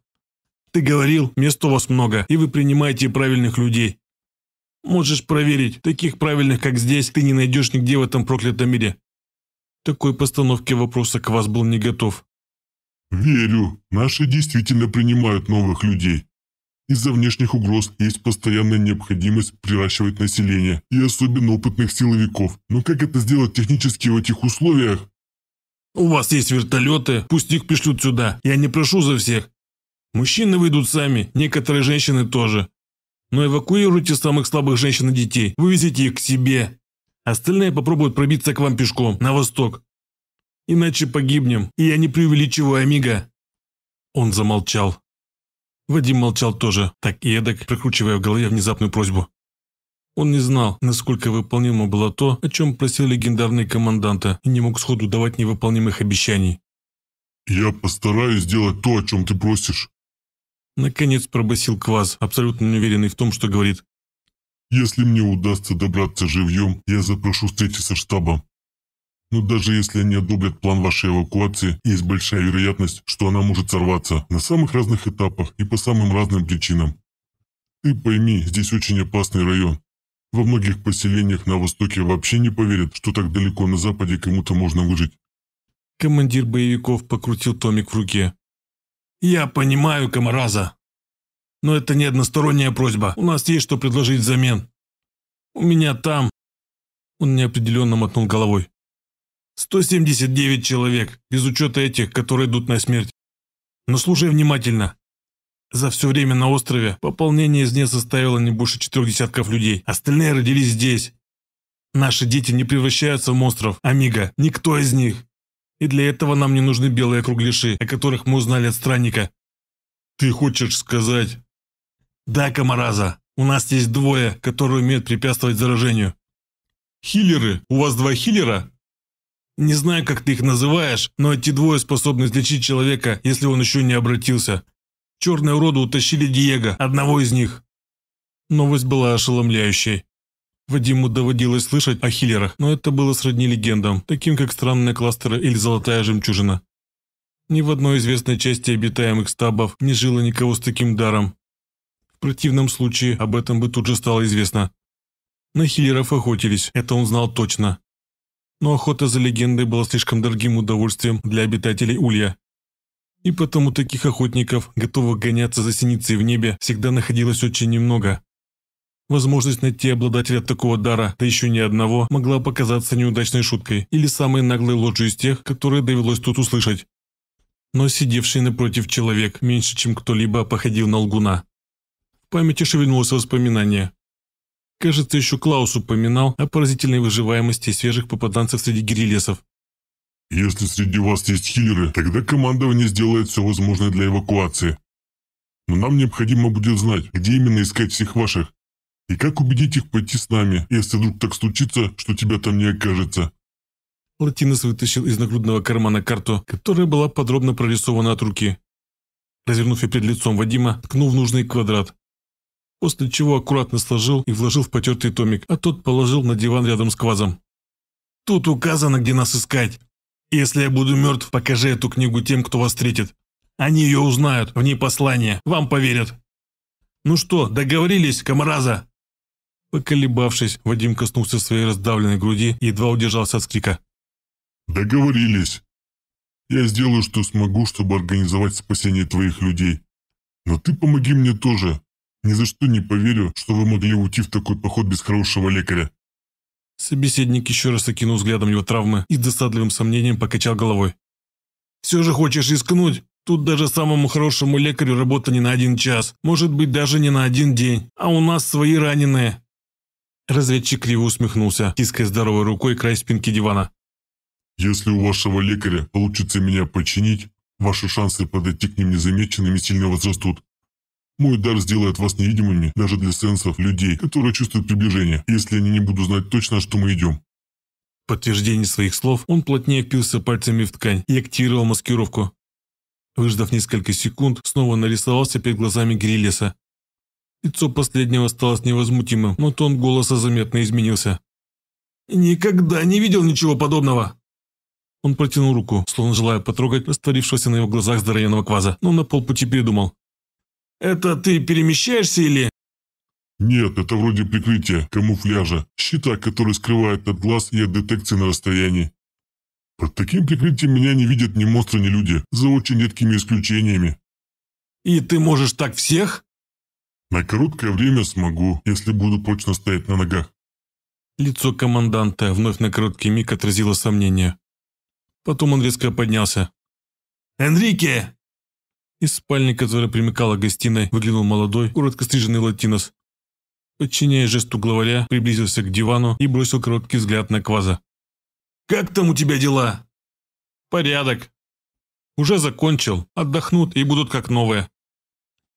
Ты говорил, мест у вас много, и вы принимаете правильных людей. Можешь проверить, таких правильных, как здесь, ты не найдешь нигде в этом проклятом мире. Такой постановке вопроса к вас был не готов. Верю, наши действительно принимают новых людей. Из-за внешних угроз есть постоянная необходимость приращивать население, и особенно опытных силовиков. Но как это сделать технически в этих условиях, у вас есть вертолеты, пусть их пришлют сюда. Я не прошу за всех. Мужчины выйдут сами, некоторые женщины тоже. Но эвакуируйте самых слабых женщин и детей, вывезите их к себе. Остальные попробуют пробиться к вам пешком, на восток. Иначе погибнем, и я не преувеличиваю, Амиго». Он замолчал. Вадим молчал тоже, так и эдак, прокручивая в голове внезапную просьбу. Он не знал, насколько выполнимо было то, о чем просил легендарный команданта, и не мог сходу давать невыполнимых обещаний. «Я постараюсь сделать то, о чем ты просишь», Наконец пробасил Квас, абсолютно неуверенный в том, что говорит. «Если мне удастся добраться живьем, я запрошу встречи со штабом. Но даже если они одобрят план вашей эвакуации, есть большая вероятность, что она может сорваться на самых разных этапах и по самым разным причинам. Ты пойми, здесь очень опасный район. Во многих поселениях на Востоке вообще не поверят, что так далеко на Западе кому-то можно выжить. Командир боевиков покрутил томик в руке. «Я понимаю, Камараза. Но это не односторонняя просьба. У нас есть что предложить взамен. У меня там...» Он неопределенно мотнул головой. «179 человек, без учета этих, которые идут на смерть. Но слушай внимательно. За все время на острове пополнение из нее составило не больше четырех десятков людей. Остальные родились здесь. Наши дети не превращаются в монстров, Амиго, никто из них. И для этого нам не нужны белые кругляши, о которых мы узнали от странника. Ты хочешь сказать? Да, Камараза, у нас есть двое, которые умеют препятствовать заражению. Хиллеры? У вас два хиллера? Не знаю, как ты их называешь, но эти двое способны излечить человека, если он еще не обратился. Черные уроды утащили Диего, одного из них. Новость была ошеломляющей. Вадиму доводилось слышать о хиллерах, но это было сродни легендам, таким как странные кластеры или золотая жемчужина. Ни в одной известной части обитаемых стабов не жило никого с таким даром. В противном случае об этом бы тут же стало известно. На хиллеров охотились, это он знал точно. Но охота за легендой была слишком дорогим удовольствием для обитателей Улья. И потому таких охотников, готовых гоняться за синицей в небе, всегда находилось очень немного. Возможность найти обладателя такого дара, да еще ни одного, могла показаться неудачной шуткой или самой наглой ложью из тех, которые довелось тут услышать. Но сидевший напротив человек меньше, чем кто-либо, походил на лгуна. В памяти шевельнулось воспоминание. Кажется, еще Клаус упоминал о поразительной выживаемости свежих попаданцев среди гирилесов, если среди вас есть хиллеры, тогда командование сделает все возможное для эвакуации. Но нам необходимо будет знать, где именно искать всех ваших. И как убедить их пойти с нами, если вдруг так случится, что тебя там не окажется. Латинос вытащил из нагрудного кармана карту, которая была подробно прорисована от руки. Развернув ее перед лицом Вадима, ткнул в нужный квадрат. После чего аккуратно сложил и вложил в потертый томик, а тот положил на диван рядом с квазом. «Тут указано, где нас искать. Если я буду мертв, покажи эту книгу тем, кто вас встретит. Они ее узнают, в ней послание, вам поверят. Ну что, договорились, комараза?» Поколебавшись, Вадим коснулся своей раздавленной груди и едва удержался от скрика. «Договорились. Я сделаю, что смогу, чтобы организовать спасение твоих людей. Но ты помоги мне тоже. Ни за что не поверю, что вы могли уйти в такой поход без хорошего лекаря. Собеседник еще раз окинул взглядом его травмы и с досадливым сомнением покачал головой. «Все же хочешь рискнуть? Тут даже самому хорошему лекарю работа не на один час, может быть, даже не на один день, а у нас свои раненые». Разведчик криво усмехнулся, тиская здоровой рукой край спинки дивана. «Если у вашего лекаря получится меня починить, ваши шансы подойти к ним незамеченными сильно возрастут. Мой дар сделает вас невидимыми даже для сенсов людей, которые чувствуют приближение, если они не будут знать точно, что мы идем. подтверждение своих слов он плотнее впился пальцами в ткань и активировал маскировку. Выждав несколько секунд, снова нарисовался перед глазами Гриллиса. Лицо последнего осталось невозмутимым, но тон голоса заметно изменился. «Никогда не видел ничего подобного!» Он протянул руку, словно желая потрогать растворившегося на его глазах здоровенного кваза, но на полпути передумал. Это ты перемещаешься или...» «Нет, это вроде прикрытия, камуфляжа, щита, который скрывает от глаз и от детекции на расстоянии. Под таким прикрытием меня не видят ни монстры, ни люди, за очень редкими исключениями». «И ты можешь так всех?» «На короткое время смогу, если буду точно стоять на ногах». Лицо команданта вновь на короткий миг отразило сомнение. Потом он резко поднялся. «Энрике, из спальни, которая примыкала к гостиной, выглянул молодой, коротко стриженный латинос. подчиняя жесту главаря, приблизился к дивану и бросил короткий взгляд на Кваза. «Как там у тебя дела?» «Порядок. Уже закончил. Отдохнут и будут как новые».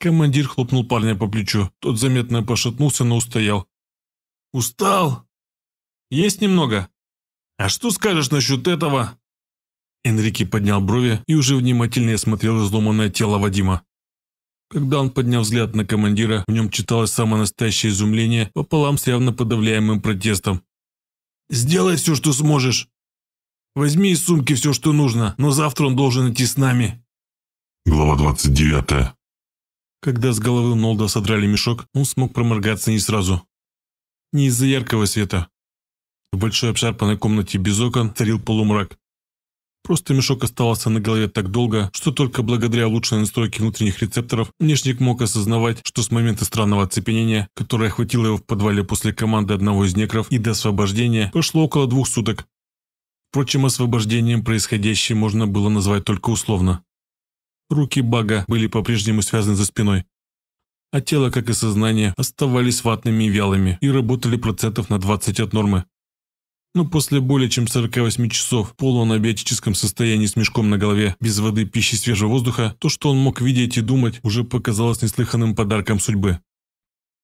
Командир хлопнул парня по плечу. Тот заметно пошатнулся, но устоял. «Устал?» «Есть немного. А что скажешь насчет этого?» Энрике поднял брови и уже внимательнее смотрел изломанное тело Вадима. Когда он поднял взгляд на командира, в нем читалось самое настоящее изумление пополам с явно подавляемым протестом. «Сделай все, что сможешь! Возьми из сумки все, что нужно, но завтра он должен идти с нами!» Глава 29. Когда с головы Нолда содрали мешок, он смог проморгаться не сразу. Не из-за яркого света. В большой обшарпанной комнате без окон царил полумрак. Просто мешок оставался на голове так долго, что только благодаря улучшенной настройке внутренних рецепторов внешник мог осознавать, что с момента странного оцепенения, которое охватило его в подвале после команды одного из некров и до освобождения, прошло около двух суток. Впрочем, освобождением происходящее можно было назвать только условно. Руки Бага были по-прежнему связаны за спиной, а тело, как и сознание, оставались ватными и вялыми и работали процентов на 20 от нормы. Но ну, после более чем 48 часов в полуанабиотическом состоянии с мешком на голове, без воды, пищи, свежего воздуха, то, что он мог видеть и думать, уже показалось неслыханным подарком судьбы.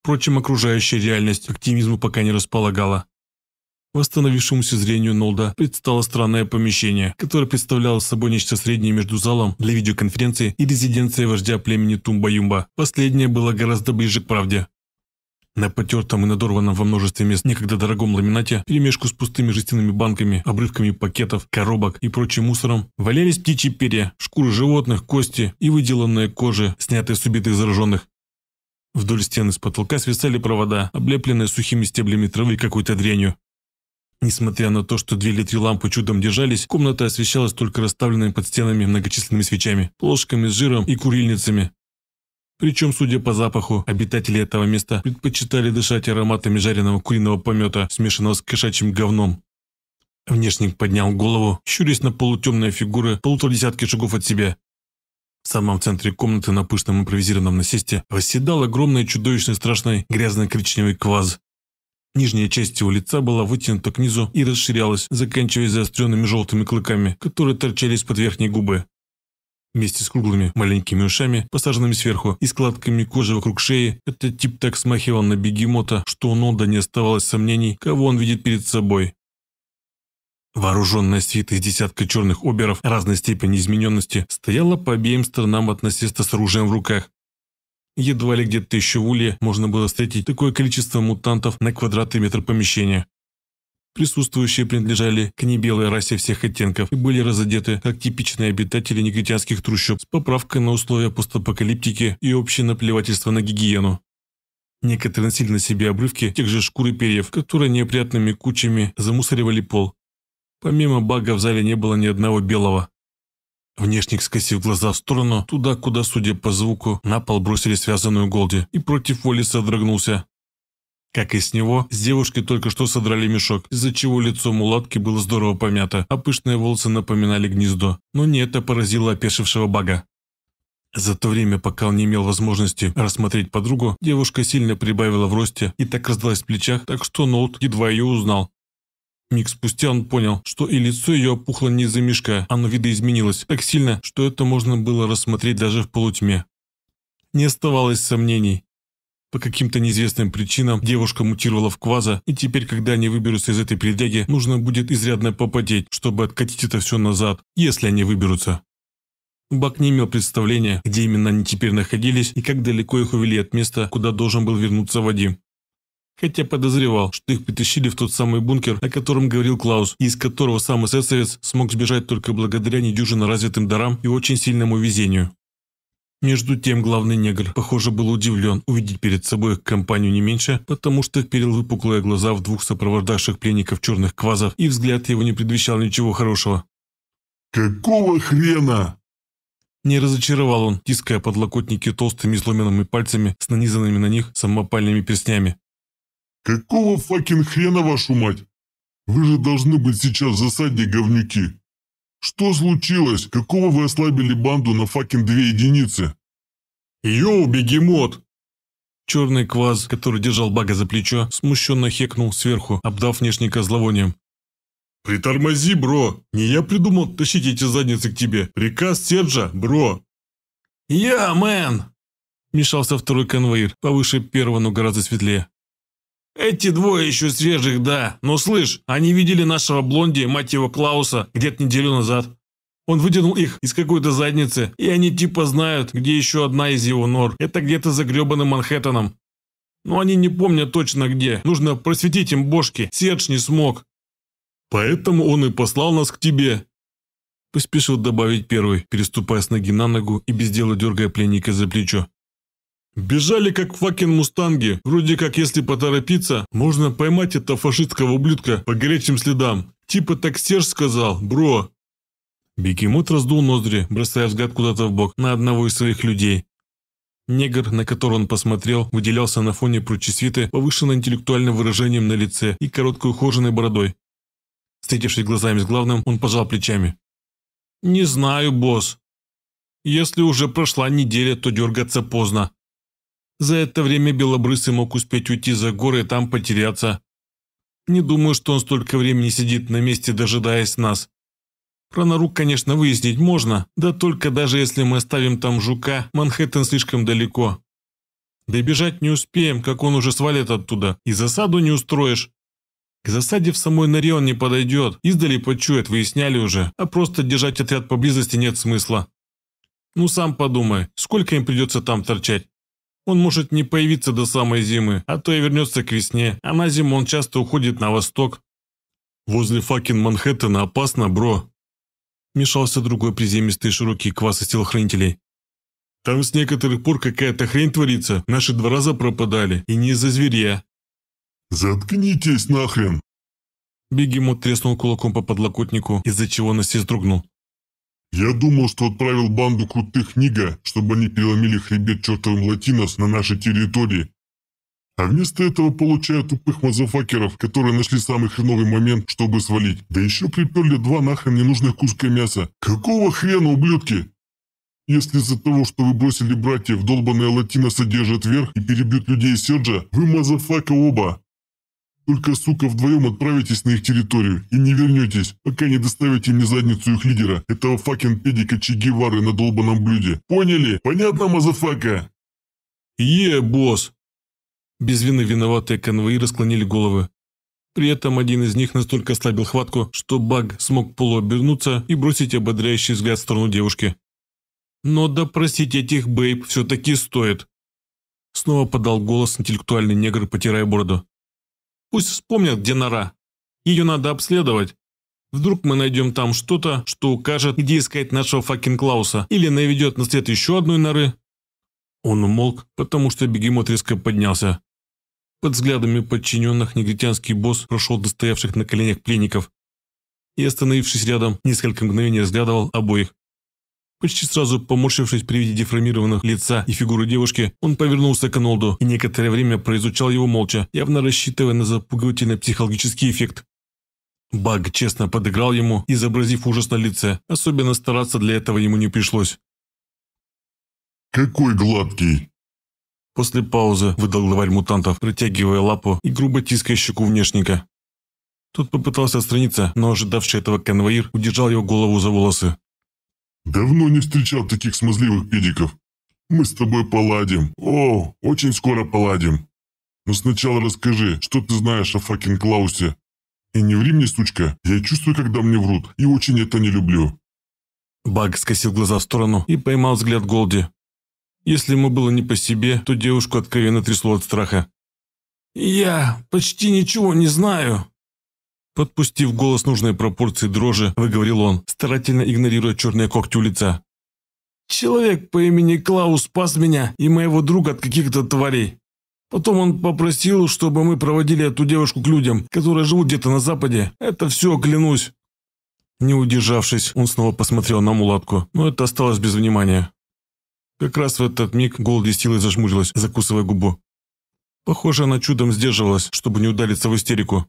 Впрочем, окружающая реальность активизму пока не располагала. Восстановившемуся зрению Нолда предстало странное помещение, которое представляло собой нечто среднее между залом для видеоконференции и резиденцией вождя племени Тумба-Юмба. Последнее было гораздо ближе к правде. На потертом и надорванном во множестве мест некогда дорогом ламинате, перемешку с пустыми жестяными банками, обрывками пакетов, коробок и прочим мусором, валялись птичьи перья, шкуры животных, кости и выделанные кожи, снятые с убитых зараженных. Вдоль стены с потолка свисали провода, облепленные сухими стеблями травы и какой-то дрянью. Несмотря на то, что две или три лампы чудом держались, комната освещалась только расставленными под стенами многочисленными свечами, ложками с жиром и курильницами, причем, судя по запаху, обитатели этого места предпочитали дышать ароматами жареного куриного помета, смешанного с кошачьим говном. Внешник поднял голову, щурясь на полутемные фигуры полутора десятки шагов от себя. В самом центре комнаты на пышном импровизированном насесте восседал огромный чудовищный страшный грязно-коричневый кваз. Нижняя часть его лица была вытянута к низу и расширялась, заканчиваясь заостренными желтыми клыками, которые торчали из-под верхней губы вместе с круглыми маленькими ушами, посаженными сверху, и складками кожи вокруг шеи. Этот тип так смахивал на бегемота, что у Нода не оставалось сомнений, кого он видит перед собой. Вооруженная свита из десятка черных оберов разной степени измененности стояла по обеим сторонам от насеста с оружием в руках. Едва ли где-то еще в Улье можно было встретить такое количество мутантов на квадратный метр помещения. Присутствующие принадлежали к небелой расе всех оттенков и были разодеты как типичные обитатели негритянских трущоб с поправкой на условия постапокалиптики и общее наплевательство на гигиену. Некоторые носили на себе обрывки тех же шкур и перьев, которые неопрятными кучами замусоривали пол. Помимо бага в зале не было ни одного белого. Внешник, скосив глаза в сторону, туда, куда, судя по звуку, на пол бросили связанную Голди и против воли содрогнулся. Как и с него, с девушкой только что содрали мешок, из-за чего лицо мулатки было здорово помято, а пышные волосы напоминали гнездо. Но не это поразило опешившего бага. За то время, пока он не имел возможности рассмотреть подругу, девушка сильно прибавила в росте и так раздалась в плечах, так что Ноут едва ее узнал. Миг спустя он понял, что и лицо ее опухло не из-за мешка, оно видоизменилось так сильно, что это можно было рассмотреть даже в полутьме. Не оставалось сомнений. По каким-то неизвестным причинам девушка мутировала в кваза, и теперь, когда они выберутся из этой передряги, нужно будет изрядно попотеть, чтобы откатить это все назад, если они выберутся. Бак не имел представления, где именно они теперь находились и как далеко их увели от места, куда должен был вернуться Вадим. Хотя подозревал, что их притащили в тот самый бункер, о котором говорил Клаус, и из которого сам эсэсовец смог сбежать только благодаря недюжинно развитым дарам и очень сильному везению. Между тем главный негр, похоже, был удивлен увидеть перед собой компанию не меньше, потому что вперил выпуклые глаза в двух сопровождавших пленников черных квазов, и взгляд его не предвещал ничего хорошего. «Какого хрена?» Не разочаровал он, тиская подлокотники толстыми сломенными пальцами с нанизанными на них самопальными перстнями. «Какого факин хрена, вашу мать? Вы же должны быть сейчас в засаде, говнюки!» «Что случилось? Какого вы ослабили банду на факин две единицы?» «Йоу, бегемот!» Черный кваз, который держал Бага за плечо, смущенно хекнул сверху, обдав внешника зловонием. «Притормози, бро! Не я придумал тащить эти задницы к тебе! Приказ Серджа, бро!» «Я, мэн!» Мешался второй конвоир, повыше первого, но гораздо светлее. Эти двое еще свежих, да. Но слышь, они видели нашего блонди, мать его Клауса, где-то неделю назад. Он вытянул их из какой-то задницы, и они типа знают, где еще одна из его нор. Это где-то за гребаным Манхэттеном. Но они не помнят точно где. Нужно просветить им бошки. Серж не смог. Поэтому он и послал нас к тебе. Поспешил добавить первый, переступая с ноги на ногу и без дела дергая пленника за плечо. Бежали как факен мустанги, вроде как если поторопиться, можно поймать этого фашистского ублюдка по горячим следам. Типа так Серж сказал, бро. Бегемот раздул ноздри, бросая взгляд куда-то в бок на одного из своих людей. Негр, на которого он посмотрел, выделялся на фоне прочей свиты интеллектуальным выражением на лице и короткой ухоженной бородой. Встретившись глазами с главным, он пожал плечами. «Не знаю, босс. Если уже прошла неделя, то дергаться поздно. За это время Белобрысый мог успеть уйти за горы и там потеряться. Не думаю, что он столько времени сидит на месте, дожидаясь нас. Про Нарук, конечно, выяснить можно, да только даже если мы оставим там жука, Манхэттен слишком далеко. Да и бежать не успеем, как он уже свалит оттуда, и засаду не устроишь. К засаде в самой норе он не подойдет, издали почует, выясняли уже, а просто держать отряд поблизости нет смысла. Ну сам подумай, сколько им придется там торчать. Он может не появиться до самой зимы, а то и вернется к весне, а на зиму он часто уходит на восток». «Возле факин Манхэттена опасно, бро!» Мешался другой приземистый широкий квас из телохранителей. «Там с некоторых пор какая-то хрень творится, наши два раза пропадали, и не из-за зверя». «Заткнитесь нахрен!» Бегемот треснул кулаком по подлокотнику, из-за чего Настя сдрогнул. Я думал, что отправил банду крутых Нига, чтобы они переломили хребет чертовым латинос на нашей территории. А вместо этого получаю тупых мазафакеров, которые нашли самый хреновый момент, чтобы свалить. Да еще приперли два нахрен ненужных куска мяса. Какого хрена, ублюдки? Если из-за того, что вы бросили братьев, долбанная латина содержит верх и перебьют людей Серджа, вы мазафака оба. Только, сука, вдвоем отправитесь на их территорию и не вернетесь, пока не доставите мне задницу их лидера, этого факин педика Че Гевары на долбанном блюде. Поняли? Понятно, мазафака? Е, босс! Без вины виноватые конвоиры склонили головы. При этом один из них настолько ослабил хватку, что Баг смог полуобернуться и бросить ободряющий взгляд в сторону девушки. Но допросить этих бейб все-таки стоит. Снова подал голос интеллектуальный негр, потирая бороду. Пусть вспомнят, где нора. Ее надо обследовать. Вдруг мы найдем там что-то, что укажет, где искать нашего факин Клауса, или наведет на след еще одной норы». Он умолк, потому что бегемот резко поднялся. Под взглядами подчиненных негритянский босс прошел до стоявших на коленях пленников и, остановившись рядом, несколько мгновений разглядывал обоих. Почти сразу, поморщившись при виде деформированных лица и фигуры девушки, он повернулся к Нолду и некоторое время произучал его молча, явно рассчитывая на запугивательный психологический эффект. Баг честно подыграл ему, изобразив ужас на лице. Особенно стараться для этого ему не пришлось. «Какой гладкий!» После паузы выдал главарь мутантов, протягивая лапу и грубо тиская щеку внешника. Тот попытался отстраниться, но ожидавший этого конвоир удержал его голову за волосы. Давно не встречал таких смазливых педиков. Мы с тобой поладим. О, очень скоро поладим. Но сначала расскажи, что ты знаешь о факин Клаусе. И не ври мне, сучка. Я чувствую, когда мне врут, и очень это не люблю. Баг скосил глаза в сторону и поймал взгляд Голди. Если ему было не по себе, то девушку откровенно трясло от страха. «Я почти ничего не знаю», Подпустив голос нужной пропорции дрожи, выговорил он, старательно игнорируя черные когти у лица. «Человек по имени Клаус спас меня и моего друга от каких-то тварей. Потом он попросил, чтобы мы проводили эту девушку к людям, которые живут где-то на западе. Это все, клянусь». Не удержавшись, он снова посмотрел на мулатку, но это осталось без внимания. Как раз в этот миг Голди силой зажмурилась, закусывая губу. Похоже, она чудом сдерживалась, чтобы не удариться в истерику.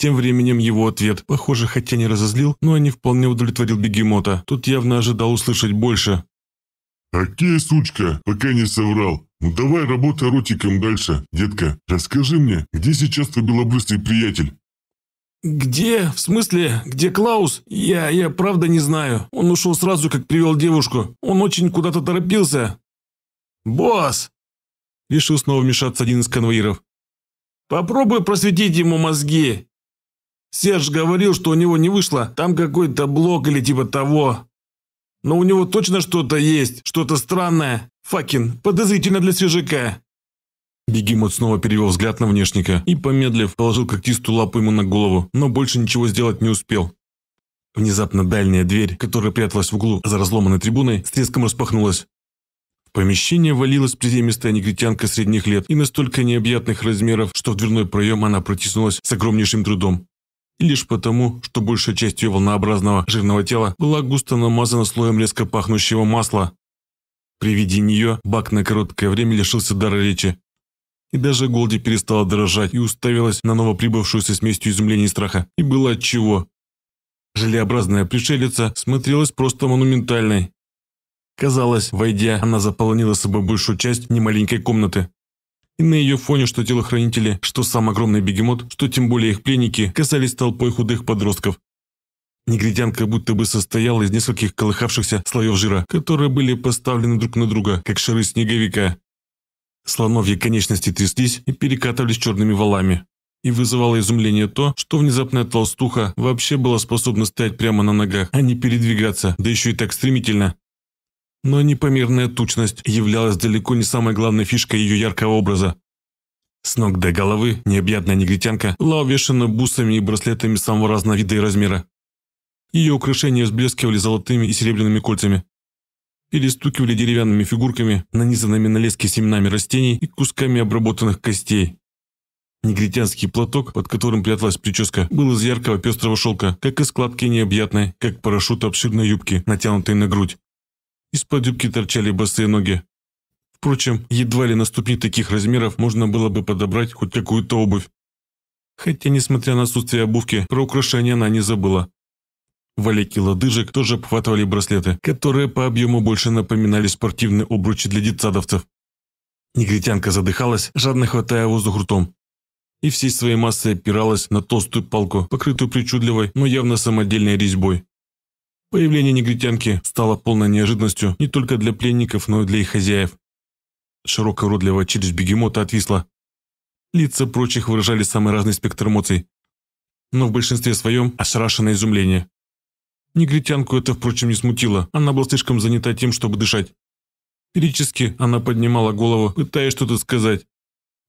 Тем временем его ответ, похоже, хотя не разозлил, но и не вполне удовлетворил бегемота. Тут явно ожидал услышать больше. «Окей, сучка, пока не соврал. Ну давай работай ротиком дальше, детка. Расскажи мне, где сейчас твой белобрысый приятель?» «Где? В смысле? Где Клаус? Я, я правда не знаю. Он ушел сразу, как привел девушку. Он очень куда-то торопился». «Босс!» Решил снова вмешаться один из конвоиров. «Попробуй просветить ему мозги. Серж говорил, что у него не вышло. Там какой-то блок или типа того. Но у него точно что-то есть, что-то странное. Факин, подозрительно для свежака. Бегемот снова перевел взгляд на внешника и, помедлив, положил когтистую лапу ему на голову, но больше ничего сделать не успел. Внезапно дальняя дверь, которая пряталась в углу за разломанной трибуной, с треском распахнулась. В помещение валилась приземистая негритянка средних лет и настолько необъятных размеров, что в дверной проем она протиснулась с огромнейшим трудом лишь потому, что большая часть ее волнообразного жирного тела была густо намазана слоем резко пахнущего масла. При виде нее Бак на короткое время лишился дара речи. И даже Голди перестала дрожать и уставилась на новоприбывшуюся со смесью изумления и страха. И было отчего. Желеобразная пришелица смотрелась просто монументальной. Казалось, войдя, она заполонила собой большую часть немаленькой комнаты и на ее фоне что телохранители, что сам огромный бегемот, что тем более их пленники, касались толпой худых подростков. Негритянка будто бы состояла из нескольких колыхавшихся слоев жира, которые были поставлены друг на друга, как шары снеговика. Слоновьи конечности тряслись и перекатывались черными валами. И вызывало изумление то, что внезапная толстуха вообще была способна стоять прямо на ногах, а не передвигаться, да еще и так стремительно. Но непомерная тучность являлась далеко не самой главной фишкой ее яркого образа. С ног до головы необъятная негритянка была увешана бусами и браслетами самого разного вида и размера. Ее украшения взблескивали золотыми и серебряными кольцами. Или стукивали деревянными фигурками, нанизанными на лески семенами растений и кусками обработанных костей. Негритянский платок, под которым пряталась прическа, был из яркого пестрого шелка, как и складки необъятной, как парашют обширной юбки, натянутой на грудь. Из-под юбки торчали босые ноги. Впрочем, едва ли на ступни таких размеров можно было бы подобрать хоть какую-то обувь. Хотя, несмотря на отсутствие обувки, про украшения она не забыла. В Валеке лодыжек тоже обхватывали браслеты, которые по объему больше напоминали спортивные обручи для детсадовцев. Негритянка задыхалась, жадно хватая воздух ртом. И всей своей массой опиралась на толстую палку, покрытую причудливой, но явно самодельной резьбой. Появление негритянки стало полной неожиданностью не только для пленников, но и для их хозяев. Широкая уродливая челюсть бегемота отвисла. Лица прочих выражали самый разный спектр эмоций, но в большинстве своем ошарашенное изумление. Негритянку это, впрочем, не смутило, она была слишком занята тем, чтобы дышать. Периодически она поднимала голову, пытаясь что-то сказать,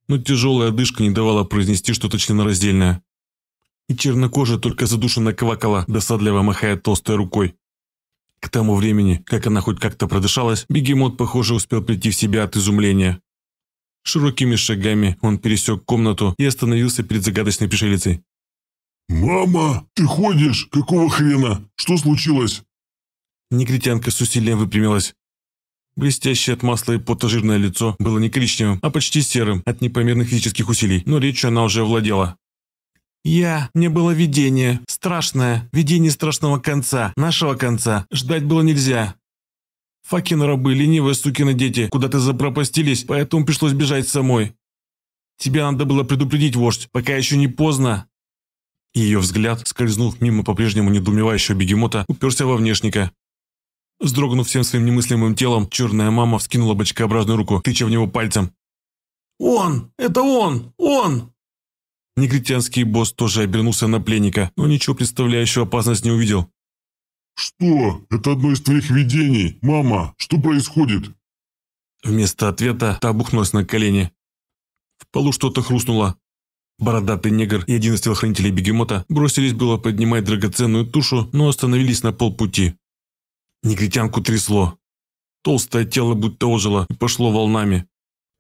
но тяжелая одышка не давала произнести что-то членораздельное и чернокожая только задушенно квакала, досадливо махая толстой рукой. К тому времени, как она хоть как-то продышалась, бегемот, похоже, успел прийти в себя от изумления. Широкими шагами он пересек комнату и остановился перед загадочной пришелицей. «Мама, ты ходишь? Какого хрена? Что случилось?» Негритянка с усилием выпрямилась. Блестящее от масла и пота жирное лицо было не коричневым, а почти серым от непомерных физических усилий, но речью она уже овладела. «Я... Мне было видение. Страшное. Видение страшного конца. Нашего конца. Ждать было нельзя. Факин рабы, ленивые сукины дети, куда ты запропастились, поэтому пришлось бежать самой. Тебя надо было предупредить, вождь, пока еще не поздно». ее взгляд, скользнув мимо по-прежнему недоумевающего бегемота, уперся во внешника. Вздрогнув всем своим немыслимым телом, черная мама вскинула бочкообразную руку, тыча в него пальцем. «Он! Это он! Он!» Негритянский босс тоже обернулся на пленника, но ничего представляющего опасность не увидел. «Что? Это одно из твоих видений? Мама, что происходит?» Вместо ответа та бухнулась на колени. В полу что-то хрустнуло. Бородатый негр и один из телохранителей бегемота бросились было поднимать драгоценную тушу, но остановились на полпути. Негритянку трясло. Толстое тело будто ожило и пошло волнами.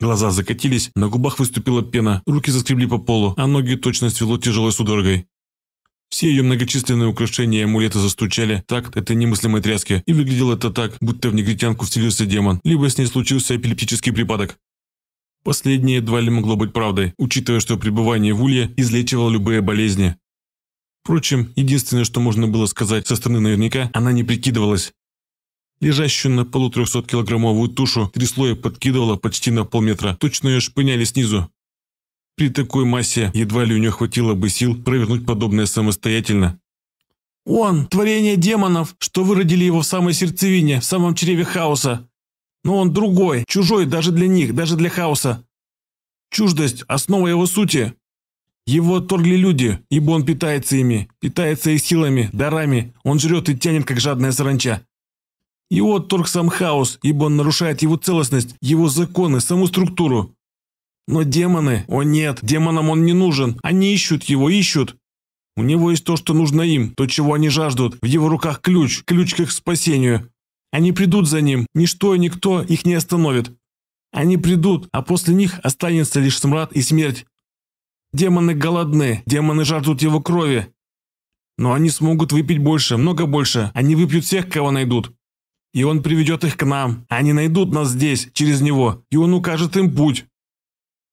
Глаза закатились, на губах выступила пена, руки заскребли по полу, а ноги точно свело тяжелой судорогой. Все ее многочисленные украшения и амулеты застучали такт этой немыслимой тряски, и выглядело это так, будто в негритянку вселился демон, либо с ней случился эпилептический припадок. Последнее едва ли могло быть правдой, учитывая, что пребывание в Улье излечивало любые болезни. Впрочем, единственное, что можно было сказать со стороны наверняка, она не прикидывалась. Лежащую на полу 300-килограммовую тушу трясло и подкидывало почти на полметра. Точно ее шпыняли снизу. При такой массе едва ли у нее хватило бы сил провернуть подобное самостоятельно. «Он – творение демонов, что выродили его в самой сердцевине, в самом чреве хаоса. Но он другой, чужой даже для них, даже для хаоса. Чуждость – основа его сути. Его отторгли люди, ибо он питается ими, питается их силами, дарами, он жрет и тянет, как жадная саранча. Его отторг сам хаос, ибо он нарушает его целостность, его законы, саму структуру. Но демоны, о нет, демонам он не нужен, они ищут его, ищут. У него есть то, что нужно им, то, чего они жаждут, в его руках ключ, ключ к их спасению. Они придут за ним, ничто и никто их не остановит. Они придут, а после них останется лишь смрад и смерть. Демоны голодны, демоны жаждут его крови. Но они смогут выпить больше, много больше, они выпьют всех, кого найдут и он приведет их к нам. Они найдут нас здесь, через него, и он укажет им путь».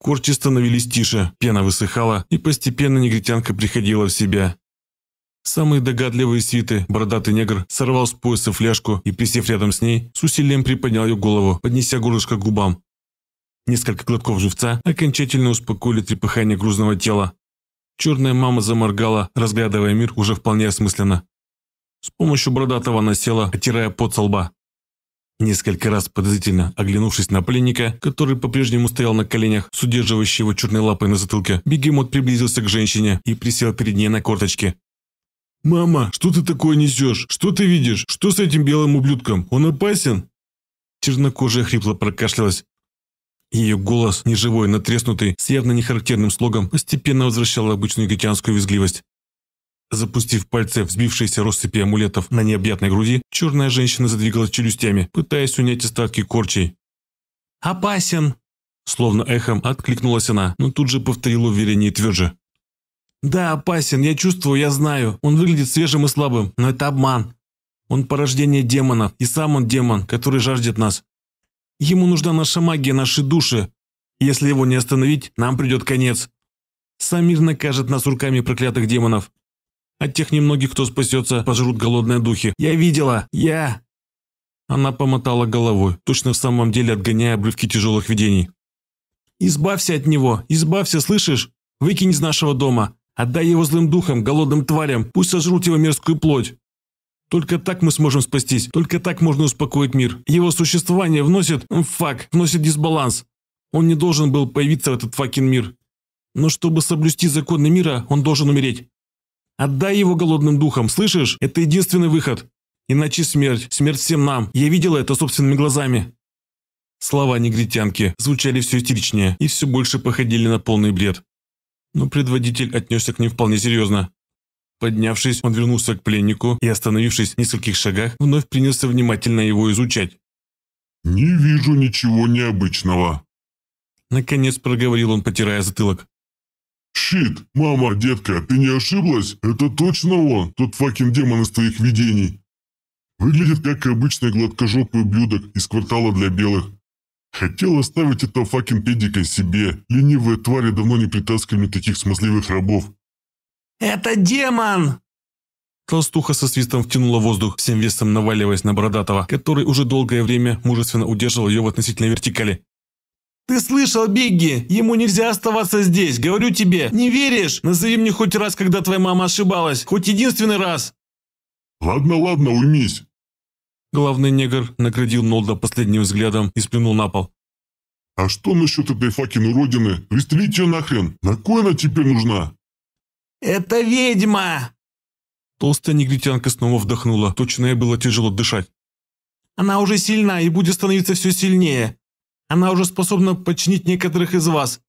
Корчи становились тише, пена высыхала, и постепенно негритянка приходила в себя. Самые догадливые свиты, бородатый негр, сорвал с пояса фляжку и, присев рядом с ней, с усилием приподнял ее голову, поднеся горлышко к губам. Несколько глотков живца окончательно успокоили трепыхание грузного тела. Черная мама заморгала, разглядывая мир уже вполне осмысленно. С помощью бородатого она села, отирая пот со лба. Несколько раз подозрительно оглянувшись на пленника, который по-прежнему стоял на коленях, с удерживающей его черной лапой на затылке, бегемот приблизился к женщине и присел перед ней на корточки. «Мама, что ты такое несешь? Что ты видишь? Что с этим белым ублюдком? Он опасен?» Чернокожая хрипло прокашлялась. Ее голос, неживой, натреснутый, с явно нехарактерным слогом, постепенно возвращал обычную гитянскую визгливость. Запустив пальцы в сбившиеся россыпи амулетов на необъятной груди, черная женщина задвигала челюстями, пытаясь унять остатки корчей. «Опасен!» Словно эхом откликнулась она, но тут же повторила веление тверже. «Да, опасен, я чувствую, я знаю. Он выглядит свежим и слабым, но это обман. Он порождение демона, и сам он демон, который жаждет нас. Ему нужна наша магия, наши души. Если его не остановить, нам придет конец. Сам мир накажет нас руками проклятых демонов, от тех немногих, кто спасется, пожрут голодные духи. Я видела! Я!» Она помотала головой, точно в самом деле отгоняя обрывки тяжелых видений. «Избавься от него! Избавься, слышишь? Выкинь из нашего дома! Отдай его злым духам, голодным тварям! Пусть сожрут его мерзкую плоть!» Только так мы сможем спастись, только так можно успокоить мир. Его существование вносит... фак, вносит дисбаланс. Он не должен был появиться в этот факин мир. Но чтобы соблюсти законы мира, он должен умереть. Отдай его голодным духом, слышишь? Это единственный выход. Иначе смерть, смерть всем нам. Я видела это собственными глазами». Слова негритянки звучали все истеричнее и все больше походили на полный бред. Но предводитель отнесся к ним вполне серьезно. Поднявшись, он вернулся к пленнику и, остановившись в нескольких шагах, вновь принялся внимательно его изучать. «Не вижу ничего необычного», Наконец проговорил он, потирая затылок. «Щит! Мама, детка, ты не ошиблась? Это точно он, тот факин демон из твоих видений!» Выглядит как обычный гладкожопый блюдок из квартала для белых. Хотел оставить этого факин педика себе. Ленивые твари давно не притаскивали таких смазливых рабов. «Это демон!» Толстуха со свистом втянула воздух, всем весом наваливаясь на Бородатого, который уже долгое время мужественно удерживал ее в относительной вертикали. «Ты слышал, Бигги? Ему нельзя оставаться здесь, говорю тебе. Не веришь? Назови мне хоть раз, когда твоя мама ошибалась. Хоть единственный раз». «Ладно, ладно, уймись». Главный негр наградил Нолда последним взглядом и сплюнул на пол. «А что насчет этой факиной родины? Пристрелить ее нахрен! На кой она теперь нужна?» «Это ведьма!» Толстая негритянка снова вдохнула, точно ей было тяжело дышать. «Она уже сильна и будет становиться все сильнее. Она уже способна подчинить некоторых из вас.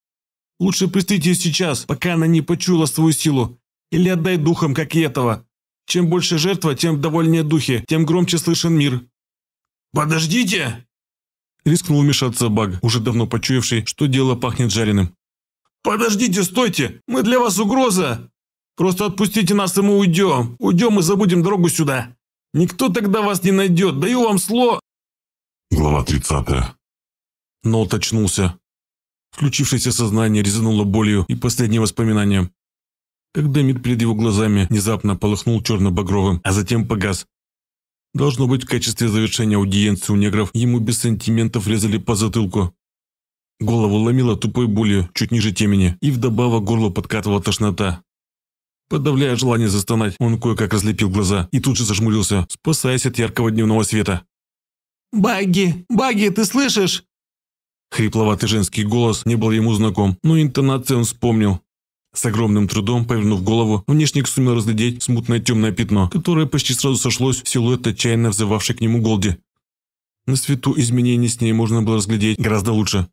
Лучше пустить ее сейчас, пока она не почула свою силу. Или отдай духам, как и этого. Чем больше жертва, тем довольнее духи, тем громче слышен мир». «Подождите!» Рискнул вмешаться Баг, уже давно почуявший, что дело пахнет жареным. «Подождите, стойте! Мы для вас угроза! Просто отпустите нас, и мы уйдем! Уйдем и забудем дорогу сюда! Никто тогда вас не найдет! Даю вам слово!» Глава тридцатая. Нолт очнулся. Включившееся сознание резануло болью и последние воспоминания. Когда мир перед его глазами внезапно полыхнул черно-багровым, а затем погас. Должно быть, в качестве завершения аудиенции у негров ему без сантиментов резали по затылку. Голову ломило тупой болью чуть ниже темени, и вдобавок горло подкатывала тошнота. Подавляя желание застонать, он кое-как разлепил глаза и тут же зажмурился, спасаясь от яркого дневного света. «Багги! Багги, ты слышишь?» Хрипловатый женский голос не был ему знаком, но интонацию он вспомнил. С огромным трудом, повернув голову, внешник сумел разглядеть смутное темное пятно, которое почти сразу сошлось в силуэт отчаянно взывавшей к нему Голди. На свету изменений с ней можно было разглядеть гораздо лучше.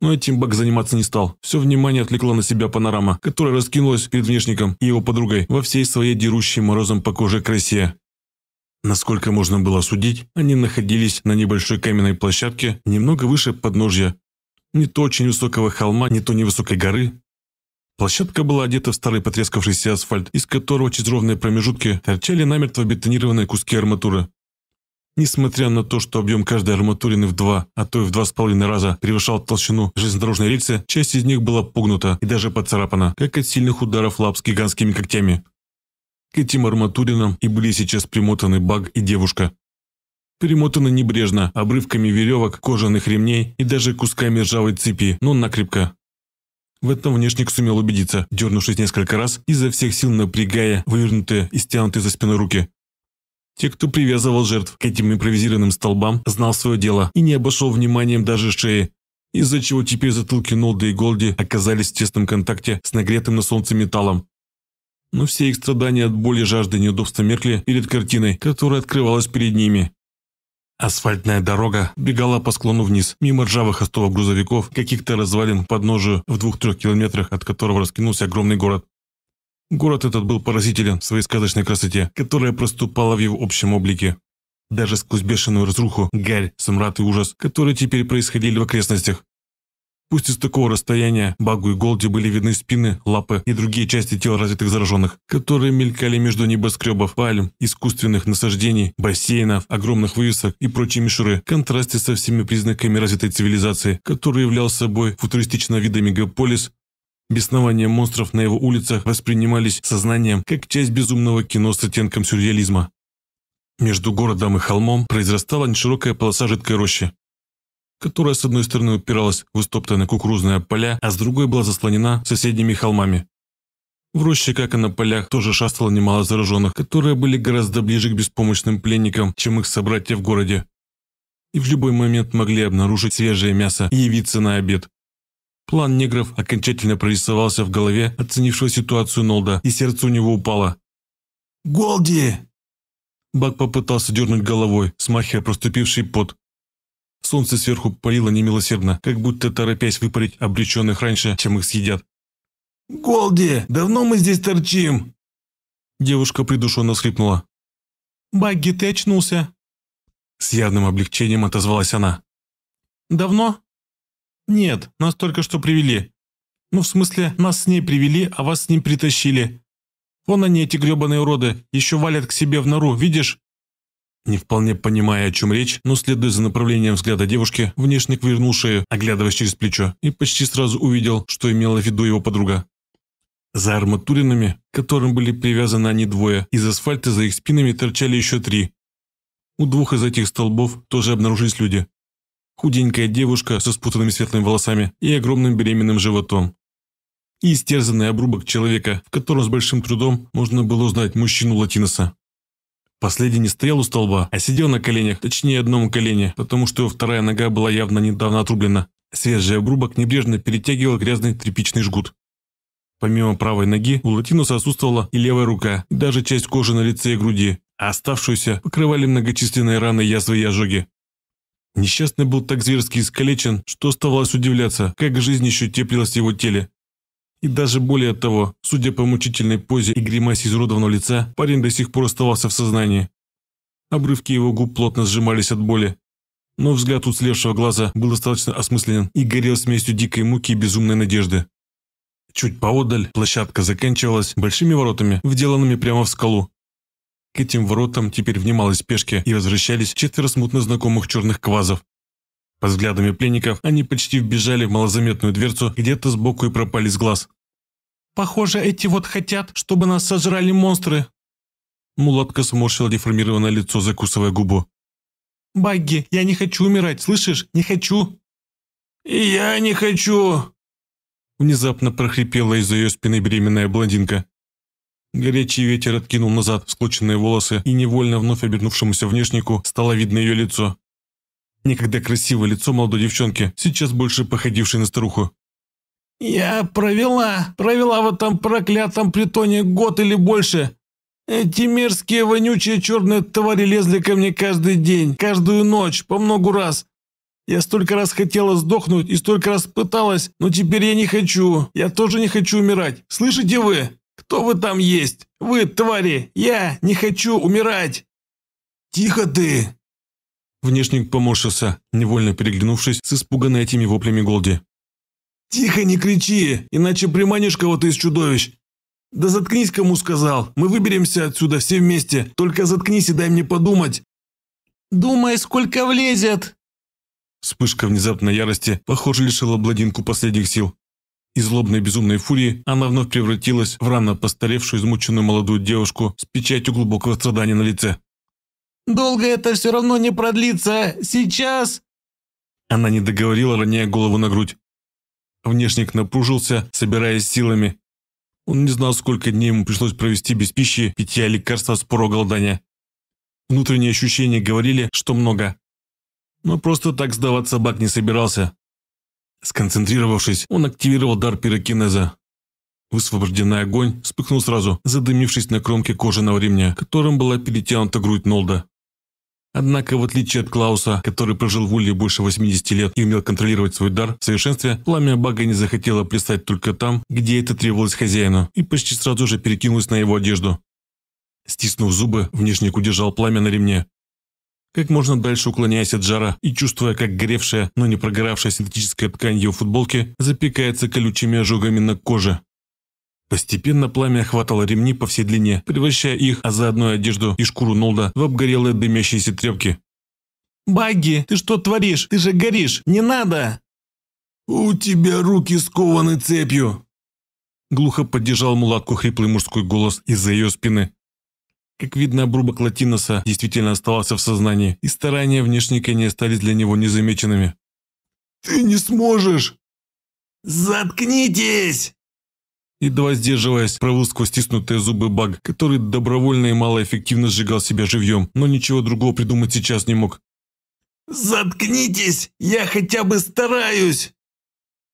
Но этим Бак заниматься не стал. Все внимание отвлекло на себя панорама, которая раскинулась перед внешником и его подругой во всей своей дерущей морозом по коже красе. Насколько можно было судить, они находились на небольшой каменной площадке, немного выше подножья, не то очень высокого холма, не то невысокой горы. Площадка была одета в старый потрескавшийся асфальт, из которого через ровные промежутки торчали намертво бетонированные куски арматуры. Несмотря на то, что объем каждой арматурины в два, а то и в два с половиной раза превышал толщину железнодорожной рельсы, часть из них была погнута и даже поцарапана, как от сильных ударов лап с гигантскими когтями. К этим арматуринам и были сейчас примотаны Баг и девушка. Перемотаны небрежно, обрывками веревок, кожаных ремней и даже кусками ржавой цепи, но накрепко. В этом внешник сумел убедиться, дернувшись несколько раз, изо всех сил напрягая вывернутые и стянутые за спиной руки. Те, кто привязывал жертв к этим импровизированным столбам, знал свое дело и не обошел вниманием даже шеи, из-за чего теперь затылки Нолда и Голди оказались в тесном контакте с нагретым на солнце металлом но все их страдания от боли, жажды неудобства меркли перед картиной, которая открывалась перед ними. Асфальтная дорога бегала по склону вниз, мимо ржавых остовов грузовиков, каких-то развалин подножию в двух-трех километрах, от которого раскинулся огромный город. Город этот был поразителен в своей сказочной красоте, которая проступала в его общем облике. Даже сквозь бешеную разруху, гарь, сумрат и ужас, которые теперь происходили в окрестностях, Пусть из такого расстояния Багу и Голди были видны спины, лапы и другие части тел развитых зараженных, которые мелькали между небоскребов, пальм, искусственных насаждений, бассейнов, огромных вывесок и прочей мишуры, в контрасте со всеми признаками развитой цивилизации, который являл собой футуристичного вида мегаполис, Беснования монстров на его улицах воспринимались сознанием как часть безумного кино с оттенком сюрреализма. Между городом и холмом произрастала неширокая полоса жидкой рощи которая с одной стороны упиралась в истоптанные кукурузные поля, а с другой была заслонена соседними холмами. В роще, как и на полях, тоже шастало немало зараженных, которые были гораздо ближе к беспомощным пленникам, чем их собратья в городе. И в любой момент могли обнаружить свежее мясо и явиться на обед. План негров окончательно прорисовался в голове оценившего ситуацию Нолда, и сердце у него упало. «Голди!» Бак попытался дернуть головой, смахивая проступивший пот. Солнце сверху палило немилосердно, как будто торопясь выпарить обреченных раньше, чем их съедят. «Голди, давно мы здесь торчим?» Девушка придушенно схлипнула. «Багги, ты очнулся?» С явным облегчением отозвалась она. «Давно?» «Нет, нас только что привели. Ну, в смысле, нас с ней привели, а вас с ним притащили. Вон они, эти гребаные уроды, еще валят к себе в нору, видишь? Не вполне понимая, о чем речь, но следуя за направлением взгляда девушки, внешник вернул шею, оглядываясь через плечо, и почти сразу увидел, что имела в виду его подруга. За арматуринами, к которым были привязаны они двое, из асфальта за их спинами торчали еще три. У двух из этих столбов тоже обнаружились люди. Худенькая девушка со спутанными светлыми волосами и огромным беременным животом. И истерзанный обрубок человека, в котором с большим трудом можно было узнать мужчину Латиноса. Последний не стоял у столба, а сидел на коленях, точнее одном колене, потому что его вторая нога была явно недавно отрублена. Свежий обрубок небрежно перетягивал грязный тряпичный жгут. Помимо правой ноги, у Латинуса отсутствовала и левая рука, и даже часть кожи на лице и груди, а оставшуюся покрывали многочисленные раны, язвы и ожоги. Несчастный был так зверски искалечен, что оставалось удивляться, как жизнь еще теплилась в его теле. И даже более того, судя по мучительной позе и гримасе изуродованного лица, парень до сих пор оставался в сознании. Обрывки его губ плотно сжимались от боли. Но взгляд уцелевшего глаза был достаточно осмысленен и горел смесью дикой муки и безумной надежды. Чуть поодаль площадка заканчивалась большими воротами, вделанными прямо в скалу. К этим воротам теперь внималась пешки и возвращались четверо смутно знакомых черных квазов. Под взглядами пленников они почти вбежали в малозаметную дверцу где-то сбоку и пропали с глаз. Похоже, эти вот хотят, чтобы нас сожрали монстры». Мулатка сморщила деформированное лицо, закусывая губу. «Багги, я не хочу умирать, слышишь? Не хочу!» я не хочу!» Внезапно прохрипела из-за ее спины беременная блондинка. Горячий ветер откинул назад всклоченные волосы, и невольно вновь обернувшемуся внешнику стало видно ее лицо. Никогда красивое лицо молодой девчонки, сейчас больше походившей на старуху. «Я провела, провела в этом проклятом притоне год или больше. Эти мерзкие, вонючие черные твари лезли ко мне каждый день, каждую ночь, по многу раз. Я столько раз хотела сдохнуть и столько раз пыталась, но теперь я не хочу. Я тоже не хочу умирать. Слышите вы? Кто вы там есть? Вы, твари! Я не хочу умирать!» «Тихо ты!» Внешник поморщился, невольно переглянувшись с испуганной этими воплями Голди. «Тихо, не кричи, иначе приманишь кого-то из чудовищ!» «Да заткнись, кому сказал! Мы выберемся отсюда все вместе! Только заткнись и дай мне подумать!» «Думай, сколько влезет!» Вспышка внезапной ярости, похоже, лишила бладинку последних сил. Из злобной безумной фурии она вновь превратилась в рано постаревшую измученную молодую девушку с печатью глубокого страдания на лице. «Долго это все равно не продлится! Сейчас!» Она не договорила, роняя голову на грудь. Внешник напружился, собираясь силами. Он не знал, сколько дней ему пришлось провести без пищи, питья, лекарства, спора, голодания. Внутренние ощущения говорили, что много. Но просто так сдаваться Бак не собирался. Сконцентрировавшись, он активировал дар пирокинеза. Высвобожденный огонь вспыхнул сразу, задымившись на кромке кожаного ремня, которым была перетянута грудь Нолда. Однако, в отличие от Клауса, который прожил в Улье больше 80 лет и умел контролировать свой дар в совершенстве, пламя бага не захотело плясать только там, где это требовалось хозяину, и почти сразу же перекинулось на его одежду. Стиснув зубы, внешник удержал пламя на ремне. Как можно дальше уклоняясь от жара и чувствуя, как гревшая, но не прогоравшая синтетическая ткань его футболки запекается колючими ожогами на коже. Постепенно пламя охватывало ремни по всей длине, превращая их, а заодно и одежду и шкуру Нолда, в обгорелые дымящиеся тряпки. «Багги, ты что творишь? Ты же горишь! Не надо!» «У тебя руки скованы цепью!» Глухо поддержал мулатку хриплый мужской голос из-за ее спины. Как видно, обрубок Латиноса действительно оставался в сознании, и старания внешника не остались для него незамеченными. «Ты не сможешь!» «Заткнитесь!» едва сдерживаясь, провыл сквозь стиснутые зубы баг, который добровольно и малоэффективно сжигал себя живьем, но ничего другого придумать сейчас не мог. «Заткнитесь! Я хотя бы стараюсь!»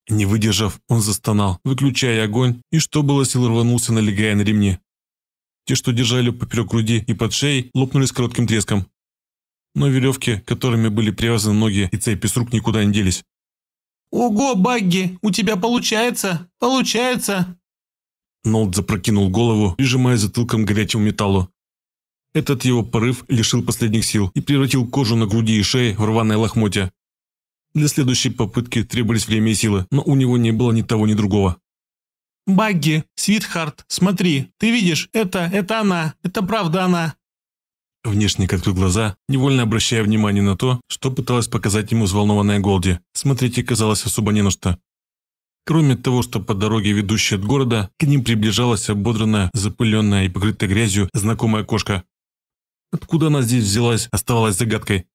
Не выдержав, он застонал, выключая огонь, и что было сил рванулся, налегая на ремни. Те, что держали поперек груди и под шеей, лопнули с коротким треском. Но веревки, которыми были привязаны ноги и цепи с рук, никуда не делись. «Ого, Багги, у тебя получается! Получается!» Нолд запрокинул голову, прижимая затылком к горячему металлу. Этот его порыв лишил последних сил и превратил кожу на груди и шее в рваное лохмотья. Для следующей попытки требовались время и силы, но у него не было ни того, ни другого. «Багги, Свитхарт, смотри, ты видишь, это, это она, это правда она!» Внешник открыл глаза, невольно обращая внимание на то, что пыталась показать ему взволнованная Голди. Смотрите, казалось особо не на что. Кроме того, что по дороге, ведущей от города, к ним приближалась ободранная, запыленная и покрытая грязью знакомая кошка. Откуда она здесь взялась, оставалась загадкой.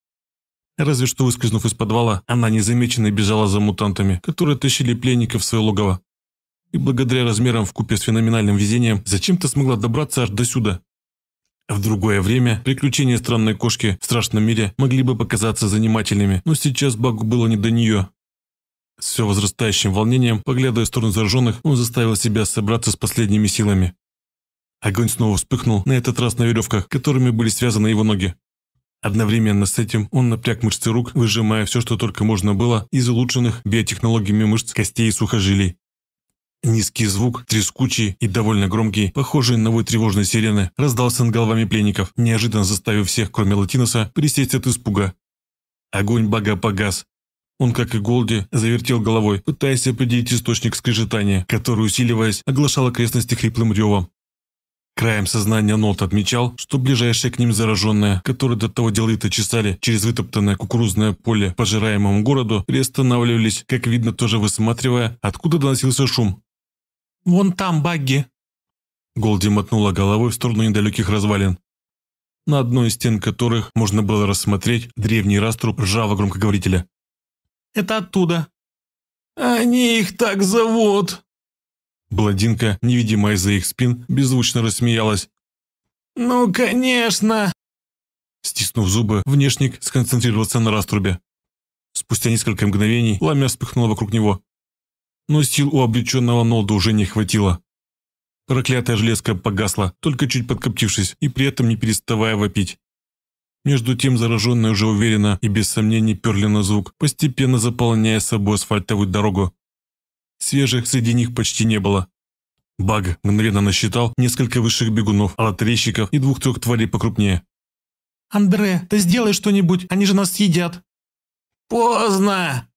Разве что выскользнув из подвала, она незамеченно бежала за мутантами, которые тащили пленников в свое логово. И благодаря размерам в купе с феноменальным везением, зачем-то смогла добраться аж до сюда. В другое время приключения странной кошки в страшном мире могли бы показаться занимательными, но сейчас Багу было не до нее. С все возрастающим волнением, поглядывая в сторону зараженных, он заставил себя собраться с последними силами. Огонь снова вспыхнул, на этот раз на веревках, которыми были связаны его ноги. Одновременно с этим он напряг мышцы рук, выжимая все, что только можно было из улучшенных биотехнологиями мышц костей и сухожилий. Низкий звук, трескучий и довольно громкий, похожий на вой тревожной сирены, раздался над головами пленников, неожиданно заставив всех, кроме Латиноса, присесть от испуга. Огонь бога погас, он, как и Голди, завертел головой, пытаясь определить источник скрежетания, который, усиливаясь, оглашал окрестности хриплым ревом. Краем сознания Нолт отмечал, что ближайшее к ним зараженное, которое до того делы-то чесали через вытоптанное кукурузное поле пожираемому городу, приостанавливались, как видно, тоже высматривая, откуда доносился шум. «Вон там багги!» Голди мотнула головой в сторону недалеких развалин, на одной из стен которых можно было рассмотреть древний раструб ржавого громкоговорителя. Это оттуда». «Они их так зовут!» Блондинка, невидимая за их спин, беззвучно рассмеялась. «Ну, конечно!» Стиснув зубы, внешник сконцентрировался на раструбе. Спустя несколько мгновений пламя вспыхнуло вокруг него. Но сил у облеченного Нолда уже не хватило. Проклятая железка погасла, только чуть подкоптившись и при этом не переставая вопить. Между тем зараженные уже уверенно и без сомнений перли на звук, постепенно заполняя собой асфальтовую дорогу. Свежих среди них почти не было. Баг мгновенно насчитал несколько высших бегунов, алатрещиков и двух-трех тварей покрупнее. «Андре, ты сделай что-нибудь, они же нас съедят!» «Поздно!»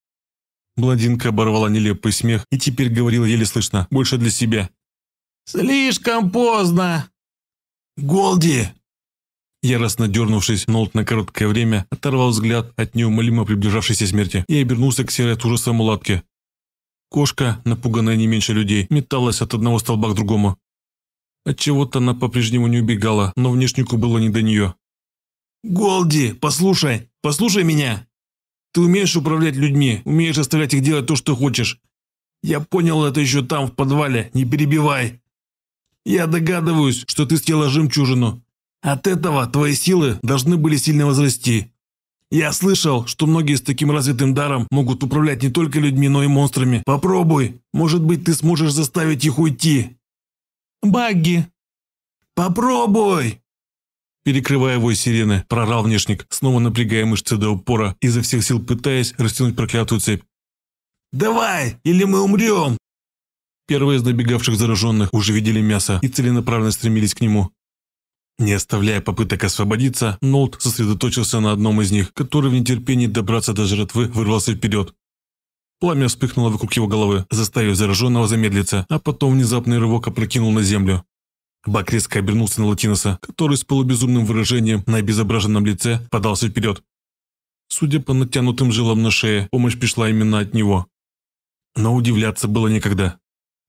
Блондинка оборвала нелепый смех и теперь говорила еле слышно, больше для себя. «Слишком поздно!» «Голди, Яростно дернувшись, Нолт на короткое время оторвал взгляд от неумолимо приближавшейся смерти и обернулся к серой от ужаса мулатке. Кошка, напуганная не меньше людей, металась от одного столба к другому. От чего то она по-прежнему не убегала, но внешнику было не до нее. «Голди, послушай! Послушай меня! Ты умеешь управлять людьми, умеешь оставлять их делать то, что хочешь. Я понял это еще там, в подвале, не перебивай. Я догадываюсь, что ты съела жемчужину. От этого твои силы должны были сильно возрасти. Я слышал, что многие с таким развитым даром могут управлять не только людьми, но и монстрами. Попробуй, может быть, ты сможешь заставить их уйти. Багги. Попробуй! Перекрывая вой сирены, прорал внешник, снова напрягая мышцы до упора, изо всех сил пытаясь растянуть проклятую цепь. «Давай, или мы умрем!» Первые из набегавших зараженных уже видели мясо и целенаправленно стремились к нему. Не оставляя попыток освободиться, Нолт сосредоточился на одном из них, который в нетерпении добраться до жертвы вырвался вперед. Пламя вспыхнуло вокруг его головы, заставив зараженного замедлиться, а потом внезапный рывок опрокинул на землю. Бак резко обернулся на Латиноса, который с полубезумным выражением на обезображенном лице подался вперед. Судя по натянутым жилам на шее, помощь пришла именно от него. Но удивляться было некогда.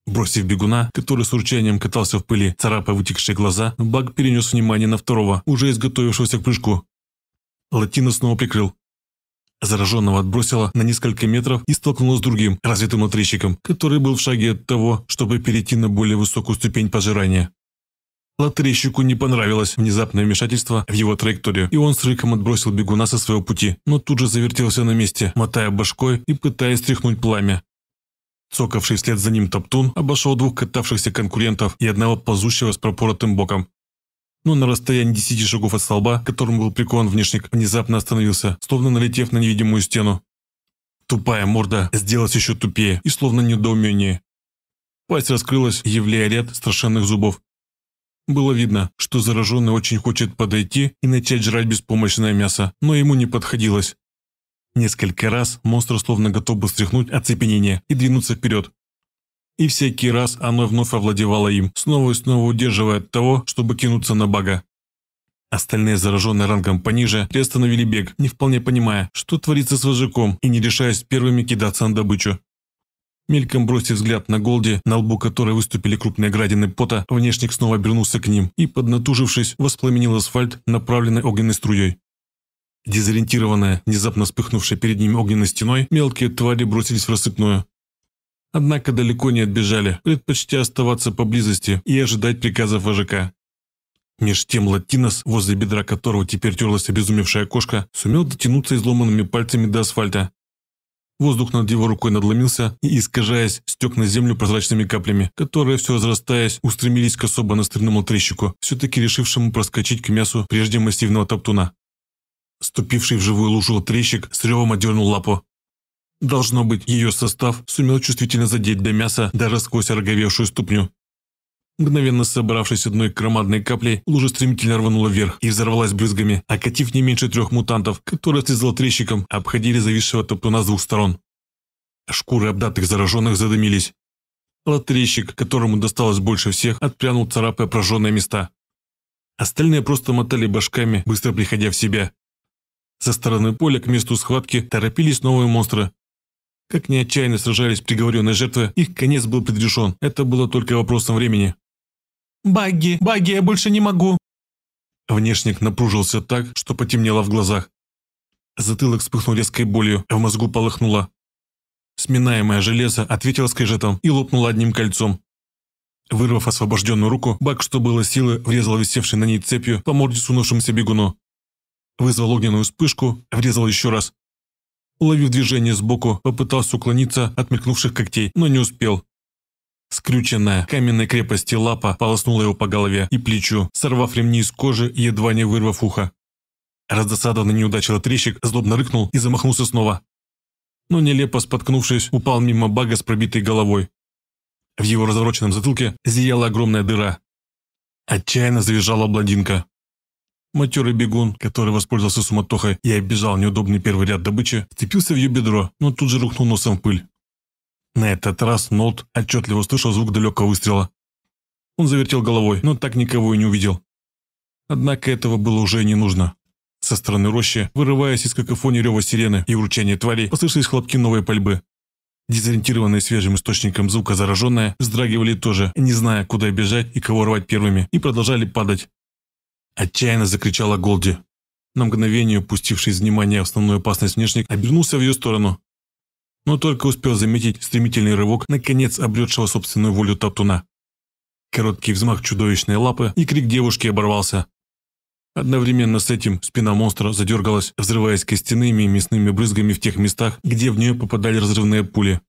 Бросив бегуна, который с урчанием катался в пыли, царапая вытекшие глаза, Баг перенес внимание на второго, уже изготовившегося к прыжку. Латина снова прикрыл. Зараженного отбросило на несколько метров и столкнуло с другим, развитым лотрещиком, который был в шаге от того, чтобы перейти на более высокую ступень пожирания. Лотрещику не понравилось внезапное вмешательство в его траекторию, и он с рыком отбросил бегуна со своего пути, но тут же завертелся на месте, мотая башкой и пытаясь стряхнуть пламя. Цокавший вслед за ним Топтун обошел двух катавшихся конкурентов и одного ползущего с пропоротым боком. Но на расстоянии десяти шагов от столба, к которому был прикован внешник, внезапно остановился, словно налетев на невидимую стену. Тупая морда сделалась еще тупее и словно недоумение. Пасть раскрылась, являя ряд страшенных зубов. Было видно, что зараженный очень хочет подойти и начать жрать беспомощное мясо, но ему не подходилось. Несколько раз монстр словно готов был стряхнуть оцепенение и двинуться вперед. И всякий раз оно вновь овладевало им, снова и снова удерживая от того, чтобы кинуться на бага. Остальные, зараженные рангом пониже, приостановили бег, не вполне понимая, что творится с вожаком, и не решаясь первыми кидаться на добычу. Мельком бросив взгляд на Голди, на лбу которой выступили крупные градины пота, внешник снова обернулся к ним и, поднатужившись, воспламенил асфальт, направленный огненной струей. Дезориентированная, внезапно вспыхнувшей перед ними огненной стеной, мелкие твари бросились в рассыпную. Однако далеко не отбежали, предпочтя оставаться поблизости и ожидать приказов вожака. Меж тем Латинос, возле бедра которого теперь терлась обезумевшая кошка, сумел дотянуться изломанными пальцами до асфальта. Воздух над его рукой надломился и, искажаясь, стек на землю прозрачными каплями, которые, все разрастаясь, устремились к особо настырному трещику, все-таки решившему проскочить к мясу прежде массивного топтуна. Ступивший в живую лужу лотрещик с ревом отдернул лапу. Должно быть, ее состав сумел чувствительно задеть до мяса даже сквозь роговевшую ступню. Мгновенно собравшись одной громадной каплей, лужа стремительно рванула вверх и взорвалась брызгами, окатив не меньше трех мутантов, которые с трещиком, обходили зависшего топтуна с двух сторон. Шкуры обдатых зараженных задымились. Лотрещик, а которому досталось больше всех, отпрянул царапая прожженные места. Остальные просто мотали башками, быстро приходя в себя. Со стороны поля к месту схватки торопились новые монстры. Как не отчаянно сражались приговоренные жертвы, их конец был предрешен. Это было только вопросом времени. «Багги! Багги, я больше не могу!» Внешник напружился так, что потемнело в глазах. Затылок вспыхнул резкой болью, а в мозгу полыхнуло. Сминаемое железо ответило скрежетом и лопнуло одним кольцом. Вырвав освобожденную руку, Баг, что было силы, врезал висевший на ней цепью по морде сунувшемуся бегуну вызвал огненную вспышку, врезал еще раз. Уловив движение сбоку, попытался уклониться от мелькнувших когтей, но не успел. Скрюченная каменной крепости лапа полоснула его по голове и плечу, сорвав ремни из кожи и едва не вырвав ухо. Раздосадованный неудачил трещик, злобно рыкнул и замахнулся снова. Но нелепо споткнувшись, упал мимо бага с пробитой головой. В его развороченном затылке зияла огромная дыра. Отчаянно завизжала блондинка. Матерый бегун, который воспользовался суматохой и оббежал неудобный первый ряд добычи, вцепился в ее бедро, но тут же рухнул носом в пыль. На этот раз Нолт отчетливо услышал звук далекого выстрела. Он завертел головой, но так никого и не увидел. Однако этого было уже не нужно. Со стороны рощи, вырываясь из какофони рева сирены и урчания тварей, послышались хлопки новой пальбы. Дезориентированные свежим источником звука зараженные вздрагивали тоже, не зная, куда бежать и кого рвать первыми, и продолжали падать. Отчаянно закричала Голди. На мгновение, упустивший из внимания основную опасность внешник, обернулся в ее сторону. Но только успел заметить стремительный рывок, наконец обретшего собственную волю топтуна. Короткий взмах чудовищной лапы и крик девушки оборвался. Одновременно с этим спина монстра задергалась, взрываясь костяными и мясными брызгами в тех местах, где в нее попадали разрывные пули.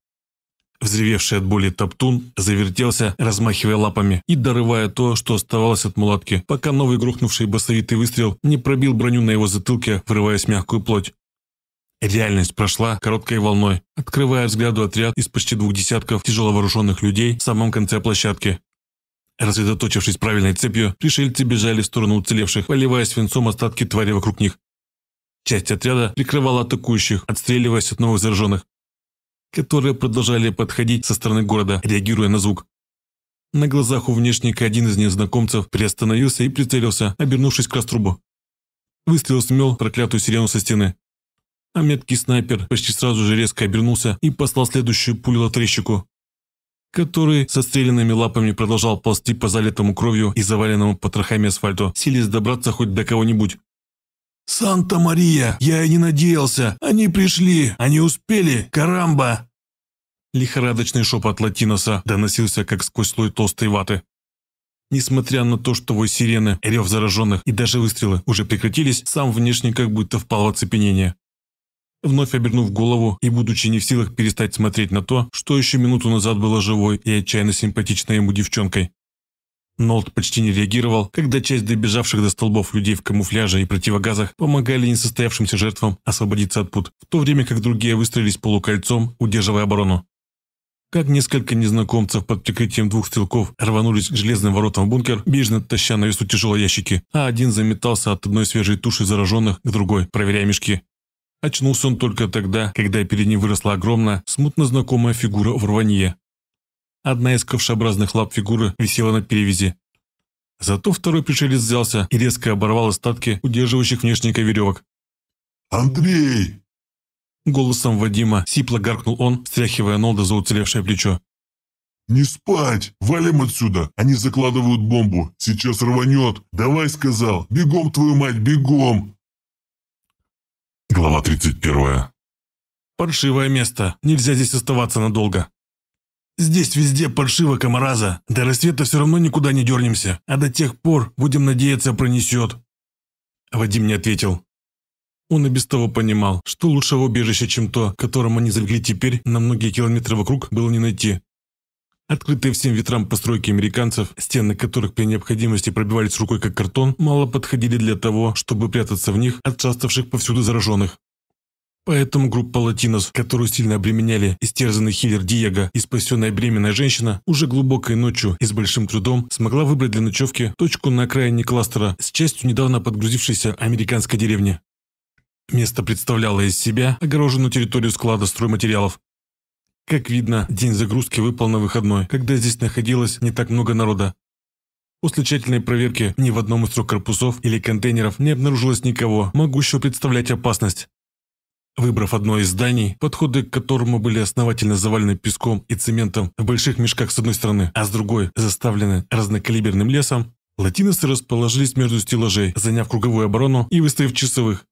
Взревевший от боли топтун завертелся, размахивая лапами и дорывая то, что оставалось от мулатки, пока новый грохнувший басовитый выстрел не пробил броню на его затылке, врываясь в мягкую плоть. Реальность прошла короткой волной, открывая взгляду отряд из почти двух десятков тяжеловооруженных людей в самом конце площадки. Разведоточившись правильной цепью, пришельцы бежали в сторону уцелевших, поливая свинцом остатки твари вокруг них. Часть отряда прикрывала атакующих, отстреливаясь от новых зараженных которые продолжали подходить со стороны города, реагируя на звук. На глазах у внешника один из незнакомцев приостановился и прицелился, обернувшись к раструбу. Выстрел смел проклятую сирену со стены. А меткий снайпер почти сразу же резко обернулся и послал следующую пулю лотрещику, который со стрелянными лапами продолжал ползти по залитому кровью и заваленному потрохами асфальту, силясь добраться хоть до кого-нибудь. «Санта-Мария! Я и не надеялся! Они пришли! Они успели! Карамба!» Лихорадочный шепот Латиноса доносился как сквозь слой толстой ваты. Несмотря на то, что вой сирены, рев зараженных и даже выстрелы уже прекратились, сам внешне как будто впал в оцепенение. Вновь обернув голову и будучи не в силах перестать смотреть на то, что еще минуту назад было живой и отчаянно симпатичной ему девчонкой, Нолт почти не реагировал, когда часть добежавших до столбов людей в камуфляже и противогазах помогали несостоявшимся жертвам освободиться от пут, в то время как другие выстроились полукольцом, удерживая оборону. Как несколько незнакомцев под прикрытием двух стрелков рванулись к железным воротам в бункер, бежно таща на весу тяжелые ящики, а один заметался от одной свежей туши зараженных к другой, проверяя мешки. Очнулся он только тогда, когда перед ним выросла огромная, смутно знакомая фигура в рванье, Одна из ковшеобразных лап фигуры висела на перевязи. Зато второй пришелец взялся и резко оборвал остатки удерживающих внешника веревок. «Андрей!» Голосом Вадима сипло гаркнул он, стряхивая Нолда за уцелевшее плечо. «Не спать! Валим отсюда! Они закладывают бомбу! Сейчас рванет! Давай, сказал! Бегом, твою мать, бегом!» Глава 31. «Паршивое место! Нельзя здесь оставаться надолго!» Здесь везде паршиво комараза. До рассвета все равно никуда не дернемся, а до тех пор, будем надеяться, пронесет». Вадим не ответил. Он и без того понимал, что лучшего убежища, чем то, которым они залегли теперь, на многие километры вокруг, было не найти. Открытые всем ветрам постройки американцев, стены которых при необходимости пробивались рукой как картон, мало подходили для того, чтобы прятаться в них от шаставших повсюду зараженных. Поэтому группа латинос, которую сильно обременяли истерзанный хиллер Диего и спасенная беременная женщина, уже глубокой ночью и с большим трудом смогла выбрать для ночевки точку на окраине кластера с частью недавно подгрузившейся американской деревни. Место представляло из себя огороженную территорию склада стройматериалов. Как видно, день загрузки выпал на выходной, когда здесь находилось не так много народа. После тщательной проверки ни в одном из трех корпусов или контейнеров не обнаружилось никого, могущего представлять опасность. Выбрав одно из зданий, подходы к которому были основательно завалены песком и цементом в больших мешках с одной стороны, а с другой заставлены разнокалиберным лесом, латиносы расположились между стеллажей, заняв круговую оборону и выставив часовых.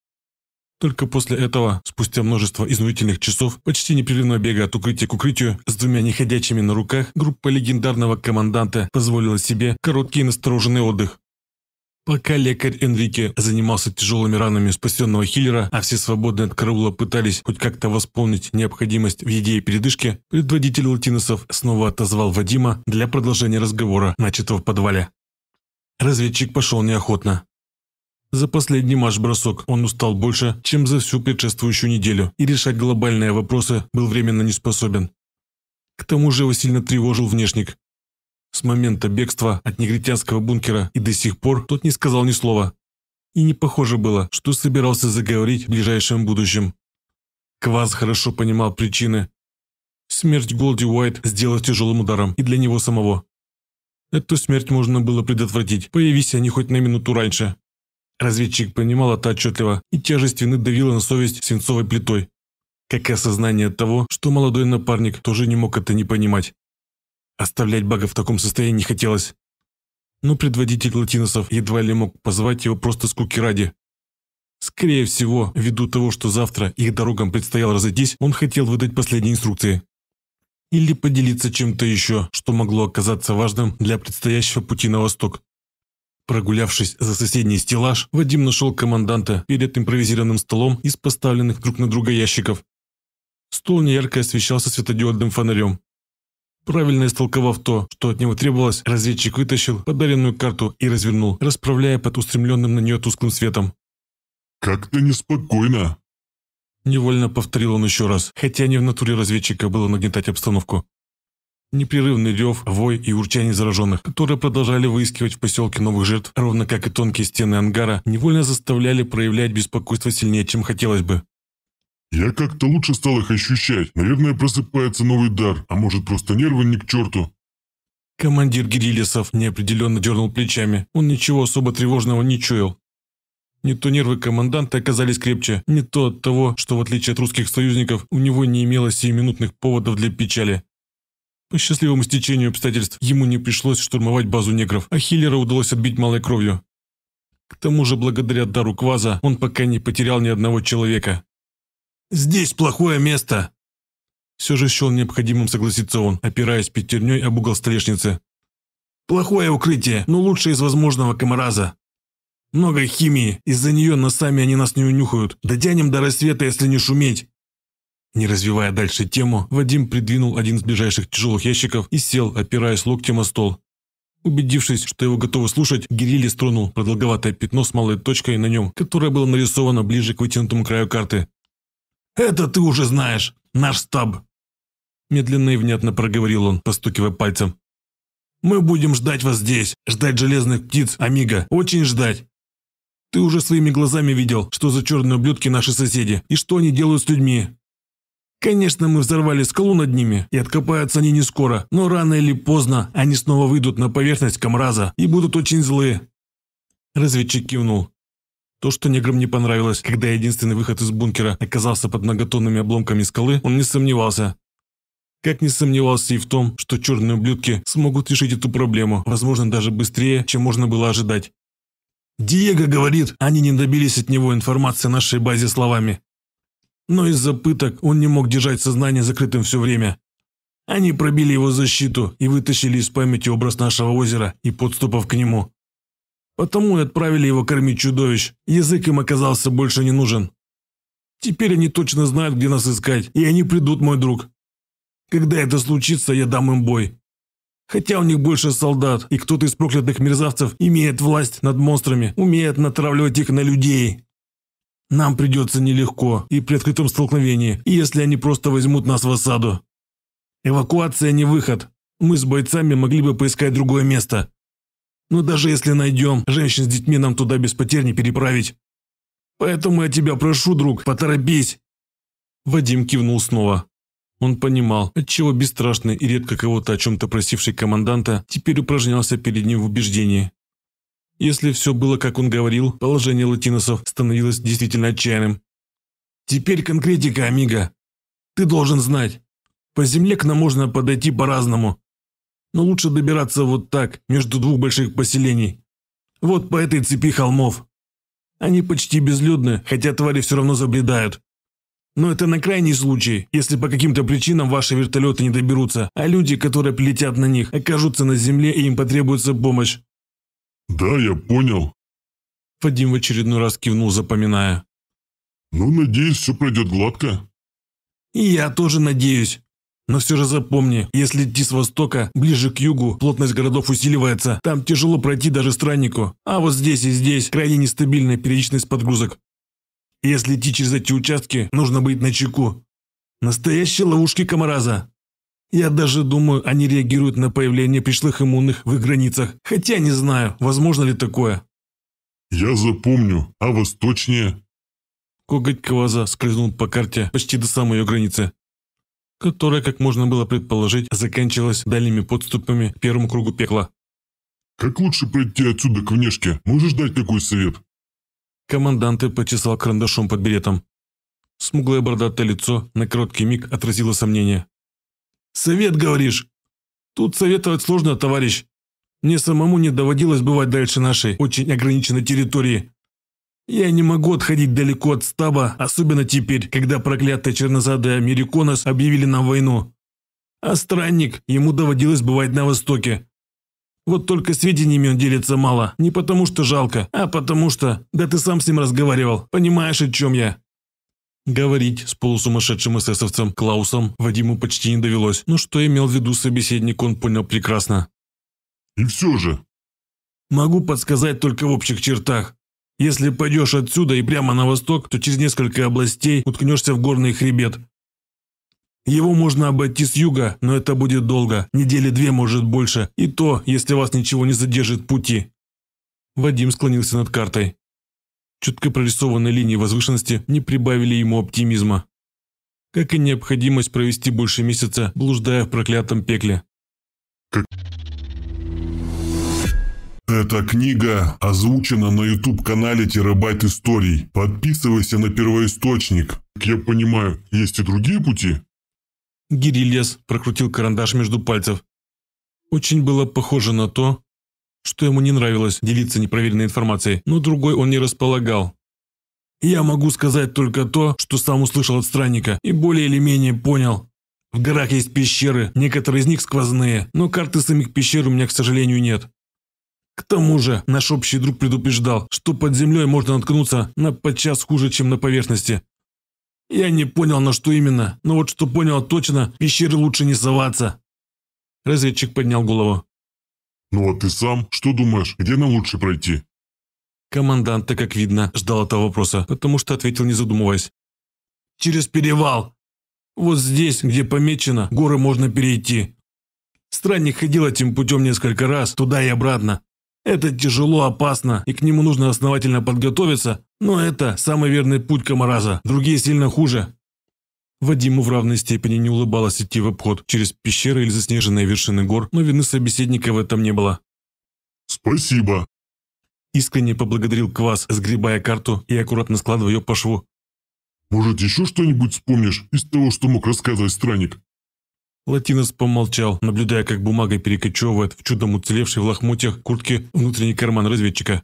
Только после этого, спустя множество изнурительных часов, почти непрерывного бега от укрытия к укрытию, с двумя неходячими на руках, группа легендарного команданта позволила себе короткий и настороженный отдых. Пока лекарь Энрике занимался тяжелыми ранами спасенного хиллера, а все свободные от караула пытались хоть как-то восполнить необходимость в еде и передышке, предводитель латиносов снова отозвал Вадима для продолжения разговора, начатого в подвале. Разведчик пошел неохотно. За последний марш-бросок он устал больше, чем за всю предшествующую неделю, и решать глобальные вопросы был временно не способен. К тому же его сильно тревожил внешник с момента бегства от негритянского бункера, и до сих пор тот не сказал ни слова. И не похоже было, что собирался заговорить в ближайшем будущем. Кваз хорошо понимал причины. Смерть Голди Уайт сделала тяжелым ударом и для него самого. Эту смерть можно было предотвратить, появись они хоть на минуту раньше. Разведчик понимал это отчетливо, и тяжесть вины давила на совесть свинцовой плитой. Как и осознание того, что молодой напарник тоже не мог это не понимать. Оставлять бага в таком состоянии не хотелось. Но предводитель латиносов едва ли мог позвать его просто скуки ради. Скорее всего, ввиду того, что завтра их дорогам предстояло разойтись, он хотел выдать последние инструкции. Или поделиться чем-то еще, что могло оказаться важным для предстоящего пути на восток. Прогулявшись за соседний стеллаж, Вадим нашел команданта перед импровизированным столом из поставленных друг на друга ящиков. Стол неярко освещался светодиодным фонарем. Правильно истолковав то, что от него требовалось, разведчик вытащил подаренную карту и развернул, расправляя под устремленным на нее тусклым светом. «Как-то неспокойно», Невольно повторил он еще раз, хотя не в натуре разведчика было нагнетать обстановку. Непрерывный рев, вой и урчание зараженных, которые продолжали выискивать в поселке новых жертв, ровно как и тонкие стены ангара, невольно заставляли проявлять беспокойство сильнее, чем хотелось бы. Я как-то лучше стал их ощущать. Наверное, просыпается новый дар, а может просто нервы не к черту. Командир Гирилесов неопределенно дернул плечами. Он ничего особо тревожного не чуял. Не то нервы команданта оказались крепче, не то от того, что в отличие от русских союзников, у него не имелось сиюминутных поводов для печали. По счастливому стечению обстоятельств ему не пришлось штурмовать базу негров, а Хиллера удалось отбить малой кровью. К тому же, благодаря дару Кваза, он пока не потерял ни одного человека. «Здесь плохое место!» Все же счел необходимым согласиться он, опираясь пятерней об угол столешницы. «Плохое укрытие, но лучше из возможного комараза. Много химии, из-за нее сами они нас не унюхают. Дотянем до рассвета, если не шуметь!» Не развивая дальше тему, Вадим придвинул один из ближайших тяжелых ящиков и сел, опираясь локтем о стол. Убедившись, что его готовы слушать, Гирилли стронул продолговатое пятно с малой точкой на нем, которое было нарисовано ближе к вытянутому краю карты. «Это ты уже знаешь, наш стаб!» Медленно и внятно проговорил он, постукивая пальцем. «Мы будем ждать вас здесь, ждать железных птиц, Амиго, очень ждать!» «Ты уже своими глазами видел, что за черные ублюдки наши соседи, и что они делают с людьми!» Конечно, мы взорвали скалу над ними, и откопаются они не скоро, но рано или поздно они снова выйдут на поверхность Камраза и будут очень злые. Разведчик кивнул. То, что неграм не понравилось, когда единственный выход из бункера оказался под многотонными обломками скалы, он не сомневался. Как не сомневался и в том, что черные ублюдки смогут решить эту проблему, возможно, даже быстрее, чем можно было ожидать. «Диего говорит, они не добились от него информации о нашей базе словами». Но из-за пыток он не мог держать сознание закрытым все время. Они пробили его защиту и вытащили из памяти образ нашего озера и подступов к нему. Потому и отправили его кормить чудовищ. Язык им оказался больше не нужен. Теперь они точно знают, где нас искать, и они придут, мой друг. Когда это случится, я дам им бой. Хотя у них больше солдат, и кто-то из проклятых мерзавцев имеет власть над монстрами, умеет натравливать их на людей. Нам придется нелегко и при открытом столкновении, если они просто возьмут нас в осаду. Эвакуация не выход. Мы с бойцами могли бы поискать другое место, но ну, даже если найдем, женщин с детьми нам туда без потерь не переправить. Поэтому я тебя прошу, друг, поторопись!» Вадим кивнул снова. Он понимал, отчего бесстрашный и редко кого-то о чем-то просивший команданта теперь упражнялся перед ним в убеждении. Если все было, как он говорил, положение латиносов становилось действительно отчаянным. «Теперь конкретика, Амиго. Ты должен знать. По земле к нам можно подойти по-разному но лучше добираться вот так, между двух больших поселений. Вот по этой цепи холмов. Они почти безлюдны, хотя твари все равно забредают. Но это на крайний случай, если по каким-то причинам ваши вертолеты не доберутся, а люди, которые прилетят на них, окажутся на земле и им потребуется помощь. «Да, я понял», – Вадим в очередной раз кивнул, запоминая. «Ну, надеюсь, все пройдет гладко». «И я тоже надеюсь». Но все же запомни, если идти с востока, ближе к югу, плотность городов усиливается. Там тяжело пройти даже страннику. А вот здесь и здесь крайне нестабильная периодичность подгрузок. Если идти через эти участки, нужно быть на чеку. Настоящие ловушки комараза. Я даже думаю, они реагируют на появление пришлых иммунных в их границах. Хотя не знаю, возможно ли такое. Я запомню, а восточнее? Коготь Кваза скользнул по карте почти до самой ее границы которая, как можно было предположить, заканчивалась дальними подступами к первому кругу пекла. «Как лучше пройти отсюда к внешке? Можешь дать такой совет?» Командант почесал карандашом под беретом. Смуглое бородатое лицо на короткий миг отразило сомнение. «Совет, говоришь? Тут советовать сложно, товарищ. Мне самому не доводилось бывать дальше нашей очень ограниченной территории. Я не могу отходить далеко от стаба, особенно теперь, когда проклятые чернозадые америконос объявили нам войну. А странник, ему доводилось бывать на Востоке. Вот только сведениями он делится мало, не потому что жалко, а потому что... Да ты сам с ним разговаривал, понимаешь, о чем я?» Говорить с полусумасшедшим эсэсовцем Клаусом Вадиму почти не довелось, но что имел в виду собеседник, он понял прекрасно. «И все же...» «Могу подсказать только в общих чертах. Если пойдешь отсюда и прямо на восток, то через несколько областей уткнешься в горный хребет. Его можно обойти с юга, но это будет долго, недели две, может больше, и то, если вас ничего не задержит пути». Вадим склонился над картой. Чутко прорисованные линии возвышенности не прибавили ему оптимизма. Как и необходимость провести больше месяца, блуждая в проклятом пекле. Эта книга озвучена на YouTube-канале «Терабайт историй». Подписывайся на первоисточник. Как я понимаю, есть и другие пути? Гирильяс прокрутил карандаш между пальцев. Очень было похоже на то, что ему не нравилось делиться непроверенной информацией, но другой он не располагал. «Я могу сказать только то, что сам услышал от странника и более или менее понял. В горах есть пещеры, некоторые из них сквозные, но карты самих пещер у меня, к сожалению, нет. К тому же, наш общий друг предупреждал, что под землей можно наткнуться на подчас хуже, чем на поверхности. Я не понял, на что именно, но вот что понял точно, в пещеры лучше не соваться. Разведчик поднял голову. Ну а ты сам, что думаешь, где нам лучше пройти? Командант-то, как видно, ждал этого вопроса, потому что ответил, не задумываясь. «Через перевал. Вот здесь, где помечено, горы можно перейти. Странник ходил этим путем несколько раз, туда и обратно. Это тяжело, опасно, и к нему нужно основательно подготовиться, но это самый верный путь Комараза, другие сильно хуже. Вадиму в равной степени не улыбалось идти в обход через пещеры или заснеженные вершины гор, но вины собеседника в этом не было. «Спасибо!» Искренне поблагодарил Квас, сгребая карту и аккуратно складывая ее по шву. «Может, еще что-нибудь вспомнишь из того, что мог рассказывать странник?» Латинос помолчал, наблюдая, как бумага перекочевывает в чудом уцелевшей в лохмотьях куртки внутренний карман разведчика.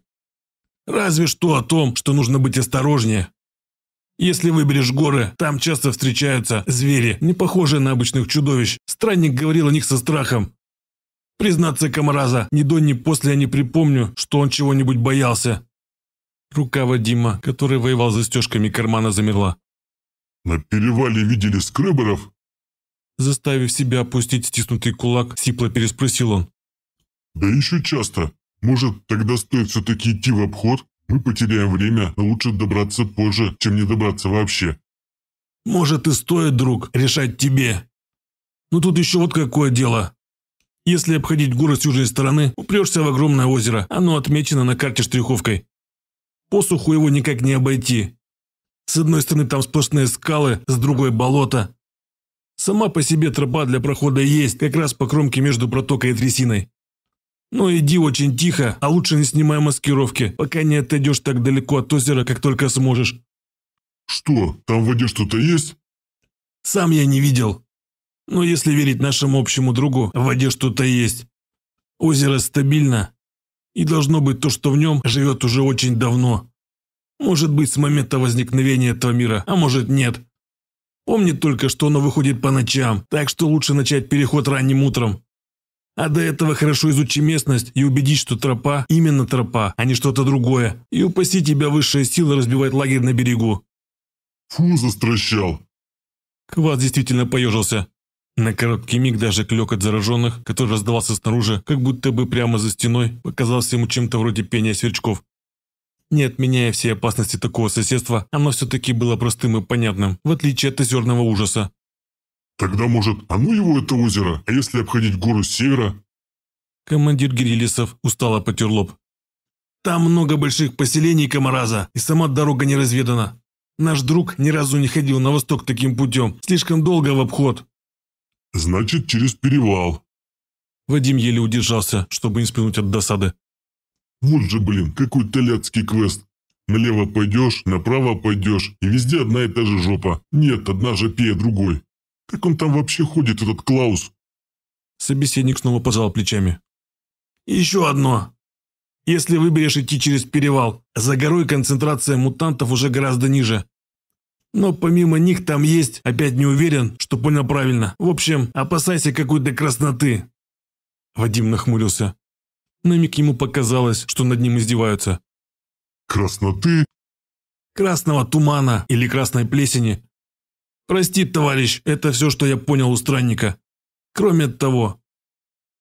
«Разве что о том, что нужно быть осторожнее. Если выберешь горы, там часто встречаются звери, не похожие на обычных чудовищ. Странник говорил о них со страхом. Признаться, Камараза, ни до, ни после я не припомню, что он чего-нибудь боялся». Рука Вадима, который воевал застежками кармана, замерла. «На перевале видели скрыборов. Заставив себя опустить стиснутый кулак, сипло переспросил он. «Да еще часто. Может, тогда стоит все-таки идти в обход? Мы потеряем время, но лучше добраться позже, чем не добраться вообще». «Может, и стоит, друг, решать тебе. Но тут еще вот какое дело. Если обходить горы с южной стороны, упрешься в огромное озеро. Оно отмечено на карте штриховкой. Посуху его никак не обойти. С одной стороны там сплошные скалы, с другой болото. Сама по себе тропа для прохода есть, как раз по кромке между протокой и трясиной. Но ну, иди очень тихо, а лучше не снимай маскировки, пока не отойдешь так далеко от озера, как только сможешь. Что, там в воде что-то есть? Сам я не видел. Но если верить нашему общему другу, в воде что-то есть. Озеро стабильно. И должно быть то, что в нем живет уже очень давно. Может быть, с момента возникновения этого мира, а может нет. Помни только, что оно выходит по ночам, так что лучше начать переход ранним утром. А до этого хорошо изучи местность и убедись, что тропа именно тропа, а не что-то другое, и упаси тебя высшая сила разбивать лагерь на берегу. Фу, застращал. Квас действительно поежился. На короткий миг даже клёк от зараженных, который раздавался снаружи, как будто бы прямо за стеной, показался ему чем-то вроде пения сверчков. Не отменяя все опасности такого соседства, оно все-таки было простым и понятным, в отличие от озерного ужаса. «Тогда, может, оно его, это озеро? А если обходить гору с севера?» Командир Гирилисов устало потер лоб. «Там много больших поселений Комараза, и сама дорога не разведана. Наш друг ни разу не ходил на восток таким путем, слишком долго в обход». «Значит, через перевал». Вадим еле удержался, чтобы не спрыгнуть от досады. Вот же, блин, какой-то ляцкий квест. Налево пойдешь, направо пойдешь, и везде одна и та же жопа. Нет, одна же пея другой. Как он там вообще ходит, этот Клаус? Собеседник снова пожал плечами. еще одно. Если выберешь идти через перевал, за горой концентрация мутантов уже гораздо ниже. Но помимо них там есть, опять не уверен, что понял правильно. В общем, опасайся какой-то красноты. Вадим нахмурился. На миг ему показалось, что над ним издеваются. «Красноты?» «Красного тумана или красной плесени?» «Прости, товарищ, это все, что я понял у странника. Кроме того,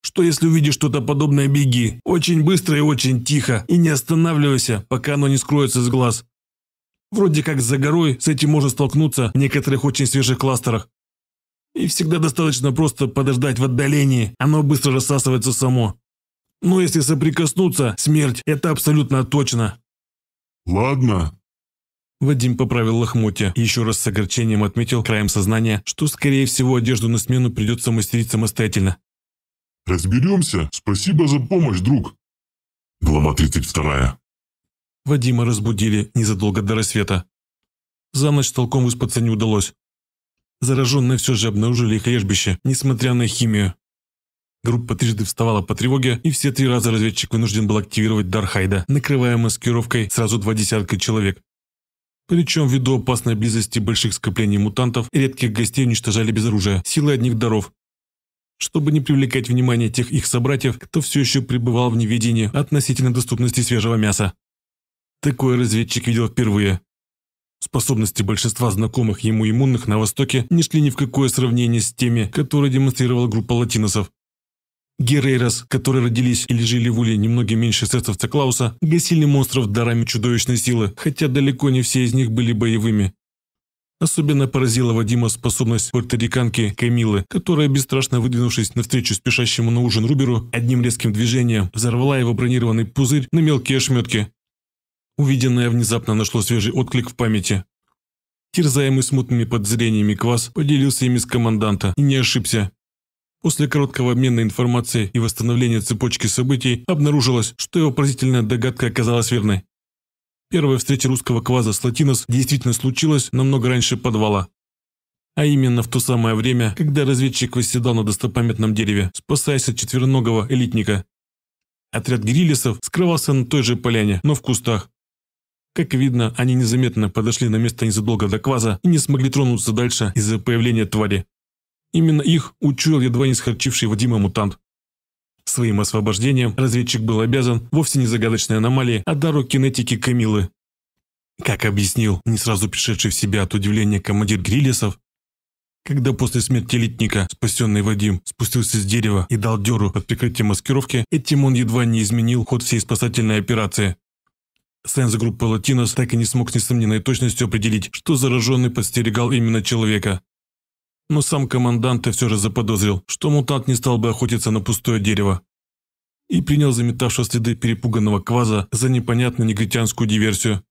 что если увидишь что-то подобное, беги. Очень быстро и очень тихо, и не останавливайся, пока оно не скроется с глаз. Вроде как за горой с этим можно столкнуться в некоторых очень свежих кластерах. И всегда достаточно просто подождать в отдалении, оно быстро рассасывается само. Но если соприкоснуться, смерть, это абсолютно точно. Ладно. Вадим поправил лохмотья и еще раз с огорчением отметил краем сознания, что, скорее всего, одежду на смену придется мастерить самостоятельно. «Разберемся. Спасибо за помощь, друг». Глава 32. Вадима разбудили незадолго до рассвета. За ночь толком выспаться не удалось. Зараженные все же обнаружили их лежбище, несмотря на химию. Группа трижды вставала по тревоге, и все три раза разведчик вынужден был активировать Дархайда, накрывая маскировкой сразу два десятка человек. Причем ввиду опасной близости больших скоплений мутантов, редких гостей уничтожали без оружия, силой одних даров. Чтобы не привлекать внимание тех их собратьев, кто все еще пребывал в неведении относительно доступности свежего мяса. такой разведчик видел впервые. Способности большинства знакомых ему иммунных на Востоке не шли ни в какое сравнение с теми, которые демонстрировала группа латиносов. Герейрос, которые родились или жили в Уле немного меньше сетовца Клауса, гасили монстров дарами чудовищной силы, хотя далеко не все из них были боевыми. Особенно поразила Вадима способность порториканки Камилы, которая, бесстрашно выдвинувшись навстречу спешащему на ужин Руберу, одним резким движением взорвала его бронированный пузырь на мелкие ошметки. Увиденное внезапно нашло свежий отклик в памяти. Терзаемый смутными подозрениями Квас поделился ими с команданта и не ошибся. После короткого обмена информацией и восстановления цепочки событий обнаружилось, что его поразительная догадка оказалась верной. Первая встреча русского кваза с Латинос действительно случилась намного раньше подвала. А именно в то самое время, когда разведчик восседал на достопамятном дереве, спасаясь от четвероногого элитника. Отряд гириллисов скрывался на той же поляне, но в кустах. Как видно, они незаметно подошли на место незадолго до кваза и не смогли тронуться дальше из-за появления твари. Именно их учуял едва не схорчивший Вадима мутант. Своим освобождением разведчик был обязан вовсе не загадочной аномалии, а дару кинетики Камилы. Как объяснил не сразу пришедший в себя от удивления командир Грилисов, когда после смерти литника спасенный Вадим спустился с дерева и дал дёру под прикрытием маскировки, этим он едва не изменил ход всей спасательной операции. Сенс группы «Латинос» так и не смог с несомненной точностью определить, что зараженный подстерегал именно человека. Но сам командант все же заподозрил, что мутант не стал бы охотиться на пустое дерево. И принял заметавшего следы перепуганного кваза за непонятную негритянскую диверсию.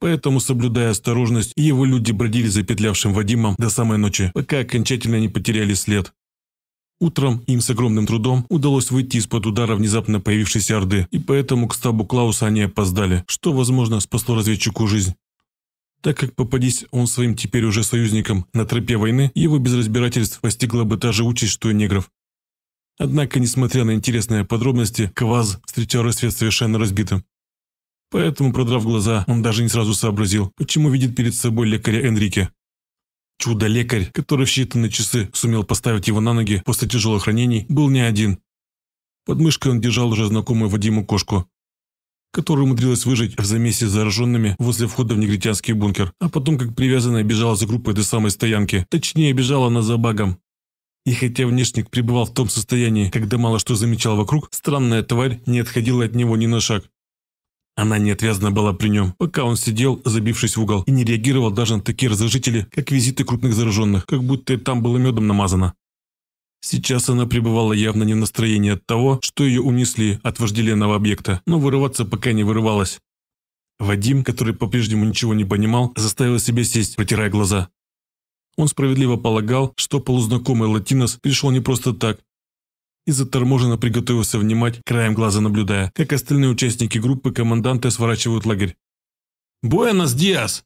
Поэтому, соблюдая осторожность, его люди бродили за петлявшим Вадимом до самой ночи, пока окончательно не потеряли след. Утром им с огромным трудом удалось выйти из-под удара внезапно появившейся Орды, и поэтому к стабу Клауса они опоздали, что, возможно, спасло разведчику жизнь. Так как попадись он своим теперь уже союзникам на тропе войны, его без разбирательств постигла бы та же участь, что и негров. Однако, несмотря на интересные подробности, Кваз встретил рассвет совершенно разбитым. Поэтому, продрав глаза, он даже не сразу сообразил, почему видит перед собой лекаря Энрике. Чудо-лекарь, который в считанные часы сумел поставить его на ноги после тяжелых ранений, был не один. Под мышкой он держал уже знакомую Вадиму кошку, которая умудрилась выжить в замесе с зараженными возле входа в негритянский бункер, а потом как привязанная бежала за группой до самой стоянки, точнее бежала она за багом. И хотя внешник пребывал в том состоянии, когда мало что замечал вокруг, странная тварь не отходила от него ни на шаг. Она неотвязно была при нем, пока он сидел, забившись в угол, и не реагировал даже на такие разожители, как визиты крупных зараженных, как будто там было медом намазано. Сейчас она пребывала явно не в настроении от того, что ее унесли от вожделенного объекта, но вырываться пока не вырывалась. Вадим, который по-прежнему ничего не понимал, заставил себя сесть, протирая глаза. Он справедливо полагал, что полузнакомый латинос пришел не просто так, и заторможенно приготовился внимать, краем глаза наблюдая, как остальные участники группы команданты сворачивают лагерь. «Буэнос Диас!»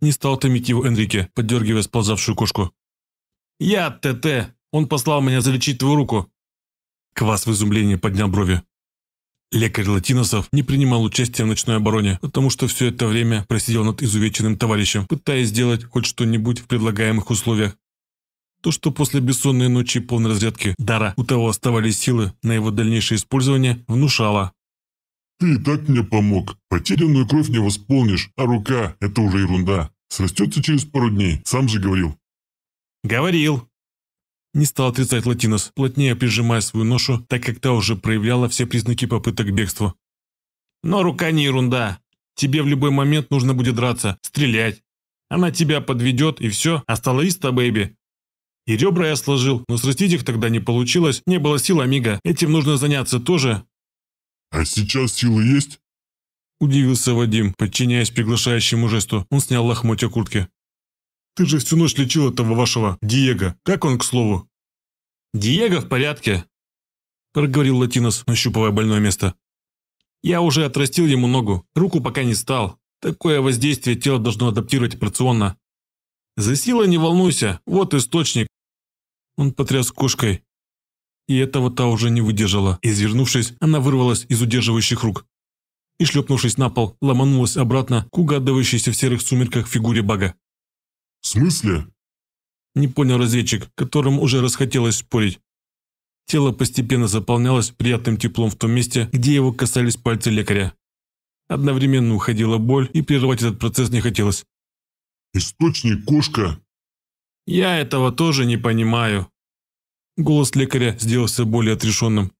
Не стал томить его Энрике, поддергивая сползавшую кошку. «Я ТТ!» Он послал меня залечить твою руку». Квас в изумлении поднял брови. Лекарь Латиносов не принимал участия в ночной обороне, потому что все это время просидел над изувеченным товарищем, пытаясь сделать хоть что-нибудь в предлагаемых условиях. То, что после бессонной ночи и полной разрядки дара у того оставались силы на его дальнейшее использование, внушало. «Ты и так мне помог. Потерянную кровь не восполнишь, а рука – это уже ерунда. Срастется через пару дней, сам же говорил». «Говорил», не стал отрицать Латинос, плотнее прижимая свою ношу, так как та уже проявляла все признаки попыток бегства. «Но рука не ерунда. Тебе в любой момент нужно будет драться, стрелять. Она тебя подведет, и все, остановись-то, а бэйби». И ребра я сложил, но срастить их тогда не получилось, не было сил, Амиго. Этим нужно заняться тоже. «А сейчас силы есть?» Удивился Вадим, подчиняясь приглашающему жесту. Он снял лохмотья куртки. Ты же всю ночь лечил этого вашего Диего. Как он, к слову?» «Диего в порядке», – проговорил Латинос, нащупывая больное место. «Я уже отрастил ему ногу, руку пока не стал. Такое воздействие тело должно адаптировать операционно. За силой не волнуйся, вот источник». Он потряс кошкой. И этого та уже не выдержала. Извернувшись, она вырвалась из удерживающих рук и, шлепнувшись на пол, ломанулась обратно к угадывающейся в серых сумерках фигуре бага. «В смысле?» Не понял разведчик, которым уже расхотелось спорить. Тело постепенно заполнялось приятным теплом в том месте, где его касались пальцы лекаря. Одновременно уходила боль, и прерывать этот процесс не хотелось. «Источник кошка!» «Я этого тоже не понимаю!» Голос лекаря сделался более отрешенным.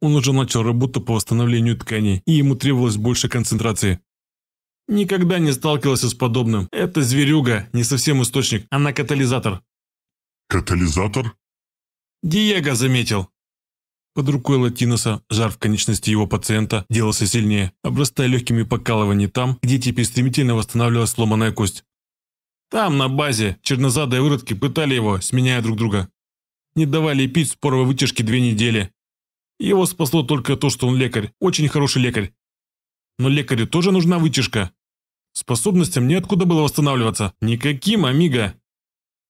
Он уже начал работу по восстановлению тканей, и ему требовалось больше концентрации. Никогда не сталкивался с подобным. Это зверюга, не совсем источник, она катализатор. Катализатор? Диего заметил. Под рукой Латиноса жар в конечности его пациента делался сильнее, обрастая легкими покалываниями там, где теперь стремительно восстанавливалась сломанная кость. Там, на базе, чернозадые выродки пытали его, сменяя друг друга. Не давали пить споровой вытяжки две недели. Его спасло только то, что он лекарь, очень хороший лекарь. Но лекарю тоже нужна вытяжка. Способностям неоткуда было восстанавливаться. Никаким, амиго.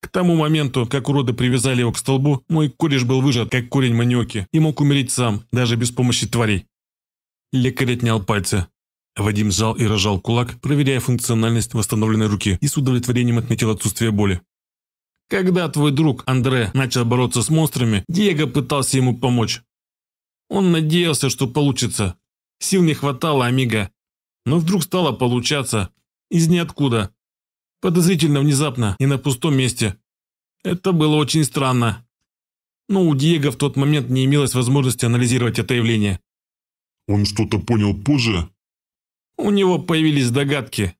К тому моменту, как уроды привязали его к столбу, мой кореш был выжат, как корень маниоки, и мог умереть сам, даже без помощи тварей. Лекарь отнял пальцы. Вадим сжал и разжал кулак, проверяя функциональность восстановленной руки, и с удовлетворением отметил отсутствие боли. Когда твой друг Андре начал бороться с монстрами, Диего пытался ему помочь. Он надеялся, что получится. Сил не хватало, Амиго, но вдруг стало получаться из ниоткуда. Подозрительно внезапно и на пустом месте. Это было очень странно. Но у Диего в тот момент не имелось возможности анализировать это явление. Он что-то понял позже? У него появились догадки.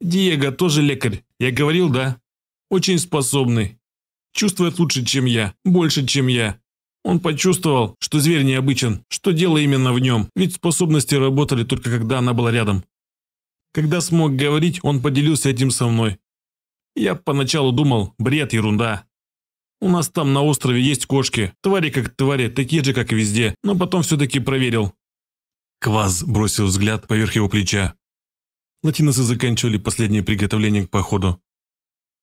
Диего тоже лекарь, я говорил, да? Очень способный. Чувствует лучше, чем я, больше, чем я. Он почувствовал, что зверь необычен, что дело именно в нем, ведь способности работали только когда она была рядом. Когда смог говорить, он поделился этим со мной. Я поначалу думал, бред, ерунда. У нас там на острове есть кошки, твари как твари, такие же, как и везде, но потом все-таки проверил. Кваз бросил взгляд поверх его плеча. Латиносы заканчивали последние приготовления к походу.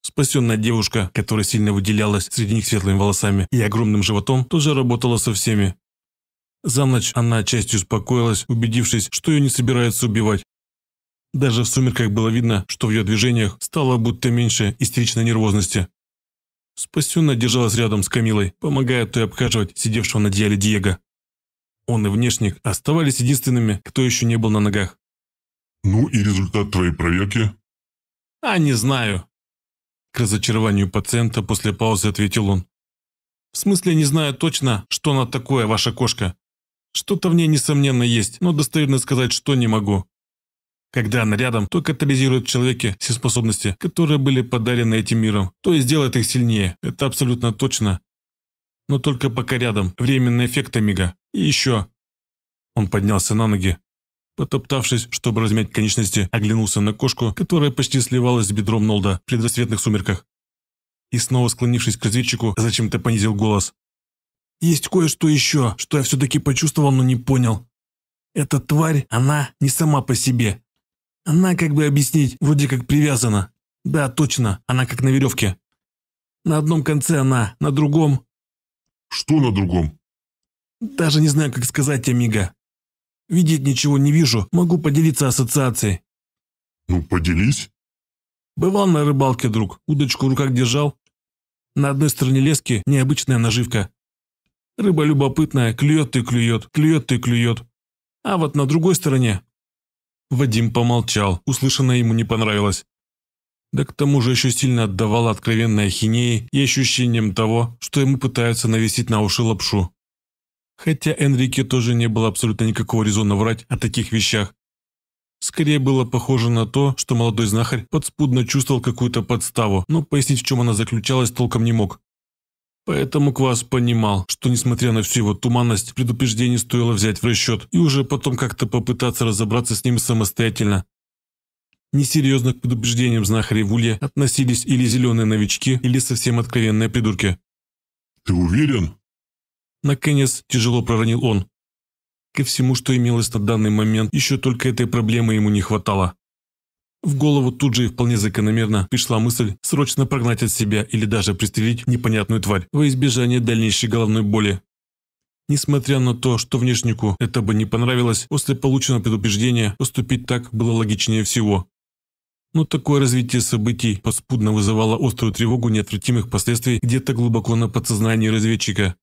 Спасенная девушка, которая сильно выделялась среди них светлыми волосами и огромным животом, тоже работала со всеми. За ночь она частью успокоилась, убедившись, что ее не собираются убивать. Даже в сумерках было видно, что в ее движениях стало будто меньше истеричной нервозности. Спасенная держалась рядом с Камилой, помогая той обхаживать сидевшего на диале Диего. Он и внешник оставались единственными, кто еще не был на ногах. «Ну и результат твоей проверки?» «А не знаю», к разочарованию пациента после паузы ответил он. «В смысле, не знаю точно, что она такое, ваша кошка. Что-то в ней, несомненно, есть, но достоверно сказать, что не могу. Когда она рядом, то катализирует в человеке все способности, которые были подарены этим миром, то есть делает их сильнее, это абсолютно точно. Но только пока рядом, временный эффект Амиго. И еще». Он поднялся на ноги, Потоптавшись, чтобы размять конечности, оглянулся на кошку, которая почти сливалась с бедром Нолда в предрассветных сумерках. И снова склонившись к разведчику, зачем-то понизил голос. «Есть кое-что еще, что я все-таки почувствовал, но не понял. Эта тварь, она не сама по себе. Она, как бы объяснить, вроде как привязана. Да, точно, она как на веревке. На одном конце она, на другом...» «Что на другом?» «Даже не знаю, как сказать, Амиго. Видеть ничего не вижу, могу поделиться ассоциацией». «Ну, поделись». «Бывал на рыбалке, друг, удочку в руках держал. На одной стороне лески необычная наживка. Рыба любопытная, клюет и клюет, клюет и клюет. А вот на другой стороне...» Вадим помолчал, услышанное ему не понравилось. Да к тому же еще сильно отдавала откровенной ахинеи и ощущением того, что ему пытаются навесить на уши лапшу. Хотя Энрике тоже не было абсолютно никакого резона врать о таких вещах. Скорее было похоже на то, что молодой знахарь подспудно чувствовал какую-то подставу, но пояснить, в чем она заключалась, толком не мог. Поэтому Квас понимал, что несмотря на всю его туманность, предупреждение стоило взять в расчет и уже потом как-то попытаться разобраться с ним самостоятельно. Несерьезно к предупреждениям знахарей в Улье относились или зеленые новички, или совсем откровенные придурки. «Ты уверен?» Наконец, тяжело проронил он. Ко всему, что имелось на данный момент, еще только этой проблемы ему не хватало. В голову тут же и вполне закономерно пришла мысль срочно прогнать от себя или даже пристрелить непонятную тварь во избежание дальнейшей головной боли. Несмотря на то, что внешнику это бы не понравилось, после полученного предупреждения поступить так было логичнее всего. Но такое развитие событий поспудно вызывало острую тревогу неотвратимых последствий где-то глубоко на подсознании разведчика.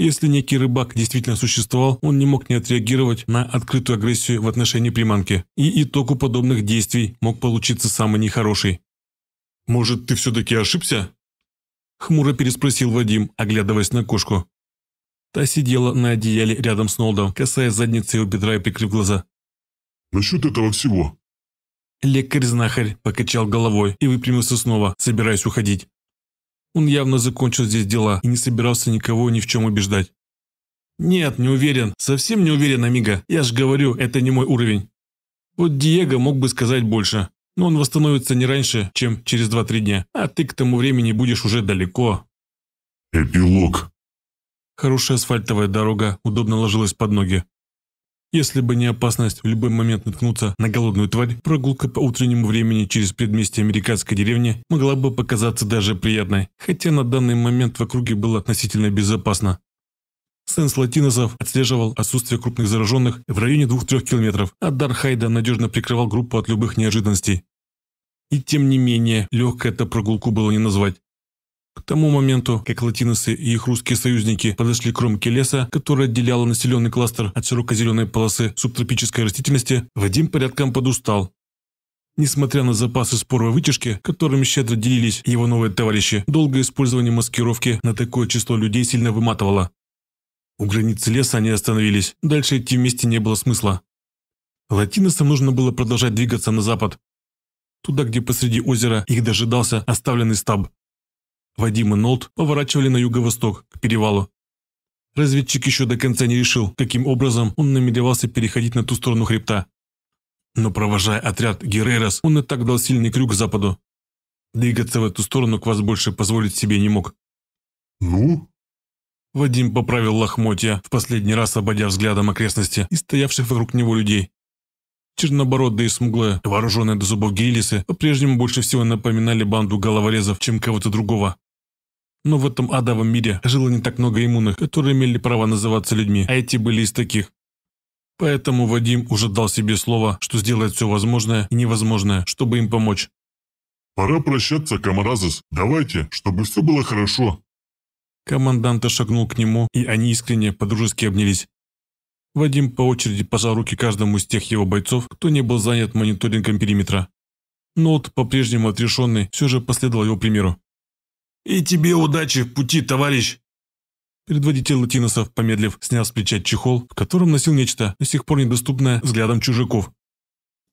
Если некий рыбак действительно существовал, он не мог не отреагировать на открытую агрессию в отношении приманки. И итогу подобных действий мог получиться самый нехороший. «Может, ты все-таки ошибся?» Хмуро переспросил Вадим, оглядываясь на кошку. Та сидела на одеяле рядом с Нолдом, касаясь задницы его бедра и прикрыв глаза. «Насчет этого всего?» Лекарь-знахарь покачал головой и выпрямился снова, собираясь уходить. Он явно закончил здесь дела и не собирался никого ни в чем убеждать. «Нет, не уверен. Совсем не уверен, Амиго. Я же говорю, это не мой уровень». Вот Диего мог бы сказать больше, но он восстановится не раньше, чем через 2-3 дня, а ты к тому времени будешь уже далеко. Эпилог. Хорошая асфальтовая дорога удобно ложилась под ноги. Если бы не опасность в любой момент наткнуться на голодную тварь, прогулка по утреннему времени через предместье американской деревни могла бы показаться даже приятной, хотя на данный момент в округе было относительно безопасно. Сенс Латиносов отслеживал отсутствие крупных зараженных в районе 2-3 километров, а Дархайда надежно прикрывал группу от любых неожиданностей. И тем не менее, легкой это прогулку было не назвать. К тому моменту, как латиносы и их русские союзники подошли к кромке леса, который отделяла населенный кластер от широкозеленой полосы субтропической растительности, Вадим порядком подустал. Несмотря на запасы споровой вытяжки, которыми щедро делились его новые товарищи, долгое использование маскировки на такое число людей сильно выматывало. У границы леса они остановились, дальше идти вместе не было смысла. Латиносам нужно было продолжать двигаться на запад, туда, где посреди озера их дожидался оставленный стаб. Вадим и Нолт поворачивали на юго-восток, к перевалу. Разведчик еще до конца не решил, каким образом он намеревался переходить на ту сторону хребта. Но провожая отряд Герерос, он и так дал сильный крюк к западу. Двигаться в эту сторону к вас больше позволить себе не мог. «Ну?» Вадим поправил лохмотья, в последний раз ободя взглядом окрестности и стоявших вокруг него людей. Чернобородые и смуглые, вооруженные до зубов гейлисы, по-прежнему больше всего напоминали банду головорезов, чем кого-то другого. Но в этом адовом мире жило не так много иммунных, которые имели право называться людьми, а эти были из таких. Поэтому Вадим уже дал себе слово, что сделает все возможное и невозможное, чтобы им помочь. «Пора прощаться, Камаразес. Давайте, чтобы все было хорошо». Командант шагнул к нему, и они искренне, подружески обнялись. Вадим по очереди пожал руки каждому из тех его бойцов, кто не был занят мониторингом периметра. Нолт, по-прежнему отрешенный, все же последовал его примеру. «И тебе удачи в пути, товарищ!» Предводитель латиносов, помедлив, снял с плеча чехол, в котором носил нечто, до сих пор недоступное взглядам чужаков.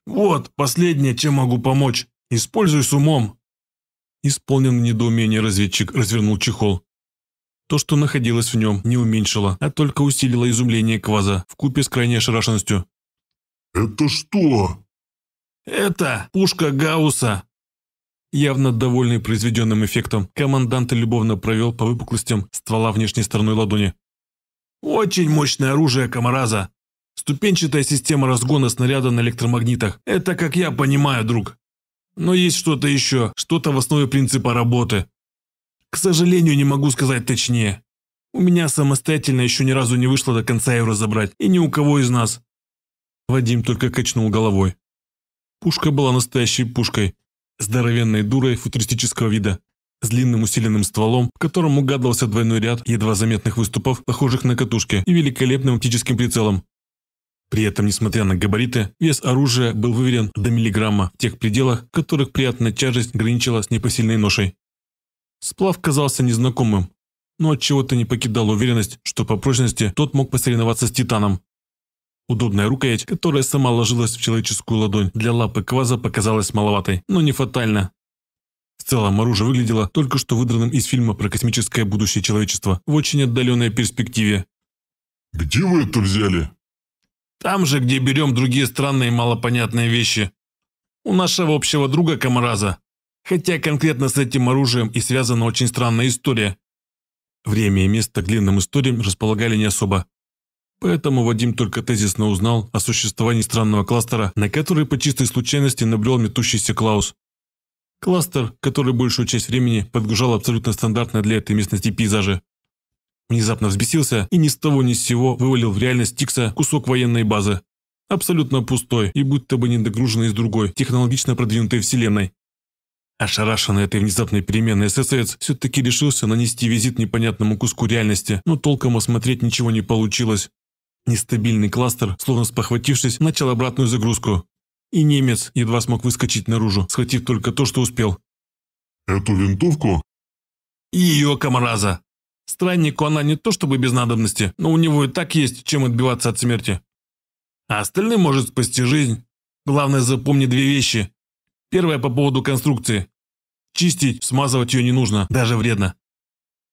«Вот, последнее, чем могу помочь. Используй с умом!» Исполненный недоумение разведчик развернул чехол. То, что находилось в нем, не уменьшило, а только усилило изумление Кваза в купе с крайней ошарашенностью. «Это что?» «Это пушка Гаусса!» Явно довольный произведенным эффектом, командант любовно провел по выпуклостям ствола внешней стороной ладони. «Очень мощное оружие Камараза. Ступенчатая система разгона снаряда на электромагнитах. Это как я понимаю, друг. Но есть что-то еще, что-то в основе принципа работы. К сожалению, не могу сказать точнее. У меня самостоятельно еще ни разу не вышло до конца его разобрать, и ни у кого из нас. Вадим только качнул головой. Пушка была настоящей пушкой, здоровенной дурой футуристического вида, с длинным усиленным стволом, в котором угадывался двойной ряд едва заметных выступов, похожих на катушки, и великолепным оптическим прицелом. При этом, несмотря на габариты, вес оружия был выверен до миллиграмма в тех пределах, в которых приятная тяжесть граничила с непосильной ношей. Сплав казался незнакомым, но от чего то не покидала уверенность, что по прочности тот мог посоревноваться с Титаном. Удобная рукоять, которая сама ложилась в человеческую ладонь, для лапы кваза показалась маловатой, но не фатально. В целом оружие выглядело только что выдранным из фильма про космическое будущее человечества в очень отдаленной перспективе. «Где вы это взяли?» «Там же, где берем другие странные малопонятные вещи. У нашего общего друга Камараза. Хотя конкретно с этим оружием и связана очень странная история. Время и место к длинным историям располагали не особо. Поэтому Вадим только тезисно узнал о существовании странного кластера, на который по чистой случайности набрел метущийся Клаус. Кластер, который большую часть времени подгружал абсолютно стандартные для этой местности пейзажи. Внезапно взбесился и ни с того ни с сего вывалил в реальность Тикса кусок военной базы. Абсолютно пустой и будто бы не недогруженный из другой, технологично продвинутой вселенной. Ошарашенный этой внезапной переменной эсэсовец все-таки решился нанести визит непонятному куску реальности, но толком осмотреть ничего не получилось. Нестабильный кластер, словно спохватившись, начал обратную загрузку. И немец едва смог выскочить наружу, схватив только то, что успел. «Эту винтовку?» «И ее комараза!» «Страннику она не то чтобы без надобности, но у него и так есть, чем отбиваться от смерти. А остальным может спасти жизнь. Главное, запомни две вещи. Первое по поводу конструкции. Чистить, смазывать ее не нужно, даже вредно.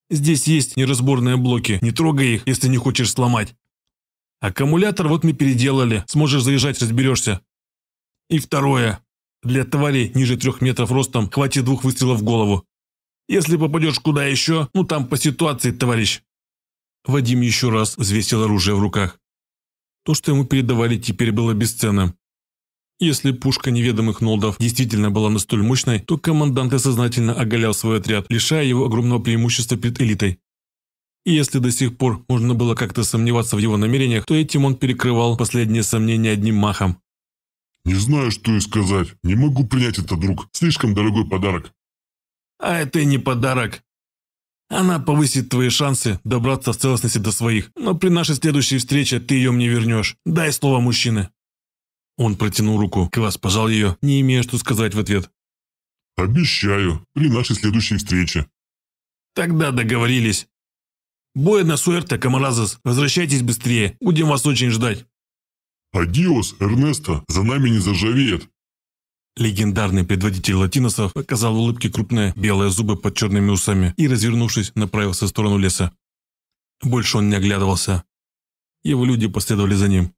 Здесь есть неразборные блоки, не трогай их, если не хочешь сломать. Аккумулятор вот мы переделали, сможешь заезжать, разберешься. И второе. Для тварей ниже трех метров ростом хватит двух выстрелов в голову. Если попадешь куда еще, ну там по ситуации, товарищ. Вадим еще раз взвесил оружие в руках. То, что ему передавали, теперь было бесценным. Если пушка неведомых нолдов действительно была настолько мощной, то командант сознательно оголял свой отряд, лишая его огромного преимущества перед элитой. И если до сих пор можно было как-то сомневаться в его намерениях, то этим он перекрывал последние сомнения одним махом. «Не знаю, что и сказать. Не могу принять это, друг. Слишком дорогой подарок». «А это не подарок. Она повысит твои шансы добраться в целостности до своих. Но при нашей следующей встрече ты ее мне вернешь. Дай слово мужчины». Он протянул руку. Квас пожал ее, не имея что сказать в ответ. «Обещаю, при нашей следующей встрече». «Тогда договорились. Буэна суэрта, камаразес, возвращайтесь быстрее, будем вас очень ждать». «Адиос, Эрнесто, за нами не зажавеет». Легендарный предводитель латиносов показал улыбки крупные белые зубы под черными усами и, развернувшись, направился в сторону леса. Больше он не оглядывался. Его люди последовали за ним.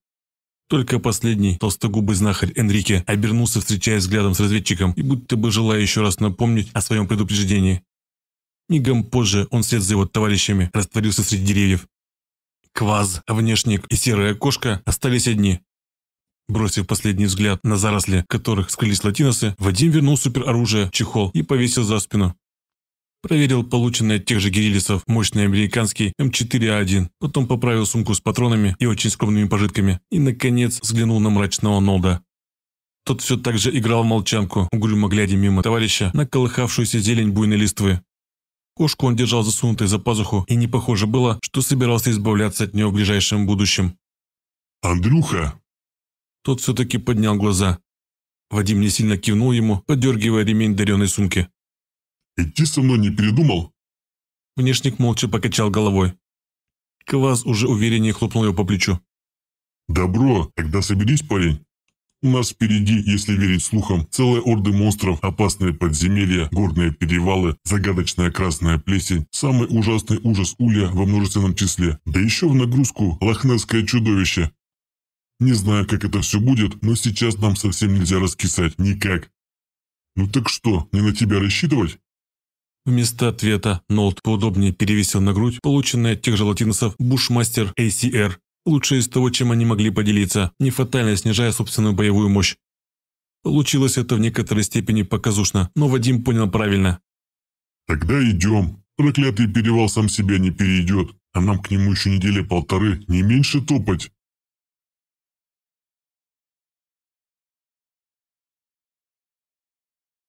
Только последний, толстогубый знахарь Энрике, обернулся, встречаясь взглядом с разведчиком, и будто бы желая еще раз напомнить о своем предупреждении. Мигом позже он вслед за его товарищами растворился среди деревьев. Кваз, внешник и серая кошка остались одни. Бросив последний взгляд на заросли, которых скрылись латиносы, Вадим вернул супероружие, чехол и повесил за спину. Проверил полученный от тех же гирилисов мощный американский М4А1, эм потом поправил сумку с патронами и очень скромными пожитками, и, наконец, взглянул на мрачного Нолда. Тот все так же играл в молчанку, угрюмо глядя мимо товарища на колыхавшуюся зелень буйной листвы. Кошку он держал засунутой за пазуху, и не похоже было, что собирался избавляться от нее в ближайшем будущем. «Андрюха!» Тот все-таки поднял глаза. Вадим не сильно кивнул ему, подергивая ремень даренной сумки. Идти со мной не передумал?» Внешник молча покачал головой. Квас уже увереннее хлопнул его по плечу. «Добро, тогда соберись, парень. У нас впереди, если верить слухам, целые орды монстров, опасные подземелья, горные перевалы, загадочная красная плесень, самый ужасный ужас Уля во множественном числе, да еще в нагрузку лохнесское чудовище. Не знаю, как это все будет, но сейчас нам совсем нельзя раскисать, никак. Ну так что, не на тебя рассчитывать? Вместо ответа Нолт поудобнее перевесил на грудь полученное от тех же латиносов «Бушмастер ACR», лучшее из того, чем они могли поделиться, не фатально снижая собственную боевую мощь. Получилось это в некоторой степени показушно, но Вадим понял правильно. «Тогда идем. Проклятый перевал сам себя не перейдет, а нам к нему еще недели полторы, не меньше топать».